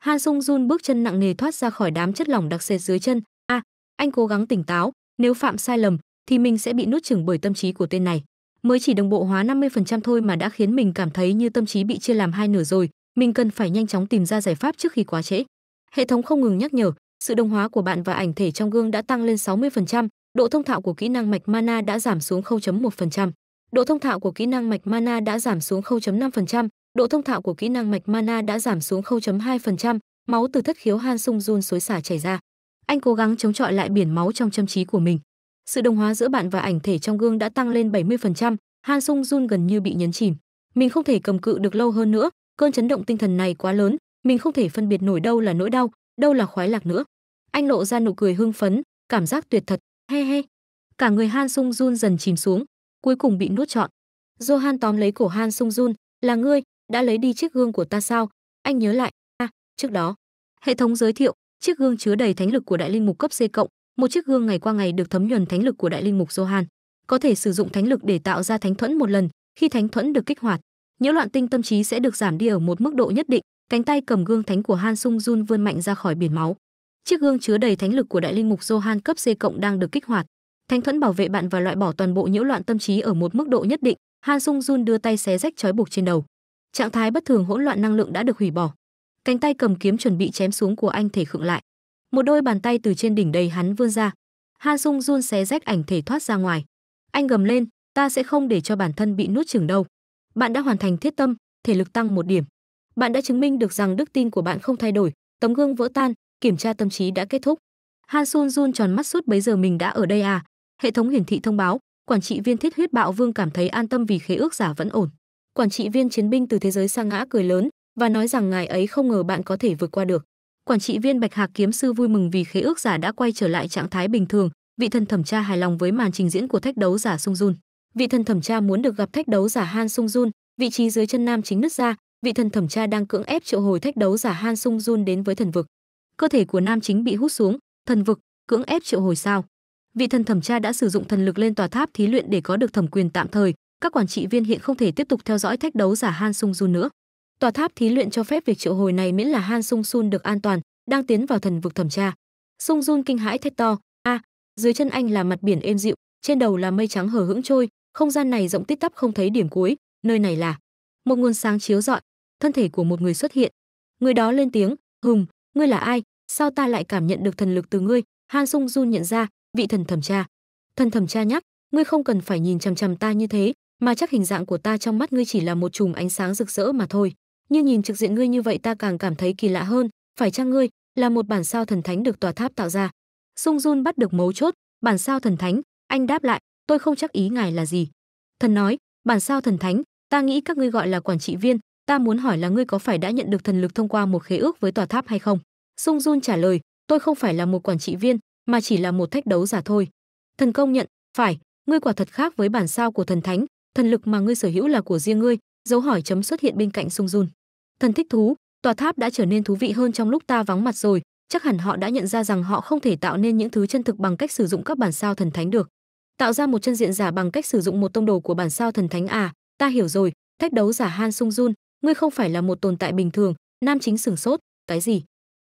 han sung jun bước chân nặng nề thoát ra khỏi đám chất lỏng đặc sệt dưới chân a à, anh cố gắng tỉnh táo nếu phạm sai lầm thì mình sẽ bị nuốt chửng bởi tâm trí của tên này mới chỉ đồng bộ hóa 50% thôi mà đã khiến mình cảm thấy như tâm trí bị chia làm hai nửa rồi mình cần phải nhanh chóng tìm ra giải pháp trước khi quá trễ hệ thống không ngừng nhắc nhở sự đồng hóa của bạn và ảnh thể trong gương đã tăng lên 60%, độ thông thạo của kỹ năng mạch mana đã giảm xuống 0.1%, độ thông thạo của kỹ năng mạch mana đã giảm xuống 0.5%, độ thông thạo của kỹ năng mạch mana đã giảm xuống 0.2%, máu từ thất khiếu Han Sung Jun xối xả chảy ra. Anh cố gắng chống chọi lại biển máu trong châm trí của mình. Sự đồng hóa giữa bạn và ảnh thể trong gương đã tăng lên 70%, Han Sung Jun gần như bị nhấn chìm. Mình không thể cầm cự được lâu hơn nữa, cơn chấn động tinh thần này quá lớn, mình không thể phân biệt nổi đâu là nỗi đau, đâu là khoái lạc nữa. Anh lộ ra nụ cười hưng phấn, cảm giác tuyệt thật, he he. Cả người Han Sung Jun dần chìm xuống, cuối cùng bị nuốt trọn. Johan tóm lấy cổ Han Sung Jun, là ngươi, đã lấy đi chiếc gương của ta sao anh nhớ lại a trước đó hệ thống giới thiệu chiếc gương chứa đầy thánh lực của đại linh mục cấp c cộng một chiếc gương ngày qua ngày được thấm nhuần thánh lực của đại linh mục johan có thể sử dụng thánh lực để tạo ra thánh thuẫn một lần khi thánh thuẫn được kích hoạt nhiễu loạn tinh tâm trí sẽ được giảm đi ở một mức độ nhất định cánh tay cầm gương thánh của han sung jun vươn mạnh ra khỏi biển máu chiếc gương chứa đầy thánh lực của đại linh mục johan cấp c cộng đang được kích hoạt thánh thuẫn bảo vệ bạn và loại bỏ toàn bộ nhiễu loạn tâm trí ở một mức độ nhất định han sung jun đưa tay xé rách trói buộc trên đầu trạng thái bất thường hỗn loạn năng lượng đã được hủy bỏ cánh tay cầm kiếm chuẩn bị chém xuống của anh thể khựng lại một đôi bàn tay từ trên đỉnh đầy hắn vươn ra han sung run xé rách ảnh thể thoát ra ngoài anh gầm lên ta sẽ không để cho bản thân bị nuốt chửng đâu bạn đã hoàn thành thiết tâm thể lực tăng một điểm bạn đã chứng minh được rằng đức tin của bạn không thay đổi tấm gương vỡ tan kiểm tra tâm trí đã kết thúc han sun run tròn mắt suốt bấy giờ mình đã ở đây à hệ thống hiển thị thông báo quản trị viên thiết huyết bạo vương cảm thấy an tâm vì khế ước giả vẫn ổn quản trị viên chiến binh từ thế giới sang ngã cười lớn và nói rằng ngài ấy không ngờ bạn có thể vượt qua được. Quản trị viên Bạch Hạc kiếm sư vui mừng vì khế ước giả đã quay trở lại trạng thái bình thường, vị thần thẩm tra hài lòng với màn trình diễn của thách đấu giả Sung Jun. Vị thần thẩm tra muốn được gặp thách đấu giả Han Sung Jun, vị trí dưới chân nam chính nứt ra, vị thần thẩm tra đang cưỡng ép triệu hồi thách đấu giả Han Sung Jun đến với thần vực. Cơ thể của nam chính bị hút xuống, thần vực, cưỡng ép triệu hồi sao? Vị thần thẩm tra đã sử dụng thần lực lên tòa tháp thí luyện để có được thẩm quyền tạm thời, các quản trị viên hiện không thể tiếp tục theo dõi thách đấu giả Han Sung Jun nữa. Tòa tháp thí luyện cho phép việc triệu hồi này miễn là Han Sung Sun được an toàn, đang tiến vào thần vực thẩm tra. Sung Jun kinh hãi thét to, "A!" À, dưới chân anh là mặt biển êm dịu, trên đầu là mây trắng hờ hững trôi, không gian này rộng tít tắp không thấy điểm cuối, nơi này là một nguồn sáng chiếu rọi, thân thể của một người xuất hiện. Người đó lên tiếng, "Hùng, ngươi là ai? Sao ta lại cảm nhận được thần lực từ ngươi?" Han Sung Jun nhận ra, vị thần thẩm tra. Thần thẩm tra nhắc, ngươi không cần phải nhìn chằm chằm ta như thế, mà chắc hình dạng của ta trong mắt ngươi chỉ là một chùm ánh sáng rực rỡ mà thôi nhưng nhìn trực diện ngươi như vậy ta càng cảm thấy kỳ lạ hơn phải chăng ngươi là một bản sao thần thánh được tòa tháp tạo ra sung run bắt được mấu chốt bản sao thần thánh anh đáp lại tôi không chắc ý ngài là gì thần nói bản sao thần thánh ta nghĩ các ngươi gọi là quản trị viên ta muốn hỏi là ngươi có phải đã nhận được thần lực thông qua một khế ước với tòa tháp hay không sung run trả lời tôi không phải là một quản trị viên mà chỉ là một thách đấu giả thôi thần công nhận phải ngươi quả thật khác với bản sao của thần thánh thần lực mà ngươi sở hữu là của riêng ngươi dấu hỏi chấm xuất hiện bên cạnh sung run thần thích thú tòa tháp đã trở nên thú vị hơn trong lúc ta vắng mặt rồi chắc hẳn họ đã nhận ra rằng họ không thể tạo nên những thứ chân thực bằng cách sử dụng các bản sao thần thánh được tạo ra một chân diện giả bằng cách sử dụng một tông đồ của bản sao thần thánh à ta hiểu rồi thách đấu giả han sung run ngươi không phải là một tồn tại bình thường nam chính sửng sốt cái gì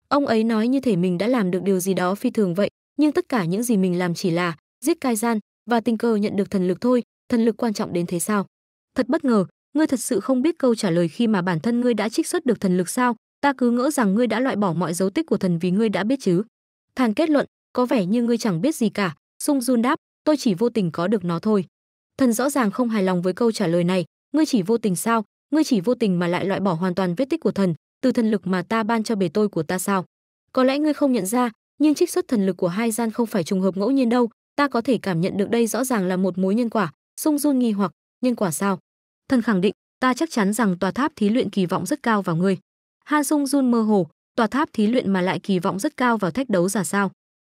ông ấy nói như thể mình đã làm được điều gì đó phi thường vậy nhưng tất cả những gì mình làm chỉ là giết cai gian và tình cờ nhận được thần lực thôi thần lực quan trọng đến thế sao? Thật bất ngờ, ngươi thật sự không biết câu trả lời khi mà bản thân ngươi đã trích xuất được thần lực sao? Ta cứ ngỡ rằng ngươi đã loại bỏ mọi dấu tích của thần vì ngươi đã biết chứ. Thàn kết luận, có vẻ như ngươi chẳng biết gì cả, Sung Jun đáp, tôi chỉ vô tình có được nó thôi. Thần rõ ràng không hài lòng với câu trả lời này, ngươi chỉ vô tình sao? Ngươi chỉ vô tình mà lại loại bỏ hoàn toàn vết tích của thần, từ thần lực mà ta ban cho bề tôi của ta sao? Có lẽ ngươi không nhận ra, nhưng trích xuất thần lực của hai gian không phải trùng hợp ngẫu nhiên đâu, ta có thể cảm nhận được đây rõ ràng là một mối nhân quả, Sung Jun nghi hoặc, nhưng quả sao? Thần khẳng định, ta chắc chắn rằng tòa tháp thí luyện kỳ vọng rất cao vào ngươi. Han Sung Jun mơ hồ, tòa tháp thí luyện mà lại kỳ vọng rất cao vào thách đấu giả sao?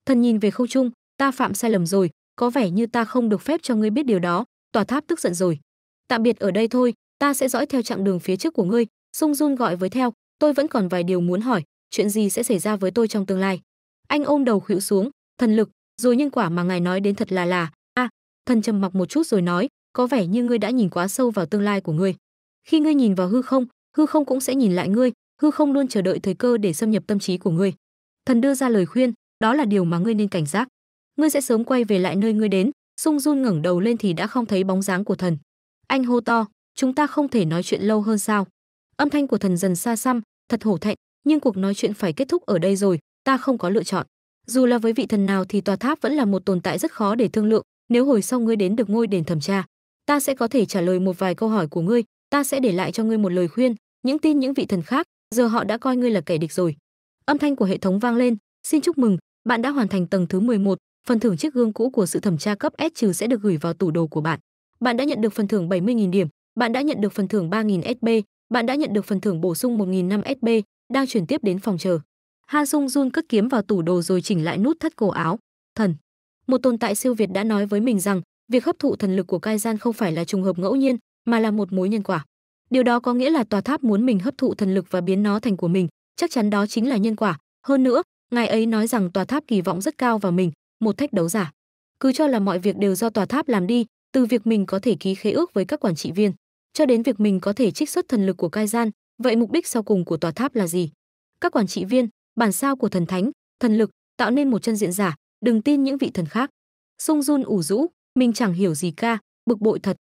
Thần nhìn về Khâu Trung, ta phạm sai lầm rồi, có vẻ như ta không được phép cho ngươi biết điều đó, tòa tháp tức giận rồi. Tạm biệt ở đây thôi, ta sẽ dõi theo chặng đường phía trước của ngươi, Sung Jun gọi với theo, tôi vẫn còn vài điều muốn hỏi, chuyện gì sẽ xảy ra với tôi trong tương lai? Anh ôm đầu khuỵu xuống, thần lực, rồi nhân quả mà ngài nói đến thật là là, Thần trầm mặc một chút rồi nói, có vẻ như ngươi đã nhìn quá sâu vào tương lai của ngươi. Khi ngươi nhìn vào hư không, hư không cũng sẽ nhìn lại ngươi, hư không luôn chờ đợi thời cơ để xâm nhập tâm trí của ngươi. Thần đưa ra lời khuyên, đó là điều mà ngươi nên cảnh giác. Ngươi sẽ sớm quay về lại nơi ngươi đến, Sung run ngẩng đầu lên thì đã không thấy bóng dáng của thần. Anh hô to, chúng ta không thể nói chuyện lâu hơn sao? Âm thanh của thần dần xa xăm, thật hổ thẹn, nhưng cuộc nói chuyện phải kết thúc ở đây rồi, ta không có lựa chọn. Dù là với vị thần nào thì tòa tháp vẫn là một tồn tại rất khó để thương lượng, nếu hồi sau ngươi đến được ngôi đền thẩm tra ta sẽ có thể trả lời một vài câu hỏi của ngươi ta sẽ để lại cho ngươi một lời khuyên những tin những vị thần khác giờ họ đã coi ngươi là kẻ địch rồi âm thanh của hệ thống vang lên xin chúc mừng bạn đã hoàn thành tầng thứ 11, phần thưởng chiếc gương cũ của sự thẩm tra cấp S trừ sẽ được gửi vào tủ đồ của bạn. Bạn đã nhận được phần thưởng 70.000 điểm, bạn đã nhận được phần thưởng 3.000 SB, bạn đã nhận được phần thưởng bổ sung 1 năm SB, đang chuyển tiếp đến phòng chờ. Ha Sung Jun cất kiếm vào tủ đồ rồi chỉnh lại nút thắt cổ áo. Thần một tồn tại siêu việt đã nói với mình rằng việc hấp thụ thần lực của cai gian không phải là trùng hợp ngẫu nhiên mà là một mối nhân quả điều đó có nghĩa là tòa tháp muốn mình hấp thụ thần lực và biến nó thành của mình chắc chắn đó chính là nhân quả hơn nữa ngài ấy nói rằng tòa tháp kỳ vọng rất cao vào mình một thách đấu giả cứ cho là mọi việc đều do tòa tháp làm đi từ việc mình có thể ký khế ước với các quản trị viên cho đến việc mình có thể trích xuất thần lực của cai gian vậy mục đích sau cùng của tòa tháp là gì các quản trị viên bản sao của thần thánh thần lực tạo nên một chân diện giả đừng tin những vị thần khác. Sung Jun ủ rũ, mình chẳng hiểu gì cả, bực bội thật.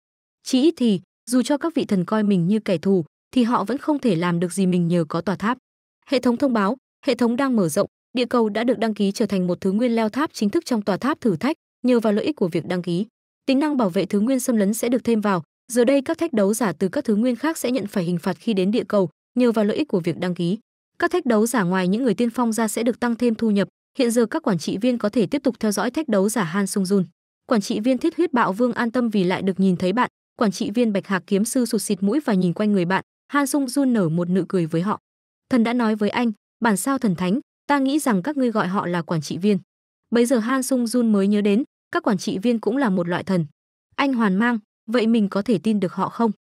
Chỉ ít thì, dù cho các vị thần coi mình như kẻ thù, thì họ vẫn không thể làm được gì mình nhờ có tòa tháp. Hệ thống thông báo, hệ thống đang mở rộng, địa cầu đã được đăng ký trở thành một thứ nguyên leo tháp chính thức trong tòa tháp thử thách, nhờ vào lợi ích của việc đăng ký. Tính năng bảo vệ thứ nguyên xâm lấn sẽ được thêm vào, giờ đây các thách đấu giả từ các thứ nguyên khác sẽ nhận phải hình phạt khi đến địa cầu, nhờ vào lợi ích của việc đăng ký. Các thách đấu giả ngoài những người tiên phong ra sẽ được tăng thêm thu nhập, Hiện giờ các quản trị viên có thể tiếp tục theo dõi thách đấu giả Han Sung Jun. Quản trị viên Thiết Huyết Bạo Vương an tâm vì lại được nhìn thấy bạn, quản trị viên Bạch Hạc Kiếm Sư sụt xịt mũi và nhìn quanh người bạn, Han Sung Jun nở một nụ cười với họ. Thần đã nói với anh, bản sao thần thánh, ta nghĩ rằng các ngươi gọi họ là quản trị viên. Bây giờ Han Sung Jun mới nhớ đến, các quản trị viên cũng là một loại thần. Anh hoàn mang, vậy mình có thể tin được họ không?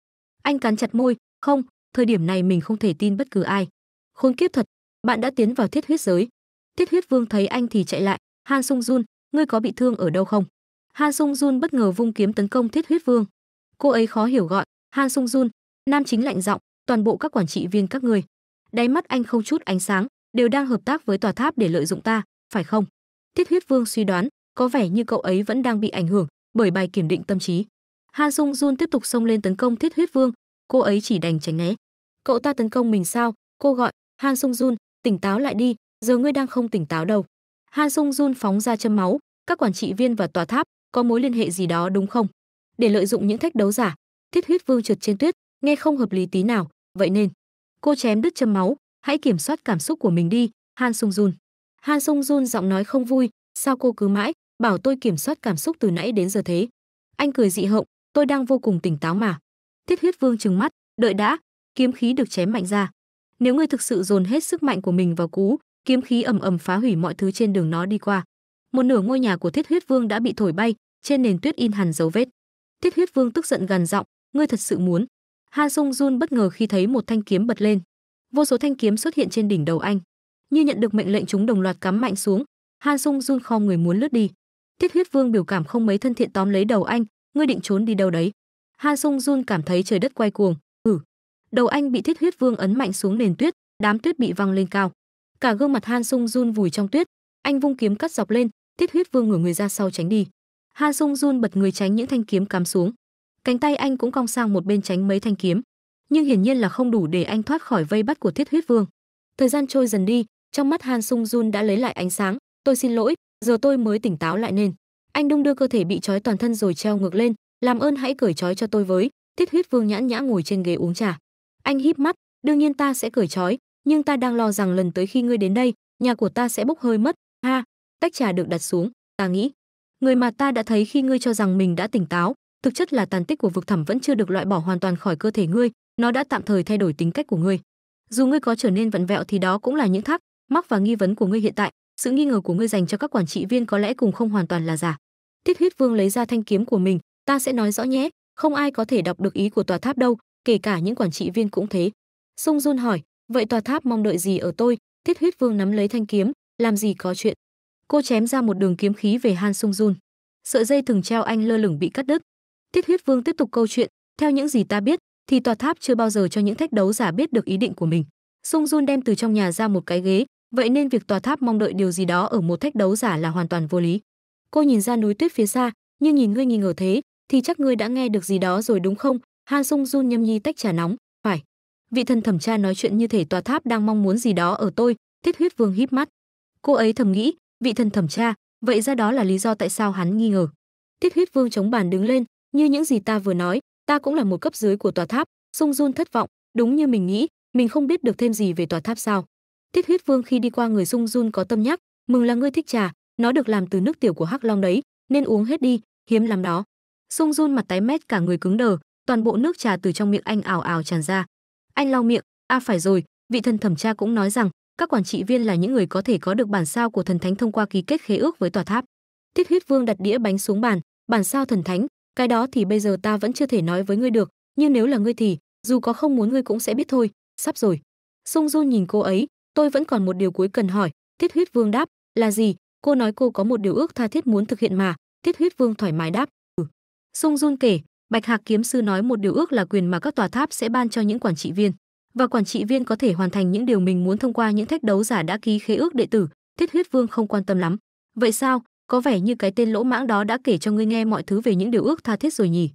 Anh cắn chặt môi, không, thời điểm này mình không thể tin bất cứ ai. Khôn kiếp thật, bạn đã tiến vào thiết huyết giới. Thiết huyết vương thấy anh thì chạy lại, Han Sung Jun, ngươi có bị thương ở đâu không? Han Sung Jun bất ngờ vung kiếm tấn công Thiết huyết vương. Cô ấy khó hiểu gọi, Han Sung Jun, nam chính lạnh giọng, toàn bộ các quản trị viên các ngươi. Đáy mắt anh không chút ánh sáng, đều đang hợp tác với tòa tháp để lợi dụng ta, phải không? Thiết huyết vương suy đoán, có vẻ như cậu ấy vẫn đang bị ảnh hưởng bởi bài kiểm định tâm trí. Han Sung Jun tiếp tục xông lên tấn công Thiết Huyết Vương, cô ấy chỉ đành tránh né. Cậu ta tấn công mình sao? Cô gọi, Han Sung Jun, tỉnh táo lại đi, giờ ngươi đang không tỉnh táo đâu. Han Sung Jun phóng ra châm máu, các quản trị viên và tòa tháp có mối liên hệ gì đó đúng không? Để lợi dụng những thách đấu giả, Thiết Huyết Vương trượt trên tuyết, nghe không hợp lý tí nào, vậy nên cô chém đứt châm máu, hãy kiểm soát cảm xúc của mình đi, Han Sung Jun. Han Sung Jun giọng nói không vui, sao cô cứ mãi bảo tôi kiểm soát cảm xúc từ nãy đến giờ thế? Anh cười dị hộng, tôi đang vô cùng tỉnh táo mà. Thiết Huyết Vương trừng mắt, đợi đã, kiếm khí được chém mạnh ra. Nếu ngươi thực sự dồn hết sức mạnh của mình vào cú kiếm khí ầm ầm phá hủy mọi thứ trên đường nó đi qua. Một nửa ngôi nhà của Thiết Huyết Vương đã bị thổi bay, trên nền tuyết in hằn dấu vết. Thiết Huyết Vương tức giận gằn giọng, "Ngươi thật sự muốn?" Han Dung Jun bất ngờ khi thấy một thanh kiếm bật lên. Vô số thanh kiếm xuất hiện trên đỉnh đầu anh. Như nhận được mệnh lệnh chúng đồng loạt cắm mạnh xuống, Han Dung Jun khom người muốn lướt đi. Thiết Huyết Vương biểu cảm không mấy thân thiện tóm lấy đầu anh, "Ngươi định trốn đi đâu đấy?" Han Dung Jun cảm thấy trời đất quay cuồng, "Ừ." Đầu anh bị Thiết Huyết Vương ấn mạnh xuống nền tuyết, đám tuyết bị văng lên cao cả gương mặt Han Sung Jun vùi trong tuyết, anh vung kiếm cắt dọc lên, Tiết Huyết Vương ngửa người ra sau tránh đi. Han Sung Jun bật người tránh những thanh kiếm cắm xuống. Cánh tay anh cũng cong sang một bên tránh mấy thanh kiếm, nhưng hiển nhiên là không đủ để anh thoát khỏi vây bắt của Tiết Huyết Vương. Thời gian trôi dần đi, trong mắt Han Sung Jun đã lấy lại ánh sáng, "Tôi xin lỗi, giờ tôi mới tỉnh táo lại nên." Anh đung đưa cơ thể bị trói toàn thân rồi treo ngược lên, "Làm ơn hãy cởi trói cho tôi với." Tiết Huyết Vương nhãn nhã ngồi trên ghế uống trà. Anh híp mắt, "Đương nhiên ta sẽ cởi trói, nhưng ta đang lo rằng lần tới khi ngươi đến đây nhà của ta sẽ bốc hơi mất ha tách trà được đặt xuống ta nghĩ người mà ta đã thấy khi ngươi cho rằng mình đã tỉnh táo thực chất là tàn tích của vực thẳm vẫn chưa được loại bỏ hoàn toàn khỏi cơ thể ngươi nó đã tạm thời thay đổi tính cách của ngươi dù ngươi có trở nên vặn vẹo thì đó cũng là những thắc mắc và nghi vấn của ngươi hiện tại sự nghi ngờ của ngươi dành cho các quản trị viên có lẽ cùng không hoàn toàn là giả thiết huyết vương lấy ra thanh kiếm của mình ta sẽ nói rõ nhé không ai có thể đọc được ý của tòa tháp đâu kể cả những quản trị viên cũng thế sung run hỏi Vậy tòa tháp mong đợi gì ở tôi? Thiết huyết vương nắm lấy thanh kiếm, làm gì có chuyện. Cô chém ra một đường kiếm khí về Han Sung Jun. Sợi dây thừng treo anh lơ lửng bị cắt đứt. Thiết huyết vương tiếp tục câu chuyện, theo những gì ta biết, thì tòa tháp chưa bao giờ cho những thách đấu giả biết được ý định của mình. Sung Jun đem từ trong nhà ra một cái ghế, vậy nên việc tòa tháp mong đợi điều gì đó ở một thách đấu giả là hoàn toàn vô lý. Cô nhìn ra núi tuyết phía xa, nhưng nhìn ngươi nghi ngờ thế, thì chắc ngươi đã nghe được gì đó rồi đúng không? Han Sung Jun nhâm nhi tách trà nóng, vị thần thẩm tra nói chuyện như thể tòa tháp đang mong muốn gì đó ở tôi thiết huyết vương híp mắt cô ấy thầm nghĩ vị thần thẩm tra vậy ra đó là lý do tại sao hắn nghi ngờ thiết huyết vương chống bàn đứng lên như những gì ta vừa nói ta cũng là một cấp dưới của tòa tháp sung run thất vọng đúng như mình nghĩ mình không biết được thêm gì về tòa tháp sao thiết huyết vương khi đi qua người sung run có tâm nhắc mừng là ngươi thích trà nó được làm từ nước tiểu của hắc long đấy nên uống hết đi hiếm lắm đó sung run mặt tái mét cả người cứng đờ toàn bộ nước trà từ trong miệng anh ảo ảo tràn ra anh lau miệng, "A à, phải rồi, vị thần thẩm tra cũng nói rằng, các quản trị viên là những người có thể có được bản sao của thần thánh thông qua ký kết khế ước với tòa tháp." Tiết Huyết Vương đặt đĩa bánh xuống bàn, "Bản sao thần thánh, cái đó thì bây giờ ta vẫn chưa thể nói với ngươi được, nhưng nếu là ngươi thì, dù có không muốn ngươi cũng sẽ biết thôi, sắp rồi." Sung Du nhìn cô ấy, "Tôi vẫn còn một điều cuối cần hỏi." Tiết Huyết Vương đáp, "Là gì?" Cô nói cô có một điều ước tha thiết muốn thực hiện mà, Tiết Huyết Vương thoải mái đáp, "Ừ." Sung Jun kể, Bạch Hạc Kiếm Sư nói một điều ước là quyền mà các tòa tháp sẽ ban cho những quản trị viên, và quản trị viên có thể hoàn thành những điều mình muốn thông qua những thách đấu giả đã ký khế ước đệ tử, Thiết Huyết Vương không quan tâm lắm. Vậy sao? Có vẻ như cái tên lỗ mãng đó đã kể cho ngươi nghe mọi thứ về những điều ước tha thiết rồi nhỉ?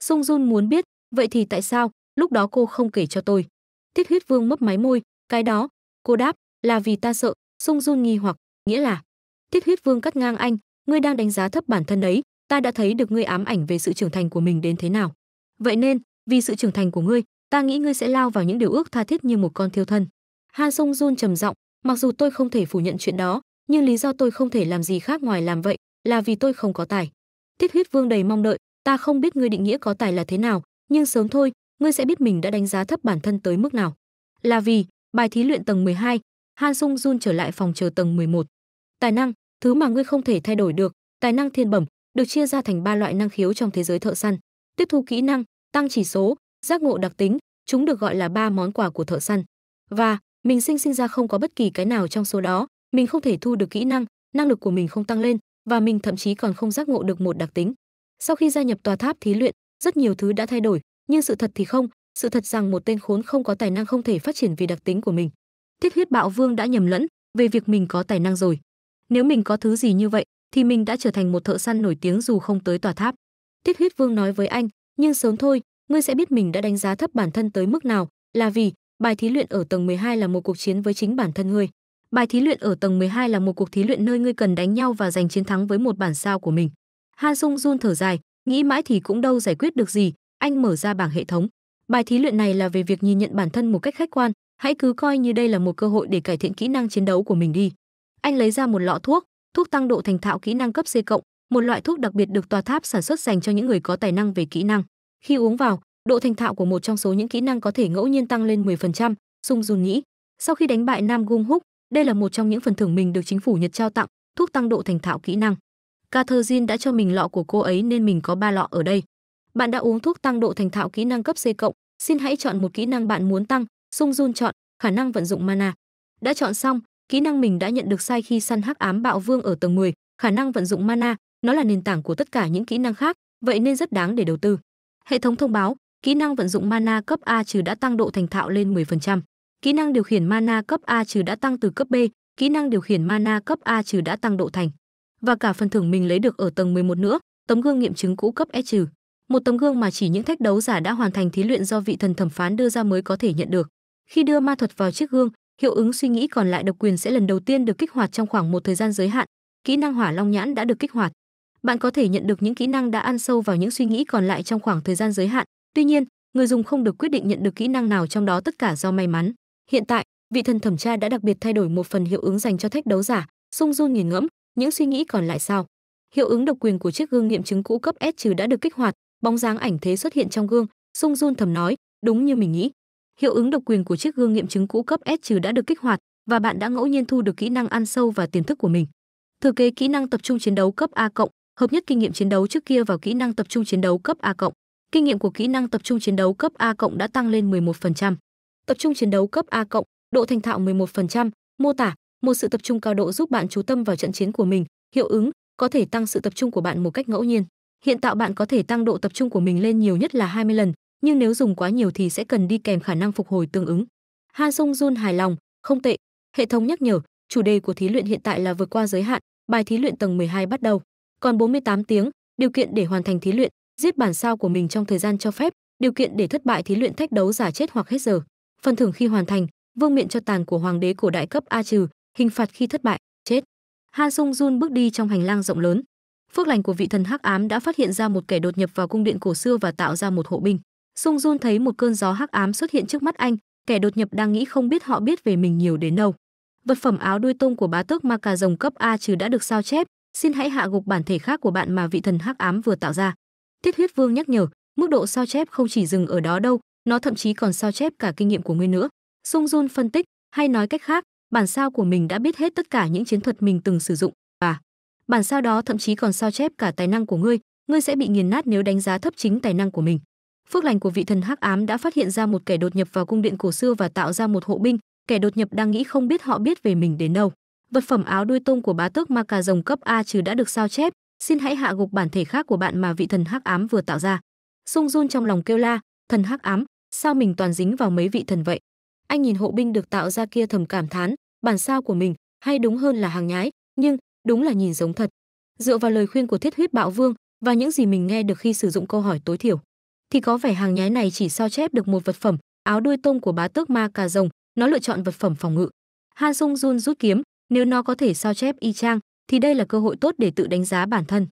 Sung Jun muốn biết, vậy thì tại sao lúc đó cô không kể cho tôi? Thiết Huyết Vương mấp máy môi, cái đó, cô đáp, là vì ta sợ, Sung Jun nghi hoặc, nghĩa là. Thiết Huyết Vương cắt ngang anh, ngươi đang đánh giá thấp bản thân đấy, ta đã thấy được ngươi ám ảnh về sự trưởng thành của mình đến thế nào. Vậy nên, vì sự trưởng thành của ngươi, ta nghĩ ngươi sẽ lao vào những điều ước tha thiết như một con thiêu thân. Han Sung Jun trầm giọng, mặc dù tôi không thể phủ nhận chuyện đó, nhưng lý do tôi không thể làm gì khác ngoài làm vậy là vì tôi không có tài. Thiết huyết vương đầy mong đợi, ta không biết ngươi định nghĩa có tài là thế nào, nhưng sớm thôi, ngươi sẽ biết mình đã đánh giá thấp bản thân tới mức nào. Là vì, bài thí luyện tầng 12, Han Sung Jun trở lại phòng chờ tầng 11. Tài năng, thứ mà ngươi không thể thay đổi được, tài năng thiên bẩm, được chia ra thành ba loại năng khiếu trong thế giới thợ săn tiếp thu kỹ năng tăng chỉ số giác ngộ đặc tính chúng được gọi là ba món quà của thợ săn và mình sinh sinh ra không có bất kỳ cái nào trong số đó mình không thể thu được kỹ năng năng lực của mình không tăng lên và mình thậm chí còn không giác ngộ được một đặc tính sau khi gia nhập tòa tháp thí luyện rất nhiều thứ đã thay đổi nhưng sự thật thì không sự thật rằng một tên khốn không có tài năng không thể phát triển vì đặc tính của mình thiết huyết bạo vương đã nhầm lẫn về việc mình có tài năng rồi nếu mình có thứ gì như vậy thì mình đã trở thành một thợ săn nổi tiếng dù không tới tòa tháp. Tiết huyết vương nói với anh, nhưng sớm thôi, ngươi sẽ biết mình đã đánh giá thấp bản thân tới mức nào, là vì bài thí luyện ở tầng 12 là một cuộc chiến với chính bản thân ngươi. Bài thí luyện ở tầng 12 là một cuộc thí luyện nơi ngươi cần đánh nhau và giành chiến thắng với một bản sao của mình. Han Sung run thở dài, nghĩ mãi thì cũng đâu giải quyết được gì, anh mở ra bảng hệ thống. Bài thí luyện này là về việc nhìn nhận bản thân một cách khách quan, hãy cứ coi như đây là một cơ hội để cải thiện kỹ năng chiến đấu của mình đi. Anh lấy ra một lọ thuốc, thuốc tăng độ thành thạo kỹ năng cấp C cộng, một loại thuốc đặc biệt được tòa tháp sản xuất dành cho những người có tài năng về kỹ năng. Khi uống vào, độ thành thạo của một trong số những kỹ năng có thể ngẫu nhiên tăng lên 10%, Sung Jun nghĩ. Sau khi đánh bại Nam Gung Húc, đây là một trong những phần thưởng mình được chính phủ Nhật trao tặng, thuốc tăng độ thành thạo kỹ năng. Catherine đã cho mình lọ của cô ấy nên mình có ba lọ ở đây. Bạn đã uống thuốc tăng độ thành thạo kỹ năng cấp C cộng, xin hãy chọn một kỹ năng bạn muốn tăng, Sung Jun chọn khả năng vận dụng mana. Đã chọn xong, kỹ năng mình đã nhận được sai khi săn hắc ám bạo vương ở tầng 10, khả năng vận dụng mana, nó là nền tảng của tất cả những kỹ năng khác, vậy nên rất đáng để đầu tư. Hệ thống thông báo, kỹ năng vận dụng mana cấp A trừ đã tăng độ thành thạo lên 10%. Kỹ năng điều khiển mana cấp A trừ đã tăng từ cấp B, kỹ năng điều khiển mana cấp A trừ đã tăng độ thành. Và cả phần thưởng mình lấy được ở tầng 11 nữa, tấm gương nghiệm chứng cũ cấp S trừ. Một tấm gương mà chỉ những thách đấu giả đã hoàn thành thí luyện do vị thần thẩm phán đưa ra mới có thể nhận được. Khi đưa ma thuật vào chiếc gương, hiệu ứng suy nghĩ còn lại độc quyền sẽ lần đầu tiên được kích hoạt trong khoảng một thời gian giới hạn kỹ năng hỏa long nhãn đã được kích hoạt bạn có thể nhận được những kỹ năng đã ăn sâu vào những suy nghĩ còn lại trong khoảng thời gian giới hạn tuy nhiên người dùng không được quyết định nhận được kỹ năng nào trong đó tất cả do may mắn hiện tại vị thần thẩm tra đã đặc biệt thay đổi một phần hiệu ứng dành cho thách đấu giả sung run nghiền ngẫm những suy nghĩ còn lại sao hiệu ứng độc quyền của chiếc gương nghiệm chứng cũ cấp s trừ đã được kích hoạt bóng dáng ảnh thế xuất hiện trong gương sung run thầm nói đúng như mình nghĩ hiệu ứng độc quyền của chiếc gương nghiệm chứng cũ cấp S trừ đã được kích hoạt và bạn đã ngẫu nhiên thu được kỹ năng ăn sâu và tiềm thức của mình. Thừa kế kỹ năng tập trung chiến đấu cấp A cộng, hợp nhất kinh nghiệm chiến đấu trước kia vào kỹ năng tập trung chiến đấu cấp A cộng. Kinh nghiệm của kỹ năng tập trung chiến đấu cấp A cộng đã tăng lên 11%. Tập trung chiến đấu cấp A cộng, độ thành thạo 11%, mô tả, một sự tập trung cao độ giúp bạn chú tâm vào trận chiến của mình, hiệu ứng có thể tăng sự tập trung của bạn một cách ngẫu nhiên. Hiện tại bạn có thể tăng độ tập trung của mình lên nhiều nhất là 20 lần, nhưng nếu dùng quá nhiều thì sẽ cần đi kèm khả năng phục hồi tương ứng. Han Sung Jun hài lòng, không tệ. Hệ thống nhắc nhở, chủ đề của thí luyện hiện tại là vượt qua giới hạn, bài thí luyện tầng 12 bắt đầu. Còn 48 tiếng, điều kiện để hoàn thành thí luyện, giết bản sao của mình trong thời gian cho phép, điều kiện để thất bại thí luyện thách đấu giả chết hoặc hết giờ. Phần thưởng khi hoàn thành, vương miện cho tàn của hoàng đế cổ đại cấp A trừ, hình phạt khi thất bại, chết. Han Sung Jun bước đi trong hành lang rộng lớn. Phước lành của vị thần hắc ám đã phát hiện ra một kẻ đột nhập vào cung điện cổ xưa và tạo ra một hộ binh. Sung Jun thấy một cơn gió hắc ám xuất hiện trước mắt anh, kẻ đột nhập đang nghĩ không biết họ biết về mình nhiều đến đâu. Vật phẩm áo đuôi tôm của bá tước ma cà rồng cấp A trừ đã được sao chép, xin hãy hạ gục bản thể khác của bạn mà vị thần hắc ám vừa tạo ra. Tiết huyết vương nhắc nhở, mức độ sao chép không chỉ dừng ở đó đâu, nó thậm chí còn sao chép cả kinh nghiệm của ngươi nữa. Sung Jun phân tích, hay nói cách khác, bản sao của mình đã biết hết tất cả những chiến thuật mình từng sử dụng và bản sao đó thậm chí còn sao chép cả tài năng của ngươi, ngươi sẽ bị nghiền nát nếu đánh giá thấp chính tài năng của mình phước lành của vị thần hắc ám đã phát hiện ra một kẻ đột nhập vào cung điện cổ xưa và tạo ra một hộ binh kẻ đột nhập đang nghĩ không biết họ biết về mình đến đâu vật phẩm áo đuôi tôm của bá tước ma cà rồng cấp a trừ đã được sao chép xin hãy hạ gục bản thể khác của bạn mà vị thần hắc ám vừa tạo ra sung run trong lòng kêu la thần hắc ám sao mình toàn dính vào mấy vị thần vậy anh nhìn hộ binh được tạo ra kia thầm cảm thán bản sao của mình hay đúng hơn là hàng nhái nhưng đúng là nhìn giống thật dựa vào lời khuyên của thiết huyết bạo vương và những gì mình nghe được khi sử dụng câu hỏi tối thiểu thì có vẻ hàng nhái này chỉ sao chép được một vật phẩm, áo đuôi tôm của bá tước ma cà rồng, nó lựa chọn vật phẩm phòng ngự. Han Sung Jun rút kiếm, nếu nó có thể sao chép y chang, thì đây là cơ hội tốt để tự đánh giá bản thân.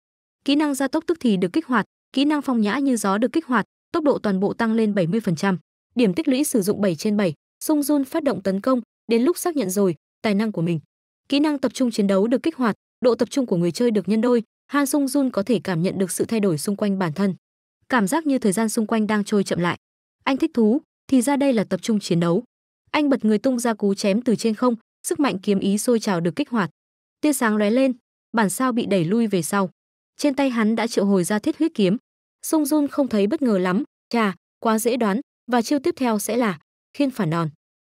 Kỹ năng gia tốc tức thì được kích hoạt, kỹ năng phong nhã như gió được kích hoạt, tốc độ toàn bộ tăng lên 70%. Điểm tích lũy sử dụng 7 trên 7, Sung Jun phát động tấn công, đến lúc xác nhận rồi, tài năng của mình. Kỹ năng tập trung chiến đấu được kích hoạt, độ tập trung của người chơi được nhân đôi, Han Sung Jun có thể cảm nhận được sự thay đổi xung quanh bản thân cảm giác như thời gian xung quanh đang trôi chậm lại anh thích thú thì ra đây là tập trung chiến đấu anh bật người tung ra cú chém từ trên không sức mạnh kiếm ý sôi trào được kích hoạt tia sáng lóe lên bản sao bị đẩy lui về sau trên tay hắn đã triệu hồi ra thiết huyết kiếm sung jun không thấy bất ngờ lắm chà quá dễ đoán và chiêu tiếp theo sẽ là khiên phản đòn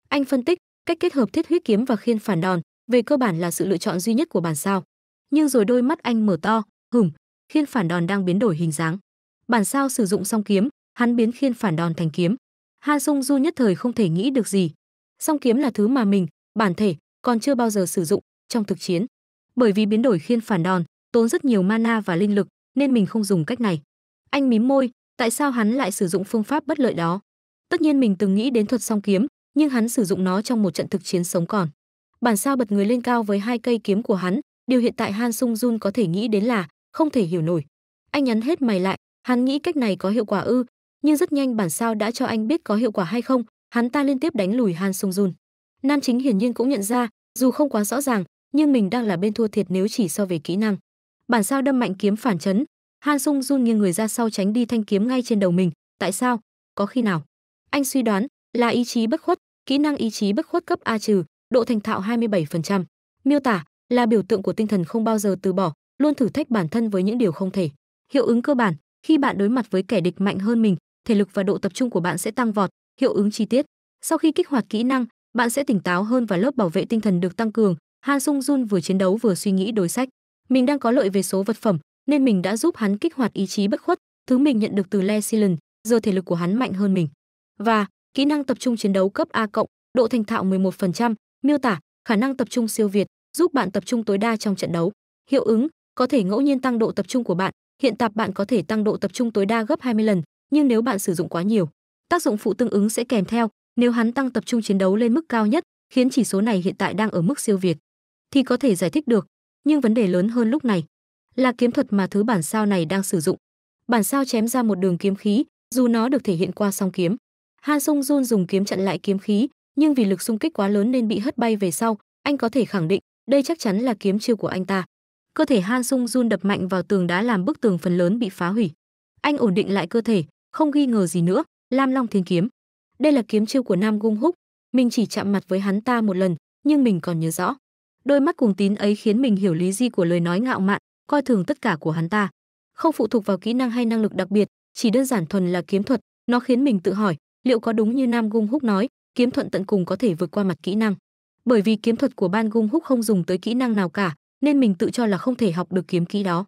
anh phân tích cách kết hợp thiết huyết kiếm và khiên phản đòn về cơ bản là sự lựa chọn duy nhất của bản sao nhưng rồi đôi mắt anh mở to hửng khiên phản đòn đang biến đổi hình dáng bản sao sử dụng song kiếm hắn biến khiên phản đòn thành kiếm han sung du nhất thời không thể nghĩ được gì song kiếm là thứ mà mình bản thể còn chưa bao giờ sử dụng trong thực chiến bởi vì biến đổi khiên phản đòn tốn rất nhiều mana và linh lực nên mình không dùng cách này anh mím môi tại sao hắn lại sử dụng phương pháp bất lợi đó tất nhiên mình từng nghĩ đến thuật song kiếm nhưng hắn sử dụng nó trong một trận thực chiến sống còn bản sao bật người lên cao với hai cây kiếm của hắn điều hiện tại han sung jun có thể nghĩ đến là không thể hiểu nổi anh nhắn hết mày lại Hắn nghĩ cách này có hiệu quả ư? Nhưng rất nhanh bản sao đã cho anh biết có hiệu quả hay không, hắn ta liên tiếp đánh lùi Han Sung Jun. Nam chính hiển nhiên cũng nhận ra, dù không quá rõ ràng, nhưng mình đang là bên thua thiệt nếu chỉ so về kỹ năng. Bản sao đâm mạnh kiếm phản chấn, Han Sung Jun nghiêng người ra sau tránh đi thanh kiếm ngay trên đầu mình, tại sao? Có khi nào? Anh suy đoán là ý chí bất khuất, kỹ năng ý chí bất khuất cấp A trừ, độ thành thạo 27%. Miêu tả là biểu tượng của tinh thần không bao giờ từ bỏ, luôn thử thách bản thân với những điều không thể. Hiệu ứng cơ bản, khi bạn đối mặt với kẻ địch mạnh hơn mình, thể lực và độ tập trung của bạn sẽ tăng vọt, hiệu ứng chi tiết. Sau khi kích hoạt kỹ năng, bạn sẽ tỉnh táo hơn và lớp bảo vệ tinh thần được tăng cường. Han Sung Jun vừa chiến đấu vừa suy nghĩ đối sách. Mình đang có lợi về số vật phẩm, nên mình đã giúp hắn kích hoạt ý chí bất khuất, thứ mình nhận được từ Le Silen, giờ thể lực của hắn mạnh hơn mình. Và kỹ năng tập trung chiến đấu cấp A cộng, độ thành thạo 11%, miêu tả khả năng tập trung siêu việt, giúp bạn tập trung tối đa trong trận đấu. Hiệu ứng có thể ngẫu nhiên tăng độ tập trung của bạn, Hiện tạp bạn có thể tăng độ tập trung tối đa gấp 20 lần, nhưng nếu bạn sử dụng quá nhiều, tác dụng phụ tương ứng sẽ kèm theo. Nếu hắn tăng tập trung chiến đấu lên mức cao nhất, khiến chỉ số này hiện tại đang ở mức siêu việt, thì có thể giải thích được. Nhưng vấn đề lớn hơn lúc này là kiếm thuật mà thứ bản sao này đang sử dụng. Bản sao chém ra một đường kiếm khí, dù nó được thể hiện qua song kiếm. Han Sung Jun dùng kiếm chặn lại kiếm khí, nhưng vì lực xung kích quá lớn nên bị hất bay về sau, anh có thể khẳng định đây chắc chắn là kiếm chiêu của anh ta. Cơ thể Han Sung Jun đập mạnh vào tường đá làm bức tường phần lớn bị phá hủy. Anh ổn định lại cơ thể, không ghi ngờ gì nữa, Lam Long Thiên Kiếm. Đây là kiếm chiêu của Nam Gung Húc, mình chỉ chạm mặt với hắn ta một lần, nhưng mình còn nhớ rõ. Đôi mắt cuồng tín ấy khiến mình hiểu lý di của lời nói ngạo mạn, coi thường tất cả của hắn ta. Không phụ thuộc vào kỹ năng hay năng lực đặc biệt, chỉ đơn giản thuần là kiếm thuật, nó khiến mình tự hỏi, liệu có đúng như Nam Gung Húc nói, kiếm thuận tận cùng có thể vượt qua mặt kỹ năng. Bởi vì kiếm thuật của Ban Gung Húc không dùng tới kỹ năng nào cả, nên mình tự cho là không thể học được kiếm kỹ đó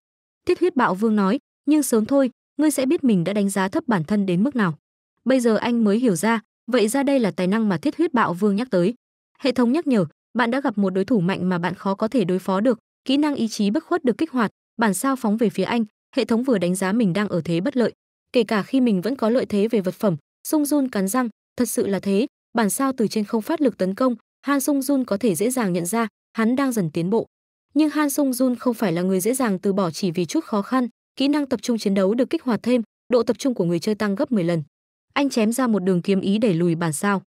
thiết huyết bạo vương nói nhưng sớm thôi ngươi sẽ biết mình đã đánh giá thấp bản thân đến mức nào bây giờ anh mới hiểu ra vậy ra đây là tài năng mà thiết huyết bạo vương nhắc tới hệ thống nhắc nhở bạn đã gặp một đối thủ mạnh mà bạn khó có thể đối phó được kỹ năng ý chí bất khuất được kích hoạt bản sao phóng về phía anh hệ thống vừa đánh giá mình đang ở thế bất lợi kể cả khi mình vẫn có lợi thế về vật phẩm sung jun cắn răng thật sự là thế bản sao từ trên không phát lực tấn công han sung jun có thể dễ dàng nhận ra hắn đang dần tiến bộ nhưng Han Sung Jun không phải là người dễ dàng từ bỏ chỉ vì chút khó khăn, kỹ năng tập trung chiến đấu được kích hoạt thêm, độ tập trung của người chơi tăng gấp 10 lần. Anh chém ra một đường kiếm ý đẩy lùi bản sao.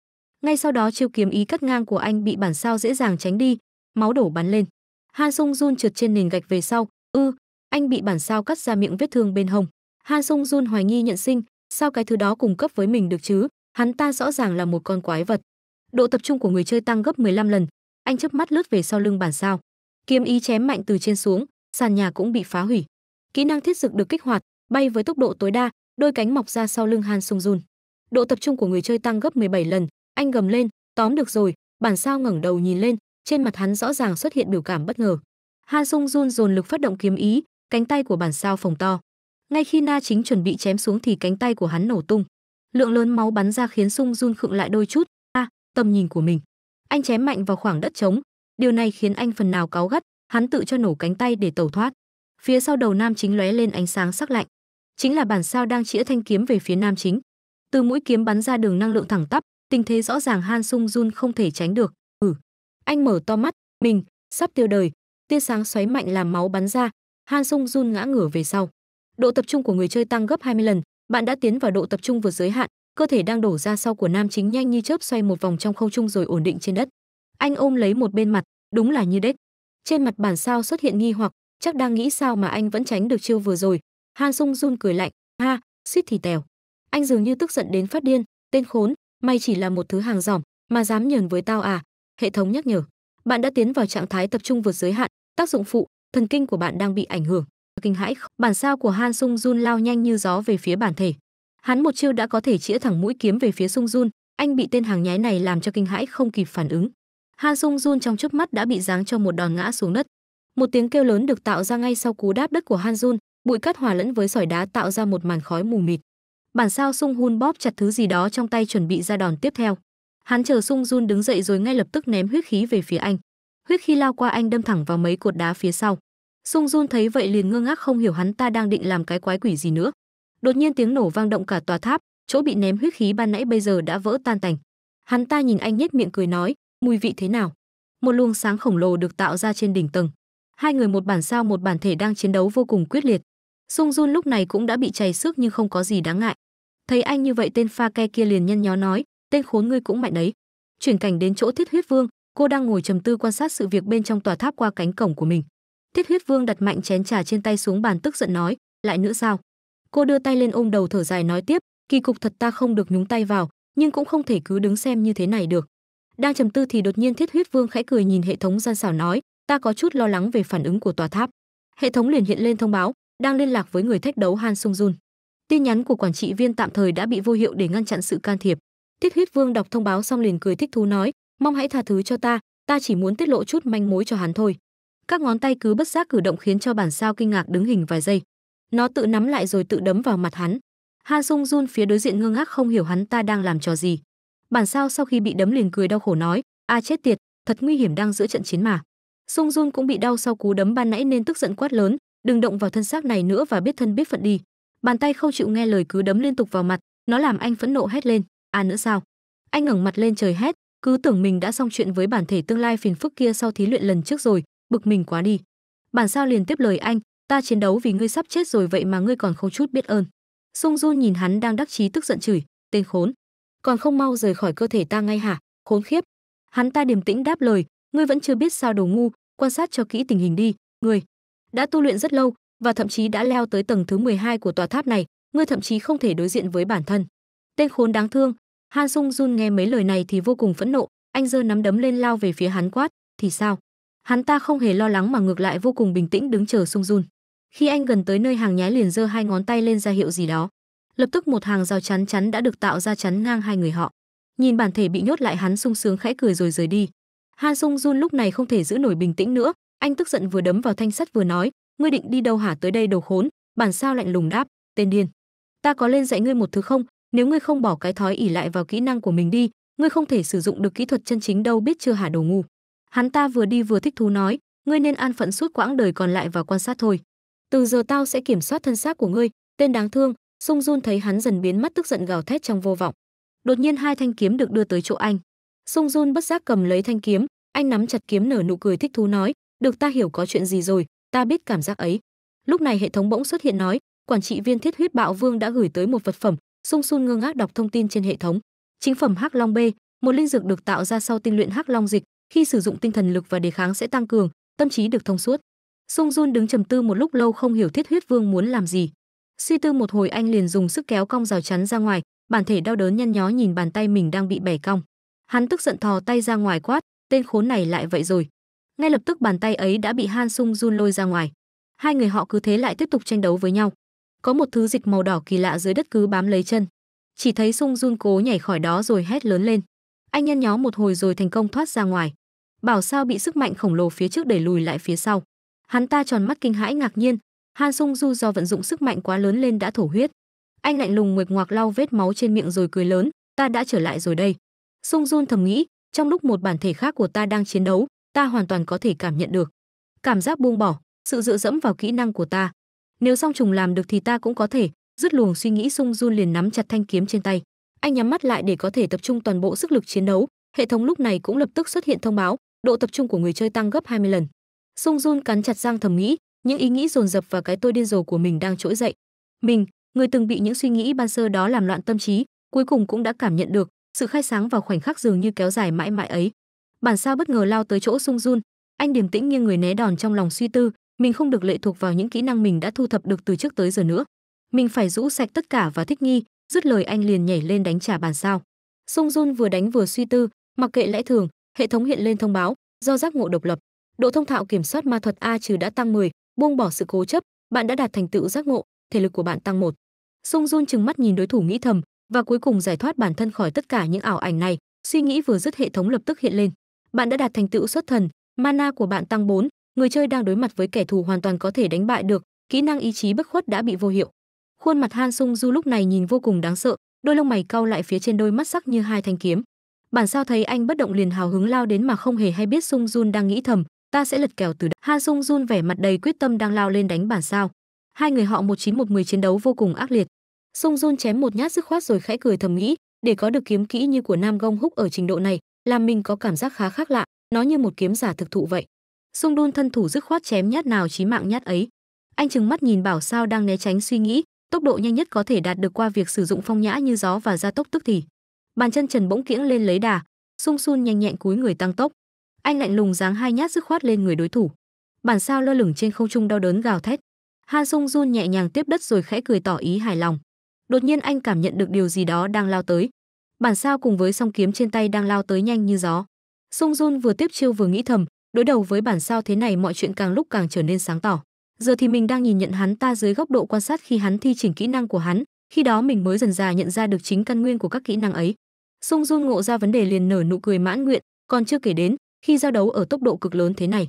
Ngay sau đó chiêu kiếm ý cắt ngang của anh bị bản sao dễ dàng tránh đi, máu đổ bắn lên. Han Sung Jun trượt trên nền gạch về sau, ư, anh bị bản sao cắt ra miệng vết thương bên hông. Han Sung Jun hoài nghi nhận sinh, sao cái thứ đó cung cấp với mình được chứ? Hắn ta rõ ràng là một con quái vật. Độ tập trung của người chơi tăng gấp 15 lần. Anh chớp mắt lướt về sau lưng bản sao kiếm ý chém mạnh từ trên xuống, sàn nhà cũng bị phá hủy. Kỹ năng thiết dực được kích hoạt, bay với tốc độ tối đa, đôi cánh mọc ra sau lưng Han Sung Jun. Độ tập trung của người chơi tăng gấp 17 lần, anh gầm lên, tóm được rồi, bản sao ngẩng đầu nhìn lên, trên mặt hắn rõ ràng xuất hiện biểu cảm bất ngờ. Han Sung Jun dồn lực phát động kiếm ý, cánh tay của bản sao phồng to. Ngay khi Na chính chuẩn bị chém xuống thì cánh tay của hắn nổ tung. Lượng lớn máu bắn ra khiến Sung Jun khựng lại đôi chút, a, à, tầm nhìn của mình. Anh chém mạnh vào khoảng đất trống, Điều này khiến anh phần nào cáu gắt, hắn tự cho nổ cánh tay để tẩu thoát. Phía sau đầu nam chính lóe lên ánh sáng sắc lạnh, chính là bản sao đang chĩa thanh kiếm về phía nam chính. Từ mũi kiếm bắn ra đường năng lượng thẳng tắp, tình thế rõ ràng Han Sung Jun không thể tránh được. Ừ. Anh mở to mắt, mình sắp tiêu đời. Tia sáng xoáy mạnh làm máu bắn ra, Han Sung Jun ngã ngửa về sau. Độ tập trung của người chơi tăng gấp 20 lần, bạn đã tiến vào độ tập trung vượt giới hạn, cơ thể đang đổ ra sau của nam chính nhanh như chớp xoay một vòng trong không trung rồi ổn định trên đất. Anh ôm lấy một bên mặt, đúng là như đếch. Trên mặt bản sao xuất hiện nghi hoặc, chắc đang nghĩ sao mà anh vẫn tránh được chiêu vừa rồi. Han Sung Jun cười lạnh, ha, suýt thì tèo. Anh dường như tức giận đến phát điên, tên khốn, mày chỉ là một thứ hàng rỏm mà dám nhờn với tao à? Hệ thống nhắc nhở, bạn đã tiến vào trạng thái tập trung vượt giới hạn, tác dụng phụ, thần kinh của bạn đang bị ảnh hưởng. Kinh hãi, bản sao của Han Sung Jun lao nhanh như gió về phía bản thể. Hắn một chiêu đã có thể chĩa thẳng mũi kiếm về phía Sung Jun, anh bị tên hàng nhái này làm cho kinh hãi không kịp phản ứng. Han Sung Jun trong chớp mắt đã bị giáng cho một đòn ngã xuống đất. Một tiếng kêu lớn được tạo ra ngay sau cú đáp đất của Han Jun, bụi cát hòa lẫn với sỏi đá tạo ra một màn khói mù mịt. Bản sao Sung Hun bóp chặt thứ gì đó trong tay chuẩn bị ra đòn tiếp theo. Hắn chờ Sung Jun đứng dậy rồi ngay lập tức ném huyết khí về phía anh. Huyết khí lao qua anh đâm thẳng vào mấy cột đá phía sau. Sung Jun thấy vậy liền ngơ ngác không hiểu hắn ta đang định làm cái quái quỷ gì nữa. Đột nhiên tiếng nổ vang động cả tòa tháp, chỗ bị ném huyết khí ban nãy bây giờ đã vỡ tan tành. Hắn ta nhìn anh nhếch miệng cười nói, mùi vị thế nào một luồng sáng khổng lồ được tạo ra trên đỉnh tầng hai người một bản sao một bản thể đang chiến đấu vô cùng quyết liệt sung jun lúc này cũng đã bị chảy sức nhưng không có gì đáng ngại thấy anh như vậy tên pha ke kia liền nhăn nhó nói tên khốn ngươi cũng mạnh đấy chuyển cảnh đến chỗ thiết huyết vương cô đang ngồi trầm tư quan sát sự việc bên trong tòa tháp qua cánh cổng của mình thiết huyết vương đặt mạnh chén trà trên tay xuống bàn tức giận nói lại nữa sao cô đưa tay lên ôm đầu thở dài nói tiếp kỳ cục thật ta không được nhúng tay vào nhưng cũng không thể cứ đứng xem như thế này được đang trầm tư thì đột nhiên thiết huyết vương khẽ cười nhìn hệ thống gian xảo nói ta có chút lo lắng về phản ứng của tòa tháp hệ thống liền hiện lên thông báo đang liên lạc với người thách đấu han sung jun tin nhắn của quản trị viên tạm thời đã bị vô hiệu để ngăn chặn sự can thiệp thiết huyết vương đọc thông báo xong liền cười thích thú nói mong hãy tha thứ cho ta ta chỉ muốn tiết lộ chút manh mối cho hắn thôi các ngón tay cứ bất giác cử động khiến cho bản sao kinh ngạc đứng hình vài giây nó tự nắm lại rồi tự đấm vào mặt hắn han sung jun phía đối diện ngơ ngác không hiểu hắn ta đang làm trò gì bản sao sau khi bị đấm liền cười đau khổ nói a chết tiệt thật nguy hiểm đang giữa trận chiến mà sung jun cũng bị đau sau cú đấm ban nãy nên tức giận quát lớn đừng động vào thân xác này nữa và biết thân biết phận đi bàn tay không chịu nghe lời cứ đấm liên tục vào mặt nó làm anh phẫn nộ hét lên a nữa sao anh ngẩng mặt lên trời hét cứ tưởng mình đã xong chuyện với bản thể tương lai phiền phức kia sau thí luyện lần trước rồi bực mình quá đi bản sao liền tiếp lời anh ta chiến đấu vì ngươi sắp chết rồi vậy mà ngươi còn không chút biết ơn sung jun nhìn hắn đang đắc chí tức giận chửi tên khốn còn không mau rời khỏi cơ thể ta ngay hả khốn khiếp hắn ta điềm tĩnh đáp lời ngươi vẫn chưa biết sao đồ ngu quan sát cho kỹ tình hình đi ngươi đã tu luyện rất lâu và thậm chí đã leo tới tầng thứ 12 của tòa tháp này ngươi thậm chí không thể đối diện với bản thân tên khốn đáng thương han sung jun nghe mấy lời này thì vô cùng phẫn nộ anh giơ nắm đấm lên lao về phía hắn quát thì sao hắn ta không hề lo lắng mà ngược lại vô cùng bình tĩnh đứng chờ sung jun khi anh gần tới nơi hàng nhái liền giơ hai ngón tay lên ra hiệu gì đó lập tức một hàng rào chắn chắn đã được tạo ra chắn ngang hai người họ. Nhìn bản thể bị nhốt lại hắn sung sướng khẽ cười rồi rời đi. Han Sung Jun lúc này không thể giữ nổi bình tĩnh nữa, anh tức giận vừa đấm vào thanh sắt vừa nói, ngươi định đi đâu hả tới đây đầu khốn, bản sao lạnh lùng đáp, tên điên. Ta có lên dạy ngươi một thứ không, nếu ngươi không bỏ cái thói ỉ lại vào kỹ năng của mình đi, ngươi không thể sử dụng được kỹ thuật chân chính đâu biết chưa hả đồ ngu. Hắn ta vừa đi vừa thích thú nói, ngươi nên an phận suốt quãng đời còn lại và quan sát thôi. Từ giờ tao sẽ kiểm soát thân xác của ngươi, tên đáng thương, Sung Jun thấy hắn dần biến mất tức giận gào thét trong vô vọng. Đột nhiên hai thanh kiếm được đưa tới chỗ anh. Sung Jun bất giác cầm lấy thanh kiếm, anh nắm chặt kiếm nở nụ cười thích thú nói, "Được ta hiểu có chuyện gì rồi, ta biết cảm giác ấy." Lúc này hệ thống bỗng xuất hiện nói, quản trị viên Thiết Huyết Bạo Vương đã gửi tới một vật phẩm, Sung Jun ngơ ngác đọc thông tin trên hệ thống. Chính phẩm Hắc Long B, một linh dược được tạo ra sau tinh luyện Hắc Long dịch, khi sử dụng tinh thần lực và đề kháng sẽ tăng cường, tâm trí được thông suốt. Sung Jun đứng trầm tư một lúc lâu không hiểu Thiết Huyết Vương muốn làm gì. Suy tư một hồi anh liền dùng sức kéo cong rào chắn ra ngoài, bản thể đau đớn nhăn nhó nhìn bàn tay mình đang bị bẻ cong. Hắn tức giận thò tay ra ngoài quát, tên khốn này lại vậy rồi. Ngay lập tức bàn tay ấy đã bị Han Sung Jun lôi ra ngoài. Hai người họ cứ thế lại tiếp tục tranh đấu với nhau. Có một thứ dịch màu đỏ kỳ lạ dưới đất cứ bám lấy chân. Chỉ thấy Sung Jun cố nhảy khỏi đó rồi hét lớn lên. Anh nhăn nhó một hồi rồi thành công thoát ra ngoài. Bảo sao bị sức mạnh khổng lồ phía trước đẩy lùi lại phía sau. Hắn ta tròn mắt kinh hãi ngạc nhiên, Han Sung Du do vận dụng sức mạnh quá lớn lên đã thổ huyết. Anh lạnh lùng nguệch ngoạc lau vết máu trên miệng rồi cười lớn, ta đã trở lại rồi đây. Sung Jun thầm nghĩ, trong lúc một bản thể khác của ta đang chiến đấu, ta hoàn toàn có thể cảm nhận được. Cảm giác buông bỏ, sự dựa dẫm vào kỹ năng của ta. Nếu song trùng làm được thì ta cũng có thể, dứt luồng suy nghĩ Sung Jun liền nắm chặt thanh kiếm trên tay. Anh nhắm mắt lại để có thể tập trung toàn bộ sức lực chiến đấu, hệ thống lúc này cũng lập tức xuất hiện thông báo, độ tập trung của người chơi tăng gấp 20 lần. Sung Jun cắn chặt răng thầm nghĩ, những ý nghĩ dồn dập và cái tôi điên rồ của mình đang trỗi dậy mình người từng bị những suy nghĩ ban sơ đó làm loạn tâm trí cuối cùng cũng đã cảm nhận được sự khai sáng vào khoảnh khắc dường như kéo dài mãi mãi ấy bản sao bất ngờ lao tới chỗ sung run anh điềm tĩnh nghiêng người né đòn trong lòng suy tư mình không được lệ thuộc vào những kỹ năng mình đã thu thập được từ trước tới giờ nữa mình phải rũ sạch tất cả và thích nghi dứt lời anh liền nhảy lên đánh trả bản sao sung run vừa đánh vừa suy tư mặc kệ lẽ thường hệ thống hiện lên thông báo do giác ngộ độc lập độ thông thạo kiểm soát ma thuật a trừ đã tăng 10, buông bỏ sự cố chấp, bạn đã đạt thành tựu giác ngộ, thể lực của bạn tăng một. Sung Jun chừng mắt nhìn đối thủ nghĩ thầm và cuối cùng giải thoát bản thân khỏi tất cả những ảo ảnh này, suy nghĩ vừa dứt hệ thống lập tức hiện lên. Bạn đã đạt thành tựu xuất thần, mana của bạn tăng 4, người chơi đang đối mặt với kẻ thù hoàn toàn có thể đánh bại được, kỹ năng ý chí bất khuất đã bị vô hiệu. Khuôn mặt Han Sung Du lúc này nhìn vô cùng đáng sợ, đôi lông mày cau lại phía trên đôi mắt sắc như hai thanh kiếm. Bản sao thấy anh bất động liền hào hứng lao đến mà không hề hay biết Sung Jun đang nghĩ thầm, ta sẽ lật kèo từ Han Sung Jun vẻ mặt đầy quyết tâm đang lao lên đánh bản sao. Hai người họ một chín một mười chiến đấu vô cùng ác liệt. Sung Jun chém một nhát dứt khoát rồi khẽ cười thầm nghĩ, để có được kiếm kỹ như của Nam Gong Húc ở trình độ này, làm mình có cảm giác khá khác lạ, nó như một kiếm giả thực thụ vậy. Sung Đun thân thủ dứt khoát chém nhát nào chí mạng nhát ấy. Anh chừng mắt nhìn Bảo Sao đang né tránh suy nghĩ, tốc độ nhanh nhất có thể đạt được qua việc sử dụng phong nhã như gió và gia tốc tức thì. Bàn chân Trần bỗng kiễng lên lấy đà, Sung Sun nhanh nhẹn cúi người tăng tốc anh lạnh lùng giáng hai nhát dứt khoát lên người đối thủ bản sao lơ lửng trên không trung đau đớn gào thét han sung jun nhẹ nhàng tiếp đất rồi khẽ cười tỏ ý hài lòng đột nhiên anh cảm nhận được điều gì đó đang lao tới bản sao cùng với song kiếm trên tay đang lao tới nhanh như gió sung jun vừa tiếp chiêu vừa nghĩ thầm đối đầu với bản sao thế này mọi chuyện càng lúc càng trở nên sáng tỏ giờ thì mình đang nhìn nhận hắn ta dưới góc độ quan sát khi hắn thi triển kỹ năng của hắn khi đó mình mới dần dà nhận ra được chính căn nguyên của các kỹ năng ấy sung jun ngộ ra vấn đề liền nở nụ cười mãn nguyện còn chưa kể đến khi giao đấu ở tốc độ cực lớn thế này.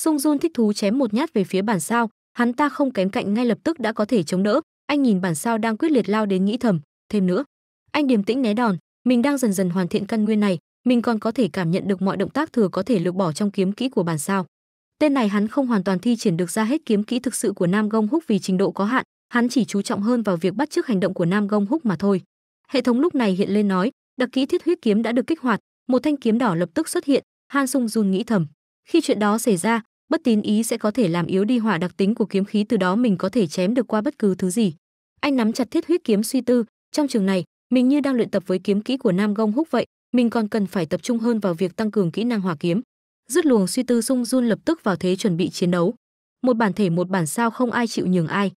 Sung Jun thích thú chém một nhát về phía bản sao, hắn ta không kém cạnh ngay lập tức đã có thể chống đỡ, anh nhìn bản sao đang quyết liệt lao đến nghĩ thầm, thêm nữa. Anh điềm tĩnh né đòn, mình đang dần dần hoàn thiện căn nguyên này, mình còn có thể cảm nhận được mọi động tác thừa có thể lược bỏ trong kiếm kỹ của bản sao. Tên này hắn không hoàn toàn thi triển được ra hết kiếm kỹ thực sự của Nam Gông Húc vì trình độ có hạn, hắn chỉ chú trọng hơn vào việc bắt chước hành động của Nam Gông Húc mà thôi. Hệ thống lúc này hiện lên nói, đặc kỹ thiết huyết kiếm đã được kích hoạt, một thanh kiếm đỏ lập tức xuất hiện, han sung jun nghĩ thầm khi chuyện đó xảy ra bất tín ý sẽ có thể làm yếu đi hỏa đặc tính của kiếm khí từ đó mình có thể chém được qua bất cứ thứ gì anh nắm chặt thiết huyết kiếm suy tư trong trường này mình như đang luyện tập với kiếm kỹ của nam gông húc vậy mình còn cần phải tập trung hơn vào việc tăng cường kỹ năng hỏa kiếm dứt luồng suy tư sung jun lập tức vào thế chuẩn bị chiến đấu một bản thể một bản sao không ai chịu nhường ai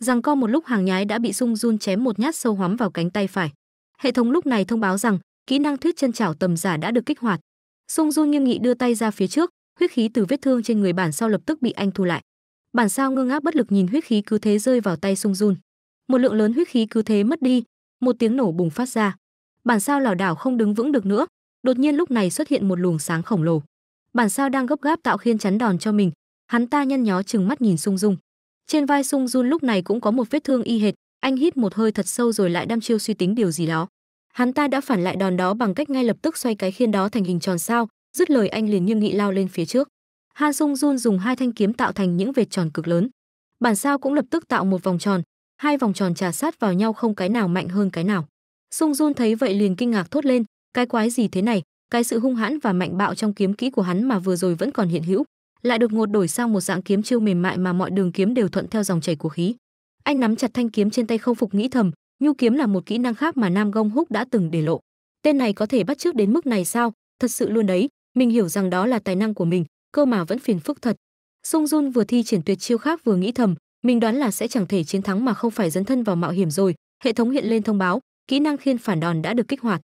rằng co một lúc hàng nhái đã bị sung jun chém một nhát sâu hoắm vào cánh tay phải hệ thống lúc này thông báo rằng kỹ năng thuyết chân chảo tầm giả đã được kích hoạt Sung Jun nghiêm nghị đưa tay ra phía trước, huyết khí từ vết thương trên người bản sao lập tức bị anh thu lại. Bản sao ngơ ngác bất lực nhìn huyết khí cứ thế rơi vào tay Sung Jun. Một lượng lớn huyết khí cứ thế mất đi, một tiếng nổ bùng phát ra. Bản sao lảo đảo không đứng vững được nữa, đột nhiên lúc này xuất hiện một luồng sáng khổng lồ. Bản sao đang gấp gáp tạo khiên chắn đòn cho mình, hắn ta nhăn nhó trừng mắt nhìn Sung Jun. Trên vai Sung Jun lúc này cũng có một vết thương y hệt, anh hít một hơi thật sâu rồi lại đăm chiêu suy tính điều gì đó. Hắn ta đã phản lại đòn đó bằng cách ngay lập tức xoay cái khiên đó thành hình tròn sao, dứt lời anh liền nghiêng nghị lao lên phía trước. Han Sung Jun dùng hai thanh kiếm tạo thành những vệt tròn cực lớn. Bản sao cũng lập tức tạo một vòng tròn, hai vòng tròn trà sát vào nhau không cái nào mạnh hơn cái nào. Sung Jun thấy vậy liền kinh ngạc thốt lên, cái quái gì thế này, cái sự hung hãn và mạnh bạo trong kiếm kỹ của hắn mà vừa rồi vẫn còn hiện hữu, lại được ngột đổi sang một dạng kiếm chiêu mềm mại mà mọi đường kiếm đều thuận theo dòng chảy của khí. Anh nắm chặt thanh kiếm trên tay không phục nghĩ thầm, Nhu kiếm là một kỹ năng khác mà Nam Gông Húc đã từng để lộ. Tên này có thể bắt chước đến mức này sao? Thật sự luôn đấy, mình hiểu rằng đó là tài năng của mình, cơ mà vẫn phiền phức thật. Sung Jun vừa thi triển tuyệt chiêu khác vừa nghĩ thầm, mình đoán là sẽ chẳng thể chiến thắng mà không phải dấn thân vào mạo hiểm rồi. Hệ thống hiện lên thông báo, kỹ năng khiên phản đòn đã được kích hoạt.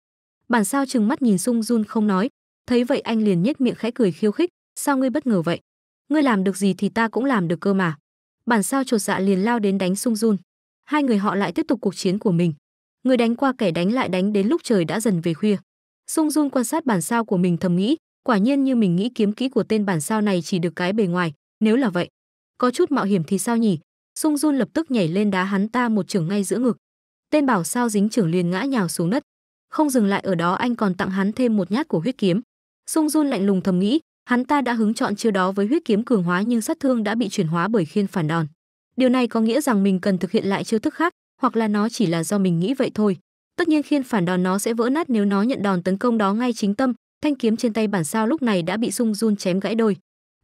Bản sao trừng mắt nhìn Sung Jun không nói, thấy vậy anh liền nhếch miệng khẽ cười khiêu khích, sao ngươi bất ngờ vậy? Ngươi làm được gì thì ta cũng làm được cơ mà. Bản sao chột dạ liền lao đến đánh Sung Jun hai người họ lại tiếp tục cuộc chiến của mình. Người đánh qua kẻ đánh lại đánh đến lúc trời đã dần về khuya. Sung Jun quan sát bản sao của mình thầm nghĩ, quả nhiên như mình nghĩ kiếm kỹ của tên bản sao này chỉ được cái bề ngoài, nếu là vậy, có chút mạo hiểm thì sao nhỉ? Sung Jun lập tức nhảy lên đá hắn ta một chưởng ngay giữa ngực. Tên bảo sao dính chưởng liền ngã nhào xuống đất. Không dừng lại ở đó anh còn tặng hắn thêm một nhát của huyết kiếm. Sung Jun lạnh lùng thầm nghĩ, hắn ta đã hứng chọn chưa đó với huyết kiếm cường hóa nhưng sát thương đã bị chuyển hóa bởi khiên phản đòn. Điều này có nghĩa rằng mình cần thực hiện lại chiêu thức khác, hoặc là nó chỉ là do mình nghĩ vậy thôi. Tất nhiên khiên phản đòn nó sẽ vỡ nát nếu nó nhận đòn tấn công đó ngay chính tâm, thanh kiếm trên tay bản sao lúc này đã bị Sung Jun chém gãy đôi.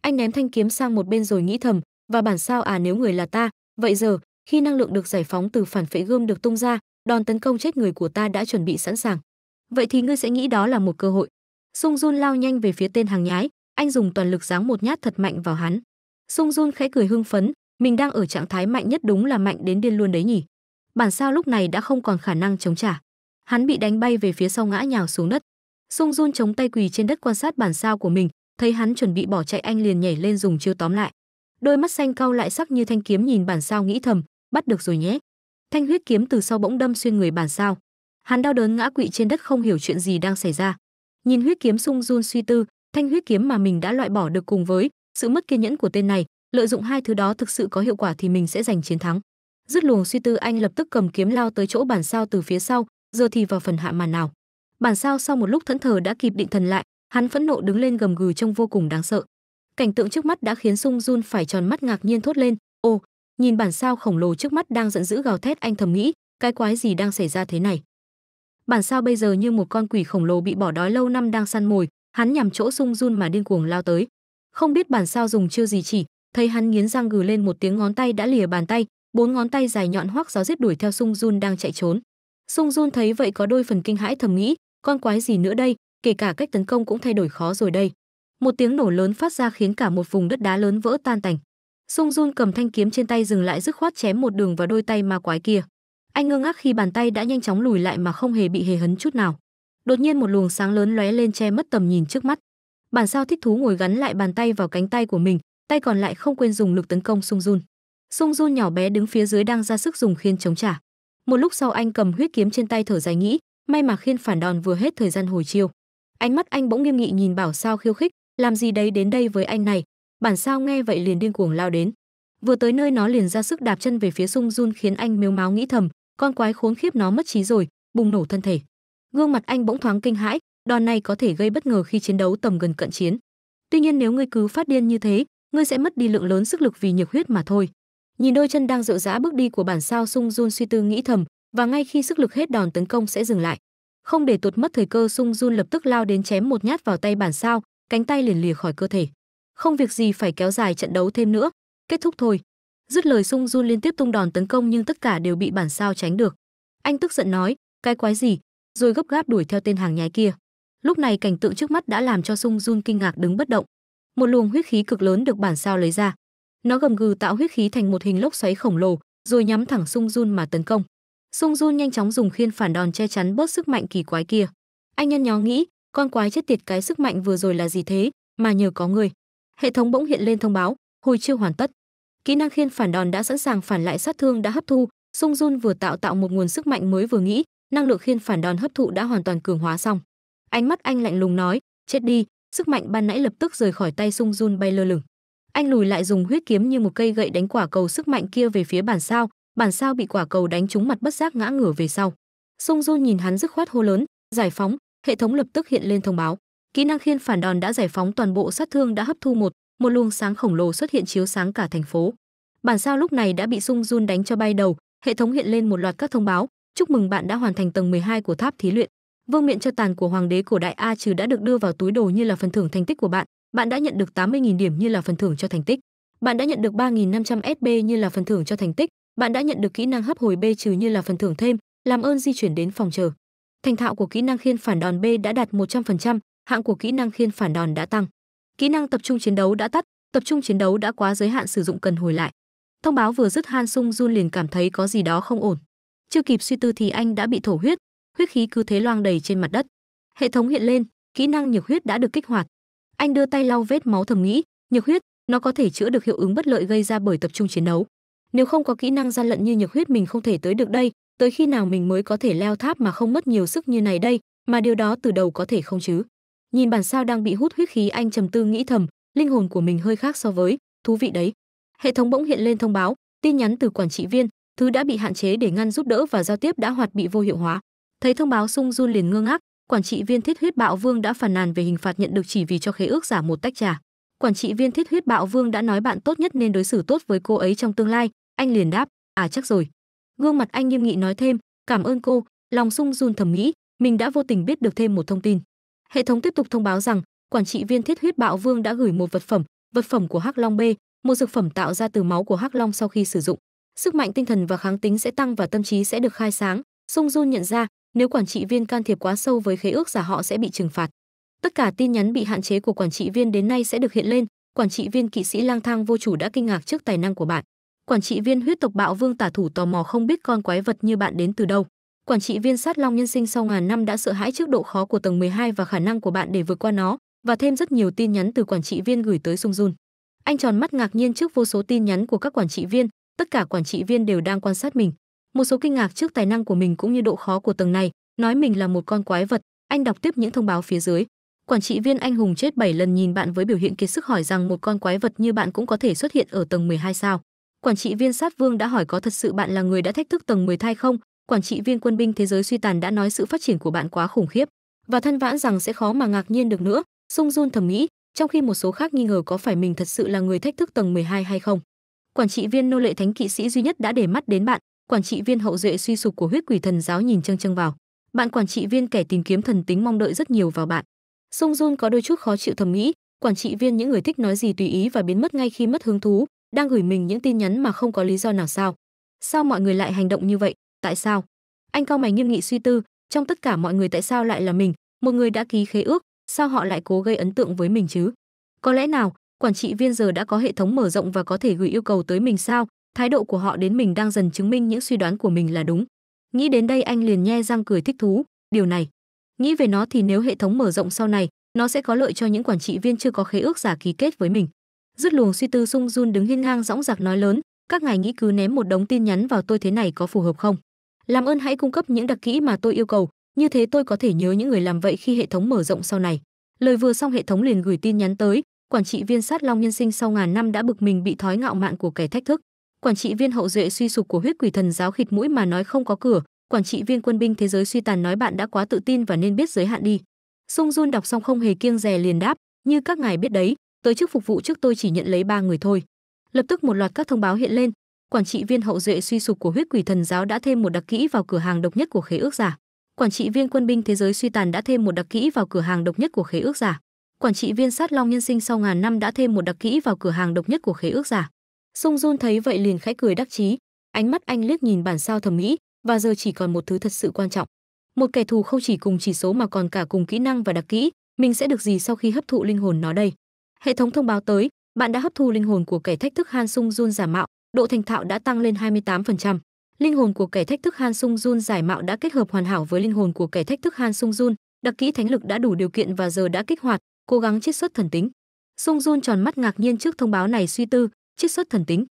Anh ném thanh kiếm sang một bên rồi nghĩ thầm, và bản sao à nếu người là ta, vậy giờ, khi năng lượng được giải phóng từ phản phệ gươm được tung ra, đòn tấn công chết người của ta đã chuẩn bị sẵn sàng. Vậy thì ngươi sẽ nghĩ đó là một cơ hội. Sung Jun lao nhanh về phía tên hàng nhái, anh dùng toàn lực giáng một nhát thật mạnh vào hắn. Sung Jun khẽ cười hưng phấn, mình đang ở trạng thái mạnh nhất đúng là mạnh đến điên luôn đấy nhỉ. Bản sao lúc này đã không còn khả năng chống trả. Hắn bị đánh bay về phía sau ngã nhào xuống đất. Sung Jun chống tay quỳ trên đất quan sát bản sao của mình, thấy hắn chuẩn bị bỏ chạy anh liền nhảy lên dùng chiêu tóm lại. Đôi mắt xanh cau lại sắc như thanh kiếm nhìn bản sao nghĩ thầm, bắt được rồi nhé. Thanh huyết kiếm từ sau bỗng đâm xuyên người bản sao. Hắn đau đớn ngã quỵ trên đất không hiểu chuyện gì đang xảy ra. Nhìn huyết kiếm Sung Jun suy tư, thanh huyết kiếm mà mình đã loại bỏ được cùng với sự mất kiên nhẫn của tên này, lợi dụng hai thứ đó thực sự có hiệu quả thì mình sẽ giành chiến thắng dứt luồng suy tư anh lập tức cầm kiếm lao tới chỗ bản sao từ phía sau giờ thì vào phần hạ màn nào bản sao sau một lúc thẫn thờ đã kịp định thần lại hắn phẫn nộ đứng lên gầm gừ trông vô cùng đáng sợ cảnh tượng trước mắt đã khiến sung jun phải tròn mắt ngạc nhiên thốt lên ô nhìn bản sao khổng lồ trước mắt đang giận dữ gào thét anh thầm nghĩ cái quái gì đang xảy ra thế này bản sao bây giờ như một con quỷ khổng lồ bị bỏ đói lâu năm đang săn mồi hắn nhằm chỗ sung jun mà điên cuồng lao tới không biết bản sao dùng chưa gì chỉ thấy hắn nghiến răng gừ lên một tiếng ngón tay đã lìa bàn tay bốn ngón tay dài nhọn hoắc gió giết đuổi theo sung jun đang chạy trốn sung jun thấy vậy có đôi phần kinh hãi thầm nghĩ con quái gì nữa đây kể cả cách tấn công cũng thay đổi khó rồi đây một tiếng nổ lớn phát ra khiến cả một vùng đất đá lớn vỡ tan tành sung jun cầm thanh kiếm trên tay dừng lại dứt khoát chém một đường vào đôi tay ma quái kia anh ngơ ngác khi bàn tay đã nhanh chóng lùi lại mà không hề bị hề hấn chút nào đột nhiên một luồng sáng lớn lóe lên che mất tầm nhìn trước mắt bản sao thích thú ngồi gắn lại bàn tay vào cánh tay của mình tay còn lại không quên dùng lực tấn công Sung Jun. Sung Jun nhỏ bé đứng phía dưới đang ra sức dùng khiên chống trả. Một lúc sau anh cầm huyết kiếm trên tay thở dài nghĩ, may mà khiên phản đòn vừa hết thời gian hồi chiêu. Ánh mắt anh bỗng nghiêm nghị nhìn Bảo Sao khiêu khích, làm gì đấy đến đây với anh này? Bản Sao nghe vậy liền điên cuồng lao đến. Vừa tới nơi nó liền ra sức đạp chân về phía Sung Jun khiến anh mếu máo nghĩ thầm, con quái khốn khiếp nó mất trí rồi, bùng nổ thân thể. Gương mặt anh bỗng thoáng kinh hãi, đòn này có thể gây bất ngờ khi chiến đấu tầm gần cận chiến. Tuy nhiên nếu ngươi cứ phát điên như thế, ngươi sẽ mất đi lượng lớn sức lực vì nhược huyết mà thôi nhìn đôi chân đang rệu rã bước đi của bản sao sung jun suy tư nghĩ thầm và ngay khi sức lực hết đòn tấn công sẽ dừng lại không để tuột mất thời cơ sung jun lập tức lao đến chém một nhát vào tay bản sao cánh tay liền lìa khỏi cơ thể không việc gì phải kéo dài trận đấu thêm nữa kết thúc thôi dứt lời sung jun liên tiếp tung đòn tấn công nhưng tất cả đều bị bản sao tránh được anh tức giận nói cái quái gì rồi gấp gáp đuổi theo tên hàng nhái kia lúc này cảnh tượng trước mắt đã làm cho sung jun kinh ngạc đứng bất động một luồng huyết khí cực lớn được bản sao lấy ra. Nó gầm gừ tạo huyết khí thành một hình lốc xoáy khổng lồ, rồi nhắm thẳng Sung run mà tấn công. Sung run nhanh chóng dùng khiên phản đòn che chắn bớt sức mạnh kỳ quái kia. Anh nhân nhó nghĩ, con quái chết tiệt cái sức mạnh vừa rồi là gì thế, mà nhờ có người. Hệ thống bỗng hiện lên thông báo, hồi chưa hoàn tất. Kỹ năng khiên phản đòn đã sẵn sàng phản lại sát thương đã hấp thu, Sung run vừa tạo tạo một nguồn sức mạnh mới vừa nghĩ, năng lượng khiên phản đòn hấp thụ đã hoàn toàn cường hóa xong. Ánh mắt anh lạnh lùng nói, chết đi, Sức mạnh ban nãy lập tức rời khỏi tay Sung Jun bay lơ lửng. Anh lùi lại dùng huyết kiếm như một cây gậy đánh quả cầu sức mạnh kia về phía bản sao, bản sao bị quả cầu đánh trúng mặt bất giác ngã ngửa về sau. Sung Jun nhìn hắn dứt khoát hô lớn, "Giải phóng!" Hệ thống lập tức hiện lên thông báo. Kỹ năng khiên phản đòn đã giải phóng toàn bộ sát thương đã hấp thu một, một luồng sáng khổng lồ xuất hiện chiếu sáng cả thành phố. Bản sao lúc này đã bị Sung Jun đánh cho bay đầu, hệ thống hiện lên một loạt các thông báo, chúc mừng bạn đã hoàn thành tầng 12 của tháp thí luyện. Vương miện cho tàn của hoàng đế cổ đại A trừ đã được đưa vào túi đồ như là phần thưởng thành tích của bạn, bạn đã nhận được 80.000 điểm như là phần thưởng cho thành tích. Bạn đã nhận được 3.500 SB như là phần thưởng cho thành tích, bạn đã nhận được kỹ năng hấp hồi B trừ như là phần thưởng thêm, làm ơn di chuyển đến phòng chờ. Thành thạo của kỹ năng khiên phản đòn B đã đạt 100%, hạng của kỹ năng khiên phản đòn đã tăng. Kỹ năng tập trung chiến đấu đã tắt, tập trung chiến đấu đã quá giới hạn sử dụng cần hồi lại. Thông báo vừa dứt Han Sung Jun liền cảm thấy có gì đó không ổn. Chưa kịp suy tư thì anh đã bị thổ huyết, huyết khí cứ thế loang đầy trên mặt đất hệ thống hiện lên kỹ năng nhược huyết đã được kích hoạt anh đưa tay lau vết máu thầm nghĩ nhược huyết nó có thể chữa được hiệu ứng bất lợi gây ra bởi tập trung chiến đấu nếu không có kỹ năng gian lận như nhược huyết mình không thể tới được đây tới khi nào mình mới có thể leo tháp mà không mất nhiều sức như này đây mà điều đó từ đầu có thể không chứ nhìn bản sao đang bị hút huyết khí anh trầm tư nghĩ thầm linh hồn của mình hơi khác so với thú vị đấy hệ thống bỗng hiện lên thông báo tin nhắn từ quản trị viên thứ đã bị hạn chế để ngăn giúp đỡ và giao tiếp đã hoạt bị vô hiệu hóa Thấy thông báo Sung Jun liền ngơ ngác, quản trị viên Thiết Huyết Bạo Vương đã phàn nàn về hình phạt nhận được chỉ vì cho khế ước giả một tách trà. Quản trị viên Thiết Huyết Bạo Vương đã nói bạn tốt nhất nên đối xử tốt với cô ấy trong tương lai, anh liền đáp, "À chắc rồi." Gương mặt anh nghiêm nghị nói thêm, "Cảm ơn cô." Lòng Sung Jun thầm nghĩ, mình đã vô tình biết được thêm một thông tin. Hệ thống tiếp tục thông báo rằng, quản trị viên Thiết Huyết Bạo Vương đã gửi một vật phẩm, vật phẩm của Hắc Long B, một dược phẩm tạo ra từ máu của Hắc Long sau khi sử dụng. Sức mạnh tinh thần và kháng tính sẽ tăng và tâm trí sẽ được khai sáng. Sung Jun nhận ra, nếu quản trị viên can thiệp quá sâu với khế ước giả họ sẽ bị trừng phạt. Tất cả tin nhắn bị hạn chế của quản trị viên đến nay sẽ được hiện lên, quản trị viên kỵ sĩ lang thang vô chủ đã kinh ngạc trước tài năng của bạn. Quản trị viên huyết tộc bạo vương tả thủ tò mò không biết con quái vật như bạn đến từ đâu. Quản trị viên sát long nhân sinh sau ngàn năm đã sợ hãi trước độ khó của tầng 12 và khả năng của bạn để vượt qua nó, và thêm rất nhiều tin nhắn từ quản trị viên gửi tới Sung Jun. Anh tròn mắt ngạc nhiên trước vô số tin nhắn của các quản trị viên, tất cả quản trị viên đều đang quan sát mình một số kinh ngạc trước tài năng của mình cũng như độ khó của tầng này, nói mình là một con quái vật. Anh đọc tiếp những thông báo phía dưới. Quản trị viên anh hùng chết 7 lần nhìn bạn với biểu hiện kiệt sức hỏi rằng một con quái vật như bạn cũng có thể xuất hiện ở tầng 12 sao? Quản trị viên sát vương đã hỏi có thật sự bạn là người đã thách thức tầng 10 thai không? Quản trị viên quân binh thế giới suy tàn đã nói sự phát triển của bạn quá khủng khiếp và than vãn rằng sẽ khó mà ngạc nhiên được nữa. Sung Jun thầm nghĩ, trong khi một số khác nghi ngờ có phải mình thật sự là người thách thức tầng 12 hay không. Quản trị viên nô lệ thánh kỵ sĩ duy nhất đã để mắt đến bạn, quản trị viên hậu duệ suy sụp của huyết quỷ thần giáo nhìn châng châng vào bạn quản trị viên kẻ tìm kiếm thần tính mong đợi rất nhiều vào bạn sung jun có đôi chút khó chịu thầm nghĩ quản trị viên những người thích nói gì tùy ý và biến mất ngay khi mất hứng thú đang gửi mình những tin nhắn mà không có lý do nào sao sao mọi người lại hành động như vậy tại sao anh cao mày nghiêm nghị suy tư trong tất cả mọi người tại sao lại là mình một người đã ký khế ước sao họ lại cố gây ấn tượng với mình chứ có lẽ nào quản trị viên giờ đã có hệ thống mở rộng và có thể gửi yêu cầu tới mình sao thái độ của họ đến mình đang dần chứng minh những suy đoán của mình là đúng. Nghĩ đến đây anh liền nhe răng cười thích thú, điều này. Nghĩ về nó thì nếu hệ thống mở rộng sau này, nó sẽ có lợi cho những quản trị viên chưa có khế ước giả ký kết với mình. Dứt luồng suy tư sung run đứng hiên ngang dõng dạc nói lớn, các ngài nghĩ cứ ném một đống tin nhắn vào tôi thế này có phù hợp không? Làm ơn hãy cung cấp những đặc kỹ mà tôi yêu cầu, như thế tôi có thể nhớ những người làm vậy khi hệ thống mở rộng sau này. Lời vừa xong hệ thống liền gửi tin nhắn tới, quản trị viên sát long nhân sinh sau ngàn năm đã bực mình bị thói ngạo mạn của kẻ thách thức quản trị viên hậu duệ suy sụp của huyết quỷ thần giáo khịt mũi mà nói không có cửa quản trị viên quân binh thế giới suy tàn nói bạn đã quá tự tin và nên biết giới hạn đi sung jun đọc xong không hề kiêng rè liền đáp như các ngài biết đấy tới chức phục vụ trước tôi chỉ nhận lấy ba người thôi lập tức một loạt các thông báo hiện lên quản trị viên hậu duệ suy sụp của huyết quỷ thần giáo đã thêm một đặc kỹ vào cửa hàng độc nhất của khế ước giả quản trị viên quân binh thế giới suy tàn đã thêm một đặc kỹ vào cửa hàng độc nhất của khế ước giả quản trị viên sát long nhân sinh sau ngàn năm đã thêm một đặc kỹ vào cửa hàng độc nhất của khế ước giả Sung Jun thấy vậy liền khẽ cười đắc chí, ánh mắt anh liếc nhìn bản sao thẩm mỹ, và giờ chỉ còn một thứ thật sự quan trọng. Một kẻ thù không chỉ cùng chỉ số mà còn cả cùng kỹ năng và đặc kỹ, mình sẽ được gì sau khi hấp thụ linh hồn nó đây? Hệ thống thông báo tới, bạn đã hấp thu linh hồn của kẻ thách thức Han Sung Jun giả mạo, độ thành thạo đã tăng lên 28%. Linh hồn của kẻ thách thức Han Sung Jun giải mạo đã kết hợp hoàn hảo với linh hồn của kẻ thách thức Han Sung Jun, đặc kỹ thánh lực đã đủ điều kiện và giờ đã kích hoạt, cố gắng chiết xuất thần tính. Sung Jun tròn mắt ngạc nhiên trước thông báo này suy tư, chiết xuất thần tính.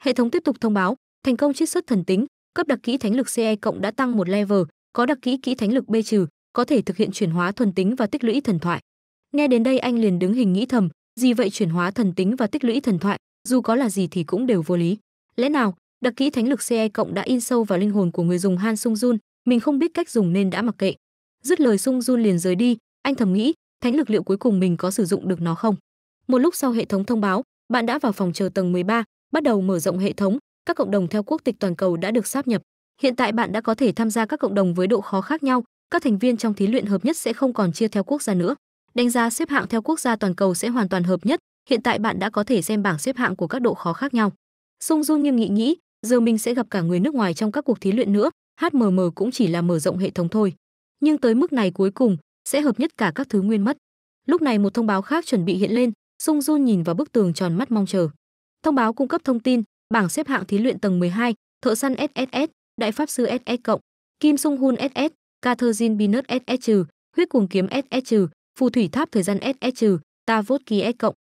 Hệ thống tiếp tục thông báo, thành công chiết xuất thần tính, cấp đặc kỹ thánh lực CE cộng đã tăng một level, có đặc kỹ kỹ thánh lực B trừ, có thể thực hiện chuyển hóa thuần tính và tích lũy thần thoại. Nghe đến đây anh liền đứng hình nghĩ thầm, gì vậy chuyển hóa thần tính và tích lũy thần thoại, dù có là gì thì cũng đều vô lý. Lẽ nào, đặc kỹ thánh lực CE cộng đã in sâu vào linh hồn của người dùng Han Sung Jun, mình không biết cách dùng nên đã mặc kệ. Dứt lời Sung Jun liền rời đi, anh thầm nghĩ, thánh lực liệu cuối cùng mình có sử dụng được nó không? Một lúc sau hệ thống thông báo, bạn đã vào phòng chờ tầng 13, bắt đầu mở rộng hệ thống, các cộng đồng theo quốc tịch toàn cầu đã được sáp nhập. Hiện tại bạn đã có thể tham gia các cộng đồng với độ khó khác nhau, các thành viên trong thí luyện hợp nhất sẽ không còn chia theo quốc gia nữa. Đánh giá xếp hạng theo quốc gia toàn cầu sẽ hoàn toàn hợp nhất, hiện tại bạn đã có thể xem bảng xếp hạng của các độ khó khác nhau. Sung du nghiêm nghị nghĩ, giờ mình sẽ gặp cả người nước ngoài trong các cuộc thí luyện nữa, HMM cũng chỉ là mở rộng hệ thống thôi. Nhưng tới mức này cuối cùng, sẽ hợp nhất cả các thứ nguyên mất. Lúc này một thông báo khác chuẩn bị hiện lên, Sung Jun nhìn vào bức tường tròn mắt mong chờ. Thông báo cung cấp thông tin, bảng xếp hạng thí luyện tầng 12, thợ săn SSS, đại pháp sư SS cộng, Kim Sung Hun SS, Catherine Binus SS trừ, huyết cuồng kiếm SS trừ, phù thủy tháp thời gian SS trừ, ta vốt ký S cộng.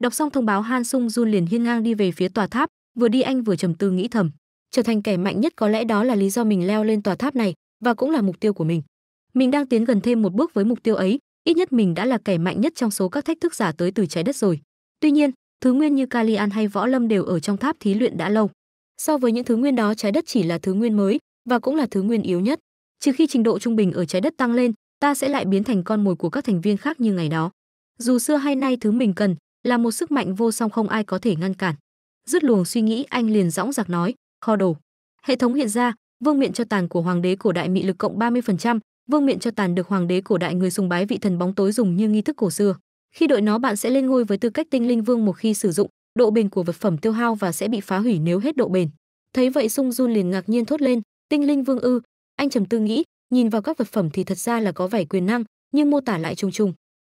Đọc xong thông báo Han Sung Jun liền hiên ngang đi về phía tòa tháp, vừa đi anh vừa trầm tư nghĩ thầm, trở thành kẻ mạnh nhất có lẽ đó là lý do mình leo lên tòa tháp này và cũng là mục tiêu của mình. Mình đang tiến gần thêm một bước với mục tiêu ấy, ít nhất mình đã là kẻ mạnh nhất trong số các thách thức giả tới từ trái đất rồi. Tuy nhiên, thứ nguyên như Kalian hay Võ Lâm đều ở trong tháp thí luyện đã lâu. So với những thứ nguyên đó, trái đất chỉ là thứ nguyên mới và cũng là thứ nguyên yếu nhất. Trừ khi trình độ trung bình ở trái đất tăng lên, ta sẽ lại biến thành con mồi của các thành viên khác như ngày đó. Dù xưa hay nay thứ mình cần là một sức mạnh vô song không ai có thể ngăn cản. Dứt luồng suy nghĩ, anh liền dõng dạc nói, kho đồ. Hệ thống hiện ra, vương miện cho tàn của hoàng đế cổ đại mị lực cộng 30%, vương miện cho tàn được hoàng đế cổ đại người sùng bái vị thần bóng tối dùng như nghi thức cổ xưa khi đội nó bạn sẽ lên ngôi với tư cách tinh linh vương một khi sử dụng độ bền của vật phẩm tiêu hao và sẽ bị phá hủy nếu hết độ bền thấy vậy sung jun liền ngạc nhiên thốt lên tinh linh vương ư anh trầm tư nghĩ nhìn vào các vật phẩm thì thật ra là có vẻ quyền năng nhưng mô tả lại trùng trùng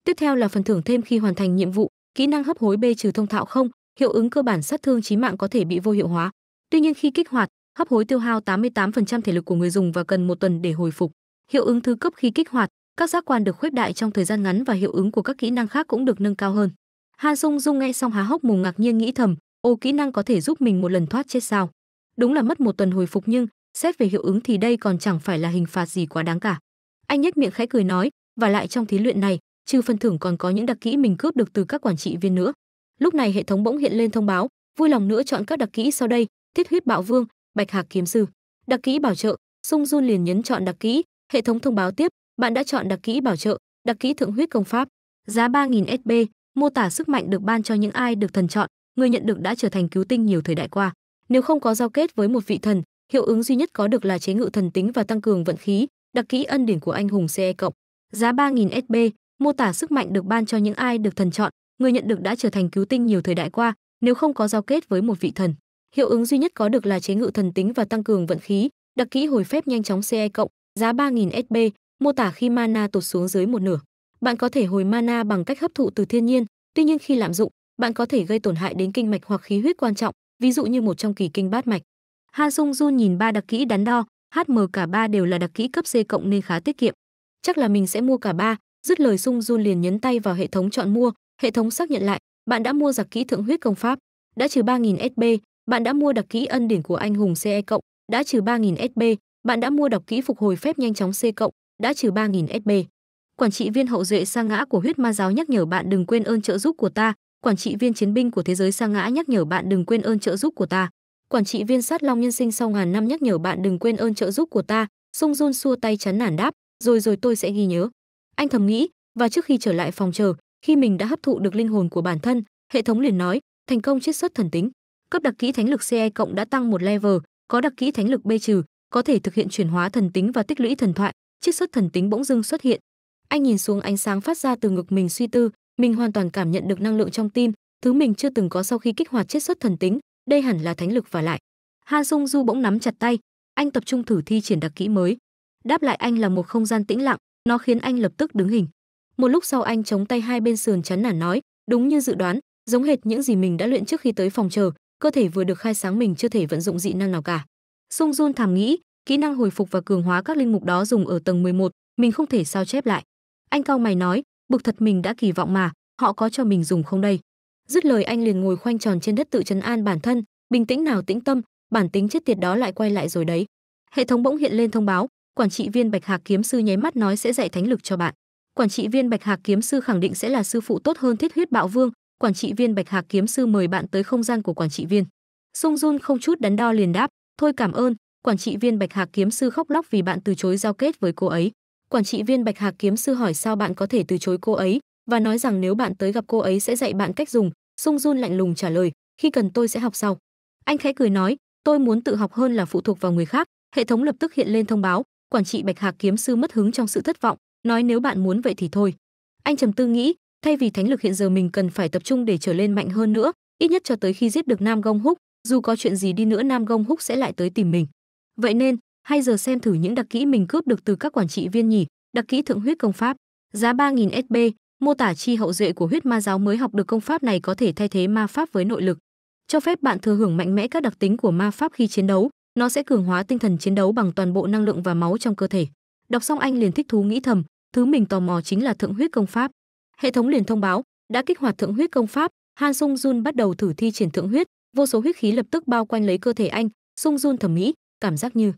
tiếp theo là phần thưởng thêm khi hoàn thành nhiệm vụ kỹ năng hấp hối b trừ thông thạo không hiệu ứng cơ bản sát thương chí mạng có thể bị vô hiệu hóa tuy nhiên khi kích hoạt hấp hối tiêu hao 88% thể lực của người dùng và cần một tuần để hồi phục hiệu ứng thứ cấp khi kích hoạt các giác quan được khuếch đại trong thời gian ngắn và hiệu ứng của các kỹ năng khác cũng được nâng cao hơn Han Sung dung nghe xong há hốc mồm ngạc nhiên nghĩ thầm ô kỹ năng có thể giúp mình một lần thoát chết sao đúng là mất một tuần hồi phục nhưng xét về hiệu ứng thì đây còn chẳng phải là hình phạt gì quá đáng cả anh nhếch miệng khẽ cười nói và lại trong thí luyện này trừ phần thưởng còn có những đặc kỹ mình cướp được từ các quản trị viên nữa lúc này hệ thống bỗng hiện lên thông báo vui lòng nữa chọn các đặc kỹ sau đây thiết huyết bạo vương bạch hạc kiếm sư đặc kỹ bảo trợ sung jun liền nhấn chọn đặc kỹ Hệ thống thông báo tiếp, bạn đã chọn đặc kỹ bảo trợ, đặc kỹ thượng huyết công pháp. Giá 3.000 SB. mô tả sức mạnh được ban cho những ai được thần chọn, người nhận được đã trở thành cứu tinh nhiều thời đại qua. Nếu không có giao kết với một vị thần, hiệu ứng duy nhất có được là chế ngự thần tính và tăng cường vận khí, đặc kỹ ân điển của anh hùng CE cộng. Giá 3.000 SB. mô tả sức mạnh được ban cho những ai được thần chọn, người nhận được đã trở thành cứu tinh nhiều thời đại qua, nếu không có giao kết với một vị thần. Hiệu ứng duy nhất có được là chế ngự thần tính và tăng cường vận khí, đặc kỹ hồi phép nhanh chóng CE cộng, Giá 3.000 SB. mô tả khi mana tụt xuống dưới một nửa. Bạn có thể hồi mana bằng cách hấp thụ từ thiên nhiên, tuy nhiên khi lạm dụng, bạn có thể gây tổn hại đến kinh mạch hoặc khí huyết quan trọng, ví dụ như một trong kỳ kinh bát mạch. Han Sung Jun nhìn ba đặc kỹ đắn đo, HM cả ba đều là đặc kỹ cấp C cộng nên khá tiết kiệm. Chắc là mình sẽ mua cả ba, dứt lời Sung Jun liền nhấn tay vào hệ thống chọn mua, hệ thống xác nhận lại, bạn đã mua giặc kỹ thượng huyết công pháp, đã trừ 3000 SB, bạn đã mua đặc kỹ ân điển của anh hùng CE cộng, đã trừ 3000 SB, bạn đã mua đọc kỹ phục hồi phép nhanh chóng C cộng, đã trừ 3.000 SB. Quản trị viên hậu duệ sa ngã của huyết ma giáo nhắc nhở bạn đừng quên ơn trợ giúp của ta. Quản trị viên chiến binh của thế giới sa ngã nhắc nhở bạn đừng quên ơn trợ giúp của ta. Quản trị viên sát long nhân sinh sau ngàn năm nhắc nhở bạn đừng quên ơn trợ giúp của ta. Sung Jun xua tay chán nản đáp, rồi rồi tôi sẽ ghi nhớ. Anh thầm nghĩ, và trước khi trở lại phòng chờ, khi mình đã hấp thụ được linh hồn của bản thân, hệ thống liền nói, thành công chiết xuất thần tính. Cấp đặc kỹ thánh lực CE cộng đã tăng một level, có đặc kỹ thánh lực B trừ, có thể thực hiện chuyển hóa thần tính và tích lũy thần thoại, chiết xuất thần tính bỗng dưng xuất hiện. Anh nhìn xuống ánh sáng phát ra từ ngực mình suy tư, mình hoàn toàn cảm nhận được năng lượng trong tim, thứ mình chưa từng có sau khi kích hoạt chiết xuất thần tính, đây hẳn là thánh lực và lại. Han Sung Du bỗng nắm chặt tay, anh tập trung thử thi triển đặc kỹ mới. Đáp lại anh là một không gian tĩnh lặng, nó khiến anh lập tức đứng hình. Một lúc sau anh chống tay hai bên sườn chán nản nói, đúng như dự đoán, giống hệt những gì mình đã luyện trước khi tới phòng chờ, cơ thể vừa được khai sáng mình chưa thể vận dụng dị năng nào cả. Sung Jun thầm nghĩ, kỹ năng hồi phục và cường hóa các linh mục đó dùng ở tầng 11, mình không thể sao chép lại. Anh cao mày nói, bực thật mình đã kỳ vọng mà, họ có cho mình dùng không đây? Dứt lời anh liền ngồi khoanh tròn trên đất tự trấn an bản thân, bình tĩnh nào tĩnh tâm, bản tính chết tiệt đó lại quay lại rồi đấy. Hệ thống bỗng hiện lên thông báo, quản trị viên Bạch Hạc kiếm sư nháy mắt nói sẽ dạy thánh lực cho bạn. Quản trị viên Bạch Hạc kiếm sư khẳng định sẽ là sư phụ tốt hơn Thiết Huyết Bạo Vương, quản trị viên Bạch Hạc kiếm sư mời bạn tới không gian của quản trị viên. Sung Jun không chút đắn đo liền đáp, Thôi cảm ơn, quản trị viên Bạch Hạc kiếm sư khóc lóc vì bạn từ chối giao kết với cô ấy. Quản trị viên Bạch Hạc kiếm sư hỏi sao bạn có thể từ chối cô ấy và nói rằng nếu bạn tới gặp cô ấy sẽ dạy bạn cách dùng. Sung Jun lạnh lùng trả lời, khi cần tôi sẽ học sau. Anh khẽ cười nói, tôi muốn tự học hơn là phụ thuộc vào người khác. Hệ thống lập tức hiện lên thông báo, quản trị Bạch Hạc kiếm sư mất hứng trong sự thất vọng, nói nếu bạn muốn vậy thì thôi. Anh trầm tư nghĩ, thay vì thánh lực hiện giờ mình cần phải tập trung để trở lên mạnh hơn nữa, ít nhất cho tới khi giết được Nam Gông Húc, dù có chuyện gì đi nữa Nam Gông Húc sẽ lại tới tìm mình. Vậy nên, hay giờ xem thử những đặc kỹ mình cướp được từ các quản trị viên nhỉ, đặc kỹ thượng huyết công pháp, giá 3000 SB. mô tả chi hậu duệ của huyết ma giáo mới học được công pháp này có thể thay thế ma pháp với nội lực, cho phép bạn thừa hưởng mạnh mẽ các đặc tính của ma pháp khi chiến đấu, nó sẽ cường hóa tinh thần chiến đấu bằng toàn bộ năng lượng và máu trong cơ thể. Đọc xong anh liền thích thú nghĩ thầm, thứ mình tò mò chính là thượng huyết công pháp. Hệ thống liền thông báo, đã kích hoạt thượng huyết công pháp, Han Sung Jun bắt đầu thử thi triển thượng huyết, vô số huyết khí lập tức bao quanh lấy cơ thể anh Sung run thẩm mỹ cảm giác như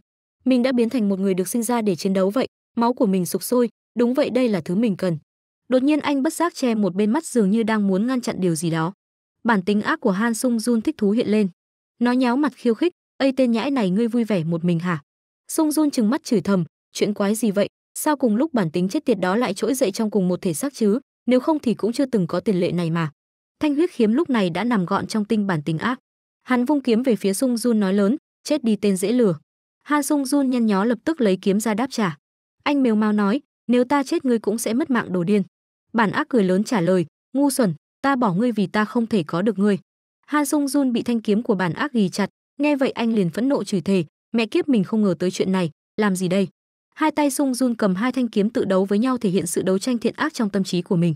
mình đã biến thành một người được sinh ra để chiến đấu vậy máu của mình sục sôi đúng vậy đây là thứ mình cần đột nhiên anh bất giác che một bên mắt dường như đang muốn ngăn chặn điều gì đó bản tính ác của han sung jun thích thú hiện lên nó nháo mặt khiêu khích ây tên nhãi này ngươi vui vẻ một mình hả sung jun chừng mắt chửi thầm chuyện quái gì vậy sao cùng lúc bản tính chết tiệt đó lại trỗi dậy trong cùng một thể xác chứ nếu không thì cũng chưa từng có tiền lệ này mà Thanh huyết khiếm lúc này đã nằm gọn trong tinh bản tính ác. Hắn vung kiếm về phía Sung Jun nói lớn, chết đi tên dễ lừa. Han Sung Jun nhăn nhó lập tức lấy kiếm ra đáp trả. Anh mèo mao nói, nếu ta chết ngươi cũng sẽ mất mạng đồ điên. Bản ác cười lớn trả lời, ngu xuẩn, ta bỏ ngươi vì ta không thể có được ngươi. Han Sung Jun bị thanh kiếm của bản ác ghi chặt, nghe vậy anh liền phẫn nộ chửi thề, mẹ kiếp mình không ngờ tới chuyện này, làm gì đây? Hai tay Sung Jun cầm hai thanh kiếm tự đấu với nhau thể hiện sự đấu tranh thiện ác trong tâm trí của mình.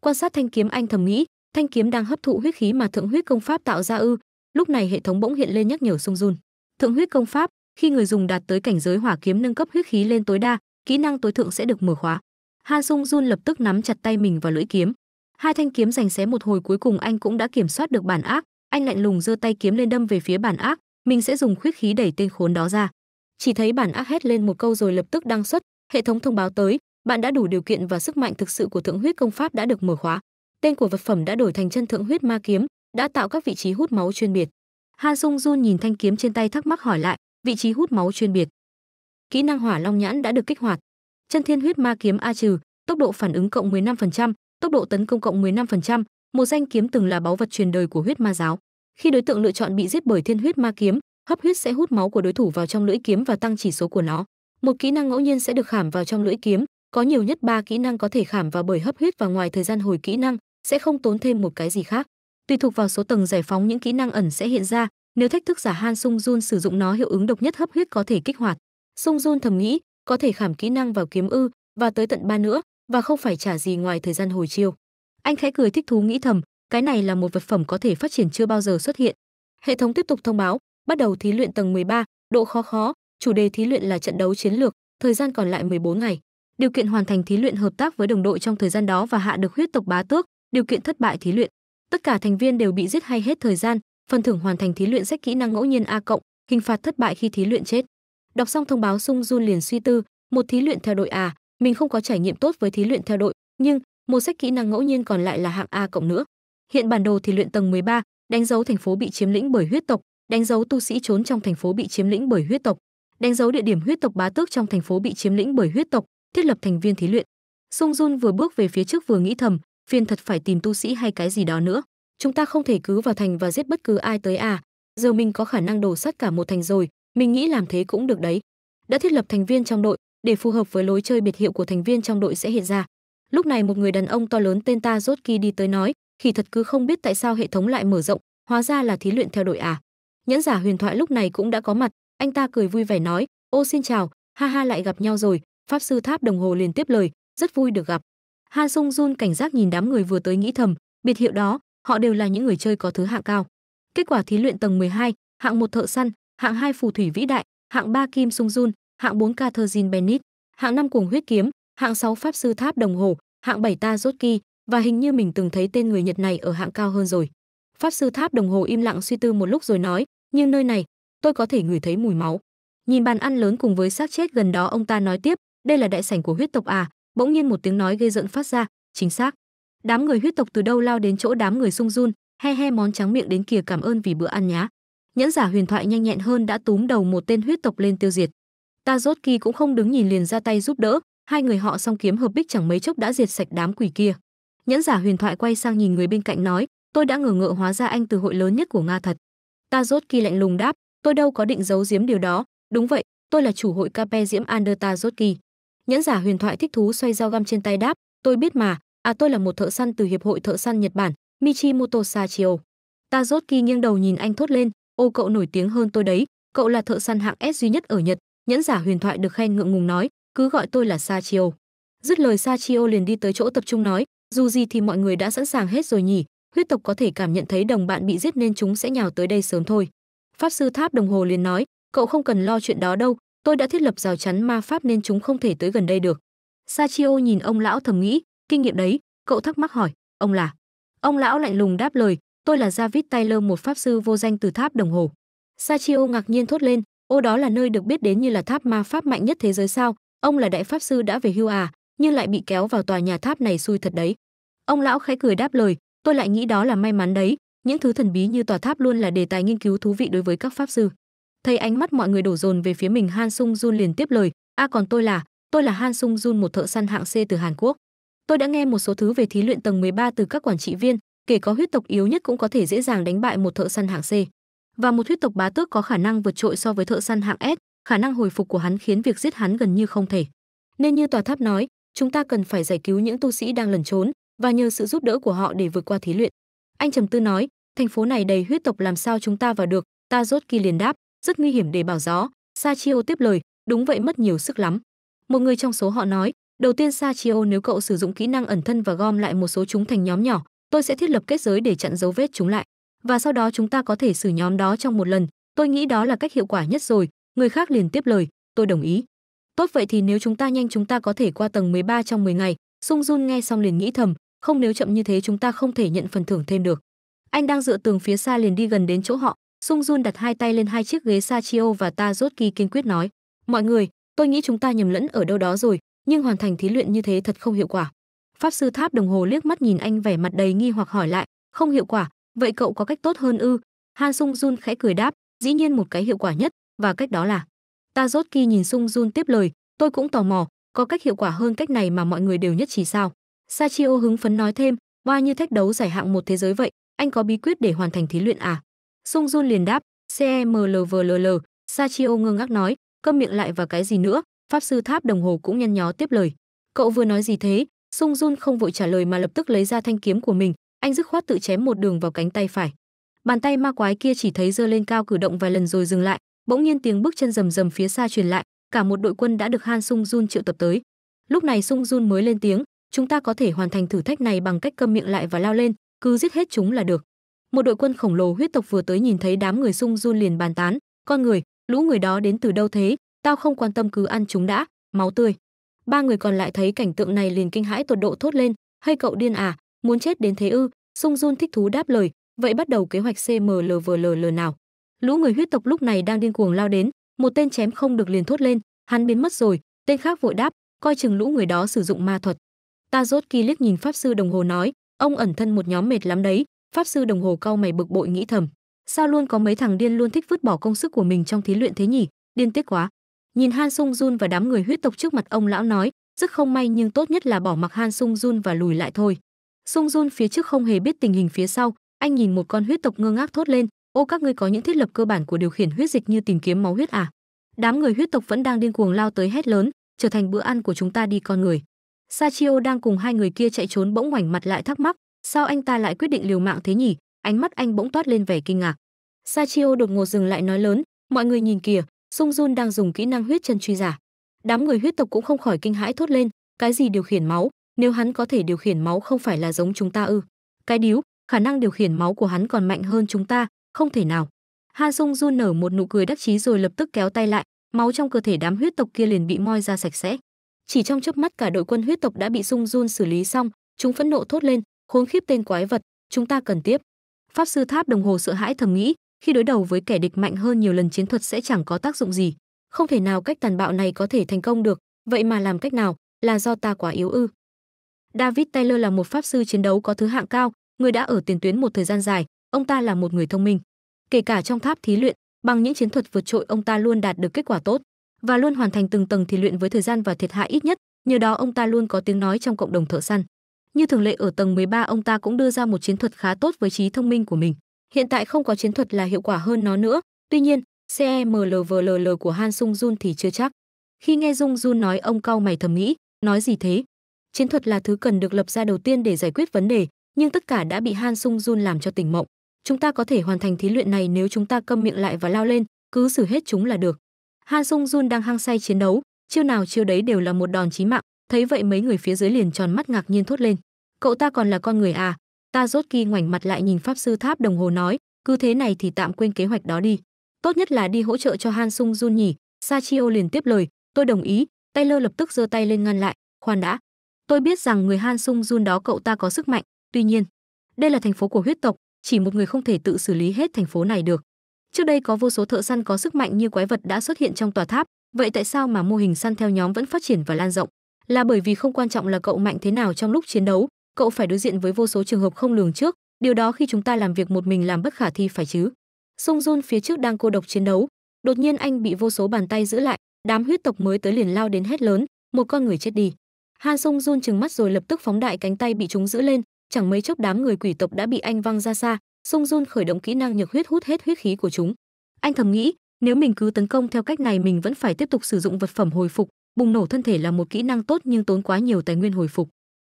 Quan sát thanh kiếm anh thầm nghĩ, thanh kiếm đang hấp thụ huyết khí mà thượng huyết công pháp tạo ra ư lúc này hệ thống bỗng hiện lên nhắc nhở sung run thượng huyết công pháp khi người dùng đạt tới cảnh giới hỏa kiếm nâng cấp huyết khí lên tối đa kỹ năng tối thượng sẽ được mở khóa han sung jun lập tức nắm chặt tay mình vào lưỡi kiếm hai thanh kiếm giành xé một hồi cuối cùng anh cũng đã kiểm soát được bản ác anh lạnh lùng giơ tay kiếm lên đâm về phía bản ác mình sẽ dùng huyết khí đẩy tên khốn đó ra chỉ thấy bản ác hét lên một câu rồi lập tức đăng xuất hệ thống thông báo tới bạn đã đủ điều kiện và sức mạnh thực sự của thượng huyết công pháp đã được mở khóa Tên của vật phẩm đã đổi thành chân thượng huyết ma kiếm, đã tạo các vị trí hút máu chuyên biệt. Han Sung Jun nhìn thanh kiếm trên tay thắc mắc hỏi lại, vị trí hút máu chuyên biệt. Kỹ năng Hỏa Long Nhãn đã được kích hoạt. Chân Thiên Huyết Ma kiếm A trừ, tốc độ phản ứng cộng 15%, tốc độ tấn công cộng 15%, một danh kiếm từng là báu vật truyền đời của huyết ma giáo. Khi đối tượng lựa chọn bị giết bởi Thiên Huyết Ma kiếm, hấp huyết sẽ hút máu của đối thủ vào trong lưỡi kiếm và tăng chỉ số của nó. Một kỹ năng ngẫu nhiên sẽ được khảm vào trong lưỡi kiếm, có nhiều nhất ba kỹ năng có thể khảm vào bởi hấp huyết và ngoài thời gian hồi kỹ năng, sẽ không tốn thêm một cái gì khác. Tùy thuộc vào số tầng giải phóng những kỹ năng ẩn sẽ hiện ra, nếu thách thức giả Han Sung Jun sử dụng nó hiệu ứng độc nhất hấp huyết có thể kích hoạt. Sung Jun thầm nghĩ, có thể khảm kỹ năng vào kiếm ư và tới tận ba nữa và không phải trả gì ngoài thời gian hồi chiêu. Anh khẽ cười thích thú nghĩ thầm, cái này là một vật phẩm có thể phát triển chưa bao giờ xuất hiện. Hệ thống tiếp tục thông báo, bắt đầu thí luyện tầng 13, độ khó khó, chủ đề thí luyện là trận đấu chiến lược, thời gian còn lại 14 ngày. Điều kiện hoàn thành thí luyện hợp tác với đồng đội trong thời gian đó và hạ được huyết tộc bá tước, điều kiện thất bại thí luyện tất cả thành viên đều bị giết hay hết thời gian phần thưởng hoàn thành thí luyện sách kỹ năng ngẫu nhiên a cộng hình phạt thất bại khi thí luyện chết đọc xong thông báo sung jun liền suy tư một thí luyện theo đội à mình không có trải nghiệm tốt với thí luyện theo đội nhưng một sách kỹ năng ngẫu nhiên còn lại là hạng a cộng nữa hiện bản đồ thí luyện tầng 13, đánh dấu thành phố bị chiếm lĩnh bởi huyết tộc đánh dấu tu sĩ trốn trong thành phố bị chiếm lĩnh bởi huyết tộc đánh dấu địa điểm huyết tộc bá tước trong thành phố bị chiếm lĩnh bởi huyết tộc thiết lập thành viên thí luyện sung jun vừa bước về phía trước vừa nghĩ thầm phiên thật phải tìm tu sĩ hay cái gì đó nữa chúng ta không thể cứ vào thành và giết bất cứ ai tới à giờ mình có khả năng đổ sát cả một thành rồi mình nghĩ làm thế cũng được đấy đã thiết lập thành viên trong đội để phù hợp với lối chơi biệt hiệu của thành viên trong đội sẽ hiện ra lúc này một người đàn ông to lớn tên ta rốt kỳ đi tới nói khi thật cứ không biết tại sao hệ thống lại mở rộng hóa ra là thí luyện theo đội à nhẫn giả huyền thoại lúc này cũng đã có mặt anh ta cười vui vẻ nói ô xin chào ha ha lại gặp nhau rồi pháp sư tháp đồng hồ liền tiếp lời rất vui được gặp Han Sung Jun cảnh giác nhìn đám người vừa tới nghĩ thầm, biệt hiệu đó, họ đều là những người chơi có thứ hạng cao. Kết quả thí luyện tầng 12, hạng 1 thợ săn, hạng 2 phù thủy vĩ đại, hạng 3 Kim Sung Jun, hạng 4 Catherine Bennett, hạng 5 cuồng huyết kiếm, hạng 6 pháp sư tháp đồng hồ, hạng 7 ta rốt kỳ, và hình như mình từng thấy tên người Nhật này ở hạng cao hơn rồi. Pháp sư tháp đồng hồ im lặng suy tư một lúc rồi nói, nhưng nơi này, tôi có thể ngửi thấy mùi máu. Nhìn bàn ăn lớn cùng với xác chết gần đó ông ta nói tiếp, đây là đại sảnh của huyết tộc à, bỗng nhiên một tiếng nói ghê rợn phát ra chính xác đám người huyết tộc từ đâu lao đến chỗ đám người sung run he he món trắng miệng đến kìa cảm ơn vì bữa ăn nhá nhẫn giả huyền thoại nhanh nhẹn hơn đã túm đầu một tên huyết tộc lên tiêu diệt ta rốt kỳ cũng không đứng nhìn liền ra tay giúp đỡ hai người họ song kiếm hợp bích chẳng mấy chốc đã diệt sạch đám quỷ kia nhẫn giả huyền thoại quay sang nhìn người bên cạnh nói tôi đã ngờ ngợ hóa ra anh từ hội lớn nhất của nga thật ta rốt kỳ lạnh lùng đáp tôi đâu có định giấu giếm điều đó đúng vậy tôi là chủ hội cape diễm anderta rốt kỳ nhẫn giả huyền thoại thích thú xoay dao găm trên tay đáp tôi biết mà à tôi là một thợ săn từ hiệp hội thợ săn nhật bản michimoto sachio ta rốt kỳ nghiêng đầu nhìn anh thốt lên ô cậu nổi tiếng hơn tôi đấy cậu là thợ săn hạng s duy nhất ở nhật nhẫn giả huyền thoại được khen ngượng ngùng nói cứ gọi tôi là sachio dứt lời sachio liền đi tới chỗ tập trung nói dù gì thì mọi người đã sẵn sàng hết rồi nhỉ huyết tộc có thể cảm nhận thấy đồng bạn bị giết nên chúng sẽ nhào tới đây sớm thôi pháp sư tháp đồng hồ liền nói cậu không cần lo chuyện đó đâu tôi đã thiết lập rào chắn ma pháp nên chúng không thể tới gần đây được sachio nhìn ông lão thầm nghĩ kinh nghiệm đấy cậu thắc mắc hỏi ông là ông lão lạnh lùng đáp lời tôi là david taylor một pháp sư vô danh từ tháp đồng hồ sachio ngạc nhiên thốt lên ô đó là nơi được biết đến như là tháp ma pháp mạnh nhất thế giới sao ông là đại pháp sư đã về hưu à nhưng lại bị kéo vào tòa nhà tháp này xui thật đấy ông lão khẽ cười đáp lời tôi lại nghĩ đó là may mắn đấy những thứ thần bí như tòa tháp luôn là đề tài nghiên cứu thú vị đối với các pháp sư Thấy ánh mắt mọi người đổ dồn về phía mình, Han Sung Jun liền tiếp lời, "A còn tôi là, tôi là Han Sung Jun một thợ săn hạng C từ Hàn Quốc. Tôi đã nghe một số thứ về thí luyện tầng 13 từ các quản trị viên, kể có huyết tộc yếu nhất cũng có thể dễ dàng đánh bại một thợ săn hạng C. Và một huyết tộc bá tước có khả năng vượt trội so với thợ săn hạng S, khả năng hồi phục của hắn khiến việc giết hắn gần như không thể. Nên như tòa tháp nói, chúng ta cần phải giải cứu những tu sĩ đang lẩn trốn và nhờ sự giúp đỡ của họ để vượt qua thí luyện." Anh trầm tư nói, "Thành phố này đầy huyết tộc làm sao chúng ta vào được?" Ta rốt kỳ liền đáp, rất nguy hiểm để bảo gió. Sa Chiêu tiếp lời, đúng vậy mất nhiều sức lắm. Một người trong số họ nói, đầu tiên Sa Chiêu nếu cậu sử dụng kỹ năng ẩn thân và gom lại một số chúng thành nhóm nhỏ, tôi sẽ thiết lập kết giới để chặn dấu vết chúng lại. Và sau đó chúng ta có thể xử nhóm đó trong một lần, tôi nghĩ đó là cách hiệu quả nhất rồi. Người khác liền tiếp lời, tôi đồng ý. Tốt vậy thì nếu chúng ta nhanh chúng ta có thể qua tầng 13 trong 10 ngày. Sung Jun nghe xong liền nghĩ thầm, không nếu chậm như thế chúng ta không thể nhận phần thưởng thêm được. Anh đang dựa tường phía xa liền đi gần đến chỗ họ, Sung Jun đặt hai tay lên hai chiếc ghế Sa Sachio và Ta Rốt Tazoki kiên quyết nói, "Mọi người, tôi nghĩ chúng ta nhầm lẫn ở đâu đó rồi, nhưng hoàn thành thí luyện như thế thật không hiệu quả." Pháp sư Tháp đồng hồ liếc mắt nhìn anh vẻ mặt đầy nghi hoặc hỏi lại, "Không hiệu quả, vậy cậu có cách tốt hơn ư?" Han Sung Jun khẽ cười đáp, "Dĩ nhiên một cái hiệu quả nhất, và cách đó là." Ta Rốt Tazoki nhìn Sung Jun tiếp lời, "Tôi cũng tò mò, có cách hiệu quả hơn cách này mà mọi người đều nhất trí sao?" Sa Sachio hứng phấn nói thêm, "Oa như thách đấu giải hạng một thế giới vậy, anh có bí quyết để hoàn thành thí luyện à?" Sung Jun liền đáp, CMLVLL, Sachio ngơ ngác nói, câm miệng lại và cái gì nữa, pháp sư tháp đồng hồ cũng nhăn nhó tiếp lời. Cậu vừa nói gì thế? Sung Jun không vội trả lời mà lập tức lấy ra thanh kiếm của mình, anh dứt khoát tự chém một đường vào cánh tay phải. Bàn tay ma quái kia chỉ thấy giơ lên cao cử động vài lần rồi dừng lại, bỗng nhiên tiếng bước chân rầm rầm phía xa truyền lại, cả một đội quân đã được Han Sung Jun triệu tập tới. Lúc này Sung Jun mới lên tiếng, chúng ta có thể hoàn thành thử thách này bằng cách câm miệng lại và lao lên, cứ giết hết chúng là được một đội quân khổng lồ huyết tộc vừa tới nhìn thấy đám người sung run liền bàn tán con người lũ người đó đến từ đâu thế tao không quan tâm cứ ăn chúng đã máu tươi ba người còn lại thấy cảnh tượng này liền kinh hãi tột độ thốt lên hay cậu điên à muốn chết đến thế ư sung run thích thú đáp lời vậy bắt đầu kế hoạch cmlvll nào lũ người huyết tộc lúc này đang điên cuồng lao đến một tên chém không được liền thốt lên hắn biến mất rồi tên khác vội đáp coi chừng lũ người đó sử dụng ma thuật ta rốt kỳ liếc nhìn pháp sư đồng hồ nói ông ẩn thân một nhóm mệt lắm đấy pháp sư đồng hồ cau mày bực bội nghĩ thầm sao luôn có mấy thằng điên luôn thích vứt bỏ công sức của mình trong thí luyện thế nhỉ điên tiếc quá nhìn han sung jun và đám người huyết tộc trước mặt ông lão nói rất không may nhưng tốt nhất là bỏ mặc han sung jun và lùi lại thôi sung jun phía trước không hề biết tình hình phía sau anh nhìn một con huyết tộc ngơ ngác thốt lên ô các ngươi có những thiết lập cơ bản của điều khiển huyết dịch như tìm kiếm máu huyết à đám người huyết tộc vẫn đang điên cuồng lao tới hét lớn trở thành bữa ăn của chúng ta đi con người sa chiêu đang cùng hai người kia chạy trốn bỗng ngoảnh mặt lại thắc mắc Sao anh ta lại quyết định liều mạng thế nhỉ? Ánh mắt anh bỗng toát lên vẻ kinh ngạc. Sachio đột ngột dừng lại nói lớn, "Mọi người nhìn kìa, Sung Jun đang dùng kỹ năng huyết chân truy giả." Đám người huyết tộc cũng không khỏi kinh hãi thốt lên, "Cái gì điều khiển máu? Nếu hắn có thể điều khiển máu không phải là giống chúng ta ư? Cái điếu, khả năng điều khiển máu của hắn còn mạnh hơn chúng ta, không thể nào." Ha Sung Jun nở một nụ cười đắc chí rồi lập tức kéo tay lại, máu trong cơ thể đám huyết tộc kia liền bị moi ra sạch sẽ. Chỉ trong chớp mắt cả đội quân huyết tộc đã bị Sung Jun xử lý xong, chúng phẫn nộ thốt lên, khốn khiếp tên quái vật chúng ta cần tiếp pháp sư tháp đồng hồ sợ hãi thầm nghĩ khi đối đầu với kẻ địch mạnh hơn nhiều lần chiến thuật sẽ chẳng có tác dụng gì không thể nào cách tàn bạo này có thể thành công được vậy mà làm cách nào là do ta quá yếu ư david taylor là một pháp sư chiến đấu có thứ hạng cao người đã ở tiền tuyến một thời gian dài ông ta là một người thông minh kể cả trong tháp thí luyện bằng những chiến thuật vượt trội ông ta luôn đạt được kết quả tốt và luôn hoàn thành từng tầng thí luyện với thời gian và thiệt hại ít nhất nhờ đó ông ta luôn có tiếng nói trong cộng đồng thợ săn như thường lệ ở tầng 13 ông ta cũng đưa ra một chiến thuật khá tốt với trí thông minh của mình. Hiện tại không có chiến thuật là hiệu quả hơn nó nữa, tuy nhiên, CEMLVLL của Han Sung Jun thì chưa chắc. Khi nghe Dung Jun nói ông cau mày thầm nghĩ, nói gì thế? Chiến thuật là thứ cần được lập ra đầu tiên để giải quyết vấn đề, nhưng tất cả đã bị Han Sung Jun làm cho tỉnh mộng. Chúng ta có thể hoàn thành thí luyện này nếu chúng ta câm miệng lại và lao lên, cứ xử hết chúng là được. Han Sung Jun đang hăng say chiến đấu, chiêu nào chiêu đấy đều là một đòn chí mạng, thấy vậy mấy người phía dưới liền tròn mắt ngạc nhiên thốt lên cậu ta còn là con người à ta rốt kỳ ngoảnh mặt lại nhìn pháp sư tháp đồng hồ nói cứ thế này thì tạm quên kế hoạch đó đi tốt nhất là đi hỗ trợ cho han sung jun nhỉ sachio liền tiếp lời tôi đồng ý taylor lập tức giơ tay lên ngăn lại khoan đã tôi biết rằng người han sung jun đó cậu ta có sức mạnh tuy nhiên đây là thành phố của huyết tộc chỉ một người không thể tự xử lý hết thành phố này được trước đây có vô số thợ săn có sức mạnh như quái vật đã xuất hiện trong tòa tháp vậy tại sao mà mô hình săn theo nhóm vẫn phát triển và lan rộng là bởi vì không quan trọng là cậu mạnh thế nào trong lúc chiến đấu cậu phải đối diện với vô số trường hợp không lường trước, điều đó khi chúng ta làm việc một mình làm bất khả thi phải chứ. Sung Jun phía trước đang cô độc chiến đấu, đột nhiên anh bị vô số bàn tay giữ lại, đám huyết tộc mới tới liền lao đến hết lớn, một con người chết đi. Han Sung Jun trừng mắt rồi lập tức phóng đại cánh tay bị chúng giữ lên, chẳng mấy chốc đám người quỷ tộc đã bị anh văng ra xa, Sung Jun khởi động kỹ năng nhược huyết hút hết huyết khí của chúng. Anh thầm nghĩ, nếu mình cứ tấn công theo cách này mình vẫn phải tiếp tục sử dụng vật phẩm hồi phục, bùng nổ thân thể là một kỹ năng tốt nhưng tốn quá nhiều tài nguyên hồi phục.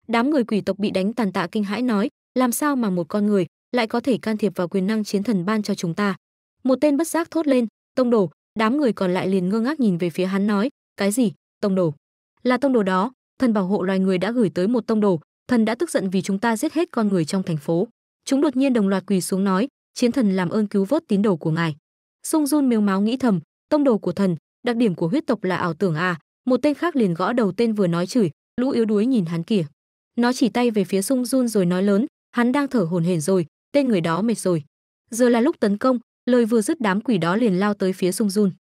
Đám người quỷ tộc bị đánh tàn tạ kinh hãi nói, làm sao mà một con người lại có thể can thiệp vào quyền năng chiến thần ban cho chúng ta? Một tên bất giác thốt lên, "Tông đồ!" Đám người còn lại liền ngơ ngác nhìn về phía hắn nói, "Cái gì? Tông đồ?" "Là tông đồ đó, thần bảo hộ loài người đã gửi tới một tông đồ, thần đã tức giận vì chúng ta giết hết con người trong thành phố." Chúng đột nhiên đồng loạt quỳ xuống nói, "Chiến thần làm ơn cứu vớt tín đồ của ngài." Sung run miếu máu nghĩ thầm, tông đồ của thần, đặc điểm của huyết tộc là ảo tưởng à? Một tên khác liền gõ đầu tên vừa nói chửi, lũ yếu đuối nhìn hắn kìa. Nó chỉ tay về phía Sung Jun rồi nói lớn, hắn đang thở hổn hển rồi, tên người đó mệt rồi. Giờ là lúc tấn công, lời vừa dứt đám quỷ đó liền lao tới phía Sung Jun.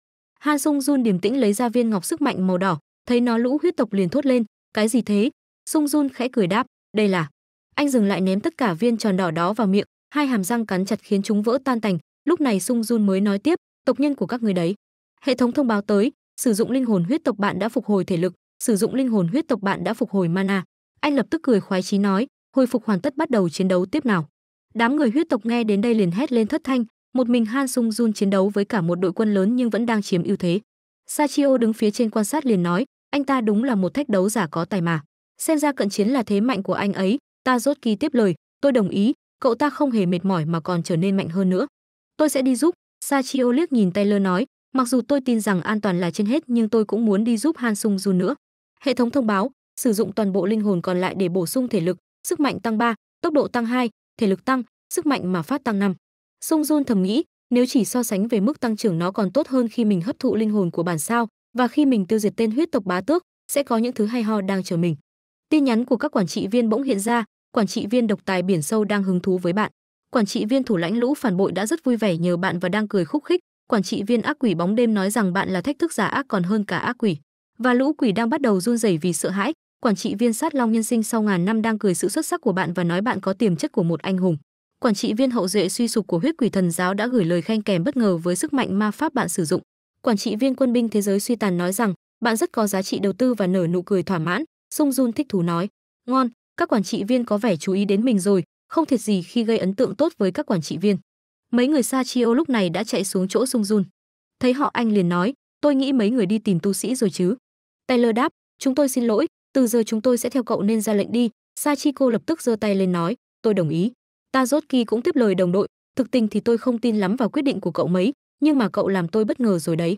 Han Sung Jun điềm tĩnh lấy ra viên ngọc sức mạnh màu đỏ, thấy nó lũ huyết tộc liền thốt lên, cái gì thế? Sung Jun khẽ cười đáp, đây là. Anh dừng lại ném tất cả viên tròn đỏ đó vào miệng, hai hàm răng cắn chặt khiến chúng vỡ tan tành, lúc này Sung Jun mới nói tiếp, tộc nhân của các người đấy. Hệ thống thông báo tới, sử dụng linh hồn huyết tộc bạn đã phục hồi thể lực, sử dụng linh hồn huyết tộc bạn đã phục hồi mana. Anh lập tức cười khoái chí nói, hồi phục hoàn tất bắt đầu chiến đấu tiếp nào. Đám người huyết tộc nghe đến đây liền hét lên thất thanh, một mình Han Sung Jun chiến đấu với cả một đội quân lớn nhưng vẫn đang chiếm ưu thế. Sachio đứng phía trên quan sát liền nói, anh ta đúng là một thách đấu giả có tài mà. Xem ra cận chiến là thế mạnh của anh ấy, ta rốt kỳ tiếp lời, tôi đồng ý, cậu ta không hề mệt mỏi mà còn trở nên mạnh hơn nữa. Tôi sẽ đi giúp, Sachio liếc nhìn Taylor nói, mặc dù tôi tin rằng an toàn là trên hết nhưng tôi cũng muốn đi giúp Han Sung Jun nữa. Hệ thống thông báo, sử dụng toàn bộ linh hồn còn lại để bổ sung thể lực, sức mạnh tăng 3, tốc độ tăng 2, thể lực tăng, sức mạnh mà phát tăng 5. Song Jun thầm nghĩ, nếu chỉ so sánh về mức tăng trưởng nó còn tốt hơn khi mình hấp thụ linh hồn của bản sao và khi mình tiêu diệt tên huyết tộc bá tước, sẽ có những thứ hay ho đang chờ mình. Tin nhắn của các quản trị viên bỗng hiện ra, quản trị viên độc tài biển sâu đang hứng thú với bạn. Quản trị viên thủ lãnh lũ phản bội đã rất vui vẻ nhờ bạn và đang cười khúc khích. Quản trị viên ác quỷ bóng đêm nói rằng bạn là thách thức giả ác còn hơn cả ác quỷ. Và lũ quỷ đang bắt đầu run rẩy vì sợ hãi, Quản trị viên sát Long Nhân Sinh sau ngàn năm đang cười sự xuất sắc của bạn và nói bạn có tiềm chất của một anh hùng. Quản trị viên hậu duệ suy sụp của huyết quỷ thần giáo đã gửi lời khen kèm bất ngờ với sức mạnh ma pháp bạn sử dụng. Quản trị viên quân binh thế giới suy tàn nói rằng bạn rất có giá trị đầu tư và nở nụ cười thỏa mãn. Sung Jun thích thú nói, ngon, các quản trị viên có vẻ chú ý đến mình rồi, không thiệt gì khi gây ấn tượng tốt với các quản trị viên. Mấy người Sa Chiêu lúc này đã chạy xuống chỗ Sung Jun. Thấy họ anh liền nói, tôi nghĩ mấy người đi tìm tu sĩ rồi chứ. Taylor đáp, chúng tôi xin lỗi, từ giờ chúng tôi sẽ theo cậu nên ra lệnh đi sachiko lập tức giơ tay lên nói tôi đồng ý ta rốt cũng tiếp lời đồng đội thực tình thì tôi không tin lắm vào quyết định của cậu mấy nhưng mà cậu làm tôi bất ngờ rồi đấy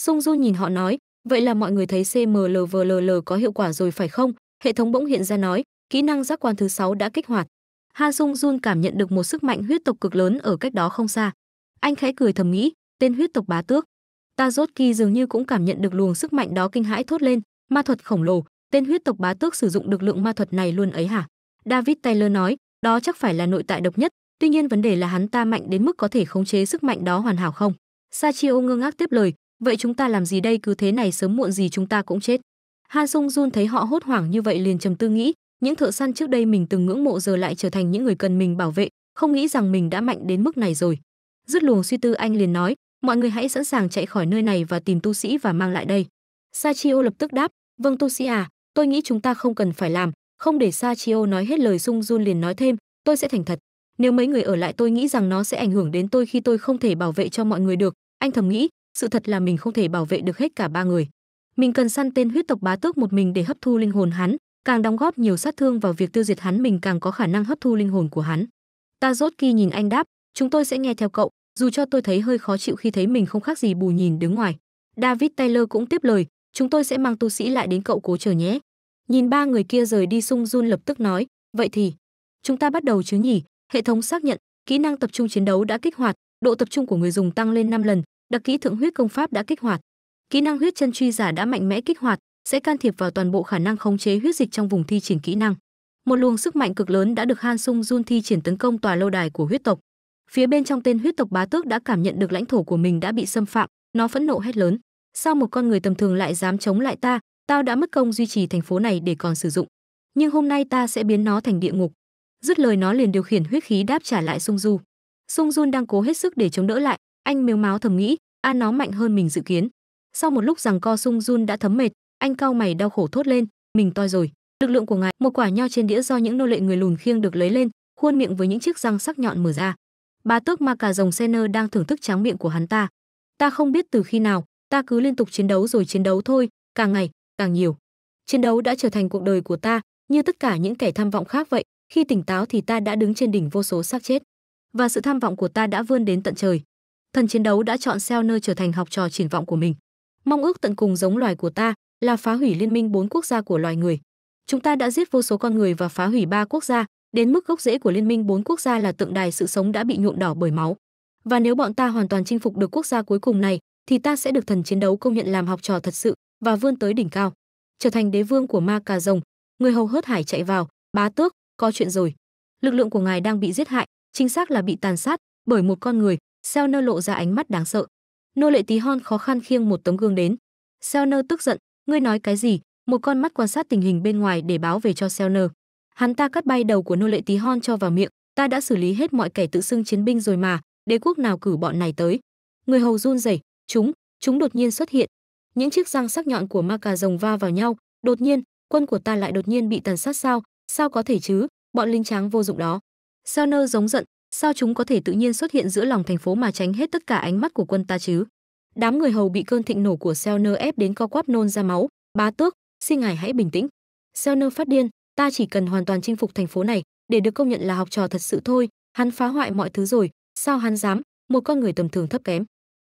sung du nhìn họ nói vậy là mọi người thấy cmlvll có hiệu quả rồi phải không hệ thống bỗng hiện ra nói kỹ năng giác quan thứ sáu đã kích hoạt ha sung jun cảm nhận được một sức mạnh huyết tộc cực lớn ở cách đó không xa anh khẽ cười thầm nghĩ tên huyết tộc bá tước ta rốt dường như cũng cảm nhận được luồng sức mạnh đó kinh hãi thốt lên ma thuật khổng lồ Tên huyết tộc bá tước sử dụng được lượng ma thuật này luôn ấy hả? David Taylor nói, đó chắc phải là nội tại độc nhất, tuy nhiên vấn đề là hắn ta mạnh đến mức có thể khống chế sức mạnh đó hoàn hảo không? Sachio ngơ ngác tiếp lời, vậy chúng ta làm gì đây cứ thế này sớm muộn gì chúng ta cũng chết. Han Sung Jun thấy họ hốt hoảng như vậy liền trầm tư nghĩ, những thợ săn trước đây mình từng ngưỡng mộ giờ lại trở thành những người cần mình bảo vệ, không nghĩ rằng mình đã mạnh đến mức này rồi. Dứt luồng suy tư anh liền nói, mọi người hãy sẵn sàng chạy khỏi nơi này và tìm tu sĩ và mang lại đây. Sachio lập tức đáp, vâng tu sĩ à, tôi nghĩ chúng ta không cần phải làm không để sa nói hết lời sung jun liền nói thêm tôi sẽ thành thật nếu mấy người ở lại tôi nghĩ rằng nó sẽ ảnh hưởng đến tôi khi tôi không thể bảo vệ cho mọi người được anh thầm nghĩ sự thật là mình không thể bảo vệ được hết cả ba người mình cần săn tên huyết tộc bá tước một mình để hấp thu linh hồn hắn càng đóng góp nhiều sát thương vào việc tiêu diệt hắn mình càng có khả năng hấp thu linh hồn của hắn ta rốt khi nhìn anh đáp chúng tôi sẽ nghe theo cậu dù cho tôi thấy hơi khó chịu khi thấy mình không khác gì bù nhìn đứng ngoài david taylor cũng tiếp lời chúng tôi sẽ mang tu sĩ lại đến cậu cố chờ nhé Nhìn ba người kia rời đi sung run lập tức nói, vậy thì, chúng ta bắt đầu chứ nhỉ, hệ thống xác nhận, kỹ năng tập trung chiến đấu đã kích hoạt, độ tập trung của người dùng tăng lên 5 lần, đặc kỹ thượng huyết công pháp đã kích hoạt. Kỹ năng huyết chân truy giả đã mạnh mẽ kích hoạt, sẽ can thiệp vào toàn bộ khả năng khống chế huyết dịch trong vùng thi triển kỹ năng. Một luồng sức mạnh cực lớn đã được Han Sung Jun thi triển tấn công tòa lâu đài của huyết tộc. Phía bên trong tên huyết tộc bá tước đã cảm nhận được lãnh thổ của mình đã bị xâm phạm, nó phẫn nộ hét lớn: "Sao một con người tầm thường lại dám chống lại ta, tao đã mất công duy trì thành phố này để còn sử dụng nhưng hôm nay ta sẽ biến nó thành địa ngục dứt lời nó liền điều khiển huyết khí đáp trả lại sung du sung jun đang cố hết sức để chống đỡ lại anh mếu máo thầm nghĩ a nó mạnh hơn mình dự kiến sau một lúc rằng co sung jun đã thấm mệt anh cau mày đau khổ thốt lên mình toi rồi lực lượng của ngài một quả nho trên đĩa do những nô lệ người lùn khiêng được lấy lên khuôn miệng với những chiếc răng sắc nhọn mở ra bà tước ma cà rồng senner đang thưởng thức tráng miệng của hắn ta ta không biết từ khi nào ta cứ liên tục chiến đấu rồi chiến đấu thôi cả ngày càng nhiều. Chiến đấu đã trở thành cuộc đời của ta, như tất cả những kẻ tham vọng khác vậy, khi tỉnh táo thì ta đã đứng trên đỉnh vô số xác chết và sự tham vọng của ta đã vươn đến tận trời. Thần chiến đấu đã chọn Seo nơi trở thành học trò triển vọng của mình. Mong ước tận cùng giống loài của ta là phá hủy liên minh bốn quốc gia của loài người. Chúng ta đã giết vô số con người và phá hủy ba quốc gia, đến mức gốc rễ của liên minh bốn quốc gia là tượng đài sự sống đã bị nhuộm đỏ bởi máu. Và nếu bọn ta hoàn toàn chinh phục được quốc gia cuối cùng này, thì ta sẽ được thần chiến đấu công nhận làm học trò thật sự và vươn tới đỉnh cao, trở thành đế vương của ma cà rồng, người hầu hớt hải chạy vào, bá tước, có chuyện rồi. Lực lượng của ngài đang bị giết hại, chính xác là bị tàn sát bởi một con người, Selner lộ ra ánh mắt đáng sợ. Nô lệ tí hon khó khăn khiêng một tấm gương đến. Selner tức giận, ngươi nói cái gì? Một con mắt quan sát tình hình bên ngoài để báo về cho Selner. Hắn ta cắt bay đầu của nô lệ tí hon cho vào miệng, ta đã xử lý hết mọi kẻ tự xưng chiến binh rồi mà, đế quốc nào cử bọn này tới. Người hầu run rẩy, chúng, chúng đột nhiên xuất hiện, những chiếc răng sắc nhọn của ma cà rồng va vào nhau đột nhiên quân của ta lại đột nhiên bị tàn sát sao sao có thể chứ bọn linh tráng vô dụng đó sao nơ giống giận sao chúng có thể tự nhiên xuất hiện giữa lòng thành phố mà tránh hết tất cả ánh mắt của quân ta chứ đám người hầu bị cơn thịnh nổ của Selner ép đến co quắp nôn ra máu bá tước xin ngài hãy bình tĩnh Selner phát điên ta chỉ cần hoàn toàn chinh phục thành phố này để được công nhận là học trò thật sự thôi hắn phá hoại mọi thứ rồi sao hắn dám một con người tầm thường thấp kém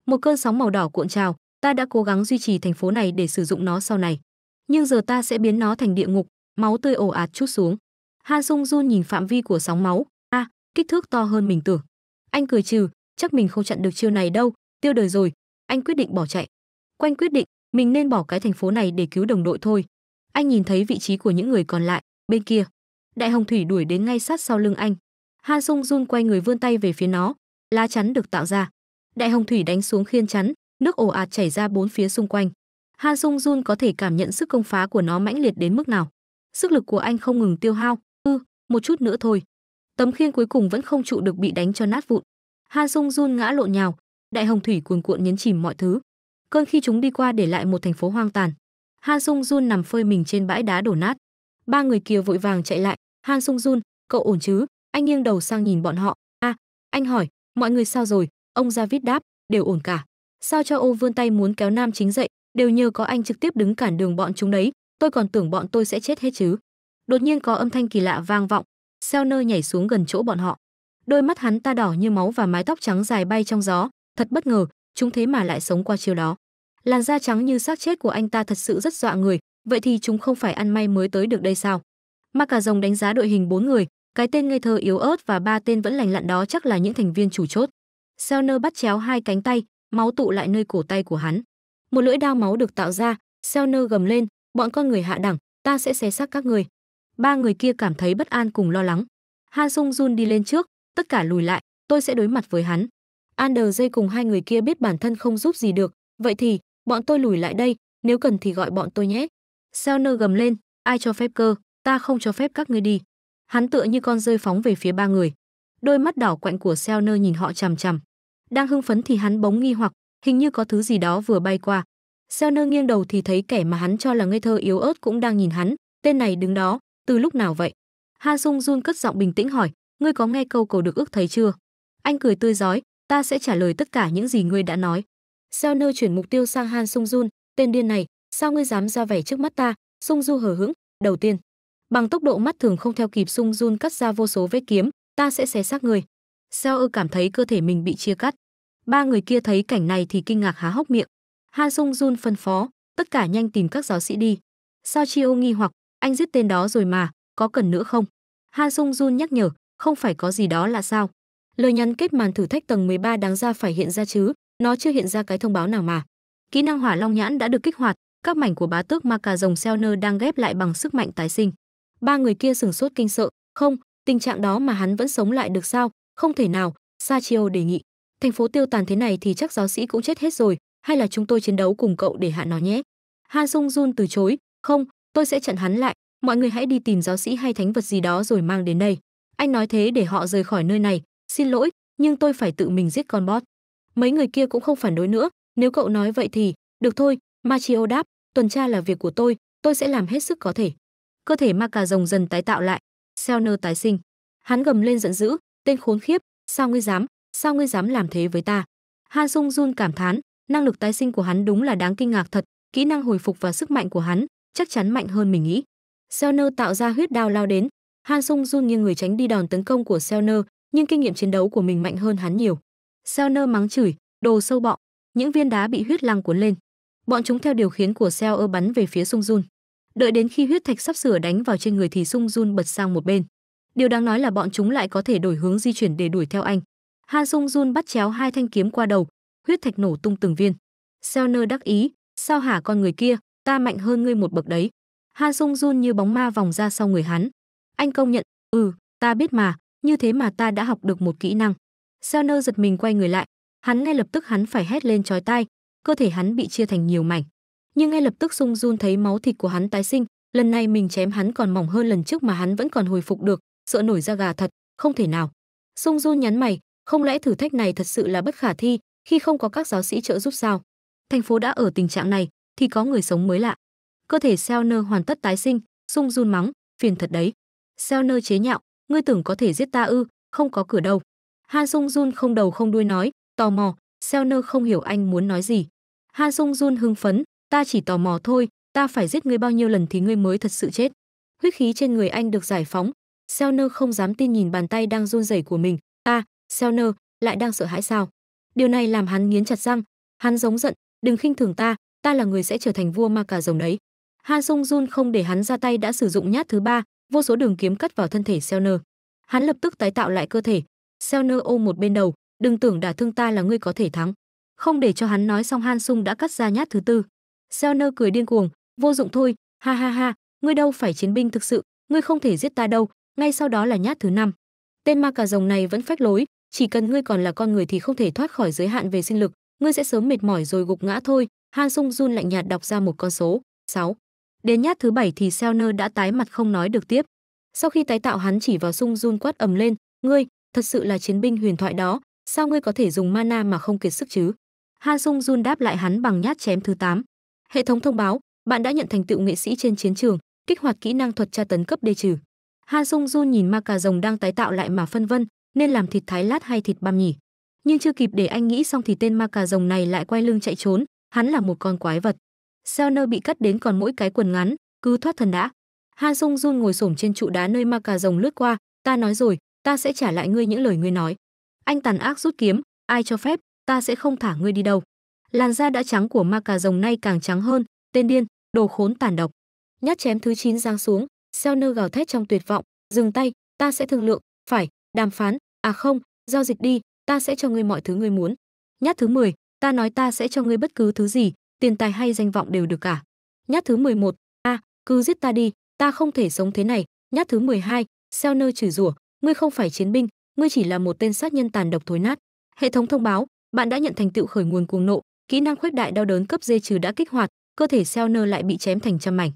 một cơn sóng màu đỏ cuộn trào ta đã cố gắng duy trì thành phố này để sử dụng nó sau này nhưng giờ ta sẽ biến nó thành địa ngục máu tươi ồ ạt chút xuống han sung jun nhìn phạm vi của sóng máu a à, kích thước to hơn mình tưởng anh cười trừ chắc mình không chặn được chiêu này đâu tiêu đời rồi anh quyết định bỏ chạy quanh quyết định mình nên bỏ cái thành phố này để cứu đồng đội thôi anh nhìn thấy vị trí của những người còn lại bên kia đại hồng thủy đuổi đến ngay sát sau lưng anh han sung jun quay người vươn tay về phía nó lá chắn được tạo ra đại hồng thủy đánh xuống khiên chắn nước ồ ạt chảy ra bốn phía xung quanh. Han Sung Jun có thể cảm nhận sức công phá của nó mãnh liệt đến mức nào. Sức lực của anh không ngừng tiêu hao, ư, một chút nữa thôi. Tấm khiên cuối cùng vẫn không trụ được bị đánh cho nát vụn. Han Sung Jun ngã lộn nhào, đại hồng thủy cuồn cuộn nhấn chìm mọi thứ. Cơn khi chúng đi qua để lại một thành phố hoang tàn. Han Sung Jun nằm phơi mình trên bãi đá đổ nát. Ba người kia vội vàng chạy lại, Han Sung Jun, cậu ổn chứ? Anh nghiêng đầu sang nhìn bọn họ, "A, à, anh hỏi, mọi người sao rồi?" Ông David đáp, "Đều ổn cả." Sao cho ô vươn tay muốn kéo nam chính dậy, đều nhờ có anh trực tiếp đứng cản đường bọn chúng đấy, tôi còn tưởng bọn tôi sẽ chết hết chứ. Đột nhiên có âm thanh kỳ lạ vang vọng, Sao nơ nhảy xuống gần chỗ bọn họ. Đôi mắt hắn ta đỏ như máu và mái tóc trắng dài bay trong gió, thật bất ngờ, chúng thế mà lại sống qua chiều đó. Làn da trắng như xác chết của anh ta thật sự rất dọa người, vậy thì chúng không phải ăn may mới tới được đây sao? Mà cả rồng đánh giá đội hình bốn người, cái tên ngây thơ yếu ớt và ba tên vẫn lành lặn đó chắc là những thành viên chủ chốt. Selner bắt chéo hai cánh tay, máu tụ lại nơi cổ tay của hắn. Một lưỡi đao máu được tạo ra, Selner gầm lên, "Bọn con người hạ đẳng, ta sẽ xé xác các người." Ba người kia cảm thấy bất an cùng lo lắng. Han Sung Jun đi lên trước, tất cả lùi lại, tôi sẽ đối mặt với hắn. Ander dây cùng hai người kia biết bản thân không giúp gì được, vậy thì, bọn tôi lùi lại đây, nếu cần thì gọi bọn tôi nhé. Selner gầm lên, ai cho phép cơ, ta không cho phép các người đi. Hắn tựa như con rơi phóng về phía ba người. Đôi mắt đỏ quạnh của Selner nhìn họ chằm chằm. Đang hưng phấn thì hắn bỗng nghi hoặc, hình như có thứ gì đó vừa bay qua. Seo nơ nghiêng đầu thì thấy kẻ mà hắn cho là ngây thơ yếu ớt cũng đang nhìn hắn, tên này đứng đó, từ lúc nào vậy? Ha Sung Jun cất giọng bình tĩnh hỏi, ngươi có nghe câu cầu được ước thấy chưa? Anh cười tươi giói: ta sẽ trả lời tất cả những gì ngươi đã nói. Seo nơ chuyển mục tiêu sang Han Sung Jun, tên điên này, sao ngươi dám ra vẻ trước mắt ta? Sung Du hờ hững, đầu tiên, bằng tốc độ mắt thường không theo kịp Sung Jun cắt ra vô số vết kiếm, ta sẽ xé xác ngươi. Seo ư cảm thấy cơ thể mình bị chia cắt. Ba người kia thấy cảnh này thì kinh ngạc há hốc miệng. Han Sung Jun phân phó, tất cả nhanh tìm các giáo sĩ đi. Sao Chiêu nghi hoặc, anh giết tên đó rồi mà, có cần nữa không? Han Sung Jun nhắc nhở, không phải có gì đó là sao? Lời nhắn kết màn thử thách tầng 13 đáng ra phải hiện ra chứ, nó chưa hiện ra cái thông báo nào mà. Kỹ năng Hỏa Long Nhãn đã được kích hoạt, các mảnh của bá tước ma cà rồng Seo Nơ đang ghép lại bằng sức mạnh tái sinh. Ba người kia sửng sốt kinh sợ, không, tình trạng đó mà hắn vẫn sống lại được sao? Không thể nào, Sachio đề nghị. Thành phố tiêu tàn thế này thì chắc giáo sĩ cũng chết hết rồi, hay là chúng tôi chiến đấu cùng cậu để hạ nó nhé. Han Sung Jun từ chối, không, tôi sẽ chặn hắn lại, mọi người hãy đi tìm giáo sĩ hay thánh vật gì đó rồi mang đến đây. Anh nói thế để họ rời khỏi nơi này, xin lỗi, nhưng tôi phải tự mình giết con bot. Mấy người kia cũng không phản đối nữa, nếu cậu nói vậy thì, được thôi, Machio đáp, tuần tra là việc của tôi, tôi sẽ làm hết sức có thể. Cơ thể ma cà rồng dần tái tạo lại, Selner tái sinh. Hắn gầm lên giận dữ, tên khốn khiếp sao ngươi dám sao ngươi dám làm thế với ta han sung jun cảm thán năng lực tái sinh của hắn đúng là đáng kinh ngạc thật kỹ năng hồi phục và sức mạnh của hắn chắc chắn mạnh hơn mình nghĩ selner tạo ra huyết đao lao đến han sung jun nghiêng người tránh đi đòn tấn công của selner nhưng kinh nghiệm chiến đấu của mình mạnh hơn hắn nhiều selner mắng chửi đồ sâu bọ những viên đá bị huyết lăng cuốn lên bọn chúng theo điều khiển của selner bắn về phía sung jun đợi đến khi huyết thạch sắp sửa đánh vào trên người thì sung jun bật sang một bên Điều đáng nói là bọn chúng lại có thể đổi hướng di chuyển để đuổi theo anh. Han Sung Jun bắt chéo hai thanh kiếm qua đầu, huyết thạch nổ tung từng viên. Selner đắc ý, sao hả con người kia, ta mạnh hơn ngươi một bậc đấy. Han Sung Jun như bóng ma vòng ra sau người hắn. Anh công nhận, ừ, ta biết mà, như thế mà ta đã học được một kỹ năng. Selner giật mình quay người lại, hắn ngay lập tức hắn phải hét lên chói tai, cơ thể hắn bị chia thành nhiều mảnh. Nhưng ngay lập tức Sung Jun thấy máu thịt của hắn tái sinh, lần này mình chém hắn còn mỏng hơn lần trước mà hắn vẫn còn hồi phục được, sợ nổi da gà thật, không thể nào. Sung Jun nhắn mày, không lẽ thử thách này thật sự là bất khả thi khi không có các giáo sĩ trợ giúp sao? Thành phố đã ở tình trạng này thì có người sống mới lạ. Cơ thể Selner hoàn tất tái sinh, Sung Jun mắng, phiền thật đấy. Selner chế nhạo, ngươi tưởng có thể giết ta ư, không có cửa đâu. Han Sung Jun không đầu không đuôi nói, tò mò, Selner không hiểu anh muốn nói gì. Han Sung Jun hưng phấn, ta chỉ tò mò thôi, ta phải giết ngươi bao nhiêu lần thì ngươi mới thật sự chết. Huyết khí trên người anh được giải phóng, Selner không dám tin nhìn bàn tay đang run rẩy của mình. A, à, Selner, lại đang sợ hãi sao? Điều này làm hắn nghiến chặt răng, hắn giống giận, đừng khinh thường ta, ta là người sẽ trở thành vua ma cà rồng đấy. Han Sung Jun không để hắn ra tay đã sử dụng nhát thứ ba, vô số đường kiếm cắt vào thân thể Selner. Hắn lập tức tái tạo lại cơ thể. Selner ôm một bên đầu, đừng tưởng đả thương ta là ngươi có thể thắng. Không để cho hắn nói xong Han Sung đã cắt ra nhát thứ tư. Selner cười điên cuồng, vô dụng thôi, ha ha ha, ngươi đâu phải chiến binh thực sự, ngươi không thể giết ta đâu, ngay sau đó là nhát thứ năm tên ma cà rồng này vẫn phách lối chỉ cần ngươi còn là con người thì không thể thoát khỏi giới hạn về sinh lực ngươi sẽ sớm mệt mỏi rồi gục ngã thôi han sung jun lạnh nhạt đọc ra một con số 6. đến nhát thứ bảy thì seo nơ đã tái mặt không nói được tiếp sau khi tái tạo hắn chỉ vào sung jun quát ầm lên ngươi thật sự là chiến binh huyền thoại đó sao ngươi có thể dùng mana mà không kiệt sức chứ han sung jun đáp lại hắn bằng nhát chém thứ 8. hệ thống thông báo bạn đã nhận thành tựu nghệ sĩ trên chiến trường kích hoạt kỹ năng thuật tra tấn cấp D trừ Han Sung Jun nhìn ma cà rồng đang tái tạo lại mà phân vân, nên làm thịt thái lát hay thịt băm nhỉ? Nhưng chưa kịp để anh nghĩ xong thì tên ma cà rồng này lại quay lưng chạy trốn, hắn là một con quái vật. Selner bị cắt đến còn mỗi cái quần ngắn, cứ thoát thần đã. Han Sung Jun ngồi xổm trên trụ đá nơi ma cà rồng lướt qua, ta nói rồi, ta sẽ trả lại ngươi những lời ngươi nói. Anh tàn ác rút kiếm, ai cho phép, ta sẽ không thả ngươi đi đâu. Làn da đã trắng của ma cà rồng nay càng trắng hơn, tên điên, đồ khốn tàn độc. Nhát chém thứ 9 giáng xuống, Selner gào thét trong tuyệt vọng, dừng tay, ta sẽ thương lượng, phải, đàm phán, à không, giao dịch đi, ta sẽ cho ngươi mọi thứ ngươi muốn. Nhát thứ 10, ta nói ta sẽ cho ngươi bất cứ thứ gì, tiền tài hay danh vọng đều được cả. Nhát thứ 11, a, à, cứ giết ta đi, ta không thể sống thế này. Nhát thứ 12, Selner chửi rủa, ngươi không phải chiến binh, ngươi chỉ là một tên sát nhân tàn độc thối nát. Hệ thống thông báo, bạn đã nhận thành tựu khởi nguồn cuồng nộ, kỹ năng khuếch đại đau đớn cấp dê trừ đã kích hoạt, cơ thể Selner lại bị chém thành trăm mảnh.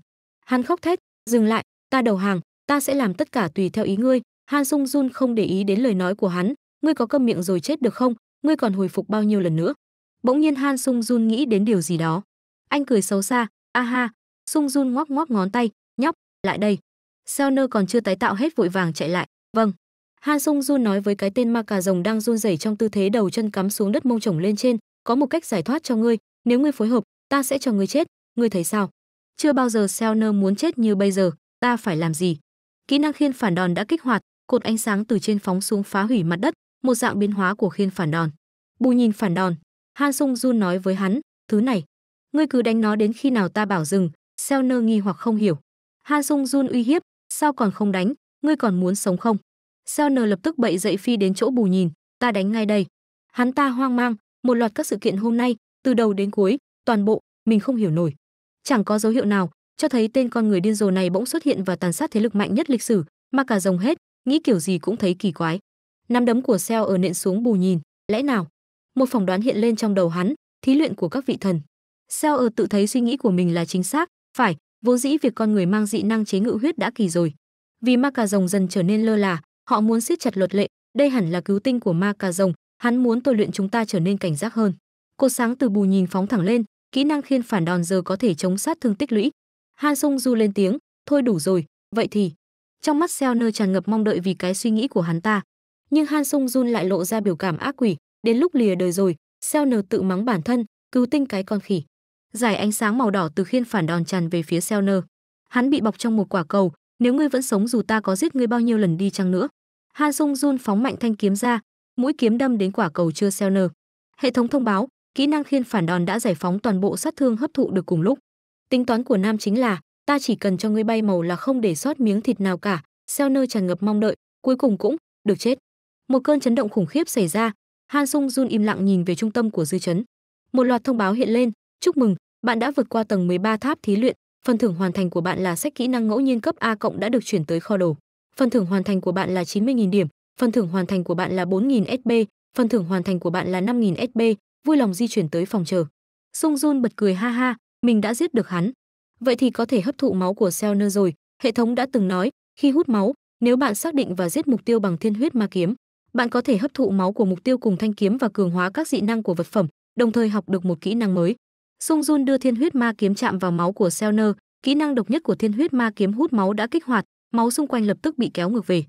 Hắn khóc thét, dừng lại, ta đầu hàng, ta sẽ làm tất cả tùy theo ý ngươi. Han Sung Jun không để ý đến lời nói của hắn, ngươi có câm miệng rồi chết được không? Ngươi còn hồi phục bao nhiêu lần nữa? Bỗng nhiên Han Sung Jun nghĩ đến điều gì đó. Anh cười xấu xa, a ha, Sung Jun ngoắc ngoắc ngón tay, nhóc, lại đây. Selner còn chưa tái tạo hết vội vàng chạy lại, vâng. Han Sung Jun nói với cái tên ma cà rồng đang run rẩy trong tư thế đầu chân cắm xuống đất mông chồng lên trên, có một cách giải thoát cho ngươi, nếu ngươi phối hợp, ta sẽ cho ngươi chết, ngươi thấy sao? Chưa bao giờ Selner muốn chết như bây giờ, ta phải làm gì kỹ năng khiên phản đòn đã kích hoạt cột ánh sáng từ trên phóng xuống phá hủy mặt đất một dạng biến hóa của khiên phản đòn bù nhìn phản đòn han sung jun nói với hắn thứ này ngươi cứ đánh nó đến khi nào ta bảo dừng seo nơ nghi hoặc không hiểu han sung jun uy hiếp sao còn không đánh ngươi còn muốn sống không seo nơ lập tức bậy dậy phi đến chỗ bù nhìn ta đánh ngay đây hắn ta hoang mang một loạt các sự kiện hôm nay từ đầu đến cuối toàn bộ mình không hiểu nổi chẳng có dấu hiệu nào cho thấy tên con người điên rồ này bỗng xuất hiện và tàn sát thế lực mạnh nhất lịch sử, mà cả rồng hết, nghĩ kiểu gì cũng thấy kỳ quái. Nắm đấm của Seo ở nện xuống bù nhìn, lẽ nào? Một phỏng đoán hiện lên trong đầu hắn, thí luyện của các vị thần. Seo ở tự thấy suy nghĩ của mình là chính xác, phải, vốn dĩ việc con người mang dị năng chế ngự huyết đã kỳ rồi. Vì ma cà rồng dần trở nên lơ là, họ muốn siết chặt luật lệ, đây hẳn là cứu tinh của ma cà rồng, hắn muốn tôi luyện chúng ta trở nên cảnh giác hơn. Cột sáng từ bù nhìn phóng thẳng lên, kỹ năng khiên phản đòn giờ có thể chống sát thương tích lũy, Han Sung Du lên tiếng, thôi đủ rồi, vậy thì. Trong mắt Seo Nơ tràn ngập mong đợi vì cái suy nghĩ của hắn ta. Nhưng Han Sung Jun lại lộ ra biểu cảm ác quỷ, đến lúc lìa đời rồi, Seo Nơ tự mắng bản thân, cứu tinh cái con khỉ. Giải ánh sáng màu đỏ từ khiên phản đòn tràn về phía Seo Nơ. Hắn bị bọc trong một quả cầu, nếu ngươi vẫn sống dù ta có giết ngươi bao nhiêu lần đi chăng nữa. Han Sung Jun phóng mạnh thanh kiếm ra, mũi kiếm đâm đến quả cầu chưa Seo Nơ. Hệ thống thông báo, kỹ năng khiên phản đòn đã giải phóng toàn bộ sát thương hấp thụ được cùng lúc Tính toán của Nam chính là, ta chỉ cần cho ngươi bay màu là không để sót miếng thịt nào cả, Xeo nơ tràn ngập mong đợi, cuối cùng cũng được chết. Một cơn chấn động khủng khiếp xảy ra, Han Sung Jun im lặng nhìn về trung tâm của dư chấn. Một loạt thông báo hiện lên, chúc mừng, bạn đã vượt qua tầng 13 tháp thí luyện, phần thưởng hoàn thành của bạn là sách kỹ năng ngẫu nhiên cấp A cộng đã được chuyển tới kho đồ. Phần thưởng hoàn thành của bạn là 90.000 điểm, phần thưởng hoàn thành của bạn là 4.000 SB, phần thưởng hoàn thành của bạn là 5.000 SB, vui lòng di chuyển tới phòng chờ. Sung Jun bật cười ha ha, mình đã giết được hắn. Vậy thì có thể hấp thụ máu của Selner rồi, hệ thống đã từng nói, khi hút máu, nếu bạn xác định và giết mục tiêu bằng thiên huyết ma kiếm, bạn có thể hấp thụ máu của mục tiêu cùng thanh kiếm và cường hóa các dị năng của vật phẩm, đồng thời học được một kỹ năng mới. Sung Jun đưa thiên huyết ma kiếm chạm vào máu của Selner, kỹ năng độc nhất của thiên huyết ma kiếm hút máu đã kích hoạt, máu xung quanh lập tức bị kéo ngược về.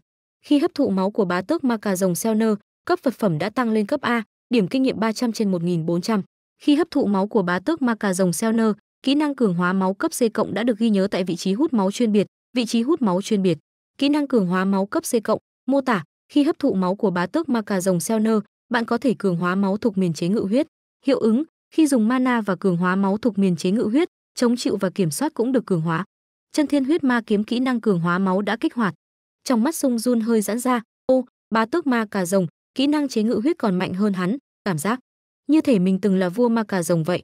Khi hấp thụ máu của bá tước ma cà rồng Selner, cấp vật phẩm đã tăng lên cấp A, điểm kinh nghiệm 300 trên 1400. Khi hấp thụ máu của bá tước ma cà rồng Selner, Kỹ năng cường hóa máu cấp C cộng đã được ghi nhớ tại vị trí hút máu chuyên biệt, vị trí hút máu chuyên biệt. Kỹ năng cường hóa máu cấp C cộng mô tả khi hấp thụ máu của bá tước ma cà rồng Selner, bạn có thể cường hóa máu thuộc miền chế ngự huyết. Hiệu ứng khi dùng mana và cường hóa máu thuộc miền chế ngự huyết, chống chịu và kiểm soát cũng được cường hóa. Chân thiên huyết ma kiếm kỹ năng cường hóa máu đã kích hoạt. Trong mắt Sung Jun hơi giãn ra, ô, bá tước ma cà rồng, kỹ năng chế ngự huyết còn mạnh hơn hắn, cảm giác như thể mình từng là vua ma cà rồng vậy.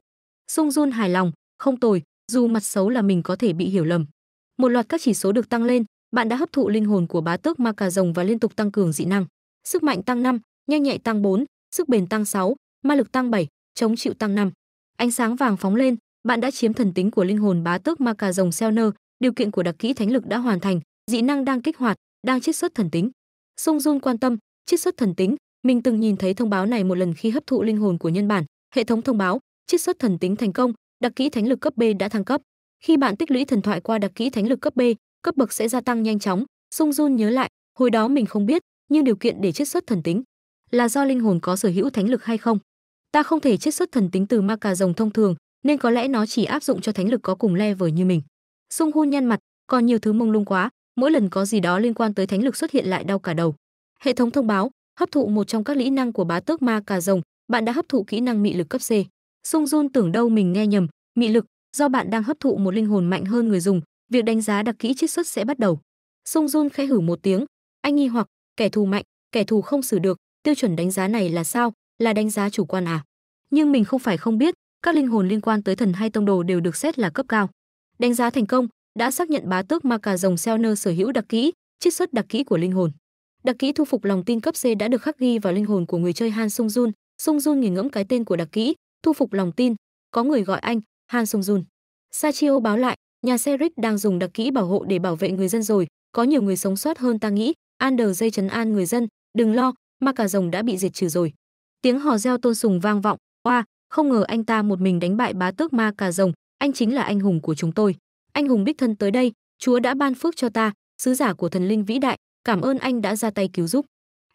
Sung Jun hài lòng, không tồi, dù mặt xấu là mình có thể bị hiểu lầm. Một loạt các chỉ số được tăng lên, bạn đã hấp thụ linh hồn của bá tước ma cà rồng và liên tục tăng cường dị năng. Sức mạnh tăng 5, nhanh nhạy tăng 4, sức bền tăng 6, ma lực tăng 7, chống chịu tăng 5. Ánh sáng vàng phóng lên, bạn đã chiếm thần tính của linh hồn bá tước ma cà rồng Selner, điều kiện của đặc kỹ thánh lực đã hoàn thành, dị năng đang kích hoạt, đang chiết xuất thần tính. Sung Jun quan tâm, chiết xuất thần tính, mình từng nhìn thấy thông báo này một lần khi hấp thụ linh hồn của nhân bản, hệ thống thông báo, chiết xuất thần tính thành công, đặc kỹ thánh lực cấp B đã thăng cấp. Khi bạn tích lũy thần thoại qua đặc kỹ thánh lực cấp B, cấp bậc sẽ gia tăng nhanh chóng. Sung Jun nhớ lại, hồi đó mình không biết, nhưng điều kiện để chiết xuất thần tính là do linh hồn có sở hữu thánh lực hay không. Ta không thể chiết xuất thần tính từ ma cà rồng thông thường, nên có lẽ nó chỉ áp dụng cho thánh lực có cùng level như mình. Sung Hun nhăn mặt, còn nhiều thứ mông lung quá, mỗi lần có gì đó liên quan tới thánh lực xuất hiện lại đau cả đầu. Hệ thống thông báo, hấp thụ một trong các kỹ năng của bá tước ma cà rồng, bạn đã hấp thụ kỹ năng mị lực cấp C. Sung Jun tưởng đâu mình nghe nhầm, mị lực, do bạn đang hấp thụ một linh hồn mạnh hơn người dùng, việc đánh giá đặc kỹ chiết xuất sẽ bắt đầu. Sung Jun khẽ hử một tiếng, anh nghi hoặc, kẻ thù mạnh, kẻ thù không xử được, tiêu chuẩn đánh giá này là sao, là đánh giá chủ quan à? Nhưng mình không phải không biết, các linh hồn liên quan tới thần hay tông đồ đều được xét là cấp cao. Đánh giá thành công, đã xác nhận bá tước ma cà rồng Selner sở hữu đặc kỹ, chiết xuất đặc kỹ của linh hồn. Đặc kỹ thu phục lòng tin cấp C đã được khắc ghi vào linh hồn của người chơi Han Sung Jun. Sung Jun nghiền ngẫm cái tên của đặc kỹ, thu phục lòng tin. Có người gọi anh, Han Sung Jun. Sachio báo lại, nhà xe Rick đang dùng đặc kỹ bảo hộ để bảo vệ người dân rồi, có nhiều người sống sót hơn ta nghĩ, Ander dây chấn an người dân, đừng lo, ma cà rồng đã bị diệt trừ rồi. Tiếng hò reo tôn sùng vang vọng, oa, không ngờ anh ta một mình đánh bại bá tước ma cà rồng, anh chính là anh hùng của chúng tôi. Anh hùng đích thân tới đây, Chúa đã ban phước cho ta, sứ giả của thần linh vĩ đại, cảm ơn anh đã ra tay cứu giúp.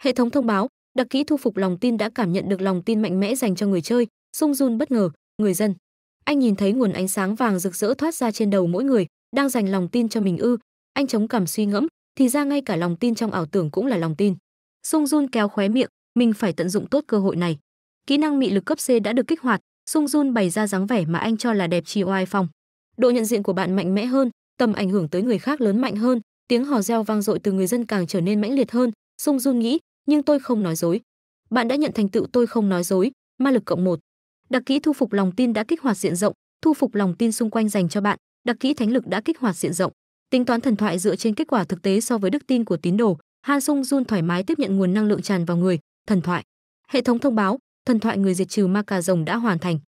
Hệ thống thông báo, đặc kỹ thu phục lòng tin đã cảm nhận được lòng tin mạnh mẽ dành cho người chơi, rung run bất ngờ người dân anh nhìn thấy nguồn ánh sáng vàng rực rỡ thoát ra trên đầu mỗi người đang dành lòng tin cho mình ư anh chống cảm suy ngẫm thì ra ngay cả lòng tin trong ảo tưởng cũng là lòng tin sung run kéo khóe miệng mình phải tận dụng tốt cơ hội này kỹ năng mị lực cấp c đã được kích hoạt sung run bày ra dáng vẻ mà anh cho là đẹp chi oai phong độ nhận diện của bạn mạnh mẽ hơn tầm ảnh hưởng tới người khác lớn mạnh hơn tiếng hò reo vang dội từ người dân càng trở nên mãnh liệt hơn sung run nghĩ nhưng tôi không nói dối bạn đã nhận thành tựu tôi không nói dối ma lực cộng một Đặc kỹ thu phục lòng tin đã kích hoạt diện rộng, thu phục lòng tin xung quanh dành cho bạn, đặc kỹ thánh lực đã kích hoạt diện rộng. Tính toán thần thoại dựa trên kết quả thực tế so với đức tin của tín đồ, Han Sung Jun thoải mái tiếp nhận nguồn năng lượng tràn vào người, thần thoại. Hệ thống thông báo, thần thoại người diệt trừ ma cà rồng đã hoàn thành.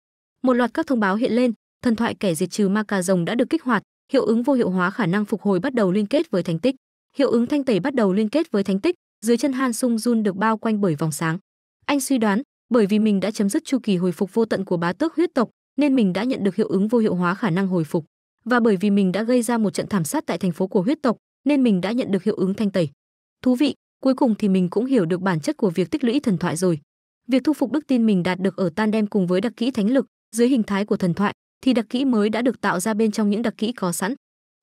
Một loạt các thông báo hiện lên, thần thoại kẻ diệt trừ ma cà rồng đã được kích hoạt, hiệu ứng vô hiệu hóa khả năng phục hồi bắt đầu liên kết với thành tích. Hiệu ứng thanh tẩy bắt đầu liên kết với thánh tích, dưới chân Han Sung Jun được bao quanh bởi vòng sáng. Anh suy đoán, bởi vì mình đã chấm dứt chu kỳ hồi phục vô tận của bá tước huyết tộc nên mình đã nhận được hiệu ứng vô hiệu hóa khả năng hồi phục và bởi vì mình đã gây ra một trận thảm sát tại thành phố của huyết tộc nên mình đã nhận được hiệu ứng thanh tẩy thú vị cuối cùng thì mình cũng hiểu được bản chất của việc tích lũy thần thoại rồi việc thu phục đức tin mình đạt được ở tan đem cùng với đặc kỹ thánh lực dưới hình thái của thần thoại thì đặc kỹ mới đã được tạo ra bên trong những đặc kỹ có sẵn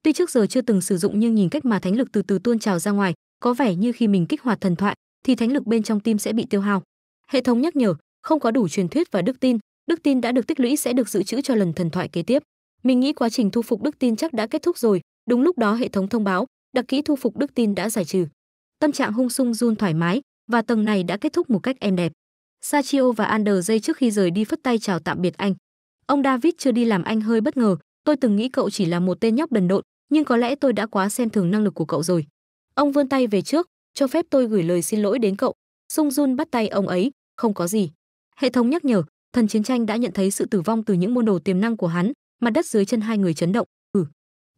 tuy trước giờ chưa từng sử dụng nhưng nhìn cách mà thánh lực từ từ tuôn trào ra ngoài có vẻ như khi mình kích hoạt thần thoại thì thánh lực bên trong tim sẽ bị tiêu hao Hệ thống nhắc nhở, không có đủ truyền thuyết và đức tin, đức tin đã được tích lũy sẽ được giữ trữ cho lần thần thoại kế tiếp. Mình nghĩ quá trình thu phục đức tin chắc đã kết thúc rồi, đúng lúc đó hệ thống thông báo, đặc kỹ thu phục đức tin đã giải trừ. Tâm trạng hung sung run thoải mái và tầng này đã kết thúc một cách êm đẹp. Sachio và Ander dây trước khi rời đi phất tay chào tạm biệt anh. Ông David chưa đi làm anh hơi bất ngờ, tôi từng nghĩ cậu chỉ là một tên nhóc đần độn, nhưng có lẽ tôi đã quá xem thường năng lực của cậu rồi. Ông vươn tay về trước, cho phép tôi gửi lời xin lỗi đến cậu, Sung Jun bắt tay ông ấy, không có gì. Hệ thống nhắc nhở, thần chiến tranh đã nhận thấy sự tử vong từ những môn đồ tiềm năng của hắn, mặt đất dưới chân hai người chấn động, ừ.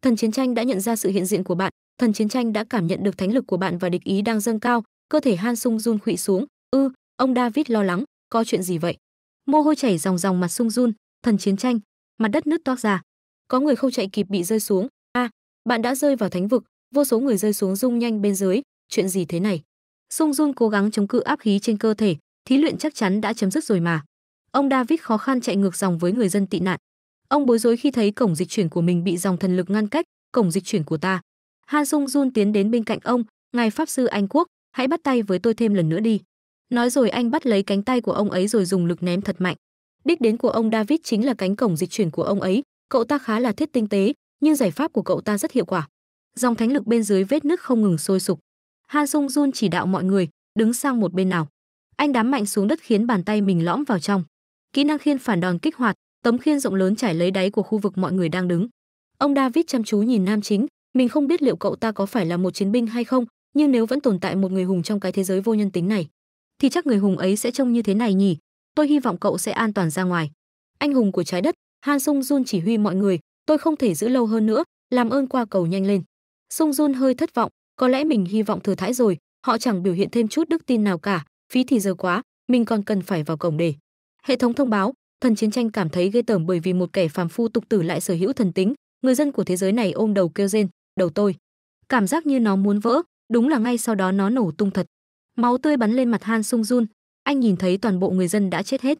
Thần chiến tranh đã nhận ra sự hiện diện của bạn, thần chiến tranh đã cảm nhận được thánh lực của bạn và địch ý đang dâng cao, cơ thể Han Sung Jun khuỵu xuống, ư, ừ, ông David lo lắng, có chuyện gì vậy? Mồ hôi chảy ròng ròng mặt Sung Jun, thần chiến tranh, mặt đất nứt toác ra. Có người không chạy kịp bị rơi xuống, a, à, bạn đã rơi vào thánh vực, vô số người rơi xuống rung nhanh bên dưới, chuyện gì thế này? Sung Jun cố gắng chống cự áp khí trên cơ thể, thí luyện chắc chắn đã chấm dứt rồi mà. Ông David khó khăn chạy ngược dòng với người dân tị nạn. Ông bối rối khi thấy cổng dịch chuyển của mình bị dòng thần lực ngăn cách, cổng dịch chuyển của ta. Han Sung Jun tiến đến bên cạnh ông, "Ngài pháp sư Anh quốc, hãy bắt tay với tôi thêm lần nữa đi." Nói rồi anh bắt lấy cánh tay của ông ấy rồi dùng lực ném thật mạnh. Đích đến của ông David chính là cánh cổng dịch chuyển của ông ấy, cậu ta khá là thiết tinh tế, nhưng giải pháp của cậu ta rất hiệu quả. Dòng thánh lực bên dưới vết nứt không ngừng sôi sục. Han Sung Jun chỉ đạo mọi người, đứng sang một bên nào. Anh đám mạnh xuống đất khiến bàn tay mình lõm vào trong. Kỹ năng khiên phản đòn kích hoạt, tấm khiên rộng lớn trải lấy đáy của khu vực mọi người đang đứng. Ông David chăm chú nhìn nam chính, mình không biết liệu cậu ta có phải là một chiến binh hay không, nhưng nếu vẫn tồn tại một người hùng trong cái thế giới vô nhân tính này, thì chắc người hùng ấy sẽ trông như thế này nhỉ. Tôi hy vọng cậu sẽ an toàn ra ngoài. Anh hùng của trái đất, Han Sung Jun chỉ huy mọi người, tôi không thể giữ lâu hơn nữa, làm ơn qua cầu nhanh lên. Sung Jun hơi thất vọng, có lẽ mình hy vọng thừa thãi rồi họ chẳng biểu hiện thêm chút đức tin nào cả phí thì giờ quá mình còn cần phải vào cổng để hệ thống thông báo thần chiến tranh cảm thấy ghê tởm bởi vì một kẻ phàm phu tục tử lại sở hữu thần tính người dân của thế giới này ôm đầu kêu rên đầu tôi cảm giác như nó muốn vỡ đúng là ngay sau đó nó nổ tung thật máu tươi bắn lên mặt han sung jun anh nhìn thấy toàn bộ người dân đã chết hết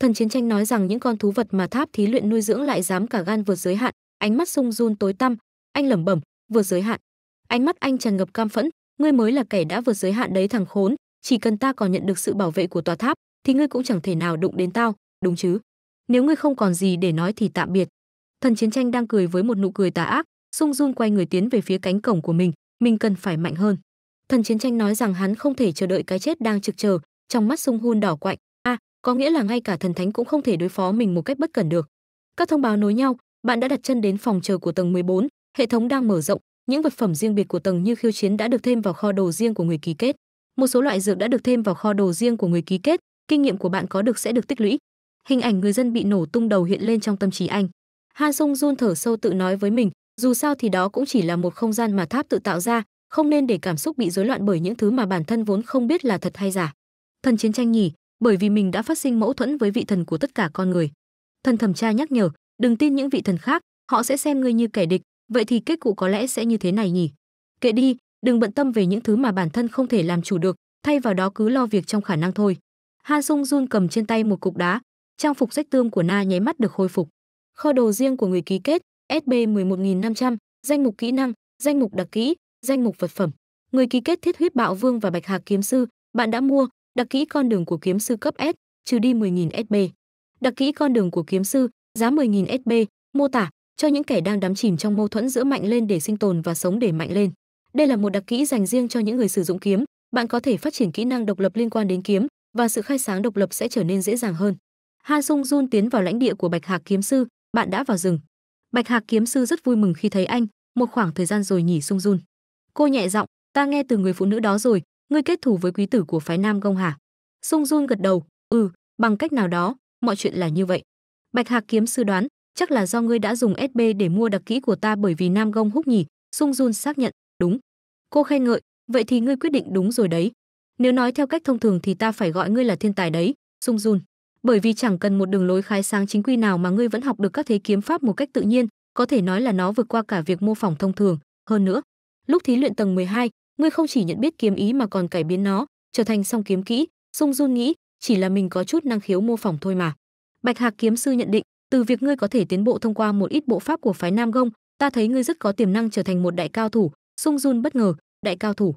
thần chiến tranh nói rằng những con thú vật mà tháp thí luyện nuôi dưỡng lại dám cả gan vượt giới hạn ánh mắt sung jun tối tăm anh lẩm bẩm vượt giới hạn ánh mắt anh tràn ngập cam phẫn ngươi mới là kẻ đã vượt giới hạn đấy thằng khốn chỉ cần ta còn nhận được sự bảo vệ của tòa tháp thì ngươi cũng chẳng thể nào đụng đến tao đúng chứ nếu ngươi không còn gì để nói thì tạm biệt thần chiến tranh đang cười với một nụ cười tà ác sung run quay người tiến về phía cánh cổng của mình mình cần phải mạnh hơn thần chiến tranh nói rằng hắn không thể chờ đợi cái chết đang trực chờ trong mắt sung hun đỏ quạnh a à, có nghĩa là ngay cả thần thánh cũng không thể đối phó mình một cách bất cẩn được các thông báo nối nhau bạn đã đặt chân đến phòng chờ của tầng 14, hệ thống đang mở rộng những vật phẩm riêng biệt của tầng như khiêu chiến đã được thêm vào kho đồ riêng của người ký kết. Một số loại dược đã được thêm vào kho đồ riêng của người ký kết, kinh nghiệm của bạn có được sẽ được tích lũy. Hình ảnh người dân bị nổ tung đầu hiện lên trong tâm trí anh. Han Sung Jun thở sâu tự nói với mình, dù sao thì đó cũng chỉ là một không gian mà tháp tự tạo ra, không nên để cảm xúc bị rối loạn bởi những thứ mà bản thân vốn không biết là thật hay giả. Thần chiến tranh nhỉ, bởi vì mình đã phát sinh mâu thuẫn với vị thần của tất cả con người. Thần thẩm tra nhắc nhở, đừng tin những vị thần khác, họ sẽ xem ngươi như kẻ địch, vậy thì kết cục có lẽ sẽ như thế này nhỉ kệ đi đừng bận tâm về những thứ mà bản thân không thể làm chủ được thay vào đó cứ lo việc trong khả năng thôi han sung jun cầm trên tay một cục đá trang phục rách tương của na nháy mắt được khôi phục kho đồ riêng của người ký kết sb 11.500, danh mục kỹ năng danh mục đặc kỹ danh mục vật phẩm người ký kết thiết huyết bạo vương và bạch hạc kiếm sư bạn đã mua đặc kỹ con đường của kiếm sư cấp s trừ đi 10.000 sb đặc kỹ con đường của kiếm sư giá 10.000 sb mô tả cho những kẻ đang đắm chìm trong mâu thuẫn giữa mạnh lên để sinh tồn và sống để mạnh lên. Đây là một đặc kỹ dành riêng cho những người sử dụng kiếm, bạn có thể phát triển kỹ năng độc lập liên quan đến kiếm và sự khai sáng độc lập sẽ trở nên dễ dàng hơn. Han Sung Jun tiến vào lãnh địa của Bạch Hạc kiếm sư, bạn đã vào rừng. Bạch Hạc kiếm sư rất vui mừng khi thấy anh, một khoảng thời gian rồi nhỉ Sung Jun. Cô nhẹ giọng, ta nghe từ người phụ nữ đó rồi, ngươi kết thù với quý tử của phái Nam Gông hả? Sung Jun gật đầu, ừ, bằng cách nào đó, mọi chuyện là như vậy. Bạch Hạc kiếm sư đoán, chắc là do ngươi đã dùng SB để mua đặc kỹ của ta bởi vì Nam Gông húc nhỉ, Sung Jun xác nhận, đúng. Cô khen ngợi, vậy thì ngươi quyết định đúng rồi đấy. Nếu nói theo cách thông thường thì ta phải gọi ngươi là thiên tài đấy, Sung Jun. Bởi vì chẳng cần một đường lối khai sáng chính quy nào mà ngươi vẫn học được các thế kiếm pháp một cách tự nhiên, có thể nói là nó vượt qua cả việc mô phỏng thông thường, hơn nữa. Lúc thí luyện tầng 12, ngươi không chỉ nhận biết kiếm ý mà còn cải biến nó, trở thành song kiếm kỹ, Sung Jun nghĩ, chỉ là mình có chút năng khiếu mô phỏng thôi mà. Bạch Hạc kiếm sư nhận định, từ việc ngươi có thể tiến bộ thông qua một ít bộ pháp của phái Nam Gông, ta thấy ngươi rất có tiềm năng trở thành một đại cao thủ." Sung Jun bất ngờ, "Đại cao thủ?"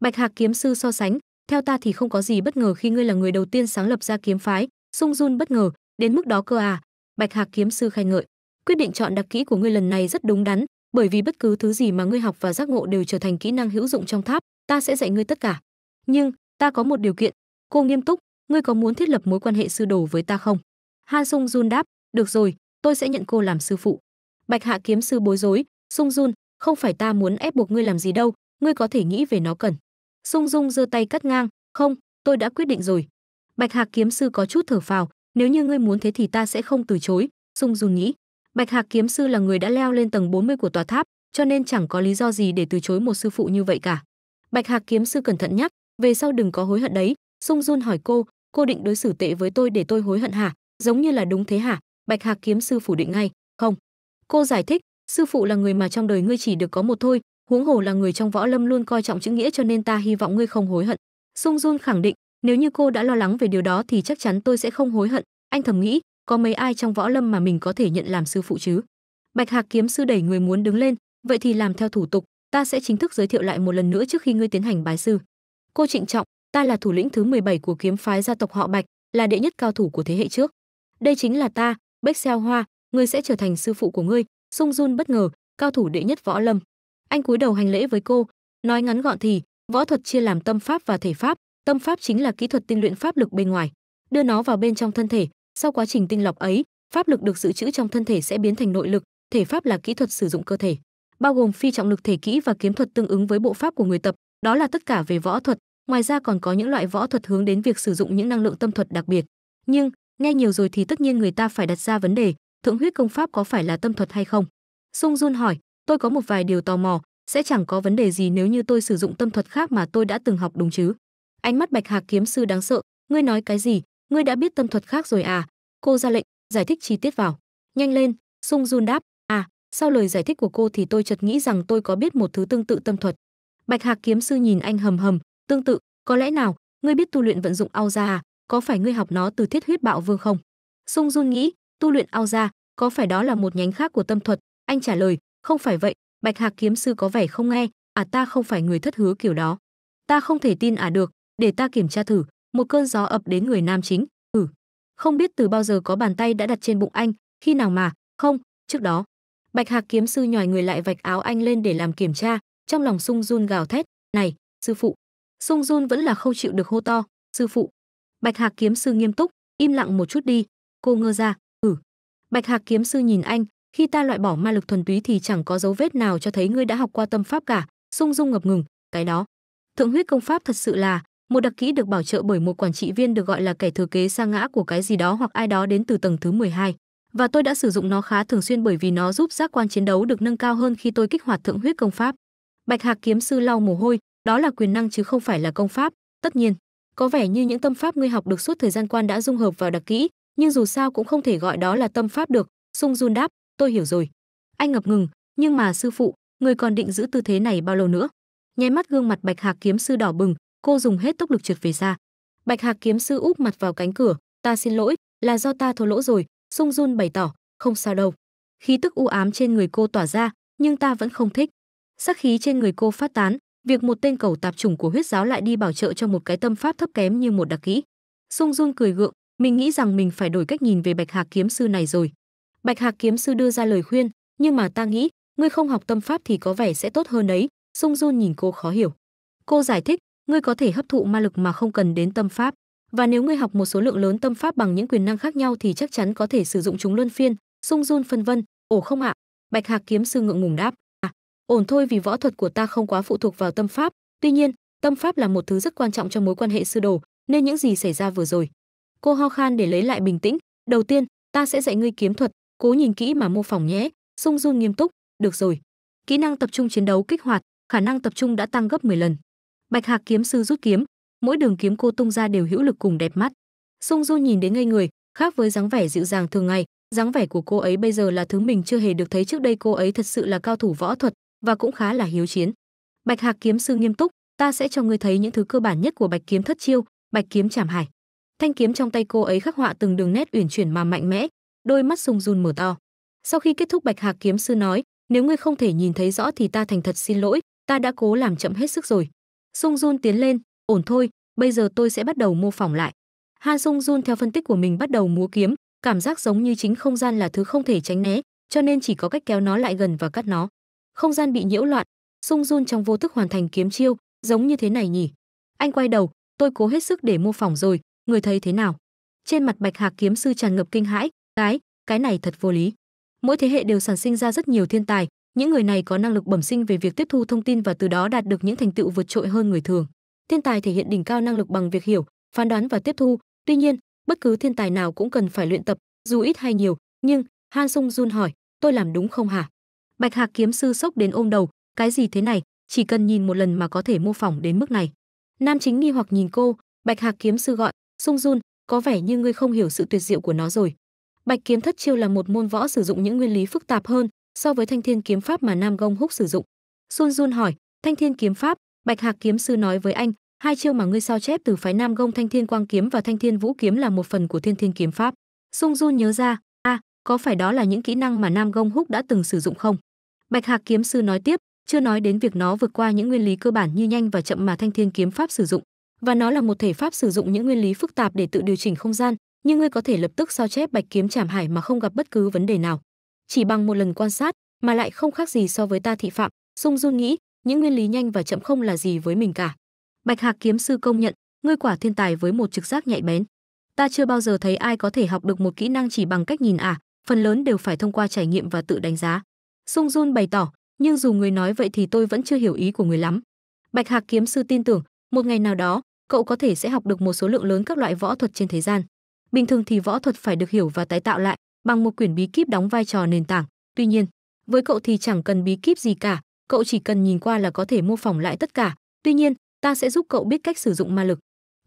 Bạch Hạc kiếm sư so sánh, "Theo ta thì không có gì bất ngờ khi ngươi là người đầu tiên sáng lập ra kiếm phái." Sung Jun bất ngờ, "Đến mức đó cơ à?" Bạch Hạc kiếm sư khai ngợi, "Quyết định chọn đặc kỹ của ngươi lần này rất đúng đắn, bởi vì bất cứ thứ gì mà ngươi học và giác ngộ đều trở thành kỹ năng hữu dụng trong tháp, ta sẽ dạy ngươi tất cả. Nhưng, ta có một điều kiện." Cô nghiêm túc, "Ngươi có muốn thiết lập mối quan hệ sư đồ với ta không?" Han Sung Jun đáp, được rồi tôi sẽ nhận cô làm sư phụ bạch hạ kiếm sư bối rối sung Jun, không phải ta muốn ép buộc ngươi làm gì đâu ngươi có thể nghĩ về nó cần sung dung giơ tay cắt ngang không tôi đã quyết định rồi bạch Hạ kiếm sư có chút thở phào nếu như ngươi muốn thế thì ta sẽ không từ chối sung Jun nghĩ bạch Hạ kiếm sư là người đã leo lên tầng 40 của tòa tháp cho nên chẳng có lý do gì để từ chối một sư phụ như vậy cả bạch Hạ kiếm sư cẩn thận nhắc về sau đừng có hối hận đấy sung Jun hỏi cô cô định đối xử tệ với tôi để tôi hối hận hả giống như là đúng thế hả Bạch Hạc kiếm sư phủ định ngay, "Không." Cô giải thích, "Sư phụ là người mà trong đời ngươi chỉ được có một thôi, huống hồ là người trong võ lâm luôn coi trọng chữ nghĩa cho nên ta hy vọng ngươi không hối hận." Sung Jun khẳng định, "Nếu như cô đã lo lắng về điều đó thì chắc chắn tôi sẽ không hối hận." Anh thầm nghĩ, có mấy ai trong võ lâm mà mình có thể nhận làm sư phụ chứ? Bạch Hạc kiếm sư đẩy người muốn đứng lên, "Vậy thì làm theo thủ tục, ta sẽ chính thức giới thiệu lại một lần nữa trước khi ngươi tiến hành bái sư." Cô trịnh trọng, "Ta là thủ lĩnh thứ 17 của kiếm phái gia tộc họ Bạch, là đệ nhất cao thủ của thế hệ trước. Đây chính là ta, bách xeo hoa ngươi sẽ trở thành sư phụ của ngươi sung Jun bất ngờ cao thủ đệ nhất võ lâm anh cúi đầu hành lễ với cô nói ngắn gọn thì võ thuật chia làm tâm pháp và thể pháp tâm pháp chính là kỹ thuật tinh luyện pháp lực bên ngoài đưa nó vào bên trong thân thể sau quá trình tinh lọc ấy pháp lực được giữ trữ trong thân thể sẽ biến thành nội lực thể pháp là kỹ thuật sử dụng cơ thể bao gồm phi trọng lực thể kỹ và kiếm thuật tương ứng với bộ pháp của người tập đó là tất cả về võ thuật ngoài ra còn có những loại võ thuật hướng đến việc sử dụng những năng lượng tâm thuật đặc biệt nhưng Nghe nhiều rồi thì tất nhiên người ta phải đặt ra vấn đề, thượng huyết công pháp có phải là tâm thuật hay không? Sung Jun hỏi, tôi có một vài điều tò mò, sẽ chẳng có vấn đề gì nếu như tôi sử dụng tâm thuật khác mà tôi đã từng học đúng chứ? Ánh mắt Bạch Hạc kiếm sư đáng sợ, ngươi nói cái gì, ngươi đã biết tâm thuật khác rồi à? Cô ra lệnh, giải thích chi tiết vào. Nhanh lên, Sung Jun đáp, à, sau lời giải thích của cô thì tôi chợt nghĩ rằng tôi có biết một thứ tương tự tâm thuật. Bạch Hạc kiếm sư nhìn anh hầm hầm, tương tự, có lẽ nào, ngươi biết tu luyện vận dụng ao ra à? có phải ngươi học nó từ thiết huyết bạo vương không sung run nghĩ tu luyện ao ra có phải đó là một nhánh khác của tâm thuật anh trả lời không phải vậy bạch hạc kiếm sư có vẻ không nghe à ta không phải người thất hứa kiểu đó ta không thể tin à được để ta kiểm tra thử một cơn gió ập đến người nam chính ừ không biết từ bao giờ có bàn tay đã đặt trên bụng anh khi nào mà không trước đó bạch hạc kiếm sư nhòi người lại vạch áo anh lên để làm kiểm tra trong lòng sung run gào thét này sư phụ sung run vẫn là không chịu được hô to sư phụ Bạch Hạc kiếm sư nghiêm túc, im lặng một chút đi, cô ngơ ra, "Ừ." Bạch Hạc kiếm sư nhìn anh, "Khi ta loại bỏ ma lực thuần túy thì chẳng có dấu vết nào cho thấy ngươi đã học qua tâm pháp cả." Sung Dung ngập ngừng, "Cái đó, thượng huyết công pháp thật sự là một đặc kỹ được bảo trợ bởi một quản trị viên được gọi là kẻ thừa kế sa ngã của cái gì đó hoặc ai đó đến từ tầng thứ 12. Và tôi đã sử dụng nó khá thường xuyên bởi vì nó giúp giác quan chiến đấu được nâng cao hơn khi tôi kích hoạt thượng huyết công pháp. Bạch Hạc kiếm sư lau mồ hôi, đó là quyền năng chứ không phải là công pháp, tất nhiên, có vẻ như những tâm pháp ngươi học được suốt thời gian quan đã dung hợp vào đặc kỹ nhưng dù sao cũng không thể gọi đó là tâm pháp được sung run đáp tôi hiểu rồi anh ngập ngừng nhưng mà sư phụ người còn định giữ tư thế này bao lâu nữa nháy mắt gương mặt bạch hạc kiếm sư đỏ bừng cô dùng hết tốc lực trượt về xa bạch hạc kiếm sư úp mặt vào cánh cửa ta xin lỗi là do ta thô lỗ rồi sung run bày tỏ không sao đâu khí tức u ám trên người cô tỏa ra nhưng ta vẫn không thích sắc khí trên người cô phát tán Việc một tên cầu tạp chủng của huyết giáo lại đi bảo trợ cho một cái tâm pháp thấp kém như một đặc kỹ. Sung Jun cười gượng, mình nghĩ rằng mình phải đổi cách nhìn về Bạch Hạc kiếm sư này rồi. Bạch Hạc kiếm sư đưa ra lời khuyên, nhưng mà ta nghĩ, ngươi không học tâm pháp thì có vẻ sẽ tốt hơn đấy. Sung Jun nhìn cô khó hiểu. Cô giải thích, ngươi có thể hấp thụ ma lực mà không cần đến tâm pháp, và nếu ngươi học một số lượng lớn tâm pháp bằng những quyền năng khác nhau thì chắc chắn có thể sử dụng chúng luân phiên. Sung Jun phân vân, ồ không ạ? Bạch Hạc kiếm sư ngượng ngùng đáp, ổn thôi vì võ thuật của ta không quá phụ thuộc vào tâm pháp tuy nhiên tâm pháp là một thứ rất quan trọng trong mối quan hệ sư đồ nên những gì xảy ra vừa rồi cô ho khan để lấy lại bình tĩnh đầu tiên ta sẽ dạy ngươi kiếm thuật cố nhìn kỹ mà mô phỏng nhé sung run nghiêm túc được rồi kỹ năng tập trung chiến đấu kích hoạt khả năng tập trung đã tăng gấp 10 lần bạch hạc kiếm sư rút kiếm mỗi đường kiếm cô tung ra đều hữu lực cùng đẹp mắt sung run nhìn đến ngây người khác với dáng vẻ dịu dàng thường ngày dáng vẻ của cô ấy bây giờ là thứ mình chưa hề được thấy trước đây cô ấy thật sự là cao thủ võ thuật và cũng khá là hiếu chiến. Bạch Hạc kiếm sư nghiêm túc, ta sẽ cho ngươi thấy những thứ cơ bản nhất của Bạch kiếm thất chiêu, Bạch kiếm chảm hải. Thanh kiếm trong tay cô ấy khắc họa từng đường nét uyển chuyển mà mạnh mẽ, đôi mắt sung run mở to. Sau khi kết thúc Bạch Hạc kiếm sư nói, nếu ngươi không thể nhìn thấy rõ thì ta thành thật xin lỗi, ta đã cố làm chậm hết sức rồi. Sung Jun tiến lên, ổn thôi, bây giờ tôi sẽ bắt đầu mô phỏng lại. Han Sung Jun theo phân tích của mình bắt đầu múa kiếm, cảm giác giống như chính không gian là thứ không thể tránh né, cho nên chỉ có cách kéo nó lại gần và cắt nó không gian bị nhiễu loạn, Sung Jun trong vô thức hoàn thành kiếm chiêu, giống như thế này nhỉ. Anh quay đầu, tôi cố hết sức để mô phỏng rồi, người thấy thế nào? Trên mặt Bạch Hạc kiếm sư tràn ngập kinh hãi, cái, cái này thật vô lý. Mỗi thế hệ đều sản sinh ra rất nhiều thiên tài, những người này có năng lực bẩm sinh về việc tiếp thu thông tin và từ đó đạt được những thành tựu vượt trội hơn người thường. Thiên tài thể hiện đỉnh cao năng lực bằng việc hiểu, phán đoán và tiếp thu. Tuy nhiên, bất cứ thiên tài nào cũng cần phải luyện tập, dù ít hay nhiều, nhưng Han Sung Jun hỏi, tôi làm đúng không hả? Bạch Hạc kiếm sư sốc đến ôm đầu, cái gì thế này, chỉ cần nhìn một lần mà có thể mô phỏng đến mức này. Nam chính nghi hoặc nhìn cô, Bạch Hạc kiếm sư gọi, "Sung Jun, có vẻ như ngươi không hiểu sự tuyệt diệu của nó rồi." Bạch kiếm thất chiêu là một môn võ sử dụng những nguyên lý phức tạp hơn so với Thanh Thiên kiếm pháp mà Nam Gông Húc sử dụng. Sun Jun hỏi, "Thanh Thiên kiếm pháp?" Bạch Hạc kiếm sư nói với anh, "Hai chiêu mà ngươi sao chép từ phái Nam Gông Thanh Thiên Quang kiếm và Thanh Thiên Vũ kiếm là một phần của Thiên Thiên kiếm pháp." Sung Jun nhớ ra, "A, có phải đó là những kỹ năng mà Nam Gông Húc đã từng sử dụng không?" Bạch Hạc kiếm sư nói tiếp, chưa nói đến việc nó vượt qua những nguyên lý cơ bản như nhanh và chậm mà Thanh Thiên kiếm pháp sử dụng, và nó là một thể pháp sử dụng những nguyên lý phức tạp để tự điều chỉnh không gian, nhưng ngươi có thể lập tức sao chép Bạch kiếm Trảm Hải mà không gặp bất cứ vấn đề nào. Chỉ bằng một lần quan sát, mà lại không khác gì so với ta thị phạm, Dung Du nghĩ, những nguyên lý nhanh và chậm không là gì với mình cả. Bạch Hạc kiếm sư công nhận, ngươi quả thiên tài với một trực giác nhạy bén. Ta chưa bao giờ thấy ai có thể học được một kỹ năng chỉ bằng cách nhìn à, phần lớn đều phải thông qua trải nghiệm và tự đánh giá. Sung Jun bày tỏ, nhưng dù người nói vậy thì tôi vẫn chưa hiểu ý của người lắm. Bạch Hạc kiếm sư tin tưởng, một ngày nào đó, cậu có thể sẽ học được một số lượng lớn các loại võ thuật trên thế gian. Bình thường thì võ thuật phải được hiểu và tái tạo lại bằng một quyển bí kíp đóng vai trò nền tảng. Tuy nhiên, với cậu thì chẳng cần bí kíp gì cả, cậu chỉ cần nhìn qua là có thể mô phỏng lại tất cả. Tuy nhiên, ta sẽ giúp cậu biết cách sử dụng ma lực.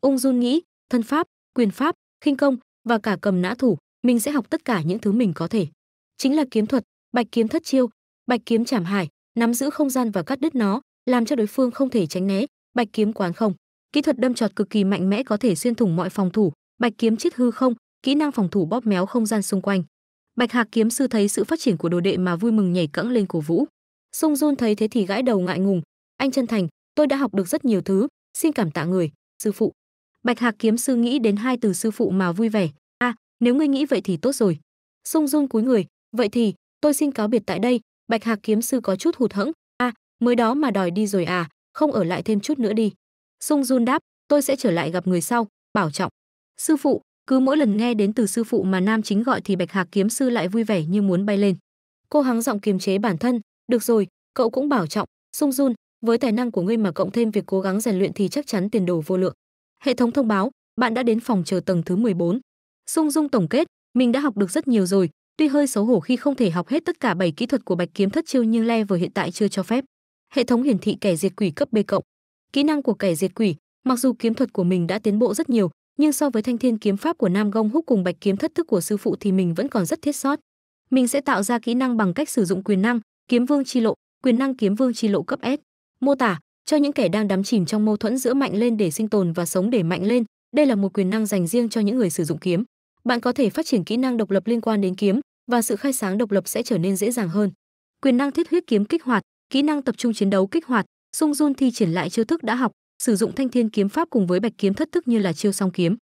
Ung Jun nghĩ, thân pháp, quyền pháp, khinh công và cả cầm nã thủ, mình sẽ học tất cả những thứ mình có thể. Chính là kiếm thuật, bạch kiếm thất chiêu bạch kiếm chảm hải nắm giữ không gian và cắt đứt nó làm cho đối phương không thể tránh né bạch kiếm quán không kỹ thuật đâm trọt cực kỳ mạnh mẽ có thể xuyên thủng mọi phòng thủ bạch kiếm chiết hư không kỹ năng phòng thủ bóp méo không gian xung quanh bạch hạc kiếm sư thấy sự phát triển của đồ đệ mà vui mừng nhảy cẫng lên cổ vũ sung run thấy thế thì gãi đầu ngại ngùng anh chân thành tôi đã học được rất nhiều thứ xin cảm tạ người sư phụ bạch hạc kiếm sư nghĩ đến hai từ sư phụ mà vui vẻ a à, nếu ngươi nghĩ vậy thì tốt rồi sung run cúi người vậy thì tôi xin cáo biệt tại đây bạch hạc kiếm sư có chút hụt hẫng a à, mới đó mà đòi đi rồi à không ở lại thêm chút nữa đi sung jun đáp tôi sẽ trở lại gặp người sau bảo trọng sư phụ cứ mỗi lần nghe đến từ sư phụ mà nam chính gọi thì bạch hạc kiếm sư lại vui vẻ như muốn bay lên cô hắng giọng kiềm chế bản thân được rồi cậu cũng bảo trọng sung jun với tài năng của ngươi mà cộng thêm việc cố gắng rèn luyện thì chắc chắn tiền đồ vô lượng hệ thống thông báo bạn đã đến phòng chờ tầng thứ 14. sung dung tổng kết mình đã học được rất nhiều rồi Tuy hơi xấu hổ khi không thể học hết tất cả 7 kỹ thuật của Bạch Kiếm Thất Chiêu nhưng level hiện tại chưa cho phép. Hệ thống hiển thị kẻ diệt quỷ cấp B cộng. Kỹ năng của kẻ diệt quỷ, mặc dù kiếm thuật của mình đã tiến bộ rất nhiều, nhưng so với thanh thiên kiếm pháp của Nam Gông Húc cùng Bạch Kiếm Thất Thức của sư phụ thì mình vẫn còn rất thiết sót. Mình sẽ tạo ra kỹ năng bằng cách sử dụng quyền năng Kiếm Vương chi lộ, quyền năng Kiếm Vương chi lộ cấp S. Mô tả cho những kẻ đang đắm chìm trong mâu thuẫn giữa mạnh lên để sinh tồn và sống để mạnh lên, đây là một quyền năng dành riêng cho những người sử dụng kiếm bạn có thể phát triển kỹ năng độc lập liên quan đến kiếm và sự khai sáng độc lập sẽ trở nên dễ dàng hơn. Quyền năng thiết huyết kiếm kích hoạt, kỹ năng tập trung chiến đấu kích hoạt, Sung run thi triển lại chiêu thức đã học, sử dụng thanh thiên kiếm pháp cùng với bạch kiếm thất thức như là chiêu song kiếm,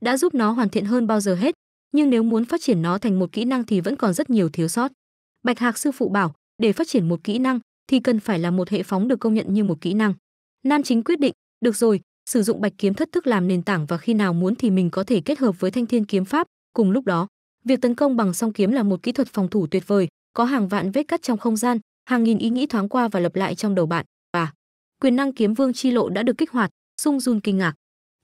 đã giúp nó hoàn thiện hơn bao giờ hết, nhưng nếu muốn phát triển nó thành một kỹ năng thì vẫn còn rất nhiều thiếu sót. Bạch Hạc sư phụ bảo, để phát triển một kỹ năng thì cần phải là một hệ phóng được công nhận như một kỹ năng. Nam Chính quyết định, được rồi, sử dụng bạch kiếm thất thức làm nền tảng và khi nào muốn thì mình có thể kết hợp với thanh thiên kiếm pháp cùng lúc đó việc tấn công bằng song kiếm là một kỹ thuật phòng thủ tuyệt vời có hàng vạn vết cắt trong không gian hàng nghìn ý nghĩ thoáng qua và lập lại trong đầu bạn và quyền năng kiếm vương chi lộ đã được kích hoạt sung run kinh ngạc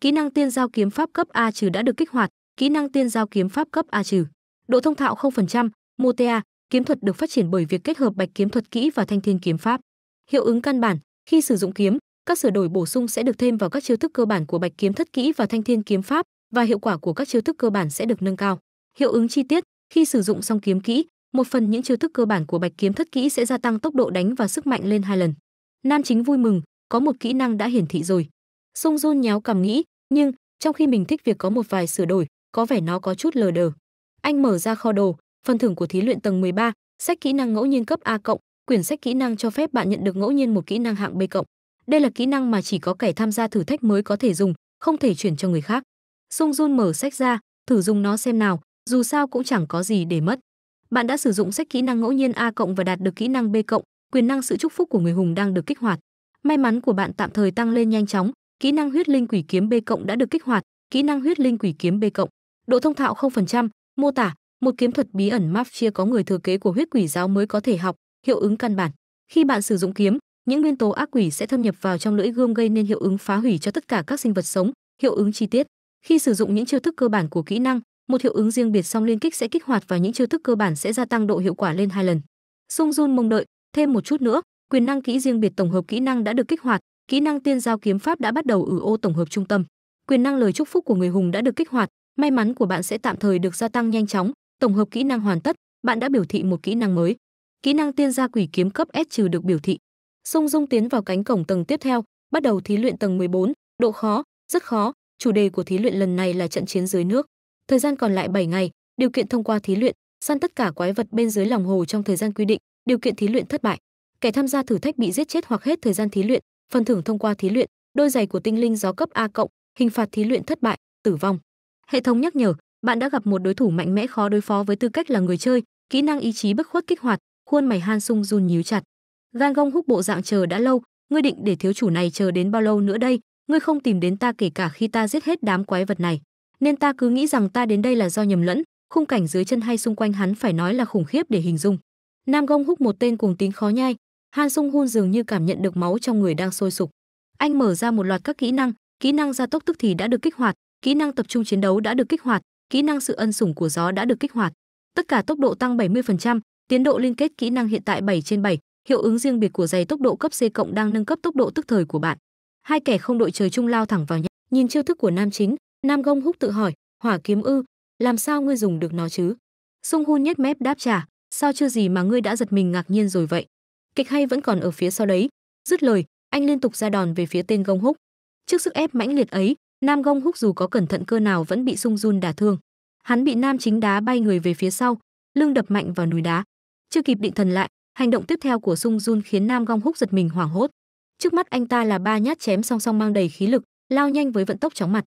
kỹ năng tiên giao kiếm pháp cấp a trừ đã được kích hoạt kỹ năng tiên giao kiếm pháp cấp a trừ độ thông thạo 0%, motea kiếm thuật được phát triển bởi việc kết hợp bạch kiếm thuật kỹ và thanh thiên kiếm pháp hiệu ứng căn bản khi sử dụng kiếm các sửa đổi bổ sung sẽ được thêm vào các chiêu thức cơ bản của Bạch Kiếm Thất Kỹ và Thanh Thiên Kiếm Pháp và hiệu quả của các chiêu thức cơ bản sẽ được nâng cao. Hiệu ứng chi tiết, khi sử dụng xong kiếm kỹ, một phần những chiêu thức cơ bản của Bạch Kiếm Thất Kỹ sẽ gia tăng tốc độ đánh và sức mạnh lên hai lần. Nam Chính vui mừng, có một kỹ năng đã hiển thị rồi. Sung Jun nhéo cầm nghĩ, nhưng trong khi mình thích việc có một vài sửa đổi, có vẻ nó có chút lờ đờ. Anh mở ra kho đồ, phần thưởng của thí luyện tầng 13, sách kỹ năng ngẫu nhiên cấp A cộng, quyển sách kỹ năng cho phép bạn nhận được ngẫu nhiên một kỹ năng hạng B cộng. Đây là kỹ năng mà chỉ có kẻ tham gia thử thách mới có thể dùng, không thể chuyển cho người khác. Sung Jun mở sách ra, thử dùng nó xem nào, dù sao cũng chẳng có gì để mất. Bạn đã sử dụng sách kỹ năng ngẫu nhiên A cộng và đạt được kỹ năng B cộng, quyền năng sự chúc phúc của người hùng đang được kích hoạt. May mắn của bạn tạm thời tăng lên nhanh chóng, kỹ năng huyết linh quỷ kiếm B cộng đã được kích hoạt, kỹ năng huyết linh quỷ kiếm B cộng. Độ thông thạo 0%, mô tả, một kiếm thuật bí ẩn mafia có người thừa kế của huyết quỷ giáo mới có thể học, hiệu ứng căn bản. Khi bạn sử dụng kiếm, những nguyên tố ác quỷ sẽ thâm nhập vào trong lưỡi gươm gây nên hiệu ứng phá hủy cho tất cả các sinh vật sống hiệu ứng chi tiết khi sử dụng những chiêu thức cơ bản của kỹ năng một hiệu ứng riêng biệt song liên kích sẽ kích hoạt và những chiêu thức cơ bản sẽ gia tăng độ hiệu quả lên hai lần sung jun mong đợi thêm một chút nữa quyền năng kỹ riêng biệt tổng hợp kỹ năng đã được kích hoạt kỹ năng tiên giao kiếm pháp đã bắt đầu ở ô tổng hợp trung tâm quyền năng lời chúc phúc của người hùng đã được kích hoạt may mắn của bạn sẽ tạm thời được gia tăng nhanh chóng tổng hợp kỹ năng hoàn tất bạn đã biểu thị một kỹ năng mới kỹ năng tiên gia quỷ kiếm cấp s trừ được biểu thị Sung Dung tiến vào cánh cổng tầng tiếp theo, bắt đầu thí luyện tầng 14, độ khó rất khó, chủ đề của thí luyện lần này là trận chiến dưới nước. Thời gian còn lại 7 ngày, điều kiện thông qua thí luyện, săn tất cả quái vật bên dưới lòng hồ trong thời gian quy định, điều kiện thí luyện thất bại. Kẻ tham gia thử thách bị giết chết hoặc hết thời gian thí luyện, phần thưởng thông qua thí luyện, đôi giày của tinh linh gió cấp A cộng, hình phạt thí luyện thất bại, tử vong. Hệ thống nhắc nhở, bạn đã gặp một đối thủ mạnh mẽ khó đối phó với tư cách là người chơi, kỹ năng ý chí bất khuất kích hoạt, khuôn mày Han Sung Jun nhíu chặt. Gan Gong húc bộ dạng chờ đã lâu, ngươi định để thiếu chủ này chờ đến bao lâu nữa đây? Ngươi không tìm đến ta kể cả khi ta giết hết đám quái vật này, nên ta cứ nghĩ rằng ta đến đây là do nhầm lẫn, khung cảnh dưới chân hay xung quanh hắn phải nói là khủng khiếp để hình dung. Nam Gong húc một tên cuồng tín khó nhai, Han Sung Hun dường như cảm nhận được máu trong người đang sôi sục. Anh mở ra một loạt các kỹ năng, kỹ năng gia tốc tức thì đã được kích hoạt, kỹ năng tập trung chiến đấu đã được kích hoạt, kỹ năng sự ân sủng của gió đã được kích hoạt. Tất cả tốc độ tăng 70%, tiến độ liên kết kỹ năng hiện tại 7 trên 7, Hiệu ứng riêng biệt của giày tốc độ cấp C cộng đang nâng cấp tốc độ tức thời của bạn. Hai kẻ không đội trời chung lao thẳng vào nhau. Nhìn chiêu thức của nam chính, Nam Gông Húc tự hỏi, "Hỏa kiếm ư, làm sao ngươi dùng được nó chứ?" Sung Hun nhếch mép đáp trả, "Sao chưa gì mà ngươi đã giật mình ngạc nhiên rồi vậy?" Kịch hay vẫn còn ở phía sau đấy. Dứt lời, anh liên tục ra đòn về phía tên Gông Húc. Trước sức ép mãnh liệt ấy, Nam Gông Húc dù có cẩn thận cơ nào vẫn bị Sung Jun đả thương. Hắn bị Nam Chính đá bay người về phía sau, lưng đập mạnh vào núi đá. Chưa kịp định thần lại, Hành động tiếp theo của Sung Jun khiến Nam Gong Húc giật mình hoảng hốt. Trước mắt anh ta là ba nhát chém song song mang đầy khí lực, lao nhanh với vận tốc chóng mặt.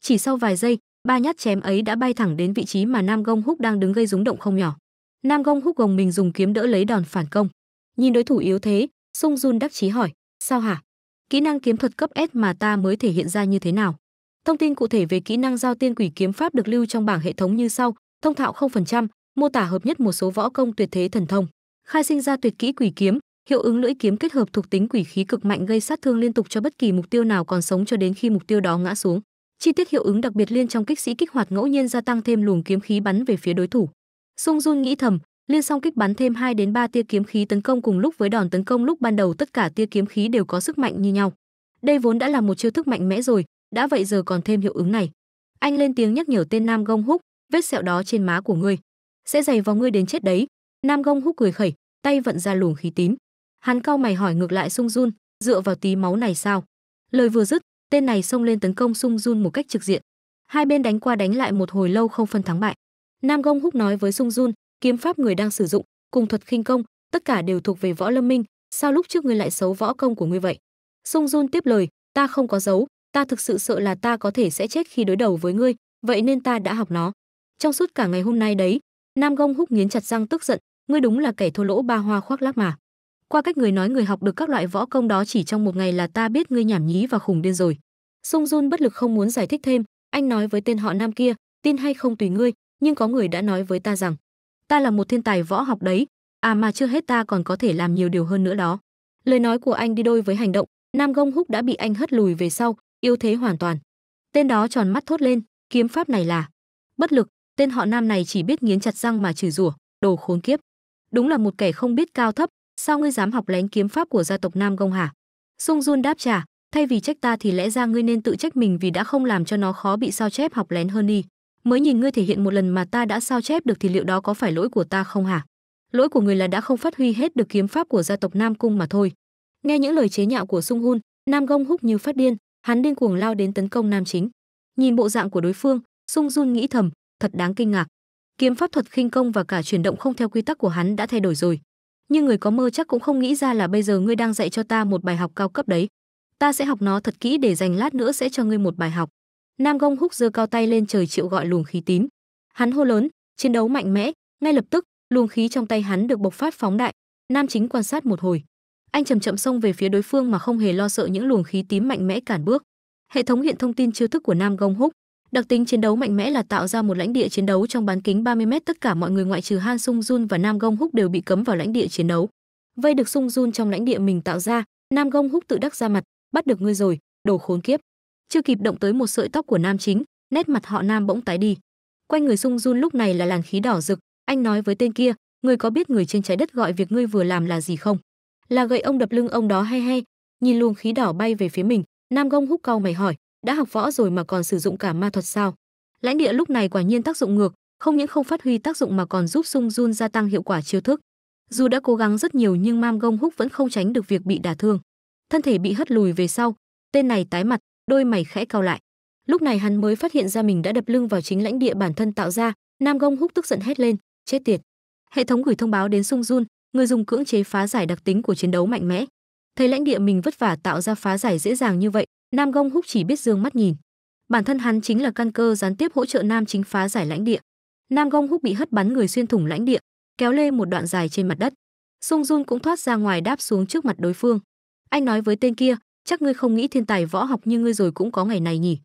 Chỉ sau vài giây, ba nhát chém ấy đã bay thẳng đến vị trí mà Nam Gong Húc đang đứng gây rúng động không nhỏ. Nam Gong Húc gồng mình dùng kiếm đỡ lấy đòn phản công. Nhìn đối thủ yếu thế, Sung Jun đắc chí hỏi, "Sao hả? Kỹ năng kiếm thuật cấp S mà ta mới thể hiện ra như thế nào?" Thông tin cụ thể về kỹ năng giao tiên quỷ kiếm pháp được lưu trong bảng hệ thống như sau: thông thạo 0%, mô tả hợp nhất một số võ công tuyệt thế thần thông khai sinh ra tuyệt kỹ quỷ kiếm, hiệu ứng lưỡi kiếm kết hợp thuộc tính quỷ khí cực mạnh gây sát thương liên tục cho bất kỳ mục tiêu nào còn sống cho đến khi mục tiêu đó ngã xuống. Chi tiết hiệu ứng đặc biệt liên trong kích sĩ kích hoạt ngẫu nhiên gia tăng thêm luồng kiếm khí bắn về phía đối thủ. Sung Jun nghĩ thầm, liên song kích bắn thêm 2 đến 3 tia kiếm khí tấn công cùng lúc với đòn tấn công lúc ban đầu tất cả tia kiếm khí đều có sức mạnh như nhau. Đây vốn đã là một chiêu thức mạnh mẽ rồi, đã vậy giờ còn thêm hiệu ứng này. Anh lên tiếng nhắc nhở tên Nam Gông Húc, vết sẹo đó trên má của ngươi, sẽ dày vào ngươi đến chết đấy, Nam Gông Húc cười khẩy, tay vận ra luồng khí tím. Hắn cau mày hỏi ngược lại Sung Jun, dựa vào tí máu này sao? Lời vừa dứt, tên này xông lên tấn công Sung Jun một cách trực diện. Hai bên đánh qua đánh lại một hồi lâu không phân thắng bại. Nam Gông Húc nói với Sung Jun, kiếm pháp người đang sử dụng, cùng thuật khinh công, tất cả đều thuộc về võ lâm minh, sao lúc trước ngươi lại xấu võ công của ngươi vậy? Sung Jun tiếp lời, ta không có giấu, ta thực sự sợ là ta có thể sẽ chết khi đối đầu với ngươi, vậy nên ta đã học nó. Trong suốt cả ngày hôm nay đấy, Nam Gông Húc nghiến chặt răng tức giận, ngươi đúng là kẻ thô lỗ ba hoa khoác lác mà qua cách người nói người học được các loại võ công đó chỉ trong một ngày là ta biết ngươi nhảm nhí và khủng điên rồi sung jun bất lực không muốn giải thích thêm anh nói với tên họ nam kia tin hay không tùy ngươi nhưng có người đã nói với ta rằng ta là một thiên tài võ học đấy à mà chưa hết ta còn có thể làm nhiều điều hơn nữa đó lời nói của anh đi đôi với hành động nam gông húc đã bị anh hất lùi về sau yếu thế hoàn toàn tên đó tròn mắt thốt lên kiếm pháp này là bất lực tên họ nam này chỉ biết nghiến chặt răng mà chửi rủa đồ khốn kiếp đúng là một kẻ không biết cao thấp, sao ngươi dám học lén kiếm pháp của gia tộc Nam Gông hả? Sung Jun đáp trả, thay vì trách ta thì lẽ ra ngươi nên tự trách mình vì đã không làm cho nó khó bị sao chép học lén hơn đi. Mới nhìn ngươi thể hiện một lần mà ta đã sao chép được thì liệu đó có phải lỗi của ta không hả? Lỗi của người là đã không phát huy hết được kiếm pháp của gia tộc Nam Cung mà thôi. Nghe những lời chế nhạo của Sung Hun, Nam Gông húc như phát điên, hắn điên cuồng lao đến tấn công Nam Chính. Nhìn bộ dạng của đối phương, Sung Jun nghĩ thầm, thật đáng kinh ngạc kiếm pháp thuật khinh công và cả chuyển động không theo quy tắc của hắn đã thay đổi rồi. Nhưng người có mơ chắc cũng không nghĩ ra là bây giờ ngươi đang dạy cho ta một bài học cao cấp đấy. Ta sẽ học nó thật kỹ để dành lát nữa sẽ cho ngươi một bài học. Nam Gông Húc giơ cao tay lên trời chịu gọi luồng khí tím. Hắn hô lớn, chiến đấu mạnh mẽ, ngay lập tức, luồng khí trong tay hắn được bộc phát phóng đại. Nam Chính quan sát một hồi, anh chậm chậm xông về phía đối phương mà không hề lo sợ những luồng khí tím mạnh mẽ cản bước. Hệ thống hiện thông tin chiêu thức của Nam Gông Húc, Đặc tính chiến đấu mạnh mẽ là tạo ra một lãnh địa chiến đấu trong bán kính 30m, tất cả mọi người ngoại trừ Han Sung Jun và Nam Gong Húc đều bị cấm vào lãnh địa chiến đấu. Vây được Sung Jun trong lãnh địa mình tạo ra, Nam Gong Húc tự đắc ra mặt, bắt được ngươi rồi, đồ khốn kiếp. Chưa kịp động tới một sợi tóc của Nam Chính, nét mặt họ Nam bỗng tái đi. Quanh người Sung Jun lúc này là làn khí đỏ rực, anh nói với tên kia, ngươi có biết người trên trái đất gọi việc ngươi vừa làm là gì không? Là gậy ông đập lưng ông đó hay hay? Nhìn luồng khí đỏ bay về phía mình, Nam Gong Húc cau mày hỏi, đã học võ rồi mà còn sử dụng cả ma thuật sao lãnh địa lúc này quả nhiên tác dụng ngược không những không phát huy tác dụng mà còn giúp sung jun gia tăng hiệu quả chiêu thức dù đã cố gắng rất nhiều nhưng mam gông húc vẫn không tránh được việc bị đả thương thân thể bị hất lùi về sau tên này tái mặt đôi mày khẽ cao lại lúc này hắn mới phát hiện ra mình đã đập lưng vào chính lãnh địa bản thân tạo ra nam gông húc tức giận hét lên chết tiệt hệ thống gửi thông báo đến sung jun người dùng cưỡng chế phá giải đặc tính của chiến đấu mạnh mẽ thấy lãnh địa mình vất vả tạo ra phá giải dễ dàng như vậy Nam Gông Húc chỉ biết dương mắt nhìn. Bản thân hắn chính là căn cơ gián tiếp hỗ trợ Nam Chính phá giải lãnh địa. Nam Gông Húc bị hất bắn người xuyên thủng lãnh địa, kéo lê một đoạn dài trên mặt đất. Sung Jun cũng thoát ra ngoài đáp xuống trước mặt đối phương. Anh nói với tên kia, chắc ngươi không nghĩ thiên tài võ học như ngươi rồi cũng có ngày này nhỉ?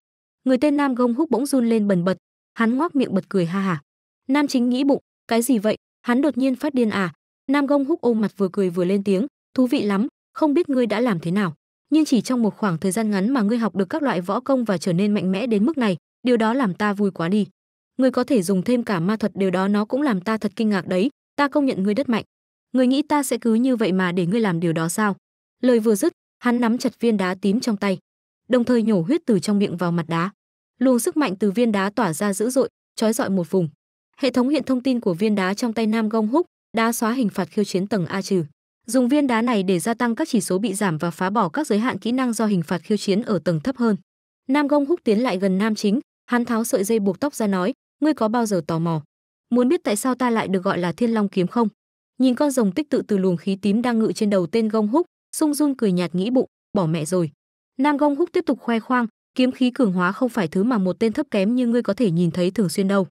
Người tên Nam Gông Húc bỗng run lên bần bật, hắn ngoác miệng bật cười ha ha. Nam Chính nghĩ bụng, cái gì vậy? Hắn đột nhiên phát điên à? Nam Gông Húc ôm mặt vừa cười vừa lên tiếng, thú vị lắm, không biết ngươi đã làm thế nào nhưng chỉ trong một khoảng thời gian ngắn mà ngươi học được các loại võ công và trở nên mạnh mẽ đến mức này điều đó làm ta vui quá đi ngươi có thể dùng thêm cả ma thuật điều đó nó cũng làm ta thật kinh ngạc đấy ta công nhận ngươi đất mạnh ngươi nghĩ ta sẽ cứ như vậy mà để ngươi làm điều đó sao lời vừa dứt hắn nắm chặt viên đá tím trong tay đồng thời nhổ huyết từ trong miệng vào mặt đá luồng sức mạnh từ viên đá tỏa ra dữ dội trói dọi một vùng hệ thống hiện thông tin của viên đá trong tay nam gông húc đã xóa hình phạt khiêu chiến tầng a trừ Dùng viên đá này để gia tăng các chỉ số bị giảm và phá bỏ các giới hạn kỹ năng do hình phạt khiêu chiến ở tầng thấp hơn. Nam Gông Húc tiến lại gần Nam Chính, hắn tháo sợi dây buộc tóc ra nói, ngươi có bao giờ tò mò? Muốn biết tại sao ta lại được gọi là Thiên Long kiếm không? Nhìn con rồng tích tự từ luồng khí tím đang ngự trên đầu tên Gông Húc, Sung Jun cười nhạt nghĩ bụng, bỏ mẹ rồi. Nam Gông Húc tiếp tục khoe khoang, kiếm khí cường hóa không phải thứ mà một tên thấp kém như ngươi có thể nhìn thấy thường xuyên đâu.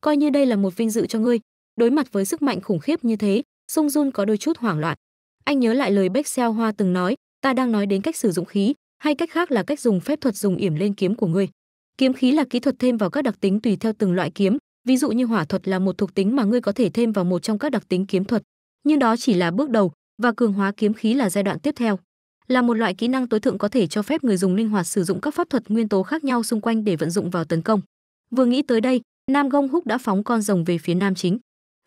Coi như đây là một vinh dự cho ngươi. Đối mặt với sức mạnh khủng khiếp như thế, Sung Jun có đôi chút hoảng loạn anh nhớ lại lời bách xeo hoa từng nói ta đang nói đến cách sử dụng khí hay cách khác là cách dùng phép thuật dùng yểm lên kiếm của ngươi kiếm khí là kỹ thuật thêm vào các đặc tính tùy theo từng loại kiếm ví dụ như hỏa thuật là một thuộc tính mà ngươi có thể thêm vào một trong các đặc tính kiếm thuật nhưng đó chỉ là bước đầu và cường hóa kiếm khí là giai đoạn tiếp theo là một loại kỹ năng tối thượng có thể cho phép người dùng linh hoạt sử dụng các pháp thuật nguyên tố khác nhau xung quanh để vận dụng vào tấn công vừa nghĩ tới đây nam gông húc đã phóng con rồng về phía nam chính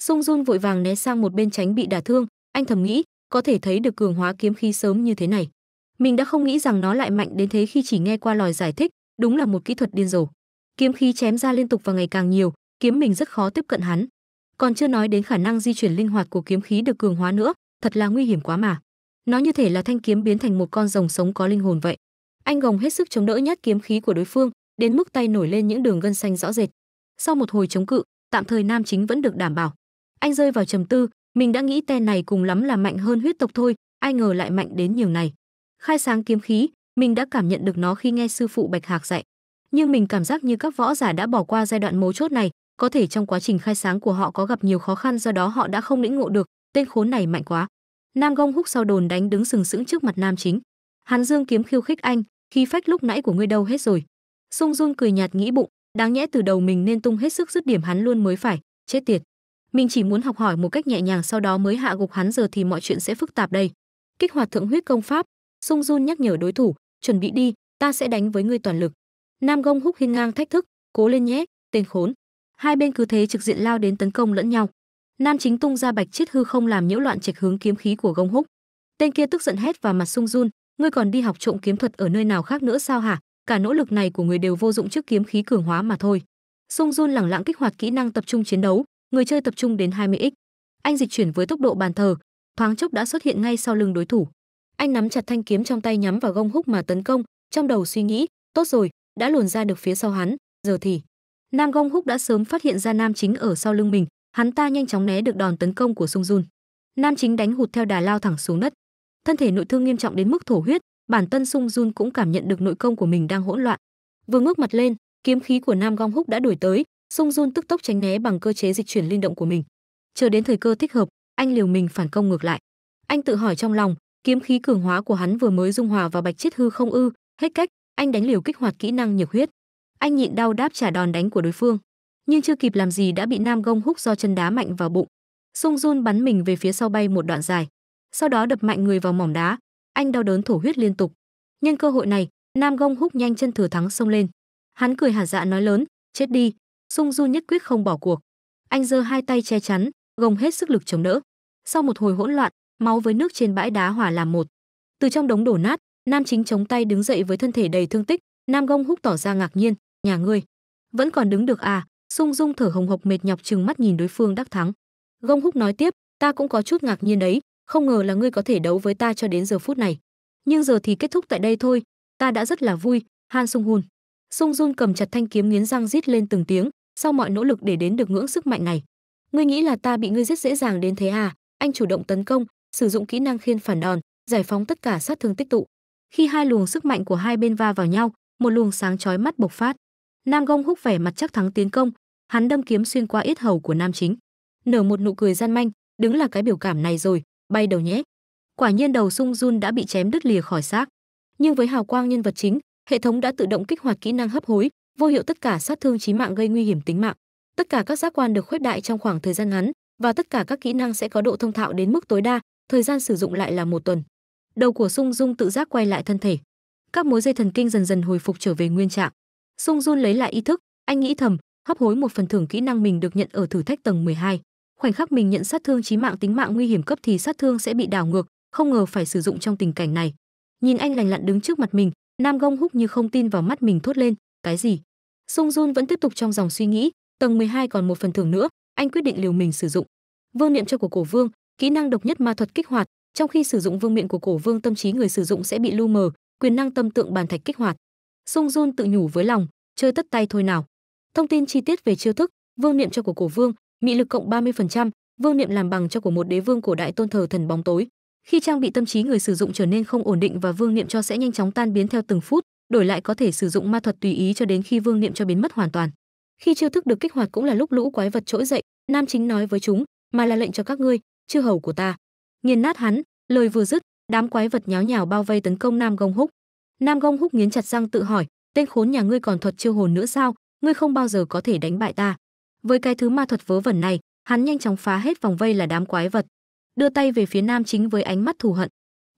sung jun vội vàng né sang một bên tránh bị đả thương anh thầm nghĩ có thể thấy được cường hóa kiếm khí sớm như thế này. Mình đã không nghĩ rằng nó lại mạnh đến thế khi chỉ nghe qua lời giải thích, đúng là một kỹ thuật điên rồ. Kiếm khí chém ra liên tục và ngày càng nhiều, kiếm mình rất khó tiếp cận hắn. Còn chưa nói đến khả năng di chuyển linh hoạt của kiếm khí được cường hóa nữa, thật là nguy hiểm quá mà. Nó như thể là thanh kiếm biến thành một con rồng sống có linh hồn vậy. Anh gồng hết sức chống đỡ nhát kiếm khí của đối phương, đến mức tay nổi lên những đường gân xanh rõ rệt. Sau một hồi chống cự, tạm thời nam chính vẫn được đảm bảo. Anh rơi vào trầm tư, mình đã nghĩ tên này cùng lắm là mạnh hơn huyết tộc thôi, ai ngờ lại mạnh đến nhiều này. Khai sáng kiếm khí, mình đã cảm nhận được nó khi nghe sư phụ Bạch Hạc dạy. Nhưng mình cảm giác như các võ giả đã bỏ qua giai đoạn mấu chốt này, có thể trong quá trình khai sáng của họ có gặp nhiều khó khăn do đó họ đã không lĩnh ngộ được, tên khốn này mạnh quá. Nam Gông Húc sau đồn đánh đứng sừng sững trước mặt Nam Chính. Hắn dương kiếm khiêu khích anh, khi phách lúc nãy của ngươi đâu hết rồi. Sung Jun cười nhạt nghĩ bụng, đáng nhẽ từ đầu mình nên tung hết sức dứt điểm hắn luôn mới phải, chết tiệt mình chỉ muốn học hỏi một cách nhẹ nhàng sau đó mới hạ gục hắn giờ thì mọi chuyện sẽ phức tạp đây kích hoạt thượng huyết công pháp sung jun nhắc nhở đối thủ chuẩn bị đi ta sẽ đánh với ngươi toàn lực nam gông húc hiên ngang thách thức cố lên nhé tên khốn hai bên cứ thế trực diện lao đến tấn công lẫn nhau nam chính tung ra bạch chiết hư không làm nhiễu loạn trạch hướng kiếm khí của gông húc tên kia tức giận hét vào mặt sung jun ngươi còn đi học trộm kiếm thuật ở nơi nào khác nữa sao hả cả nỗ lực này của người đều vô dụng trước kiếm khí cường hóa mà thôi sung jun lẳng lặng kích hoạt kỹ năng tập trung chiến đấu người chơi tập trung đến 20x. Anh dịch chuyển với tốc độ bàn thờ, thoáng chốc đã xuất hiện ngay sau lưng đối thủ. Anh nắm chặt thanh kiếm trong tay nhắm vào gông húc mà tấn công, trong đầu suy nghĩ, tốt rồi, đã luồn ra được phía sau hắn, giờ thì. Nam gông húc đã sớm phát hiện ra Nam Chính ở sau lưng mình, hắn ta nhanh chóng né được đòn tấn công của Sung Jun. Nam Chính đánh hụt theo đà lao thẳng xuống đất. Thân thể nội thương nghiêm trọng đến mức thổ huyết, bản thân Sung Jun cũng cảm nhận được nội công của mình đang hỗn loạn. Vừa ngước mặt lên, kiếm khí của Nam Gong Húc đã đuổi tới, Sung Jun tức tốc tránh né bằng cơ chế dịch chuyển linh động của mình. Chờ đến thời cơ thích hợp, anh liều mình phản công ngược lại. Anh tự hỏi trong lòng, kiếm khí cường hóa của hắn vừa mới dung hòa vào Bạch Chiết Hư không ư? Hết cách, anh đánh liều kích hoạt kỹ năng nhược huyết. Anh nhịn đau đáp trả đòn đánh của đối phương, nhưng chưa kịp làm gì đã bị Nam Gông húc do chân đá mạnh vào bụng. Sung Jun bắn mình về phía sau bay một đoạn dài, sau đó đập mạnh người vào mỏm đá, anh đau đớn thổ huyết liên tục. Nhân cơ hội này, Nam Gông húc nhanh chân thừa thắng xông lên. Hắn cười hả dạ nói lớn, chết đi, Sung Du nhất quyết không bỏ cuộc. Anh giơ hai tay che chắn, gồng hết sức lực chống đỡ. Sau một hồi hỗn loạn, máu với nước trên bãi đá hòa làm một. Từ trong đống đổ nát, Nam Chính chống tay đứng dậy với thân thể đầy thương tích, Nam Gông Húc tỏ ra ngạc nhiên, "Nhà ngươi vẫn còn đứng được à?" Sung Dung thở hồng hộc mệt nhọc trừng mắt nhìn đối phương đắc thắng. Gông Húc nói tiếp, "Ta cũng có chút ngạc nhiên đấy, không ngờ là ngươi có thể đấu với ta cho đến giờ phút này. Nhưng giờ thì kết thúc tại đây thôi, ta đã rất là vui." Han Sung Hun. Sung Jun cầm chặt thanh kiếm nghiến răng rít lên từng tiếng, sau mọi nỗ lực để đến được ngưỡng sức mạnh này. Ngươi nghĩ là ta bị ngươi giết dễ dàng đến thế à? Anh chủ động tấn công, sử dụng kỹ năng khiên phản đòn, giải phóng tất cả sát thương tích tụ. Khi hai luồng sức mạnh của hai bên va vào nhau, một luồng sáng chói mắt bộc phát. Nam Gông húc vẻ mặt chắc thắng tiến công, hắn đâm kiếm xuyên qua yết hầu của Nam Chính, nở một nụ cười gian manh, đứng là cái biểu cảm này rồi, bay đầu nhé. Quả nhiên đầu Sung Jun đã bị chém đứt lìa khỏi xác. Nhưng với hào quang nhân vật chính, hệ thống đã tự động kích hoạt kỹ năng hấp hối, vô hiệu tất cả sát thương chí mạng gây nguy hiểm tính mạng. Tất cả các giác quan được khuếch đại trong khoảng thời gian ngắn và tất cả các kỹ năng sẽ có độ thông thạo đến mức tối đa, thời gian sử dụng lại là một tuần. Đầu của Sung Dung tự giác quay lại thân thể. Các mối dây thần kinh dần dần hồi phục trở về nguyên trạng. Sung Jun lấy lại ý thức, anh nghĩ thầm, hấp hối một phần thưởng kỹ năng mình được nhận ở thử thách tầng 12. Khoảnh khắc mình nhận sát thương chí mạng tính mạng nguy hiểm cấp thì sát thương sẽ bị đảo ngược, không ngờ phải sử dụng trong tình cảnh này. Nhìn anh lành lặn đứng trước mặt mình, Nam Gông Húc như không tin vào mắt mình thốt lên, cái gì? Sung Jun vẫn tiếp tục trong dòng suy nghĩ, tầng 12 còn một phần thưởng nữa, anh quyết định liều mình sử dụng. Vương niệm cho của cổ vương, kỹ năng độc nhất ma thuật kích hoạt, trong khi sử dụng vương miện của cổ vương tâm trí người sử dụng sẽ bị lu mờ, quyền năng tâm tượng bàn thạch kích hoạt. Sung Jun tự nhủ với lòng, chơi tất tay thôi nào. Thông tin chi tiết về chiêu thức, vương niệm cho của cổ vương, mị lực cộng 30%, vương niệm làm bằng cho của một đế vương cổ đại tôn thờ thần bóng tối. Khi trang bị tâm trí người sử dụng trở nên không ổn định và vương niệm cho sẽ nhanh chóng tan biến theo từng phút, đổi lại có thể sử dụng ma thuật tùy ý cho đến khi vương niệm cho biến mất hoàn toàn khi chiêu thức được kích hoạt cũng là lúc lũ quái vật trỗi dậy nam chính nói với chúng mà là lệnh cho các ngươi chư hầu của ta nghiền nát hắn lời vừa dứt đám quái vật nháo nhào bao vây tấn công nam gông húc nam gông húc nghiến chặt răng tự hỏi tên khốn nhà ngươi còn thuật chiêu hồn nữa sao ngươi không bao giờ có thể đánh bại ta với cái thứ ma thuật vớ vẩn này hắn nhanh chóng phá hết vòng vây là đám quái vật đưa tay về phía nam chính với ánh mắt thù hận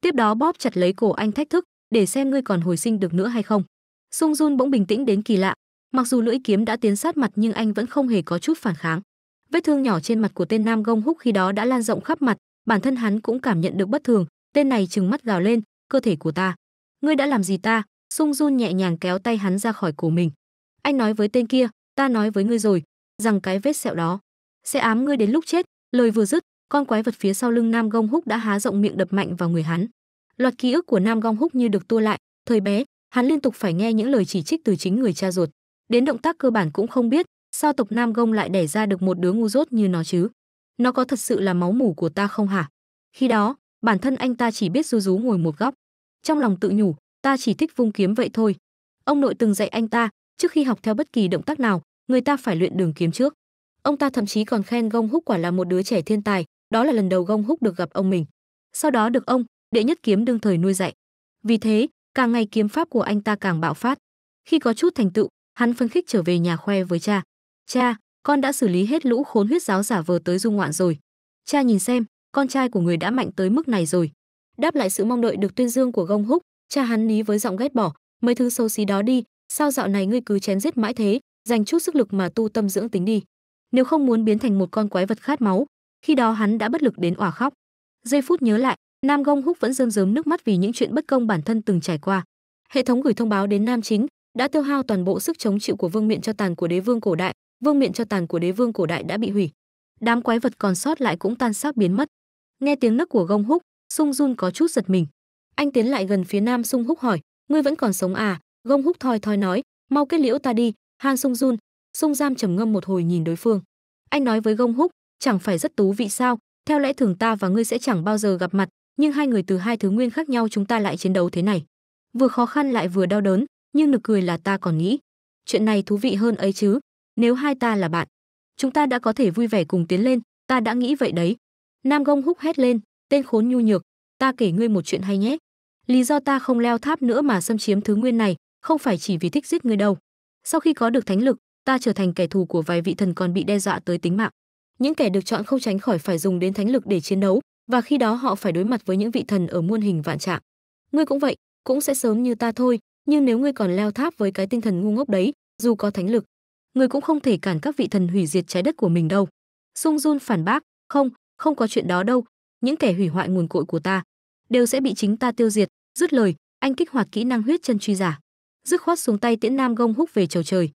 tiếp đó bóp chặt lấy cổ anh thách thức để xem ngươi còn hồi sinh được nữa hay không sung jun bỗng bình tĩnh đến kỳ lạ mặc dù lưỡi kiếm đã tiến sát mặt nhưng anh vẫn không hề có chút phản kháng vết thương nhỏ trên mặt của tên nam gông húc khi đó đã lan rộng khắp mặt bản thân hắn cũng cảm nhận được bất thường tên này trừng mắt gào lên cơ thể của ta ngươi đã làm gì ta sung jun nhẹ nhàng kéo tay hắn ra khỏi cổ mình anh nói với tên kia ta nói với ngươi rồi rằng cái vết sẹo đó sẽ ám ngươi đến lúc chết lời vừa dứt con quái vật phía sau lưng nam gông húc đã há rộng miệng đập mạnh vào người hắn Loạt ký ức của Nam Gong Húc như được tua lại, thời bé, hắn liên tục phải nghe những lời chỉ trích từ chính người cha ruột, đến động tác cơ bản cũng không biết, sao tộc Nam Gông lại đẻ ra được một đứa ngu dốt như nó chứ? Nó có thật sự là máu mủ của ta không hả? Khi đó, bản thân anh ta chỉ biết rú rú ngồi một góc. Trong lòng tự nhủ, ta chỉ thích vung kiếm vậy thôi. Ông nội từng dạy anh ta, trước khi học theo bất kỳ động tác nào, người ta phải luyện đường kiếm trước. Ông ta thậm chí còn khen Gông Húc quả là một đứa trẻ thiên tài, đó là lần đầu Gông Húc được gặp ông mình. Sau đó được ông, đệ nhất kiếm đương thời nuôi dạy. Vì thế, càng ngày kiếm pháp của anh ta càng bạo phát. Khi có chút thành tựu, hắn phân khích trở về nhà khoe với cha. "Cha, con đã xử lý hết lũ khốn huyết giáo giả vờ tới du ngoạn rồi. Cha nhìn xem, con trai của người đã mạnh tới mức này rồi." Đáp lại sự mong đợi được tuyên dương của Gông Húc, cha hắn lý với giọng ghét bỏ, "Mấy thứ xấu xí đó đi, sao dạo này ngươi cứ chén giết mãi thế, dành chút sức lực mà tu tâm dưỡng tính đi." Nếu không muốn biến thành một con quái vật khát máu, khi đó hắn đã bất lực đến òa khóc. Giây phút nhớ lại, Nam Gong Húc vẫn rơm rớm nước mắt vì những chuyện bất công bản thân từng trải qua. Hệ thống gửi thông báo đến Nam Chính đã tiêu hao toàn bộ sức chống chịu của Vương Miện cho tàn của đế vương cổ đại, Vương Miện cho tàn của đế vương cổ đại đã bị hủy. Đám quái vật còn sót lại cũng tan xác biến mất. Nghe tiếng nấc của Gong Húc, Sung Jun có chút giật mình. Anh tiến lại gần phía Nam Sung Húc hỏi, "Ngươi vẫn còn sống à?" Gong Húc thoi thoi nói, "Mau kết liễu ta đi." Han Sung Jun, Sung Giam trầm ngâm một hồi nhìn đối phương. Anh nói với Gong Húc, "Chẳng phải rất tú vị sao? Theo lẽ thường ta và ngươi sẽ chẳng bao giờ gặp mặt, nhưng hai người từ hai thứ nguyên khác nhau chúng ta lại chiến đấu thế này vừa khó khăn lại vừa đau đớn nhưng nực cười là ta còn nghĩ chuyện này thú vị hơn ấy chứ nếu hai ta là bạn chúng ta đã có thể vui vẻ cùng tiến lên ta đã nghĩ vậy đấy nam gông húc hét lên tên khốn nhu nhược ta kể ngươi một chuyện hay nhé lý do ta không leo tháp nữa mà xâm chiếm thứ nguyên này không phải chỉ vì thích giết ngươi đâu sau khi có được thánh lực ta trở thành kẻ thù của vài vị thần còn bị đe dọa tới tính mạng những kẻ được chọn không tránh khỏi phải dùng đến thánh lực để chiến đấu và khi đó họ phải đối mặt với những vị thần ở muôn hình vạn trạng. Ngươi cũng vậy, cũng sẽ sớm như ta thôi, nhưng nếu ngươi còn leo tháp với cái tinh thần ngu ngốc đấy, dù có thánh lực, ngươi cũng không thể cản các vị thần hủy diệt trái đất của mình đâu. Sung Jun phản bác, không, không có chuyện đó đâu, những kẻ hủy hoại nguồn cội của ta đều sẽ bị chính ta tiêu diệt, dứt lời, anh kích hoạt kỹ năng huyết chân truy giả, dứt khoát xuống tay Tiễn Nam Gông húc về trời trời.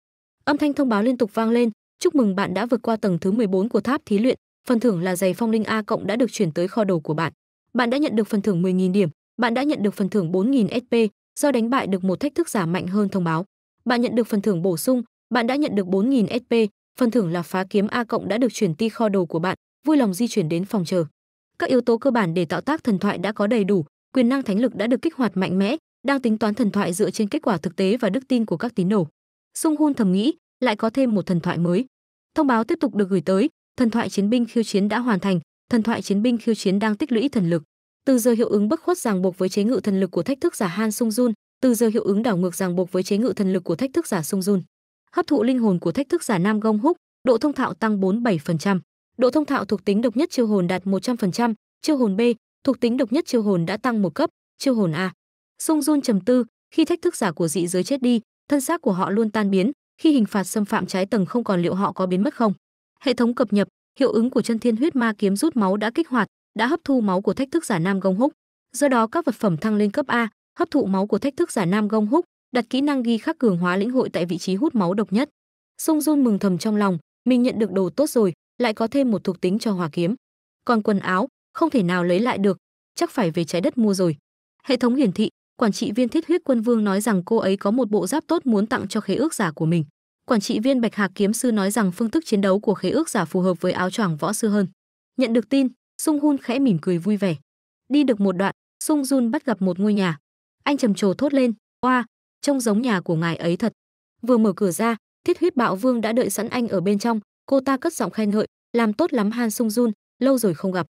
Âm thanh thông báo liên tục vang lên, chúc mừng bạn đã vượt qua tầng thứ 14 của tháp thí luyện, phần thưởng là giày Phong Linh A cộng đã được chuyển tới kho đồ của bạn. Bạn đã nhận được phần thưởng 10.000 điểm, bạn đã nhận được phần thưởng 4.000 SP do đánh bại được một thách thức giả mạnh hơn thông báo. Bạn nhận được phần thưởng bổ sung, bạn đã nhận được 4.000 SP, phần thưởng là phá kiếm A cộng đã được chuyển ti kho đồ của bạn, vui lòng di chuyển đến phòng chờ. Các yếu tố cơ bản để tạo tác thần thoại đã có đầy đủ, quyền năng thánh lực đã được kích hoạt mạnh mẽ, đang tính toán thần thoại dựa trên kết quả thực tế và đức tin của các tín đồ. Sung Hun thầm nghĩ, lại có thêm một thần thoại mới. Thông báo tiếp tục được gửi tới, thần thoại chiến binh khiêu chiến đã hoàn thành thần thoại chiến binh khiêu chiến đang tích lũy thần lực từ giờ hiệu ứng bất khuất ràng buộc với chế ngự thần lực của thách thức giả han sung jun từ giờ hiệu ứng đảo ngược ràng buộc với chế ngự thần lực của thách thức giả sung jun hấp thụ linh hồn của thách thức giả nam gông húc độ thông thạo tăng 47%. độ thông thạo thuộc tính độc nhất chiêu hồn đạt 100%, chiêu hồn b thuộc tính độc nhất chiêu hồn đã tăng một cấp chiêu hồn a sung jun trầm tư khi thách thức giả của dị giới chết đi thân xác của họ luôn tan biến khi hình phạt xâm phạm trái tầng không còn liệu họ có biến mất không Hệ thống cập nhật, hiệu ứng của chân thiên huyết ma kiếm rút máu đã kích hoạt, đã hấp thu máu của thách thức giả Nam Gông Húc. Do đó các vật phẩm thăng lên cấp A, hấp thụ máu của thách thức giả Nam Gông Húc, đặt kỹ năng ghi khắc cường hóa lĩnh hội tại vị trí hút máu độc nhất. Sung run mừng thầm trong lòng, mình nhận được đồ tốt rồi, lại có thêm một thuộc tính cho hỏa kiếm. Còn quần áo, không thể nào lấy lại được, chắc phải về trái đất mua rồi. Hệ thống hiển thị, quản trị viên Thiết Huyết Quân Vương nói rằng cô ấy có một bộ giáp tốt muốn tặng cho khế ước giả của mình. Quản trị viên Bạch Hạc Kiếm Sư nói rằng phương thức chiến đấu của khế ước giả phù hợp với áo choàng võ sư hơn. Nhận được tin, Sung Hun khẽ mỉm cười vui vẻ. Đi được một đoạn, Sung Jun bắt gặp một ngôi nhà. Anh trầm trồ thốt lên, oa, trông giống nhà của ngài ấy thật. Vừa mở cửa ra, Thiết Huyết Bạo Vương đã đợi sẵn anh ở bên trong, cô ta cất giọng khen ngợi, làm tốt lắm Han Sung Jun, lâu rồi không gặp.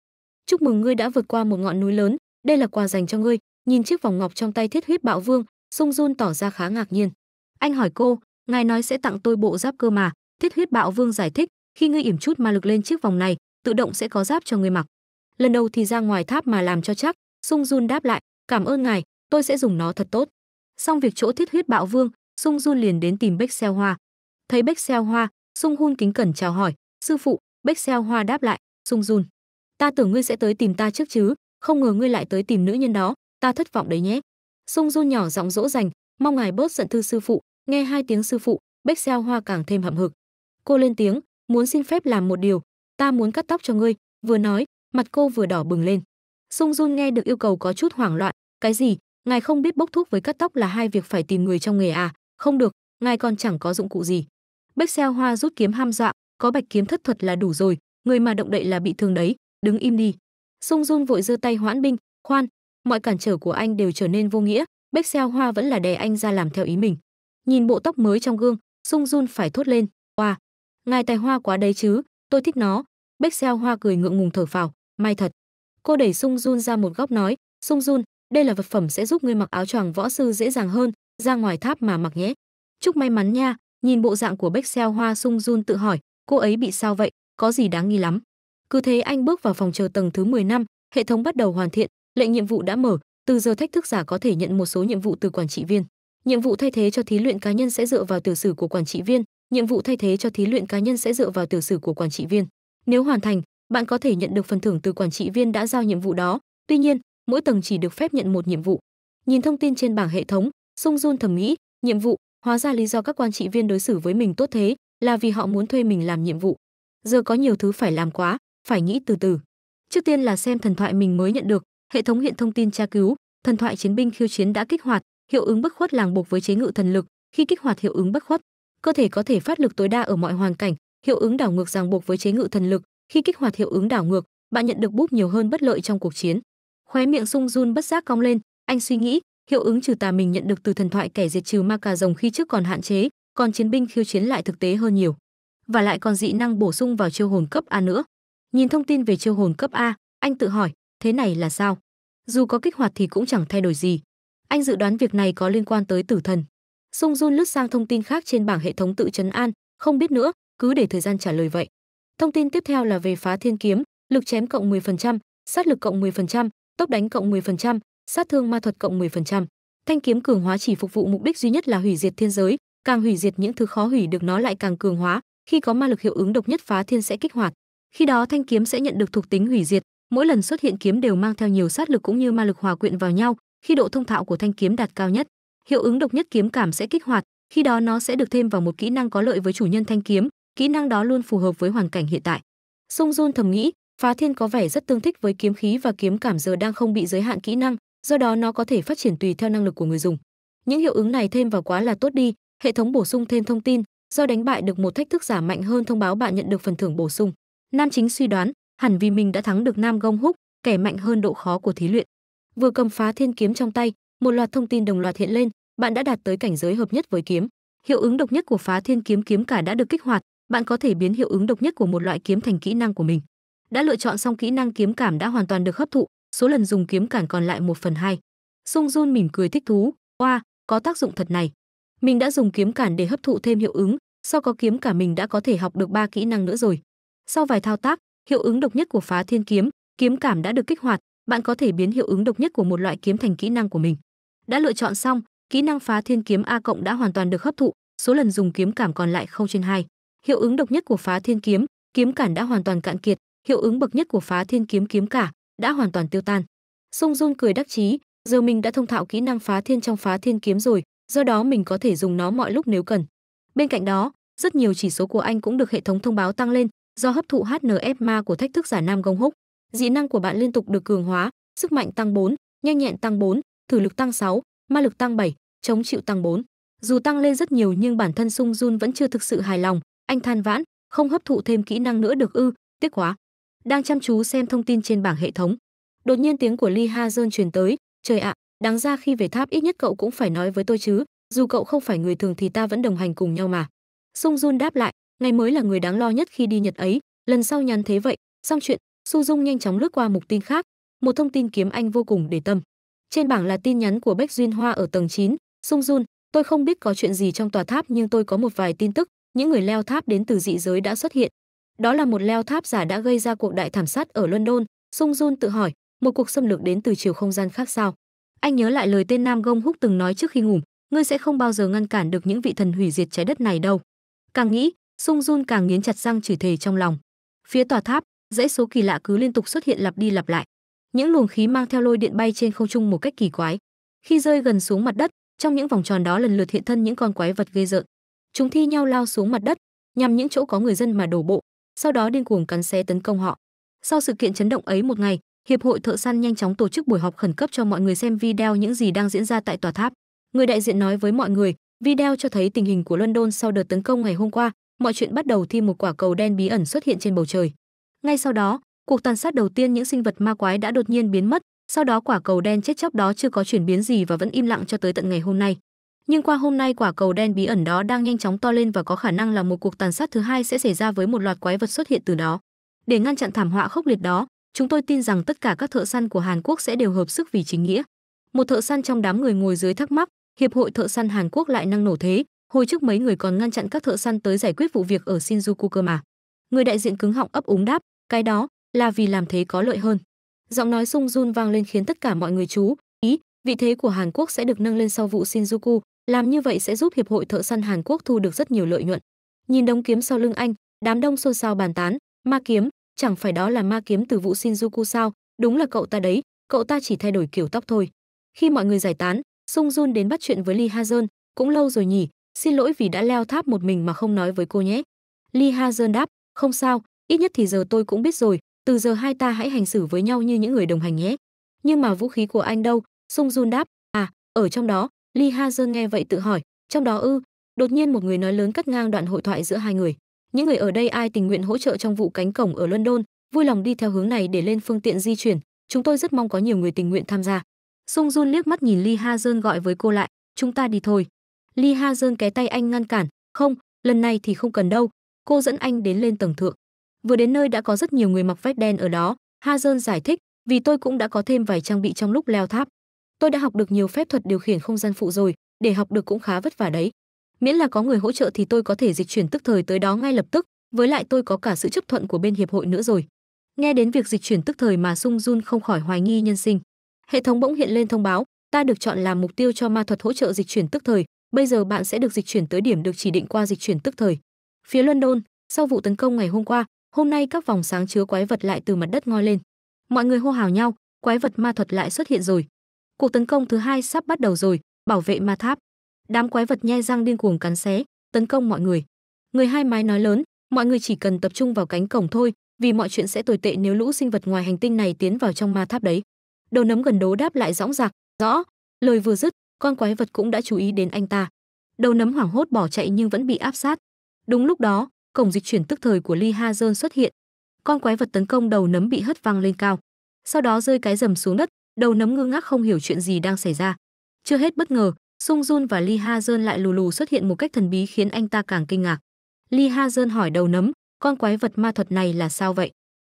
Chúc mừng ngươi đã vượt qua một ngọn núi lớn, đây là quà dành cho ngươi. Nhìn chiếc vòng ngọc trong tay Thiết Huyết Bạo Vương, Sung Jun tỏ ra khá ngạc nhiên. Anh hỏi cô, ngài nói sẽ tặng tôi bộ giáp cơ mà thiết huyết bạo vương giải thích khi ngươi yểm chút ma lực lên chiếc vòng này tự động sẽ có giáp cho ngươi mặc lần đầu thì ra ngoài tháp mà làm cho chắc sung jun đáp lại cảm ơn ngài tôi sẽ dùng nó thật tốt xong việc chỗ thiết huyết bạo vương sung jun liền đến tìm bách xeo hoa thấy bách xeo hoa sung hun kính cẩn chào hỏi sư phụ bách xeo hoa đáp lại sung jun ta tưởng ngươi sẽ tới tìm ta trước chứ không ngờ ngươi lại tới tìm nữ nhân đó ta thất vọng đấy nhé sung jun nhỏ giọng dỗ dành mong ngài bớt giận thư sư phụ Nghe hai tiếng sư phụ, Bách Xeo Hoa càng thêm hậm hực. Cô lên tiếng, muốn xin phép làm một điều, ta muốn cắt tóc cho ngươi, vừa nói, mặt cô vừa đỏ bừng lên. Sung Jun nghe được yêu cầu có chút hoảng loạn, cái gì, ngài không biết bốc thuốc với cắt tóc là hai việc phải tìm người trong nghề à, không được, ngài còn chẳng có dụng cụ gì. Bách Xeo Hoa rút kiếm ham dọa, có bạch kiếm thất thuật là đủ rồi, người mà động đậy là bị thương đấy, đứng im đi. Sung Jun vội giơ tay hoãn binh, khoan, mọi cản trở của anh đều trở nên vô nghĩa, Bách Xeo Hoa vẫn là đè anh ra làm theo ý mình nhìn bộ tóc mới trong gương, Sung Jun phải thốt lên, "Oa, wow, ngài tài hoa quá đấy chứ, tôi thích nó." Bích Xeo Hoa cười ngượng ngùng thở phào, "May thật." Cô đẩy Sung Jun ra một góc nói, "Sung Jun, đây là vật phẩm sẽ giúp ngươi mặc áo choàng võ sư dễ dàng hơn, ra ngoài tháp mà mặc nhé." Chúc may mắn nha, nhìn bộ dạng của Bích Xeo Hoa Sung Jun tự hỏi, cô ấy bị sao vậy, có gì đáng nghi lắm. Cứ thế anh bước vào phòng chờ tầng thứ 10 năm, hệ thống bắt đầu hoàn thiện, lệnh nhiệm vụ đã mở, từ giờ thách thức giả có thể nhận một số nhiệm vụ từ quản trị viên nhiệm vụ thay thế cho thí luyện cá nhân sẽ dựa vào tiểu sử của quản trị viên nhiệm vụ thay thế cho thí luyện cá nhân sẽ dựa vào tiểu sử của quản trị viên nếu hoàn thành bạn có thể nhận được phần thưởng từ quản trị viên đã giao nhiệm vụ đó tuy nhiên mỗi tầng chỉ được phép nhận một nhiệm vụ nhìn thông tin trên bảng hệ thống sung run thẩm nghĩ nhiệm vụ hóa ra lý do các quan trị viên đối xử với mình tốt thế là vì họ muốn thuê mình làm nhiệm vụ giờ có nhiều thứ phải làm quá phải nghĩ từ từ trước tiên là xem thần thoại mình mới nhận được hệ thống hiện thông tin tra cứu thần thoại chiến binh khiêu chiến đã kích hoạt hiệu ứng bất khuất làng buộc với chế ngự thần lực khi kích hoạt hiệu ứng bất khuất cơ thể có thể phát lực tối đa ở mọi hoàn cảnh hiệu ứng đảo ngược ràng buộc với chế ngự thần lực khi kích hoạt hiệu ứng đảo ngược bạn nhận được búp nhiều hơn bất lợi trong cuộc chiến khóe miệng sung run bất giác cong lên anh suy nghĩ hiệu ứng trừ tà mình nhận được từ thần thoại kẻ diệt trừ ma cà rồng khi trước còn hạn chế còn chiến binh khiêu chiến lại thực tế hơn nhiều và lại còn dị năng bổ sung vào chiêu hồn cấp a nữa nhìn thông tin về chiêu hồn cấp a anh tự hỏi thế này là sao dù có kích hoạt thì cũng chẳng thay đổi gì anh dự đoán việc này có liên quan tới tử thần. Sung Jun lướt sang thông tin khác trên bảng hệ thống tự trấn an, không biết nữa, cứ để thời gian trả lời vậy. Thông tin tiếp theo là về phá thiên kiếm, lực chém cộng 10%, sát lực cộng 10%, tốc đánh cộng 10%, sát thương ma thuật cộng 10%. Thanh kiếm cường hóa chỉ phục vụ mục đích duy nhất là hủy diệt thiên giới, càng hủy diệt những thứ khó hủy được nó lại càng cường hóa, khi có ma lực hiệu ứng độc nhất phá thiên sẽ kích hoạt. Khi đó thanh kiếm sẽ nhận được thuộc tính hủy diệt, mỗi lần xuất hiện kiếm đều mang theo nhiều sát lực cũng như ma lực hòa quyện vào nhau, khi độ thông thạo của thanh kiếm đạt cao nhất hiệu ứng độc nhất kiếm cảm sẽ kích hoạt khi đó nó sẽ được thêm vào một kỹ năng có lợi với chủ nhân thanh kiếm kỹ năng đó luôn phù hợp với hoàn cảnh hiện tại sung jun thầm nghĩ phá thiên có vẻ rất tương thích với kiếm khí và kiếm cảm giờ đang không bị giới hạn kỹ năng do đó nó có thể phát triển tùy theo năng lực của người dùng những hiệu ứng này thêm vào quá là tốt đi hệ thống bổ sung thêm thông tin do đánh bại được một thách thức giả mạnh hơn thông báo bạn nhận được phần thưởng bổ sung nam chính suy đoán hẳn vì mình đã thắng được nam gông húc kẻ mạnh hơn độ khó của thí luyện vừa cầm phá thiên kiếm trong tay một loạt thông tin đồng loạt hiện lên bạn đã đạt tới cảnh giới hợp nhất với kiếm hiệu ứng độc nhất của phá thiên kiếm kiếm cả đã được kích hoạt bạn có thể biến hiệu ứng độc nhất của một loại kiếm thành kỹ năng của mình đã lựa chọn xong kỹ năng kiếm cảm đã hoàn toàn được hấp thụ số lần dùng kiếm cản còn lại một phần hai sung jun mỉm cười thích thú oa có tác dụng thật này mình đã dùng kiếm cản để hấp thụ thêm hiệu ứng sau có kiếm cả mình đã có thể học được ba kỹ năng nữa rồi sau vài thao tác hiệu ứng độc nhất của phá thiên kiếm kiếm cảm đã được kích hoạt bạn có thể biến hiệu ứng độc nhất của một loại kiếm thành kỹ năng của mình. Đã lựa chọn xong, kỹ năng phá thiên kiếm A cộng đã hoàn toàn được hấp thụ, số lần dùng kiếm cảm còn lại 0 trên 2. Hiệu ứng độc nhất của phá thiên kiếm, kiếm cản đã hoàn toàn cạn kiệt, hiệu ứng bậc nhất của phá thiên kiếm kiếm cả đã hoàn toàn tiêu tan. Sung Jun cười đắc chí, giờ mình đã thông thạo kỹ năng phá thiên trong phá thiên kiếm rồi, do đó mình có thể dùng nó mọi lúc nếu cần. Bên cạnh đó, rất nhiều chỉ số của anh cũng được hệ thống thông báo tăng lên do hấp thụ HNF ma của thách thức giả Nam Gông Húc. Dị năng của bạn liên tục được cường hóa, sức mạnh tăng 4, nhanh nhẹn tăng 4, thử lực tăng 6, ma lực tăng 7, chống chịu tăng 4. Dù tăng lên rất nhiều nhưng bản thân Sung Jun vẫn chưa thực sự hài lòng, anh than vãn, không hấp thụ thêm kỹ năng nữa được ư, tiếc quá. Đang chăm chú xem thông tin trên bảng hệ thống, đột nhiên tiếng của Lee Ha Jeon truyền tới, "Trời ạ, đáng ra khi về tháp ít nhất cậu cũng phải nói với tôi chứ, dù cậu không phải người thường thì ta vẫn đồng hành cùng nhau mà." Sung Jun đáp lại, "Ngày mới là người đáng lo nhất khi đi Nhật ấy, lần sau nhắn thế vậy, xong chuyện, Su Dung nhanh chóng lướt qua mục tin khác, một thông tin kiếm anh vô cùng để tâm. Trên bảng là tin nhắn của Bách Duyên Hoa ở tầng 9, Sung Jun, tôi không biết có chuyện gì trong tòa tháp nhưng tôi có một vài tin tức, những người leo tháp đến từ dị giới đã xuất hiện. Đó là một leo tháp giả đã gây ra cuộc đại thảm sát ở London, Sung Jun tự hỏi, một cuộc xâm lược đến từ chiều không gian khác sao? Anh nhớ lại lời tên Nam Gông Húc từng nói trước khi ngủ, ngươi sẽ không bao giờ ngăn cản được những vị thần hủy diệt trái đất này đâu. Càng nghĩ, Sung Jun càng nghiến chặt răng chửi thề trong lòng. Phía tòa tháp, dãy số kỳ lạ cứ liên tục xuất hiện lặp đi lặp lại những luồng khí mang theo lôi điện bay trên không trung một cách kỳ quái khi rơi gần xuống mặt đất trong những vòng tròn đó lần lượt hiện thân những con quái vật ghê rợn chúng thi nhau lao xuống mặt đất nhằm những chỗ có người dân mà đổ bộ sau đó điên cuồng cắn xé tấn công họ sau sự kiện chấn động ấy một ngày hiệp hội thợ săn nhanh chóng tổ chức buổi họp khẩn cấp cho mọi người xem video những gì đang diễn ra tại tòa tháp người đại diện nói với mọi người video cho thấy tình hình của london sau đợt tấn công ngày hôm qua mọi chuyện bắt đầu khi một quả cầu đen bí ẩn xuất hiện trên bầu trời ngay sau đó, cuộc tàn sát đầu tiên những sinh vật ma quái đã đột nhiên biến mất, sau đó quả cầu đen chết chóc đó chưa có chuyển biến gì và vẫn im lặng cho tới tận ngày hôm nay. Nhưng qua hôm nay quả cầu đen bí ẩn đó đang nhanh chóng to lên và có khả năng là một cuộc tàn sát thứ hai sẽ xảy ra với một loạt quái vật xuất hiện từ đó. Để ngăn chặn thảm họa khốc liệt đó, chúng tôi tin rằng tất cả các thợ săn của Hàn Quốc sẽ đều hợp sức vì chính nghĩa. Một thợ săn trong đám người ngồi dưới thắc mắc, hiệp hội thợ săn Hàn Quốc lại năng nổ thế, hồi trước mấy người còn ngăn chặn các thợ săn tới giải quyết vụ việc ở Shinjuku cơ mà. Người đại diện cứng họng ấp úng đáp, cái đó là vì làm thế có lợi hơn giọng nói sung run vang lên khiến tất cả mọi người chú ý vị thế của hàn quốc sẽ được nâng lên sau vụ shinjuku làm như vậy sẽ giúp hiệp hội thợ săn hàn quốc thu được rất nhiều lợi nhuận nhìn đống kiếm sau lưng anh đám đông xôn xao bàn tán ma kiếm chẳng phải đó là ma kiếm từ vụ shinjuku sao đúng là cậu ta đấy cậu ta chỉ thay đổi kiểu tóc thôi khi mọi người giải tán sung jun đến bắt chuyện với lee ha Jeon, cũng lâu rồi nhỉ xin lỗi vì đã leo tháp một mình mà không nói với cô nhé lee ha Jeon đáp không sao ít nhất thì giờ tôi cũng biết rồi từ giờ hai ta hãy hành xử với nhau như những người đồng hành nhé nhưng mà vũ khí của anh đâu sung jun đáp à ở trong đó li ha dơ nghe vậy tự hỏi trong đó ư đột nhiên một người nói lớn cắt ngang đoạn hội thoại giữa hai người những người ở đây ai tình nguyện hỗ trợ trong vụ cánh cổng ở london vui lòng đi theo hướng này để lên phương tiện di chuyển chúng tôi rất mong có nhiều người tình nguyện tham gia sung jun liếc mắt nhìn li ha dơn gọi với cô lại chúng ta đi thôi li ha dơn ké tay anh ngăn cản không lần này thì không cần đâu cô dẫn anh đến lên tầng thượng Vừa đến nơi đã có rất nhiều người mặc vest đen ở đó, Hazan giải thích, vì tôi cũng đã có thêm vài trang bị trong lúc leo tháp. Tôi đã học được nhiều phép thuật điều khiển không gian phụ rồi, để học được cũng khá vất vả đấy. Miễn là có người hỗ trợ thì tôi có thể dịch chuyển tức thời tới đó ngay lập tức, với lại tôi có cả sự chấp thuận của bên hiệp hội nữa rồi. Nghe đến việc dịch chuyển tức thời mà Sung Jun không khỏi hoài nghi nhân sinh. Hệ thống bỗng hiện lên thông báo, ta được chọn làm mục tiêu cho ma thuật hỗ trợ dịch chuyển tức thời, bây giờ bạn sẽ được dịch chuyển tới điểm được chỉ định qua dịch chuyển tức thời. Phía London, sau vụ tấn công ngày hôm qua, hôm nay các vòng sáng chứa quái vật lại từ mặt đất ngoi lên. Mọi người hô hào nhau, quái vật ma thuật lại xuất hiện rồi. Cuộc tấn công thứ hai sắp bắt đầu rồi, bảo vệ ma tháp. Đám quái vật nhe răng điên cuồng cắn xé, tấn công mọi người. Người hai mái nói lớn, mọi người chỉ cần tập trung vào cánh cổng thôi, vì mọi chuyện sẽ tồi tệ nếu lũ sinh vật ngoài hành tinh này tiến vào trong ma tháp đấy. Đầu nấm gần đố đáp lại dõng dạc, rõ, lời vừa dứt, con quái vật cũng đã chú ý đến anh ta. Đầu nấm hoảng hốt bỏ chạy nhưng vẫn bị áp sát. Đúng lúc đó, cổng dịch chuyển tức thời của Lee Ha Jun xuất hiện. Con quái vật tấn công đầu nấm bị hất văng lên cao, sau đó rơi cái rầm xuống đất, đầu nấm ngơ ngác không hiểu chuyện gì đang xảy ra. Chưa hết bất ngờ, Sung Jun và Lee Ha Jun lại lù lù xuất hiện một cách thần bí khiến anh ta càng kinh ngạc. Lee Ha Jun hỏi đầu nấm, con quái vật ma thuật này là sao vậy?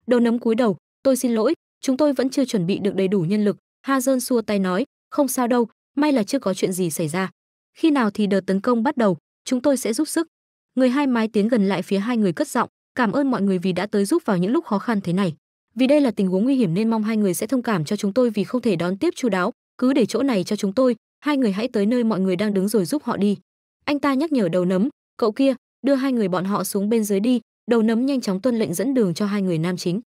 Đầu nấm cúi đầu, tôi xin lỗi, chúng tôi vẫn chưa chuẩn bị được đầy đủ nhân lực. Ha Jun xua tay nói, không sao đâu, may là chưa có chuyện gì xảy ra. Khi nào thì đợt tấn công bắt đầu, chúng tôi sẽ giúp sức người hai mái tiến gần lại phía hai người cất giọng cảm ơn mọi người vì đã tới giúp vào những lúc khó khăn thế này vì đây là tình huống nguy hiểm nên mong hai người sẽ thông cảm cho chúng tôi vì không thể đón tiếp chú đáo cứ để chỗ này cho chúng tôi hai người hãy tới nơi mọi người đang đứng rồi giúp họ đi anh ta nhắc nhở đầu nấm cậu kia đưa hai người bọn họ xuống bên dưới đi đầu nấm nhanh chóng tuân lệnh dẫn đường cho hai người nam chính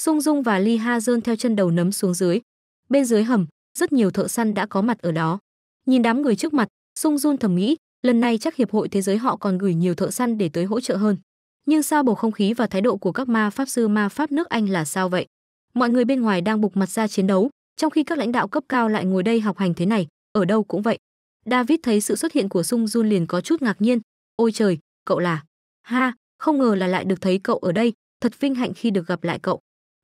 sung dung và ly ha dơn theo chân đầu nấm xuống dưới bên dưới hầm rất nhiều thợ săn đã có mặt ở đó nhìn đám người trước mặt sung dung thầm nghĩ lần này chắc hiệp hội thế giới họ còn gửi nhiều thợ săn để tới hỗ trợ hơn nhưng sao bầu không khí và thái độ của các ma pháp sư ma pháp nước anh là sao vậy mọi người bên ngoài đang bục mặt ra chiến đấu trong khi các lãnh đạo cấp cao lại ngồi đây học hành thế này ở đâu cũng vậy david thấy sự xuất hiện của sung jun liền có chút ngạc nhiên ôi trời cậu là ha không ngờ là lại được thấy cậu ở đây thật vinh hạnh khi được gặp lại cậu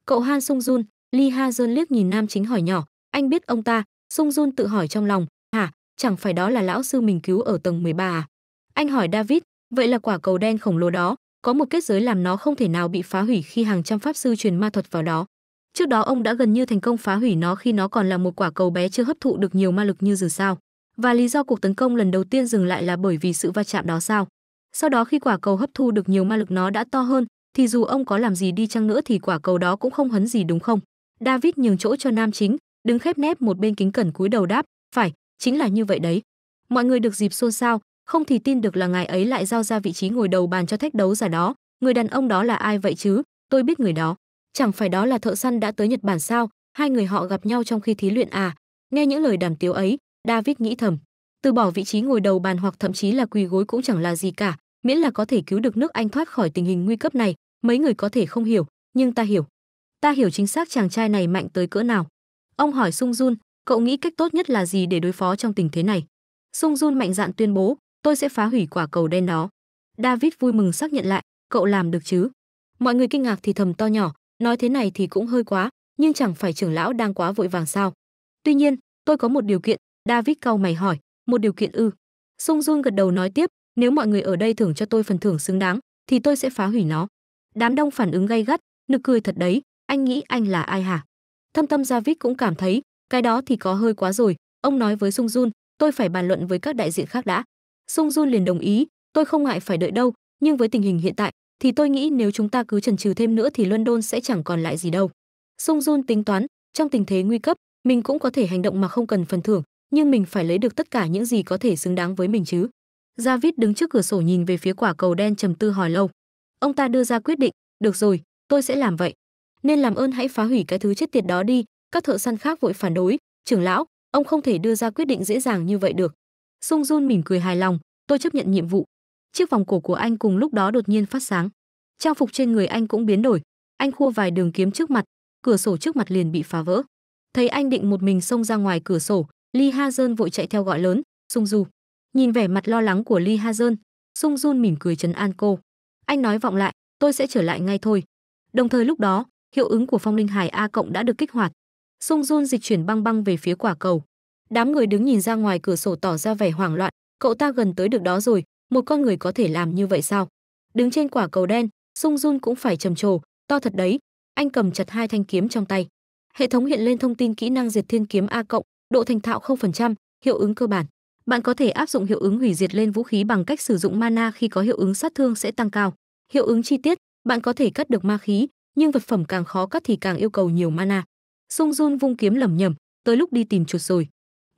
cậu han sung jun li ha dơn liếc nhìn nam chính hỏi nhỏ anh biết ông ta sung jun tự hỏi trong lòng hả chẳng phải đó là lão sư mình cứu ở tầng 13 à? Anh hỏi David, vậy là quả cầu đen khổng lồ đó, có một kết giới làm nó không thể nào bị phá hủy khi hàng trăm pháp sư truyền ma thuật vào đó. Trước đó ông đã gần như thành công phá hủy nó khi nó còn là một quả cầu bé chưa hấp thụ được nhiều ma lực như giờ sao. Và lý do cuộc tấn công lần đầu tiên dừng lại là bởi vì sự va chạm đó sao? Sau đó khi quả cầu hấp thu được nhiều ma lực nó đã to hơn, thì dù ông có làm gì đi chăng nữa thì quả cầu đó cũng không hấn gì đúng không? David nhường chỗ cho nam chính, đứng khép nép một bên kính cẩn cúi đầu đáp, "Phải, chính là như vậy đấy mọi người được dịp xôn xao không thì tin được là ngài ấy lại giao ra vị trí ngồi đầu bàn cho thách đấu giả đó người đàn ông đó là ai vậy chứ tôi biết người đó chẳng phải đó là thợ săn đã tới nhật bản sao hai người họ gặp nhau trong khi thí luyện à nghe những lời đàm tiếu ấy david nghĩ thầm từ bỏ vị trí ngồi đầu bàn hoặc thậm chí là quỳ gối cũng chẳng là gì cả miễn là có thể cứu được nước anh thoát khỏi tình hình nguy cấp này mấy người có thể không hiểu nhưng ta hiểu ta hiểu chính xác chàng trai này mạnh tới cỡ nào ông hỏi sung jun cậu nghĩ cách tốt nhất là gì để đối phó trong tình thế này? Sung Jun mạnh dạn tuyên bố, tôi sẽ phá hủy quả cầu đen đó. David vui mừng xác nhận lại, cậu làm được chứ? Mọi người kinh ngạc thì thầm to nhỏ, nói thế này thì cũng hơi quá, nhưng chẳng phải trưởng lão đang quá vội vàng sao? Tuy nhiên, tôi có một điều kiện, David cau mày hỏi, một điều kiện ư? Sung Jun gật đầu nói tiếp, nếu mọi người ở đây thưởng cho tôi phần thưởng xứng đáng, thì tôi sẽ phá hủy nó. Đám đông phản ứng gay gắt, nực cười thật đấy, anh nghĩ anh là ai hả? Thâm tâm David cũng cảm thấy, cái đó thì có hơi quá rồi ông nói với sung jun tôi phải bàn luận với các đại diện khác đã sung jun liền đồng ý tôi không ngại phải đợi đâu nhưng với tình hình hiện tại thì tôi nghĩ nếu chúng ta cứ chần chừ thêm nữa thì london sẽ chẳng còn lại gì đâu sung jun tính toán trong tình thế nguy cấp mình cũng có thể hành động mà không cần phần thưởng nhưng mình phải lấy được tất cả những gì có thể xứng đáng với mình chứ david đứng trước cửa sổ nhìn về phía quả cầu đen trầm tư hỏi lâu ông ta đưa ra quyết định được rồi tôi sẽ làm vậy nên làm ơn hãy phá hủy cái thứ chết tiệt đó đi các thợ săn khác vội phản đối trưởng lão ông không thể đưa ra quyết định dễ dàng như vậy được sung jun mỉm cười hài lòng tôi chấp nhận nhiệm vụ chiếc vòng cổ của anh cùng lúc đó đột nhiên phát sáng trang phục trên người anh cũng biến đổi anh khua vài đường kiếm trước mặt cửa sổ trước mặt liền bị phá vỡ thấy anh định một mình xông ra ngoài cửa sổ li ha dơn vội chạy theo gọi lớn sung du nhìn vẻ mặt lo lắng của li ha dơn sung jun mỉm cười chấn an cô anh nói vọng lại tôi sẽ trở lại ngay thôi đồng thời lúc đó hiệu ứng của phong linh hải a cộng đã được kích hoạt Sung Jun dịch chuyển băng băng về phía quả cầu. Đám người đứng nhìn ra ngoài cửa sổ tỏ ra vẻ hoảng loạn, cậu ta gần tới được đó rồi, một con người có thể làm như vậy sao? Đứng trên quả cầu đen, Sung Jun cũng phải trầm trồ, to thật đấy. Anh cầm chặt hai thanh kiếm trong tay. Hệ thống hiện lên thông tin kỹ năng diệt thiên kiếm A cộng, độ thành thạo 0%, hiệu ứng cơ bản. Bạn có thể áp dụng hiệu ứng hủy diệt lên vũ khí bằng cách sử dụng mana khi có hiệu ứng sát thương sẽ tăng cao. Hiệu ứng chi tiết, bạn có thể cắt được ma khí, nhưng vật phẩm càng khó cắt thì càng yêu cầu nhiều mana. Sung Jun vung kiếm lầm nhầm. tới lúc đi tìm chuột rồi.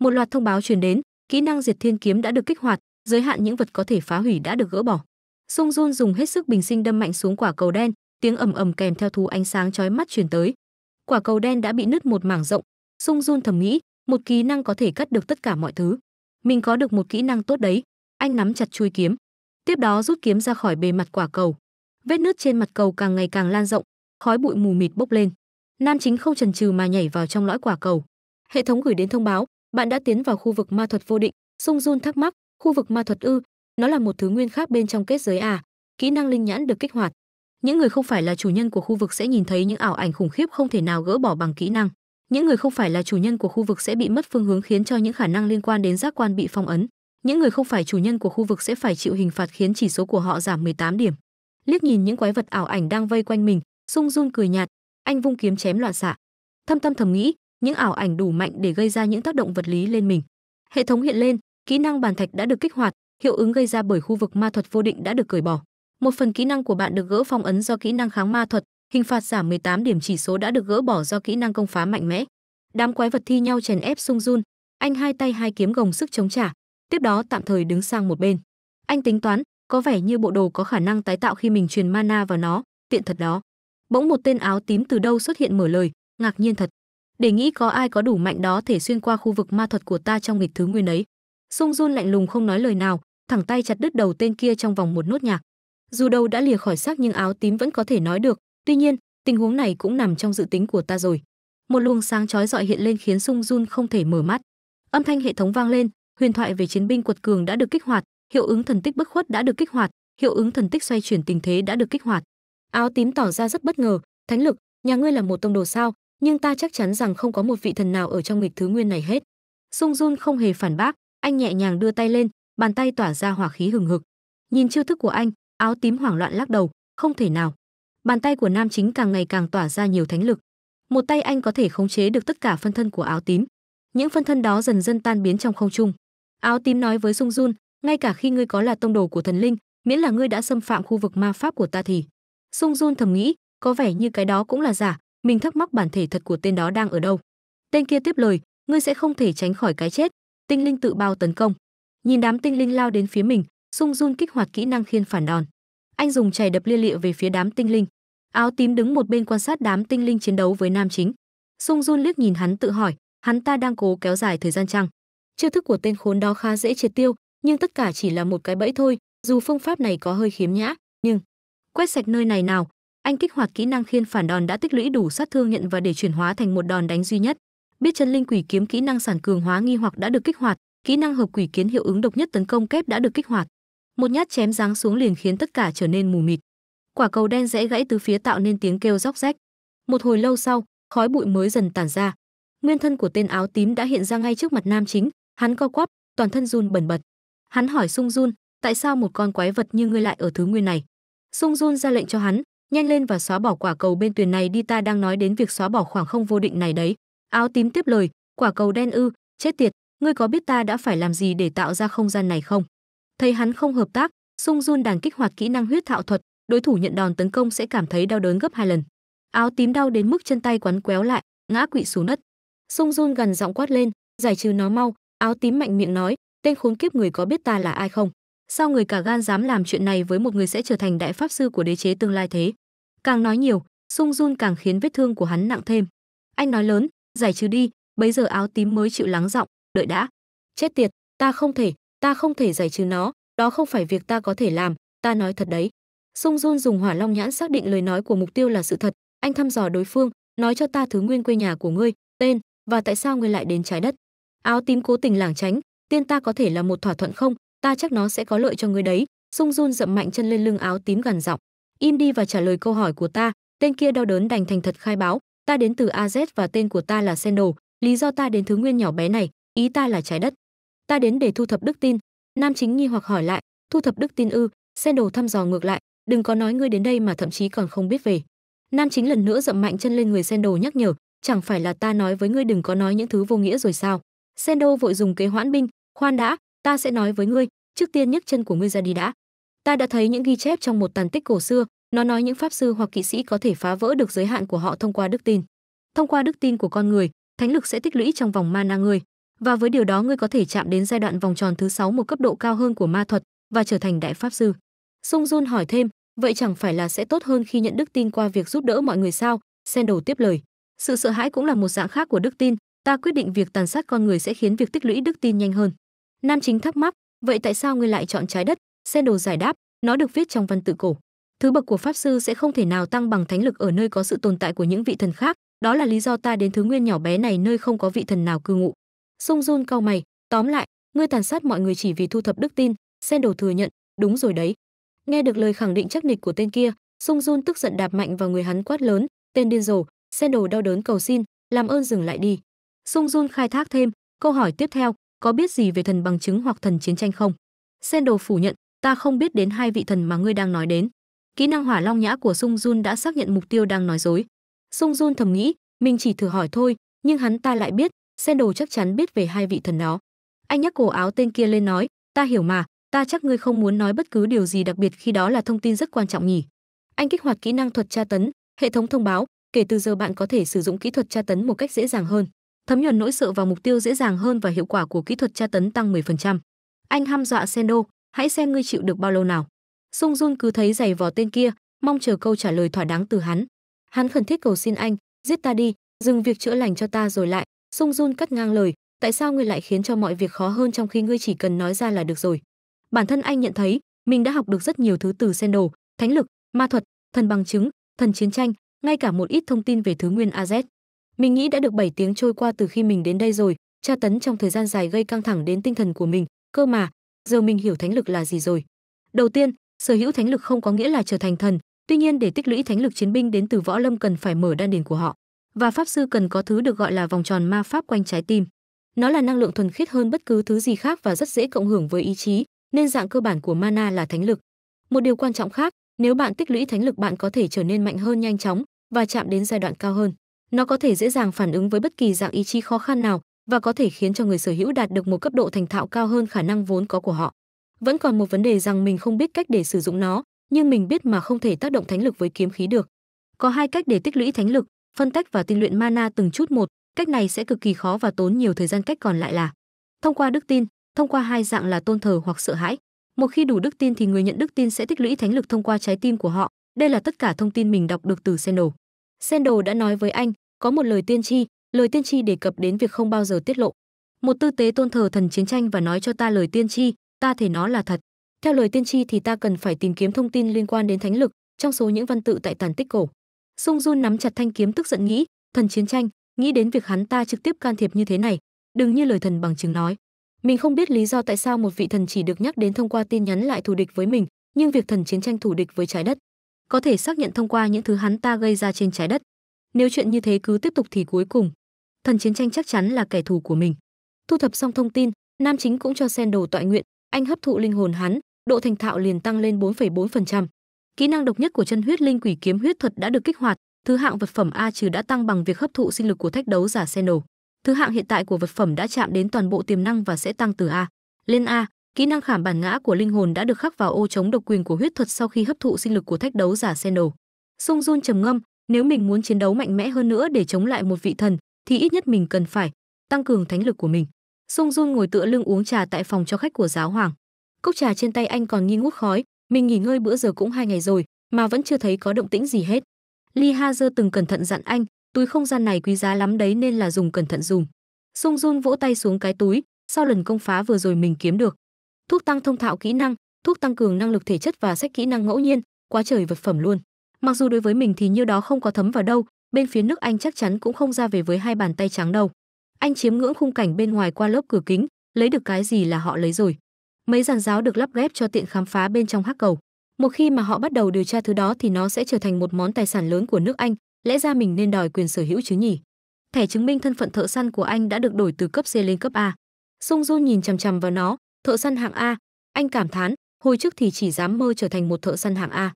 Một loạt thông báo truyền đến, kỹ năng Diệt Thiên kiếm đã được kích hoạt, giới hạn những vật có thể phá hủy đã được gỡ bỏ. Sung Jun dùng hết sức bình sinh đâm mạnh xuống quả cầu đen, tiếng ầm ầm kèm theo thú ánh sáng chói mắt truyền tới. Quả cầu đen đã bị nứt một mảng rộng, Sung Jun thầm nghĩ, một kỹ năng có thể cắt được tất cả mọi thứ. Mình có được một kỹ năng tốt đấy. Anh nắm chặt chuôi kiếm, tiếp đó rút kiếm ra khỏi bề mặt quả cầu. Vết nứt trên mặt cầu càng ngày càng lan rộng, khói bụi mù mịt bốc lên. Nam Chính không chần chừ mà nhảy vào trong lõi quả cầu. Hệ thống gửi đến thông báo, bạn đã tiến vào khu vực ma thuật vô định, Sung Jun thắc mắc, khu vực ma thuật ư? Nó là một thứ nguyên khác bên trong kết giới à? Kỹ năng linh nhãn được kích hoạt. Những người không phải là chủ nhân của khu vực sẽ nhìn thấy những ảo ảnh khủng khiếp không thể nào gỡ bỏ bằng kỹ năng. Những người không phải là chủ nhân của khu vực sẽ bị mất phương hướng khiến cho những khả năng liên quan đến giác quan bị phong ấn. Những người không phải chủ nhân của khu vực sẽ phải chịu hình phạt khiến chỉ số của họ giảm 18 điểm. Liếc nhìn những quái vật ảo ảnh đang vây quanh mình, Sung Jun cười nhạt, anh vung kiếm chém loạn xạ thâm tâm thầm nghĩ những ảo ảnh đủ mạnh để gây ra những tác động vật lý lên mình hệ thống hiện lên kỹ năng bàn thạch đã được kích hoạt hiệu ứng gây ra bởi khu vực ma thuật vô định đã được cởi bỏ một phần kỹ năng của bạn được gỡ phong ấn do kỹ năng kháng ma thuật hình phạt giảm 18 điểm chỉ số đã được gỡ bỏ do kỹ năng công phá mạnh mẽ đám quái vật thi nhau chèn ép sung run anh hai tay hai kiếm gồng sức chống trả tiếp đó tạm thời đứng sang một bên anh tính toán có vẻ như bộ đồ có khả năng tái tạo khi mình truyền mana vào nó tiện thật đó bỗng một tên áo tím từ đâu xuất hiện mở lời ngạc nhiên thật để nghĩ có ai có đủ mạnh đó thể xuyên qua khu vực ma thuật của ta trong nghịch thứ nguyên ấy sung run lạnh lùng không nói lời nào thẳng tay chặt đứt đầu tên kia trong vòng một nốt nhạc dù đầu đã lìa khỏi xác nhưng áo tím vẫn có thể nói được tuy nhiên tình huống này cũng nằm trong dự tính của ta rồi một luồng sáng chói dọi hiện lên khiến sung run không thể mở mắt âm thanh hệ thống vang lên huyền thoại về chiến binh quật cường đã được kích hoạt hiệu ứng thần tích bất khuất đã được kích hoạt hiệu ứng thần tích xoay chuyển tình thế đã được kích hoạt Áo tím tỏ ra rất bất ngờ, "Thánh lực, nhà ngươi là một tông đồ sao? Nhưng ta chắc chắn rằng không có một vị thần nào ở trong nghịch thứ nguyên này hết." Sung Jun không hề phản bác, anh nhẹ nhàng đưa tay lên, bàn tay tỏa ra hỏa khí hừng hực. Nhìn chiêu thức của anh, áo tím hoảng loạn lắc đầu, "Không thể nào." Bàn tay của nam chính càng ngày càng tỏa ra nhiều thánh lực. Một tay anh có thể khống chế được tất cả phân thân của áo tím. Những phân thân đó dần dần tan biến trong không trung. Áo tím nói với Sung Jun, ngay cả khi ngươi có là tông đồ của thần linh, miễn là ngươi đã xâm phạm khu vực ma pháp của ta thì Sung Jun thầm nghĩ, có vẻ như cái đó cũng là giả, mình thắc mắc bản thể thật của tên đó đang ở đâu. Tên kia tiếp lời, ngươi sẽ không thể tránh khỏi cái chết, tinh linh tự bao tấn công. Nhìn đám tinh linh lao đến phía mình, Sung Jun kích hoạt kỹ năng khiên phản đòn. Anh dùng chày đập lia lịa về phía đám tinh linh. Áo tím đứng một bên quan sát đám tinh linh chiến đấu với nam chính. Sung Jun liếc nhìn hắn tự hỏi, hắn ta đang cố kéo dài thời gian chăng? Chiêu thức của tên khốn đó khá dễ triệt tiêu, nhưng tất cả chỉ là một cái bẫy thôi, dù phương pháp này có hơi khiếm nhã, nhưng quét sạch nơi này nào anh kích hoạt kỹ năng khiên phản đòn đã tích lũy đủ sát thương nhận và để chuyển hóa thành một đòn đánh duy nhất biết chân linh quỷ kiếm kỹ năng sản cường hóa nghi hoặc đã được kích hoạt kỹ năng hợp quỷ kiến hiệu ứng độc nhất tấn công kép đã được kích hoạt một nhát chém giáng xuống liền khiến tất cả trở nên mù mịt quả cầu đen rẽ gãy từ phía tạo nên tiếng kêu róc rách một hồi lâu sau khói bụi mới dần tản ra nguyên thân của tên áo tím đã hiện ra ngay trước mặt nam chính hắn co quắp toàn thân run bần bật hắn hỏi sung run tại sao một con quái vật như ngươi lại ở thứ nguyên này Sung Jun ra lệnh cho hắn, nhanh lên và xóa bỏ quả cầu bên tuyển này đi ta đang nói đến việc xóa bỏ khoảng không vô định này đấy. Áo tím tiếp lời, quả cầu đen ư, chết tiệt, ngươi có biết ta đã phải làm gì để tạo ra không gian này không? Thấy hắn không hợp tác, Sung Jun đàn kích hoạt kỹ năng huyết thạo thuật, đối thủ nhận đòn tấn công sẽ cảm thấy đau đớn gấp hai lần. Áo tím đau đến mức chân tay quắn quéo lại, ngã quỵ xuống đất. Sung Jun gần giọng quát lên, giải trừ nó mau, áo tím mạnh miệng nói, tên khốn kiếp người có biết ta là ai không? Sao người cả gan dám làm chuyện này với một người sẽ trở thành đại pháp sư của đế chế tương lai thế? Càng nói nhiều, Sung Jun càng khiến vết thương của hắn nặng thêm. Anh nói lớn, giải trừ đi, bấy giờ áo tím mới chịu lắng giọng, đợi đã. Chết tiệt, ta không thể, ta không thể giải trừ nó, đó không phải việc ta có thể làm, ta nói thật đấy. Sung Jun dùng hỏa long nhãn xác định lời nói của mục tiêu là sự thật, anh thăm dò đối phương, nói cho ta thứ nguyên quê nhà của ngươi, tên và tại sao ngươi lại đến trái đất. Áo tím cố tình lảng tránh, tiên ta có thể là một thỏa thuận không, ta chắc nó sẽ có lợi cho ngươi đấy sung run dậm mạnh chân lên lưng áo tím gằn giọng im đi và trả lời câu hỏi của ta tên kia đau đớn đành thành thật khai báo ta đến từ az và tên của ta là sendal lý do ta đến thứ nguyên nhỏ bé này ý ta là trái đất ta đến để thu thập đức tin nam chính nghi hoặc hỏi lại thu thập đức tin ư sendal thăm dò ngược lại đừng có nói ngươi đến đây mà thậm chí còn không biết về nam chính lần nữa dậm mạnh chân lên người sendal nhắc nhở chẳng phải là ta nói với ngươi đừng có nói những thứ vô nghĩa rồi sao sendal vội dùng kế hoãn binh khoan đã ta sẽ nói với ngươi trước tiên nhấc chân của ngươi ra đi đã ta đã thấy những ghi chép trong một tàn tích cổ xưa nó nói những pháp sư hoặc kỵ sĩ có thể phá vỡ được giới hạn của họ thông qua đức tin thông qua đức tin của con người thánh lực sẽ tích lũy trong vòng mana ngươi và với điều đó ngươi có thể chạm đến giai đoạn vòng tròn thứ sáu một cấp độ cao hơn của ma thuật và trở thành đại pháp sư sung jun hỏi thêm vậy chẳng phải là sẽ tốt hơn khi nhận đức tin qua việc giúp đỡ mọi người sao sendal tiếp lời sự sợ hãi cũng là một dạng khác của đức tin ta quyết định việc tàn sát con người sẽ khiến việc tích lũy đức tin nhanh hơn Nam chính thắc mắc, vậy tại sao ngươi lại chọn trái đất? Sen đồ giải đáp, nó được viết trong văn tự cổ. Thứ bậc của pháp sư sẽ không thể nào tăng bằng thánh lực ở nơi có sự tồn tại của những vị thần khác, đó là lý do ta đến thứ nguyên nhỏ bé này nơi không có vị thần nào cư ngụ. Sung Jun cau mày, tóm lại, ngươi tàn sát mọi người chỉ vì thu thập đức tin, Sen đồ thừa nhận, đúng rồi đấy. Nghe được lời khẳng định chắc nịch của tên kia, Sung Jun tức giận đạp mạnh vào người hắn quát lớn, tên điên rồ, Sen đồ đau đớn cầu xin, làm ơn dừng lại đi. Sung Jun khai thác thêm, câu hỏi tiếp theo, có biết gì về thần bằng chứng hoặc thần chiến tranh không sendal phủ nhận ta không biết đến hai vị thần mà ngươi đang nói đến kỹ năng hỏa long nhã của sung jun đã xác nhận mục tiêu đang nói dối sung jun thầm nghĩ mình chỉ thử hỏi thôi nhưng hắn ta lại biết sendal chắc chắn biết về hai vị thần đó anh nhắc cổ áo tên kia lên nói ta hiểu mà ta chắc ngươi không muốn nói bất cứ điều gì đặc biệt khi đó là thông tin rất quan trọng nhỉ anh kích hoạt kỹ năng thuật tra tấn hệ thống thông báo kể từ giờ bạn có thể sử dụng kỹ thuật tra tấn một cách dễ dàng hơn thấm nhuần nỗi sợ vào mục tiêu dễ dàng hơn và hiệu quả của kỹ thuật tra tấn tăng 10%. Anh ham dọa Sendo, hãy xem ngươi chịu được bao lâu nào. Sung Jun cứ thấy giày vò tên kia, mong chờ câu trả lời thỏa đáng từ hắn. Hắn khẩn thiết cầu xin anh, giết ta đi, dừng việc chữa lành cho ta rồi lại. Sung Jun cắt ngang lời, tại sao ngươi lại khiến cho mọi việc khó hơn trong khi ngươi chỉ cần nói ra là được rồi. Bản thân anh nhận thấy, mình đã học được rất nhiều thứ từ Sendo, thánh lực, ma thuật, thần bằng chứng, thần chiến tranh, ngay cả một ít thông tin về thứ nguyên AZ. Mình nghĩ đã được 7 tiếng trôi qua từ khi mình đến đây rồi, tra tấn trong thời gian dài gây căng thẳng đến tinh thần của mình, cơ mà, giờ mình hiểu thánh lực là gì rồi. Đầu tiên, sở hữu thánh lực không có nghĩa là trở thành thần, tuy nhiên để tích lũy thánh lực chiến binh đến từ võ lâm cần phải mở đan điền của họ, và pháp sư cần có thứ được gọi là vòng tròn ma pháp quanh trái tim. Nó là năng lượng thuần khiết hơn bất cứ thứ gì khác và rất dễ cộng hưởng với ý chí, nên dạng cơ bản của mana là thánh lực. Một điều quan trọng khác, nếu bạn tích lũy thánh lực bạn có thể trở nên mạnh hơn nhanh chóng và chạm đến giai đoạn cao hơn. Nó có thể dễ dàng phản ứng với bất kỳ dạng ý chí khó khăn nào và có thể khiến cho người sở hữu đạt được một cấp độ thành thạo cao hơn khả năng vốn có của họ. Vẫn còn một vấn đề rằng mình không biết cách để sử dụng nó, nhưng mình biết mà không thể tác động thánh lực với kiếm khí được. Có hai cách để tích lũy thánh lực, phân tách và tinh luyện mana từng chút một, cách này sẽ cực kỳ khó và tốn nhiều thời gian cách còn lại là thông qua đức tin, thông qua hai dạng là tôn thờ hoặc sợ hãi. Một khi đủ đức tin thì người nhận đức tin sẽ tích lũy thánh lực thông qua trái tim của họ. Đây là tất cả thông tin mình đọc được từ Sendal. Sendal đã nói với anh, có một lời tiên tri lời tiên tri đề cập đến việc không bao giờ tiết lộ một tư tế tôn thờ thần chiến tranh và nói cho ta lời tiên tri ta thể nó là thật theo lời tiên tri thì ta cần phải tìm kiếm thông tin liên quan đến thánh lực trong số những văn tự tại tàn tích cổ sung run nắm chặt thanh kiếm tức giận nghĩ thần chiến tranh nghĩ đến việc hắn ta trực tiếp can thiệp như thế này đừng như lời thần bằng chứng nói mình không biết lý do tại sao một vị thần chỉ được nhắc đến thông qua tin nhắn lại thù địch với mình nhưng việc thần chiến tranh thù địch với trái đất có thể xác nhận thông qua những thứ hắn ta gây ra trên trái đất nếu chuyện như thế cứ tiếp tục thì cuối cùng, thần chiến tranh chắc chắn là kẻ thù của mình. Thu thập xong thông tin, Nam Chính cũng cho Sen đồ tọa nguyện, anh hấp thụ linh hồn hắn, độ thành thạo liền tăng lên 4,4%. Kỹ năng độc nhất của chân huyết linh quỷ kiếm huyết thuật đã được kích hoạt, thứ hạng vật phẩm A trừ đã tăng bằng việc hấp thụ sinh lực của thách đấu giả Sen đồ. Thứ hạng hiện tại của vật phẩm đã chạm đến toàn bộ tiềm năng và sẽ tăng từ A lên A. Kỹ năng khảm bản ngã của linh hồn đã được khắc vào ô chống độc quyền của huyết thuật sau khi hấp thụ sinh lực của thách đấu giả Sen đồ. Sung run trầm ngâm, nếu mình muốn chiến đấu mạnh mẽ hơn nữa để chống lại một vị thần, thì ít nhất mình cần phải tăng cường thánh lực của mình. Sung Jun ngồi tựa lưng uống trà tại phòng cho khách của giáo hoàng. Cốc trà trên tay anh còn nghi ngút khói, mình nghỉ ngơi bữa giờ cũng hai ngày rồi mà vẫn chưa thấy có động tĩnh gì hết. Li Ha Dơ từng cẩn thận dặn anh, túi không gian này quý giá lắm đấy nên là dùng cẩn thận dùng. Sung Jun vỗ tay xuống cái túi, sau lần công phá vừa rồi mình kiếm được. Thuốc tăng thông thạo kỹ năng, thuốc tăng cường năng lực thể chất và sách kỹ năng ngẫu nhiên, quá trời vật phẩm luôn. Mặc dù đối với mình thì như đó không có thấm vào đâu, bên phía nước Anh chắc chắn cũng không ra về với hai bàn tay trắng đâu. Anh chiếm ngưỡng khung cảnh bên ngoài qua lớp cửa kính, lấy được cái gì là họ lấy rồi. Mấy giàn giáo được lắp ghép cho tiện khám phá bên trong hắc cầu. Một khi mà họ bắt đầu điều tra thứ đó thì nó sẽ trở thành một món tài sản lớn của nước Anh, lẽ ra mình nên đòi quyền sở hữu chứ nhỉ? Thẻ chứng minh thân phận thợ săn của anh đã được đổi từ cấp C lên cấp A. Sung Du nhìn chằm chằm vào nó, thợ săn hạng A, anh cảm thán, hồi trước thì chỉ dám mơ trở thành một thợ săn hạng A.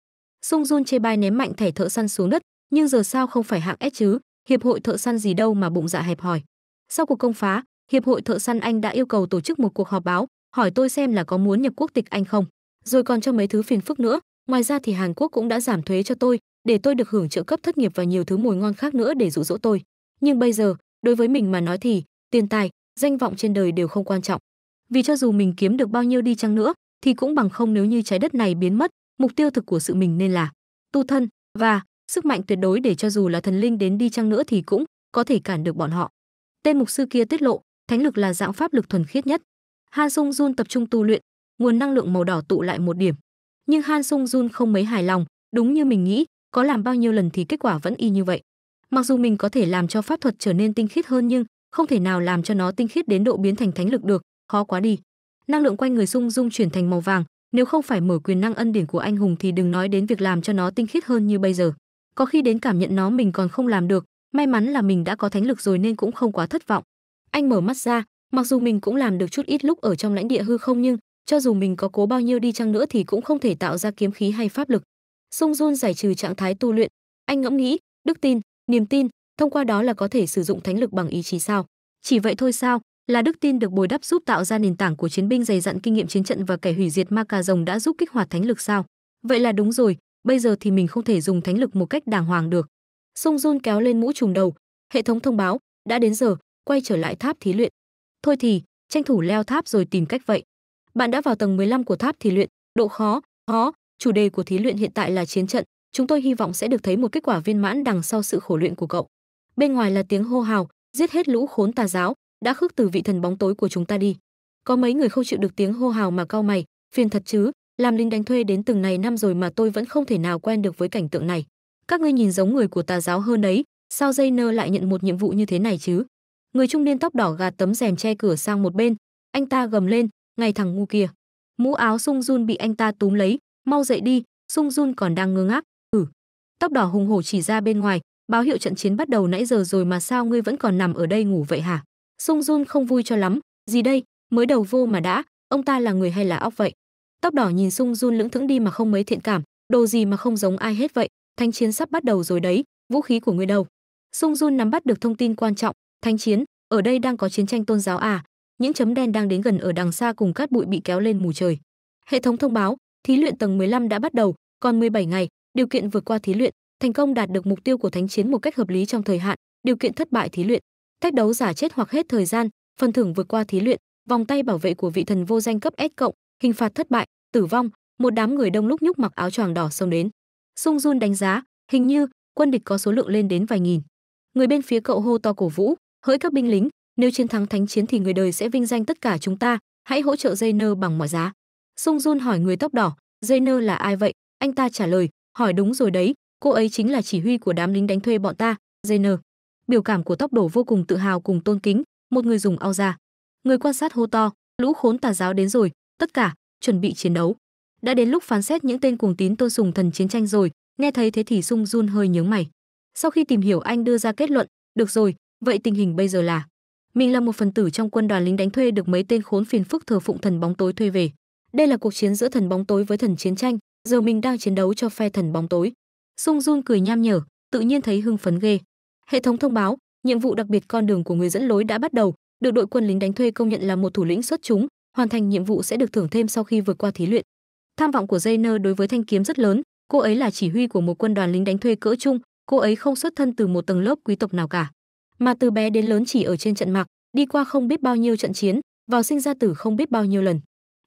Sung Jun chê bai ném mạnh thẻ thợ săn xuống đất, nhưng giờ sao không phải hạng S chứ, hiệp hội thợ săn gì đâu mà bụng dạ hẹp hòi. Sau cuộc công phá, hiệp hội thợ săn Anh đã yêu cầu tổ chức một cuộc họp báo, hỏi tôi xem là có muốn nhập quốc tịch Anh không, rồi còn cho mấy thứ phiền phức nữa, ngoài ra thì Hàn Quốc cũng đã giảm thuế cho tôi, để tôi được hưởng trợ cấp thất nghiệp và nhiều thứ mùi ngon khác nữa để dụ dỗ tôi. Nhưng bây giờ, đối với mình mà nói thì, tiền tài, danh vọng trên đời đều không quan trọng. Vì cho dù mình kiếm được bao nhiêu đi chăng nữa, thì cũng bằng không nếu như trái đất này biến mất, mục tiêu thực của sự mình nên là tu thân và sức mạnh tuyệt đối để cho dù là thần linh đến đi chăng nữa thì cũng có thể cản được bọn họ. Tên mục sư kia tiết lộ, thánh lực là dạng pháp lực thuần khiết nhất. Han Sung Jun tập trung tu luyện, nguồn năng lượng màu đỏ tụ lại một điểm. Nhưng Han Sung Jun không mấy hài lòng, đúng như mình nghĩ, có làm bao nhiêu lần thì kết quả vẫn y như vậy. Mặc dù mình có thể làm cho pháp thuật trở nên tinh khiết hơn nhưng không thể nào làm cho nó tinh khiết đến độ biến thành thánh lực được, khó quá đi. Năng lượng quanh người Sung Jun chuyển thành màu vàng, nếu không phải mở quyền năng ân điển của anh hùng thì đừng nói đến việc làm cho nó tinh khiết hơn như bây giờ. Có khi đến cảm nhận nó mình còn không làm được, may mắn là mình đã có thánh lực rồi nên cũng không quá thất vọng. Anh mở mắt ra, mặc dù mình cũng làm được chút ít lúc ở trong lãnh địa hư không nhưng cho dù mình có cố bao nhiêu đi chăng nữa thì cũng không thể tạo ra kiếm khí hay pháp lực. Sung Jun giải trừ trạng thái tu luyện, anh ngẫm nghĩ, đức tin, niềm tin, thông qua đó là có thể sử dụng thánh lực bằng ý chí sao? Chỉ vậy thôi sao? là đức tin được bồi đắp giúp tạo ra nền tảng của chiến binh dày dặn kinh nghiệm chiến trận và kẻ hủy diệt ma cà rồng đã giúp kích hoạt thánh lực sao vậy là đúng rồi bây giờ thì mình không thể dùng thánh lực một cách đàng hoàng được sung run kéo lên mũ trùm đầu hệ thống thông báo đã đến giờ quay trở lại tháp thí luyện thôi thì tranh thủ leo tháp rồi tìm cách vậy bạn đã vào tầng 15 của tháp thí luyện độ khó khó chủ đề của thí luyện hiện tại là chiến trận chúng tôi hy vọng sẽ được thấy một kết quả viên mãn đằng sau sự khổ luyện của cậu bên ngoài là tiếng hô hào giết hết lũ khốn tà giáo đã khước từ vị thần bóng tối của chúng ta đi có mấy người không chịu được tiếng hô hào mà cau mày phiền thật chứ làm linh đánh thuê đến từng này năm rồi mà tôi vẫn không thể nào quen được với cảnh tượng này các ngươi nhìn giống người của tà giáo hơn đấy sao dây nơ lại nhận một nhiệm vụ như thế này chứ người trung niên tóc đỏ gạt tấm rèm che cửa sang một bên anh ta gầm lên ngày thằng ngu kia mũ áo sung jun bị anh ta túm lấy mau dậy đi sung jun còn đang ngơ ngác ừ tóc đỏ hùng hổ chỉ ra bên ngoài báo hiệu trận chiến bắt đầu nãy giờ rồi mà sao ngươi vẫn còn nằm ở đây ngủ vậy hả Sung Jun không vui cho lắm, gì đây, mới đầu vô mà đã, ông ta là người hay là óc vậy? Tóc đỏ nhìn Sung Jun lững thững đi mà không mấy thiện cảm, đồ gì mà không giống ai hết vậy, thánh chiến sắp bắt đầu rồi đấy, vũ khí của người đâu? Sung Jun nắm bắt được thông tin quan trọng, thánh chiến, ở đây đang có chiến tranh tôn giáo à? Những chấm đen đang đến gần ở đằng xa cùng cát bụi bị kéo lên mù trời. Hệ thống thông báo, thí luyện tầng 15 đã bắt đầu, còn 17 ngày, điều kiện vượt qua thí luyện, thành công đạt được mục tiêu của thánh chiến một cách hợp lý trong thời hạn, điều kiện thất bại thí luyện, thách đấu giả chết hoặc hết thời gian phần thưởng vượt qua thí luyện vòng tay bảo vệ của vị thần vô danh cấp s cộng hình phạt thất bại tử vong một đám người đông lúc nhúc mặc áo choàng đỏ xông đến sung jun đánh giá hình như quân địch có số lượng lên đến vài nghìn người bên phía cậu hô to cổ vũ hỡi các binh lính nếu chiến thắng thánh chiến thì người đời sẽ vinh danh tất cả chúng ta hãy hỗ trợ dây nơ bằng mọi giá sung jun hỏi người tóc đỏ dây nơ là ai vậy anh ta trả lời hỏi đúng rồi đấy cô ấy chính là chỉ huy của đám lính đánh thuê bọn ta dây nơ biểu cảm của tóc đổ vô cùng tự hào cùng tôn kính, một người dùng ao ra. Người quan sát hô to, lũ khốn tà giáo đến rồi, tất cả, chuẩn bị chiến đấu. Đã đến lúc phán xét những tên cuồng tín tôn sùng thần chiến tranh rồi, nghe thấy thế thì sung run hơi nhướng mày. Sau khi tìm hiểu anh đưa ra kết luận, được rồi, vậy tình hình bây giờ là mình là một phần tử trong quân đoàn lính đánh thuê được mấy tên khốn phiền phức thờ phụng thần bóng tối thuê về. Đây là cuộc chiến giữa thần bóng tối với thần chiến tranh, giờ mình đang chiến đấu cho phe thần bóng tối. Sung run cười nham nhở, tự nhiên thấy hưng phấn ghê. Hệ thống thông báo, nhiệm vụ đặc biệt con đường của người dẫn lối đã bắt đầu, được đội quân lính đánh thuê công nhận là một thủ lĩnh xuất chúng, hoàn thành nhiệm vụ sẽ được thưởng thêm sau khi vượt qua thí luyện. Tham vọng của Jainer đối với thanh kiếm rất lớn, cô ấy là chỉ huy của một quân đoàn lính đánh thuê cỡ trung, cô ấy không xuất thân từ một tầng lớp quý tộc nào cả, mà từ bé đến lớn chỉ ở trên trận mạc, đi qua không biết bao nhiêu trận chiến, vào sinh ra tử không biết bao nhiêu lần.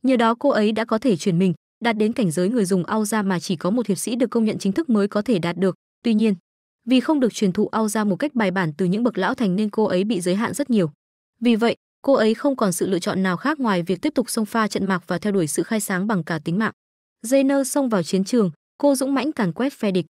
Nhờ đó cô ấy đã có thể chuyển mình, đạt đến cảnh giới người dùng ao ra mà chỉ có một hiệp sĩ được công nhận chính thức mới có thể đạt được. Tuy nhiên, vì không được truyền thụ ao ra một cách bài bản từ những bậc lão thành nên cô ấy bị giới hạn rất nhiều. Vì vậy, cô ấy không còn sự lựa chọn nào khác ngoài việc tiếp tục xông pha trận mạc và theo đuổi sự khai sáng bằng cả tính mạng. Jenner xông vào chiến trường, cô dũng mãnh càn quét phe địch.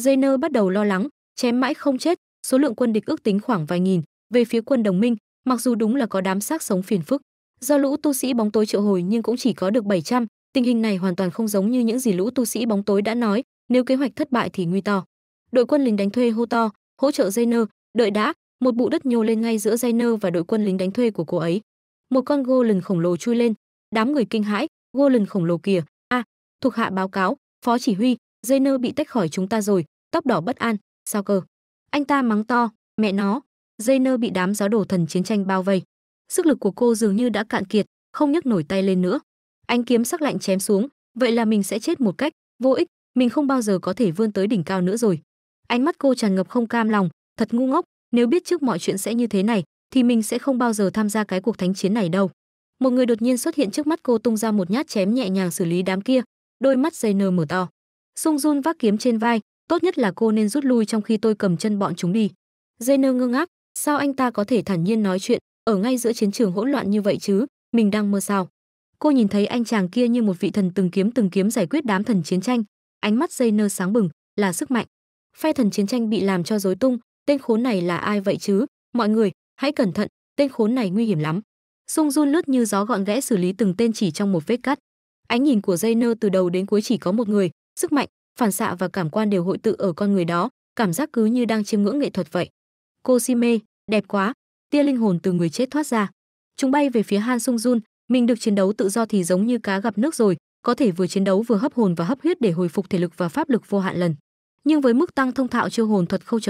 Jenner bắt đầu lo lắng, chém mãi không chết, số lượng quân địch ước tính khoảng vài nghìn, về phía quân đồng minh, mặc dù đúng là có đám xác sống phiền phức, do lũ tu sĩ bóng tối triệu hồi nhưng cũng chỉ có được 700, tình hình này hoàn toàn không giống như những gì lũ tu sĩ bóng tối đã nói, nếu kế hoạch thất bại thì nguy to đội quân lính đánh thuê hô to hỗ trợ dây đợi đã một bụ đất nhô lên ngay giữa dây và đội quân lính đánh thuê của cô ấy một con gô lần khổng lồ chui lên đám người kinh hãi gô lần khổng lồ kìa a à, thuộc hạ báo cáo phó chỉ huy dây bị tách khỏi chúng ta rồi tóc đỏ bất an sao cơ anh ta mắng to mẹ nó dây bị đám giáo đồ thần chiến tranh bao vây sức lực của cô dường như đã cạn kiệt không nhấc nổi tay lên nữa anh kiếm sắc lạnh chém xuống vậy là mình sẽ chết một cách vô ích mình không bao giờ có thể vươn tới đỉnh cao nữa rồi ánh mắt cô tràn ngập không cam lòng thật ngu ngốc nếu biết trước mọi chuyện sẽ như thế này thì mình sẽ không bao giờ tham gia cái cuộc thánh chiến này đâu một người đột nhiên xuất hiện trước mắt cô tung ra một nhát chém nhẹ nhàng xử lý đám kia đôi mắt dây nơ mở to sung run vác kiếm trên vai tốt nhất là cô nên rút lui trong khi tôi cầm chân bọn chúng đi dây nơ ngơ ngác sao anh ta có thể thản nhiên nói chuyện ở ngay giữa chiến trường hỗn loạn như vậy chứ mình đang mơ sao cô nhìn thấy anh chàng kia như một vị thần từng kiếm từng kiếm giải quyết đám thần chiến tranh ánh mắt dây nơ sáng bừng là sức mạnh phe thần chiến tranh bị làm cho rối tung, tên khốn này là ai vậy chứ? Mọi người, hãy cẩn thận, tên khốn này nguy hiểm lắm. Sung Jun lướt như gió gọn gẽ xử lý từng tên chỉ trong một vết cắt. Ánh nhìn của dây nơ từ đầu đến cuối chỉ có một người, sức mạnh, phản xạ và cảm quan đều hội tụ ở con người đó, cảm giác cứ như đang chiêm ngưỡng nghệ thuật vậy. Cô si mê, đẹp quá, tia linh hồn từ người chết thoát ra. Chúng bay về phía Han Sung Jun, mình được chiến đấu tự do thì giống như cá gặp nước rồi, có thể vừa chiến đấu vừa hấp hồn và hấp huyết để hồi phục thể lực và pháp lực vô hạn lần nhưng với mức tăng thông thạo chiêu hồn thuật 0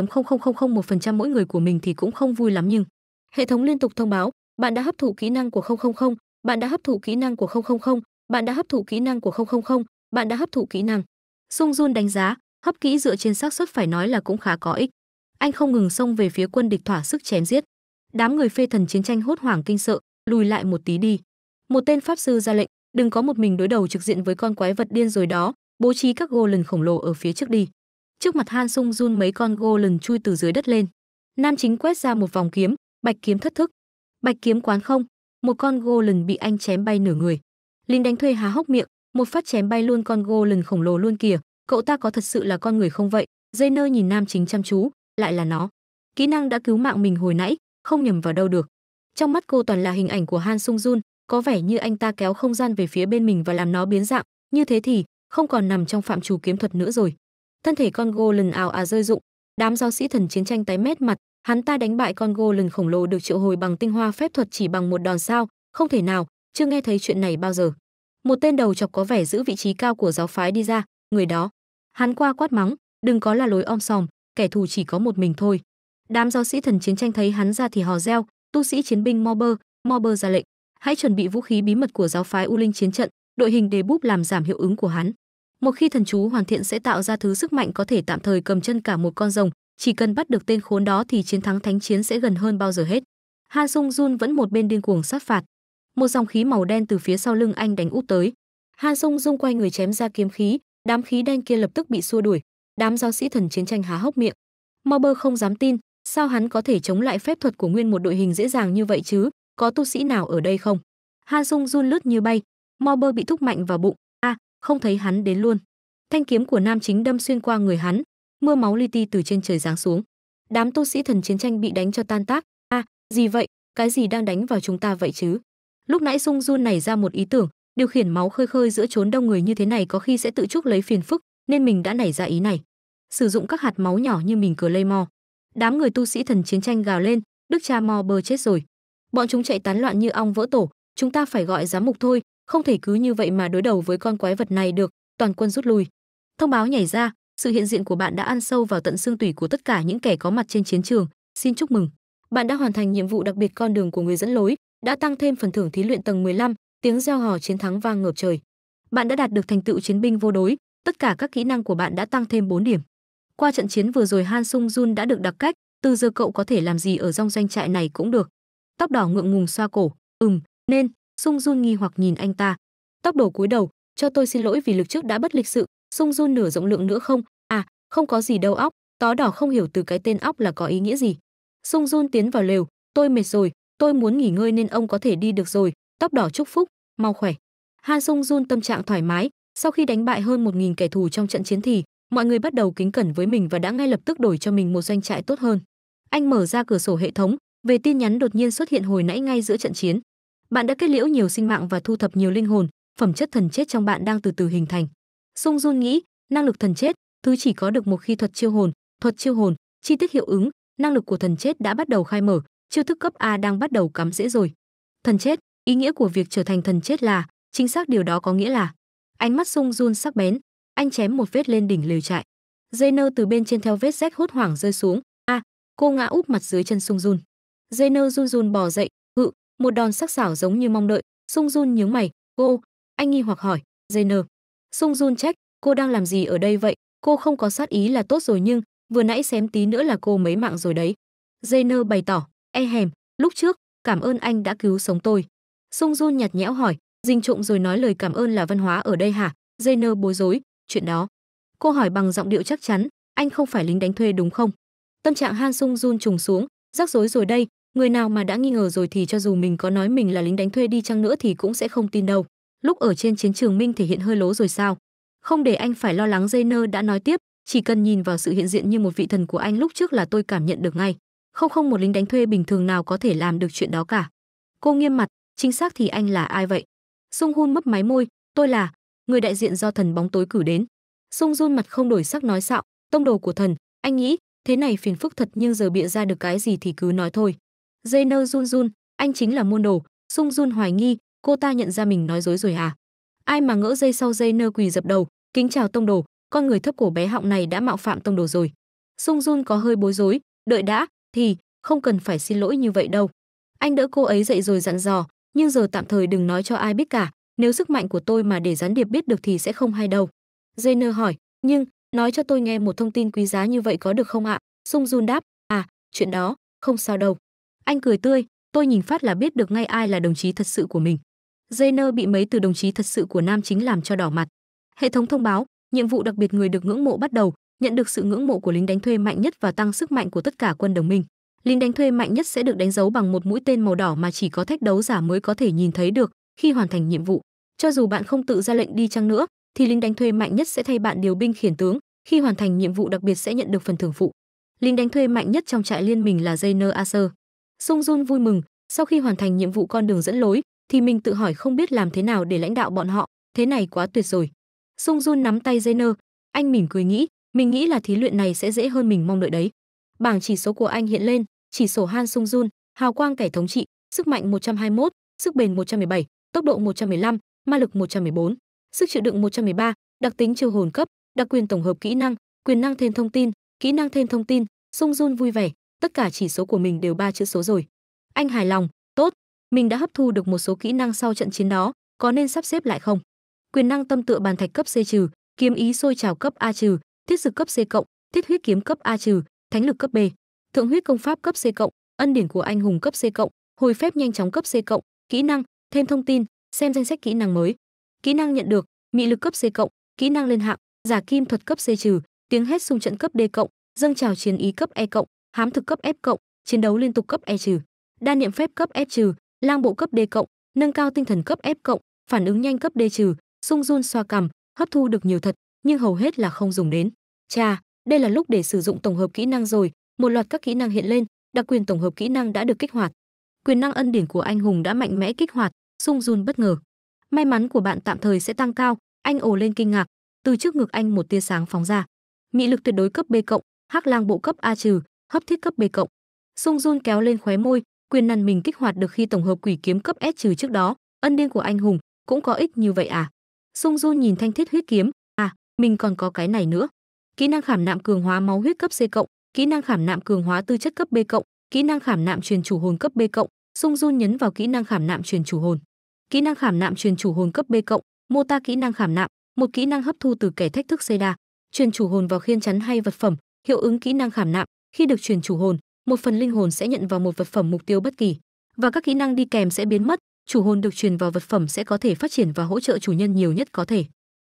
0001 mỗi người của mình thì cũng không vui lắm nhưng hệ thống liên tục thông báo bạn đã hấp thụ kỹ năng của 000, bạn đã hấp thụ kỹ năng của 000, bạn đã hấp thụ kỹ năng của 000, bạn đã hấp thụ kỹ năng. Sung Jun đánh giá, hấp kỹ dựa trên xác suất phải nói là cũng khá có ích. Anh không ngừng xông về phía quân địch thỏa sức chém giết. Đám người phê thần chiến tranh hốt hoảng kinh sợ, lùi lại một tí đi. Một tên pháp sư ra lệnh, đừng có một mình đối đầu trực diện với con quái vật điên rồi đó, bố trí các golem khổng lồ ở phía trước đi. Trước mặt Han Sung Jun mấy con golem chui từ dưới đất lên. Nam chính quét ra một vòng kiếm, bạch kiếm thất thức. Bạch kiếm quán không, một con golem bị anh chém bay nửa người. Linh đánh thuê há hốc miệng, một phát chém bay luôn con golem khổng lồ luôn kìa, cậu ta có thật sự là con người không vậy? Dây nơ nhìn nam chính chăm chú, lại là nó. Kỹ năng đã cứu mạng mình hồi nãy, không nhầm vào đâu được. Trong mắt cô toàn là hình ảnh của Han Sung Jun, có vẻ như anh ta kéo không gian về phía bên mình và làm nó biến dạng, như thế thì không còn nằm trong phạm trù kiếm thuật nữa rồi thân thể con Golem ảo à rơi rụng, đám giáo sĩ thần chiến tranh tái mét mặt, hắn ta đánh bại con Golem khổng lồ được triệu hồi bằng tinh hoa phép thuật chỉ bằng một đòn sao, không thể nào, chưa nghe thấy chuyện này bao giờ. Một tên đầu chọc có vẻ giữ vị trí cao của giáo phái đi ra, người đó. Hắn qua quát mắng, đừng có là lối om sòm, kẻ thù chỉ có một mình thôi. Đám giáo sĩ thần chiến tranh thấy hắn ra thì hò reo, tu sĩ chiến binh Mober, Mober ra lệnh, hãy chuẩn bị vũ khí bí mật của giáo phái U Linh chiến trận, đội hình đề búp làm giảm hiệu ứng của hắn. Một khi thần chú hoàn thiện sẽ tạo ra thứ sức mạnh có thể tạm thời cầm chân cả một con rồng, chỉ cần bắt được tên khốn đó thì chiến thắng thánh chiến sẽ gần hơn bao giờ hết. Han Sung Jun vẫn một bên điên cuồng sát phạt. Một dòng khí màu đen từ phía sau lưng anh đánh út tới. Han Sung Jun quay người chém ra kiếm khí, đám khí đen kia lập tức bị xua đuổi. Đám giáo sĩ thần chiến tranh há hốc miệng. Mauber không dám tin, sao hắn có thể chống lại phép thuật của nguyên một đội hình dễ dàng như vậy chứ? Có tu sĩ nào ở đây không? Han Sung Jun lướt như bay, Mauber bị thúc mạnh vào bụng, không thấy hắn đến luôn. Thanh kiếm của nam chính đâm xuyên qua người hắn, mưa máu li ti từ trên trời giáng xuống. Đám tu sĩ thần chiến tranh bị đánh cho tan tác. A, à, gì vậy? Cái gì đang đánh vào chúng ta vậy chứ? Lúc nãy sung Jun này ra một ý tưởng, điều khiển máu khơi khơi giữa chốn đông người như thế này có khi sẽ tự chuốc lấy phiền phức, nên mình đã nảy ra ý này. Sử dụng các hạt máu nhỏ như mình cờ lây mò Đám người tu sĩ thần chiến tranh gào lên, đức cha mò bờ chết rồi. Bọn chúng chạy tán loạn như ong vỡ tổ, chúng ta phải gọi giám mục thôi, không thể cứ như vậy mà đối đầu với con quái vật này được, toàn quân rút lui. Thông báo nhảy ra, sự hiện diện của bạn đã ăn sâu vào tận xương tủy của tất cả những kẻ có mặt trên chiến trường, xin chúc mừng. Bạn đã hoàn thành nhiệm vụ đặc biệt con đường của người dẫn lối, đã tăng thêm phần thưởng thí luyện tầng 15, tiếng reo hò chiến thắng vang ngập trời. Bạn đã đạt được thành tựu chiến binh vô đối, tất cả các kỹ năng của bạn đã tăng thêm 4 điểm. Qua trận chiến vừa rồi Han Sung Jun đã được đặc cách, từ giờ cậu có thể làm gì ở rong doanh trại này cũng được. Tóc đỏ ngượng ngùng xoa cổ, "Ừm, nên Sung Jun nghi hoặc nhìn anh ta. Tóc đổ cúi đầu, cho tôi xin lỗi vì lực trước đã bất lịch sự, Sung Jun nửa rộng lượng nữa không? À, không có gì đâu óc, tó đỏ không hiểu từ cái tên óc là có ý nghĩa gì. Sung Jun tiến vào lều, tôi mệt rồi, tôi muốn nghỉ ngơi nên ông có thể đi được rồi, tóc đỏ chúc phúc, mau khỏe. Han Sung Jun tâm trạng thoải mái, sau khi đánh bại hơn 1000 kẻ thù trong trận chiến thì mọi người bắt đầu kính cẩn với mình và đã ngay lập tức đổi cho mình một doanh trại tốt hơn. Anh mở ra cửa sổ hệ thống, về tin nhắn đột nhiên xuất hiện hồi nãy ngay giữa trận chiến. Bạn đã kết liễu nhiều sinh mạng và thu thập nhiều linh hồn, phẩm chất thần chết trong bạn đang từ từ hình thành. Sung Jun nghĩ, năng lực thần chết, thứ chỉ có được một khi thuật chiêu hồn, thuật chiêu hồn, chi tiết hiệu ứng, năng lực của thần chết đã bắt đầu khai mở, chiêu thức cấp A đang bắt đầu cắm dễ rồi. Thần chết, ý nghĩa của việc trở thành thần chết là, chính xác điều đó có nghĩa là. Ánh mắt Sung Jun sắc bén, anh chém một vết lên đỉnh lều trại. Dây nơ từ bên trên theo vết rách hốt hoảng rơi xuống. A, à, cô ngã úp mặt dưới chân Sung Jun. Dây nơ run run bò dậy, một đòn sắc sảo giống như mong đợi sung jun nhướng mày cô anh nghi hoặc hỏi jn sung jun trách cô đang làm gì ở đây vậy cô không có sát ý là tốt rồi nhưng vừa nãy xém tí nữa là cô mấy mạng rồi đấy jn bày tỏ e hèm lúc trước cảm ơn anh đã cứu sống tôi sung jun nhạt nhẽo hỏi dinh trộm rồi nói lời cảm ơn là văn hóa ở đây hả jn bối rối chuyện đó cô hỏi bằng giọng điệu chắc chắn anh không phải lính đánh thuê đúng không tâm trạng han sung jun trùng xuống rắc rối rồi đây người nào mà đã nghi ngờ rồi thì cho dù mình có nói mình là lính đánh thuê đi chăng nữa thì cũng sẽ không tin đâu lúc ở trên chiến trường minh thể hiện hơi lố rồi sao không để anh phải lo lắng dây nơ đã nói tiếp chỉ cần nhìn vào sự hiện diện như một vị thần của anh lúc trước là tôi cảm nhận được ngay không không một lính đánh thuê bình thường nào có thể làm được chuyện đó cả cô nghiêm mặt chính xác thì anh là ai vậy sung hun mấp máy môi tôi là người đại diện do thần bóng tối cử đến sung run mặt không đổi sắc nói xạo tông đồ của thần anh nghĩ thế này phiền phức thật nhưng giờ bịa ra được cái gì thì cứ nói thôi dây nơ run run anh chính là môn đồ sung run hoài nghi cô ta nhận ra mình nói dối rồi à ai mà ngỡ dây sau dây nơ quỳ dập đầu kính chào tông đồ con người thấp cổ bé họng này đã mạo phạm tông đồ rồi sung run có hơi bối rối đợi đã thì không cần phải xin lỗi như vậy đâu anh đỡ cô ấy dậy rồi dặn dò nhưng giờ tạm thời đừng nói cho ai biết cả nếu sức mạnh của tôi mà để gián điệp biết được thì sẽ không hay đâu dây nơ hỏi nhưng nói cho tôi nghe một thông tin quý giá như vậy có được không ạ sung run đáp à chuyện đó không sao đâu anh cười tươi, tôi nhìn phát là biết được ngay ai là đồng chí thật sự của mình. Jenner bị mấy từ đồng chí thật sự của nam chính làm cho đỏ mặt. Hệ thống thông báo, nhiệm vụ đặc biệt người được ngưỡng mộ bắt đầu, nhận được sự ngưỡng mộ của lính đánh thuê mạnh nhất và tăng sức mạnh của tất cả quân đồng minh. Lính đánh thuê mạnh nhất sẽ được đánh dấu bằng một mũi tên màu đỏ mà chỉ có thách đấu giả mới có thể nhìn thấy được khi hoàn thành nhiệm vụ. Cho dù bạn không tự ra lệnh đi chăng nữa, thì lính đánh thuê mạnh nhất sẽ thay bạn điều binh khiển tướng, khi hoàn thành nhiệm vụ đặc biệt sẽ nhận được phần thưởng phụ. Lính đánh thuê mạnh nhất trong trại liên minh là Jenner Aser. Sung Jun vui mừng, sau khi hoàn thành nhiệm vụ con đường dẫn lối, thì mình tự hỏi không biết làm thế nào để lãnh đạo bọn họ, thế này quá tuyệt rồi. Sung Jun nắm tay Jenner, anh mỉm cười nghĩ, mình nghĩ là thí luyện này sẽ dễ hơn mình mong đợi đấy. Bảng chỉ số của anh hiện lên, chỉ số Han Sung Jun, hào quang kẻ thống trị, sức mạnh 121, sức bền 117, tốc độ 115, ma lực 114, sức chịu đựng 113, đặc tính chiêu hồn cấp, đặc quyền tổng hợp kỹ năng, quyền năng thêm thông tin, kỹ năng thêm thông tin, Sung Jun vui vẻ, tất cả chỉ số của mình đều ba chữ số rồi. Anh hài lòng, tốt, mình đã hấp thu được một số kỹ năng sau trận chiến đó, có nên sắp xếp lại không? Quyền năng tâm tựa bàn thạch cấp C trừ, kiếm ý sôi trào cấp A trừ, thiết dực cấp C cộng, thiết huyết kiếm cấp A trừ, thánh lực cấp B, thượng huyết công pháp cấp C cộng, ân điển của anh hùng cấp C cộng, hồi phép nhanh chóng cấp C cộng, kỹ năng, thêm thông tin, xem danh sách kỹ năng mới. Kỹ năng nhận được, mị lực cấp C cộng, kỹ năng lên hạng, giả kim thuật cấp C trừ, tiếng hét xung trận cấp D cộng, dâng trào chiến ý cấp E cộng, hám thực cấp F cộng, chiến đấu liên tục cấp E trừ, đa niệm phép cấp F trừ, lang bộ cấp D cộng, nâng cao tinh thần cấp F cộng, phản ứng nhanh cấp D trừ, sung run xoa cằm, hấp thu được nhiều thật, nhưng hầu hết là không dùng đến. cha đây là lúc để sử dụng tổng hợp kỹ năng rồi, một loạt các kỹ năng hiện lên, đặc quyền tổng hợp kỹ năng đã được kích hoạt. Quyền năng ân điển của anh hùng đã mạnh mẽ kích hoạt, sung run bất ngờ. May mắn của bạn tạm thời sẽ tăng cao, anh ồ lên kinh ngạc, từ trước ngực anh một tia sáng phóng ra. Mị lực tuyệt đối cấp B cộng, hắc lang bộ cấp A trừ, hấp thiết cấp B cộng. Sung Jun kéo lên khóe môi, quyền nằn mình kích hoạt được khi tổng hợp quỷ kiếm cấp S trừ trước đó, ân điên của anh hùng cũng có ích như vậy à? Sung Jun nhìn thanh thiết huyết kiếm, à, mình còn có cái này nữa. Kỹ năng khảm nạm cường hóa máu huyết cấp C cộng, kỹ năng khảm nạm cường hóa tư chất cấp B cộng, kỹ năng khảm nạm truyền chủ hồn cấp B cộng, Sung Jun nhấn vào kỹ năng khảm nạm truyền chủ hồn. Kỹ năng khảm nạm truyền chủ hồn cấp B cộng, mô ta kỹ năng khảm nạm, một kỹ năng hấp thu từ kẻ thách thức Seda, truyền chủ hồn vào khiên chắn hay vật phẩm, hiệu ứng kỹ năng khảm nạm, khi được chuyển chủ hồn, một phần linh hồn sẽ nhận vào một vật phẩm mục tiêu bất kỳ và các kỹ năng đi kèm sẽ biến mất, chủ hồn được truyền vào vật phẩm sẽ có thể phát triển và hỗ trợ chủ nhân nhiều nhất có thể.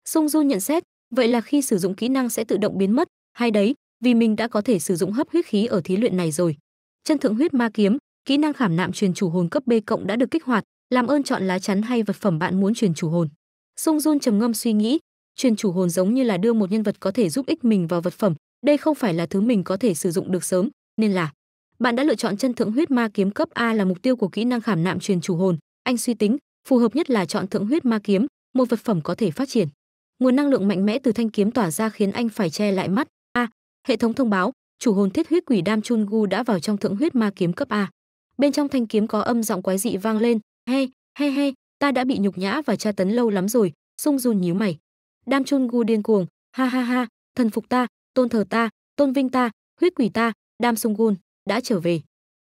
Song Du nhận xét, vậy là khi sử dụng kỹ năng sẽ tự động biến mất, hay đấy, vì mình đã có thể sử dụng hấp huyết khí ở thí luyện này rồi. Chân thượng huyết ma kiếm, kỹ năng khảm nạm truyền chủ hồn cấp B cộng đã được kích hoạt, làm ơn chọn lá chắn hay vật phẩm bạn muốn truyền chủ hồn. Song Du trầm ngâm suy nghĩ, truyền chủ hồn giống như là đưa một nhân vật có thể giúp ích mình vào vật phẩm, đây không phải là thứ mình có thể sử dụng được sớm nên là bạn đã lựa chọn chân thượng huyết ma kiếm cấp a là mục tiêu của kỹ năng khảm nạm truyền chủ hồn anh suy tính phù hợp nhất là chọn thượng huyết ma kiếm một vật phẩm có thể phát triển nguồn năng lượng mạnh mẽ từ thanh kiếm tỏa ra khiến anh phải che lại mắt a hệ thống thông báo chủ hồn thiết huyết quỷ đam chun gu đã vào trong thượng huyết ma kiếm cấp a bên trong thanh kiếm có âm giọng quái dị vang lên he he he ta đã bị nhục nhã và tra tấn lâu lắm rồi sung run nhíu mày đam chun gu điên cuồng ha ha ha thần phục ta tôn thờ ta, tôn vinh ta, huyết quỷ ta, Đam Sung Gun đã trở về.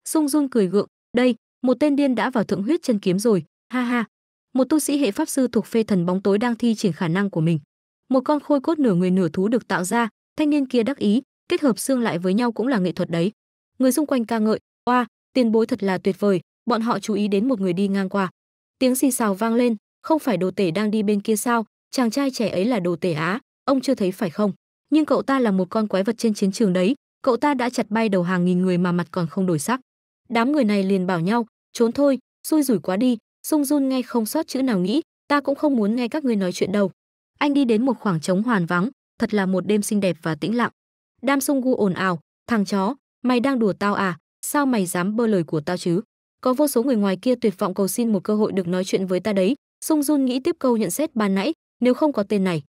Sung Jun cười gượng, đây, một tên điên đã vào thượng huyết chân kiếm rồi, ha ha. Một tu sĩ hệ pháp sư thuộc phê thần bóng tối đang thi triển khả năng của mình. Một con khôi cốt nửa người nửa thú được tạo ra, thanh niên kia đắc ý, kết hợp xương lại với nhau cũng là nghệ thuật đấy. Người xung quanh ca ngợi, oa, wow, tiền bối thật là tuyệt vời, bọn họ chú ý đến một người đi ngang qua. Tiếng xì xào vang lên, không phải đồ tể đang đi bên kia sao, chàng trai trẻ ấy là đồ tể á, ông chưa thấy phải không? nhưng cậu ta là một con quái vật trên chiến trường đấy cậu ta đã chặt bay đầu hàng nghìn người mà mặt còn không đổi sắc đám người này liền bảo nhau trốn thôi xui rủi quá đi sung run ngay không sót chữ nào nghĩ ta cũng không muốn nghe các ngươi nói chuyện đâu anh đi đến một khoảng trống hoàn vắng thật là một đêm xinh đẹp và tĩnh lặng đam sung gu ồn ào thằng chó mày đang đùa tao à sao mày dám bơ lời của tao chứ có vô số người ngoài kia tuyệt vọng cầu xin một cơ hội được nói chuyện với ta đấy sung jun nghĩ tiếp câu nhận xét ban nãy nếu không có tên này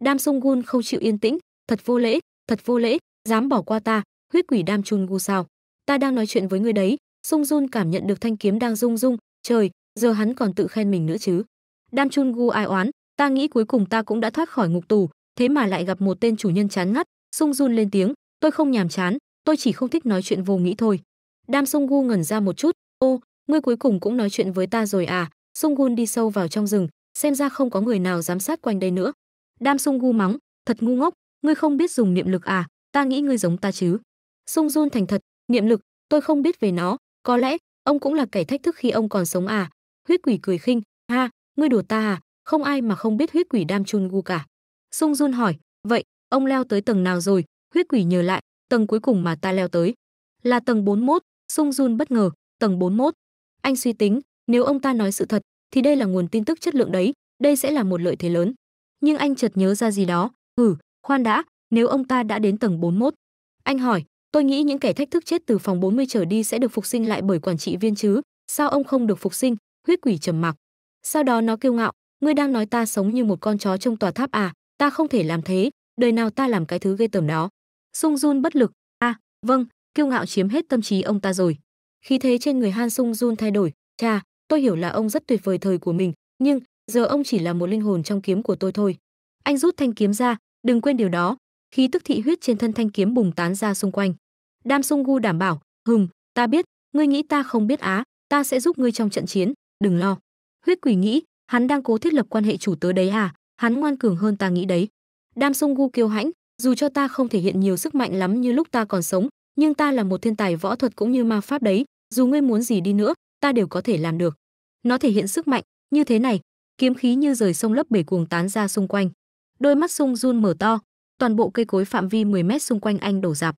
đam sung gun không chịu yên tĩnh thật vô lễ thật vô lễ dám bỏ qua ta huyết quỷ đam chun gu sao ta đang nói chuyện với ngươi đấy sung jun cảm nhận được thanh kiếm đang rung rung trời giờ hắn còn tự khen mình nữa chứ đam chun gu ai oán ta nghĩ cuối cùng ta cũng đã thoát khỏi ngục tù thế mà lại gặp một tên chủ nhân chán ngắt sung jun lên tiếng tôi không nhàm chán tôi chỉ không thích nói chuyện vô nghĩ thôi đam sung gu ngẩn ra một chút ô ngươi cuối cùng cũng nói chuyện với ta rồi à sung gun đi sâu vào trong rừng xem ra không có người nào giám sát quanh đây nữa đam sung gu mắng thật ngu ngốc ngươi không biết dùng niệm lực à, ta nghĩ ngươi giống ta chứ. Sung run thành thật, niệm lực, tôi không biết về nó, có lẽ ông cũng là kẻ thách thức khi ông còn sống à. Huyết quỷ cười khinh, ha, ngươi đùa ta à, không ai mà không biết huyết quỷ đam chun gu cả. Sung run hỏi, vậy, ông leo tới tầng nào rồi? Huyết quỷ nhờ lại, tầng cuối cùng mà ta leo tới. Là tầng 41, Sung run bất ngờ, tầng 41. Anh suy tính, nếu ông ta nói sự thật, thì đây là nguồn tin tức chất lượng đấy, đây sẽ là một lợi thế lớn. Nhưng anh chợt nhớ ra gì đó, ừ, Khoan đã, nếu ông ta đã đến tầng 41. Anh hỏi, tôi nghĩ những kẻ thách thức chết từ phòng 40 trở đi sẽ được phục sinh lại bởi quản trị viên chứ, sao ông không được phục sinh? Huyết quỷ trầm mặc. Sau đó nó kiêu ngạo, ngươi đang nói ta sống như một con chó trong tòa tháp à, ta không thể làm thế, đời nào ta làm cái thứ ghê tởm đó. Sung Jun bất lực, a, à, vâng, kiêu ngạo chiếm hết tâm trí ông ta rồi. Khí thế trên người Han Sung Jun thay đổi, cha, tôi hiểu là ông rất tuyệt vời thời của mình, nhưng giờ ông chỉ là một linh hồn trong kiếm của tôi thôi. Anh rút thanh kiếm ra, Đừng quên điều đó, khí tức thị huyết trên thân thanh kiếm bùng tán ra xung quanh. Đam Sung Gu đảm bảo, "Hừm, ta biết, ngươi nghĩ ta không biết á, ta sẽ giúp ngươi trong trận chiến, đừng lo." Huyết Quỷ nghĩ, hắn đang cố thiết lập quan hệ chủ tớ đấy à, hắn ngoan cường hơn ta nghĩ đấy. Đam Sung Gu kiêu hãnh, dù cho ta không thể hiện nhiều sức mạnh lắm như lúc ta còn sống, nhưng ta là một thiên tài võ thuật cũng như ma pháp đấy, dù ngươi muốn gì đi nữa, ta đều có thể làm được. Nó thể hiện sức mạnh như thế này, kiếm khí như rời sông lấp bể cuồng tán ra xung quanh đôi mắt Sung run mở to, toàn bộ cây cối phạm vi 10 mét xung quanh anh đổ dạp.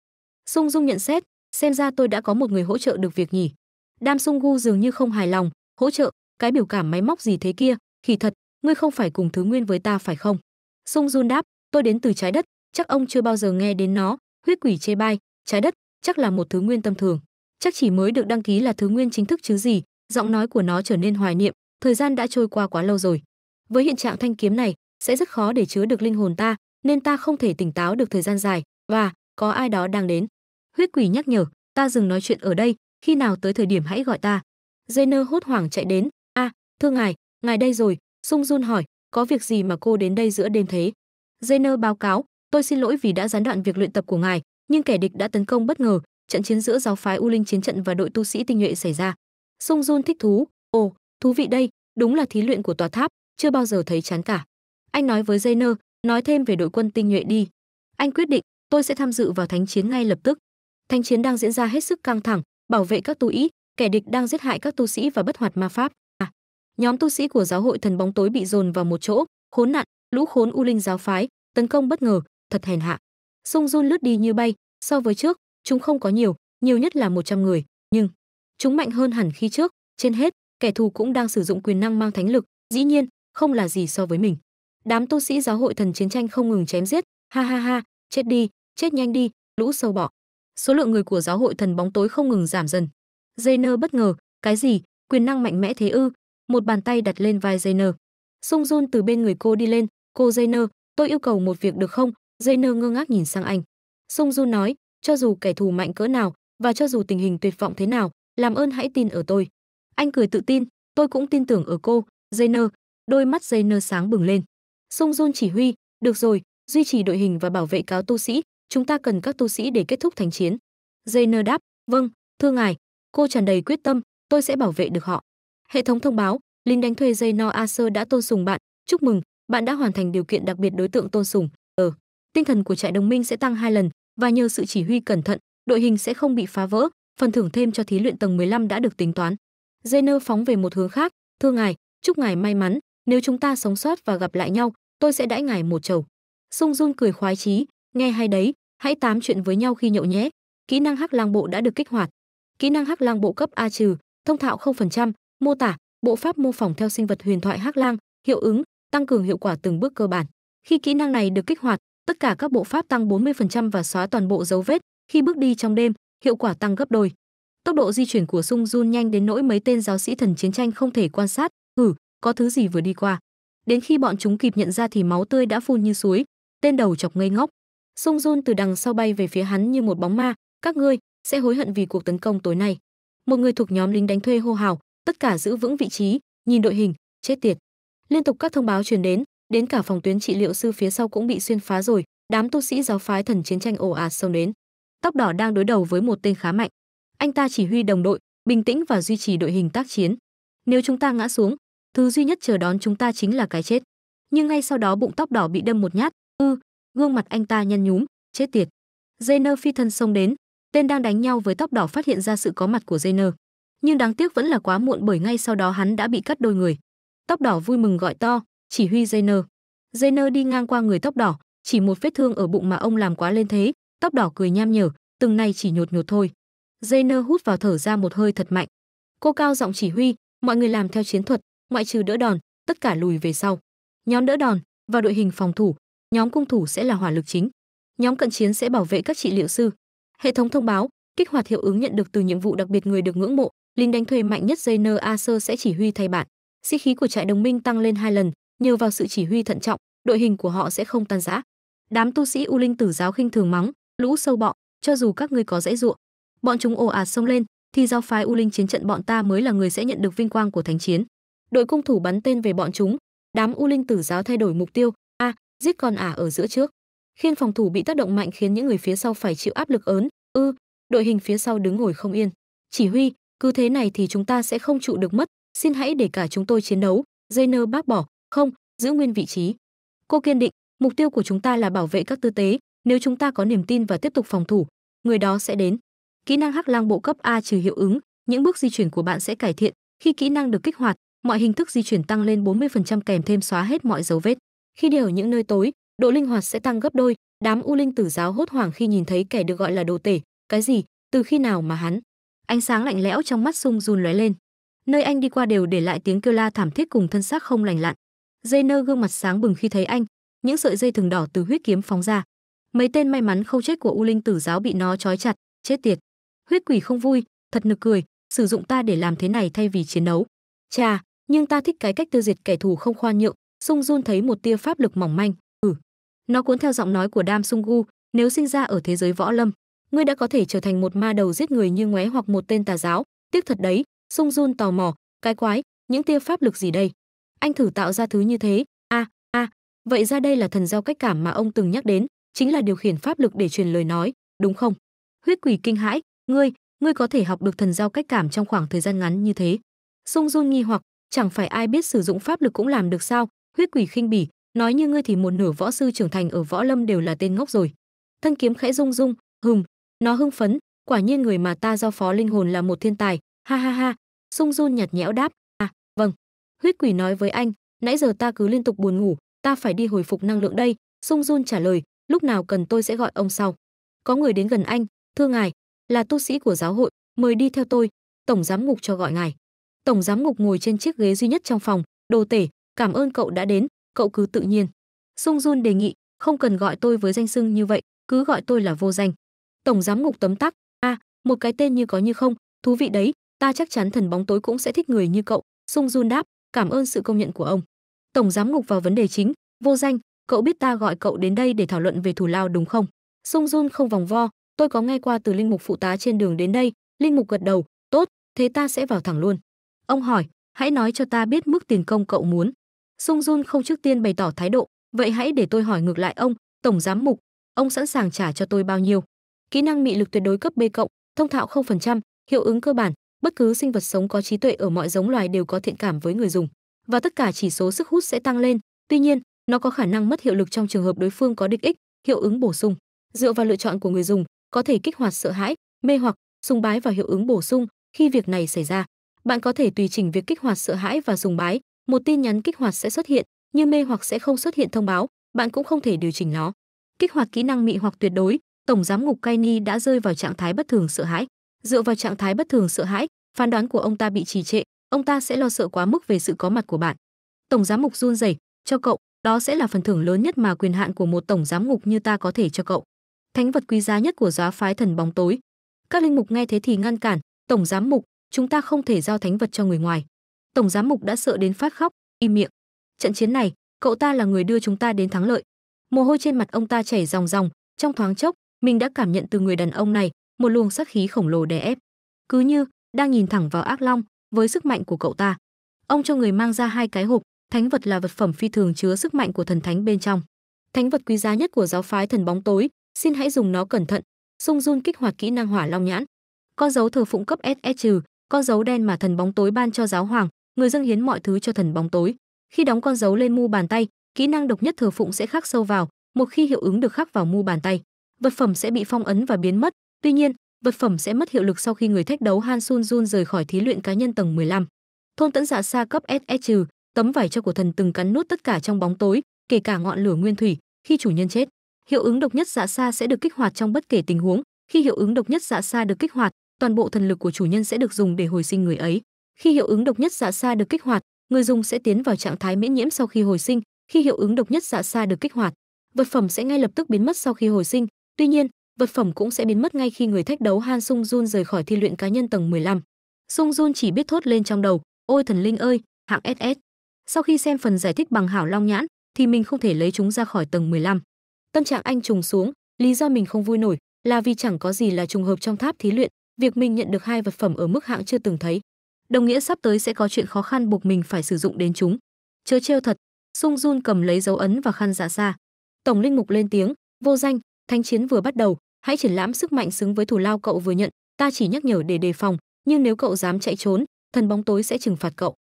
Sung Dung nhận xét, xem ra tôi đã có một người hỗ trợ được việc nhỉ. Đam Sung Gu dường như không hài lòng, hỗ trợ, cái biểu cảm máy móc gì thế kia, khỉ thật, ngươi không phải cùng thứ nguyên với ta phải không? Sung run đáp, tôi đến từ trái đất, chắc ông chưa bao giờ nghe đến nó, huyết quỷ chê bai, trái đất, chắc là một thứ nguyên tâm thường. Chắc chỉ mới được đăng ký là thứ nguyên chính thức chứ gì, giọng nói của nó trở nên hoài niệm, thời gian đã trôi qua quá lâu rồi. Với hiện trạng thanh kiếm này, sẽ rất khó để chứa được linh hồn ta nên ta không thể tỉnh táo được thời gian dài và có ai đó đang đến huyết quỷ nhắc nhở ta dừng nói chuyện ở đây khi nào tới thời điểm hãy gọi ta Jenner hốt hoảng chạy đến a à, thưa ngài ngài đây rồi sung run hỏi có việc gì mà cô đến đây giữa đêm thế Jenner báo cáo tôi xin lỗi vì đã gián đoạn việc luyện tập của ngài nhưng kẻ địch đã tấn công bất ngờ trận chiến giữa giáo phái u linh chiến trận và đội tu sĩ tinh nhuệ xảy ra sung run thích thú ồ thú vị đây đúng là thí luyện của tòa tháp chưa bao giờ thấy chán cả anh nói với Jainer, nói thêm về đội quân tinh nhuệ đi. Anh quyết định, tôi sẽ tham dự vào thánh chiến ngay lập tức. Thánh chiến đang diễn ra hết sức căng thẳng, bảo vệ các tu ý, kẻ địch đang giết hại các tu sĩ và bất hoạt ma pháp. À, nhóm tu sĩ của giáo hội thần bóng tối bị dồn vào một chỗ, khốn nạn, lũ khốn u linh giáo phái, tấn công bất ngờ, thật hèn hạ. Sung Jun lướt đi như bay, so với trước, chúng không có nhiều, nhiều nhất là 100 người, nhưng chúng mạnh hơn hẳn khi trước, trên hết, kẻ thù cũng đang sử dụng quyền năng mang thánh lực, dĩ nhiên, không là gì so với mình đám tu sĩ giáo hội thần chiến tranh không ngừng chém giết ha ha ha chết đi chết nhanh đi lũ sâu bọ số lượng người của giáo hội thần bóng tối không ngừng giảm dần Jainer bất ngờ cái gì quyền năng mạnh mẽ thế ư một bàn tay đặt lên vai Jainer sung run từ bên người cô đi lên cô Jainer tôi yêu cầu một việc được không Jainer ngơ ngác nhìn sang anh sung run nói cho dù kẻ thù mạnh cỡ nào và cho dù tình hình tuyệt vọng thế nào làm ơn hãy tin ở tôi anh cười tự tin tôi cũng tin tưởng ở cô Jainer đôi mắt Jainer sáng bừng lên Sung Jun chỉ huy, được rồi, duy trì đội hình và bảo vệ cáo tu sĩ, chúng ta cần các tu sĩ để kết thúc thánh chiến. Jainer đáp, vâng, thưa ngài, cô tràn đầy quyết tâm, tôi sẽ bảo vệ được họ. Hệ thống thông báo, Linh đánh thuê Jainer Aser đã tôn sùng bạn, chúc mừng, bạn đã hoàn thành điều kiện đặc biệt đối tượng tôn sùng. Ờ, tinh thần của trại đồng minh sẽ tăng hai lần và nhờ sự chỉ huy cẩn thận, đội hình sẽ không bị phá vỡ, phần thưởng thêm cho thí luyện tầng 15 đã được tính toán. Jainer phóng về một hướng khác, thưa ngài, chúc ngài may mắn, nếu chúng ta sống sót và gặp lại nhau tôi sẽ đãi ngài một chầu sung Jun cười khoái chí nghe hay đấy hãy tám chuyện với nhau khi nhậu nhé kỹ năng hắc lang bộ đã được kích hoạt kỹ năng hắc lang bộ cấp a trừ thông thạo 0%, mô tả bộ pháp mô phỏng theo sinh vật huyền thoại hắc lang hiệu ứng tăng cường hiệu quả từng bước cơ bản khi kỹ năng này được kích hoạt tất cả các bộ pháp tăng 40% và xóa toàn bộ dấu vết khi bước đi trong đêm hiệu quả tăng gấp đôi tốc độ di chuyển của sung Jun nhanh đến nỗi mấy tên giáo sĩ thần chiến tranh không thể quan sát thử có thứ gì vừa đi qua. Đến khi bọn chúng kịp nhận ra thì máu tươi đã phun như suối, tên đầu chọc ngây ngốc. Sung Jun từ đằng sau bay về phía hắn như một bóng ma, các ngươi sẽ hối hận vì cuộc tấn công tối nay. Một người thuộc nhóm lính đánh thuê hô hào, tất cả giữ vững vị trí, nhìn đội hình, chết tiệt. Liên tục các thông báo truyền đến, đến cả phòng tuyến trị liệu sư phía sau cũng bị xuyên phá rồi, đám tu sĩ giáo phái thần chiến tranh ồ ạt xông đến. Tóc đỏ đang đối đầu với một tên khá mạnh. Anh ta chỉ huy đồng đội, bình tĩnh và duy trì đội hình tác chiến. Nếu chúng ta ngã xuống, thứ duy nhất chờ đón chúng ta chính là cái chết nhưng ngay sau đó bụng tóc đỏ bị đâm một nhát ư gương mặt anh ta nhăn nhúm chết tiệt Jenner phi thân xông đến tên đang đánh nhau với tóc đỏ phát hiện ra sự có mặt của Jenner nhưng đáng tiếc vẫn là quá muộn bởi ngay sau đó hắn đã bị cắt đôi người tóc đỏ vui mừng gọi to chỉ huy Jenner Jenner đi ngang qua người tóc đỏ chỉ một vết thương ở bụng mà ông làm quá lên thế tóc đỏ cười nham nhở từng này chỉ nhột nhột thôi Jenner hút vào thở ra một hơi thật mạnh cô cao giọng chỉ huy mọi người làm theo chiến thuật ngoại trừ đỡ đòn, tất cả lùi về sau. Nhóm đỡ đòn và đội hình phòng thủ, nhóm cung thủ sẽ là hỏa lực chính. Nhóm cận chiến sẽ bảo vệ các trị liệu sư. Hệ thống thông báo, kích hoạt hiệu ứng nhận được từ nhiệm vụ đặc biệt người được ngưỡng mộ, lính đánh thuê mạnh nhất Zener Acer sẽ chỉ huy thay bạn. Sĩ khí của trại đồng minh tăng lên hai lần, nhờ vào sự chỉ huy thận trọng, đội hình của họ sẽ không tan rã. Đám tu sĩ U Linh Tử giáo khinh thường mắng, lũ sâu bọ, cho dù các ngươi có dễ ruộng, bọn chúng ồ ạt xông lên, thì giáo phái U Linh chiến trận bọn ta mới là người sẽ nhận được vinh quang của thánh chiến đội cung thủ bắn tên về bọn chúng đám u linh tử giáo thay đổi mục tiêu a à, giết con ả ở giữa trước khiên phòng thủ bị tác động mạnh khiến những người phía sau phải chịu áp lực ớn ư ừ, đội hình phía sau đứng ngồi không yên chỉ huy cứ thế này thì chúng ta sẽ không trụ được mất xin hãy để cả chúng tôi chiến đấu dây nơ bác bỏ không giữ nguyên vị trí cô kiên định mục tiêu của chúng ta là bảo vệ các tư tế nếu chúng ta có niềm tin và tiếp tục phòng thủ người đó sẽ đến kỹ năng hắc lang bộ cấp a trừ hiệu ứng những bước di chuyển của bạn sẽ cải thiện khi kỹ năng được kích hoạt mọi hình thức di chuyển tăng lên 40% kèm thêm xóa hết mọi dấu vết. Khi đi ở những nơi tối, độ linh hoạt sẽ tăng gấp đôi. Đám u linh tử giáo hốt hoảng khi nhìn thấy kẻ được gọi là đồ tể, cái gì, từ khi nào mà hắn? Ánh sáng lạnh lẽo trong mắt Sung run lóe lên. Nơi anh đi qua đều để lại tiếng kêu la thảm thiết cùng thân xác không lành lặn. Dây nơ gương mặt sáng bừng khi thấy anh, những sợi dây thừng đỏ từ huyết kiếm phóng ra. Mấy tên may mắn không chết của u linh tử giáo bị nó trói chặt, chết tiệt. Huyết quỷ không vui, thật nực cười, sử dụng ta để làm thế này thay vì chiến đấu. Chà, nhưng ta thích cái cách tiêu diệt kẻ thù không khoan nhượng, Sung Jun thấy một tia pháp lực mỏng manh, ừ. Nó cuốn theo giọng nói của Dam Sung Gu, nếu sinh ra ở thế giới võ lâm, ngươi đã có thể trở thành một ma đầu giết người như ngoé hoặc một tên tà giáo, tiếc thật đấy, Sung Jun tò mò, cái quái, những tia pháp lực gì đây? Anh thử tạo ra thứ như thế, a, à, a, à, vậy ra đây là thần giao cách cảm mà ông từng nhắc đến, chính là điều khiển pháp lực để truyền lời nói, đúng không? Huyết quỷ kinh hãi, ngươi, ngươi có thể học được thần giao cách cảm trong khoảng thời gian ngắn như thế. Sung Jun nghi hoặc, chẳng phải ai biết sử dụng pháp lực cũng làm được sao? Huyết quỷ khinh bỉ, nói như ngươi thì một nửa võ sư trưởng thành ở võ lâm đều là tên ngốc rồi. Thân kiếm khẽ rung rung, hừm, nó hưng phấn, quả nhiên người mà ta giao phó linh hồn là một thiên tài, ha ha ha. Sung Jun nhạt nhẽo đáp, à, vâng. Huyết quỷ nói với anh, nãy giờ ta cứ liên tục buồn ngủ, ta phải đi hồi phục năng lượng đây. Sung Jun trả lời, lúc nào cần tôi sẽ gọi ông sau. Có người đến gần anh, thưa ngài, là tu sĩ của giáo hội, mời đi theo tôi, tổng giám mục cho gọi ngài tổng giám mục ngồi trên chiếc ghế duy nhất trong phòng đồ tể cảm ơn cậu đã đến cậu cứ tự nhiên sung jun đề nghị không cần gọi tôi với danh xưng như vậy cứ gọi tôi là vô danh tổng giám mục tấm tắc a à, một cái tên như có như không thú vị đấy ta chắc chắn thần bóng tối cũng sẽ thích người như cậu sung jun đáp cảm ơn sự công nhận của ông tổng giám mục vào vấn đề chính vô danh cậu biết ta gọi cậu đến đây để thảo luận về thủ lao đúng không sung jun không vòng vo tôi có nghe qua từ linh mục phụ tá trên đường đến đây linh mục gật đầu tốt thế ta sẽ vào thẳng luôn Ông hỏi, hãy nói cho ta biết mức tiền công cậu muốn. Sung Jun không trước tiên bày tỏ thái độ, vậy hãy để tôi hỏi ngược lại ông, tổng giám mục, ông sẵn sàng trả cho tôi bao nhiêu? Kỹ năng mị lực tuyệt đối cấp B cộng, thông thạo 0%, hiệu ứng cơ bản, bất cứ sinh vật sống có trí tuệ ở mọi giống loài đều có thiện cảm với người dùng và tất cả chỉ số sức hút sẽ tăng lên. Tuy nhiên, nó có khả năng mất hiệu lực trong trường hợp đối phương có địch ích, hiệu ứng bổ sung. Dựa vào lựa chọn của người dùng, có thể kích hoạt sợ hãi, mê hoặc, sùng bái và hiệu ứng bổ sung khi việc này xảy ra bạn có thể tùy chỉnh việc kích hoạt sợ hãi và dùng bái, một tin nhắn kích hoạt sẽ xuất hiện, như mê hoặc sẽ không xuất hiện thông báo, bạn cũng không thể điều chỉnh nó. Kích hoạt kỹ năng mị hoặc tuyệt đối, tổng giám ngục Kaini đã rơi vào trạng thái bất thường sợ hãi. Dựa vào trạng thái bất thường sợ hãi, phán đoán của ông ta bị trì trệ, ông ta sẽ lo sợ quá mức về sự có mặt của bạn. Tổng giám mục run rẩy, cho cậu, đó sẽ là phần thưởng lớn nhất mà quyền hạn của một tổng giám ngục như ta có thể cho cậu. Thánh vật quý giá nhất của giáo phái thần bóng tối. Các linh mục nghe thế thì ngăn cản, tổng giám mục, chúng ta không thể giao thánh vật cho người ngoài tổng giám mục đã sợ đến phát khóc im miệng trận chiến này cậu ta là người đưa chúng ta đến thắng lợi mồ hôi trên mặt ông ta chảy ròng ròng trong thoáng chốc mình đã cảm nhận từ người đàn ông này một luồng sát khí khổng lồ đè ép cứ như đang nhìn thẳng vào ác long với sức mạnh của cậu ta ông cho người mang ra hai cái hộp thánh vật là vật phẩm phi thường chứa sức mạnh của thần thánh bên trong thánh vật quý giá nhất của giáo phái thần bóng tối xin hãy dùng nó cẩn thận sung run kích hoạt kỹ năng hỏa long nhãn con dấu thờ phụng cấp ss trừ con dấu đen mà thần bóng tối ban cho giáo hoàng người dâng hiến mọi thứ cho thần bóng tối khi đóng con dấu lên mu bàn tay kỹ năng độc nhất thờ phụng sẽ khắc sâu vào một khi hiệu ứng được khắc vào mu bàn tay vật phẩm sẽ bị phong ấn và biến mất tuy nhiên vật phẩm sẽ mất hiệu lực sau khi người thách đấu han sun jun rời khỏi thí luyện cá nhân tầng 15. thôn tẫn dạ xa cấp ss trừ tấm vải cho của thần từng cắn nút tất cả trong bóng tối kể cả ngọn lửa nguyên thủy khi chủ nhân chết hiệu ứng độc nhất dạ xa sẽ được kích hoạt trong bất kể tình huống khi hiệu ứng độc nhất dạ xa được kích hoạt toàn bộ thần lực của chủ nhân sẽ được dùng để hồi sinh người ấy. Khi hiệu ứng độc nhất dạ xa được kích hoạt, người dùng sẽ tiến vào trạng thái miễn nhiễm sau khi hồi sinh. Khi hiệu ứng độc nhất dạ xa được kích hoạt, vật phẩm sẽ ngay lập tức biến mất sau khi hồi sinh. Tuy nhiên, vật phẩm cũng sẽ biến mất ngay khi người thách đấu Han Sung Jun rời khỏi thi luyện cá nhân tầng 15. Sung Jun chỉ biết thốt lên trong đầu, "Ôi thần linh ơi, hạng SS." Sau khi xem phần giải thích bằng hảo long nhãn thì mình không thể lấy chúng ra khỏi tầng 15. Tâm trạng anh trùng xuống, lý do mình không vui nổi là vì chẳng có gì là trùng hợp trong tháp thí luyện, việc mình nhận được hai vật phẩm ở mức hạng chưa từng thấy, đồng nghĩa sắp tới sẽ có chuyện khó khăn buộc mình phải sử dụng đến chúng. Chớ trêu thật, Sung Jun cầm lấy dấu ấn và khăn dạ xa. Tổng linh mục lên tiếng, "Vô danh, thánh chiến vừa bắt đầu, hãy triển lãm sức mạnh xứng với thủ lao cậu vừa nhận, ta chỉ nhắc nhở để đề phòng, nhưng nếu cậu dám chạy trốn, thần bóng tối sẽ trừng phạt cậu."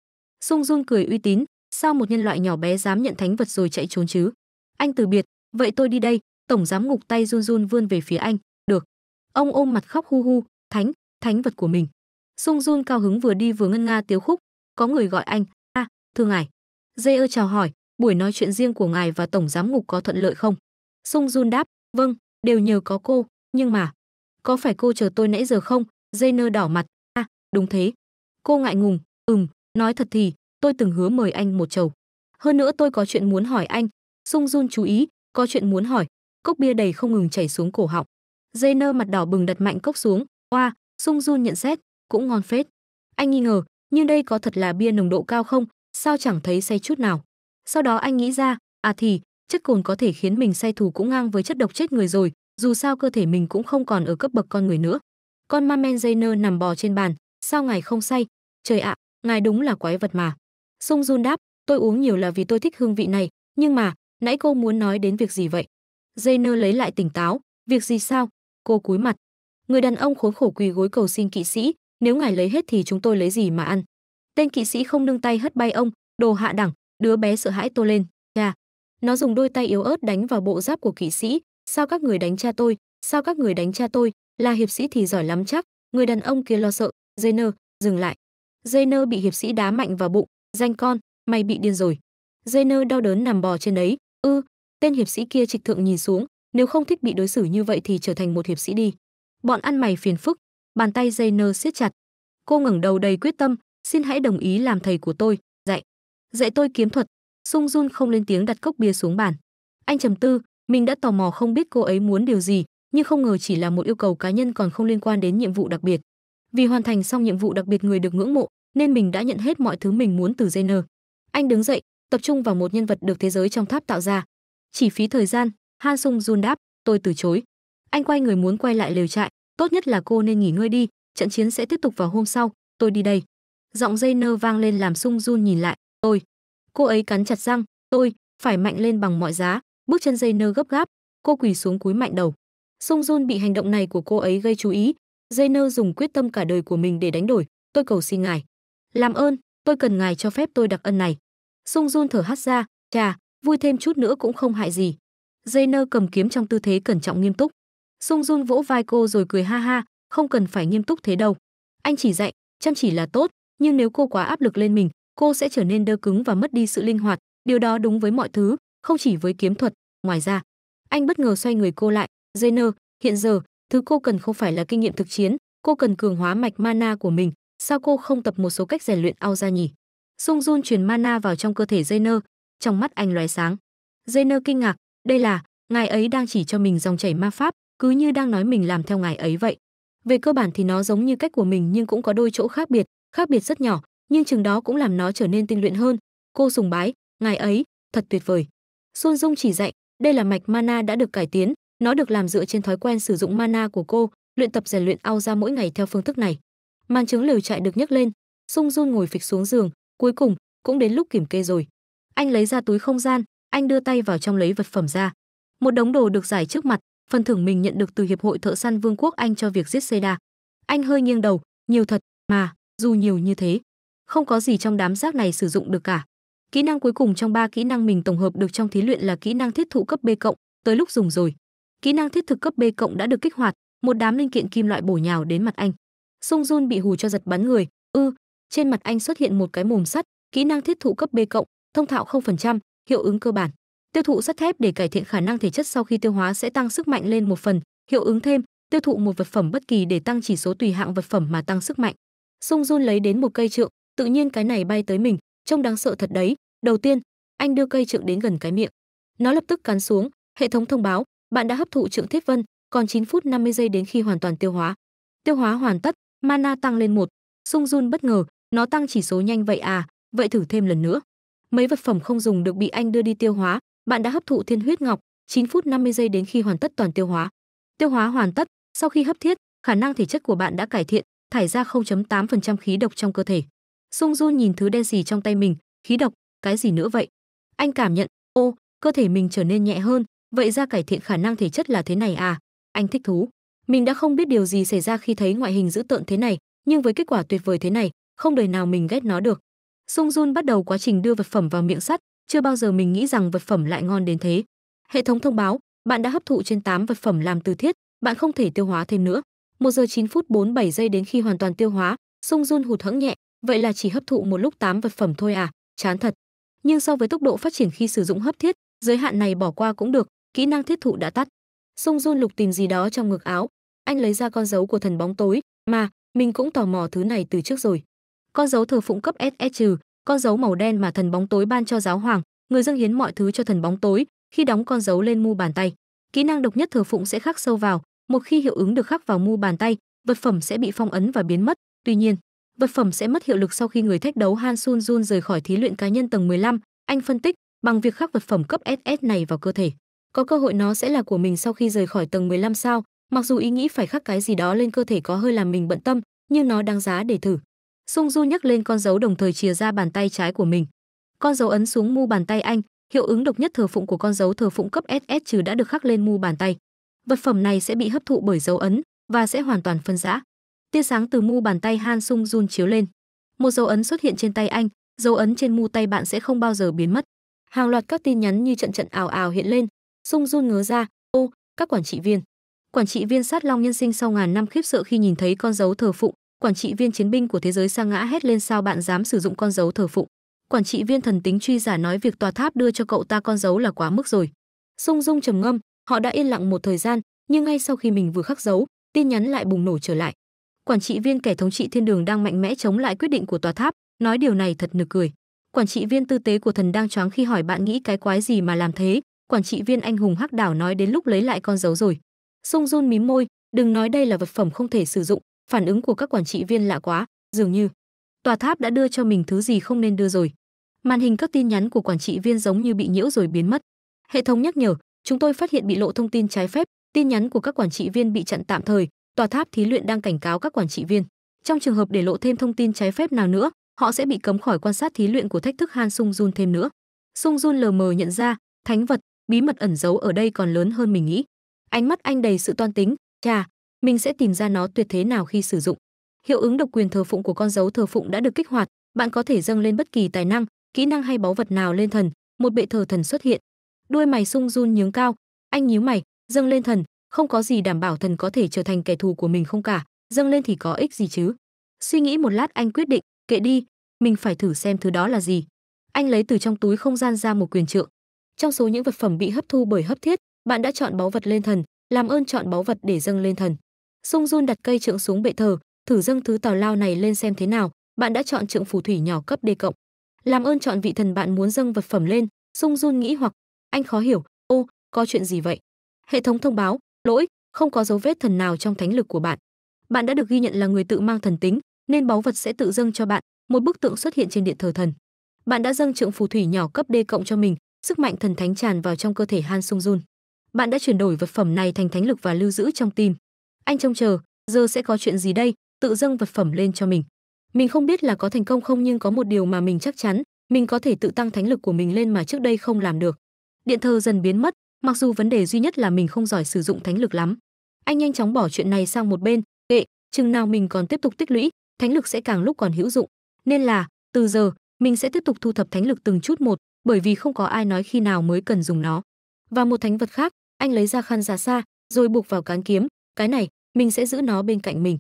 Sung Jun cười uy tín, "Sao một nhân loại nhỏ bé dám nhận thánh vật rồi chạy trốn chứ?" Anh từ biệt, "Vậy tôi đi đây." Tổng giám ngục tay run run vươn về phía anh, "Được." Ông ôm mặt khóc hu hu, thánh thánh vật của mình sung jun cao hứng vừa đi vừa ngân nga tiếu khúc có người gọi anh a à, thưa ngài dê ơ chào hỏi buổi nói chuyện riêng của ngài và tổng giám ngục có thuận lợi không sung jun đáp vâng đều nhờ có cô nhưng mà có phải cô chờ tôi nãy giờ không dây nơ đỏ mặt a à, đúng thế cô ngại ngùng ừm nói thật thì tôi từng hứa mời anh một chầu hơn nữa tôi có chuyện muốn hỏi anh sung jun chú ý có chuyện muốn hỏi cốc bia đầy không ngừng chảy xuống cổ họng dây nơ mặt đỏ bừng đặt mạnh cốc xuống khoa, Sung Jun nhận xét, cũng ngon phết. Anh nghi ngờ, nhưng đây có thật là bia nồng độ cao không, sao chẳng thấy say chút nào. Sau đó anh nghĩ ra, à thì, chất cồn có thể khiến mình say thù cũng ngang với chất độc chết người rồi, dù sao cơ thể mình cũng không còn ở cấp bậc con người nữa. Con dây nơ nằm bò trên bàn, sao ngài không say? Trời ạ, ngài đúng là quái vật mà. Sung Jun đáp, tôi uống nhiều là vì tôi thích hương vị này, nhưng mà, nãy cô muốn nói đến việc gì vậy? Dây nơ lấy lại tỉnh táo, việc gì sao? Cô cúi mặt, Người đàn ông khốn khổ quỳ gối cầu xin kỵ sĩ, nếu ngài lấy hết thì chúng tôi lấy gì mà ăn. Tên kỵ sĩ không nương tay hất bay ông, đồ hạ đẳng, đứa bé sợ hãi tô lên, cha. Nó dùng đôi tay yếu ớt đánh vào bộ giáp của kỵ sĩ, sao các người đánh cha tôi, sao các người đánh cha tôi, là hiệp sĩ thì giỏi lắm chắc, người đàn ông kia lo sợ, Jenner, dừng lại. Jenner bị hiệp sĩ đá mạnh vào bụng, danh con, mày bị điên rồi. Jenner đau đớn nằm bò trên ấy, ư, tên hiệp sĩ kia trịch thượng nhìn xuống, nếu không thích bị đối xử như vậy thì trở thành một hiệp sĩ đi. Bọn ăn mày phiền phức, bàn tay dây nơ siết chặt. Cô ngẩng đầu đầy quyết tâm, xin hãy đồng ý làm thầy của tôi, dạy. Dạy tôi kiếm thuật. Sung Jun không lên tiếng đặt cốc bia xuống bàn. Anh trầm tư, mình đã tò mò không biết cô ấy muốn điều gì, nhưng không ngờ chỉ là một yêu cầu cá nhân còn không liên quan đến nhiệm vụ đặc biệt. Vì hoàn thành xong nhiệm vụ đặc biệt người được ngưỡng mộ, nên mình đã nhận hết mọi thứ mình muốn từ dây nơ. Anh đứng dậy, tập trung vào một nhân vật được thế giới trong tháp tạo ra. Chỉ phí thời gian, Han Sung Jun đáp, tôi từ chối. Anh quay người muốn quay lại lều trại, tốt nhất là cô nên nghỉ ngơi đi trận chiến sẽ tiếp tục vào hôm sau tôi đi đây giọng dây nơ vang lên làm sung run nhìn lại tôi cô ấy cắn chặt răng tôi phải mạnh lên bằng mọi giá bước chân dây nơ gấp gáp cô quỳ xuống cúi mạnh đầu sung run bị hành động này của cô ấy gây chú ý dây nơ dùng quyết tâm cả đời của mình để đánh đổi tôi cầu xin ngài làm ơn tôi cần ngài cho phép tôi đặc ân này sung run thở hắt ra chà vui thêm chút nữa cũng không hại gì dây nơ cầm kiếm trong tư thế cẩn trọng nghiêm túc Sung Jun vỗ vai cô rồi cười ha ha, không cần phải nghiêm túc thế đâu. Anh chỉ dạy, chăm chỉ là tốt, nhưng nếu cô quá áp lực lên mình, cô sẽ trở nên đơ cứng và mất đi sự linh hoạt, điều đó đúng với mọi thứ, không chỉ với kiếm thuật, ngoài ra. Anh bất ngờ xoay người cô lại, "Jenner, hiện giờ, thứ cô cần không phải là kinh nghiệm thực chiến, cô cần cường hóa mạch mana của mình, sao cô không tập một số cách rèn luyện ao ra nhỉ?" Sung Jun truyền mana vào trong cơ thể Jenner, trong mắt anh lóe sáng. Jenner kinh ngạc, đây là, ngài ấy đang chỉ cho mình dòng chảy ma pháp, cứ như đang nói mình làm theo ngài ấy vậy. Về cơ bản thì nó giống như cách của mình nhưng cũng có đôi chỗ khác biệt, khác biệt rất nhỏ, nhưng chừng đó cũng làm nó trở nên tinh luyện hơn. Cô sùng bái, ngài ấy, thật tuyệt vời. xuân Dung chỉ dạy, đây là mạch mana đã được cải tiến, nó được làm dựa trên thói quen sử dụng mana của cô, luyện tập rèn luyện ao ra mỗi ngày theo phương thức này. Màn trứng lều chạy được nhấc lên, xuân dung ngồi phịch xuống giường, cuối cùng cũng đến lúc kiểm kê rồi. Anh lấy ra túi không gian, anh đưa tay vào trong lấy vật phẩm ra. Một đống đồ được giải trước mặt, phần thưởng mình nhận được từ hiệp hội thợ săn vương quốc anh cho việc giết Seda. Anh hơi nghiêng đầu, nhiều thật mà, dù nhiều như thế, không có gì trong đám rác này sử dụng được cả. Kỹ năng cuối cùng trong ba kỹ năng mình tổng hợp được trong thí luyện là kỹ năng thiết thụ cấp B cộng, tới lúc dùng rồi. Kỹ năng thiết thực cấp B cộng đã được kích hoạt, một đám linh kiện kim loại bổ nhào đến mặt anh. Sung Jun bị hù cho giật bắn người, ư, trên mặt anh xuất hiện một cái mồm sắt, kỹ năng thiết thụ cấp B cộng, thông thạo 0%, hiệu ứng cơ bản. Tiêu thụ sắt thép để cải thiện khả năng thể chất sau khi tiêu hóa sẽ tăng sức mạnh lên một phần, hiệu ứng thêm, tiêu thụ một vật phẩm bất kỳ để tăng chỉ số tùy hạng vật phẩm mà tăng sức mạnh. Sung Jun lấy đến một cây trượng, tự nhiên cái này bay tới mình, trông đáng sợ thật đấy. Đầu tiên, anh đưa cây trượng đến gần cái miệng. Nó lập tức cắn xuống, hệ thống thông báo, bạn đã hấp thụ trượng thiết vân, còn 9 phút 50 giây đến khi hoàn toàn tiêu hóa. Tiêu hóa hoàn tất, mana tăng lên một. Sung Jun bất ngờ, nó tăng chỉ số nhanh vậy à, vậy thử thêm lần nữa. Mấy vật phẩm không dùng được bị anh đưa đi tiêu hóa, bạn đã hấp thụ thiên huyết ngọc 9 phút 50 giây đến khi hoàn tất toàn tiêu hóa. Tiêu hóa hoàn tất, sau khi hấp thiết, khả năng thể chất của bạn đã cải thiện, thải ra 0.8% khí độc trong cơ thể. Sung Jun nhìn thứ đen gì trong tay mình, khí độc, cái gì nữa vậy? Anh cảm nhận, ô, cơ thể mình trở nên nhẹ hơn, vậy ra cải thiện khả năng thể chất là thế này à? Anh thích thú. Mình đã không biết điều gì xảy ra khi thấy ngoại hình dữ tợn thế này, nhưng với kết quả tuyệt vời thế này, không đời nào mình ghét nó được. Sung Jun bắt đầu quá trình đưa vật phẩm vào miệng sắt, chưa bao giờ mình nghĩ rằng vật phẩm lại ngon đến thế. Hệ thống thông báo, bạn đã hấp thụ trên 8 vật phẩm làm từ thiết, bạn không thể tiêu hóa thêm nữa. 1 giờ 9 phút 47 giây đến khi hoàn toàn tiêu hóa, Sung run hụt hẫng nhẹ, vậy là chỉ hấp thụ một lúc 8 vật phẩm thôi à, chán thật. Nhưng so với tốc độ phát triển khi sử dụng hấp thiết, giới hạn này bỏ qua cũng được, kỹ năng thiết thụ đã tắt. Sung run lục tìm gì đó trong ngực áo, anh lấy ra con dấu của thần bóng tối, mà mình cũng tò mò thứ này từ trước rồi. Con dấu thờ phụng cấp SS trừ, con dấu màu đen mà thần bóng tối ban cho giáo hoàng người dâng hiến mọi thứ cho thần bóng tối khi đóng con dấu lên mu bàn tay kỹ năng độc nhất thờ phụng sẽ khắc sâu vào một khi hiệu ứng được khắc vào mu bàn tay vật phẩm sẽ bị phong ấn và biến mất tuy nhiên vật phẩm sẽ mất hiệu lực sau khi người thách đấu han sun jun rời khỏi thí luyện cá nhân tầng 15, anh phân tích bằng việc khắc vật phẩm cấp ss này vào cơ thể có cơ hội nó sẽ là của mình sau khi rời khỏi tầng 15 sao mặc dù ý nghĩ phải khắc cái gì đó lên cơ thể có hơi làm mình bận tâm nhưng nó đáng giá để thử Sung Du nhấc lên con dấu đồng thời chìa ra bàn tay trái của mình. Con dấu ấn xuống mu bàn tay anh, hiệu ứng độc nhất thờ phụng của con dấu thờ phụng cấp SS trừ đã được khắc lên mu bàn tay. Vật phẩm này sẽ bị hấp thụ bởi dấu ấn và sẽ hoàn toàn phân rã. Tia sáng từ mu bàn tay Han Sung Jun chiếu lên. Một dấu ấn xuất hiện trên tay anh, dấu ấn trên mu tay bạn sẽ không bao giờ biến mất. Hàng loạt các tin nhắn như trận trận ảo ảo hiện lên. Sung Jun ngớ ra, ô, các quản trị viên. Quản trị viên sát long nhân sinh sau ngàn năm khiếp sợ khi nhìn thấy con dấu thờ phụng, quản trị viên chiến binh của thế giới sa ngã hét lên sao bạn dám sử dụng con dấu thờ phụng quản trị viên thần tính truy giả nói việc tòa tháp đưa cho cậu ta con dấu là quá mức rồi sung dung trầm ngâm họ đã yên lặng một thời gian nhưng ngay sau khi mình vừa khắc dấu tin nhắn lại bùng nổ trở lại quản trị viên kẻ thống trị thiên đường đang mạnh mẽ chống lại quyết định của tòa tháp nói điều này thật nực cười quản trị viên tư tế của thần đang choáng khi hỏi bạn nghĩ cái quái gì mà làm thế quản trị viên anh hùng hắc đảo nói đến lúc lấy lại con dấu rồi sung run mím môi đừng nói đây là vật phẩm không thể sử dụng phản ứng của các quản trị viên lạ quá dường như tòa tháp đã đưa cho mình thứ gì không nên đưa rồi màn hình các tin nhắn của quản trị viên giống như bị nhiễu rồi biến mất hệ thống nhắc nhở chúng tôi phát hiện bị lộ thông tin trái phép tin nhắn của các quản trị viên bị chặn tạm thời tòa tháp thí luyện đang cảnh cáo các quản trị viên trong trường hợp để lộ thêm thông tin trái phép nào nữa họ sẽ bị cấm khỏi quan sát thí luyện của thách thức han sung jun thêm nữa sung jun lờ mờ nhận ra thánh vật bí mật ẩn giấu ở đây còn lớn hơn mình nghĩ ánh mắt anh đầy sự toan tính chà mình sẽ tìm ra nó tuyệt thế nào khi sử dụng. Hiệu ứng độc quyền thờ phụng của con dấu thờ phụng đã được kích hoạt, bạn có thể dâng lên bất kỳ tài năng, kỹ năng hay báu vật nào lên thần, một bệ thờ thần xuất hiện. Đuôi mày sung run nhướng cao, anh nhíu mày, dâng lên thần, không có gì đảm bảo thần có thể trở thành kẻ thù của mình không cả, dâng lên thì có ích gì chứ? Suy nghĩ một lát anh quyết định, kệ đi, mình phải thử xem thứ đó là gì. Anh lấy từ trong túi không gian ra một quyền trượng. Trong số những vật phẩm bị hấp thu bởi hấp thiết, bạn đã chọn báu vật lên thần, làm ơn chọn báu vật để dâng lên thần. Dung Jun đặt cây trượng xuống bệ thờ, thử dâng thứ tào lao này lên xem thế nào, bạn đã chọn trượng phù thủy nhỏ cấp D cộng. Làm ơn chọn vị thần bạn muốn dâng vật phẩm lên, Dung Jun nghĩ hoặc, anh khó hiểu, ô, có chuyện gì vậy? Hệ thống thông báo, lỗi, không có dấu vết thần nào trong thánh lực của bạn. Bạn đã được ghi nhận là người tự mang thần tính, nên báu vật sẽ tự dâng cho bạn, một bức tượng xuất hiện trên điện thờ thần. Bạn đã dâng trượng phù thủy nhỏ cấp D cộng cho mình, sức mạnh thần thánh tràn vào trong cơ thể Han Sung Jun. Bạn đã chuyển đổi vật phẩm này thành thánh lực và lưu giữ trong tim anh trông chờ giờ sẽ có chuyện gì đây tự dâng vật phẩm lên cho mình mình không biết là có thành công không nhưng có một điều mà mình chắc chắn mình có thể tự tăng thánh lực của mình lên mà trước đây không làm được điện thờ dần biến mất mặc dù vấn đề duy nhất là mình không giỏi sử dụng thánh lực lắm anh nhanh chóng bỏ chuyện này sang một bên kệ chừng nào mình còn tiếp tục tích lũy thánh lực sẽ càng lúc còn hữu dụng nên là từ giờ mình sẽ tiếp tục thu thập thánh lực từng chút một bởi vì không có ai nói khi nào mới cần dùng nó và một thánh vật khác anh lấy ra khăn giả xa rồi buộc vào cán kiếm cái này mình sẽ giữ nó bên cạnh mình.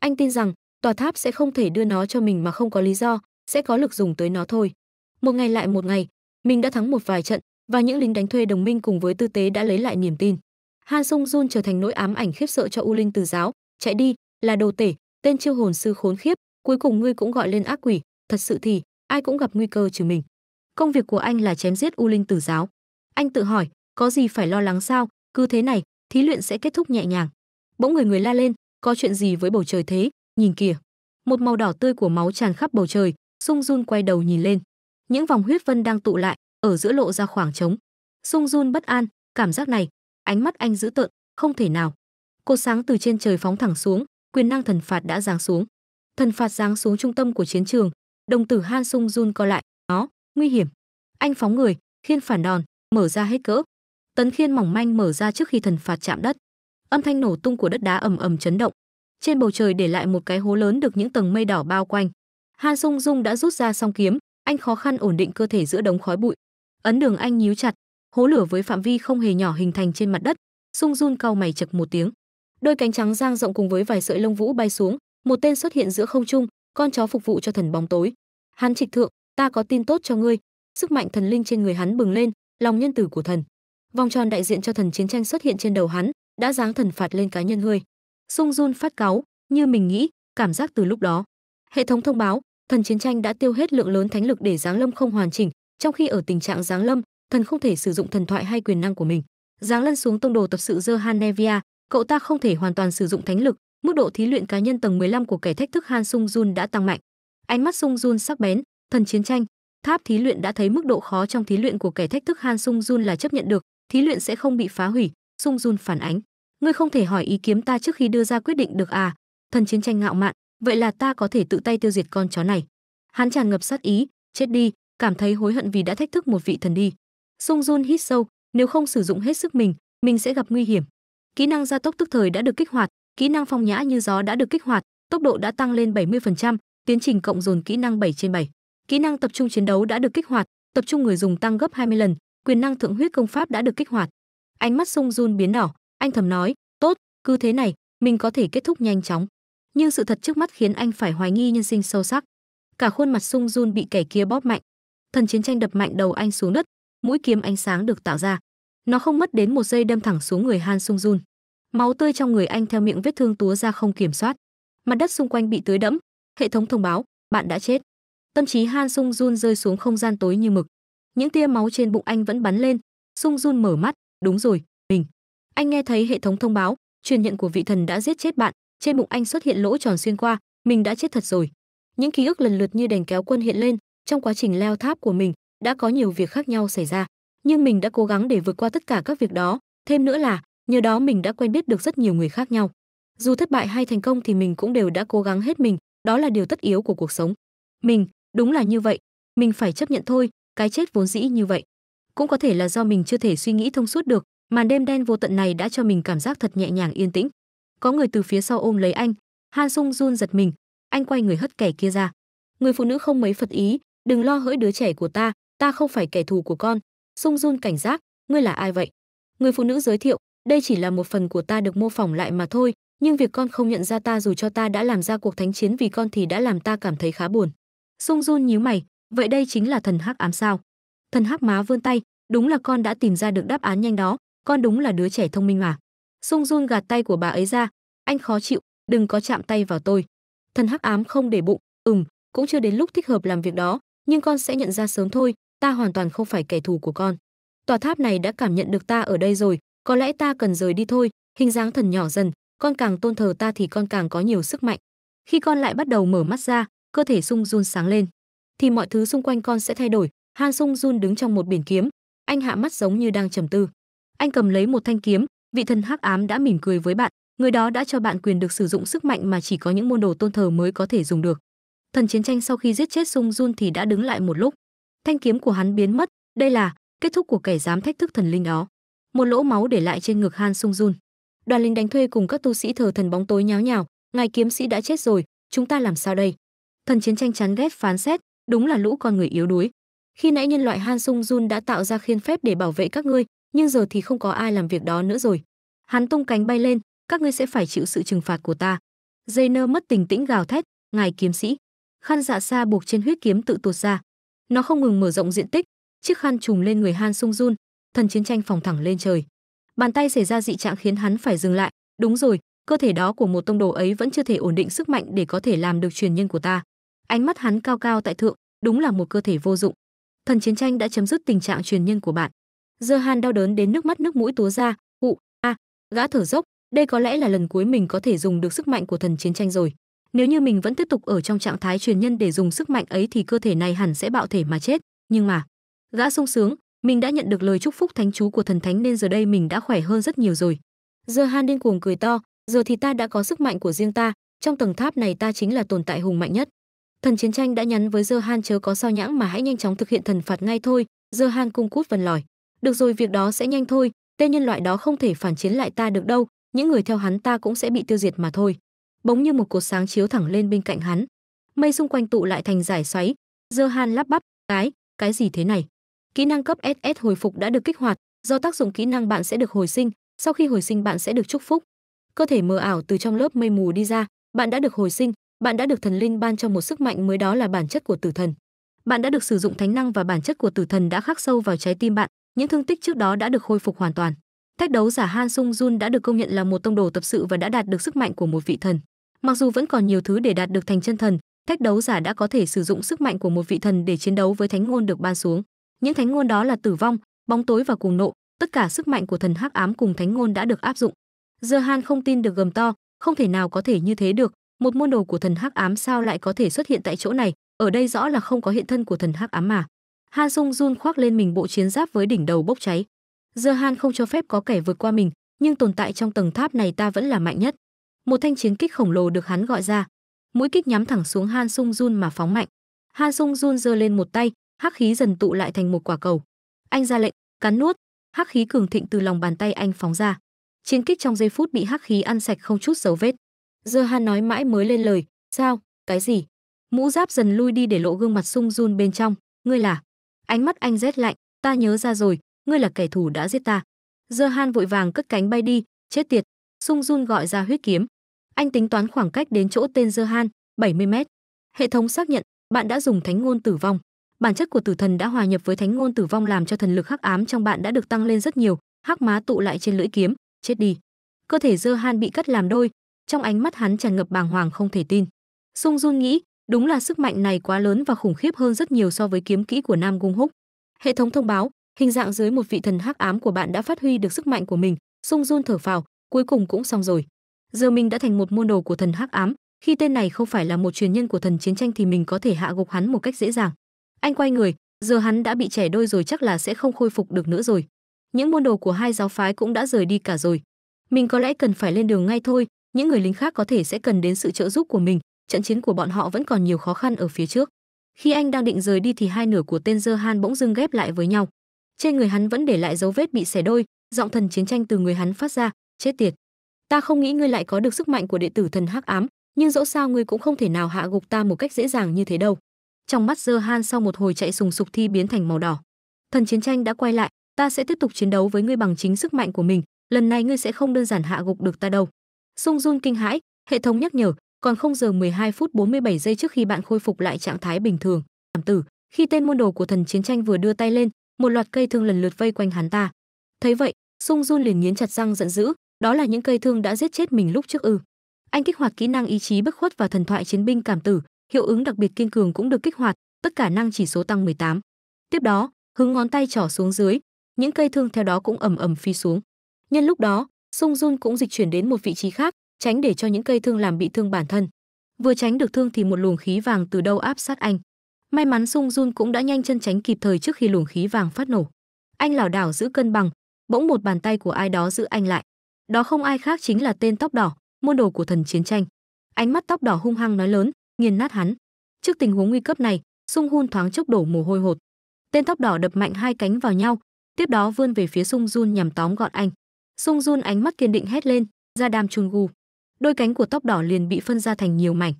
Anh tin rằng tòa tháp sẽ không thể đưa nó cho mình mà không có lý do, sẽ có lực dùng tới nó thôi. Một ngày lại một ngày, mình đã thắng một vài trận và những lính đánh thuê đồng minh cùng với tư tế đã lấy lại niềm tin. Han Sung Jun trở thành nỗi ám ảnh khiếp sợ cho U Linh Từ Giáo, chạy đi, là đồ tể, tên chiêu hồn sư khốn khiếp, cuối cùng ngươi cũng gọi lên ác quỷ, thật sự thì ai cũng gặp nguy cơ trừ mình. Công việc của anh là chém giết U Linh Tử Giáo. Anh tự hỏi, có gì phải lo lắng sao, cứ thế này, thí luyện sẽ kết thúc nhẹ nhàng bỗng người người la lên có chuyện gì với bầu trời thế nhìn kìa một màu đỏ tươi của máu tràn khắp bầu trời sung jun quay đầu nhìn lên những vòng huyết vân đang tụ lại ở giữa lộ ra khoảng trống sung jun bất an cảm giác này ánh mắt anh dữ tợn không thể nào cột sáng từ trên trời phóng thẳng xuống quyền năng thần phạt đã giáng xuống thần phạt giáng xuống trung tâm của chiến trường đồng tử han sung jun co lại nó nguy hiểm anh phóng người khiên phản đòn mở ra hết cỡ tấn khiên mỏng manh mở ra trước khi thần phạt chạm đất âm thanh nổ tung của đất đá ầm ầm chấn động. Trên bầu trời để lại một cái hố lớn được những tầng mây đỏ bao quanh. Han Sung Dung đã rút ra song kiếm, anh khó khăn ổn định cơ thể giữa đống khói bụi. Ấn đường anh nhíu chặt, hố lửa với phạm vi không hề nhỏ hình thành trên mặt đất, Sung Jun cau mày chật một tiếng. Đôi cánh trắng giang rộng cùng với vài sợi lông vũ bay xuống, một tên xuất hiện giữa không trung, con chó phục vụ cho thần bóng tối. Hắn trịch thượng, ta có tin tốt cho ngươi. Sức mạnh thần linh trên người hắn bừng lên, lòng nhân tử của thần. Vòng tròn đại diện cho thần chiến tranh xuất hiện trên đầu hắn, đã giáng thần phạt lên cá nhân ngươi sung Jun phát cáu như mình nghĩ cảm giác từ lúc đó hệ thống thông báo thần chiến tranh đã tiêu hết lượng lớn thánh lực để giáng lâm không hoàn chỉnh trong khi ở tình trạng giáng lâm thần không thể sử dụng thần thoại hay quyền năng của mình giáng lân xuống tông đồ tập sự Johanevia, cậu ta không thể hoàn toàn sử dụng thánh lực mức độ thí luyện cá nhân tầng 15 của kẻ thách thức han sung jun đã tăng mạnh ánh mắt sung jun sắc bén thần chiến tranh tháp thí luyện đã thấy mức độ khó trong thí luyện của kẻ thách thức han sung jun là chấp nhận được thí luyện sẽ không bị phá hủy sung jun phản ánh ngươi không thể hỏi ý kiến ta trước khi đưa ra quyết định được à thần chiến tranh ngạo mạn vậy là ta có thể tự tay tiêu diệt con chó này hắn tràn ngập sát ý chết đi cảm thấy hối hận vì đã thách thức một vị thần đi sung jun hít sâu nếu không sử dụng hết sức mình mình sẽ gặp nguy hiểm kỹ năng gia tốc tức thời đã được kích hoạt kỹ năng phong nhã như gió đã được kích hoạt tốc độ đã tăng lên 70%, tiến trình cộng dồn kỹ năng 7 trên 7. Kỹ năng tập trung chiến đấu đã được kích hoạt, tập trung người dùng tăng gấp 20 lần, quyền năng thượng huyết công pháp đã được kích hoạt. Ánh mắt Sung Jun biến đỏ, anh thầm nói, tốt, cứ thế này, mình có thể kết thúc nhanh chóng. Nhưng sự thật trước mắt khiến anh phải hoài nghi nhân sinh sâu sắc. Cả khuôn mặt sung run bị kẻ kia bóp mạnh. Thần chiến tranh đập mạnh đầu anh xuống đất, mũi kiếm ánh sáng được tạo ra. Nó không mất đến một giây đâm thẳng xuống người Han Sung Jun. Máu tươi trong người anh theo miệng vết thương túa ra không kiểm soát. Mặt đất xung quanh bị tưới đẫm, hệ thống thông báo, bạn đã chết. Tâm trí Han Sung Jun rơi xuống không gian tối như mực. Những tia máu trên bụng anh vẫn bắn lên, Sung Jun mở mắt, đúng rồi, anh nghe thấy hệ thống thông báo truyền nhận của vị thần đã giết chết bạn trên bụng anh xuất hiện lỗ tròn xuyên qua mình đã chết thật rồi những ký ức lần lượt như đèn kéo quân hiện lên trong quá trình leo tháp của mình đã có nhiều việc khác nhau xảy ra nhưng mình đã cố gắng để vượt qua tất cả các việc đó thêm nữa là nhờ đó mình đã quen biết được rất nhiều người khác nhau dù thất bại hay thành công thì mình cũng đều đã cố gắng hết mình đó là điều tất yếu của cuộc sống mình đúng là như vậy mình phải chấp nhận thôi cái chết vốn dĩ như vậy cũng có thể là do mình chưa thể suy nghĩ thông suốt được Màn đêm đen vô tận này đã cho mình cảm giác thật nhẹ nhàng yên tĩnh. Có người từ phía sau ôm lấy anh, Han Sung Jun giật mình, anh quay người hất kẻ kia ra. Người phụ nữ không mấy phật ý, đừng lo hỡi đứa trẻ của ta, ta không phải kẻ thù của con. Sung Jun cảnh giác, ngươi là ai vậy? Người phụ nữ giới thiệu, đây chỉ là một phần của ta được mô phỏng lại mà thôi, nhưng việc con không nhận ra ta dù cho ta đã làm ra cuộc thánh chiến vì con thì đã làm ta cảm thấy khá buồn. Sung Jun nhíu mày, vậy đây chính là thần hắc ám sao? Thần hắc má vươn tay, đúng là con đã tìm ra được đáp án nhanh đó, con đúng là đứa trẻ thông minh mà. Sung Jun gạt tay của bà ấy ra, anh khó chịu, đừng có chạm tay vào tôi. Thần Hắc Ám không để bụng, ừm, cũng chưa đến lúc thích hợp làm việc đó, nhưng con sẽ nhận ra sớm thôi, ta hoàn toàn không phải kẻ thù của con. Tòa tháp này đã cảm nhận được ta ở đây rồi, có lẽ ta cần rời đi thôi, hình dáng thần nhỏ dần, con càng tôn thờ ta thì con càng có nhiều sức mạnh. Khi con lại bắt đầu mở mắt ra, cơ thể Sung Jun sáng lên, thì mọi thứ xung quanh con sẽ thay đổi. Han Sung Jun đứng trong một biển kiếm, anh hạ mắt giống như đang trầm tư anh cầm lấy một thanh kiếm vị thần hắc ám đã mỉm cười với bạn người đó đã cho bạn quyền được sử dụng sức mạnh mà chỉ có những môn đồ tôn thờ mới có thể dùng được thần chiến tranh sau khi giết chết sung jun thì đã đứng lại một lúc thanh kiếm của hắn biến mất đây là kết thúc của kẻ dám thách thức thần linh đó một lỗ máu để lại trên ngực han sung jun đoàn lính đánh thuê cùng các tu sĩ thờ thần bóng tối nháo nhào ngài kiếm sĩ đã chết rồi chúng ta làm sao đây thần chiến tranh chán ghét phán xét đúng là lũ con người yếu đuối khi nãy nhân loại han sung jun đã tạo ra khiên phép để bảo vệ các ngươi nhưng giờ thì không có ai làm việc đó nữa rồi. Hắn tung cánh bay lên, các ngươi sẽ phải chịu sự trừng phạt của ta. Dây nơ mất tình tĩnh gào thét, ngài kiếm sĩ. Khăn dạ xa buộc trên huyết kiếm tự tuột ra. Nó không ngừng mở rộng diện tích, chiếc khăn trùm lên người Han Sung Jun, thần chiến tranh phòng thẳng lên trời. Bàn tay xảy ra dị trạng khiến hắn phải dừng lại, đúng rồi, cơ thể đó của một tông đồ ấy vẫn chưa thể ổn định sức mạnh để có thể làm được truyền nhân của ta. Ánh mắt hắn cao cao tại thượng, đúng là một cơ thể vô dụng. Thần chiến tranh đã chấm dứt tình trạng truyền nhân của bạn. Johan đau đớn đến nước mắt nước mũi túa ra, Hụ, a." gã thở dốc, đây có lẽ là lần cuối mình có thể dùng được sức mạnh của thần chiến tranh rồi. Nếu như mình vẫn tiếp tục ở trong trạng thái truyền nhân để dùng sức mạnh ấy thì cơ thể này hẳn sẽ bạo thể mà chết, nhưng mà, gã sung sướng, mình đã nhận được lời chúc phúc thánh chú của thần thánh nên giờ đây mình đã khỏe hơn rất nhiều rồi. Johan điên cuồng cười to, giờ thì ta đã có sức mạnh của riêng ta, trong tầng tháp này ta chính là tồn tại hùng mạnh nhất. Thần chiến tranh đã nhắn với Johan chớ có sao nhãng mà hãy nhanh chóng thực hiện thần phạt ngay thôi, Johan cung cút vần lòi. Được rồi, việc đó sẽ nhanh thôi, tên nhân loại đó không thể phản chiến lại ta được đâu, những người theo hắn ta cũng sẽ bị tiêu diệt mà thôi. Bỗng như một cột sáng chiếu thẳng lên bên cạnh hắn, mây xung quanh tụ lại thành giải xoáy, Dơ Han lắp bắp, "Cái, cái gì thế này?" Kỹ năng cấp SS hồi phục đã được kích hoạt, do tác dụng kỹ năng bạn sẽ được hồi sinh, sau khi hồi sinh bạn sẽ được chúc phúc. Cơ thể mờ ảo từ trong lớp mây mù đi ra, bạn đã được hồi sinh, bạn đã được thần linh ban cho một sức mạnh mới đó là bản chất của tử thần. Bạn đã được sử dụng thánh năng và bản chất của tử thần đã khắc sâu vào trái tim bạn, những thương tích trước đó đã được khôi phục hoàn toàn. Thách đấu giả Han Sung Jun đã được công nhận là một tông đồ tập sự và đã đạt được sức mạnh của một vị thần. Mặc dù vẫn còn nhiều thứ để đạt được thành chân thần, thách đấu giả đã có thể sử dụng sức mạnh của một vị thần để chiến đấu với thánh ngôn được ban xuống. Những thánh ngôn đó là tử vong, bóng tối và cuồng nộ, tất cả sức mạnh của thần hắc ám cùng thánh ngôn đã được áp dụng. Giờ Han không tin được gầm to, không thể nào có thể như thế được, một môn đồ của thần hắc ám sao lại có thể xuất hiện tại chỗ này, ở đây rõ là không có hiện thân của thần hắc ám mà. Han Sung Jun khoác lên mình bộ chiến giáp với đỉnh đầu bốc cháy. Giờ Han không cho phép có kẻ vượt qua mình, nhưng tồn tại trong tầng tháp này ta vẫn là mạnh nhất. Một thanh chiến kích khổng lồ được hắn gọi ra. Mũi kích nhắm thẳng xuống Han Sung Jun mà phóng mạnh. Han Sung Jun giơ lên một tay, hắc khí dần tụ lại thành một quả cầu. Anh ra lệnh, cắn nuốt, hắc khí cường thịnh từ lòng bàn tay anh phóng ra. Chiến kích trong giây phút bị hắc khí ăn sạch không chút dấu vết. Giờ Han nói mãi mới lên lời, "Sao? Cái gì?" Mũ giáp dần lui đi để lộ gương mặt Sung Jun bên trong, "Ngươi là?" Ánh mắt anh rét lạnh, ta nhớ ra rồi, ngươi là kẻ thù đã giết ta. Dơ Han vội vàng cất cánh bay đi, chết tiệt. Sung Jun gọi ra huyết kiếm. Anh tính toán khoảng cách đến chỗ tên Dơ Han, 70 mét. Hệ thống xác nhận, bạn đã dùng thánh ngôn tử vong. Bản chất của tử thần đã hòa nhập với thánh ngôn tử vong làm cho thần lực hắc ám trong bạn đã được tăng lên rất nhiều, hắc má tụ lại trên lưỡi kiếm, chết đi. Cơ thể Dơ Han bị cắt làm đôi, trong ánh mắt hắn tràn ngập bàng hoàng không thể tin. Sung Jun nghĩ, Đúng là sức mạnh này quá lớn và khủng khiếp hơn rất nhiều so với kiếm kỹ của Nam Cung Húc. Hệ thống thông báo, hình dạng dưới một vị thần hắc ám của bạn đã phát huy được sức mạnh của mình, Sung Jun thở phào, cuối cùng cũng xong rồi. Giờ mình đã thành một môn đồ của thần hắc ám, khi tên này không phải là một truyền nhân của thần chiến tranh thì mình có thể hạ gục hắn một cách dễ dàng. Anh quay người, giờ hắn đã bị trẻ đôi rồi chắc là sẽ không khôi phục được nữa rồi. Những môn đồ của hai giáo phái cũng đã rời đi cả rồi. Mình có lẽ cần phải lên đường ngay thôi, những người lính khác có thể sẽ cần đến sự trợ giúp của mình, trận chiến của bọn họ vẫn còn nhiều khó khăn ở phía trước. Khi anh đang định rời đi thì hai nửa của tên Dơ Han bỗng dưng ghép lại với nhau. Trên người hắn vẫn để lại dấu vết bị xẻ đôi, giọng thần chiến tranh từ người hắn phát ra, chết tiệt. Ta không nghĩ ngươi lại có được sức mạnh của đệ tử thần Hắc Ám, nhưng dẫu sao ngươi cũng không thể nào hạ gục ta một cách dễ dàng như thế đâu. Trong mắt Dơ Han sau một hồi chạy sùng sục thi biến thành màu đỏ. Thần chiến tranh đã quay lại, ta sẽ tiếp tục chiến đấu với ngươi bằng chính sức mạnh của mình, lần này ngươi sẽ không đơn giản hạ gục được ta đâu. Sung Jun kinh hãi, hệ thống nhắc nhở, còn không giờ 12 phút 47 giây trước khi bạn khôi phục lại trạng thái bình thường. cảm tử, khi tên môn đồ của thần chiến tranh vừa đưa tay lên, một loạt cây thương lần lượt vây quanh hắn ta. Thấy vậy, Sung Jun liền nghiến chặt răng giận dữ, đó là những cây thương đã giết chết mình lúc trước ư? Anh kích hoạt kỹ năng ý chí bất khuất và thần thoại chiến binh cảm tử, hiệu ứng đặc biệt kiên cường cũng được kích hoạt, tất cả năng chỉ số tăng 18. Tiếp đó, hướng ngón tay trỏ xuống dưới, những cây thương theo đó cũng ầm ầm phi xuống. Nhân lúc đó, Sung Jun cũng dịch chuyển đến một vị trí khác, tránh để cho những cây thương làm bị thương bản thân vừa tránh được thương thì một luồng khí vàng từ đâu áp sát anh may mắn sung jun cũng đã nhanh chân tránh kịp thời trước khi luồng khí vàng phát nổ anh lảo đảo giữ cân bằng bỗng một bàn tay của ai đó giữ anh lại đó không ai khác chính là tên tóc đỏ môn đồ của thần chiến tranh ánh mắt tóc đỏ hung hăng nói lớn nghiền nát hắn trước tình huống nguy cấp này sung hun thoáng chốc đổ mồ hôi hột tên tóc đỏ đập mạnh hai cánh vào nhau tiếp đó vươn về phía sung jun nhằm tóm gọn anh sung jun ánh mắt kiên định hét lên ra đam chun gu đôi cánh của tóc đỏ liền bị phân ra thành nhiều mảnh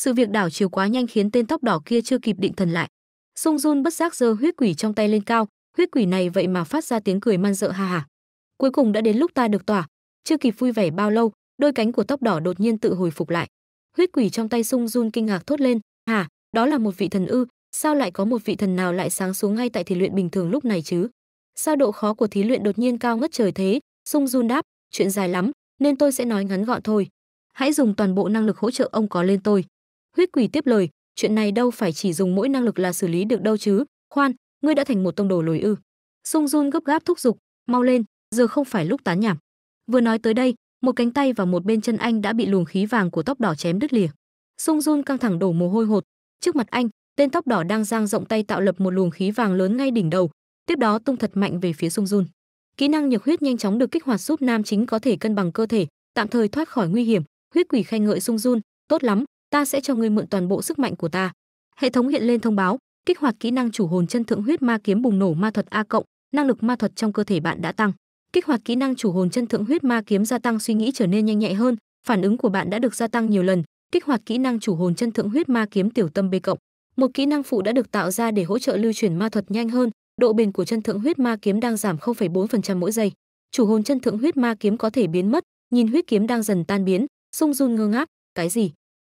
sự việc đảo chiều quá nhanh khiến tên tóc đỏ kia chưa kịp định thần lại sung jun bất giác giơ huyết quỷ trong tay lên cao huyết quỷ này vậy mà phát ra tiếng cười man rợ ha ha. cuối cùng đã đến lúc ta được tỏa chưa kịp vui vẻ bao lâu đôi cánh của tóc đỏ đột nhiên tự hồi phục lại huyết quỷ trong tay sung jun kinh ngạc thốt lên hả đó là một vị thần ư sao lại có một vị thần nào lại sáng xuống ngay tại thí luyện bình thường lúc này chứ sao độ khó của thí luyện đột nhiên cao ngất trời thế sung jun đáp chuyện dài lắm nên tôi sẽ nói ngắn gọn thôi hãy dùng toàn bộ năng lực hỗ trợ ông có lên tôi. Huyết quỷ tiếp lời, chuyện này đâu phải chỉ dùng mỗi năng lực là xử lý được đâu chứ, khoan, ngươi đã thành một tông đồ lồi ư. Sung Jun gấp gáp thúc giục, mau lên, giờ không phải lúc tán nhảm. Vừa nói tới đây, một cánh tay và một bên chân anh đã bị luồng khí vàng của tóc đỏ chém đứt lìa. Sung Jun căng thẳng đổ mồ hôi hột, trước mặt anh, tên tóc đỏ đang giang rộng tay tạo lập một luồng khí vàng lớn ngay đỉnh đầu, tiếp đó tung thật mạnh về phía Sung Jun. Kỹ năng nhược huyết nhanh chóng được kích hoạt giúp nam chính có thể cân bằng cơ thể, tạm thời thoát khỏi nguy hiểm, huyết quỷ khen ngợi Sung run tốt lắm ta sẽ cho ngươi mượn toàn bộ sức mạnh của ta hệ thống hiện lên thông báo kích hoạt kỹ năng chủ hồn chân thượng huyết ma kiếm bùng nổ ma thuật a cộng năng lực ma thuật trong cơ thể bạn đã tăng kích hoạt kỹ năng chủ hồn chân thượng huyết ma kiếm gia tăng suy nghĩ trở nên nhanh nhạy hơn phản ứng của bạn đã được gia tăng nhiều lần kích hoạt kỹ năng chủ hồn chân thượng huyết ma kiếm tiểu tâm b cộng một kỹ năng phụ đã được tạo ra để hỗ trợ lưu chuyển ma thuật nhanh hơn độ bền của chân thượng huyết ma kiếm đang giảm 0,4% mỗi giây chủ hồn chân thượng huyết ma kiếm có thể biến mất nhìn huyết kiếm đang dần tan biến Sung Jun ngơ ngác, cái gì?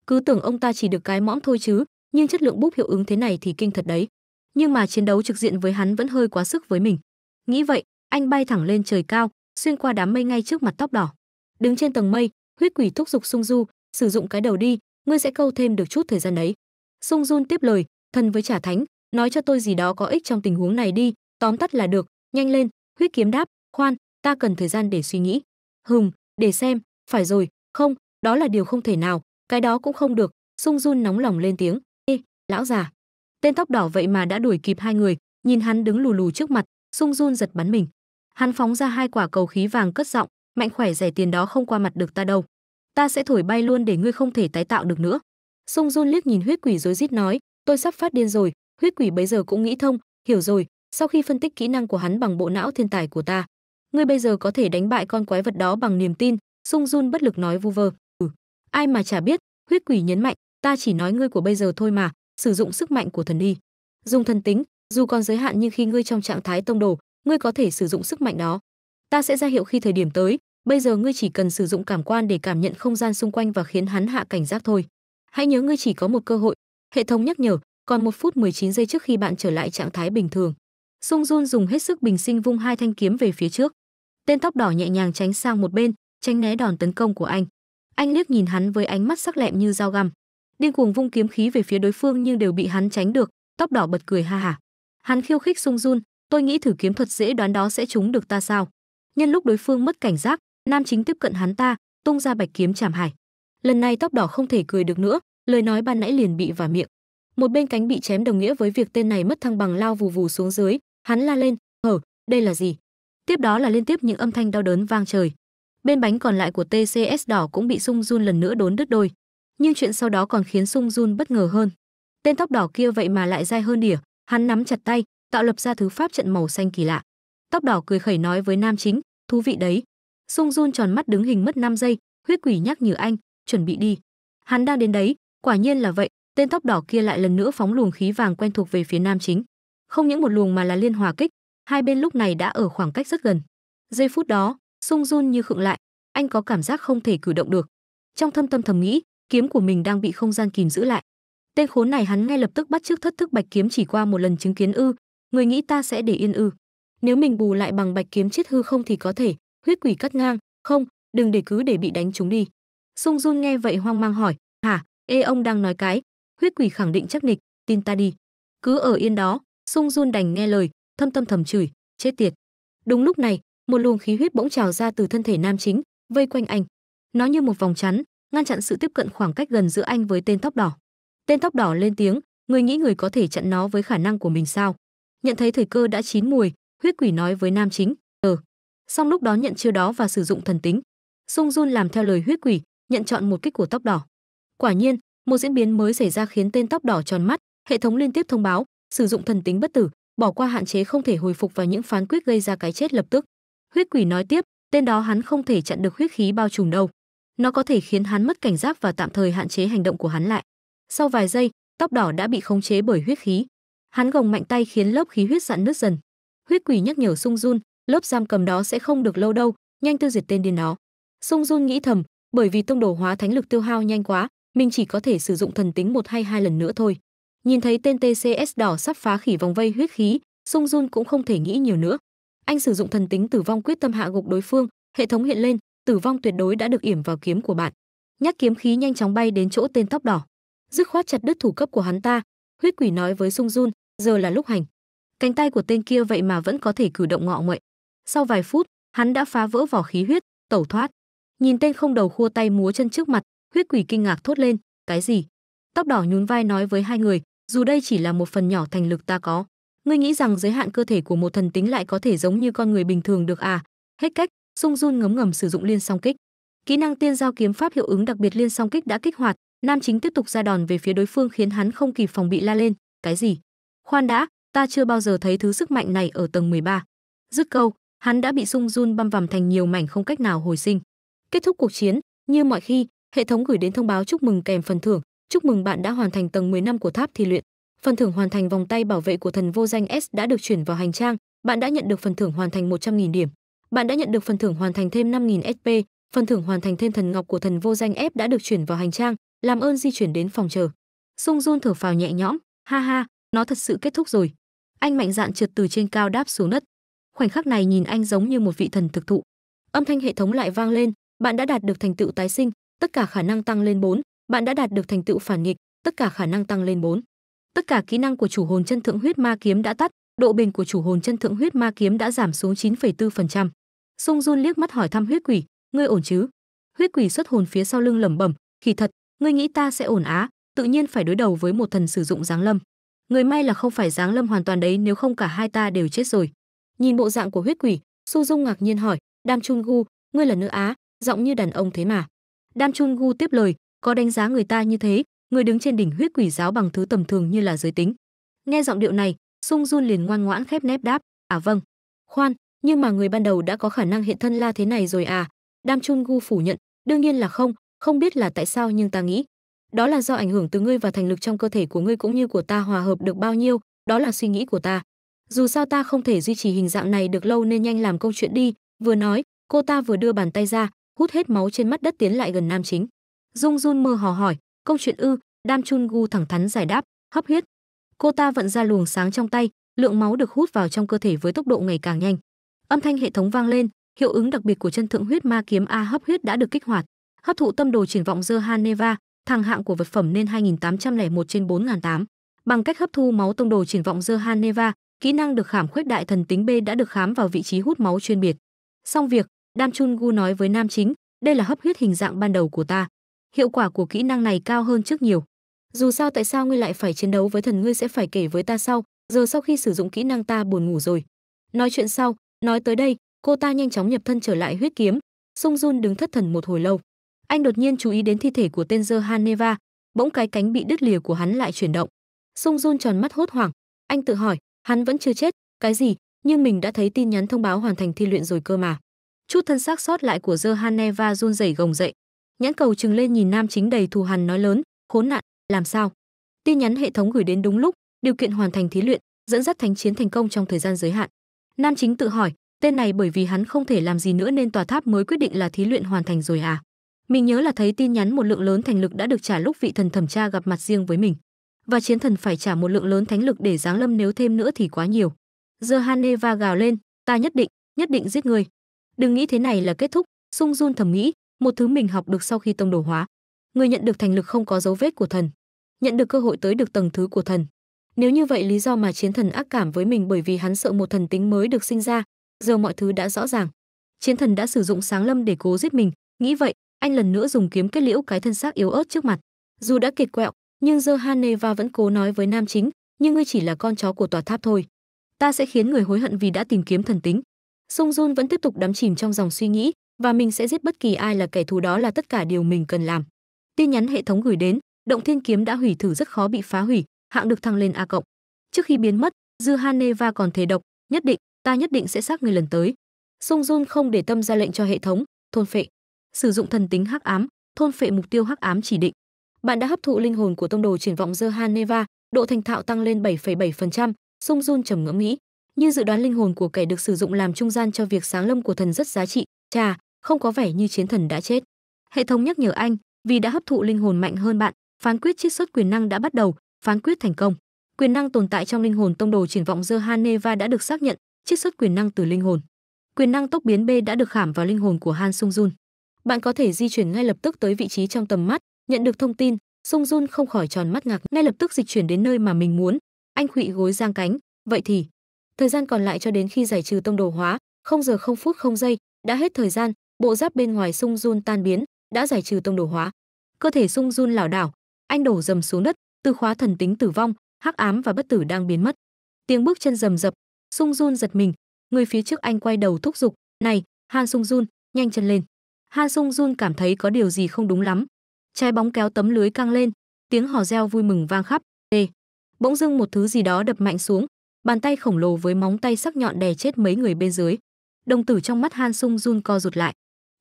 Cứ tưởng ông ta chỉ được cái mõm thôi chứ, nhưng chất lượng búp hiệu ứng thế này thì kinh thật đấy. Nhưng mà chiến đấu trực diện với hắn vẫn hơi quá sức với mình. Nghĩ vậy, anh bay thẳng lên trời cao, xuyên qua đám mây ngay trước mặt tóc đỏ. Đứng trên tầng mây, huyết quỷ thúc giục Sung Du, sử dụng cái đầu đi, ngươi sẽ câu thêm được chút thời gian đấy. Sung Jun tiếp lời, thân với trả thánh, nói cho tôi gì đó có ích trong tình huống này đi, tóm tắt là được, nhanh lên, huyết kiếm đáp, khoan, ta cần thời gian để suy nghĩ. Hừm, để xem, phải rồi, không, đó là điều không thể nào cái đó cũng không được sung Jun nóng lòng lên tiếng ê lão già tên tóc đỏ vậy mà đã đuổi kịp hai người nhìn hắn đứng lù lù trước mặt sung Jun giật bắn mình hắn phóng ra hai quả cầu khí vàng cất giọng mạnh khỏe rẻ tiền đó không qua mặt được ta đâu ta sẽ thổi bay luôn để ngươi không thể tái tạo được nữa sung Jun liếc nhìn huyết quỷ rối rít nói tôi sắp phát điên rồi huyết quỷ bấy giờ cũng nghĩ thông hiểu rồi sau khi phân tích kỹ năng của hắn bằng bộ não thiên tài của ta ngươi bây giờ có thể đánh bại con quái vật đó bằng niềm tin sung Jun bất lực nói vu vơ ai mà chả biết huyết quỷ nhấn mạnh ta chỉ nói ngươi của bây giờ thôi mà sử dụng sức mạnh của thần đi dùng thần tính dù còn giới hạn nhưng khi ngươi trong trạng thái tông đồ ngươi có thể sử dụng sức mạnh đó ta sẽ ra hiệu khi thời điểm tới bây giờ ngươi chỉ cần sử dụng cảm quan để cảm nhận không gian xung quanh và khiến hắn hạ cảnh giác thôi hãy nhớ ngươi chỉ có một cơ hội hệ thống nhắc nhở còn một phút 19 giây trước khi bạn trở lại trạng thái bình thường sung jun dùng hết sức bình sinh vung hai thanh kiếm về phía trước tên tóc đỏ nhẹ nhàng tránh sang một bên tránh né đòn tấn công của anh anh liếc nhìn hắn với ánh mắt sắc lẹm như dao găm, điên cuồng vung kiếm khí về phía đối phương nhưng đều bị hắn tránh được, tóc đỏ bật cười ha hả. Hắn khiêu khích Sung Jun, tôi nghĩ thử kiếm thuật dễ đoán đó sẽ trúng được ta sao? Nhân lúc đối phương mất cảnh giác, Nam Chính tiếp cận hắn ta, tung ra bạch kiếm chảm hải. Lần này tóc đỏ không thể cười được nữa, lời nói ban nãy liền bị vả miệng. Một bên cánh bị chém đồng nghĩa với việc tên này mất thăng bằng lao vù vù xuống dưới, hắn la lên, "Hở, đây là gì?" Tiếp đó là liên tiếp những âm thanh đau đớn vang trời bên bánh còn lại của TCS đỏ cũng bị Sung Jun lần nữa đốn đứt đôi. Nhưng chuyện sau đó còn khiến Sung Jun bất ngờ hơn. Tên tóc đỏ kia vậy mà lại dai hơn đỉa, hắn nắm chặt tay, tạo lập ra thứ pháp trận màu xanh kỳ lạ. Tóc đỏ cười khẩy nói với nam chính, thú vị đấy. Sung Jun tròn mắt đứng hình mất 5 giây, huyết quỷ nhắc như anh, chuẩn bị đi. Hắn đang đến đấy, quả nhiên là vậy, tên tóc đỏ kia lại lần nữa phóng luồng khí vàng quen thuộc về phía nam chính. Không những một luồng mà là liên hòa kích, hai bên lúc này đã ở khoảng cách rất gần. Giây phút đó, Sung run như khựng lại, anh có cảm giác không thể cử động được. Trong thâm tâm thầm nghĩ, kiếm của mình đang bị không gian kìm giữ lại. Tên khốn này hắn ngay lập tức bắt chước thất thức bạch kiếm chỉ qua một lần chứng kiến ư, người nghĩ ta sẽ để yên ư? Nếu mình bù lại bằng bạch kiếm chết hư không thì có thể, huyết quỷ cắt ngang, không, đừng để cứ để bị đánh trúng đi. Sung run nghe vậy hoang mang hỏi, "Hả? Ê ông đang nói cái?" Huyết quỷ khẳng định chắc nịch, "Tin ta đi." Cứ ở yên đó, Sung run đành nghe lời, thâm tâm thầm chửi, chết tiệt. Đúng lúc này, một luồng khí huyết bỗng trào ra từ thân thể nam chính vây quanh anh nó như một vòng chắn ngăn chặn sự tiếp cận khoảng cách gần giữa anh với tên tóc đỏ tên tóc đỏ lên tiếng người nghĩ người có thể chặn nó với khả năng của mình sao nhận thấy thời cơ đã chín mùi huyết quỷ nói với nam chính ờ song lúc đó nhận chưa đó và sử dụng thần tính sung jun làm theo lời huyết quỷ nhận chọn một kích của tóc đỏ quả nhiên một diễn biến mới xảy ra khiến tên tóc đỏ tròn mắt hệ thống liên tiếp thông báo sử dụng thần tính bất tử bỏ qua hạn chế không thể hồi phục và những phán quyết gây ra cái chết lập tức Huyết quỷ nói tiếp, tên đó hắn không thể chặn được huyết khí bao trùm đâu. Nó có thể khiến hắn mất cảnh giác và tạm thời hạn chế hành động của hắn lại. Sau vài giây, tóc đỏ đã bị khống chế bởi huyết khí. Hắn gồng mạnh tay khiến lớp khí huyết dạn nứt dần. Huyết quỷ nhắc nhở Sung Jun, lớp giam cầm đó sẽ không được lâu đâu, nhanh tiêu diệt tên điên đó. Sung Jun nghĩ thầm, bởi vì tông đồ hóa thánh lực tiêu hao nhanh quá, mình chỉ có thể sử dụng thần tính một hay hai lần nữa thôi. Nhìn thấy tên TCS đỏ sắp phá khỉ vòng vây huyết khí, Sung Jun cũng không thể nghĩ nhiều nữa anh sử dụng thần tính tử vong quyết tâm hạ gục đối phương hệ thống hiện lên tử vong tuyệt đối đã được yểm vào kiếm của bạn nhắc kiếm khí nhanh chóng bay đến chỗ tên tóc đỏ dứt khoát chặt đứt thủ cấp của hắn ta huyết quỷ nói với sung run giờ là lúc hành cánh tay của tên kia vậy mà vẫn có thể cử động ngọ nguậy sau vài phút hắn đã phá vỡ vỏ khí huyết tẩu thoát nhìn tên không đầu khua tay múa chân trước mặt huyết quỷ kinh ngạc thốt lên cái gì tóc đỏ nhún vai nói với hai người dù đây chỉ là một phần nhỏ thành lực ta có ngươi nghĩ rằng giới hạn cơ thể của một thần tính lại có thể giống như con người bình thường được à hết cách sung run ngấm ngầm sử dụng liên song kích kỹ năng tiên giao kiếm pháp hiệu ứng đặc biệt liên song kích đã kích hoạt nam chính tiếp tục ra đòn về phía đối phương khiến hắn không kịp phòng bị la lên cái gì khoan đã ta chưa bao giờ thấy thứ sức mạnh này ở tầng 13. dứt câu hắn đã bị sung run băm vằm thành nhiều mảnh không cách nào hồi sinh kết thúc cuộc chiến như mọi khi hệ thống gửi đến thông báo chúc mừng kèm phần thưởng chúc mừng bạn đã hoàn thành tầng 10 năm của tháp thi luyện phần thưởng hoàn thành vòng tay bảo vệ của thần vô danh S đã được chuyển vào hành trang, bạn đã nhận được phần thưởng hoàn thành 100.000 điểm. Bạn đã nhận được phần thưởng hoàn thành thêm 5.000 SP, phần thưởng hoàn thành thêm thần ngọc của thần vô danh F đã được chuyển vào hành trang, làm ơn di chuyển đến phòng chờ. Sung Jun thở phào nhẹ nhõm, ha ha, nó thật sự kết thúc rồi. Anh mạnh dạn trượt từ trên cao đáp xuống đất. Khoảnh khắc này nhìn anh giống như một vị thần thực thụ. Âm thanh hệ thống lại vang lên, bạn đã đạt được thành tựu tái sinh, tất cả khả năng tăng lên 4, bạn đã đạt được thành tựu phản nghịch, tất cả khả năng tăng lên 4 tất cả kỹ năng của chủ hồn chân thượng huyết ma kiếm đã tắt, độ bền của chủ hồn chân thượng huyết ma kiếm đã giảm xuống 9,4%. Sung Jun liếc mắt hỏi thăm huyết quỷ, "Ngươi ổn chứ?" Huyết quỷ xuất hồn phía sau lưng lẩm bẩm, "Kỳ thật, ngươi nghĩ ta sẽ ổn á, tự nhiên phải đối đầu với một thần sử dụng giáng lâm. Người may là không phải giáng lâm hoàn toàn đấy, nếu không cả hai ta đều chết rồi." Nhìn bộ dạng của huyết quỷ, Su Dung ngạc nhiên hỏi, "Đam Chun Gu, ngươi là nữ á, giọng như đàn ông thế mà?" Đam Chun Gu tiếp lời, "Có đánh giá người ta như thế, người đứng trên đỉnh huyết quỷ giáo bằng thứ tầm thường như là giới tính. Nghe giọng điệu này, Sung Jun liền ngoan ngoãn khép nép đáp, "À vâng." "Khoan, nhưng mà người ban đầu đã có khả năng hiện thân la thế này rồi à?" Đam Chun Gu phủ nhận, "Đương nhiên là không, không biết là tại sao nhưng ta nghĩ, đó là do ảnh hưởng từ ngươi và thành lực trong cơ thể của ngươi cũng như của ta hòa hợp được bao nhiêu, đó là suy nghĩ của ta. Dù sao ta không thể duy trì hình dạng này được lâu nên nhanh làm công chuyện đi." Vừa nói, cô ta vừa đưa bàn tay ra, hút hết máu trên mắt đất tiến lại gần nam chính. Dung Jun mơ hò hỏi, Công chuyện ư? Đam Chun Gu thẳng thắn giải đáp, hấp huyết. Cô ta vận ra luồng sáng trong tay, lượng máu được hút vào trong cơ thể với tốc độ ngày càng nhanh. Âm thanh hệ thống vang lên, hiệu ứng đặc biệt của chân thượng huyết ma kiếm A hấp huyết đã được kích hoạt. Hấp thụ tâm đồ triển vọng Johaneva, thằng hạng của vật phẩm nên 2801 trên 4008. Bằng cách hấp thu máu tông đồ triển vọng Johaneva, kỹ năng được khảm khuếch đại thần tính B đã được khám vào vị trí hút máu chuyên biệt. Xong việc, Dam Chun Gu nói với nam chính, đây là hấp huyết hình dạng ban đầu của ta, hiệu quả của kỹ năng này cao hơn trước nhiều dù sao tại sao ngươi lại phải chiến đấu với thần ngươi sẽ phải kể với ta sau giờ sau khi sử dụng kỹ năng ta buồn ngủ rồi nói chuyện sau nói tới đây cô ta nhanh chóng nhập thân trở lại huyết kiếm sung jun đứng thất thần một hồi lâu anh đột nhiên chú ý đến thi thể của tên dơ haneva bỗng cái cánh bị đứt lìa của hắn lại chuyển động sung jun tròn mắt hốt hoảng anh tự hỏi hắn vẫn chưa chết cái gì nhưng mình đã thấy tin nhắn thông báo hoàn thành thi luyện rồi cơ mà chút thân xác sót lại của dơ haneva run rẩy gồng dậy Nhãn cầu trừng lên nhìn nam chính đầy thù hằn nói lớn, khốn nạn, làm sao? Tin nhắn hệ thống gửi đến đúng lúc, điều kiện hoàn thành thí luyện, dẫn dắt thánh chiến thành công trong thời gian giới hạn. Nam chính tự hỏi, tên này bởi vì hắn không thể làm gì nữa nên tòa tháp mới quyết định là thí luyện hoàn thành rồi à? Mình nhớ là thấy tin nhắn một lượng lớn thành lực đã được trả lúc vị thần thẩm tra gặp mặt riêng với mình, và chiến thần phải trả một lượng lớn thánh lực để giáng lâm nếu thêm nữa thì quá nhiều. giờ Johaneva gào lên, ta nhất định, nhất định giết người. Đừng nghĩ thế này là kết thúc, Sung Jun thẩm nghĩ, một thứ mình học được sau khi tông đồ hóa. Người nhận được thành lực không có dấu vết của thần, nhận được cơ hội tới được tầng thứ của thần. Nếu như vậy lý do mà chiến thần ác cảm với mình bởi vì hắn sợ một thần tính mới được sinh ra, giờ mọi thứ đã rõ ràng. Chiến thần đã sử dụng sáng lâm để cố giết mình, nghĩ vậy, anh lần nữa dùng kiếm kết liễu cái thân xác yếu ớt trước mặt. Dù đã kiệt quẹo, nhưng Johaneva vẫn cố nói với nam chính, nhưng ngươi chỉ là con chó của tòa tháp thôi. Ta sẽ khiến người hối hận vì đã tìm kiếm thần tính. Sung Jun vẫn tiếp tục đắm chìm trong dòng suy nghĩ, và mình sẽ giết bất kỳ ai là kẻ thù đó là tất cả điều mình cần làm. Tin nhắn hệ thống gửi đến, động thiên kiếm đã hủy thử rất khó bị phá hủy, hạng được thăng lên A cộng. Trước khi biến mất, Dư Haneva còn thể độc, nhất định, ta nhất định sẽ xác người lần tới. Sung Jun không để tâm ra lệnh cho hệ thống, thôn phệ. Sử dụng thần tính hắc ám, thôn phệ mục tiêu hắc ám chỉ định. Bạn đã hấp thụ linh hồn của tông đồ triển vọng Dư Haneva, độ thành thạo tăng lên 7,7%, Sung Jun trầm ngẫm nghĩ. Như dự đoán linh hồn của kẻ được sử dụng làm trung gian cho việc sáng lâm của thần rất giá trị, Chà, không có vẻ như chiến thần đã chết. Hệ thống nhắc nhở anh, vì đã hấp thụ linh hồn mạnh hơn bạn, phán quyết chiết xuất quyền năng đã bắt đầu, phán quyết thành công. Quyền năng tồn tại trong linh hồn tông đồ triển vọng Johaneva đã được xác nhận, chiết xuất quyền năng từ linh hồn. Quyền năng tốc biến B đã được khảm vào linh hồn của Han Sung Jun. Bạn có thể di chuyển ngay lập tức tới vị trí trong tầm mắt, nhận được thông tin, Sung Jun không khỏi tròn mắt ngạc, ngay lập tức dịch chuyển đến nơi mà mình muốn. Anh khuỵ gối giang cánh, vậy thì thời gian còn lại cho đến khi giải trừ tông đồ hóa, không giờ không phút không giây, đã hết thời gian bộ giáp bên ngoài sung run tan biến đã giải trừ tông đồ hóa cơ thể sung run lảo đảo anh đổ dầm xuống đất từ khóa thần tính tử vong hắc ám và bất tử đang biến mất tiếng bước chân rầm rập sung run giật mình người phía trước anh quay đầu thúc giục này han sung run nhanh chân lên han sung run cảm thấy có điều gì không đúng lắm trái bóng kéo tấm lưới căng lên tiếng hò reo vui mừng vang khắp ê bỗng dưng một thứ gì đó đập mạnh xuống bàn tay khổng lồ với móng tay sắc nhọn đè chết mấy người bên dưới đồng tử trong mắt Han Sung Jun co rụt lại.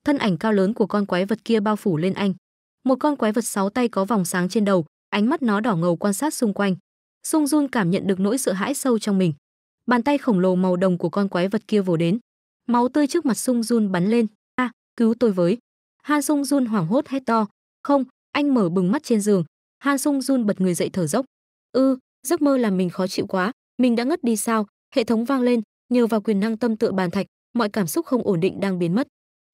Thân ảnh cao lớn của con quái vật kia bao phủ lên anh. Một con quái vật sáu tay có vòng sáng trên đầu, ánh mắt nó đỏ ngầu quan sát xung quanh. Sung Jun cảm nhận được nỗi sợ hãi sâu trong mình. Bàn tay khổng lồ màu đồng của con quái vật kia vồ đến. Máu tươi trước mặt Sung Jun bắn lên. "A, à, cứu tôi với." Han Sung Jun hoảng hốt hét to. "Không!" Anh mở bừng mắt trên giường. Han Sung Jun bật người dậy thở dốc. "Ư, ừ, giấc mơ làm mình khó chịu quá, mình đã ngất đi sao?" Hệ thống vang lên, nhờ vào quyền năng tâm tự bàn thạch, mọi cảm xúc không ổn định đang biến mất.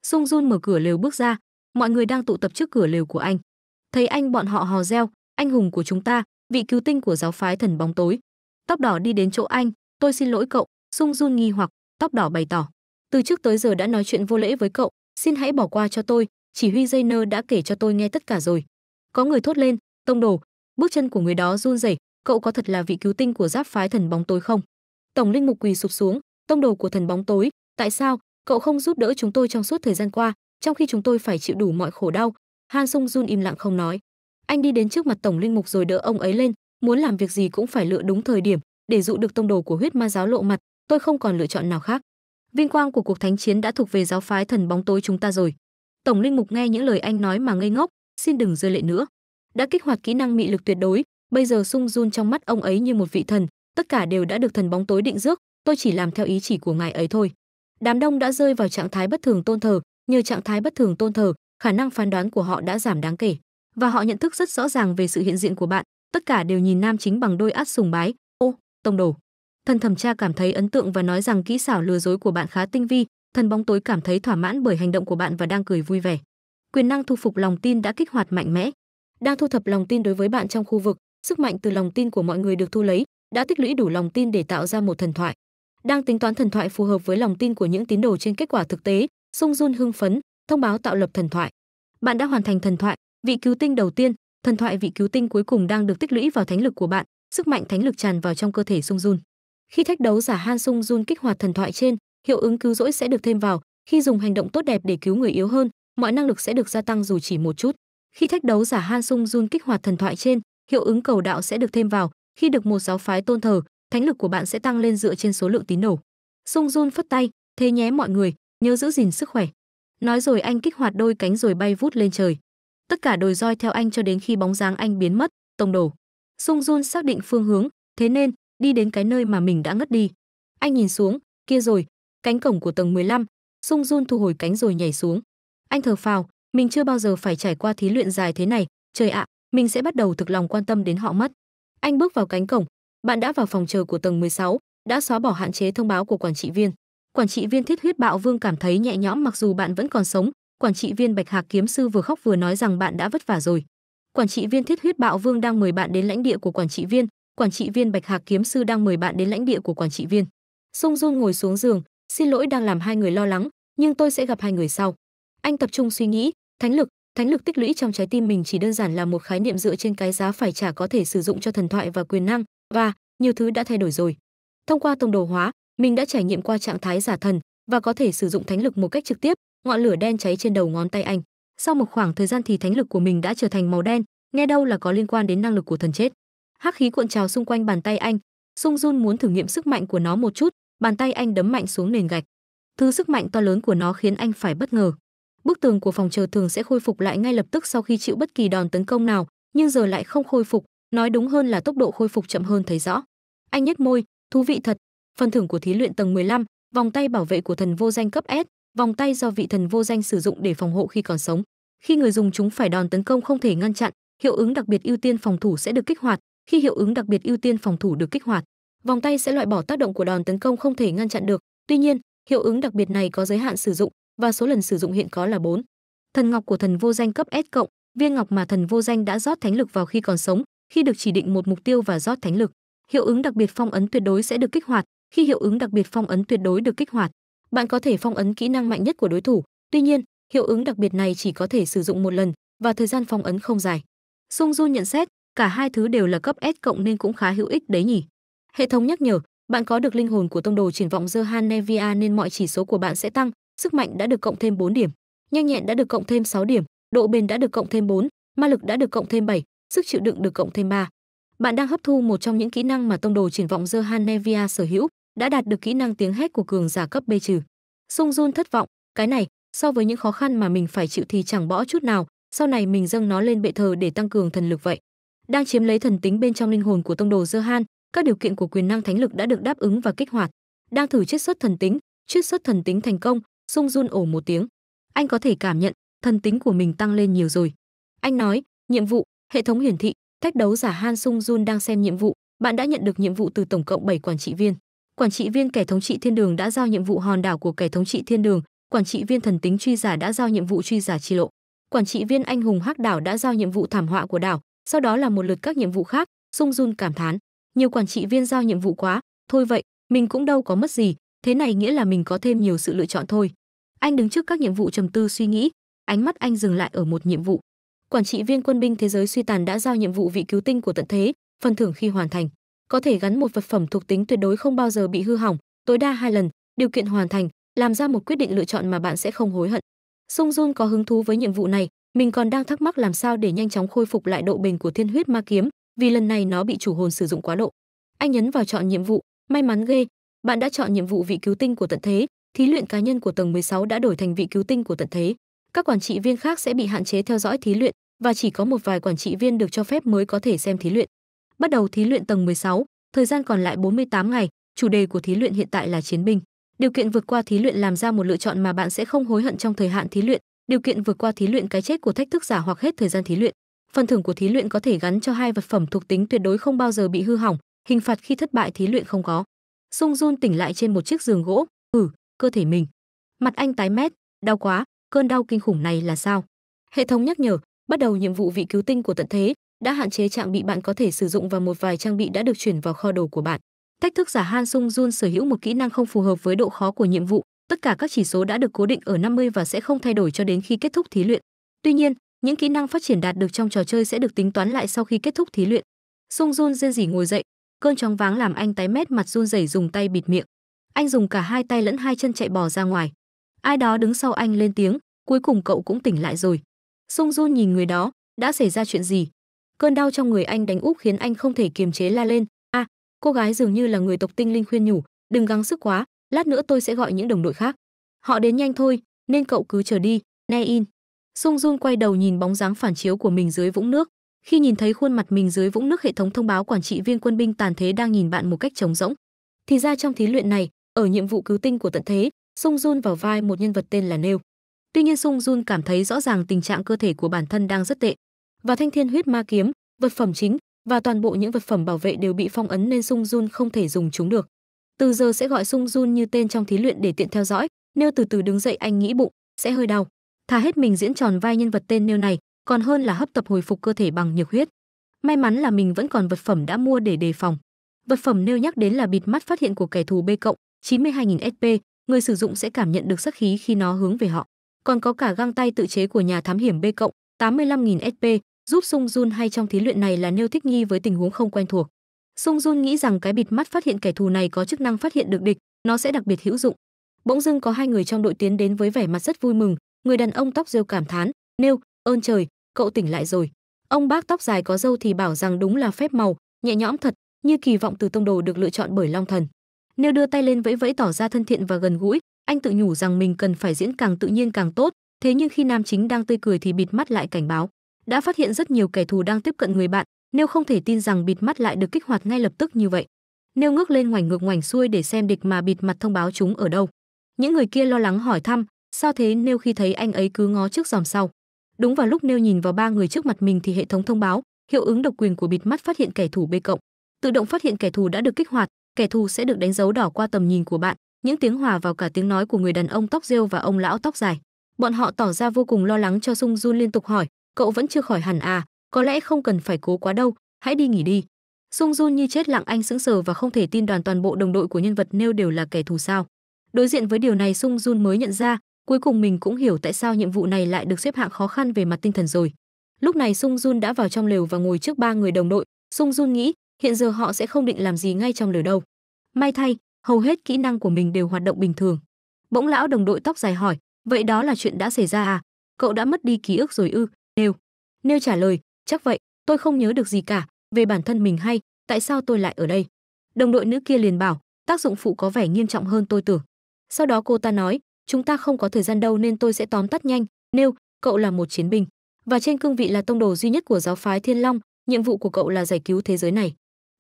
Sung Jun mở cửa lều bước ra, mọi người đang tụ tập trước cửa lều của anh. Thấy anh bọn họ hò reo, anh hùng của chúng ta, vị cứu tinh của giáo phái thần bóng tối. Tóc đỏ đi đến chỗ anh, tôi xin lỗi cậu, Sung Jun nghi hoặc, tóc đỏ bày tỏ. Từ trước tới giờ đã nói chuyện vô lễ với cậu, xin hãy bỏ qua cho tôi, chỉ huy dây đã kể cho tôi nghe tất cả rồi. Có người thốt lên, tông đồ, bước chân của người đó run rẩy, cậu có thật là vị cứu tinh của giáp phái thần bóng tối không? Tổng linh mục quỳ sụp xuống, tông đồ của thần bóng tối, tại sao cậu không giúp đỡ chúng tôi trong suốt thời gian qua trong khi chúng tôi phải chịu đủ mọi khổ đau han sung jun im lặng không nói anh đi đến trước mặt tổng linh mục rồi đỡ ông ấy lên muốn làm việc gì cũng phải lựa đúng thời điểm để dụ được tông đồ của huyết ma giáo lộ mặt tôi không còn lựa chọn nào khác vinh quang của cuộc thánh chiến đã thuộc về giáo phái thần bóng tối chúng ta rồi tổng linh mục nghe những lời anh nói mà ngây ngốc xin đừng rơi lệ nữa đã kích hoạt kỹ năng mị lực tuyệt đối bây giờ sung run trong mắt ông ấy như một vị thần tất cả đều đã được thần bóng tối định rước tôi chỉ làm theo ý chỉ của ngài ấy thôi đám đông đã rơi vào trạng thái bất thường tôn thờ nhờ trạng thái bất thường tôn thờ khả năng phán đoán của họ đã giảm đáng kể và họ nhận thức rất rõ ràng về sự hiện diện của bạn tất cả đều nhìn nam chính bằng đôi át sùng bái ô tông đồ thần thẩm tra cảm thấy ấn tượng và nói rằng kỹ xảo lừa dối của bạn khá tinh vi thần bóng tối cảm thấy thỏa mãn bởi hành động của bạn và đang cười vui vẻ quyền năng thu phục lòng tin đã kích hoạt mạnh mẽ đang thu thập lòng tin đối với bạn trong khu vực sức mạnh từ lòng tin của mọi người được thu lấy đã tích lũy đủ lòng tin để tạo ra một thần thoại đang tính toán thần thoại phù hợp với lòng tin của những tín đồ trên kết quả thực tế sung run hưng phấn thông báo tạo lập thần thoại bạn đã hoàn thành thần thoại vị cứu tinh đầu tiên thần thoại vị cứu tinh cuối cùng đang được tích lũy vào thánh lực của bạn sức mạnh thánh lực tràn vào trong cơ thể sung run khi thách đấu giả han sung run kích hoạt thần thoại trên hiệu ứng cứu rỗi sẽ được thêm vào khi dùng hành động tốt đẹp để cứu người yếu hơn mọi năng lực sẽ được gia tăng dù chỉ một chút khi thách đấu giả han sung run kích hoạt thần thoại trên hiệu ứng cầu đạo sẽ được thêm vào khi được một giáo phái tôn thờ thánh lực của bạn sẽ tăng lên dựa trên số lượng tín đồ. Sung Jun phất tay, thế nhé mọi người, nhớ giữ gìn sức khỏe. Nói rồi anh kích hoạt đôi cánh rồi bay vút lên trời. Tất cả đồi roi theo anh cho đến khi bóng dáng anh biến mất, tông đổ. Sung Jun xác định phương hướng, thế nên đi đến cái nơi mà mình đã ngất đi. Anh nhìn xuống, kia rồi, cánh cổng của tầng 15, Sung Jun thu hồi cánh rồi nhảy xuống. Anh thở phào, mình chưa bao giờ phải trải qua thí luyện dài thế này, trời ạ, mình sẽ bắt đầu thực lòng quan tâm đến họ mất. Anh bước vào cánh cổng, bạn đã vào phòng chờ của tầng 16, đã xóa bỏ hạn chế thông báo của quản trị viên. Quản trị viên Thiết Huyết Bạo Vương cảm thấy nhẹ nhõm mặc dù bạn vẫn còn sống, quản trị viên Bạch Hạc Kiếm Sư vừa khóc vừa nói rằng bạn đã vất vả rồi. Quản trị viên Thiết Huyết Bạo Vương đang mời bạn đến lãnh địa của quản trị viên, quản trị viên Bạch Hạc Kiếm Sư đang mời bạn đến lãnh địa của quản trị viên. Sung Jun ngồi xuống giường, xin lỗi đang làm hai người lo lắng, nhưng tôi sẽ gặp hai người sau. Anh tập trung suy nghĩ, thánh lực, thánh lực tích lũy trong trái tim mình chỉ đơn giản là một khái niệm dựa trên cái giá phải trả có thể sử dụng cho thần thoại và quyền năng, và nhiều thứ đã thay đổi rồi. Thông qua tông đồ hóa, mình đã trải nghiệm qua trạng thái giả thần và có thể sử dụng thánh lực một cách trực tiếp, ngọn lửa đen cháy trên đầu ngón tay anh. Sau một khoảng thời gian thì thánh lực của mình đã trở thành màu đen, nghe đâu là có liên quan đến năng lực của thần chết. Hắc khí cuộn trào xung quanh bàn tay anh, Sung Jun muốn thử nghiệm sức mạnh của nó một chút, bàn tay anh đấm mạnh xuống nền gạch. Thứ sức mạnh to lớn của nó khiến anh phải bất ngờ. Bức tường của phòng chờ thường sẽ khôi phục lại ngay lập tức sau khi chịu bất kỳ đòn tấn công nào, nhưng giờ lại không khôi phục, nói đúng hơn là tốc độ khôi phục chậm hơn thấy rõ anh nhếch môi thú vị thật phần thưởng của thí luyện tầng 15, vòng tay bảo vệ của thần vô danh cấp S, vòng tay do vị thần vô danh sử dụng để phòng hộ khi còn sống. Khi người dùng chúng phải đòn tấn công không thể ngăn chặn, hiệu ứng đặc biệt ưu tiên phòng thủ sẽ được kích hoạt. Khi hiệu ứng đặc biệt ưu tiên phòng thủ được kích hoạt, vòng tay sẽ loại bỏ tác động của đòn tấn công không thể ngăn chặn được. Tuy nhiên, hiệu ứng đặc biệt này có giới hạn sử dụng và số lần sử dụng hiện có là 4. Thần ngọc của thần vô danh cấp S cộng, viên ngọc mà thần vô danh đã rót thánh lực vào khi còn sống, khi được chỉ định một mục tiêu và rót thánh lực hiệu ứng đặc biệt phong ấn tuyệt đối sẽ được kích hoạt khi hiệu ứng đặc biệt phong ấn tuyệt đối được kích hoạt bạn có thể phong ấn kỹ năng mạnh nhất của đối thủ tuy nhiên hiệu ứng đặc biệt này chỉ có thể sử dụng một lần và thời gian phong ấn không dài sung du nhận xét cả hai thứ đều là cấp s cộng nên cũng khá hữu ích đấy nhỉ hệ thống nhắc nhở bạn có được linh hồn của tông đồ triển vọng Johan Nevia nên mọi chỉ số của bạn sẽ tăng, sức mạnh đã được cộng thêm 4 điểm, nhanh nhẹn đã được cộng thêm 6 điểm, độ bền đã được cộng thêm 4, ma lực đã được cộng thêm 7, sức chịu đựng được cộng thêm 3. Bạn đang hấp thu một trong những kỹ năng mà tông đồ triển vọng Johan Nevia sở hữu, đã đạt được kỹ năng tiếng hét của cường giả cấp B trừ. Sung Jun thất vọng, cái này, so với những khó khăn mà mình phải chịu thì chẳng bỏ chút nào, sau này mình dâng nó lên bệ thờ để tăng cường thần lực vậy. Đang chiếm lấy thần tính bên trong linh hồn của tông đồ Johan, các điều kiện của quyền năng thánh lực đã được đáp ứng và kích hoạt. Đang thử chiết xuất thần tính, chiết xuất thần tính thành công, Sung Jun ổ một tiếng. Anh có thể cảm nhận, thần tính của mình tăng lên nhiều rồi. Anh nói, nhiệm vụ, Hệ thống hiển thị, cách đấu giả Han Sung Jun đang xem nhiệm vụ, bạn đã nhận được nhiệm vụ từ tổng cộng 7 quản trị viên. Quản trị viên kẻ thống trị thiên đường đã giao nhiệm vụ hòn đảo của kẻ thống trị thiên đường, quản trị viên thần tính truy giả đã giao nhiệm vụ truy giả chi lộ. Quản trị viên anh hùng hắc đảo đã giao nhiệm vụ thảm họa của đảo, sau đó là một lượt các nhiệm vụ khác, Sung Jun cảm thán, nhiều quản trị viên giao nhiệm vụ quá, thôi vậy, mình cũng đâu có mất gì, thế này nghĩa là mình có thêm nhiều sự lựa chọn thôi. Anh đứng trước các nhiệm vụ trầm tư suy nghĩ, ánh mắt anh dừng lại ở một nhiệm vụ quản trị viên quân binh thế giới suy tàn đã giao nhiệm vụ vị cứu tinh của tận thế, phần thưởng khi hoàn thành. Có thể gắn một vật phẩm thuộc tính tuyệt đối không bao giờ bị hư hỏng, tối đa hai lần, điều kiện hoàn thành, làm ra một quyết định lựa chọn mà bạn sẽ không hối hận. Sung Jun có hứng thú với nhiệm vụ này, mình còn đang thắc mắc làm sao để nhanh chóng khôi phục lại độ bền của thiên huyết ma kiếm, vì lần này nó bị chủ hồn sử dụng quá độ. Anh nhấn vào chọn nhiệm vụ, may mắn ghê, bạn đã chọn nhiệm vụ vị cứu tinh của tận thế, thí luyện cá nhân của tầng 16 đã đổi thành vị cứu tinh của tận thế các quản trị viên khác sẽ bị hạn chế theo dõi thí luyện và chỉ có một vài quản trị viên được cho phép mới có thể xem thí luyện. Bắt đầu thí luyện tầng 16, thời gian còn lại 48 ngày, chủ đề của thí luyện hiện tại là chiến binh. Điều kiện vượt qua thí luyện làm ra một lựa chọn mà bạn sẽ không hối hận trong thời hạn thí luyện, điều kiện vượt qua thí luyện cái chết của thách thức giả hoặc hết thời gian thí luyện. Phần thưởng của thí luyện có thể gắn cho hai vật phẩm thuộc tính tuyệt đối không bao giờ bị hư hỏng, hình phạt khi thất bại thí luyện không có. Sung Jun tỉnh lại trên một chiếc giường gỗ, ừ, cơ thể mình. Mặt anh tái mét, đau quá, cơn đau kinh khủng này là sao hệ thống nhắc nhở bắt đầu nhiệm vụ vị cứu tinh của tận thế đã hạn chế trang bị bạn có thể sử dụng và một vài trang bị đã được chuyển vào kho đồ của bạn Thách thức giả Han Sung Jun sở hữu một kỹ năng không phù hợp với độ khó của nhiệm vụ, tất cả các chỉ số đã được cố định ở 50 và sẽ không thay đổi cho đến khi kết thúc thí luyện. Tuy nhiên, những kỹ năng phát triển đạt được trong trò chơi sẽ được tính toán lại sau khi kết thúc thí luyện. Sung Jun rên rỉ ngồi dậy, cơn chóng váng làm anh tái mét mặt run rẩy dùng tay bịt miệng. Anh dùng cả hai tay lẫn hai chân chạy bò ra ngoài ai đó đứng sau anh lên tiếng cuối cùng cậu cũng tỉnh lại rồi sung du nhìn người đó đã xảy ra chuyện gì cơn đau trong người anh đánh úp khiến anh không thể kiềm chế la lên a à, cô gái dường như là người tộc tinh linh khuyên nhủ đừng gắng sức quá lát nữa tôi sẽ gọi những đồng đội khác họ đến nhanh thôi nên cậu cứ chờ đi ne in sung jun quay đầu nhìn bóng dáng phản chiếu của mình dưới vũng nước khi nhìn thấy khuôn mặt mình dưới vũng nước hệ thống thông báo quản trị viên quân binh tàn thế đang nhìn bạn một cách trống rỗng thì ra trong thí luyện này ở nhiệm vụ cứu tinh của tận thế Sung Jun vào vai một nhân vật tên là Neil. Tuy nhiên Sung Jun cảm thấy rõ ràng tình trạng cơ thể của bản thân đang rất tệ. Và thanh thiên huyết ma kiếm, vật phẩm chính và toàn bộ những vật phẩm bảo vệ đều bị phong ấn nên Sung Jun không thể dùng chúng được. Từ giờ sẽ gọi Sung Jun như tên trong thí luyện để tiện theo dõi. Neil từ từ đứng dậy anh nghĩ bụng, sẽ hơi đau. Thà hết mình diễn tròn vai nhân vật tên Nêu này, còn hơn là hấp tập hồi phục cơ thể bằng nhược huyết. May mắn là mình vẫn còn vật phẩm đã mua để đề phòng. Vật phẩm nêu nhắc đến là bịt mắt phát hiện của kẻ thù B cộng 92.000 SP, người sử dụng sẽ cảm nhận được sắc khí khi nó hướng về họ. Còn có cả găng tay tự chế của nhà thám hiểm B cộng 85.000 SP giúp Sung Jun hay trong thí luyện này là nêu thích nghi với tình huống không quen thuộc. Sung Jun nghĩ rằng cái bịt mắt phát hiện kẻ thù này có chức năng phát hiện được địch, nó sẽ đặc biệt hữu dụng. Bỗng dưng có hai người trong đội tiến đến với vẻ mặt rất vui mừng, người đàn ông tóc rêu cảm thán, nêu, ơn trời, cậu tỉnh lại rồi. Ông bác tóc dài có râu thì bảo rằng đúng là phép màu, nhẹ nhõm thật, như kỳ vọng từ tông đồ được lựa chọn bởi Long Thần. Nếu đưa tay lên vẫy vẫy tỏ ra thân thiện và gần gũi, anh tự nhủ rằng mình cần phải diễn càng tự nhiên càng tốt, thế nhưng khi nam chính đang tươi cười thì bịt mắt lại cảnh báo. Đã phát hiện rất nhiều kẻ thù đang tiếp cận người bạn, Nêu không thể tin rằng bịt mắt lại được kích hoạt ngay lập tức như vậy. Nêu ngước lên ngoảnh ngược ngoảnh xuôi để xem địch mà bịt mặt thông báo chúng ở đâu. Những người kia lo lắng hỏi thăm, sao thế nêu khi thấy anh ấy cứ ngó trước dòm sau. Đúng vào lúc nêu nhìn vào ba người trước mặt mình thì hệ thống thông báo, hiệu ứng độc quyền của bịt mắt phát hiện kẻ thù B cộng. Tự động phát hiện kẻ thù đã được kích hoạt, kẻ thù sẽ được đánh dấu đỏ qua tầm nhìn của bạn những tiếng hòa vào cả tiếng nói của người đàn ông tóc rêu và ông lão tóc dài bọn họ tỏ ra vô cùng lo lắng cho sung jun liên tục hỏi cậu vẫn chưa khỏi hẳn à có lẽ không cần phải cố quá đâu hãy đi nghỉ đi sung jun như chết lặng anh sững sờ và không thể tin đoàn toàn bộ đồng đội của nhân vật nêu đều là kẻ thù sao đối diện với điều này sung jun mới nhận ra cuối cùng mình cũng hiểu tại sao nhiệm vụ này lại được xếp hạng khó khăn về mặt tinh thần rồi lúc này sung jun đã vào trong lều và ngồi trước ba người đồng đội sung jun nghĩ hiện giờ họ sẽ không định làm gì ngay trong lều đâu May thay, hầu hết kỹ năng của mình đều hoạt động bình thường. Bỗng lão đồng đội tóc dài hỏi, vậy đó là chuyện đã xảy ra à? Cậu đã mất đi ký ức rồi ư? Nêu. Nêu trả lời, chắc vậy, tôi không nhớ được gì cả, về bản thân mình hay, tại sao tôi lại ở đây? Đồng đội nữ kia liền bảo, tác dụng phụ có vẻ nghiêm trọng hơn tôi tưởng. Sau đó cô ta nói, chúng ta không có thời gian đâu nên tôi sẽ tóm tắt nhanh, Nêu, cậu là một chiến binh và trên cương vị là tông đồ duy nhất của giáo phái Thiên Long, nhiệm vụ của cậu là giải cứu thế giới này.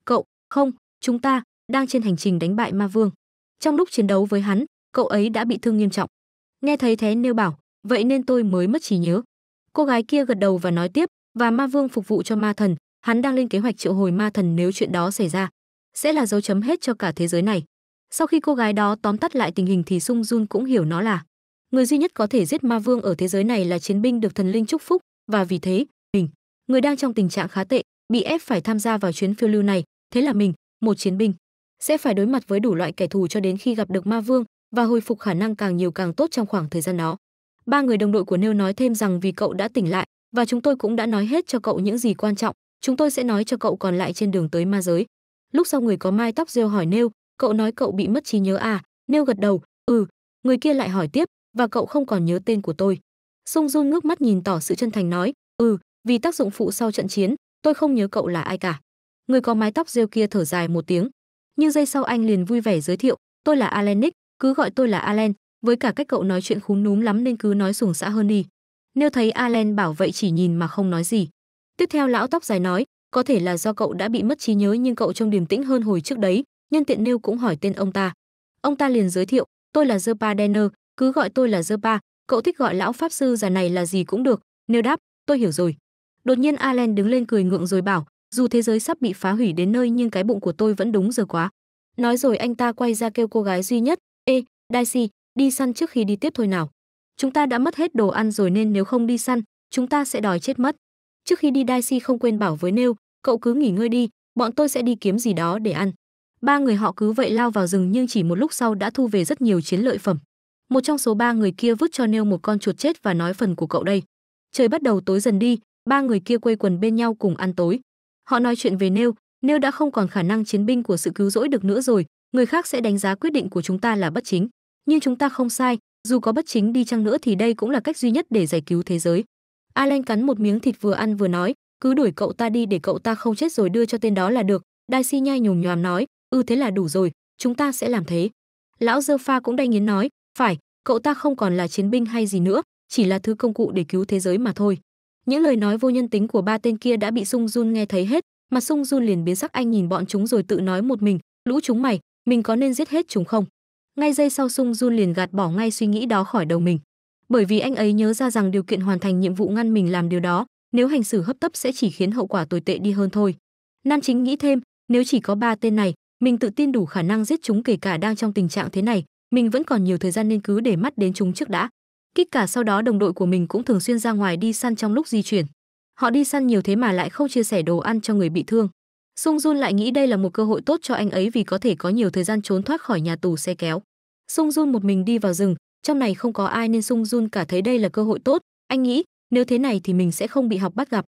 Cậu, không, chúng ta, đang trên hành trình đánh bại ma vương trong lúc chiến đấu với hắn cậu ấy đã bị thương nghiêm trọng nghe thấy thế nêu bảo vậy nên tôi mới mất trí nhớ cô gái kia gật đầu và nói tiếp và ma vương phục vụ cho ma thần hắn đang lên kế hoạch triệu hồi ma thần nếu chuyện đó xảy ra sẽ là dấu chấm hết cho cả thế giới này sau khi cô gái đó tóm tắt lại tình hình thì sung jun cũng hiểu nó là người duy nhất có thể giết ma vương ở thế giới này là chiến binh được thần linh chúc phúc và vì thế mình người đang trong tình trạng khá tệ bị ép phải tham gia vào chuyến phiêu lưu này thế là mình một chiến binh sẽ phải đối mặt với đủ loại kẻ thù cho đến khi gặp được ma vương và hồi phục khả năng càng nhiều càng tốt trong khoảng thời gian đó. Ba người đồng đội của Nêu nói thêm rằng vì cậu đã tỉnh lại và chúng tôi cũng đã nói hết cho cậu những gì quan trọng, chúng tôi sẽ nói cho cậu còn lại trên đường tới ma giới. Lúc sau người có mái tóc rêu hỏi Nêu, cậu nói cậu bị mất trí nhớ à? Nêu gật đầu, ừ. Người kia lại hỏi tiếp, và cậu không còn nhớ tên của tôi. Sung Jun ngước mắt nhìn tỏ sự chân thành nói, ừ, vì tác dụng phụ sau trận chiến, tôi không nhớ cậu là ai cả. Người có mái tóc rêu kia thở dài một tiếng, nhưng giây sau anh liền vui vẻ giới thiệu, "Tôi là Alenic, cứ gọi tôi là Alen, với cả cách cậu nói chuyện khúm núm lắm nên cứ nói sùng xã hơn đi." nếu thấy Alen bảo vậy chỉ nhìn mà không nói gì. Tiếp theo lão tóc dài nói, "Có thể là do cậu đã bị mất trí nhớ nhưng cậu trông điềm tĩnh hơn hồi trước đấy." Nhân tiện Nêu cũng hỏi tên ông ta. Ông ta liền giới thiệu, "Tôi là Zepa Denner, cứ gọi tôi là Zepa cậu thích gọi lão pháp sư già này là gì cũng được." Nêu đáp, "Tôi hiểu rồi." Đột nhiên Allen đứng lên cười ngượng rồi bảo, dù thế giới sắp bị phá hủy đến nơi nhưng cái bụng của tôi vẫn đúng giờ quá. Nói rồi anh ta quay ra kêu cô gái duy nhất, Ê, Daisy, đi săn trước khi đi tiếp thôi nào. Chúng ta đã mất hết đồ ăn rồi nên nếu không đi săn, chúng ta sẽ đòi chết mất. Trước khi đi Daisy không quên bảo với Nêu, cậu cứ nghỉ ngơi đi, bọn tôi sẽ đi kiếm gì đó để ăn. Ba người họ cứ vậy lao vào rừng nhưng chỉ một lúc sau đã thu về rất nhiều chiến lợi phẩm. Một trong số ba người kia vứt cho Nêu một con chuột chết và nói phần của cậu đây. Trời bắt đầu tối dần đi, ba người kia quây quần bên nhau cùng ăn tối. Họ nói chuyện về Nêu, Nêu đã không còn khả năng chiến binh của sự cứu rỗi được nữa rồi, người khác sẽ đánh giá quyết định của chúng ta là bất chính. Nhưng chúng ta không sai, dù có bất chính đi chăng nữa thì đây cũng là cách duy nhất để giải cứu thế giới. Alan cắn một miếng thịt vừa ăn vừa nói, cứ đuổi cậu ta đi để cậu ta không chết rồi đưa cho tên đó là được. Daisy nhai nhồm nhòm nói, ừ thế là đủ rồi, chúng ta sẽ làm thế. Lão Dơ Pha cũng đay nghiến nói, phải, cậu ta không còn là chiến binh hay gì nữa, chỉ là thứ công cụ để cứu thế giới mà thôi. Những lời nói vô nhân tính của ba tên kia đã bị Sung Jun nghe thấy hết, mà Sung Jun liền biến sắc anh nhìn bọn chúng rồi tự nói một mình, lũ chúng mày, mình có nên giết hết chúng không? Ngay giây sau Sung Jun liền gạt bỏ ngay suy nghĩ đó khỏi đầu mình, bởi vì anh ấy nhớ ra rằng điều kiện hoàn thành nhiệm vụ ngăn mình làm điều đó, nếu hành xử hấp tấp sẽ chỉ khiến hậu quả tồi tệ đi hơn thôi. Nam chính nghĩ thêm, nếu chỉ có ba tên này, mình tự tin đủ khả năng giết chúng kể cả đang trong tình trạng thế này, mình vẫn còn nhiều thời gian nên cứ để mắt đến chúng trước đã. Kích cả sau đó đồng đội của mình cũng thường xuyên ra ngoài đi săn trong lúc di chuyển. Họ đi săn nhiều thế mà lại không chia sẻ đồ ăn cho người bị thương. Sung Jun lại nghĩ đây là một cơ hội tốt cho anh ấy vì có thể có nhiều thời gian trốn thoát khỏi nhà tù xe kéo. Sung Jun một mình đi vào rừng, trong này không có ai nên Sung Jun cả thấy đây là cơ hội tốt. Anh nghĩ nếu thế này thì mình sẽ không bị học bắt gặp.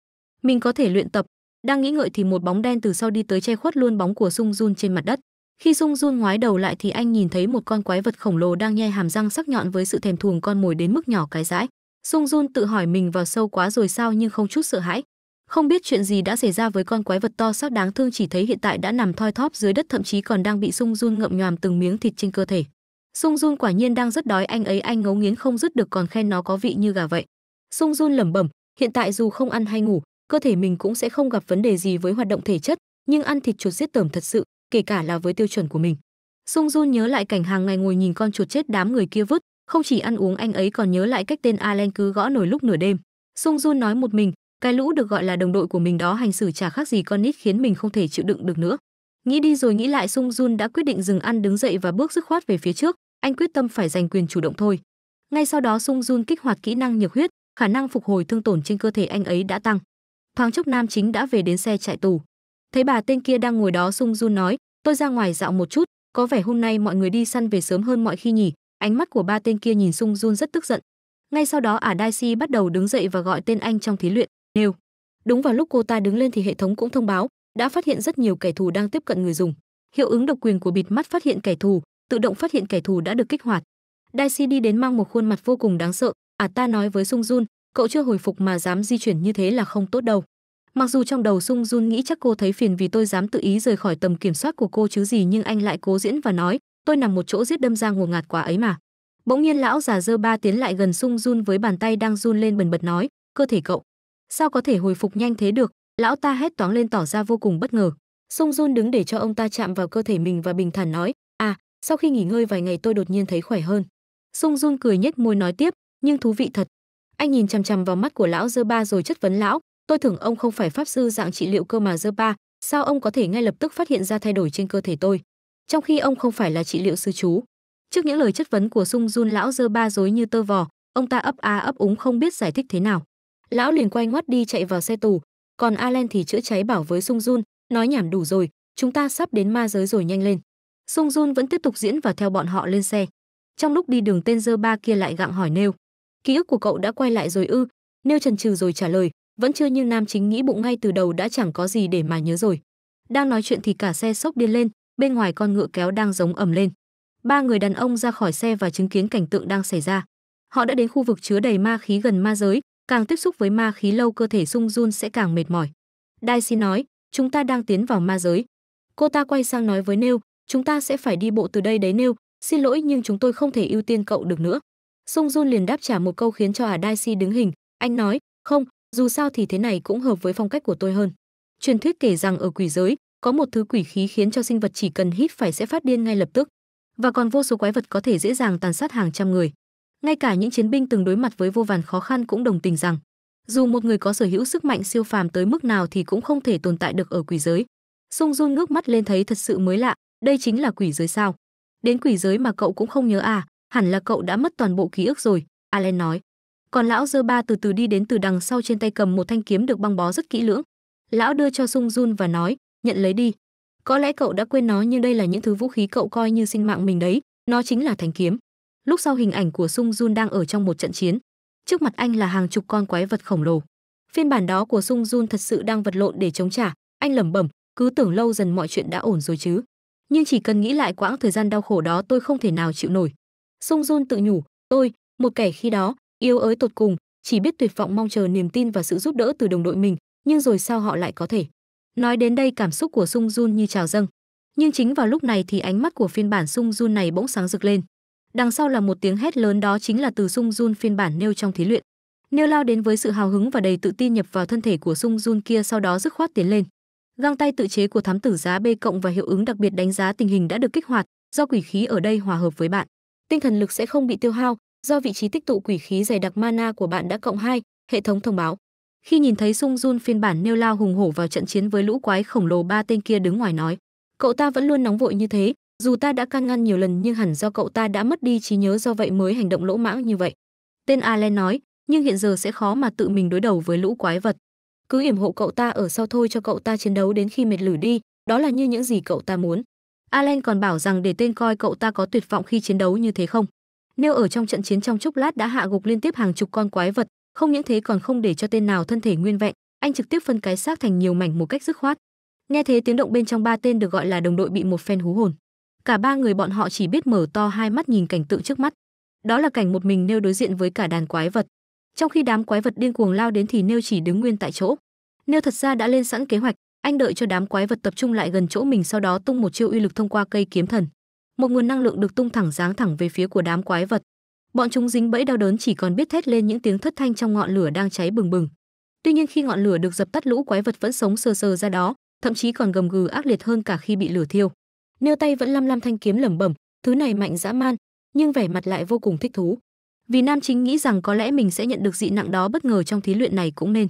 Mình có thể luyện tập. Đang nghĩ ngợi thì một bóng đen từ sau đi tới che khuất luôn bóng của Sung Jun trên mặt đất. Khi Dung Jun ngoái đầu lại thì anh nhìn thấy một con quái vật khổng lồ đang nhai hàm răng sắc nhọn với sự thèm thuồng con mồi đến mức nhỏ cái dãi. Dung Jun tự hỏi mình vào sâu quá rồi sao nhưng không chút sợ hãi. Không biết chuyện gì đã xảy ra với con quái vật to xác đáng thương chỉ thấy hiện tại đã nằm thoi thóp dưới đất thậm chí còn đang bị Dung Jun ngậm nhòm từng miếng thịt trên cơ thể. Dung Jun quả nhiên đang rất đói anh ấy anh ngấu nghiến không dứt được còn khen nó có vị như gà vậy. Dung Jun lẩm bẩm, hiện tại dù không ăn hay ngủ, cơ thể mình cũng sẽ không gặp vấn đề gì với hoạt động thể chất, nhưng ăn thịt chuột giết tởm thật sự, kể cả là với tiêu chuẩn của mình sung jun nhớ lại cảnh hàng ngày ngồi nhìn con chuột chết đám người kia vứt không chỉ ăn uống anh ấy còn nhớ lại cách tên Alan cứ gõ nổi lúc nửa đêm. Sung Jun nói một mình, cái lũ được gọi là đồng đội của mình đó hành xử chả khác gì con nít khiến mình không thể chịu đựng được nữa. Nghĩ đi rồi nghĩ lại Sung Jun đã quyết định dừng ăn đứng dậy và bước dứt khoát về phía trước, anh quyết tâm phải giành quyền chủ động thôi. Ngay sau đó Sung Jun kích hoạt kỹ năng nhược huyết, khả năng phục hồi thương tổn trên cơ thể anh ấy đã tăng. Thoáng chốc nam chính đã về đến xe chạy tù thấy bà tên kia đang ngồi đó sung run nói tôi ra ngoài dạo một chút có vẻ hôm nay mọi người đi săn về sớm hơn mọi khi nhỉ ánh mắt của ba tên kia nhìn sung run rất tức giận ngay sau đó ả đai si bắt đầu đứng dậy và gọi tên anh trong thí luyện nêu đúng vào lúc cô ta đứng lên thì hệ thống cũng thông báo đã phát hiện rất nhiều kẻ thù đang tiếp cận người dùng hiệu ứng độc quyền của bịt mắt phát hiện kẻ thù tự động phát hiện kẻ thù đã được kích hoạt đai si đi đến mang một khuôn mặt vô cùng đáng sợ ả ta nói với sung run cậu chưa hồi phục mà dám di chuyển như thế là không tốt đâu Mặc dù trong đầu Sung Jun nghĩ chắc cô thấy phiền vì tôi dám tự ý rời khỏi tầm kiểm soát của cô chứ gì nhưng anh lại cố diễn và nói, tôi nằm một chỗ giết đâm ra ngột ngạt quá ấy mà. Bỗng nhiên lão già dơ ba tiến lại gần Sung Jun với bàn tay đang run lên bần bật nói, cơ thể cậu, sao có thể hồi phục nhanh thế được? Lão ta hét toáng lên tỏ ra vô cùng bất ngờ. Sung Jun đứng để cho ông ta chạm vào cơ thể mình và bình thản nói, à, sau khi nghỉ ngơi vài ngày tôi đột nhiên thấy khỏe hơn. Sung Jun cười nhếch môi nói tiếp, nhưng thú vị thật. Anh nhìn chằm chằm vào mắt của lão dơ ba rồi chất vấn lão, tôi tưởng ông không phải pháp sư dạng trị liệu cơ mà dơ ba sao ông có thể ngay lập tức phát hiện ra thay đổi trên cơ thể tôi trong khi ông không phải là trị liệu sư chú trước những lời chất vấn của sung jun lão dơ ba dối như tơ vò ông ta ấp a ấp úng không biết giải thích thế nào lão liền quay ngoắt đi chạy vào xe tù còn Allen thì chữa cháy bảo với Sung Jun, nói nhảm đủ rồi, chúng ta sắp đến ma giới rồi nhanh lên. Sung Jun vẫn tiếp tục diễn và theo bọn họ lên xe. Trong lúc đi đường tên dơ ba kia lại gặng hỏi Nêu. Ký ức của cậu đã quay lại rồi ư? Nêu trần trừ rồi trả lời, vẫn chưa như nam chính nghĩ bụng ngay từ đầu đã chẳng có gì để mà nhớ rồi đang nói chuyện thì cả xe sốc điên lên bên ngoài con ngựa kéo đang giống ầm lên ba người đàn ông ra khỏi xe và chứng kiến cảnh tượng đang xảy ra họ đã đến khu vực chứa đầy ma khí gần ma giới càng tiếp xúc với ma khí lâu cơ thể sung run sẽ càng mệt mỏi đai xin nói chúng ta đang tiến vào ma giới cô ta quay sang nói với nêu chúng ta sẽ phải đi bộ từ đây đấy nêu xin lỗi nhưng chúng tôi không thể ưu tiên cậu được nữa sung jun liền đáp trả một câu khiến cho ả đai si đứng hình anh nói không dù sao thì thế này cũng hợp với phong cách của tôi hơn. Truyền thuyết kể rằng ở quỷ giới, có một thứ quỷ khí khiến cho sinh vật chỉ cần hít phải sẽ phát điên ngay lập tức, và còn vô số quái vật có thể dễ dàng tàn sát hàng trăm người. Ngay cả những chiến binh từng đối mặt với vô vàn khó khăn cũng đồng tình rằng, dù một người có sở hữu sức mạnh siêu phàm tới mức nào thì cũng không thể tồn tại được ở quỷ giới. Sung Jun ngước mắt lên thấy thật sự mới lạ, đây chính là quỷ giới sao? Đến quỷ giới mà cậu cũng không nhớ à, hẳn là cậu đã mất toàn bộ ký ức rồi, Allen nói còn lão dơ ba từ từ đi đến từ đằng sau trên tay cầm một thanh kiếm được băng bó rất kỹ lưỡng lão đưa cho sung jun và nói nhận lấy đi có lẽ cậu đã quên nó nhưng đây là những thứ vũ khí cậu coi như sinh mạng mình đấy nó chính là thanh kiếm lúc sau hình ảnh của sung jun đang ở trong một trận chiến trước mặt anh là hàng chục con quái vật khổng lồ phiên bản đó của sung jun thật sự đang vật lộn để chống trả anh lẩm bẩm cứ tưởng lâu dần mọi chuyện đã ổn rồi chứ nhưng chỉ cần nghĩ lại quãng thời gian đau khổ đó tôi không thể nào chịu nổi sung jun tự nhủ tôi một kẻ khi đó yêu ới tột cùng chỉ biết tuyệt vọng mong chờ niềm tin và sự giúp đỡ từ đồng đội mình nhưng rồi sao họ lại có thể nói đến đây cảm xúc của sung jun như trào dâng nhưng chính vào lúc này thì ánh mắt của phiên bản sung jun này bỗng sáng rực lên đằng sau là một tiếng hét lớn đó chính là từ sung jun phiên bản nêu trong thí luyện nêu lao đến với sự hào hứng và đầy tự tin nhập vào thân thể của sung jun kia sau đó dứt khoát tiến lên găng tay tự chế của thám tử giá b cộng và hiệu ứng đặc biệt đánh giá tình hình đã được kích hoạt do quỷ khí ở đây hòa hợp với bạn tinh thần lực sẽ không bị tiêu hao do vị trí tích tụ quỷ khí dày đặc mana của bạn đã cộng 2, hệ thống thông báo. Khi nhìn thấy Sung Jun phiên bản nêu lao hùng hổ vào trận chiến với lũ quái khổng lồ ba tên kia đứng ngoài nói, cậu ta vẫn luôn nóng vội như thế, dù ta đã can ngăn nhiều lần nhưng hẳn do cậu ta đã mất đi trí nhớ do vậy mới hành động lỗ mãng như vậy. Tên Allen nói, nhưng hiện giờ sẽ khó mà tự mình đối đầu với lũ quái vật. Cứ yểm hộ cậu ta ở sau thôi cho cậu ta chiến đấu đến khi mệt lử đi, đó là như những gì cậu ta muốn. Allen còn bảo rằng để tên coi cậu ta có tuyệt vọng khi chiến đấu như thế không. Nêu ở trong trận chiến trong chốc lát đã hạ gục liên tiếp hàng chục con quái vật, không những thế còn không để cho tên nào thân thể nguyên vẹn, anh trực tiếp phân cái xác thành nhiều mảnh một cách dứt khoát. Nghe thế tiếng động bên trong ba tên được gọi là đồng đội bị một phen hú hồn. Cả ba người bọn họ chỉ biết mở to hai mắt nhìn cảnh tượng trước mắt. Đó là cảnh một mình nêu đối diện với cả đàn quái vật. Trong khi đám quái vật điên cuồng lao đến thì nêu chỉ đứng nguyên tại chỗ. Nêu thật ra đã lên sẵn kế hoạch, anh đợi cho đám quái vật tập trung lại gần chỗ mình sau đó tung một chiêu uy lực thông qua cây kiếm thần một nguồn năng lượng được tung thẳng giáng thẳng về phía của đám quái vật bọn chúng dính bẫy đau đớn chỉ còn biết thét lên những tiếng thất thanh trong ngọn lửa đang cháy bừng bừng tuy nhiên khi ngọn lửa được dập tắt lũ quái vật vẫn sống sờ sờ ra đó thậm chí còn gầm gừ ác liệt hơn cả khi bị lửa thiêu nêu tay vẫn lăm lăm thanh kiếm lẩm bẩm thứ này mạnh dã man nhưng vẻ mặt lại vô cùng thích thú vì nam chính nghĩ rằng có lẽ mình sẽ nhận được dị nặng đó bất ngờ trong thí luyện này cũng nên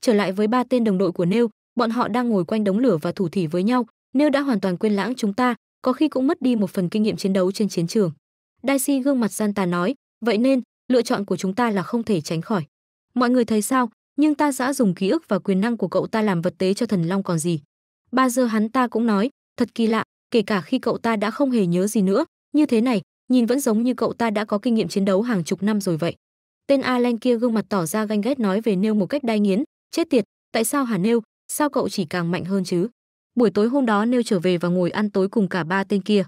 trở lại với ba tên đồng đội của nêu bọn họ đang ngồi quanh đống lửa và thủ thỉ với nhau nêu đã hoàn toàn quên lãng chúng ta có khi cũng mất đi một phần kinh nghiệm chiến đấu trên chiến trường. Daisy gương mặt gian tà nói, vậy nên, lựa chọn của chúng ta là không thể tránh khỏi. Mọi người thấy sao, nhưng ta đã dùng ký ức và quyền năng của cậu ta làm vật tế cho thần long còn gì. Ba giờ hắn ta cũng nói, thật kỳ lạ, kể cả khi cậu ta đã không hề nhớ gì nữa, như thế này, nhìn vẫn giống như cậu ta đã có kinh nghiệm chiến đấu hàng chục năm rồi vậy. Tên Alan kia gương mặt tỏ ra ganh ghét nói về Nêu một cách đai nghiến, chết tiệt, tại sao hà Nêu, sao cậu chỉ càng mạnh hơn chứ? Buổi tối hôm đó Nêu trở về và ngồi ăn tối cùng cả ba tên kia.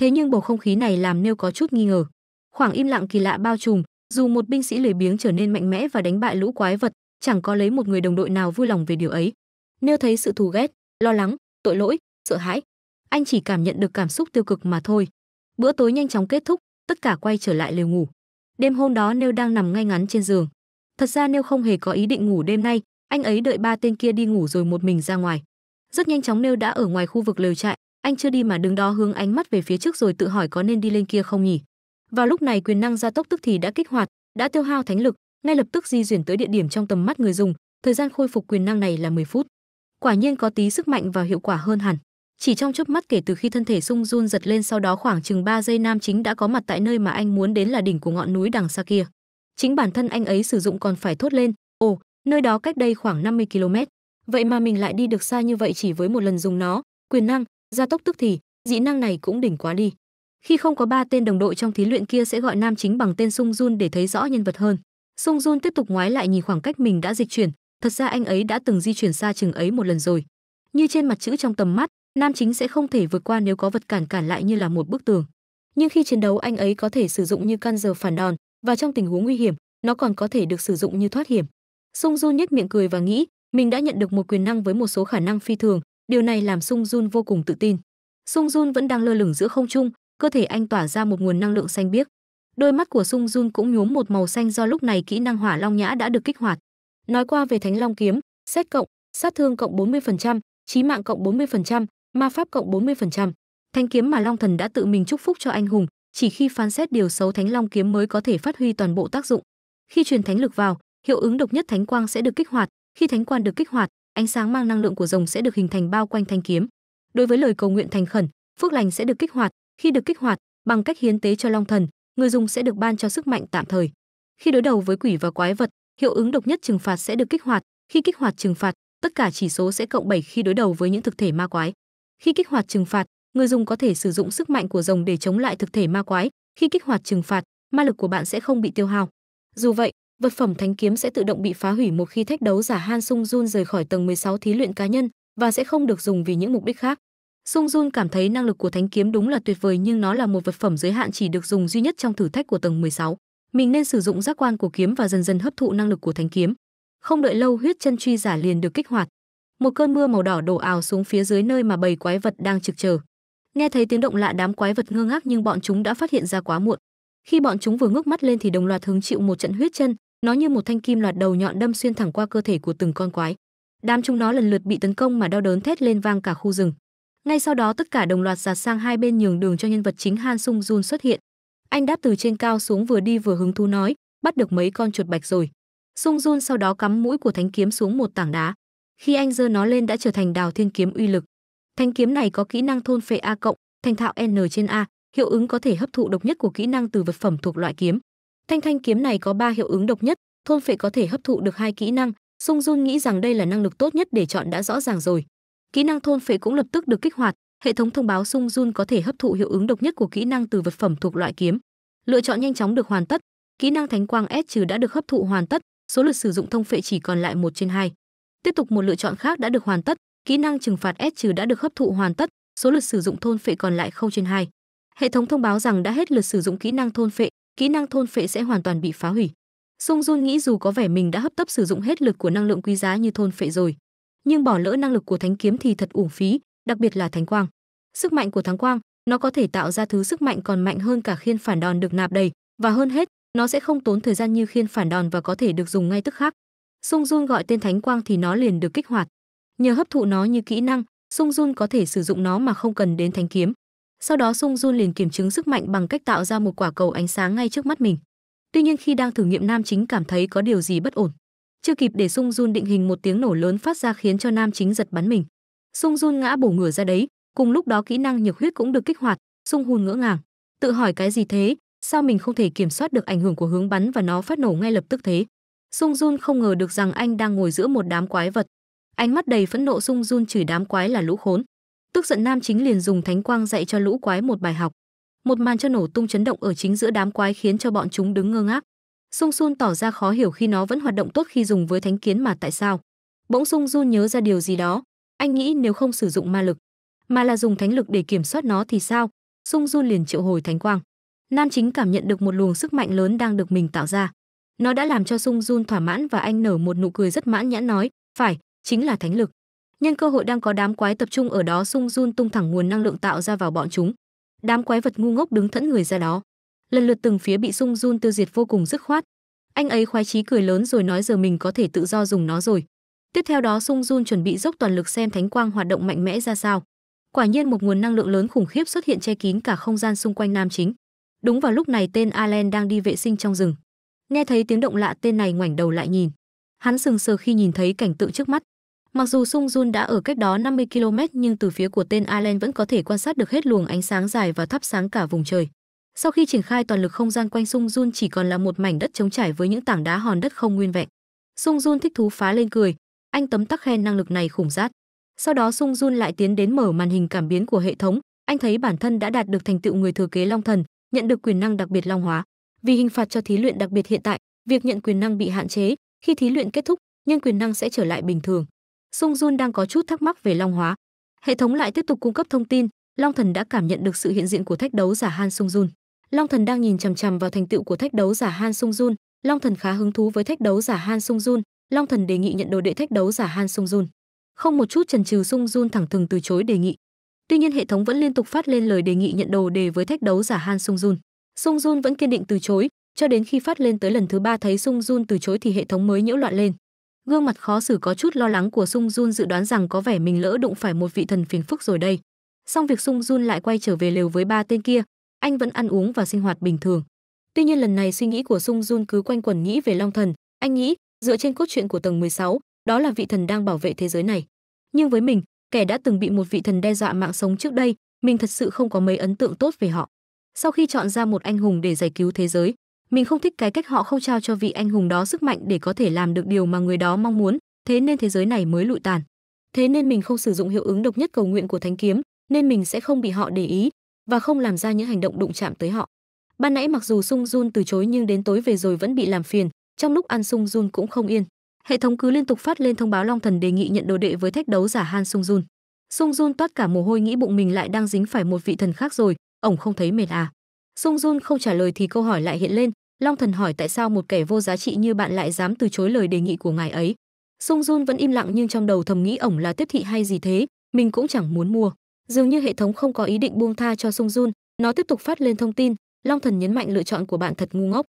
Thế nhưng bầu không khí này làm Nêu có chút nghi ngờ. Khoảng im lặng kỳ lạ bao trùm, dù một binh sĩ lười biếng trở nên mạnh mẽ và đánh bại lũ quái vật, chẳng có lấy một người đồng đội nào vui lòng về điều ấy. Nêu thấy sự thù ghét, lo lắng, tội lỗi, sợ hãi. Anh chỉ cảm nhận được cảm xúc tiêu cực mà thôi. Bữa tối nhanh chóng kết thúc, tất cả quay trở lại lều ngủ. Đêm hôm đó Nêu đang nằm ngay ngắn trên giường. Thật ra Nêu không hề có ý định ngủ đêm nay, anh ấy đợi ba tên kia đi ngủ rồi một mình ra ngoài rất nhanh chóng nêu đã ở ngoài khu vực lều trại anh chưa đi mà đứng đó hướng ánh mắt về phía trước rồi tự hỏi có nên đi lên kia không nhỉ vào lúc này quyền năng gia tốc tức thì đã kích hoạt đã tiêu hao thánh lực ngay lập tức di chuyển tới địa điểm trong tầm mắt người dùng thời gian khôi phục quyền năng này là 10 phút quả nhiên có tí sức mạnh và hiệu quả hơn hẳn chỉ trong chớp mắt kể từ khi thân thể sung run giật lên sau đó khoảng chừng 3 giây nam chính đã có mặt tại nơi mà anh muốn đến là đỉnh của ngọn núi đằng xa kia chính bản thân anh ấy sử dụng còn phải thốt lên ồ nơi đó cách đây khoảng 50 km vậy mà mình lại đi được xa như vậy chỉ với một lần dùng nó quyền năng gia tốc tức thì dị năng này cũng đỉnh quá đi khi không có ba tên đồng đội trong thí luyện kia sẽ gọi nam chính bằng tên sung jun để thấy rõ nhân vật hơn sung jun tiếp tục ngoái lại nhìn khoảng cách mình đã dịch chuyển thật ra anh ấy đã từng di chuyển xa chừng ấy một lần rồi như trên mặt chữ trong tầm mắt nam chính sẽ không thể vượt qua nếu có vật cản cản lại như là một bức tường nhưng khi chiến đấu anh ấy có thể sử dụng như căn giờ phản đòn và trong tình huống nguy hiểm nó còn có thể được sử dụng như thoát hiểm sung jun nhếch miệng cười và nghĩ mình đã nhận được một quyền năng với một số khả năng phi thường, điều này làm Sung Jun vô cùng tự tin. Sung Jun vẫn đang lơ lửng giữa không trung, cơ thể anh tỏa ra một nguồn năng lượng xanh biếc. Đôi mắt của Sung Jun cũng nhuốm một màu xanh do lúc này kỹ năng Hỏa Long Nhã đã được kích hoạt. Nói qua về Thánh Long kiếm, xét cộng, sát thương cộng 40%, trí mạng cộng 40%, ma pháp cộng 40%. Thánh kiếm mà Long Thần đã tự mình chúc phúc cho anh hùng, chỉ khi phán xét điều xấu Thánh Long kiếm mới có thể phát huy toàn bộ tác dụng. Khi truyền thánh lực vào, hiệu ứng độc nhất thánh quang sẽ được kích hoạt, khi thánh quan được kích hoạt, ánh sáng mang năng lượng của rồng sẽ được hình thành bao quanh thanh kiếm. Đối với lời cầu nguyện thành khẩn, phước lành sẽ được kích hoạt, khi được kích hoạt, bằng cách hiến tế cho Long Thần, người dùng sẽ được ban cho sức mạnh tạm thời. Khi đối đầu với quỷ và quái vật, hiệu ứng độc nhất trừng phạt sẽ được kích hoạt, khi kích hoạt trừng phạt, tất cả chỉ số sẽ cộng 7 khi đối đầu với những thực thể ma quái. Khi kích hoạt trừng phạt, người dùng có thể sử dụng sức mạnh của rồng để chống lại thực thể ma quái, khi kích hoạt trừng phạt, ma lực của bạn sẽ không bị tiêu hao. Dù vậy, vật phẩm thánh kiếm sẽ tự động bị phá hủy một khi thách đấu giả Han Sung Jun rời khỏi tầng 16 thí luyện cá nhân và sẽ không được dùng vì những mục đích khác. Sung Jun cảm thấy năng lực của thánh kiếm đúng là tuyệt vời nhưng nó là một vật phẩm giới hạn chỉ được dùng duy nhất trong thử thách của tầng 16. Mình nên sử dụng giác quan của kiếm và dần dần hấp thụ năng lực của thánh kiếm. Không đợi lâu huyết chân truy giả liền được kích hoạt. Một cơn mưa màu đỏ đổ ào xuống phía dưới nơi mà bầy quái vật đang trực chờ. Nghe thấy tiếng động lạ đám quái vật ngơ ngác nhưng bọn chúng đã phát hiện ra quá muộn. Khi bọn chúng vừa ngước mắt lên thì đồng loạt hứng chịu một trận huyết chân, nó như một thanh kim loạt đầu nhọn đâm xuyên thẳng qua cơ thể của từng con quái. Đám chúng nó lần lượt bị tấn công mà đau đớn thét lên vang cả khu rừng. Ngay sau đó tất cả đồng loạt giạt sang hai bên nhường đường cho nhân vật chính Han Sung Jun xuất hiện. Anh đáp từ trên cao xuống vừa đi vừa hứng thú nói, bắt được mấy con chuột bạch rồi. Sung Jun sau đó cắm mũi của thánh kiếm xuống một tảng đá. Khi anh giơ nó lên đã trở thành đào thiên kiếm uy lực. Thanh kiếm này có kỹ năng thôn phệ A cộng, thành thạo N trên A, hiệu ứng có thể hấp thụ độc nhất của kỹ năng từ vật phẩm thuộc loại kiếm. Thanh thanh kiếm này có 3 hiệu ứng độc nhất, thôn phệ có thể hấp thụ được hai kỹ năng, Sung Jun nghĩ rằng đây là năng lực tốt nhất để chọn đã rõ ràng rồi. Kỹ năng thôn phệ cũng lập tức được kích hoạt, hệ thống thông báo Sung Jun có thể hấp thụ hiệu ứng độc nhất của kỹ năng từ vật phẩm thuộc loại kiếm. Lựa chọn nhanh chóng được hoàn tất, kỹ năng Thánh Quang S trừ đã được hấp thụ hoàn tất, số lượt sử dụng thông phệ chỉ còn lại 1 trên 2. Tiếp tục một lựa chọn khác đã được hoàn tất, kỹ năng trừng phạt S trừ đã được hấp thụ hoàn tất, số lượt sử dụng thôn phệ còn lại 0 trên 2. Hệ thống thông báo rằng đã hết lượt sử dụng kỹ năng thôn phệ, kỹ năng thôn phệ sẽ hoàn toàn bị phá hủy. Sung Jun nghĩ dù có vẻ mình đã hấp tấp sử dụng hết lực của năng lượng quý giá như thôn phệ rồi, nhưng bỏ lỡ năng lực của thánh kiếm thì thật uổng phí, đặc biệt là thánh quang. Sức mạnh của thánh quang, nó có thể tạo ra thứ sức mạnh còn mạnh hơn cả khiên phản đòn được nạp đầy, và hơn hết, nó sẽ không tốn thời gian như khiên phản đòn và có thể được dùng ngay tức khắc. Sung Jun gọi tên thánh quang thì nó liền được kích hoạt. Nhờ hấp thụ nó như kỹ năng, Sung Jun có thể sử dụng nó mà không cần đến thánh kiếm sau đó Sung Jun liền kiểm chứng sức mạnh bằng cách tạo ra một quả cầu ánh sáng ngay trước mắt mình. Tuy nhiên khi đang thử nghiệm nam chính cảm thấy có điều gì bất ổn. Chưa kịp để Sung Jun định hình một tiếng nổ lớn phát ra khiến cho nam chính giật bắn mình. Sung Jun ngã bổ ngửa ra đấy, cùng lúc đó kỹ năng nhược huyết cũng được kích hoạt, Sung Hun ngỡ ngàng, tự hỏi cái gì thế, sao mình không thể kiểm soát được ảnh hưởng của hướng bắn và nó phát nổ ngay lập tức thế. Sung Jun không ngờ được rằng anh đang ngồi giữa một đám quái vật. Ánh mắt đầy phẫn nộ Sung Jun chửi đám quái là lũ khốn. Tức giận nam chính liền dùng thánh quang dạy cho lũ quái một bài học. Một màn cho nổ tung chấn động ở chính giữa đám quái khiến cho bọn chúng đứng ngơ ngác. Sung Sun tỏ ra khó hiểu khi nó vẫn hoạt động tốt khi dùng với thánh kiến mà tại sao. Bỗng Sung Sun nhớ ra điều gì đó, anh nghĩ nếu không sử dụng ma lực, mà là dùng thánh lực để kiểm soát nó thì sao? Sung Sun liền triệu hồi thánh quang. Nam chính cảm nhận được một luồng sức mạnh lớn đang được mình tạo ra. Nó đã làm cho Sung Jun thỏa mãn và anh nở một nụ cười rất mãn nhãn nói, "Phải, chính là thánh lực." nhân cơ hội đang có đám quái tập trung ở đó sung run tung thẳng nguồn năng lượng tạo ra vào bọn chúng đám quái vật ngu ngốc đứng thẫn người ra đó lần lượt từng phía bị sung run tiêu diệt vô cùng dứt khoát anh ấy khoái chí cười lớn rồi nói giờ mình có thể tự do dùng nó rồi tiếp theo đó sung run chuẩn bị dốc toàn lực xem thánh quang hoạt động mạnh mẽ ra sao quả nhiên một nguồn năng lượng lớn khủng khiếp xuất hiện che kín cả không gian xung quanh nam chính đúng vào lúc này tên Allen đang đi vệ sinh trong rừng nghe thấy tiếng động lạ tên này ngoảnh đầu lại nhìn hắn sừng sờ khi nhìn thấy cảnh tượng trước mắt Mặc dù Sung Jun đã ở cách đó 50 km nhưng từ phía của tên Allen vẫn có thể quan sát được hết luồng ánh sáng dài và thắp sáng cả vùng trời. Sau khi triển khai toàn lực không gian quanh Sung Jun chỉ còn là một mảnh đất trống trải với những tảng đá hòn đất không nguyên vẹn. Sung Jun thích thú phá lên cười, anh tấm tắc khen năng lực này khủng rát. Sau đó Sung Jun lại tiến đến mở màn hình cảm biến của hệ thống, anh thấy bản thân đã đạt được thành tựu người thừa kế Long Thần, nhận được quyền năng đặc biệt Long Hóa. Vì hình phạt cho thí luyện đặc biệt hiện tại, việc nhận quyền năng bị hạn chế, khi thí luyện kết thúc, nhưng quyền năng sẽ trở lại bình thường. Sung Jun đang có chút thắc mắc về Long Hóa. Hệ thống lại tiếp tục cung cấp thông tin, Long Thần đã cảm nhận được sự hiện diện của thách đấu giả Han Sung Jun. Long Thần đang nhìn chằm chằm vào thành tựu của thách đấu giả Han Sung Jun, Long Thần khá hứng thú với thách đấu giả Han Sung Jun, Long Thần đề nghị nhận đồ đệ thách đấu giả Han Sung Jun. Không một chút chần chừ Sung Jun thẳng thừng từ chối đề nghị. Tuy nhiên hệ thống vẫn liên tục phát lên lời đề nghị nhận đồ đề với thách đấu giả Han Sung Jun. Sung Jun vẫn kiên định từ chối, cho đến khi phát lên tới lần thứ ba thấy Sung Jun từ chối thì hệ thống mới nhiễu loạn lên. Gương mặt khó xử có chút lo lắng của Sung Jun dự đoán rằng có vẻ mình lỡ đụng phải một vị thần phiền phức rồi đây. Song việc Sung Jun lại quay trở về lều với ba tên kia, anh vẫn ăn uống và sinh hoạt bình thường. Tuy nhiên lần này suy nghĩ của Sung Jun cứ quanh quẩn nghĩ về Long Thần, anh nghĩ, dựa trên cốt truyện của tầng 16, đó là vị thần đang bảo vệ thế giới này. Nhưng với mình, kẻ đã từng bị một vị thần đe dọa mạng sống trước đây, mình thật sự không có mấy ấn tượng tốt về họ. Sau khi chọn ra một anh hùng để giải cứu thế giới, mình không thích cái cách họ không trao cho vị anh hùng đó sức mạnh để có thể làm được điều mà người đó mong muốn, thế nên thế giới này mới lụi tàn. Thế nên mình không sử dụng hiệu ứng độc nhất cầu nguyện của thánh kiếm, nên mình sẽ không bị họ để ý và không làm ra những hành động đụng chạm tới họ. Ban nãy mặc dù Sung Jun từ chối nhưng đến tối về rồi vẫn bị làm phiền, trong lúc ăn Sung Jun cũng không yên. Hệ thống cứ liên tục phát lên thông báo Long Thần đề nghị nhận đồ đệ với thách đấu giả Han Sung Jun. Sung Jun toát cả mồ hôi nghĩ bụng mình lại đang dính phải một vị thần khác rồi, ổng không thấy mệt à. Sung Jun không trả lời thì câu hỏi lại hiện lên, Long Thần hỏi tại sao một kẻ vô giá trị như bạn lại dám từ chối lời đề nghị của ngài ấy. Sung Jun vẫn im lặng nhưng trong đầu thầm nghĩ ổng là tiếp thị hay gì thế, mình cũng chẳng muốn mua. Dường như hệ thống không có ý định buông tha cho Sung Jun, nó tiếp tục phát lên thông tin, Long Thần nhấn mạnh lựa chọn của bạn thật ngu ngốc.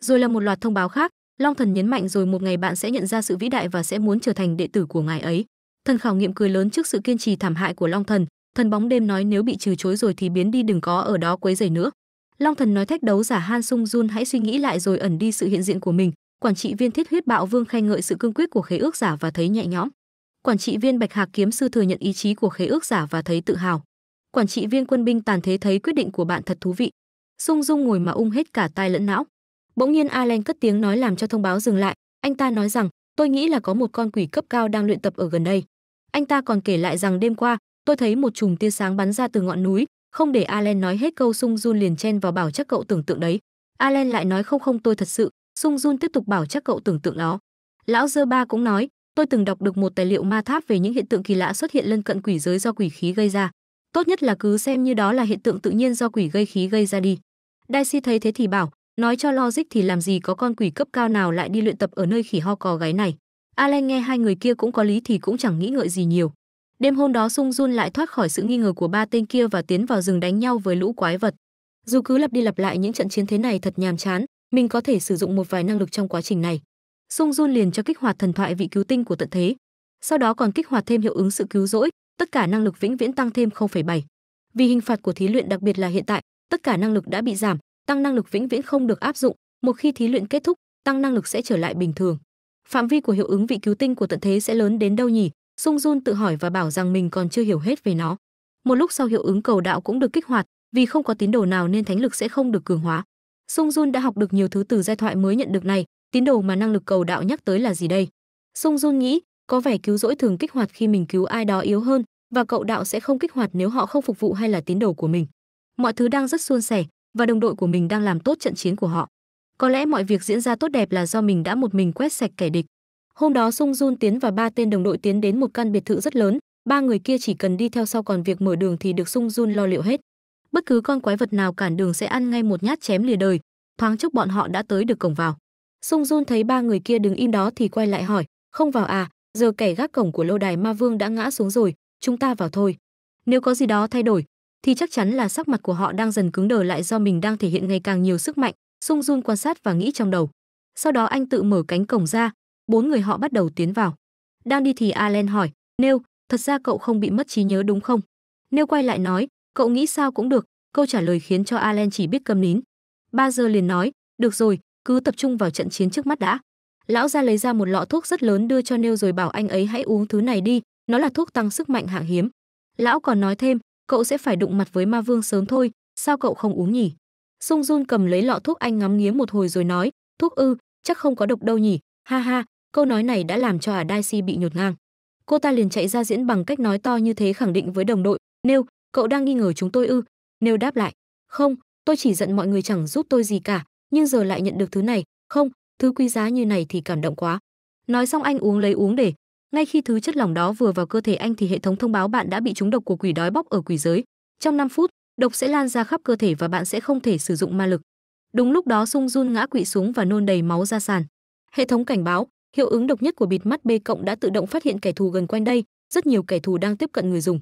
Rồi là một loạt thông báo khác, Long Thần nhấn mạnh rồi một ngày bạn sẽ nhận ra sự vĩ đại và sẽ muốn trở thành đệ tử của ngài ấy. Thần khảo nghiệm cười lớn trước sự kiên trì thảm hại của Long Thần, thần bóng đêm nói nếu bị trừ chối rồi thì biến đi đừng có ở đó quấy rầy nữa. Long Thần nói thách đấu giả Han Sung Jun hãy suy nghĩ lại rồi ẩn đi sự hiện diện của mình. Quản trị viên Thiết Huyết Bạo Vương khen ngợi sự cương quyết của khế ước giả và thấy nhẹ nhõm. Quản trị viên Bạch Hạc Kiếm Sư thừa nhận ý chí của khế ước giả và thấy tự hào. Quản trị viên Quân binh Tàn Thế thấy quyết định của bạn thật thú vị. Sung Dung ngồi mà ung hết cả tai lẫn não. Bỗng nhiên Alan cất tiếng nói làm cho thông báo dừng lại, anh ta nói rằng, tôi nghĩ là có một con quỷ cấp cao đang luyện tập ở gần đây. Anh ta còn kể lại rằng đêm qua, tôi thấy một chùm tia sáng bắn ra từ ngọn núi, không để Allen nói hết câu Sung Jun liền chen vào bảo chắc cậu tưởng tượng đấy. Allen lại nói không không tôi thật sự, Sung Jun tiếp tục bảo chắc cậu tưởng tượng đó. Lão Dơ Ba cũng nói, tôi từng đọc được một tài liệu ma tháp về những hiện tượng kỳ lạ xuất hiện lân cận quỷ giới do quỷ khí gây ra. Tốt nhất là cứ xem như đó là hiện tượng tự nhiên do quỷ gây khí gây ra đi. Daisy thấy thế thì bảo, nói cho logic thì làm gì có con quỷ cấp cao nào lại đi luyện tập ở nơi khỉ ho cò gái này. Allen nghe hai người kia cũng có lý thì cũng chẳng nghĩ ngợi gì nhiều. Đêm hôm đó Sung Jun lại thoát khỏi sự nghi ngờ của ba tên kia và tiến vào rừng đánh nhau với lũ quái vật. Dù cứ lặp đi lặp lại những trận chiến thế này thật nhàm chán, mình có thể sử dụng một vài năng lực trong quá trình này. Sung Jun liền cho kích hoạt thần thoại vị cứu tinh của tận thế. Sau đó còn kích hoạt thêm hiệu ứng sự cứu rỗi, tất cả năng lực vĩnh viễn tăng thêm 0,7. Vì hình phạt của thí luyện đặc biệt là hiện tại, tất cả năng lực đã bị giảm, tăng năng lực vĩnh viễn không được áp dụng, một khi thí luyện kết thúc, tăng năng lực sẽ trở lại bình thường. Phạm vi của hiệu ứng vị cứu tinh của tận thế sẽ lớn đến đâu nhỉ? Dung Jun tự hỏi và bảo rằng mình còn chưa hiểu hết về nó. Một lúc sau hiệu ứng cầu đạo cũng được kích hoạt, vì không có tín đồ nào nên thánh lực sẽ không được cường hóa. Dung Jun đã học được nhiều thứ từ giai thoại mới nhận được này, tín đồ mà năng lực cầu đạo nhắc tới là gì đây? Dung Jun nghĩ, có vẻ cứu rỗi thường kích hoạt khi mình cứu ai đó yếu hơn và cậu đạo sẽ không kích hoạt nếu họ không phục vụ hay là tín đồ của mình. Mọi thứ đang rất suôn sẻ và đồng đội của mình đang làm tốt trận chiến của họ. Có lẽ mọi việc diễn ra tốt đẹp là do mình đã một mình quét sạch kẻ địch. Hôm đó Sung Jun Tiến và ba tên đồng đội tiến đến một căn biệt thự rất lớn, ba người kia chỉ cần đi theo sau còn việc mở đường thì được Sung Jun lo liệu hết. Bất cứ con quái vật nào cản đường sẽ ăn ngay một nhát chém lìa đời, thoáng chốc bọn họ đã tới được cổng vào. Sung Jun thấy ba người kia đứng im đó thì quay lại hỏi, "Không vào à, giờ kẻ gác cổng của lâu đài Ma Vương đã ngã xuống rồi, chúng ta vào thôi." Nếu có gì đó thay đổi thì chắc chắn là sắc mặt của họ đang dần cứng đờ lại do mình đang thể hiện ngày càng nhiều sức mạnh, Sung Jun quan sát và nghĩ trong đầu. Sau đó anh tự mở cánh cổng ra, bốn người họ bắt đầu tiến vào. Đang đi thì Allen hỏi, Nêu, thật ra cậu không bị mất trí nhớ đúng không? Nêu quay lại nói, cậu nghĩ sao cũng được, câu trả lời khiến cho Allen chỉ biết câm nín. Ba giờ liền nói, được rồi, cứ tập trung vào trận chiến trước mắt đã. Lão ra lấy ra một lọ thuốc rất lớn đưa cho Nêu rồi bảo anh ấy hãy uống thứ này đi, nó là thuốc tăng sức mạnh hạng hiếm. Lão còn nói thêm, cậu sẽ phải đụng mặt với ma vương sớm thôi, sao cậu không uống nhỉ? Sung Jun cầm lấy lọ thuốc anh ngắm nghía một hồi rồi nói, thuốc ư, chắc không có độc đâu nhỉ, ha ha, Câu nói này đã làm cho Ả Đai Si bị nhột ngang. Cô ta liền chạy ra diễn bằng cách nói to như thế khẳng định với đồng đội, "Nêu, cậu đang nghi ngờ chúng tôi ư?" Nêu đáp lại, "Không, tôi chỉ giận mọi người chẳng giúp tôi gì cả, nhưng giờ lại nhận được thứ này, không, thứ quý giá như này thì cảm động quá." Nói xong anh uống lấy uống để, ngay khi thứ chất lỏng đó vừa vào cơ thể anh thì hệ thống thông báo bạn đã bị trúng độc của quỷ đói bóc ở quỷ giới. Trong 5 phút, độc sẽ lan ra khắp cơ thể và bạn sẽ không thể sử dụng ma lực. Đúng lúc đó Sung Jun ngã quỵ xuống và nôn đầy máu ra sàn. Hệ thống cảnh báo, Hiệu ứng độc nhất của bịt mắt B cộng đã tự động phát hiện kẻ thù gần quanh đây, rất nhiều kẻ thù đang tiếp cận người dùng.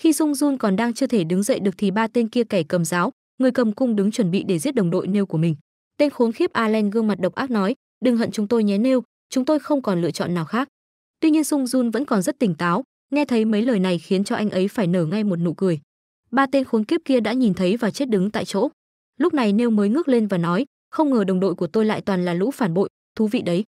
Khi Sung Jun còn đang chưa thể đứng dậy được thì ba tên kia kẻ cầm giáo, người cầm cung đứng chuẩn bị để giết đồng đội nêu của mình. Tên khốn khiếp Allen gương mặt độc ác nói, đừng hận chúng tôi nhé nêu, chúng tôi không còn lựa chọn nào khác. Tuy nhiên Sung Jun vẫn còn rất tỉnh táo, nghe thấy mấy lời này khiến cho anh ấy phải nở ngay một nụ cười. Ba tên khốn kiếp kia đã nhìn thấy và chết đứng tại chỗ. Lúc này Nêu mới ngước lên và nói, không ngờ đồng đội của tôi lại toàn là lũ phản bội, thú vị đấy.